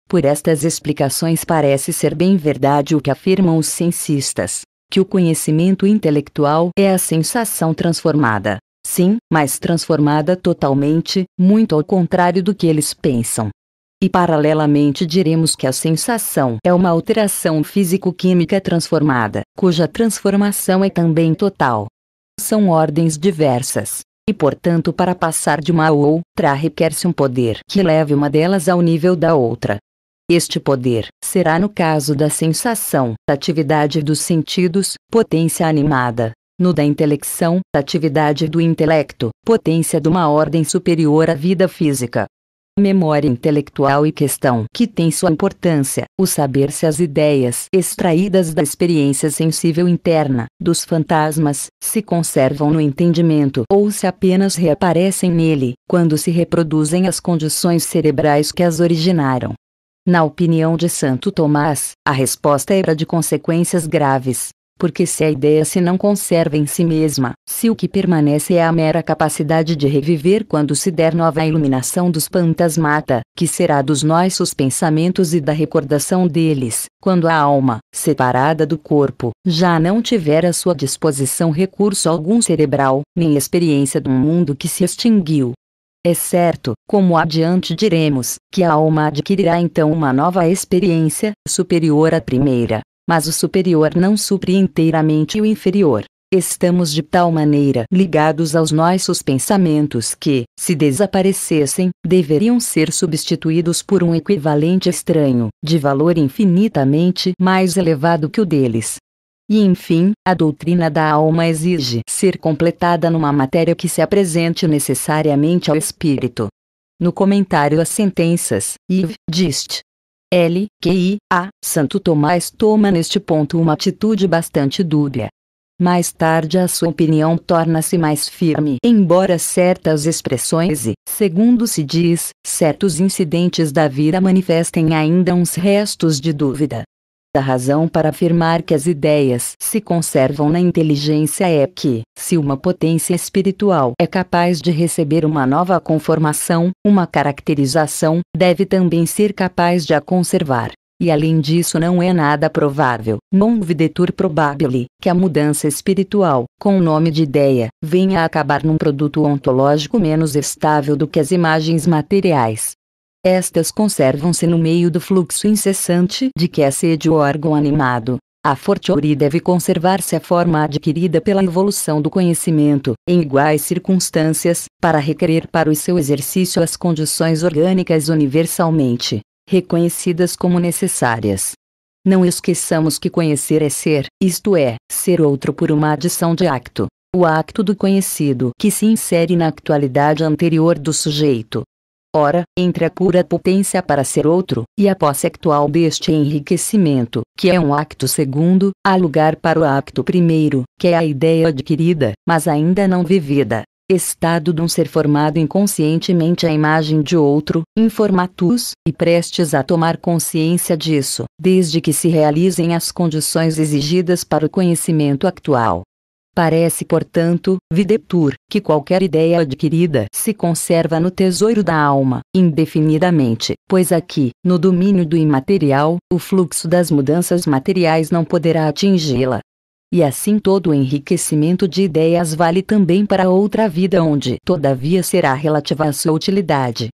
Por estas explicações parece ser bem verdade o que afirmam os cientistas, que o conhecimento intelectual é a sensação transformada. Sim, mas transformada totalmente, muito ao contrário do que eles pensam. E paralelamente diremos que a sensação é uma alteração físico-química transformada, cuja transformação é também total. São ordens diversas, e portanto para passar de uma a outra requer-se um poder que leve uma delas ao nível da outra, este poder será no caso da sensação, da atividade dos sentidos, potência animada. No da intelecção, atividade do intelecto, potência de uma ordem superior à vida física. Memória intelectual e questão que tem sua importância, o saber se as ideias extraídas da experiência sensível interna, dos fantasmas, se conservam no entendimento ou se apenas reaparecem nele, quando se reproduzem as condições cerebrais que as originaram. Na opinião de Santo Tomás, a resposta era é de consequências graves. Porque se a ideia se não conserva em si mesma, se o que permanece é a mera capacidade de reviver quando se der nova iluminação dos pantasmata, que será dos nossos pensamentos e da recordação deles, quando a alma, separada do corpo, já não tiver à sua disposição recurso algum cerebral, nem experiência de um mundo que se extinguiu, é certo, como adiante diremos, que a alma adquirirá então uma nova experiência, superior à primeira, mas o superior não supre inteiramente o inferior. Estamos de tal maneira ligados aos nossos pensamentos que, se desaparecessem, deveriam ser substituídos por um equivalente estranho, de valor infinitamente mais elevado que o deles. E enfim, a doutrina da alma exige ser completada numa matéria que se apresente necessariamente ao espírito. No comentário às sentenças, Iv, dist. L. Q. I. A. Santo Tomás toma neste ponto uma atitude bastante dúbia. Mais tarde a sua opinião torna-se mais firme, embora certas expressões e, segundo se diz, certos incidentes da vida manifestem ainda uns restos de dúvida. A razão para afirmar que as ideias se conservam na inteligência é que, se uma potência espiritual é capaz de receber uma nova conformação, uma caracterização, deve também ser capaz de a conservar. E além disso não é nada provável, non videtur probabile, que a mudança espiritual, com o nome de ideia, venha a acabar num produto ontológico menos estável do que as imagens materiais, estas conservam-se no meio do fluxo incessante de que é sede o órgão animado. A fortiori deve conservar-se a forma adquirida pela evolução do conhecimento, em iguais circunstâncias, para requerer para o seu exercício as condições orgânicas universalmente reconhecidas como necessárias. Não esqueçamos que conhecer é ser, isto é, ser outro por uma adição de acto, o acto do conhecido que se insere na actualidade anterior do sujeito, Ora, entre a pura potência para ser outro, e a posse actual deste enriquecimento, que é um acto segundo, há lugar para o acto primeiro, que é a ideia adquirida, mas ainda não vivida. Estado de um ser formado inconscientemente à imagem de outro, informatus, e prestes a tomar consciência disso, desde que se realizem as condições exigidas para o conhecimento actual. Parece, portanto, Videtur, que qualquer ideia adquirida se conserva no tesouro da alma, indefinidamente, pois aqui, no domínio do imaterial, o fluxo das mudanças materiais não poderá atingi-la. E assim todo o enriquecimento de ideias vale também para outra vida onde, todavia, será relativa à sua utilidade.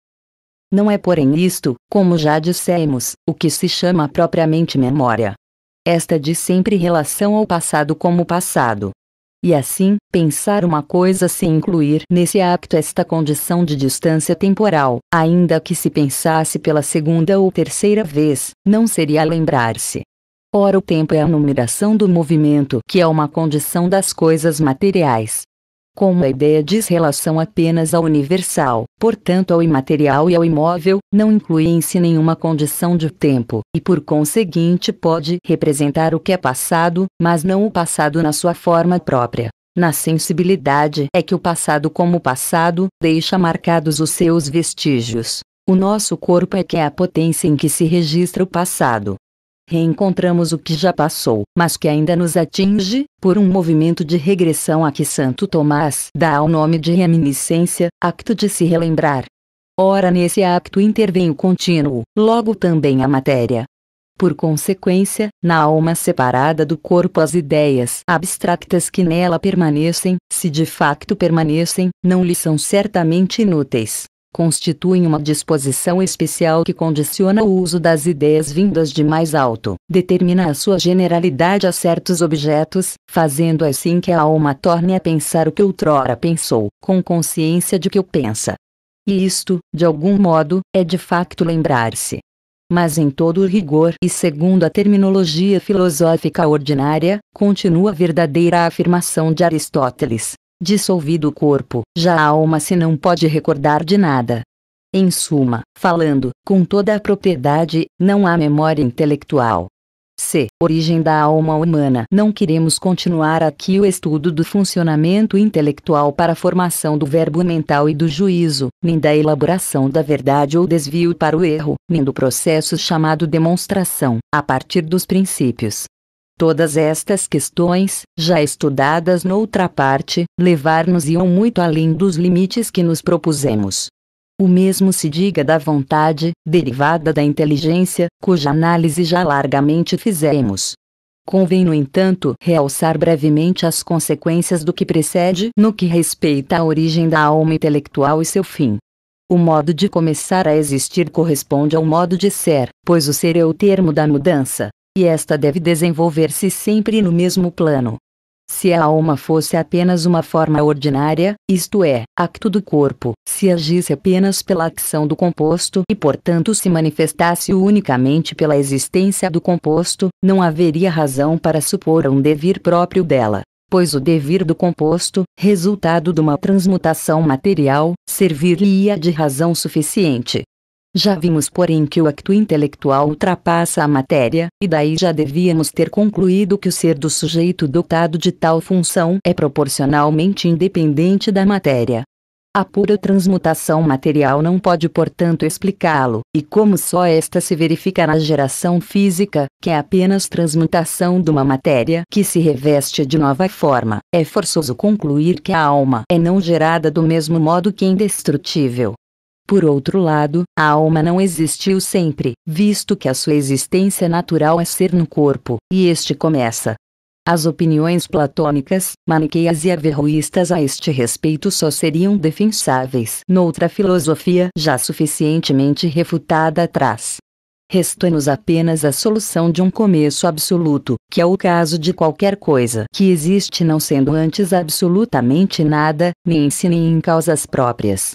Não é, porém, isto, como já dissemos, o que se chama propriamente memória. Esta de sempre relação ao passado como passado, e assim, pensar uma coisa se incluir nesse acto esta condição de distância temporal, ainda que se pensasse pela segunda ou terceira vez, não seria lembrar-se. Ora, o tempo é a numeração do movimento, que é uma condição das coisas materiais como a ideia diz relação apenas ao universal, portanto ao imaterial e ao imóvel, não inclui em si nenhuma condição de tempo, e por conseguinte pode representar o que é passado, mas não o passado na sua forma própria. Na sensibilidade é que o passado como passado deixa marcados os seus vestígios. O nosso corpo é que é a potência em que se registra o passado reencontramos o que já passou, mas que ainda nos atinge, por um movimento de regressão a que Santo Tomás dá o nome de reminiscência, acto de se relembrar. Ora, nesse acto intervém o contínuo, logo também a matéria. Por consequência, na alma separada do corpo as ideias abstractas que nela permanecem, se de facto permanecem, não lhe são certamente inúteis constituem uma disposição especial que condiciona o uso das ideias vindas de mais alto, determina a sua generalidade a certos objetos, fazendo assim que a alma torne a pensar o que outrora pensou, com consciência de que o pensa. E isto, de algum modo, é de facto lembrar-se. Mas em todo o rigor e segundo a terminologia filosófica ordinária, continua a verdadeira afirmação de Aristóteles, Dissolvido o corpo, já a alma se não pode recordar de nada. Em suma, falando, com toda a propriedade, não há memória intelectual. C. Origem da alma humana. Não queremos continuar aqui o estudo do funcionamento intelectual para a formação do verbo mental e do juízo, nem da elaboração da verdade ou desvio para o erro, nem do processo chamado demonstração, a partir dos princípios. Todas estas questões, já estudadas noutra parte, levar-nos-iam muito além dos limites que nos propusemos. O mesmo se diga da vontade, derivada da inteligência, cuja análise já largamente fizemos. Convém, no entanto, realçar brevemente as consequências do que precede no que respeita à origem da alma intelectual e seu fim. O modo de começar a existir corresponde ao modo de ser, pois o ser é o termo da mudança e esta deve desenvolver-se sempre no mesmo plano. Se a alma fosse apenas uma forma ordinária, isto é, acto do corpo, se agisse apenas pela ação do composto e portanto se manifestasse unicamente pela existência do composto, não haveria razão para supor um devir próprio dela, pois o devir do composto, resultado de uma transmutação material, servir-lhe-ia de razão suficiente. Já vimos porém que o acto intelectual ultrapassa a matéria, e daí já devíamos ter concluído que o ser do sujeito dotado de tal função é proporcionalmente independente da matéria. A pura transmutação material não pode, portanto, explicá-lo, e como só esta se verifica na geração física, que é apenas transmutação de uma matéria que se reveste de nova forma, é forçoso concluir que a alma é não gerada do mesmo modo que indestrutível. Por outro lado, a alma não existiu sempre, visto que a sua existência natural é ser no corpo, e este começa. As opiniões platônicas, maniqueias e averroístas a este respeito só seriam defensáveis noutra filosofia já suficientemente refutada atrás. resta nos apenas a solução de um começo absoluto, que é o caso de qualquer coisa que existe não sendo antes absolutamente nada, nem em si nem em causas próprias.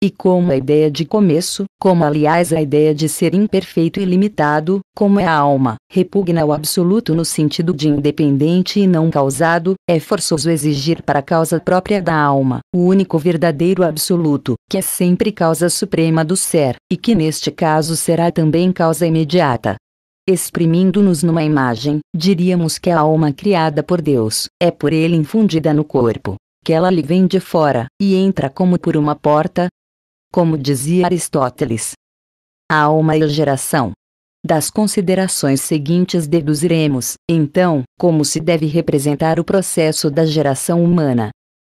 E como a ideia de começo, como aliás a ideia de ser imperfeito e limitado, como é a alma, repugna o absoluto no sentido de independente e não causado, é forçoso exigir para a causa própria da alma, o único verdadeiro absoluto, que é sempre causa suprema do ser, e que neste caso será também causa imediata. Exprimindo-nos numa imagem, diríamos que a alma criada por Deus é por Ele infundida no corpo, que ela lhe vem de fora e entra como por uma porta, como dizia Aristóteles. a e a geração. Das considerações seguintes deduziremos, então, como se deve representar o processo da geração humana.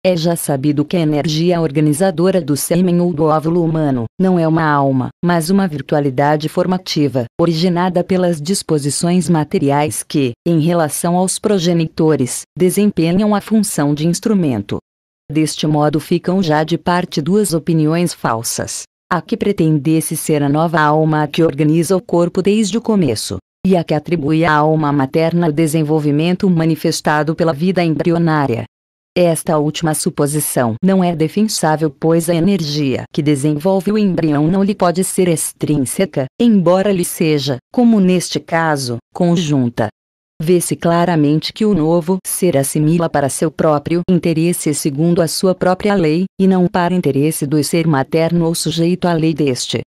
É já sabido que a energia organizadora do sêmen ou do óvulo humano não é uma alma, mas uma virtualidade formativa, originada pelas disposições materiais que, em relação aos progenitores, desempenham a função de instrumento, Deste modo ficam já de parte duas opiniões falsas. A que pretendesse ser a nova alma a que organiza o corpo desde o começo, e a que atribui à alma materna o desenvolvimento manifestado pela vida embrionária. Esta última suposição não é defensável, pois a energia que desenvolve o embrião não lhe pode ser extrínseca, embora lhe seja, como neste caso, conjunta vê-se claramente que o novo ser assimila para seu próprio interesse segundo a sua própria lei, e não para interesse do ser materno ou sujeito à lei deste.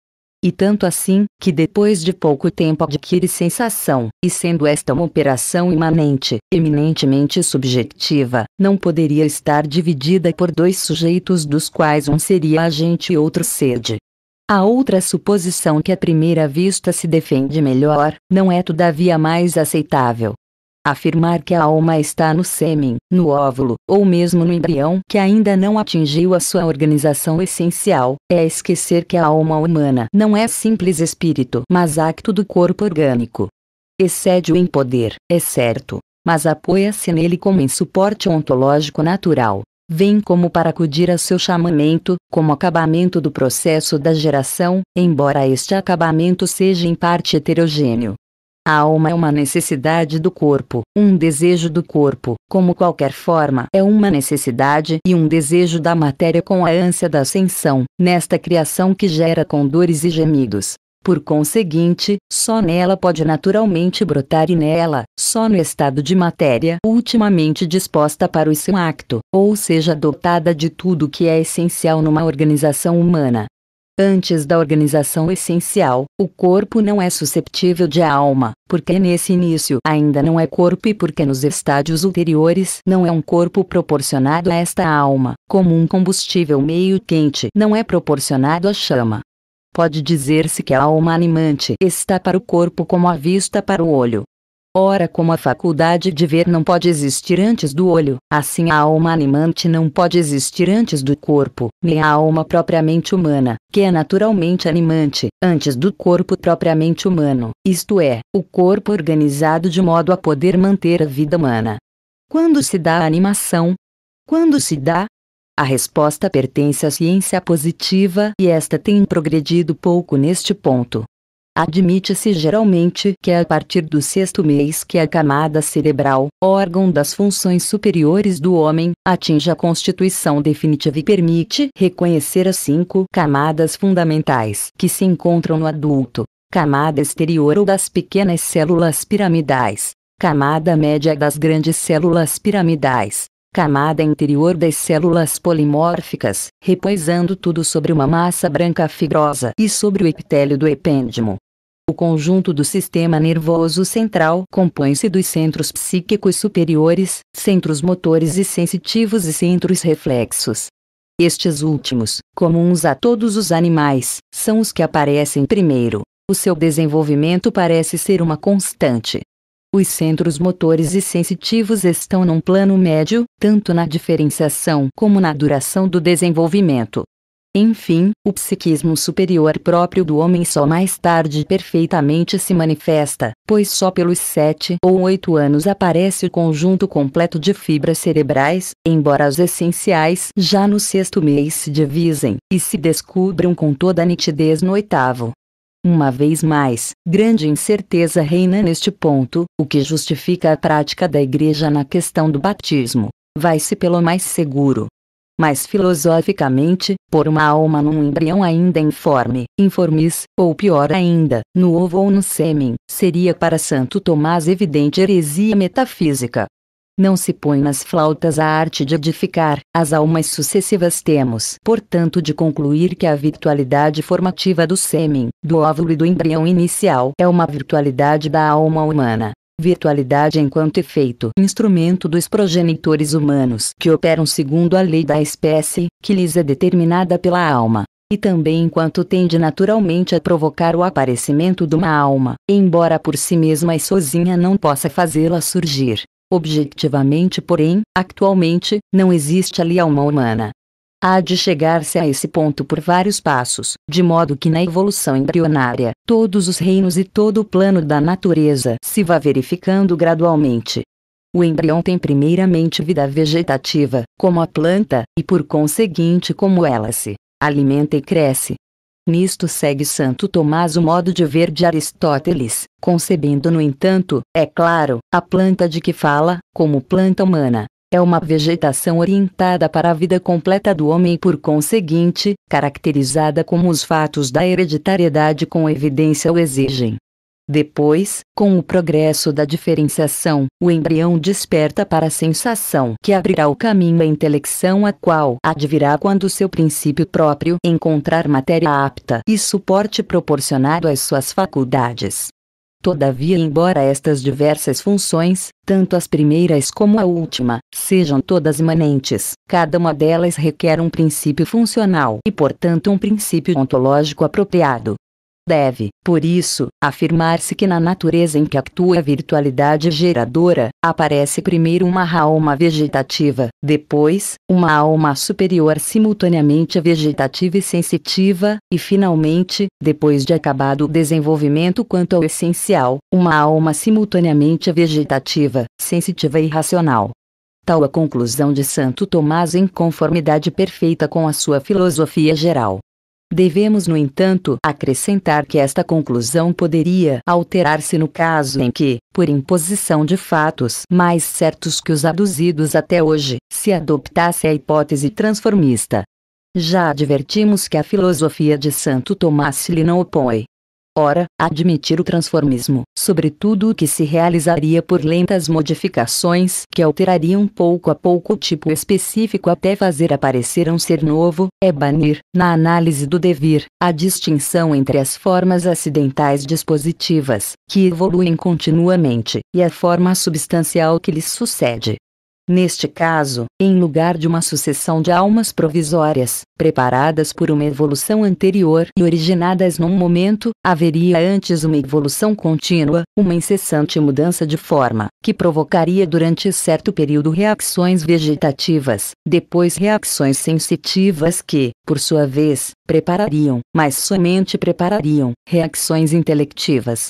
E tanto assim, que depois de pouco tempo adquire sensação, e sendo esta uma operação imanente, eminentemente subjetiva, não poderia estar dividida por dois sujeitos dos quais um seria agente e outro sede. A outra suposição que à primeira vista se defende melhor, não é todavia mais aceitável, Afirmar que a alma está no sêmen, no óvulo, ou mesmo no embrião que ainda não atingiu a sua organização essencial, é esquecer que a alma humana não é simples espírito, mas acto do corpo orgânico. Excede-o em poder, é certo, mas apoia-se nele como em suporte ontológico natural. Vem como para acudir a seu chamamento, como acabamento do processo da geração, embora este acabamento seja em parte heterogêneo. A alma é uma necessidade do corpo, um desejo do corpo, como qualquer forma é uma necessidade e um desejo da matéria com a ânsia da ascensão, nesta criação que gera com dores e gemidos. Por conseguinte, só nela pode naturalmente brotar e nela, só no estado de matéria ultimamente disposta para o seu acto, ou seja dotada de tudo que é essencial numa organização humana, antes da organização essencial, o corpo não é susceptível de alma, porque nesse início ainda não é corpo e porque nos estádios ulteriores não é um corpo proporcionado a esta alma, como um combustível meio quente não é proporcionado à chama. Pode dizer-se que a alma animante está para o corpo como a vista para o olho, Ora, como a faculdade de ver não pode existir antes do olho, assim a alma animante não pode existir antes do corpo, nem a alma propriamente humana, que é naturalmente animante, antes do corpo propriamente humano, isto é, o corpo organizado de modo a poder manter a vida humana. Quando se dá a animação? Quando se dá? A resposta pertence à ciência positiva e esta tem progredido pouco neste ponto. Admite-se geralmente que é a partir do sexto mês que a camada cerebral, órgão das funções superiores do homem, atinge a constituição definitiva e permite reconhecer as cinco camadas fundamentais que se encontram no adulto: camada exterior ou das pequenas células piramidais, camada média das grandes células piramidais, camada interior das células polimórficas, repousando tudo sobre uma massa branca fibrosa e sobre o epitélio do epêndimo. O conjunto do sistema nervoso central compõe-se dos centros psíquicos superiores, centros motores e sensitivos e centros reflexos. Estes últimos, comuns a todos os animais, são os que aparecem primeiro. O seu desenvolvimento parece ser uma constante. Os centros motores e sensitivos estão num plano médio, tanto na diferenciação como na duração do desenvolvimento. Enfim, o psiquismo superior próprio do homem só mais tarde perfeitamente se manifesta, pois só pelos sete ou oito anos aparece o conjunto completo de fibras cerebrais, embora as essenciais já no sexto mês se divisem e se descubram com toda a nitidez no oitavo. Uma vez mais, grande incerteza reina neste ponto, o que justifica a prática da Igreja na questão do batismo. Vai-se pelo mais seguro. Mas filosoficamente, por uma alma num embrião ainda informe, informis, ou pior ainda, no ovo ou no sêmen, seria para Santo Tomás evidente heresia metafísica, não se põe nas flautas a arte de edificar, as almas sucessivas temos, portanto, de concluir que a virtualidade formativa do sêmen, do óvulo e do embrião inicial é uma virtualidade da alma humana. Virtualidade enquanto efeito instrumento dos progenitores humanos que operam segundo a lei da espécie, que lhes é determinada pela alma e também enquanto tende naturalmente a provocar o aparecimento de uma alma, embora por si mesma e sozinha não possa fazê-la surgir. Objetivamente, porém, atualmente, não existe ali alma humana. Há de chegar-se a esse ponto por vários passos, de modo que na evolução embrionária, todos os reinos e todo o plano da natureza se vá verificando gradualmente. O embrião tem primeiramente vida vegetativa, como a planta, e por conseguinte como ela se alimenta e cresce, Nisto segue Santo Tomás o modo de ver de Aristóteles, concebendo, no entanto, é claro, a planta de que fala, como planta humana. É uma vegetação orientada para a vida completa do homem e, por conseguinte, caracterizada como os fatos da hereditariedade com evidência o exigem. Depois, com o progresso da diferenciação, o embrião desperta para a sensação que abrirá o caminho à intelecção a qual advirá quando seu princípio próprio encontrar matéria apta e suporte proporcionado às suas faculdades. Todavia, embora estas diversas funções, tanto as primeiras como a última, sejam todas imanentes, cada uma delas requer um princípio funcional e, portanto, um princípio ontológico apropriado. Deve, por isso, afirmar-se que na natureza em que atua a virtualidade geradora, aparece primeiro uma alma vegetativa, depois, uma alma superior simultaneamente vegetativa e sensitiva, e finalmente, depois de acabado o desenvolvimento quanto ao essencial, uma alma simultaneamente vegetativa, sensitiva e racional. Tal a conclusão de Santo Tomás em conformidade perfeita com a sua filosofia geral. Devemos, no entanto, acrescentar que esta conclusão poderia alterar-se no caso em que, por imposição de fatos mais certos que os aduzidos até hoje, se adoptasse a hipótese transformista. Já advertimos que a filosofia de Santo Tomás se lhe não opõe, Ora, admitir o transformismo, sobretudo o que se realizaria por lentas modificações que alterariam pouco a pouco o tipo específico até fazer aparecer um ser novo, é banir, na análise do devir, a distinção entre as formas acidentais dispositivas, que evoluem continuamente, e a forma substancial que lhes sucede, Neste caso, em lugar de uma sucessão de almas provisórias, preparadas por uma evolução anterior e originadas num momento, haveria antes uma evolução contínua, uma incessante mudança de forma, que provocaria durante certo período reações vegetativas, depois reações sensitivas que, por sua vez, preparariam, mas somente preparariam, reações intelectivas,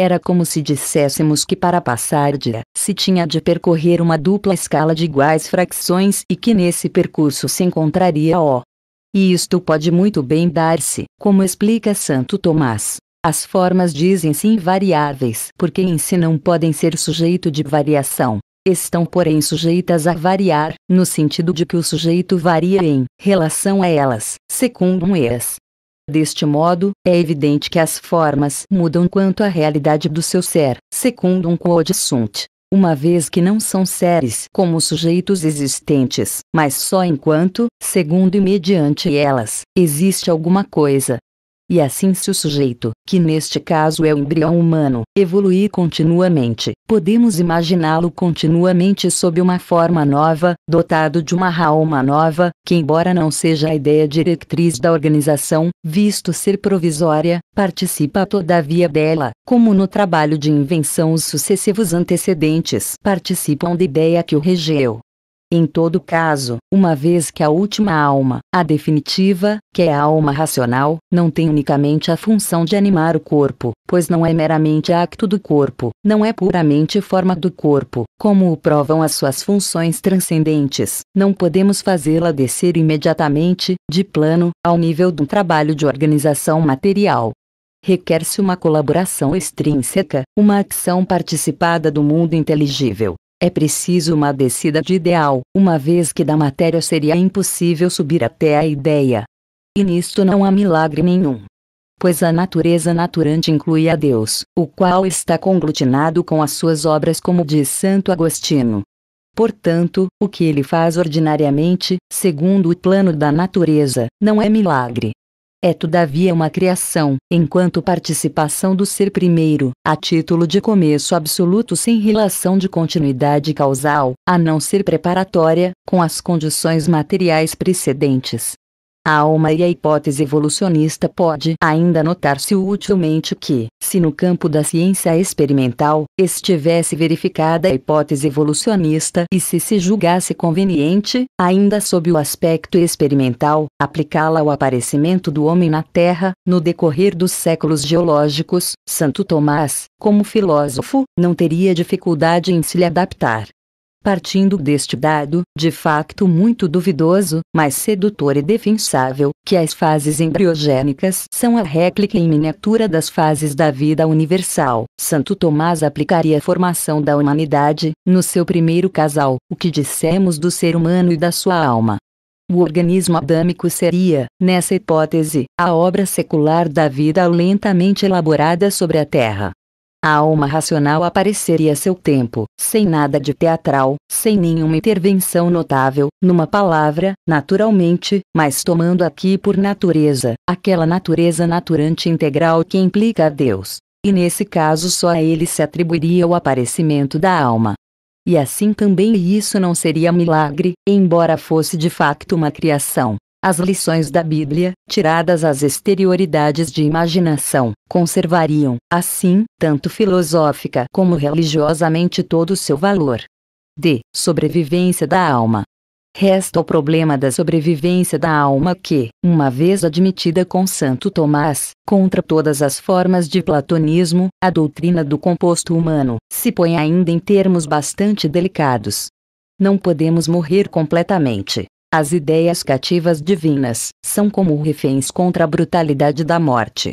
era como se disséssemos que para passar de A se tinha de percorrer uma dupla escala de iguais frações e que nesse percurso se encontraria O. E isto pode muito bem dar-se, como explica Santo Tomás. As formas dizem-se invariáveis porque em si não podem ser sujeito de variação. Estão, porém, sujeitas a variar, no sentido de que o sujeito varia em relação a elas, secundum eas, Deste modo, é evidente que as formas mudam quanto à realidade do seu ser, segundo quod sunt, uma vez que não são seres como sujeitos existentes, mas só enquanto, segundo e mediante elas, existe alguma coisa, e assim se o sujeito, que neste caso é o embrião humano, evoluir continuamente, podemos imaginá-lo continuamente sob uma forma nova, dotado de uma alma nova, que embora não seja a ideia diretriz da organização, visto ser provisória, participa todavia dela, como no trabalho de invenção os sucessivos antecedentes participam da ideia que o regeu. Em todo caso, uma vez que a última alma, a definitiva, que é a alma racional, não tem unicamente a função de animar o corpo, pois não é meramente acto do corpo, não é puramente forma do corpo, como o provam as suas funções transcendentes, não podemos fazê-la descer imediatamente, de plano, ao nível de um trabalho de organização material. Requer-se uma colaboração extrínseca, uma ação participada do mundo inteligível, é preciso uma descida de ideal, uma vez que da matéria seria impossível subir até a ideia. E nisto não há milagre nenhum. Pois a natureza naturante inclui a Deus, o qual está conglutinado com as suas obras, como diz Santo Agostinho. Portanto, o que ele faz ordinariamente, segundo o plano da natureza, não é milagre, é todavia uma criação, enquanto participação do ser primeiro, a título de começo absoluto sem relação de continuidade causal, a não ser preparatória, com as condições materiais precedentes. A alma e a hipótese evolucionista pode ainda notar-se utilmente que, se no campo da ciência experimental, estivesse verificada a hipótese evolucionista e se se julgasse conveniente, ainda sob o aspecto experimental, aplicá-la ao aparecimento do homem na Terra, no decorrer dos séculos geológicos, Santo Tomás, como filósofo, não teria dificuldade em se lhe adaptar. Partindo deste dado, de facto muito duvidoso, mas sedutor e defensável, que as fases embriogênicas são a réplica em miniatura das fases da vida universal, Santo Tomás aplicaria a formação da humanidade, no seu primeiro casal, o que dissemos do ser humano e da sua alma. O organismo adâmico seria, nessa hipótese, a obra secular da vida lentamente elaborada sobre a Terra a alma racional apareceria a seu tempo, sem nada de teatral, sem nenhuma intervenção notável, numa palavra, naturalmente, mas tomando aqui por natureza, aquela natureza naturante integral que implica a Deus. E nesse caso só a ele se atribuiria o aparecimento da alma. E assim também isso não seria milagre, embora fosse de facto uma criação. As lições da Bíblia, tiradas às exterioridades de imaginação, conservariam, assim, tanto filosófica como religiosamente todo o seu valor. D. Sobrevivência da alma. Resta o problema da sobrevivência da alma que, uma vez admitida com Santo Tomás, contra todas as formas de platonismo, a doutrina do composto humano, se põe ainda em termos bastante delicados. Não podemos morrer completamente, as ideias cativas divinas são como reféns contra a brutalidade da morte.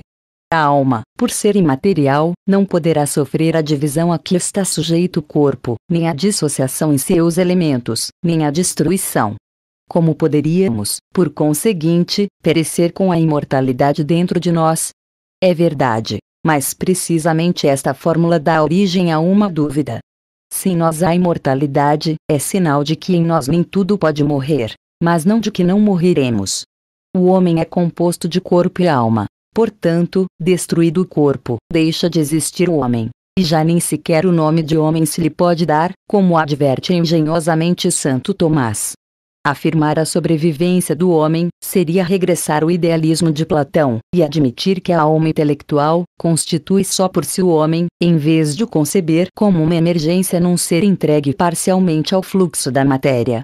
A alma, por ser imaterial, não poderá sofrer a divisão a que está sujeito o corpo, nem a dissociação em seus elementos, nem a destruição. Como poderíamos, por conseguinte, perecer com a imortalidade dentro de nós? É verdade, mas precisamente esta fórmula dá origem a uma dúvida. Se em nós há imortalidade, é sinal de que em nós nem tudo pode morrer, mas não de que não morreremos. O homem é composto de corpo e alma, portanto, destruído o corpo, deixa de existir o homem, e já nem sequer o nome de homem se lhe pode dar, como adverte engenhosamente Santo Tomás. Afirmar a sobrevivência do homem seria regressar ao idealismo de Platão e admitir que a alma intelectual constitui só por si o homem, em vez de o conceber como uma emergência num ser entregue parcialmente ao fluxo da matéria,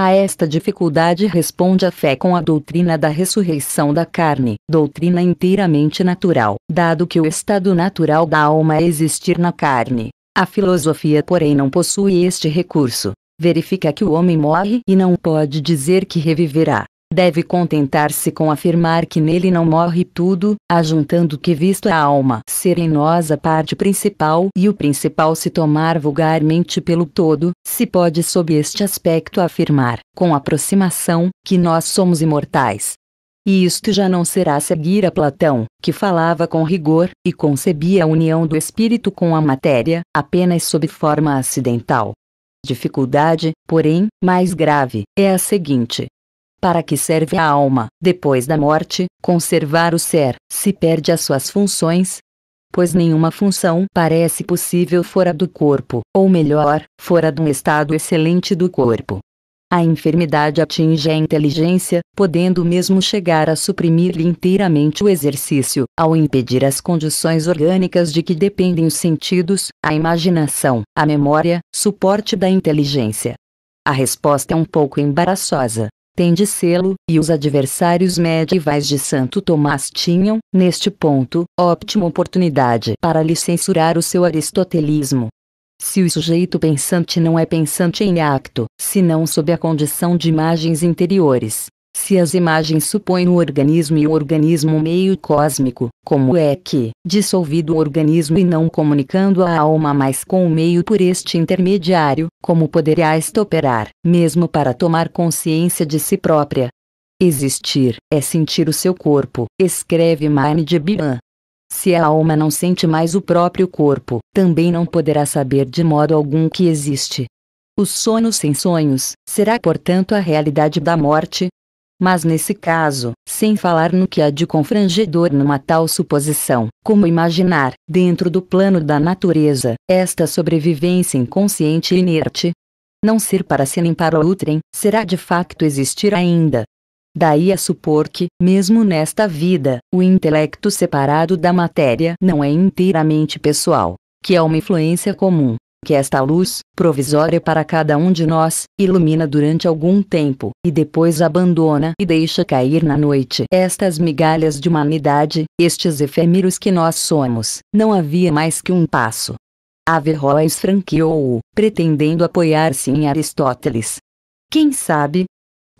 a esta dificuldade responde a fé com a doutrina da ressurreição da carne, doutrina inteiramente natural, dado que o estado natural da alma é existir na carne. A filosofia, porém, não possui este recurso. Verifica que o homem morre e não pode dizer que reviverá, deve contentar-se com afirmar que nele não morre tudo, ajuntando que visto a alma ser em nós a parte principal e o principal se tomar vulgarmente pelo todo, se pode sob este aspecto afirmar, com aproximação, que nós somos imortais. E isto já não será seguir a Platão, que falava com rigor, e concebia a união do espírito com a matéria, apenas sob forma acidental. Dificuldade, porém, mais grave, é a seguinte: para que serve a alma, depois da morte, conservar o ser, se perde as suas funções? Pois nenhuma função parece possível fora do corpo, ou melhor, fora de um estado excelente do corpo. A enfermidade atinge a inteligência, podendo mesmo chegar a suprimir-lhe inteiramente o exercício, ao impedir as condições orgânicas de que dependem os sentidos, a imaginação, a memória, suporte da inteligência. A resposta é um pouco embaraçosa, tem de sê-lo, e os adversários medievais de Santo Tomás tinham, neste ponto, óptima oportunidade para lhe censurar o seu aristotelismo. Se o sujeito pensante não é pensante em acto, senão sob a condição de imagens interiores, se as imagens supõem o organismo e o organismo um meio cósmico, como é que, dissolvido o organismo e não comunicando a alma mais com o meio por este intermediário, como poderia esta operar, mesmo para tomar consciência de si própria? Existir é sentir o seu corpo, escreve Maine de Bian. Se a alma não sente mais o próprio corpo, também não poderá saber de modo algum que existe. O sono sem sonhos será, portanto, a realidade da morte, mas nesse caso, sem falar no que há de confrangedor numa tal suposição, como imaginar, dentro do plano da natureza, esta sobrevivência inconsciente e inerte? Não ser para si nem para outrem, será de facto existir ainda, Daí a supor que, mesmo nesta vida, o intelecto separado da matéria não é inteiramente pessoal, que é uma influência comum, que esta luz, provisória para cada um de nós, ilumina durante algum tempo, e depois abandona e deixa cair na noite estas migalhas de humanidade, estes efêmeros que nós somos. Não havia mais que um passo. Averroes franqueou-o, pretendendo apoiar-se em Aristóteles. Quem sabe,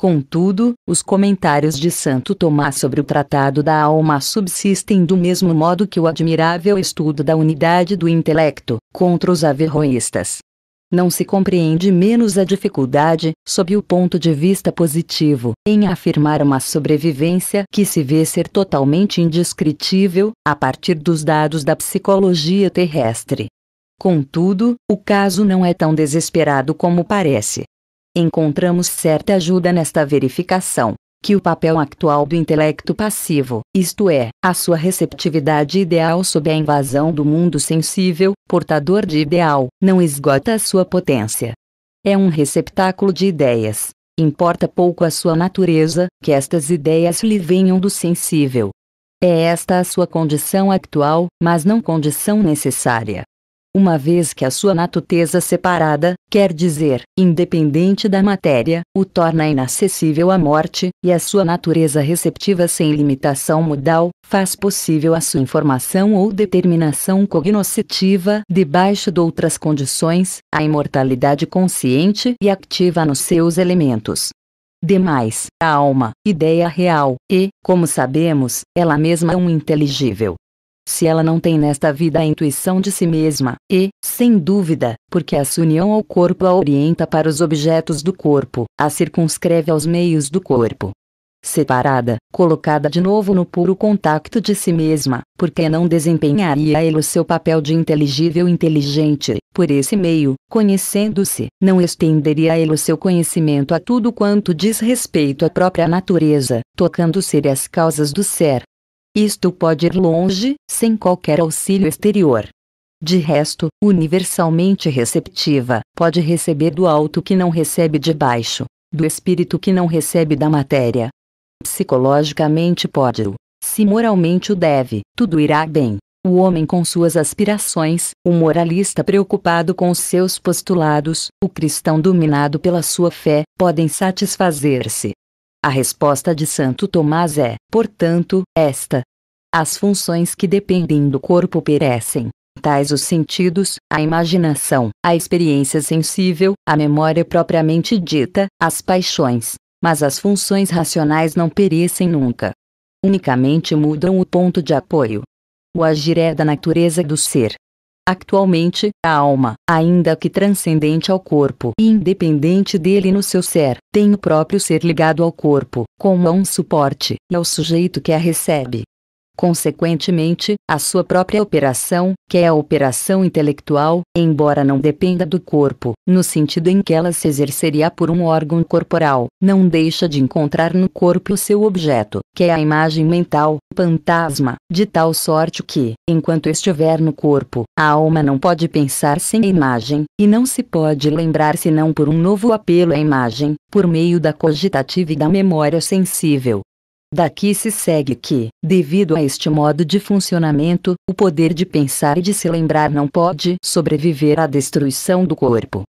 Contudo, os comentários de Santo Tomás sobre o Tratado da Alma subsistem do mesmo modo que o admirável estudo da unidade do intelecto, contra os averroístas. Não se compreende menos a dificuldade, sob o ponto de vista positivo, em afirmar uma sobrevivência que se vê ser totalmente indescritível, a partir dos dados da psicologia terrestre. Contudo, o caso não é tão desesperado como parece encontramos certa ajuda nesta verificação que o papel actual do intelecto passivo, isto é, a sua receptividade ideal sob a invasão do mundo sensível, portador de ideal, não esgota a sua potência. É um receptáculo de ideias. Importa pouco a sua natureza, que estas ideias lhe venham do sensível. É esta a sua condição actual, mas não condição necessária uma vez que a sua natureza separada, quer dizer, independente da matéria, o torna inacessível à morte, e a sua natureza receptiva sem limitação modal, faz possível a sua informação ou determinação cognoscitiva debaixo de outras condições, a imortalidade consciente e activa nos seus elementos. Demais, a alma, ideia real, e, como sabemos, ela mesma é um inteligível, se ela não tem nesta vida a intuição de si mesma, e, sem dúvida, porque essa união ao corpo a orienta para os objetos do corpo, a circunscreve aos meios do corpo. Separada, colocada de novo no puro contacto de si mesma, porque não desempenharia ele o seu papel de inteligível inteligente, por esse meio, conhecendo-se, não estenderia ele o seu conhecimento a tudo quanto diz respeito à própria natureza, tocando ser as causas do ser, isto pode ir longe, sem qualquer auxílio exterior. De resto, universalmente receptiva, pode receber do alto que não recebe de baixo, do espírito que não recebe da matéria. Psicologicamente pode-o, se moralmente o deve, tudo irá bem. O homem com suas aspirações, o moralista preocupado com os seus postulados, o cristão dominado pela sua fé, podem satisfazer-se. A resposta de Santo Tomás é, portanto, esta. As funções que dependem do corpo perecem, tais os sentidos, a imaginação, a experiência sensível, a memória propriamente dita, as paixões, mas as funções racionais não perecem nunca. Unicamente mudam o ponto de apoio. O agir é da natureza do ser, Atualmente, a alma, ainda que transcendente ao corpo e independente dele no seu ser, tem o próprio ser ligado ao corpo, como a um suporte, e ao sujeito que a recebe, Consequentemente, a sua própria operação, que é a operação intelectual, embora não dependa do corpo, no sentido em que ela se exerceria por um órgão corporal, não deixa de encontrar no corpo o seu objeto, que é a imagem mental, fantasma, de tal sorte que, enquanto estiver no corpo, a alma não pode pensar sem a imagem, e não se pode lembrar senão por um novo apelo à imagem, por meio da cogitativa e da memória sensível. Daqui se segue que, devido a este modo de funcionamento, o poder de pensar e de se lembrar não pode sobreviver à destruição do corpo.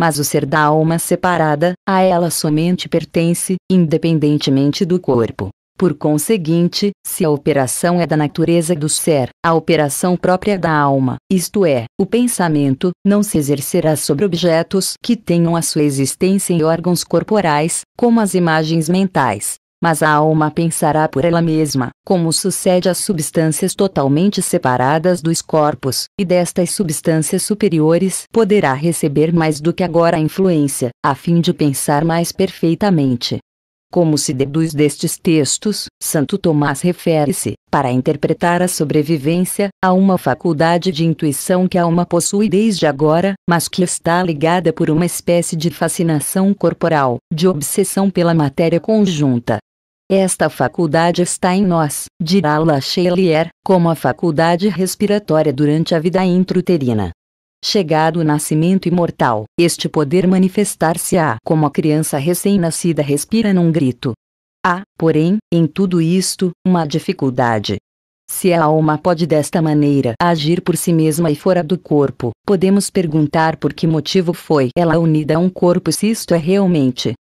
Mas o ser da alma separada, a ela somente pertence, independentemente do corpo. Por conseguinte, se a operação é da natureza do ser, a operação própria da alma, isto é, o pensamento, não se exercerá sobre objetos que tenham a sua existência em órgãos corporais, como as imagens mentais, mas a alma pensará por ela mesma, como sucede às substâncias totalmente separadas dos corpos, e destas substâncias superiores poderá receber mais do que agora a influência, a fim de pensar mais perfeitamente. Como se deduz destes textos, Santo Tomás refere-se, para interpretar a sobrevivência, a uma faculdade de intuição que a alma possui desde agora, mas que está ligada por uma espécie de fascinação corporal, de obsessão pela matéria conjunta, esta faculdade está em nós, dirá Lachelier, como a faculdade respiratória durante a vida intruterina. Chegado o nascimento imortal, este poder manifestar-se-á como a criança recém-nascida respira num grito. Há, porém, em tudo isto, uma dificuldade. Se a alma pode desta maneira agir por si mesma e fora do corpo, podemos perguntar por que motivo foi ela unida a um corpo se isto é realmente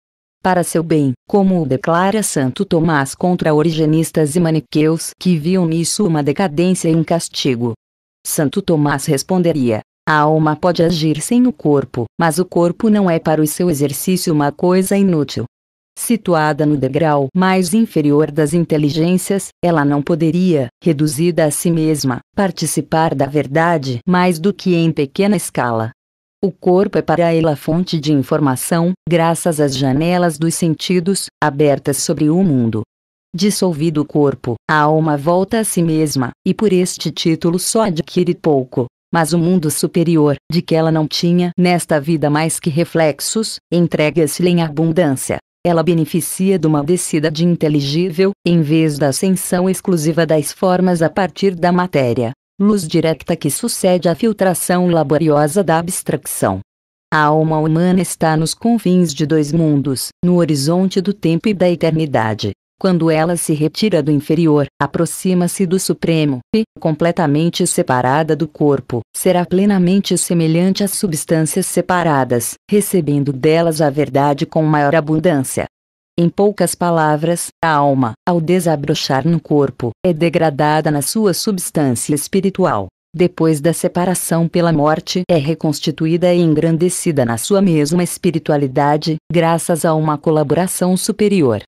para seu bem, como o declara Santo Tomás contra origenistas e maniqueus que viam nisso uma decadência e um castigo. Santo Tomás responderia: a alma pode agir sem o corpo, mas o corpo não é para o seu exercício uma coisa inútil. Situada no degrau mais inferior das inteligências, ela não poderia, reduzida a si mesma, participar da verdade mais do que em pequena escala. O corpo é para ela fonte de informação, graças às janelas dos sentidos, abertas sobre o mundo. Dissolvido o corpo, a alma volta a si mesma, e por este título só adquire pouco, mas o mundo superior, de que ela não tinha nesta vida mais que reflexos, entrega-se-lhe em abundância. Ela beneficia de uma descida de inteligível, em vez da ascensão exclusiva das formas a partir da matéria luz direta que sucede à filtração laboriosa da abstração. A alma humana está nos confins de dois mundos, no horizonte do tempo e da eternidade. Quando ela se retira do inferior, aproxima-se do Supremo, e, completamente separada do corpo, será plenamente semelhante às substâncias separadas, recebendo delas a verdade com maior abundância. Em poucas palavras, a alma, ao desabrochar no corpo, é degradada na sua substância espiritual. Depois da separação pela morte, é reconstituída e engrandecida na sua mesma espiritualidade, graças a uma colaboração superior.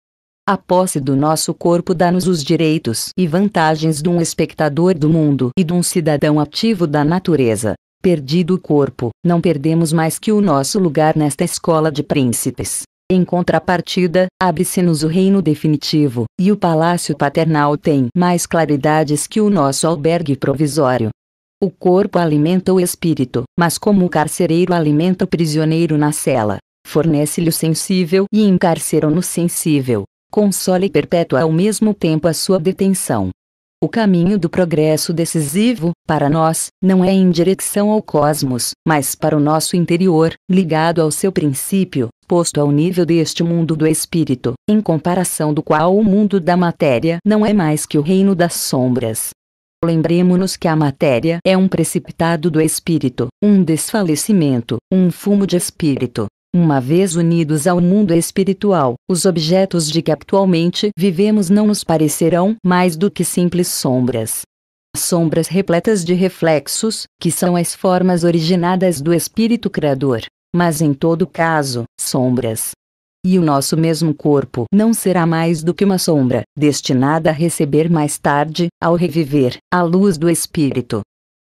A posse do nosso corpo dá-nos os direitos e vantagens de um espectador do mundo e de um cidadão ativo da natureza. Perdido o corpo, não perdemos mais que o nosso lugar nesta escola de príncipes. Em contrapartida, abre-se-nos o reino definitivo, e o palácio paternal tem mais claridades que o nosso albergue provisório. O corpo alimenta o espírito, mas como o carcereiro alimenta o prisioneiro na cela, fornece-lhe o sensível e encarcera-no sensível, consola e perpetua ao mesmo tempo a sua detenção. O caminho do progresso decisivo, para nós, não é em direção ao cosmos, mas para o nosso interior, ligado ao seu princípio, posto ao nível deste mundo do espírito, em comparação do qual o mundo da matéria não é mais que o reino das sombras. Lembremos-nos que a matéria é um precipitado do espírito, um desfalecimento, um fumo de espírito, uma vez unidos ao mundo espiritual, os objetos de que atualmente vivemos não nos parecerão mais do que simples sombras. Sombras repletas de reflexos, que são as formas originadas do Espírito Criador, mas em todo caso, sombras. E o nosso mesmo corpo não será mais do que uma sombra, destinada a receber mais tarde, ao reviver, a luz do Espírito.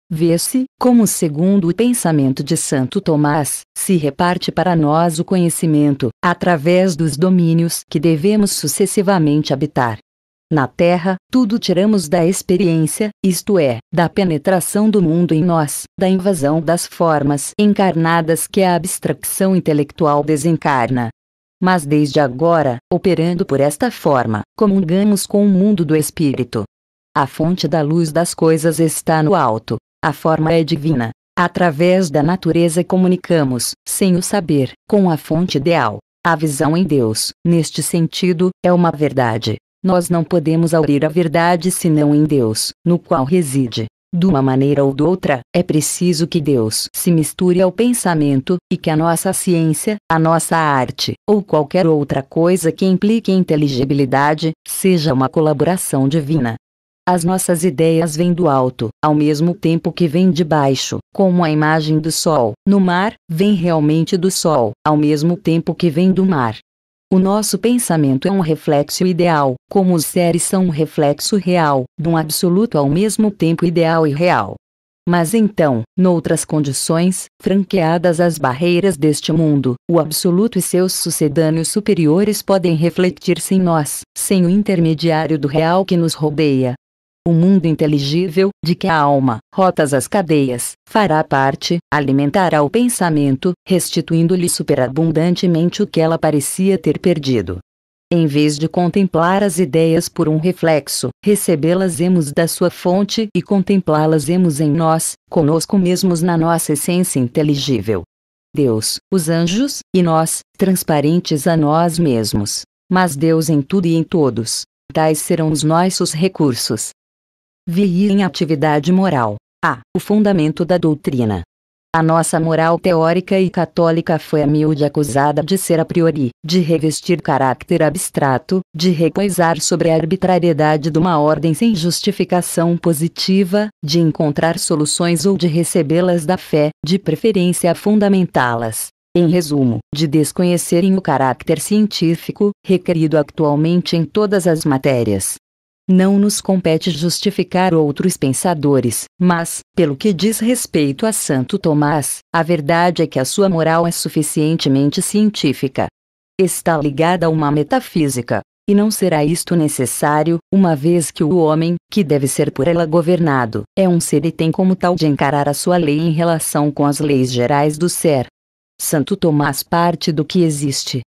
Vê-se, como segundo o pensamento de Santo Tomás, se reparte para nós o conhecimento, através dos domínios que devemos sucessivamente habitar. Na Terra, tudo tiramos da experiência, isto é, da penetração do mundo em nós, da invasão das formas encarnadas que a abstração intelectual desencarna. Mas desde agora, operando por esta forma, comungamos com o mundo do espírito. A fonte da luz das coisas está no alto, a forma é divina. Através da natureza comunicamos, sem o saber, com a fonte ideal. A visão em Deus, neste sentido, é uma verdade. Nós não podemos abrir a verdade senão em Deus, no qual reside. De uma maneira ou de outra, é preciso que Deus se misture ao pensamento, e que a nossa ciência, a nossa arte, ou qualquer outra coisa que implique inteligibilidade, seja uma colaboração divina. As nossas ideias vêm do alto, ao mesmo tempo que vêm de baixo, como a imagem do sol. No mar, vem realmente do sol, ao mesmo tempo que vem do mar. O nosso pensamento é um reflexo ideal, como os seres são um reflexo real, de um absoluto ao mesmo tempo ideal e real. Mas então, noutras condições, franqueadas as barreiras deste mundo, o absoluto e seus sucedâneos superiores podem refletir-se em nós, sem o intermediário do real que nos rodeia, o mundo inteligível, de que a alma, rotas as cadeias, fará parte, alimentará o pensamento, restituindo-lhe superabundantemente o que ela parecia ter perdido. Em vez de contemplar as ideias por um reflexo, recebê-las emos da sua fonte e contemplá-las emos em nós, conosco mesmos na nossa essência inteligível. Deus, os anjos, e nós, transparentes a nós mesmos. Mas Deus em tudo e em todos. Tais serão os nossos recursos. Vi em atividade moral. A. O fundamento da doutrina. A nossa moral teórica e católica foi a miúde acusada de ser a priori, de revestir caráter abstrato, de repousar sobre a arbitrariedade de uma ordem sem justificação positiva, de encontrar soluções ou de recebê-las da fé, de preferência a fundamentá-las. Em resumo, de desconhecerem o caráter científico, requerido atualmente em todas as matérias. Não nos compete justificar outros pensadores, mas, pelo que diz respeito a Santo Tomás, a verdade é que a sua moral é suficientemente científica. Está ligada a uma metafísica, e não será isto necessário, uma vez que o homem, que deve ser por ela governado, é um ser e tem como tal de encarar a sua lei em relação com as leis gerais do ser. Santo Tomás parte do que existe,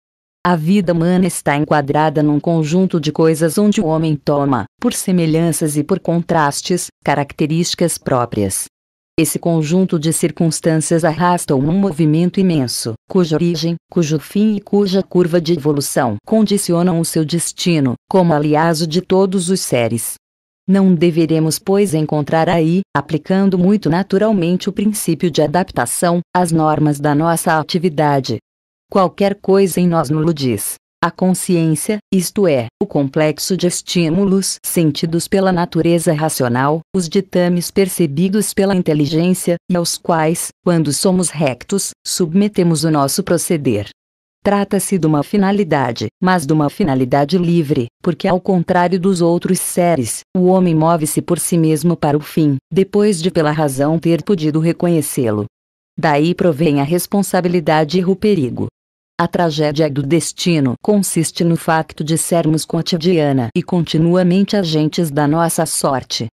a vida humana está enquadrada num conjunto de coisas onde o homem toma, por semelhanças e por contrastes, características próprias. Esse conjunto de circunstâncias arrasta um movimento imenso, cuja origem, cujo fim e cuja curva de evolução condicionam o seu destino, como aliás o de todos os seres. Não deveremos, pois, encontrar aí, aplicando muito naturalmente o princípio de adaptação, as normas da nossa atividade, qualquer coisa em nós nulo diz. A consciência, isto é, o complexo de estímulos sentidos pela natureza racional, os ditames percebidos pela inteligência, e aos quais, quando somos rectos, submetemos o nosso proceder. Trata-se de uma finalidade, mas de uma finalidade livre, porque ao contrário dos outros seres, o homem move-se por si mesmo para o fim, depois de pela razão ter podido reconhecê-lo. Daí provém a responsabilidade e o perigo. A tragédia do destino consiste no facto de sermos cotidiana e continuamente agentes da nossa sorte.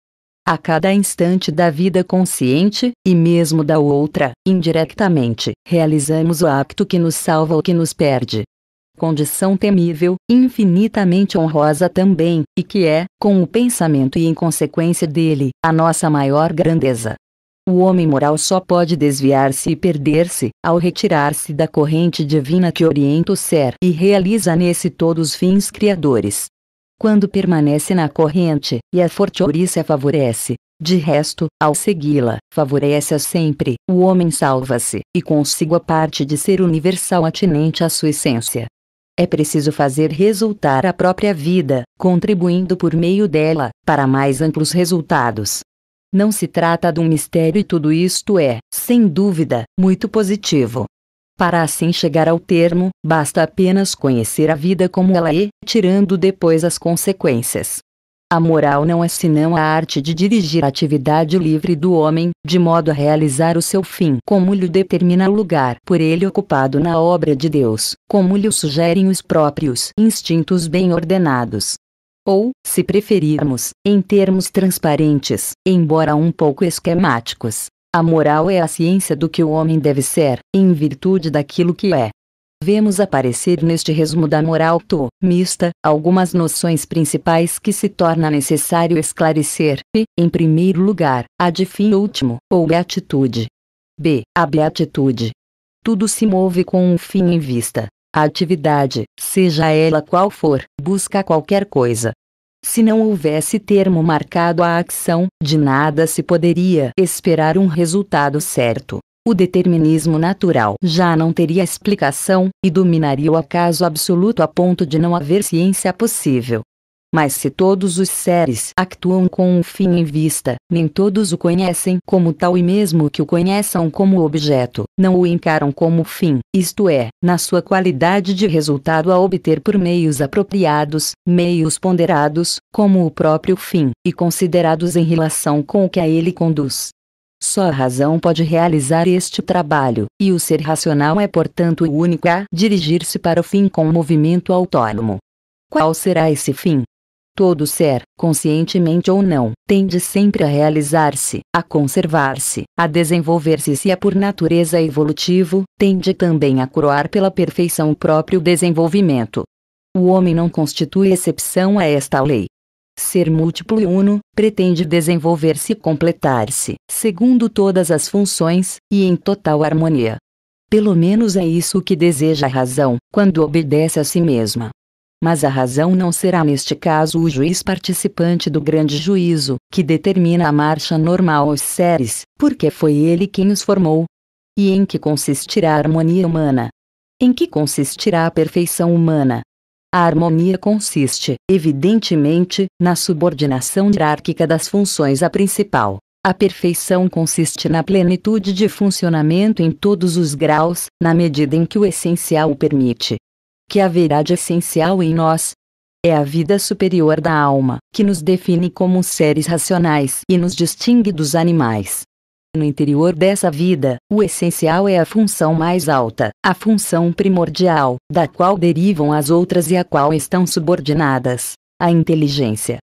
A cada instante da vida consciente, e mesmo da outra, indiretamente, realizamos o acto que nos salva ou que nos perde. Condição temível, infinitamente honrosa também, e que é, com o pensamento e em consequência dele, a nossa maior grandeza. O homem moral só pode desviar-se e perder-se ao retirar-se da corrente divina que orienta o ser e realiza nesse todos os fins criadores. Quando permanece na corrente, e a forte ouriça favorece, de resto, ao segui-la, favorece-a sempre, o homem salva-se, e consigo a parte de ser universal atinente à sua essência. É preciso fazer resultar a própria vida, contribuindo por meio dela, para mais amplos resultados. Não se trata de um mistério e tudo isto é, sem dúvida, muito positivo. Para assim chegar ao termo, basta apenas conhecer a vida como ela é, tirando depois as consequências. A moral não é senão a arte de dirigir a atividade livre do homem, de modo a realizar o seu fim, como lhe determina o lugar por ele ocupado na obra de Deus, como lhe sugerem os próprios instintos bem ordenados ou, se preferirmos, em termos transparentes, embora um pouco esquemáticos. A moral é a ciência do que o homem deve ser, em virtude daquilo que é. Vemos aparecer neste resumo da moral tomista algumas noções principais que se torna necessário esclarecer, e, em primeiro lugar, a de fim último, ou beatitude. B. A beatitude. Tudo se move com um fim em vista. A atividade, seja ela qual for, busca qualquer coisa. Se não houvesse termo marcado à ação, de nada se poderia esperar um resultado certo. O determinismo natural já não teria explicação, e dominaria o acaso absoluto a ponto de não haver ciência possível. Mas se todos os seres atuam com um fim em vista, nem todos o conhecem como tal e mesmo que o conheçam como objeto, não o encaram como fim, isto é, na sua qualidade de resultado a obter por meios apropriados, meios ponderados, como o próprio fim, e considerados em relação com o que a ele conduz. Só a razão pode realizar este trabalho, e o ser racional é portanto o único a dirigir-se para o fim com um movimento autônomo. Qual será esse fim? Todo ser, conscientemente ou não, tende sempre a realizar-se, a conservar-se, a desenvolver-se e se é por natureza evolutivo, tende também a coroar pela perfeição o próprio desenvolvimento. O homem não constitui exceção a esta lei. Ser múltiplo e uno, pretende desenvolver-se e completar-se, segundo todas as funções, e em total harmonia. Pelo menos é isso que deseja a razão, quando obedece a si mesma mas a razão não será neste caso o juiz participante do grande juízo, que determina a marcha normal aos seres, porque foi ele quem os formou. E em que consistirá a harmonia humana? Em que consistirá a perfeição humana? A harmonia consiste, evidentemente, na subordinação hierárquica das funções à principal. A perfeição consiste na plenitude de funcionamento em todos os graus, na medida em que o essencial o permite que haverá de essencial em nós é a vida superior da alma, que nos define como seres racionais e nos distingue dos animais. No interior dessa vida, o essencial é a função mais alta, a função primordial, da qual derivam as outras e a qual estão subordinadas, a inteligência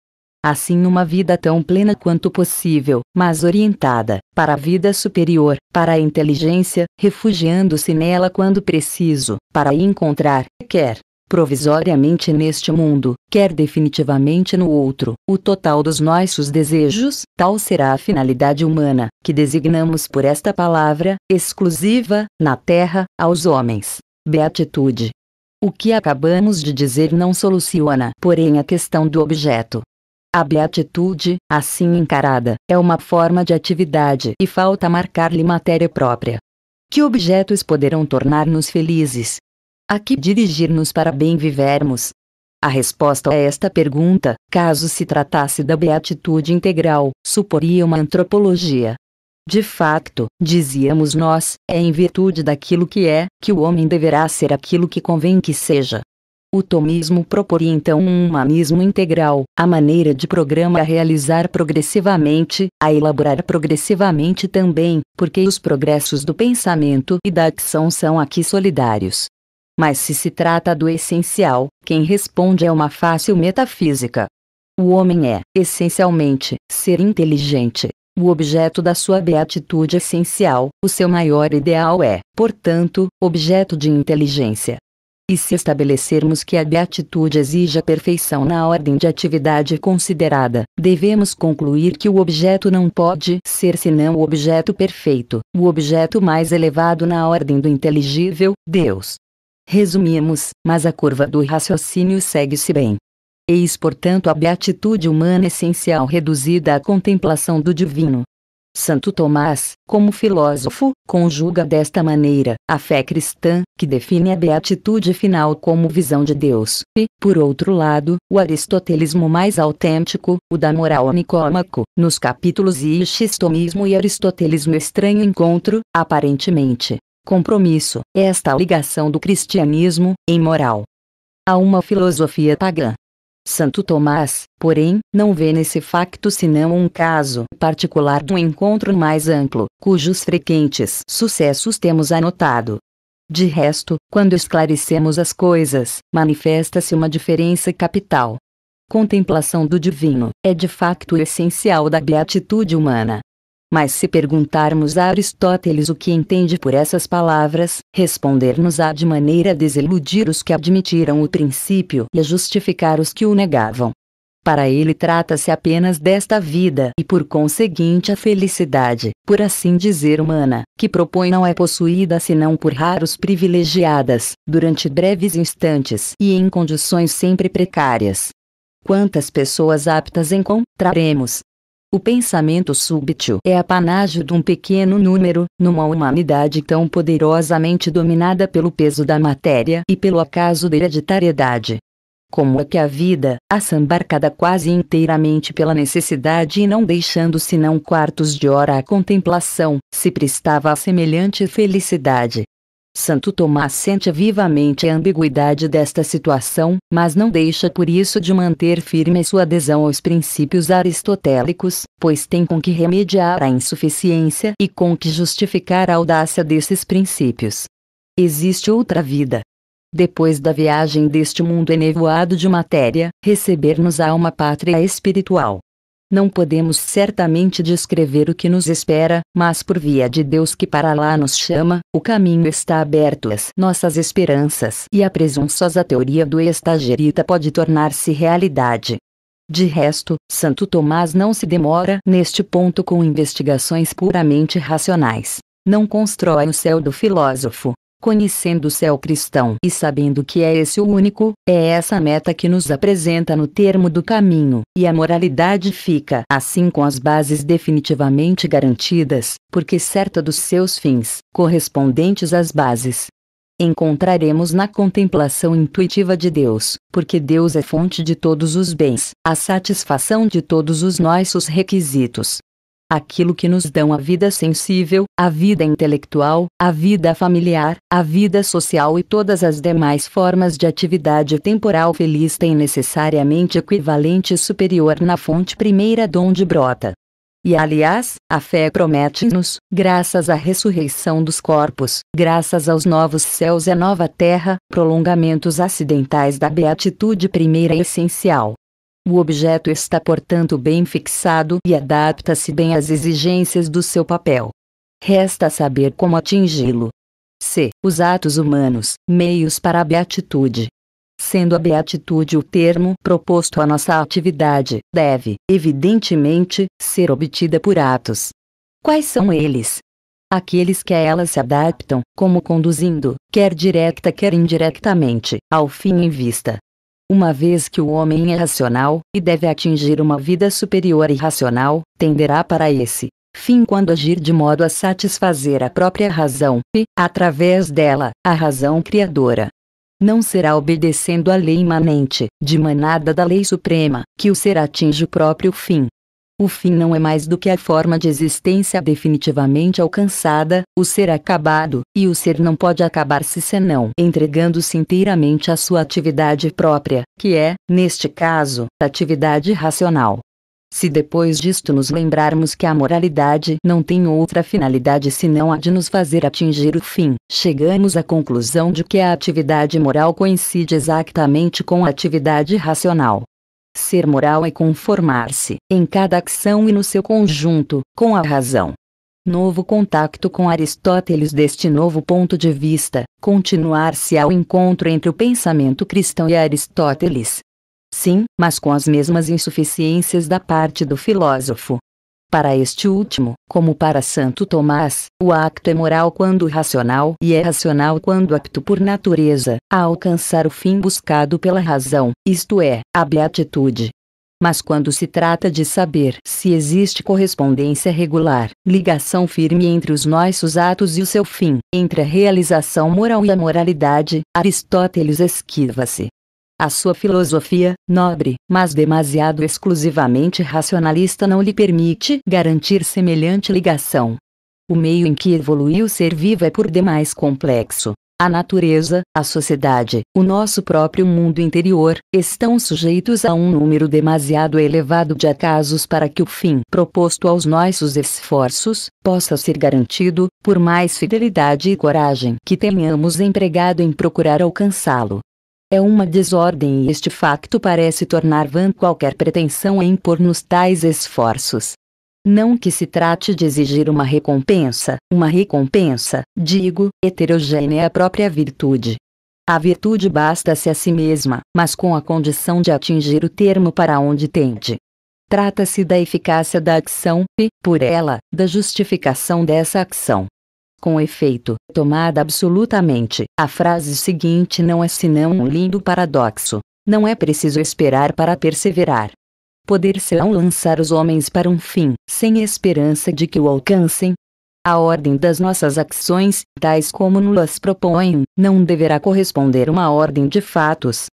assim uma vida tão plena quanto possível, mas orientada para a vida superior, para a inteligência, refugiando-se nela quando preciso, para encontrar, quer provisoriamente neste mundo, quer definitivamente no outro, o total dos nossos desejos, tal será a finalidade humana, que designamos por esta palavra, exclusiva, na terra, aos homens. Beatitude. O que acabamos de dizer não soluciona, porém, a questão do objeto. A beatitude, assim encarada, é uma forma de atividade e falta marcar-lhe matéria própria. Que objetos poderão tornar-nos felizes? A que dirigir-nos para bem vivermos? A resposta a esta pergunta, caso se tratasse da beatitude integral, suporia uma antropologia. De facto, dizíamos nós, é em virtude daquilo que é, que o homem deverá ser aquilo que convém que seja. O tomismo proporia então um humanismo integral, a maneira de programa a realizar progressivamente, a elaborar progressivamente também, porque os progressos do pensamento e da ação são aqui solidários. Mas se se trata do essencial, quem responde é uma fácil metafísica. O homem é, essencialmente, ser inteligente. O objeto da sua beatitude essencial, o seu maior ideal é, portanto, objeto de inteligência. E se estabelecermos que a beatitude exige a perfeição na ordem de atividade considerada, devemos concluir que o objeto não pode ser senão o objeto perfeito, o objeto mais elevado na ordem do inteligível, Deus. Resumimos, mas a curva do raciocínio segue-se bem. Eis, portanto, a beatitude humana essencial reduzida à contemplação do divino, Santo Tomás, como filósofo, conjuga desta maneira a fé cristã, que define a beatitude final como visão de Deus, e, por outro lado, o aristotelismo mais autêntico, o da moral Nicômaco, nos capítulos Ixistomismo e Aristotelismo Estranho Encontro, aparentemente. Compromisso, esta ligação do cristianismo, em moral. A uma filosofia pagã Santo Tomás, porém, não vê nesse facto senão um caso particular de um encontro mais amplo, cujos frequentes sucessos temos anotado. De resto, quando esclarecemos as coisas, manifesta-se uma diferença capital. Contemplação do divino é de facto essencial da beatitude humana. Mas se perguntarmos a Aristóteles o que entende por essas palavras, responder-nos-á de maneira a desiludir os que admitiram o princípio e a justificar os que o negavam. Para ele trata-se apenas desta vida e por conseguinte a felicidade, por assim dizer humana, que propõe não é possuída senão por raros privilegiadas, durante breves instantes e em condições sempre precárias. Quantas pessoas aptas encontraremos, o pensamento súbito é apanágio de um pequeno número, numa humanidade tão poderosamente dominada pelo peso da matéria e pelo acaso da hereditariedade. Como é que a vida, assambarcada quase inteiramente pela necessidade e não deixando senão quartos de hora à contemplação, se prestava a semelhante felicidade? Santo Tomás sente vivamente a ambiguidade desta situação, mas não deixa por isso de manter firme sua adesão aos princípios aristotélicos, pois tem com que remediar a insuficiência e com que justificar a audácia desses princípios. Existe outra vida. Depois da viagem deste mundo enevoado de matéria, receber-nos a uma pátria espiritual. Não podemos certamente descrever o que nos espera, mas por via de Deus que para lá nos chama, o caminho está aberto às nossas esperanças e a presunçosa teoria do estagerita pode tornar-se realidade. De resto, Santo Tomás não se demora neste ponto com investigações puramente racionais. Não constrói o céu do filósofo, Conhecendo o céu cristão e sabendo que é esse o único, é essa meta que nos apresenta no termo do caminho, e a moralidade fica assim com as bases definitivamente garantidas, porque certa dos seus fins, correspondentes às bases, encontraremos na contemplação intuitiva de Deus, porque Deus é fonte de todos os bens, a satisfação de todos os nossos requisitos, aquilo que nos dão a vida sensível, a vida intelectual, a vida familiar, a vida social e todas as demais formas de atividade temporal feliz tem necessariamente equivalente superior na fonte primeira de onde brota. E aliás, a fé promete-nos, graças à ressurreição dos corpos, graças aos novos céus e à nova terra, prolongamentos acidentais da beatitude primeira e essencial. O objeto está portanto bem fixado e adapta-se bem às exigências do seu papel. Resta saber como atingi-lo. C. Os atos humanos, meios para a beatitude. Sendo a beatitude o termo proposto à nossa atividade, deve, evidentemente, ser obtida por atos. Quais são eles? Aqueles que a ela se adaptam, como conduzindo, quer direta quer indiretamente, ao fim em vista, uma vez que o homem é racional e deve atingir uma vida superior e racional, tenderá para esse fim quando agir de modo a satisfazer a própria razão e, através dela, a razão criadora. Não será obedecendo à lei imanente, de manada da lei suprema, que o ser atinge o próprio fim, o fim não é mais do que a forma de existência definitivamente alcançada, o ser acabado, e o ser não pode acabar-se senão entregando-se inteiramente à sua atividade própria, que é, neste caso, a atividade racional. Se depois disto nos lembrarmos que a moralidade não tem outra finalidade senão a de nos fazer atingir o fim, chegamos à conclusão de que a atividade moral coincide exatamente com a atividade racional. Ser moral é conformar-se, em cada ação e no seu conjunto, com a razão. Novo contato com Aristóteles deste novo ponto de vista, continuar-se ao encontro entre o pensamento cristão e Aristóteles. Sim, mas com as mesmas insuficiências da parte do filósofo, para este último, como para Santo Tomás, o acto é moral quando racional e é racional quando apto por natureza a alcançar o fim buscado pela razão, isto é, a beatitude. Mas quando se trata de saber se existe correspondência regular, ligação firme entre os nossos atos e o seu fim, entre a realização moral e a moralidade, Aristóteles esquiva-se a sua filosofia, nobre, mas demasiado exclusivamente racionalista não lhe permite garantir semelhante ligação. O meio em que evoluiu o ser vivo é por demais complexo. A natureza, a sociedade, o nosso próprio mundo interior, estão sujeitos a um número demasiado elevado de acasos para que o fim proposto aos nossos esforços possa ser garantido, por mais fidelidade e coragem que tenhamos empregado em procurar alcançá-lo é uma desordem e este facto parece tornar vã qualquer pretensão a impor-nos tais esforços. Não que se trate de exigir uma recompensa, uma recompensa, digo, heterogênea à própria virtude. A virtude basta-se a si mesma, mas com a condição de atingir o termo para onde tende. Trata-se da eficácia da ação e, por ela, da justificação dessa ação. Com efeito, tomada absolutamente, a frase seguinte não é senão um lindo paradoxo. Não é preciso esperar para perseverar. Poder-se-ão lançar os homens para um fim, sem esperança de que o alcancem? A ordem das nossas ações, tais como nulas propõem, não deverá corresponder uma ordem de fatos,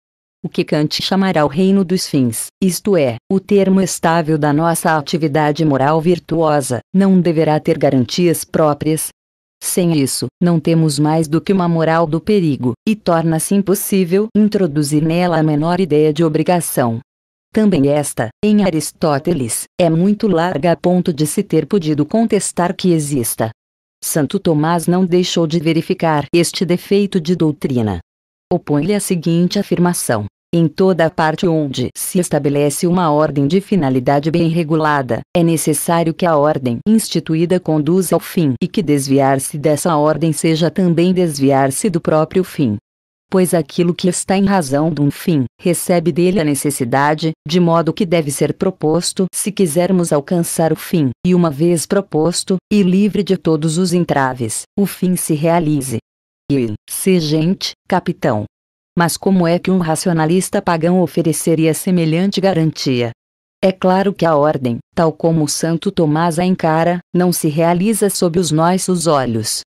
o que Kant chamará o reino dos fins, isto é, o termo estável da nossa atividade moral virtuosa, não deverá ter garantias próprias, sem isso, não temos mais do que uma moral do perigo, e torna-se impossível introduzir nela a menor ideia de obrigação. Também esta, em Aristóteles, é muito larga a ponto de se ter podido contestar que exista. Santo Tomás não deixou de verificar este defeito de doutrina. Opõe-lhe a seguinte afirmação: em toda parte onde se estabelece uma ordem de finalidade bem regulada, é necessário que a ordem instituída conduza ao fim e que desviar-se dessa ordem seja também desviar-se do próprio fim. Pois aquilo que está em razão de um fim, recebe dele a necessidade, de modo que deve ser proposto se quisermos alcançar o fim, e uma vez proposto, e livre de todos os entraves, o fim se realize. E, se gente, capitão, mas como é que um racionalista pagão ofereceria semelhante garantia? É claro que a ordem, tal como Santo Tomás a encara, não se realiza sob os nossos olhos.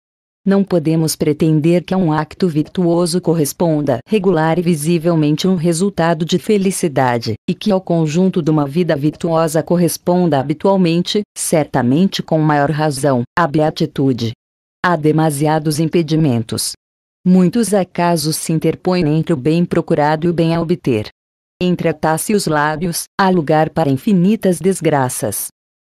Não podemos pretender que a um acto virtuoso corresponda regular e visivelmente um resultado de felicidade, e que ao conjunto de uma vida virtuosa corresponda habitualmente, certamente com maior razão, a beatitude. Há demasiados impedimentos, Muitos acasos se interpõem entre o bem procurado e o bem a obter. Entre a e os lábios, há lugar para infinitas desgraças.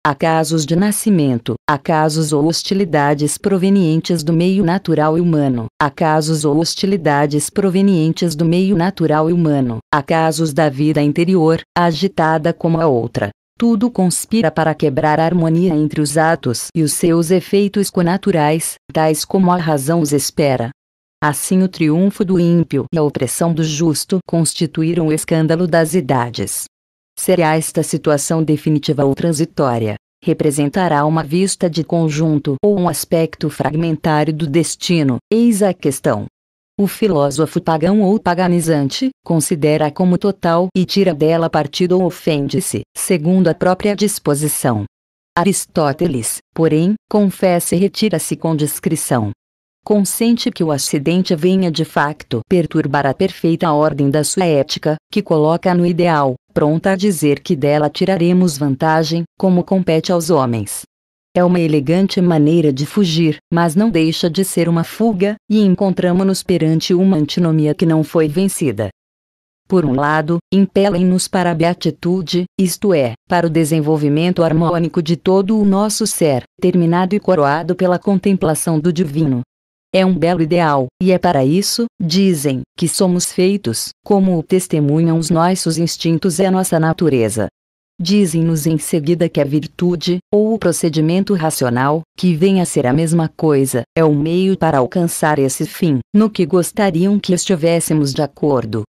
Há casos de nascimento, há casos ou hostilidades provenientes do meio natural e humano, há casos ou hostilidades provenientes do meio natural e humano, há casos da vida interior, agitada como a outra. Tudo conspira para quebrar a harmonia entre os atos e os seus efeitos conaturais, tais como a razão os espera. Assim o triunfo do ímpio e a opressão do justo constituíram o escândalo das idades. Será esta situação definitiva ou transitória? Representará uma vista de conjunto ou um aspecto fragmentário do destino? Eis a questão. O filósofo pagão ou paganizante considera como total e tira dela partido ou ofende-se, segundo a própria disposição. Aristóteles, porém, confessa e retira-se com discrição consente que o acidente venha de facto perturbar a perfeita ordem da sua ética, que coloca no ideal, pronta a dizer que dela tiraremos vantagem, como compete aos homens. É uma elegante maneira de fugir, mas não deixa de ser uma fuga, e encontramos-nos perante uma antinomia que não foi vencida. Por um lado, impelem-nos para a beatitude, isto é, para o desenvolvimento harmônico de todo o nosso ser, terminado e coroado pela contemplação do divino, é um belo ideal, e é para isso, dizem, que somos feitos, como o testemunham os nossos instintos e a nossa natureza. Dizem-nos em seguida que a virtude, ou o procedimento racional, que vem a ser a mesma coisa, é o meio para alcançar esse fim, no que gostariam que estivéssemos de acordo.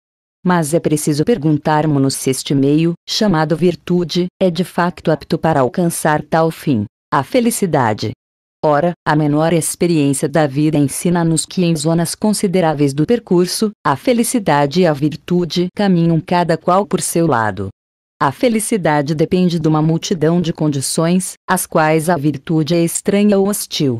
Mas é preciso perguntarmos-nos se este meio, chamado virtude, é de facto apto para alcançar tal fim. A felicidade, Ora, a menor experiência da vida ensina-nos que em zonas consideráveis do percurso, a felicidade e a virtude caminham cada qual por seu lado. A felicidade depende de uma multidão de condições, às quais a virtude é estranha ou hostil.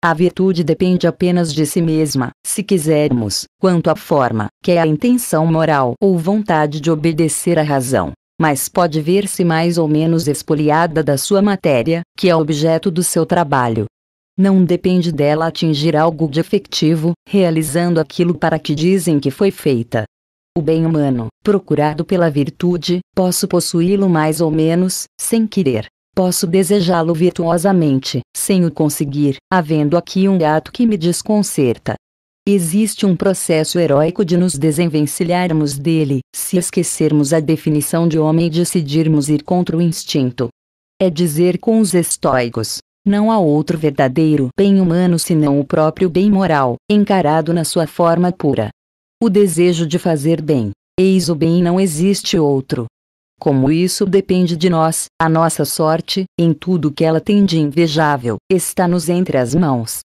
A virtude depende apenas de si mesma, se quisermos, quanto à forma, que é a intenção moral ou vontade de obedecer à razão mas pode ver-se mais ou menos expoliada da sua matéria, que é objeto do seu trabalho não depende dela atingir algo de efetivo, realizando aquilo para que dizem que foi feita. O bem humano, procurado pela virtude, posso possuí-lo mais ou menos, sem querer. Posso desejá-lo virtuosamente, sem o conseguir, havendo aqui um gato que me desconcerta. Existe um processo heróico de nos desenvencilharmos dele, se esquecermos a definição de homem e decidirmos ir contra o instinto. É dizer com os estoicos, não há outro verdadeiro bem humano senão o próprio bem moral, encarado na sua forma pura. O desejo de fazer bem, eis o bem não existe outro. Como isso depende de nós, a nossa sorte, em tudo que ela tem de invejável, está-nos entre as mãos.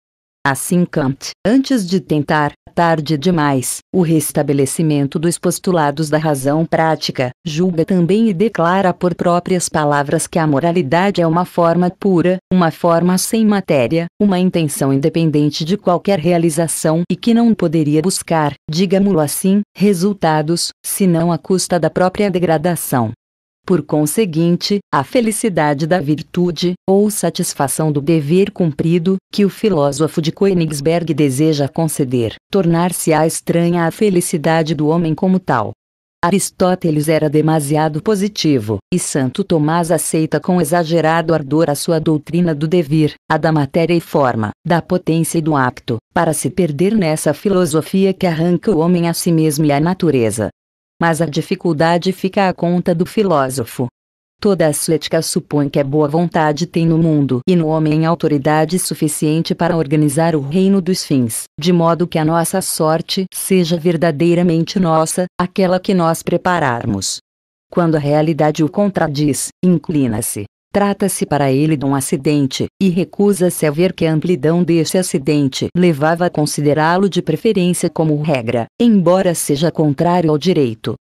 Assim Kant, antes de tentar, tarde demais, o restabelecimento dos postulados da razão prática, julga também e declara por próprias palavras que a moralidade é uma forma pura, uma forma sem matéria, uma intenção independente de qualquer realização e que não poderia buscar, digamos assim, resultados, senão à custa da própria degradação. Por conseguinte, a felicidade da virtude, ou satisfação do dever cumprido, que o filósofo de Königsberg deseja conceder, tornar-se-á estranha à felicidade do homem como tal. Aristóteles era demasiado positivo, e Santo Tomás aceita com exagerado ardor a sua doutrina do devir, a da matéria e forma, da potência e do acto, para se perder nessa filosofia que arranca o homem a si mesmo e à natureza mas a dificuldade fica à conta do filósofo. Toda a ética supõe que a boa vontade tem no mundo e no homem autoridade suficiente para organizar o reino dos fins, de modo que a nossa sorte seja verdadeiramente nossa, aquela que nós prepararmos. Quando a realidade o contradiz, inclina-se Trata-se para ele de um acidente, e recusa-se a ver que a amplidão deste acidente levava a considerá-lo de preferência como regra, embora seja contrário ao direito.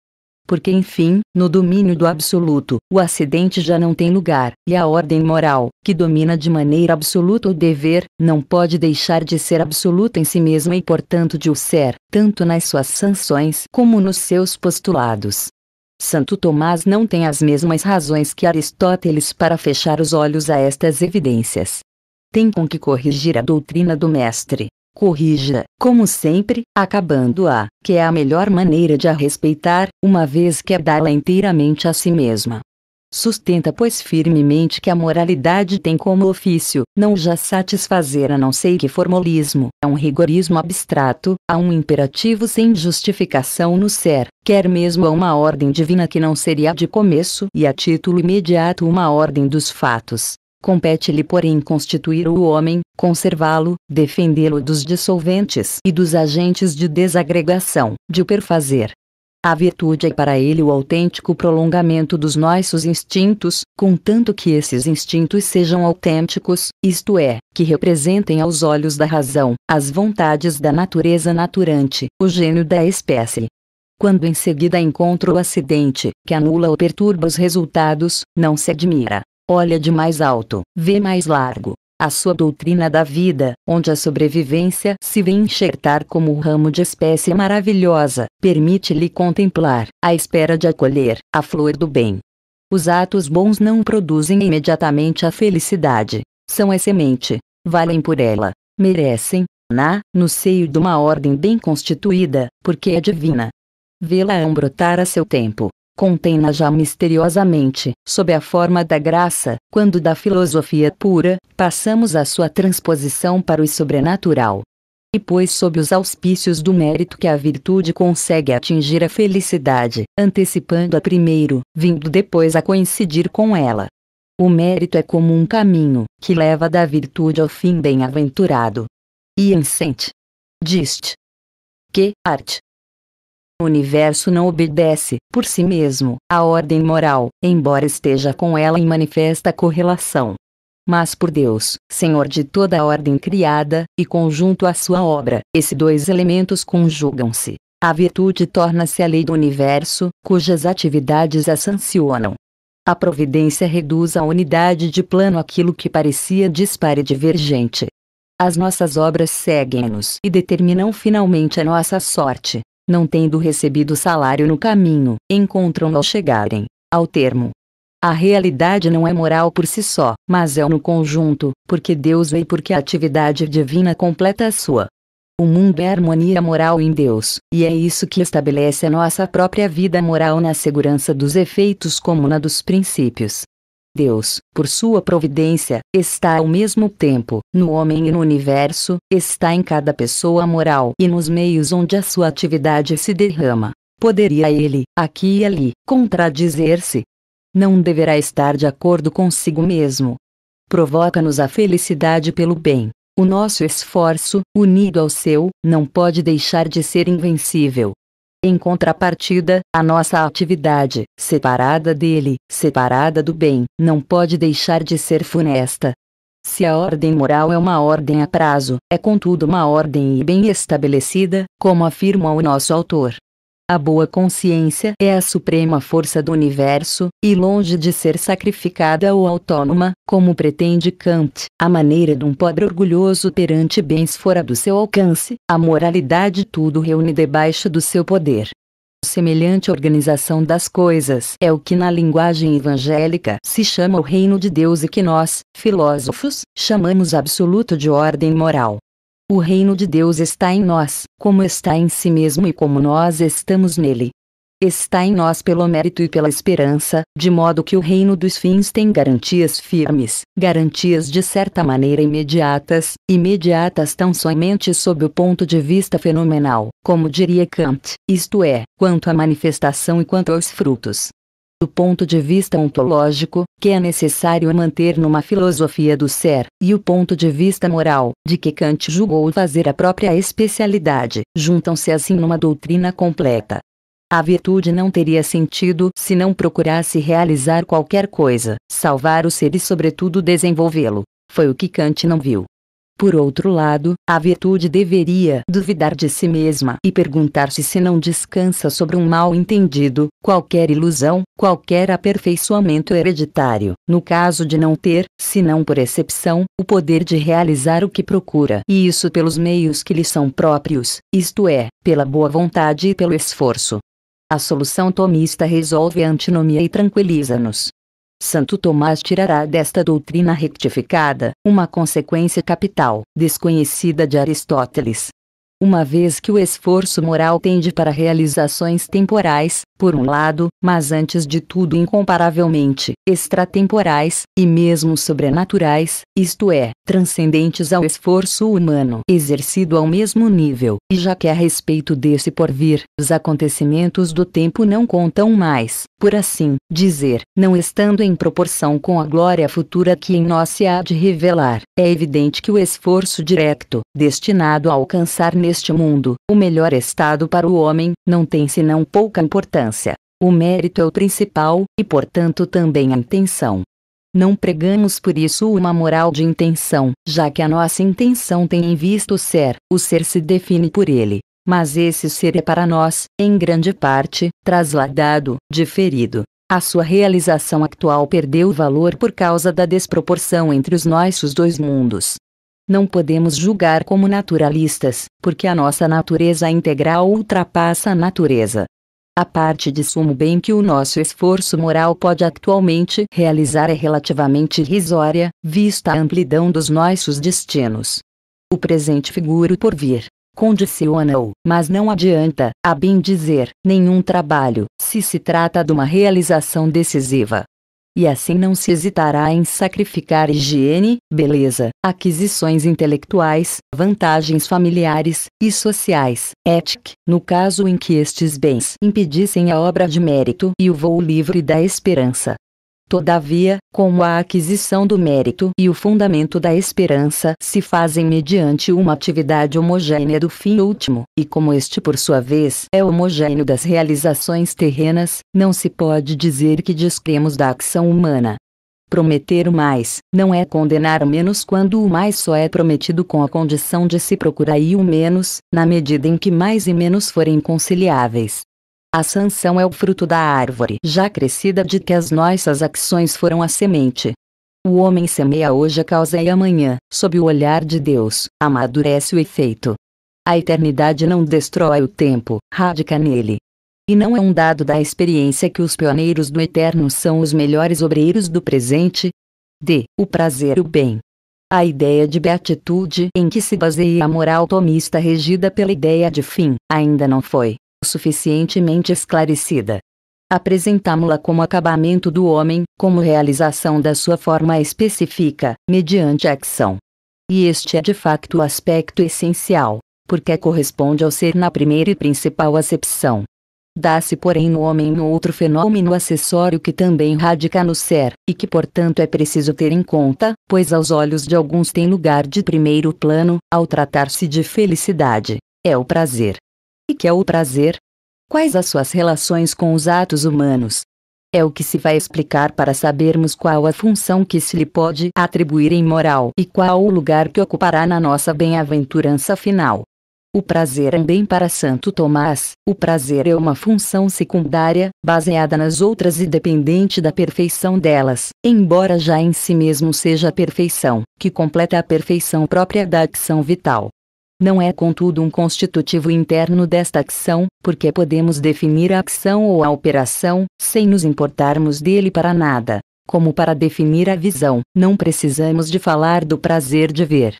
Porque, enfim, no domínio do absoluto, o acidente já não tem lugar, e a ordem moral, que domina de maneira absoluta o dever, não pode deixar de ser absoluta em si mesma e, portanto, de o ser, tanto nas suas sanções como nos seus postulados. Santo Tomás não tem as mesmas razões que Aristóteles para fechar os olhos a estas evidências. Tem com que corrigir a doutrina do Mestre. Corrija, como sempre, acabando-a, que é a melhor maneira de a respeitar, uma vez que é dá-la inteiramente a si mesma. Sustenta pois firmemente que a moralidade tem como ofício, não já satisfazer a não sei que formalismo, a um rigorismo abstrato, a um imperativo sem justificação no ser, quer mesmo a uma ordem divina que não seria de começo e a título imediato uma ordem dos fatos. Compete-lhe, porém, constituir o homem, conservá-lo, defendê-lo dos dissolventes e dos agentes de desagregação, de perfazer, a virtude é para ele o autêntico prolongamento dos nossos instintos, contanto que esses instintos sejam autênticos, isto é, que representem aos olhos da razão, as vontades da natureza naturante, o gênio da espécie. Quando em seguida encontra o acidente, que anula ou perturba os resultados, não se admira. Olha de mais alto, vê mais largo, a sua doutrina da vida, onde a sobrevivência se vê enxertar como um ramo de espécie maravilhosa, permite-lhe contemplar, à espera de acolher, a flor do bem. Os atos bons não produzem imediatamente a felicidade, são a semente, valem por ela, merecem, na, no seio de uma ordem bem constituída, porque é divina. Vê-la brotar a seu tempo, contém-na já misteriosamente, sob a forma da graça, quando da filosofia pura, passamos a sua transposição para o sobrenatural. E pois sob os auspícios do mérito que a virtude consegue atingir a felicidade, antecipando-a primeiro, vindo depois a coincidir com ela. O mérito é como um caminho, que leva da virtude ao fim bem-aventurado. E incente. Diste. Que, arte, o universo não obedece, por si mesmo, à ordem moral, embora esteja com ela em manifesta correlação. Mas por Deus, Senhor de toda a ordem criada, e conjunto à sua obra, esses dois elementos conjugam-se. A virtude torna-se a lei do universo, cujas atividades a sancionam. A providência reduz à unidade de plano aquilo que parecia dispare e divergente. As nossas obras seguem-nos e determinam finalmente a nossa sorte, não tendo recebido salário no caminho, encontram ao chegarem ao termo. A realidade não é moral por si só, mas é no conjunto, porque Deus vê e porque a atividade divina completa a sua. O mundo é harmonia moral em Deus, e é isso que estabelece a nossa própria vida moral na segurança dos efeitos como na dos princípios. Deus, por sua providência, está ao mesmo tempo no homem e no universo, está em cada pessoa moral e nos meios onde a sua atividade se derrama. Poderia ele, aqui e ali, contradizer-se? Não deverá estar de acordo consigo mesmo. Provoca-nos a felicidade pelo bem. O nosso esforço, unido ao seu, não pode deixar de ser invencível. Em contrapartida, a nossa atividade, separada dele, separada do bem, não pode deixar de ser funesta. Se a ordem moral é uma ordem a prazo, é contudo uma ordem e bem estabelecida, como afirma o nosso autor. A boa consciência é a suprema força do universo, e longe de ser sacrificada ou autônoma, como pretende Kant, a maneira de um pobre orgulhoso perante bens fora do seu alcance, a moralidade tudo reúne debaixo do seu poder. Semelhante organização das coisas é o que na linguagem evangélica se chama o reino de Deus e que nós, filósofos, chamamos absoluto de ordem moral. O reino de Deus está em nós, como está em si mesmo e como nós estamos nele. Está em nós pelo mérito e pela esperança, de modo que o reino dos fins tem garantias firmes, garantias de certa maneira imediatas, imediatas tão somente sob o ponto de vista fenomenal, como diria Kant, isto é, quanto à manifestação e quanto aos frutos do ponto de vista ontológico, que é necessário manter numa filosofia do ser, e o ponto de vista moral, de que Kant julgou fazer a própria especialidade, juntam-se assim numa doutrina completa. A virtude não teria sentido se não procurasse realizar qualquer coisa, salvar o ser e, sobretudo, desenvolvê-lo. Foi o que Kant não viu. Por outro lado, a virtude deveria duvidar de si mesma e perguntar-se se não descansa sobre um mal entendido, qualquer ilusão, qualquer aperfeiçoamento hereditário, no caso de não ter, se não por excepção, o poder de realizar o que procura, e isso pelos meios que lhe são próprios, isto é, pela boa vontade e pelo esforço. A solução tomista resolve a antinomia e tranquiliza-nos. Santo Tomás tirará desta doutrina rectificada uma consequência capital, desconhecida de Aristóteles, uma vez que o esforço moral tende para realizações temporais, por um lado, mas antes de tudo incomparavelmente extratemporais, e mesmo sobrenaturais, isto é, transcendentes ao esforço humano exercido ao mesmo nível, e já que a respeito desse porvir, os acontecimentos do tempo não contam mais, por assim dizer, não estando em proporção com a glória futura que em nós se há de revelar, é evidente que o esforço direto, destinado a alcançar neste mundo, o melhor estado para o homem, não tem senão pouca importância. O mérito é o principal, e portanto também a intenção. Não pregamos por isso uma moral de intenção, já que a nossa intenção tem em vista o ser, o ser se define por ele. Mas esse ser é para nós, em grande parte, trasladado, diferido. A sua realização actual perdeu valor por causa da desproporção entre os nossos dois mundos. Não podemos julgar como naturalistas, porque a nossa natureza integral ultrapassa a natureza. A parte de sumo bem que o nosso esforço moral pode atualmente realizar é relativamente irrisória, vista a amplidão dos nossos destinos. O presente figura o porvir. Condiciona-o, mas não adianta, a bem dizer, nenhum trabalho, se se trata de uma realização decisiva e assim não se hesitará em sacrificar higiene, beleza, aquisições intelectuais, vantagens familiares e sociais, ética, no caso em que estes bens impedissem a obra de mérito e o voo livre da esperança. Todavia, como a aquisição do mérito e o fundamento da esperança se fazem mediante uma atividade homogênea do fim último, e como este por sua vez é homogêneo das realizações terrenas, não se pode dizer que discremos da ação humana. Prometer o mais, não é condenar o menos quando o mais só é prometido com a condição de se procurar o menos, na medida em que mais e menos forem conciliáveis. A sanção é o fruto da árvore já crescida de que as nossas ações foram a semente. O homem semeia hoje a causa e amanhã, sob o olhar de Deus, amadurece o efeito. A eternidade não destrói o tempo, radica nele. E não é um dado da experiência que os pioneiros do eterno são os melhores obreiros do presente? D. O prazer e o bem. A ideia de beatitude em que se baseia a moral tomista regida pela ideia de fim, ainda não foi suficientemente esclarecida. Apresentámo-la como acabamento do homem, como realização da sua forma específica, mediante a ação. E este é de facto o aspecto essencial, porque corresponde ao ser na primeira e principal acepção. Dá-se, porém, no homem um outro fenômeno acessório que também radica no ser, e que, portanto, é preciso ter em conta, pois, aos olhos de alguns, tem lugar de primeiro plano, ao tratar-se de felicidade. É o prazer. E que é o prazer? Quais as suas relações com os atos humanos? É o que se vai explicar para sabermos qual a função que se lhe pode atribuir em moral e qual o lugar que ocupará na nossa bem-aventurança final. O prazer é um bem para Santo Tomás, o prazer é uma função secundária, baseada nas outras e dependente da perfeição delas, embora já em si mesmo seja a perfeição, que completa a perfeição própria da ação vital. Não é contudo um constitutivo interno desta ação, porque podemos definir a ação ou a operação, sem nos importarmos dele para nada. Como para definir a visão, não precisamos de falar do prazer de ver.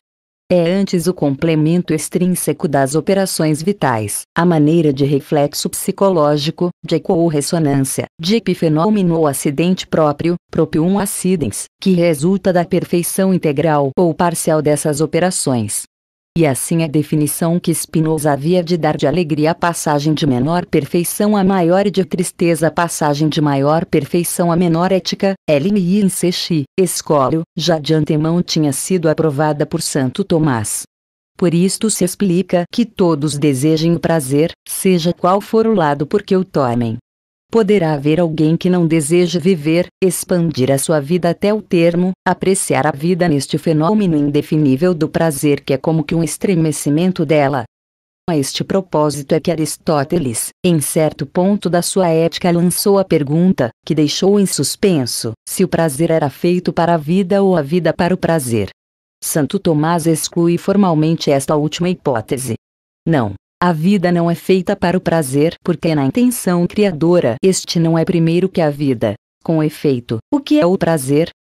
É antes o complemento extrínseco das operações vitais, a maneira de reflexo psicológico, de eco ou ressonância, de epifenômeno ou acidente próprio, propium acidens, que resulta da perfeição integral ou parcial dessas operações e assim a definição que Spinoza havia de dar de alegria a passagem de menor perfeição a maior e de tristeza a passagem de maior perfeição a menor ética, LMI em Escólio, já de antemão tinha sido aprovada por Santo Tomás. Por isto se explica que todos desejem o prazer, seja qual for o lado por que o tomem. Poderá haver alguém que não deseje viver, expandir a sua vida até o termo, apreciar a vida neste fenômeno indefinível do prazer que é como que um estremecimento dela. A este propósito é que Aristóteles, em certo ponto da sua ética, lançou a pergunta, que deixou em suspenso, se o prazer era feito para a vida ou a vida para o prazer. Santo Tomás exclui formalmente esta última hipótese. Não, a vida não é feita para o prazer porque é na intenção criadora este não é primeiro que a vida. Com efeito, o que é o prazer?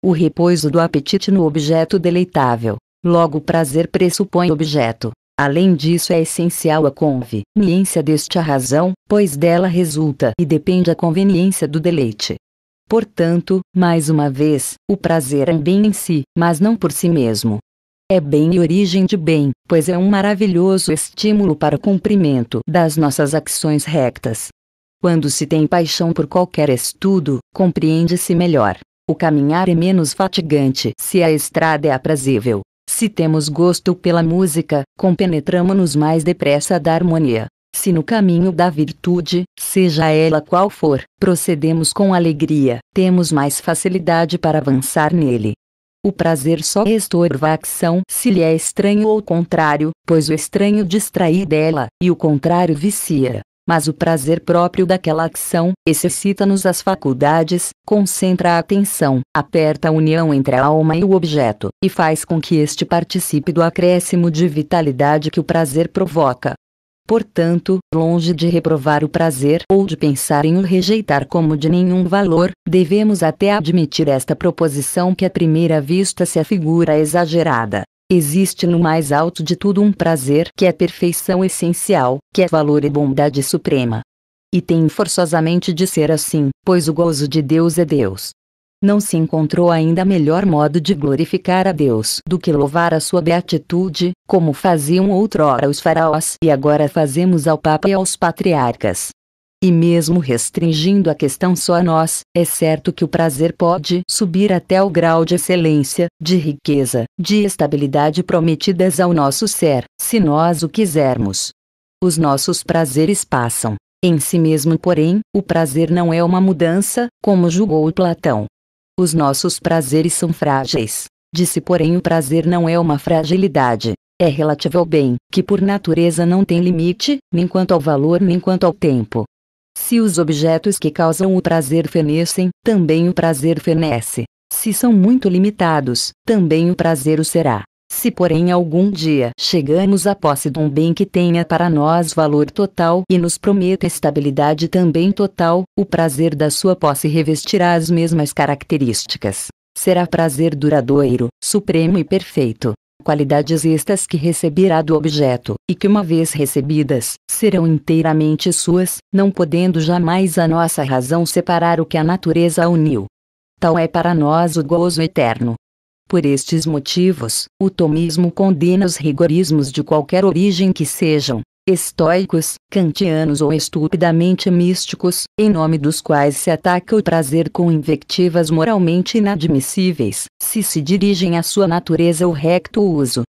O repouso do apetite no objeto deleitável. Logo o prazer pressupõe objeto. Além disso é essencial a conveniência deste a razão, pois dela resulta e depende a conveniência do deleite. Portanto, mais uma vez, o prazer é um bem em si, mas não por si mesmo é bem e origem de bem, pois é um maravilhoso estímulo para o cumprimento das nossas ações rectas. Quando se tem paixão por qualquer estudo, compreende-se melhor. O caminhar é menos fatigante se a estrada é aprazível. Se temos gosto pela música, compenetramos-nos mais depressa da harmonia. Se no caminho da virtude, seja ela qual for, procedemos com alegria, temos mais facilidade para avançar nele. O prazer só estorva a ação se lhe é estranho ou contrário, pois o estranho distrai dela, e o contrário vicia. Mas o prazer próprio daquela ação excita-nos as faculdades, concentra a atenção, aperta a união entre a alma e o objeto, e faz com que este participe do acréscimo de vitalidade que o prazer provoca. Portanto, longe de reprovar o prazer ou de pensar em o rejeitar como de nenhum valor, devemos até admitir esta proposição que à primeira vista se afigura exagerada. Existe no mais alto de tudo um prazer que é perfeição essencial, que é valor e bondade suprema. E tem forçosamente de ser assim, pois o gozo de Deus é Deus. Não se encontrou ainda melhor modo de glorificar a Deus do que louvar a sua beatitude, como faziam outrora os faraós e agora fazemos ao Papa e aos patriarcas. E mesmo restringindo a questão só a nós, é certo que o prazer pode subir até o grau de excelência, de riqueza, de estabilidade prometidas ao nosso ser, se nós o quisermos. Os nossos prazeres passam. Em si mesmo, porém, o prazer não é uma mudança, como julgou Platão. Os nossos prazeres são frágeis. Disse porém o prazer não é uma fragilidade, é relativo ao bem, que por natureza não tem limite, nem quanto ao valor nem quanto ao tempo. Se os objetos que causam o prazer fenecem, também o prazer fenece. Se são muito limitados, também o prazer o será. Se porém algum dia chegamos à posse de um bem que tenha para nós valor total e nos prometa estabilidade também total, o prazer da sua posse revestirá as mesmas características. Será prazer duradouro, supremo e perfeito. Qualidades estas que receberá do objeto, e que uma vez recebidas, serão inteiramente suas, não podendo jamais a nossa razão separar o que a natureza uniu. Tal é para nós o gozo eterno, por estes motivos, o tomismo condena os rigorismos de qualquer origem que sejam, estoicos, kantianos ou estupidamente místicos, em nome dos quais se ataca o prazer com invectivas moralmente inadmissíveis, se se dirigem à sua natureza ou recto uso.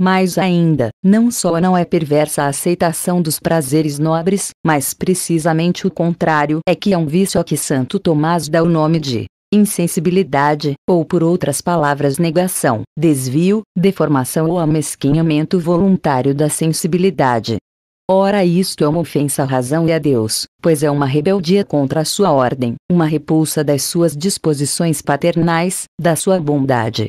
Mais ainda, não só não é perversa a aceitação dos prazeres nobres, mas precisamente o contrário é que é um vício a que Santo Tomás dá o nome de insensibilidade, ou por outras palavras negação, desvio, deformação ou amesquinhamento voluntário da sensibilidade. Ora, isto é uma ofensa à razão e a Deus, pois é uma rebeldia contra a sua ordem, uma repulsa das suas disposições paternais, da sua bondade.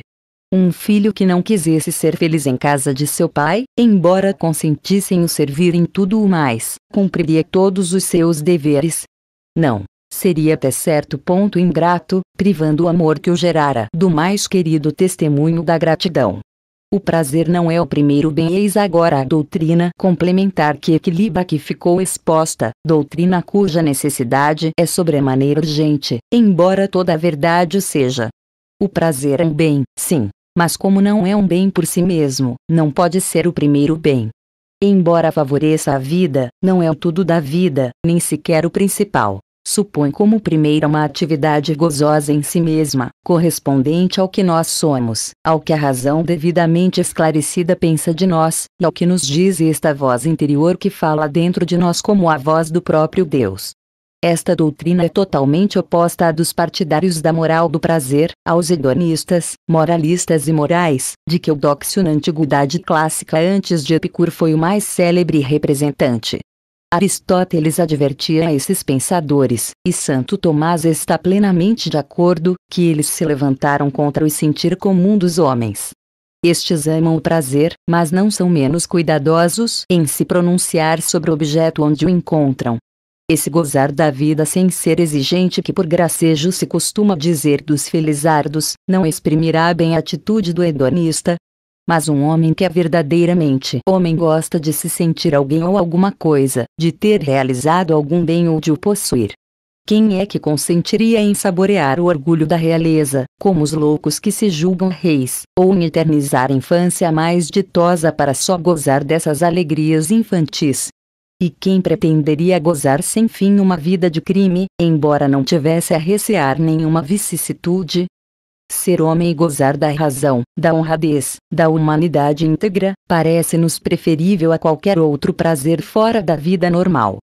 Um filho que não quisesse ser feliz em casa de seu pai, embora consentissem o servir em tudo o mais, cumpriria todos os seus deveres. Não, seria até certo ponto ingrato, privando o amor que o gerara do mais querido testemunho da gratidão. O prazer não é o primeiro bem, eis agora a doutrina complementar que equilibra que ficou exposta, doutrina cuja necessidade é sobremaneira urgente, embora toda a verdade seja. O prazer é um bem, sim, mas como não é um bem por si mesmo, não pode ser o primeiro bem. Embora favoreça a vida, não é o tudo da vida, nem sequer o principal supõe como primeira uma atividade gozosa em si mesma, correspondente ao que nós somos, ao que a razão devidamente esclarecida pensa de nós, e ao que nos diz esta voz interior que fala dentro de nós como a voz do próprio Deus. Esta doutrina é totalmente oposta à dos partidários da moral do prazer, aos hedonistas, moralistas e morais, de que o Doxio na antiguidade clássica antes de Epicuro foi o mais célebre representante. Aristóteles advertia a esses pensadores, e Santo Tomás está plenamente de acordo, que eles se levantaram contra o sentir comum dos homens. Estes amam o prazer, mas não são menos cuidadosos em se pronunciar sobre o objeto onde o encontram. Esse gozar da vida sem ser exigente que por gracejo se costuma dizer dos felizardos, não exprimirá bem a atitude do hedonista, mas um homem que é verdadeiramente homem gosta de se sentir alguém ou alguma coisa, de ter realizado algum bem ou de o possuir. Quem é que consentiria em saborear o orgulho da realeza, como os loucos que se julgam reis, ou em eternizar a infância mais ditosa para só gozar dessas alegrias infantis? E quem pretenderia gozar sem fim uma vida de crime, embora não tivesse a recear nenhuma vicissitude, Ser homem e gozar da razão, da honradez, da humanidade íntegra, parece-nos preferível a qualquer outro prazer fora da vida normal.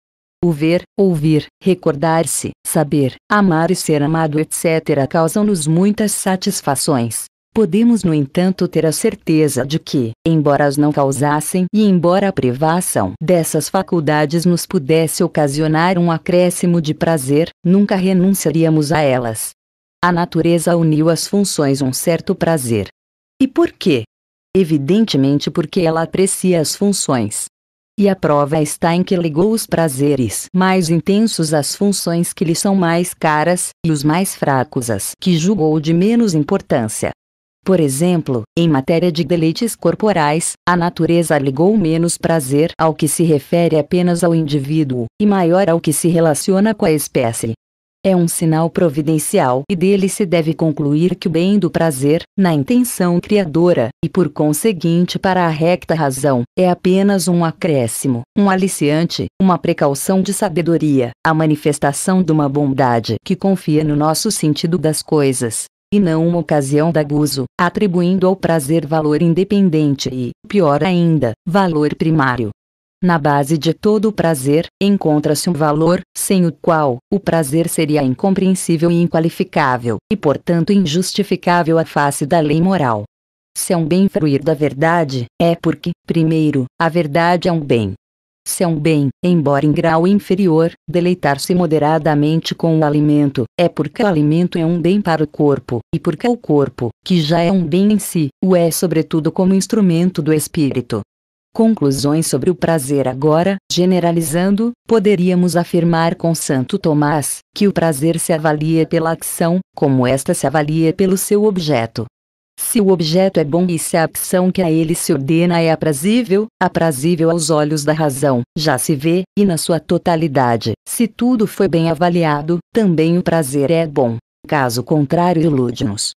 O ver, ouvir, recordar-se, saber, amar e ser amado, etc., causam-nos muitas satisfações. Podemos, no entanto, ter a certeza de que, embora as não causassem e embora a privação dessas faculdades nos pudesse ocasionar um acréscimo de prazer, nunca renunciaríamos a elas a natureza uniu as funções um certo prazer. E por quê? Evidentemente porque ela aprecia as funções. E a prova está em que ligou os prazeres mais intensos às funções que lhe são mais caras, e os mais fracos às que julgou de menos importância. Por exemplo, em matéria de deleites corporais, a natureza ligou menos prazer ao que se refere apenas ao indivíduo, e maior ao que se relaciona com a espécie, é um sinal providencial e dele se deve concluir que o bem do prazer, na intenção criadora, e por conseguinte para a recta razão, é apenas um acréscimo, um aliciante, uma precaução de sabedoria, a manifestação de uma bondade que confia no nosso sentido das coisas e não uma ocasião de abuso, atribuindo ao prazer valor independente e, pior ainda, valor primário, na base de todo o prazer, encontra-se um valor, sem o qual o prazer seria incompreensível e inqualificável, e portanto injustificável à face da lei moral. Se é um bem fruir da verdade, é porque, primeiro, a verdade é um bem. Se é um bem, embora em grau inferior, deleitar-se moderadamente com o alimento, é porque o alimento é um bem para o corpo, e porque o corpo, que já é um bem em si, o é sobretudo como instrumento do espírito. Conclusões sobre o prazer agora, generalizando, poderíamos afirmar com Santo Tomás que o prazer se avalia pela ação, como esta se avalia pelo seu objeto. Se o objeto é bom e se a ação que a ele se ordena é aprazível, aprazível aos olhos da razão, já se vê, e na sua totalidade, se tudo foi bem avaliado, também o prazer é bom. Caso contrário, ilude-nos.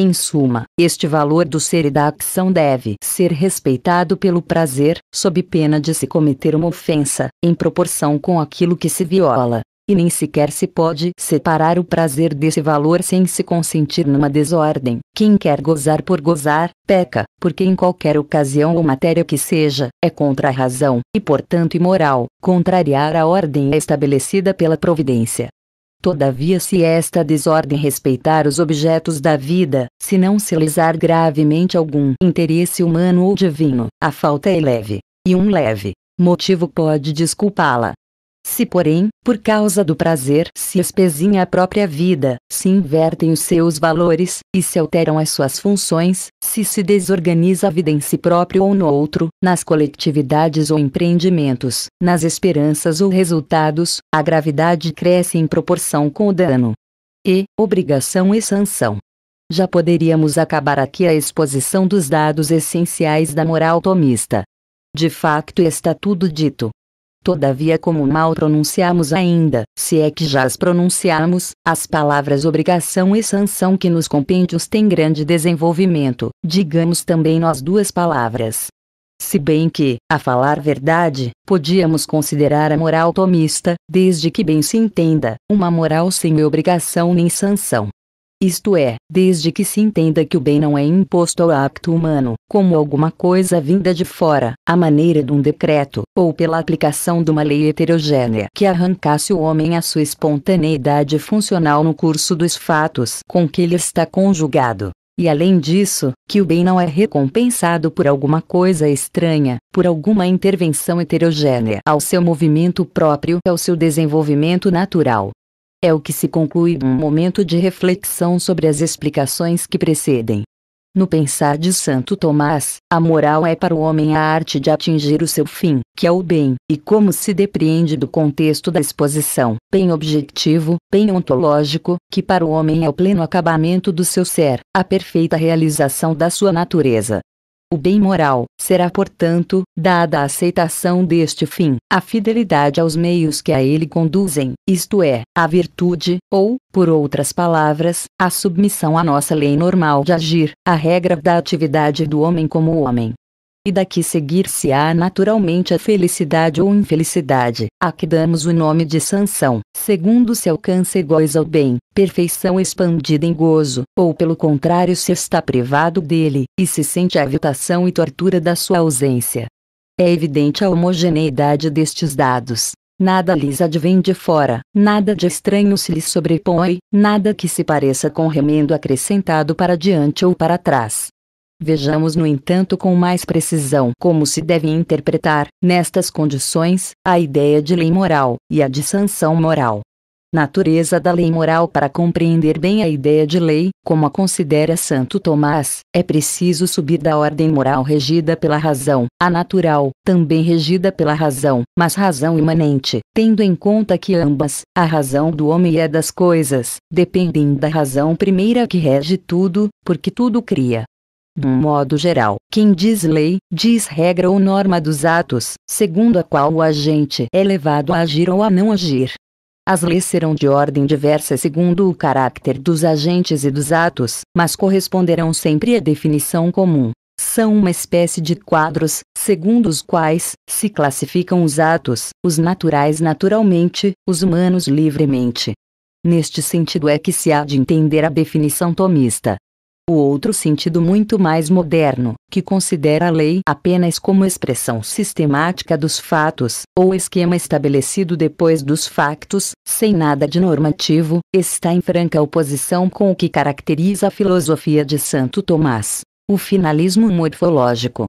Em suma, este valor do ser e da ação deve ser respeitado pelo prazer, sob pena de se cometer uma ofensa, em proporção com aquilo que se viola. E nem sequer se pode separar o prazer desse valor sem se consentir numa desordem. Quem quer gozar por gozar, peca, porque em qualquer ocasião ou matéria que seja, é contra a razão, e portanto imoral, contrariar a ordem estabelecida pela providência. Todavia, se esta desordem respeitar os objetos da vida, se não se lesar gravemente algum interesse humano ou divino, a falta é leve, e um leve motivo pode desculpá-la, se, porém, por causa do prazer se espezinha a própria vida, se invertem os seus valores, e se alteram as suas funções, se se desorganiza a vida em si próprio ou no outro, nas coletividades ou empreendimentos, nas esperanças ou resultados, a gravidade cresce em proporção com o dano. E, obrigação e sanção. Já poderíamos acabar aqui a exposição dos dados essenciais da moral tomista. De facto está tudo dito. Todavia, como mal pronunciamos ainda, se é que já as pronunciamos, as palavras obrigação e sanção que nos compêndios têm grande desenvolvimento, digamos também nós duas palavras. Se bem que, a falar verdade, podíamos considerar a moral tomista, desde que bem se entenda, uma moral sem obrigação nem sanção. Isto é, desde que se entenda que o bem não é imposto ao acto humano, como alguma coisa vinda de fora, à maneira de um decreto, ou pela aplicação de uma lei heterogênea que arrancasse o homem à sua espontaneidade funcional no curso dos fatos com que ele está conjugado. E além disso, que o bem não é recompensado por alguma coisa estranha, por alguma intervenção heterogênea ao seu movimento próprio, ao seu desenvolvimento natural, é o que se conclui num momento de reflexão sobre as explicações que precedem. No pensar de Santo Tomás, a moral é para o homem a arte de atingir o seu fim, que é o bem, e como se depreende do contexto da exposição, bem objetivo, bem ontológico, que para o homem é o pleno acabamento do seu ser, a perfeita realização da sua natureza. O bem moral será, portanto, dada a aceitação deste fim, a fidelidade aos meios que a ele conduzem, isto é, a virtude, ou, por outras palavras, a submissão à nossa lei normal de agir, a regra da atividade do homem como homem, e daqui seguir-se-á naturalmente a felicidade ou infelicidade, a que damos o nome de sanção, segundo se alcança iguais ao bem, perfeição expandida em gozo, ou pelo contrário se está privado dele, e se sente a evitação e tortura da sua ausência. É evidente a homogeneidade destes dados. Nada lhes advém de fora, nada de estranho se lhes sobrepõe, nada que se pareça com remendo acrescentado para diante ou para trás. Vejamos, no entanto, com mais precisão como se deve interpretar, nestas condições, a ideia de lei moral e a de sanção moral. Natureza da lei moral Para compreender bem a ideia de lei, como a considera Santo Tomás, é preciso subir da ordem moral regida pela razão, à natural, também regida pela razão, mas razão imanente, tendo em conta que ambas, a razão do homem e a das coisas, dependem da razão primeira que rege tudo, porque tudo cria, de um modo geral. Quem diz lei, diz regra ou norma dos atos, segundo a qual o agente é levado a agir ou a não agir. As leis serão de ordem diversa segundo o caráter dos agentes e dos atos, mas corresponderão sempre à definição comum. São uma espécie de quadros, segundo os quais se classificam os atos, os naturais naturalmente, os humanos livremente. Neste sentido é que se há de entender a definição tomista o outro sentido muito mais moderno, que considera a lei apenas como expressão sistemática dos fatos, ou esquema estabelecido depois dos factos, sem nada de normativo, está em franca oposição com o que caracteriza a filosofia de Santo Tomás. O finalismo morfológico,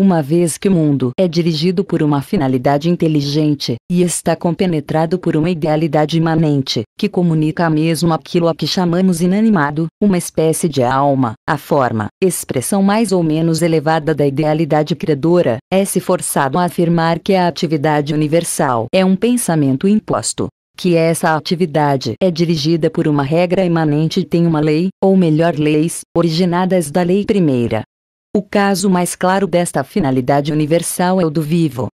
uma vez que o mundo é dirigido por uma finalidade inteligente, e está compenetrado por uma idealidade imanente, que comunica mesmo aquilo a que chamamos inanimado, uma espécie de alma, a forma, expressão mais ou menos elevada da idealidade credora, é-se forçado a afirmar que a atividade universal é um pensamento imposto, que essa atividade é dirigida por uma regra imanente e tem uma lei, ou melhor leis, originadas da lei primeira, o caso mais claro desta finalidade universal é o do vivo.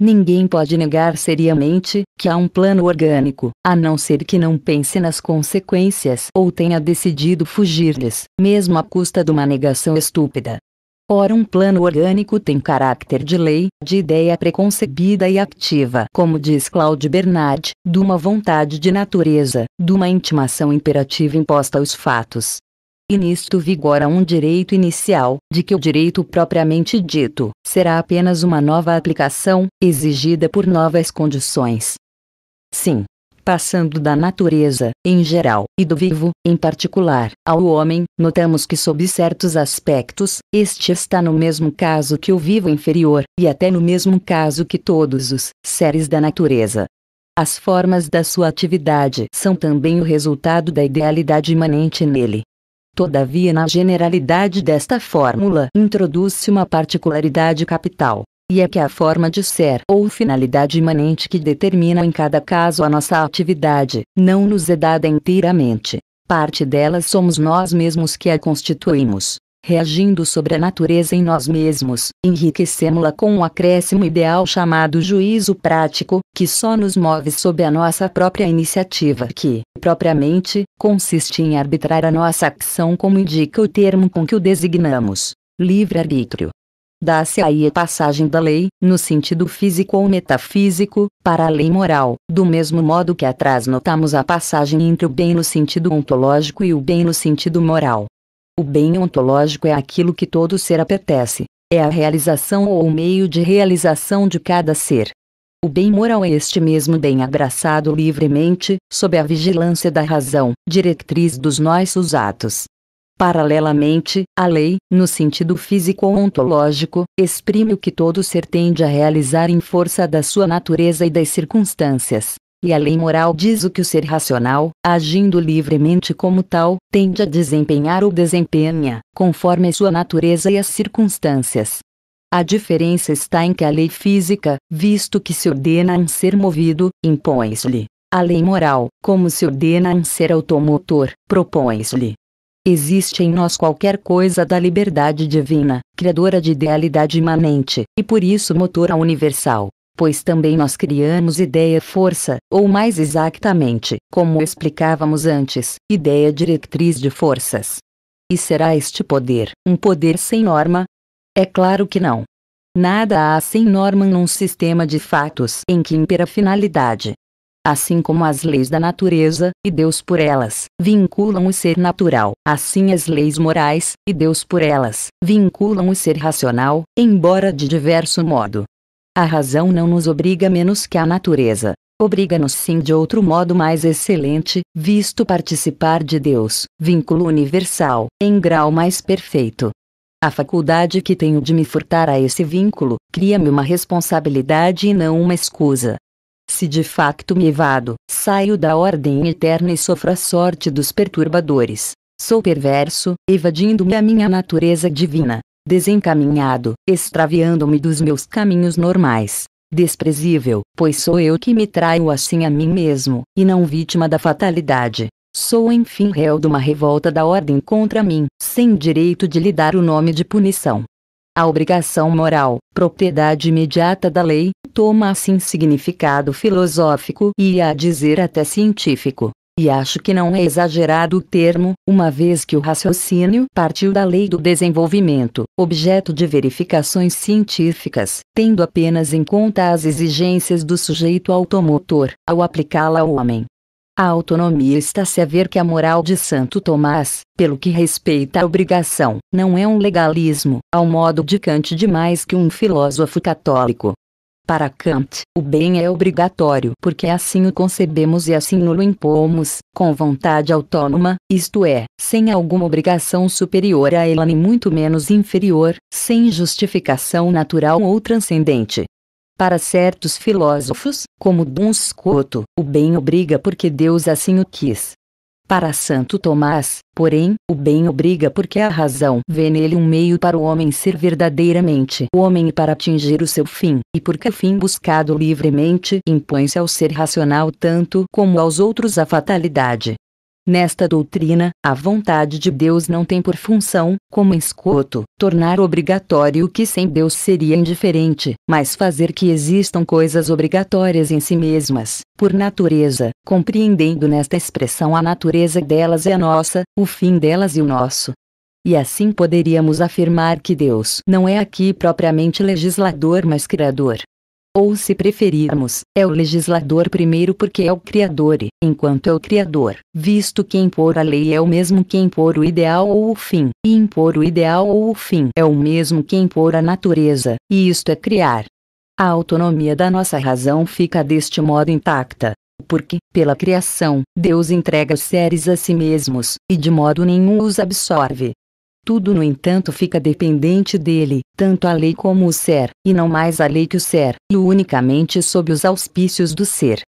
Ninguém pode negar seriamente que há um plano orgânico, a não ser que não pense nas consequências ou tenha decidido fugir-lhes, mesmo à custa de uma negação estúpida. Ora, um plano orgânico tem caráter de lei, de ideia preconcebida e ativa, como diz Claude Bernard, de uma vontade de natureza, de uma intimação imperativa imposta aos fatos, e nisto vigora um direito inicial, de que o direito propriamente dito será apenas uma nova aplicação, exigida por novas condições. Sim. Passando da natureza, em geral, e do vivo, em particular, ao homem, notamos que, sob certos aspectos, este está no mesmo caso que o vivo inferior, e até no mesmo caso que todos os seres da natureza. As formas da sua atividade são também o resultado da idealidade imanente nele. Todavia, na generalidade desta fórmula, introduz-se uma particularidade capital, e é que a forma de ser ou finalidade imanente que determina em cada caso a nossa atividade, não nos é dada inteiramente. Parte dela somos nós mesmos que a constituímos, reagindo sobre a natureza em nós mesmos, enriquecemos-la com um acréscimo ideal chamado juízo prático, que só nos move sob a nossa própria iniciativa que, propriamente, consiste em arbitrar a nossa ação como indica o termo com que o designamos. Livre-arbítrio. Dá-se aí a passagem da lei, no sentido físico ou metafísico, para a lei moral, do mesmo modo que atrás notamos a passagem entre o bem no sentido ontológico e o bem no sentido moral. O bem ontológico é aquilo que todo ser apetece, é a realização ou o meio de realização de cada ser. O bem moral é este mesmo bem abraçado livremente, sob a vigilância da razão, diretriz dos nossos atos. Paralelamente, a lei, no sentido físico-ontológico, exprime o que todo ser tende a realizar em força da sua natureza e das circunstâncias. E a lei moral diz o que o ser racional, agindo livremente como tal, tende a desempenhar ou desempenha, conforme sua natureza e as circunstâncias. A diferença está em que a lei física, visto que se ordena a um ser movido, impõe-lhe. A lei moral, como se ordena a um ser automotor, propõe-lhe. Existe em nós qualquer coisa da liberdade divina, criadora de idealidade imanente, e por isso motora universal pois também nós criamos ideia-força, ou mais exatamente como explicávamos antes, ideia diretriz de forças. E será este poder um poder sem norma? É claro que não. Nada há sem norma num sistema de fatos em que impera finalidade. Assim como as leis da natureza, e Deus por elas, vinculam o ser natural, assim as leis morais, e Deus por elas, vinculam o ser racional, embora de diverso modo. A razão não nos obriga menos que a natureza. Obriga-nos sim de outro modo mais excelente, visto participar de Deus, vínculo universal, em grau mais perfeito. A faculdade que tenho de me furtar a esse vínculo, cria-me uma responsabilidade e não uma escusa. Se de facto me evado, saio da ordem eterna e sofro a sorte dos perturbadores. Sou perverso, evadindo-me a minha natureza divina desencaminhado, extraviando-me dos meus caminhos normais. Desprezível, pois sou eu que me traio assim a mim mesmo, e não vítima da fatalidade. Sou enfim réu de uma revolta da ordem contra mim, sem direito de lhe dar o nome de punição. A obrigação moral, propriedade imediata da lei, toma assim significado filosófico e a dizer até científico e acho que não é exagerado o termo, uma vez que o raciocínio partiu da lei do desenvolvimento, objeto de verificações científicas, tendo apenas em conta as exigências do sujeito automotor, ao aplicá-la ao homem. A autonomia está-se a ver que a moral de Santo Tomás, pelo que respeita à obrigação, não é um legalismo, ao modo de Kant de mais que um filósofo católico, para Kant, o bem é obrigatório porque assim o concebemos e assim o impomos, com vontade autônoma, isto é, sem alguma obrigação superior a ela nem muito menos inferior, sem justificação natural ou transcendente. Para certos filósofos, como Duns Scoto, o bem obriga porque Deus assim o quis, para Santo Tomás, porém, o bem obriga porque a razão vê nele um meio para o homem ser verdadeiramente o homem e para atingir o seu fim, e porque o fim buscado livremente impõe-se ao ser racional tanto como aos outros a fatalidade, Nesta doutrina, a vontade de Deus não tem por função, como escoto, tornar obrigatório o que sem Deus seria indiferente, mas fazer que existam coisas obrigatórias em si mesmas, por natureza, compreendendo nesta expressão a natureza delas e é a nossa, o fim delas e o nosso. E assim poderíamos afirmar que Deus não é aqui propriamente legislador, mas criador, ou se preferirmos, é o legislador primeiro porque é o criador e, enquanto é o criador, visto que impor a lei é o mesmo que impor o ideal ou o fim, e impor o ideal ou o fim é o mesmo que impor a natureza, e isto é criar. A autonomia da nossa razão fica deste modo intacta, porque, pela criação, Deus entrega os seres a si mesmos, e de modo nenhum os absorve, tudo, no entanto, fica dependente dele, tanto a lei como o ser, e não mais a lei que o ser, e unicamente sob os auspícios do ser.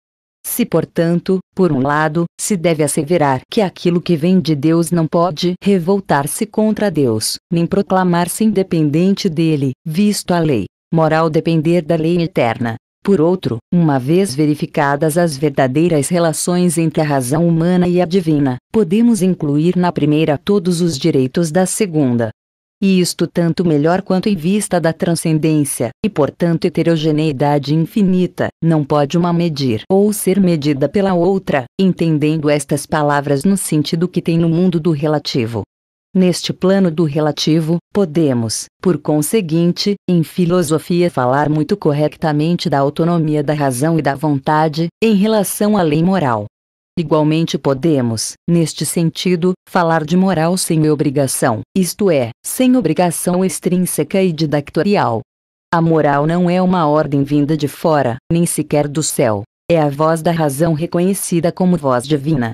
Se, portanto, por um lado, se deve asseverar que aquilo que vem de Deus não pode revoltar-se contra Deus, nem proclamar-se independente dele, visto a lei moral depender da lei eterna, por outro, uma vez verificadas as verdadeiras relações entre a razão humana e a divina, podemos incluir na primeira todos os direitos da segunda. E isto tanto melhor quanto em vista da transcendência, e portanto heterogeneidade infinita, não pode uma medir ou ser medida pela outra, entendendo estas palavras no sentido que tem no mundo do relativo. Neste plano do relativo, podemos, por conseguinte, em filosofia falar muito corretamente da autonomia da razão e da vontade, em relação à lei moral. Igualmente podemos, neste sentido, falar de moral sem obrigação, isto é, sem obrigação extrínseca e didactorial. A moral não é uma ordem vinda de fora, nem sequer do céu. É a voz da razão reconhecida como voz divina.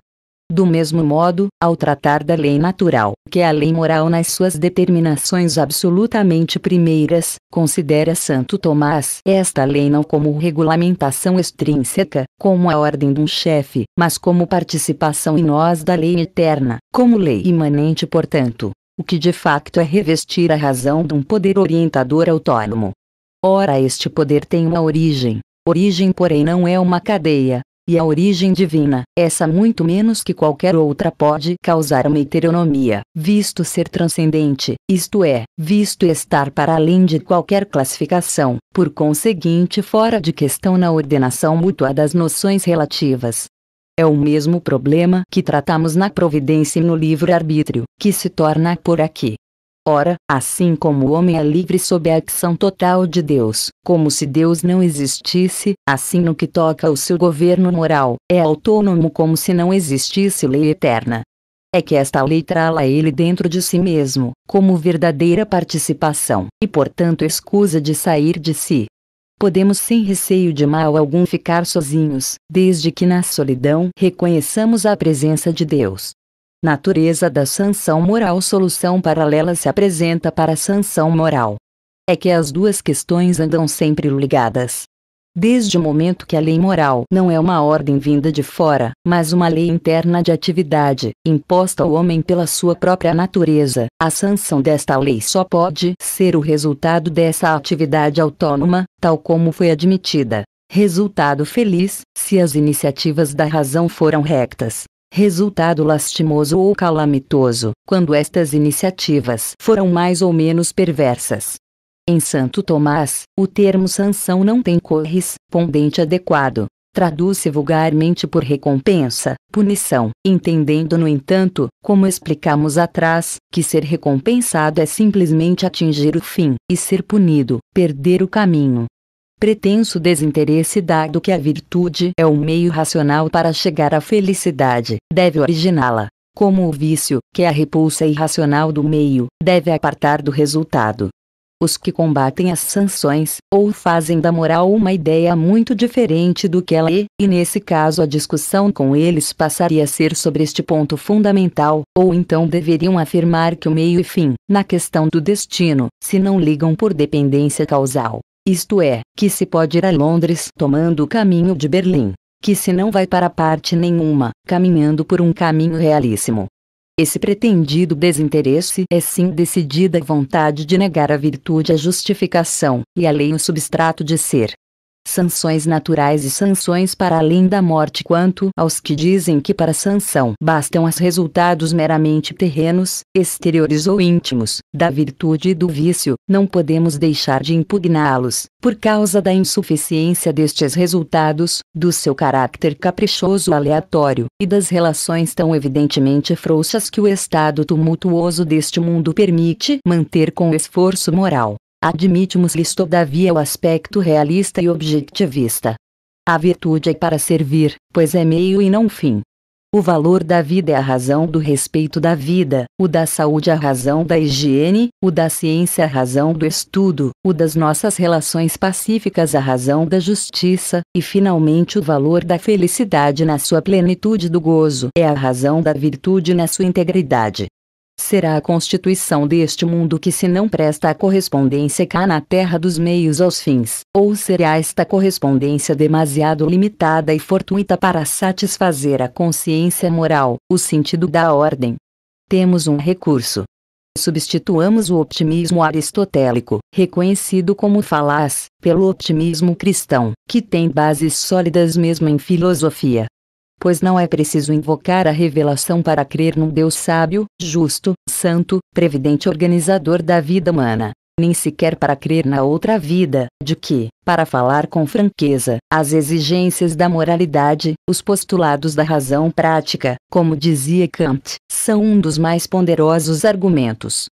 Do mesmo modo, ao tratar da lei natural, que é a lei moral nas suas determinações absolutamente primeiras, considera Santo Tomás esta lei não como regulamentação extrínseca, como a ordem de um chefe, mas como participação em nós da lei eterna, como lei imanente, portanto, o que de facto é revestir a razão de um poder orientador autônomo. Ora, este poder tem uma origem. Origem, porém, não é uma cadeia, e a origem divina, essa muito menos que qualquer outra pode causar uma heteronomia, visto ser transcendente, isto é, visto estar para além de qualquer classificação, por conseguinte fora de questão na ordenação mútua das noções relativas. É o mesmo problema que tratamos na Providência e no livro Arbítrio, que se torna por aqui Ora, assim como o homem é livre sob a ação total de Deus, como se Deus não existisse, assim no que toca ao seu governo moral, é autônomo como se não existisse lei eterna. É que esta lei trala ele dentro de si mesmo, como verdadeira participação, e portanto escusa de sair de si. Podemos sem receio de mal algum ficar sozinhos, desde que na solidão reconheçamos a presença de Deus, Natureza da sanção moral Solução paralela se apresenta para a sanção moral. É que as duas questões andam sempre ligadas. Desde o momento que a lei moral não é uma ordem vinda de fora, mas uma lei interna de atividade, imposta ao homem pela sua própria natureza, a sanção desta lei só pode ser o resultado dessa atividade autônoma, tal como foi admitida. Resultado feliz, se as iniciativas da razão foram rectas, resultado lastimoso ou calamitoso, quando estas iniciativas foram mais ou menos perversas. Em Santo Tomás, o termo sanção não tem correspondente adequado. Traduz-se vulgarmente por recompensa, punição, entendendo, no entanto, como explicamos atrás, que ser recompensado é simplesmente atingir o fim, e ser punido, perder o caminho pretenso desinteresse dado que a virtude é o meio racional para chegar à felicidade, deve originá-la. Como o vício, que é a repulsa irracional do meio, deve apartar do resultado. Os que combatem as sanções, ou fazem da moral uma ideia muito diferente do que ela é, e nesse caso a discussão com eles passaria a ser sobre este ponto fundamental, ou então deveriam afirmar que o meio e fim, na questão do destino, se não ligam por dependência causal, isto é, que se pode ir a Londres tomando o caminho de Berlim, que se não vai para parte nenhuma, caminhando por um caminho realíssimo. Esse pretendido desinteresse é sim decidida vontade de negar a virtude a justificação, e a lei o substrato de ser, sanções naturais e sanções para além da morte quanto aos que dizem que para sanção bastam os resultados meramente terrenos, exteriores ou íntimos, da virtude e do vício, não podemos deixar de impugná-los, por causa da insuficiência destes resultados, do seu caráter caprichoso aleatório, e das relações tão evidentemente frouxas que o estado tumultuoso deste mundo permite manter com esforço moral. Admitimos-lhes todavia o aspecto realista e objetivista. A virtude é para servir, pois é meio e não fim. O valor da vida é a razão do respeito da vida, o da saúde é a razão da higiene, o da ciência é a razão do estudo, o das nossas relações pacíficas é a razão da justiça, e finalmente o valor da felicidade na sua plenitude do gozo é a razão da virtude na sua integridade será a constituição deste mundo que se não presta a correspondência cá na terra dos meios aos fins, ou será esta correspondência demasiado limitada e fortuita para satisfazer a consciência moral, o sentido da ordem. Temos um recurso. Substituamos o optimismo aristotélico, reconhecido como falaz, pelo optimismo cristão, que tem bases sólidas mesmo em filosofia, pois não é preciso invocar a revelação para crer num Deus sábio, justo, santo, previdente organizador da vida humana, nem sequer para crer na outra vida, de que, para falar com franqueza, as exigências da moralidade, os postulados da razão prática, como dizia Kant, são um dos mais ponderosos argumentos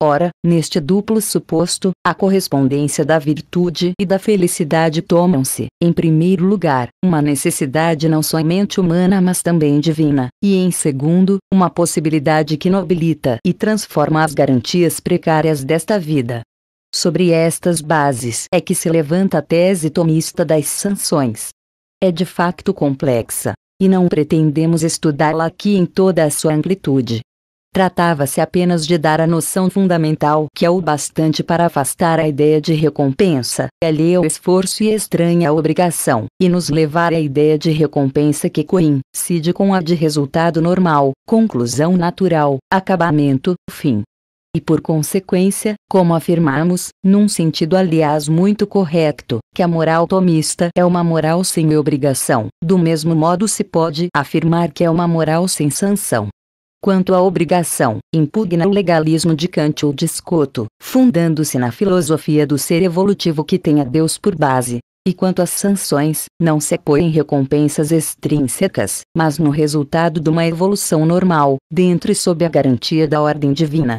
Ora, neste duplo suposto, a correspondência da virtude e da felicidade tomam-se, em primeiro lugar, uma necessidade não somente humana mas também divina, e em segundo, uma possibilidade que nobilita e transforma as garantias precárias desta vida. Sobre estas bases é que se levanta a tese tomista das sanções. É de facto complexa, e não pretendemos estudá-la aqui em toda a sua amplitude, Tratava-se apenas de dar a noção fundamental que é o bastante para afastar a ideia de recompensa, alheia ao é esforço e estranha à obrigação, e nos levar à ideia de recompensa que coincide com a de resultado normal, conclusão natural, acabamento, fim. E por consequência, como afirmamos, num sentido aliás muito correto, que a moral tomista é uma moral sem obrigação, do mesmo modo se pode afirmar que é uma moral sem sanção. Quanto à obrigação, impugna o legalismo de Kant ou de Scotto, fundando-se na filosofia do ser evolutivo que tem a Deus por base. E quanto às sanções, não se apoia em recompensas extrínsecas, mas no resultado de uma evolução normal, dentro e sob a garantia da ordem divina.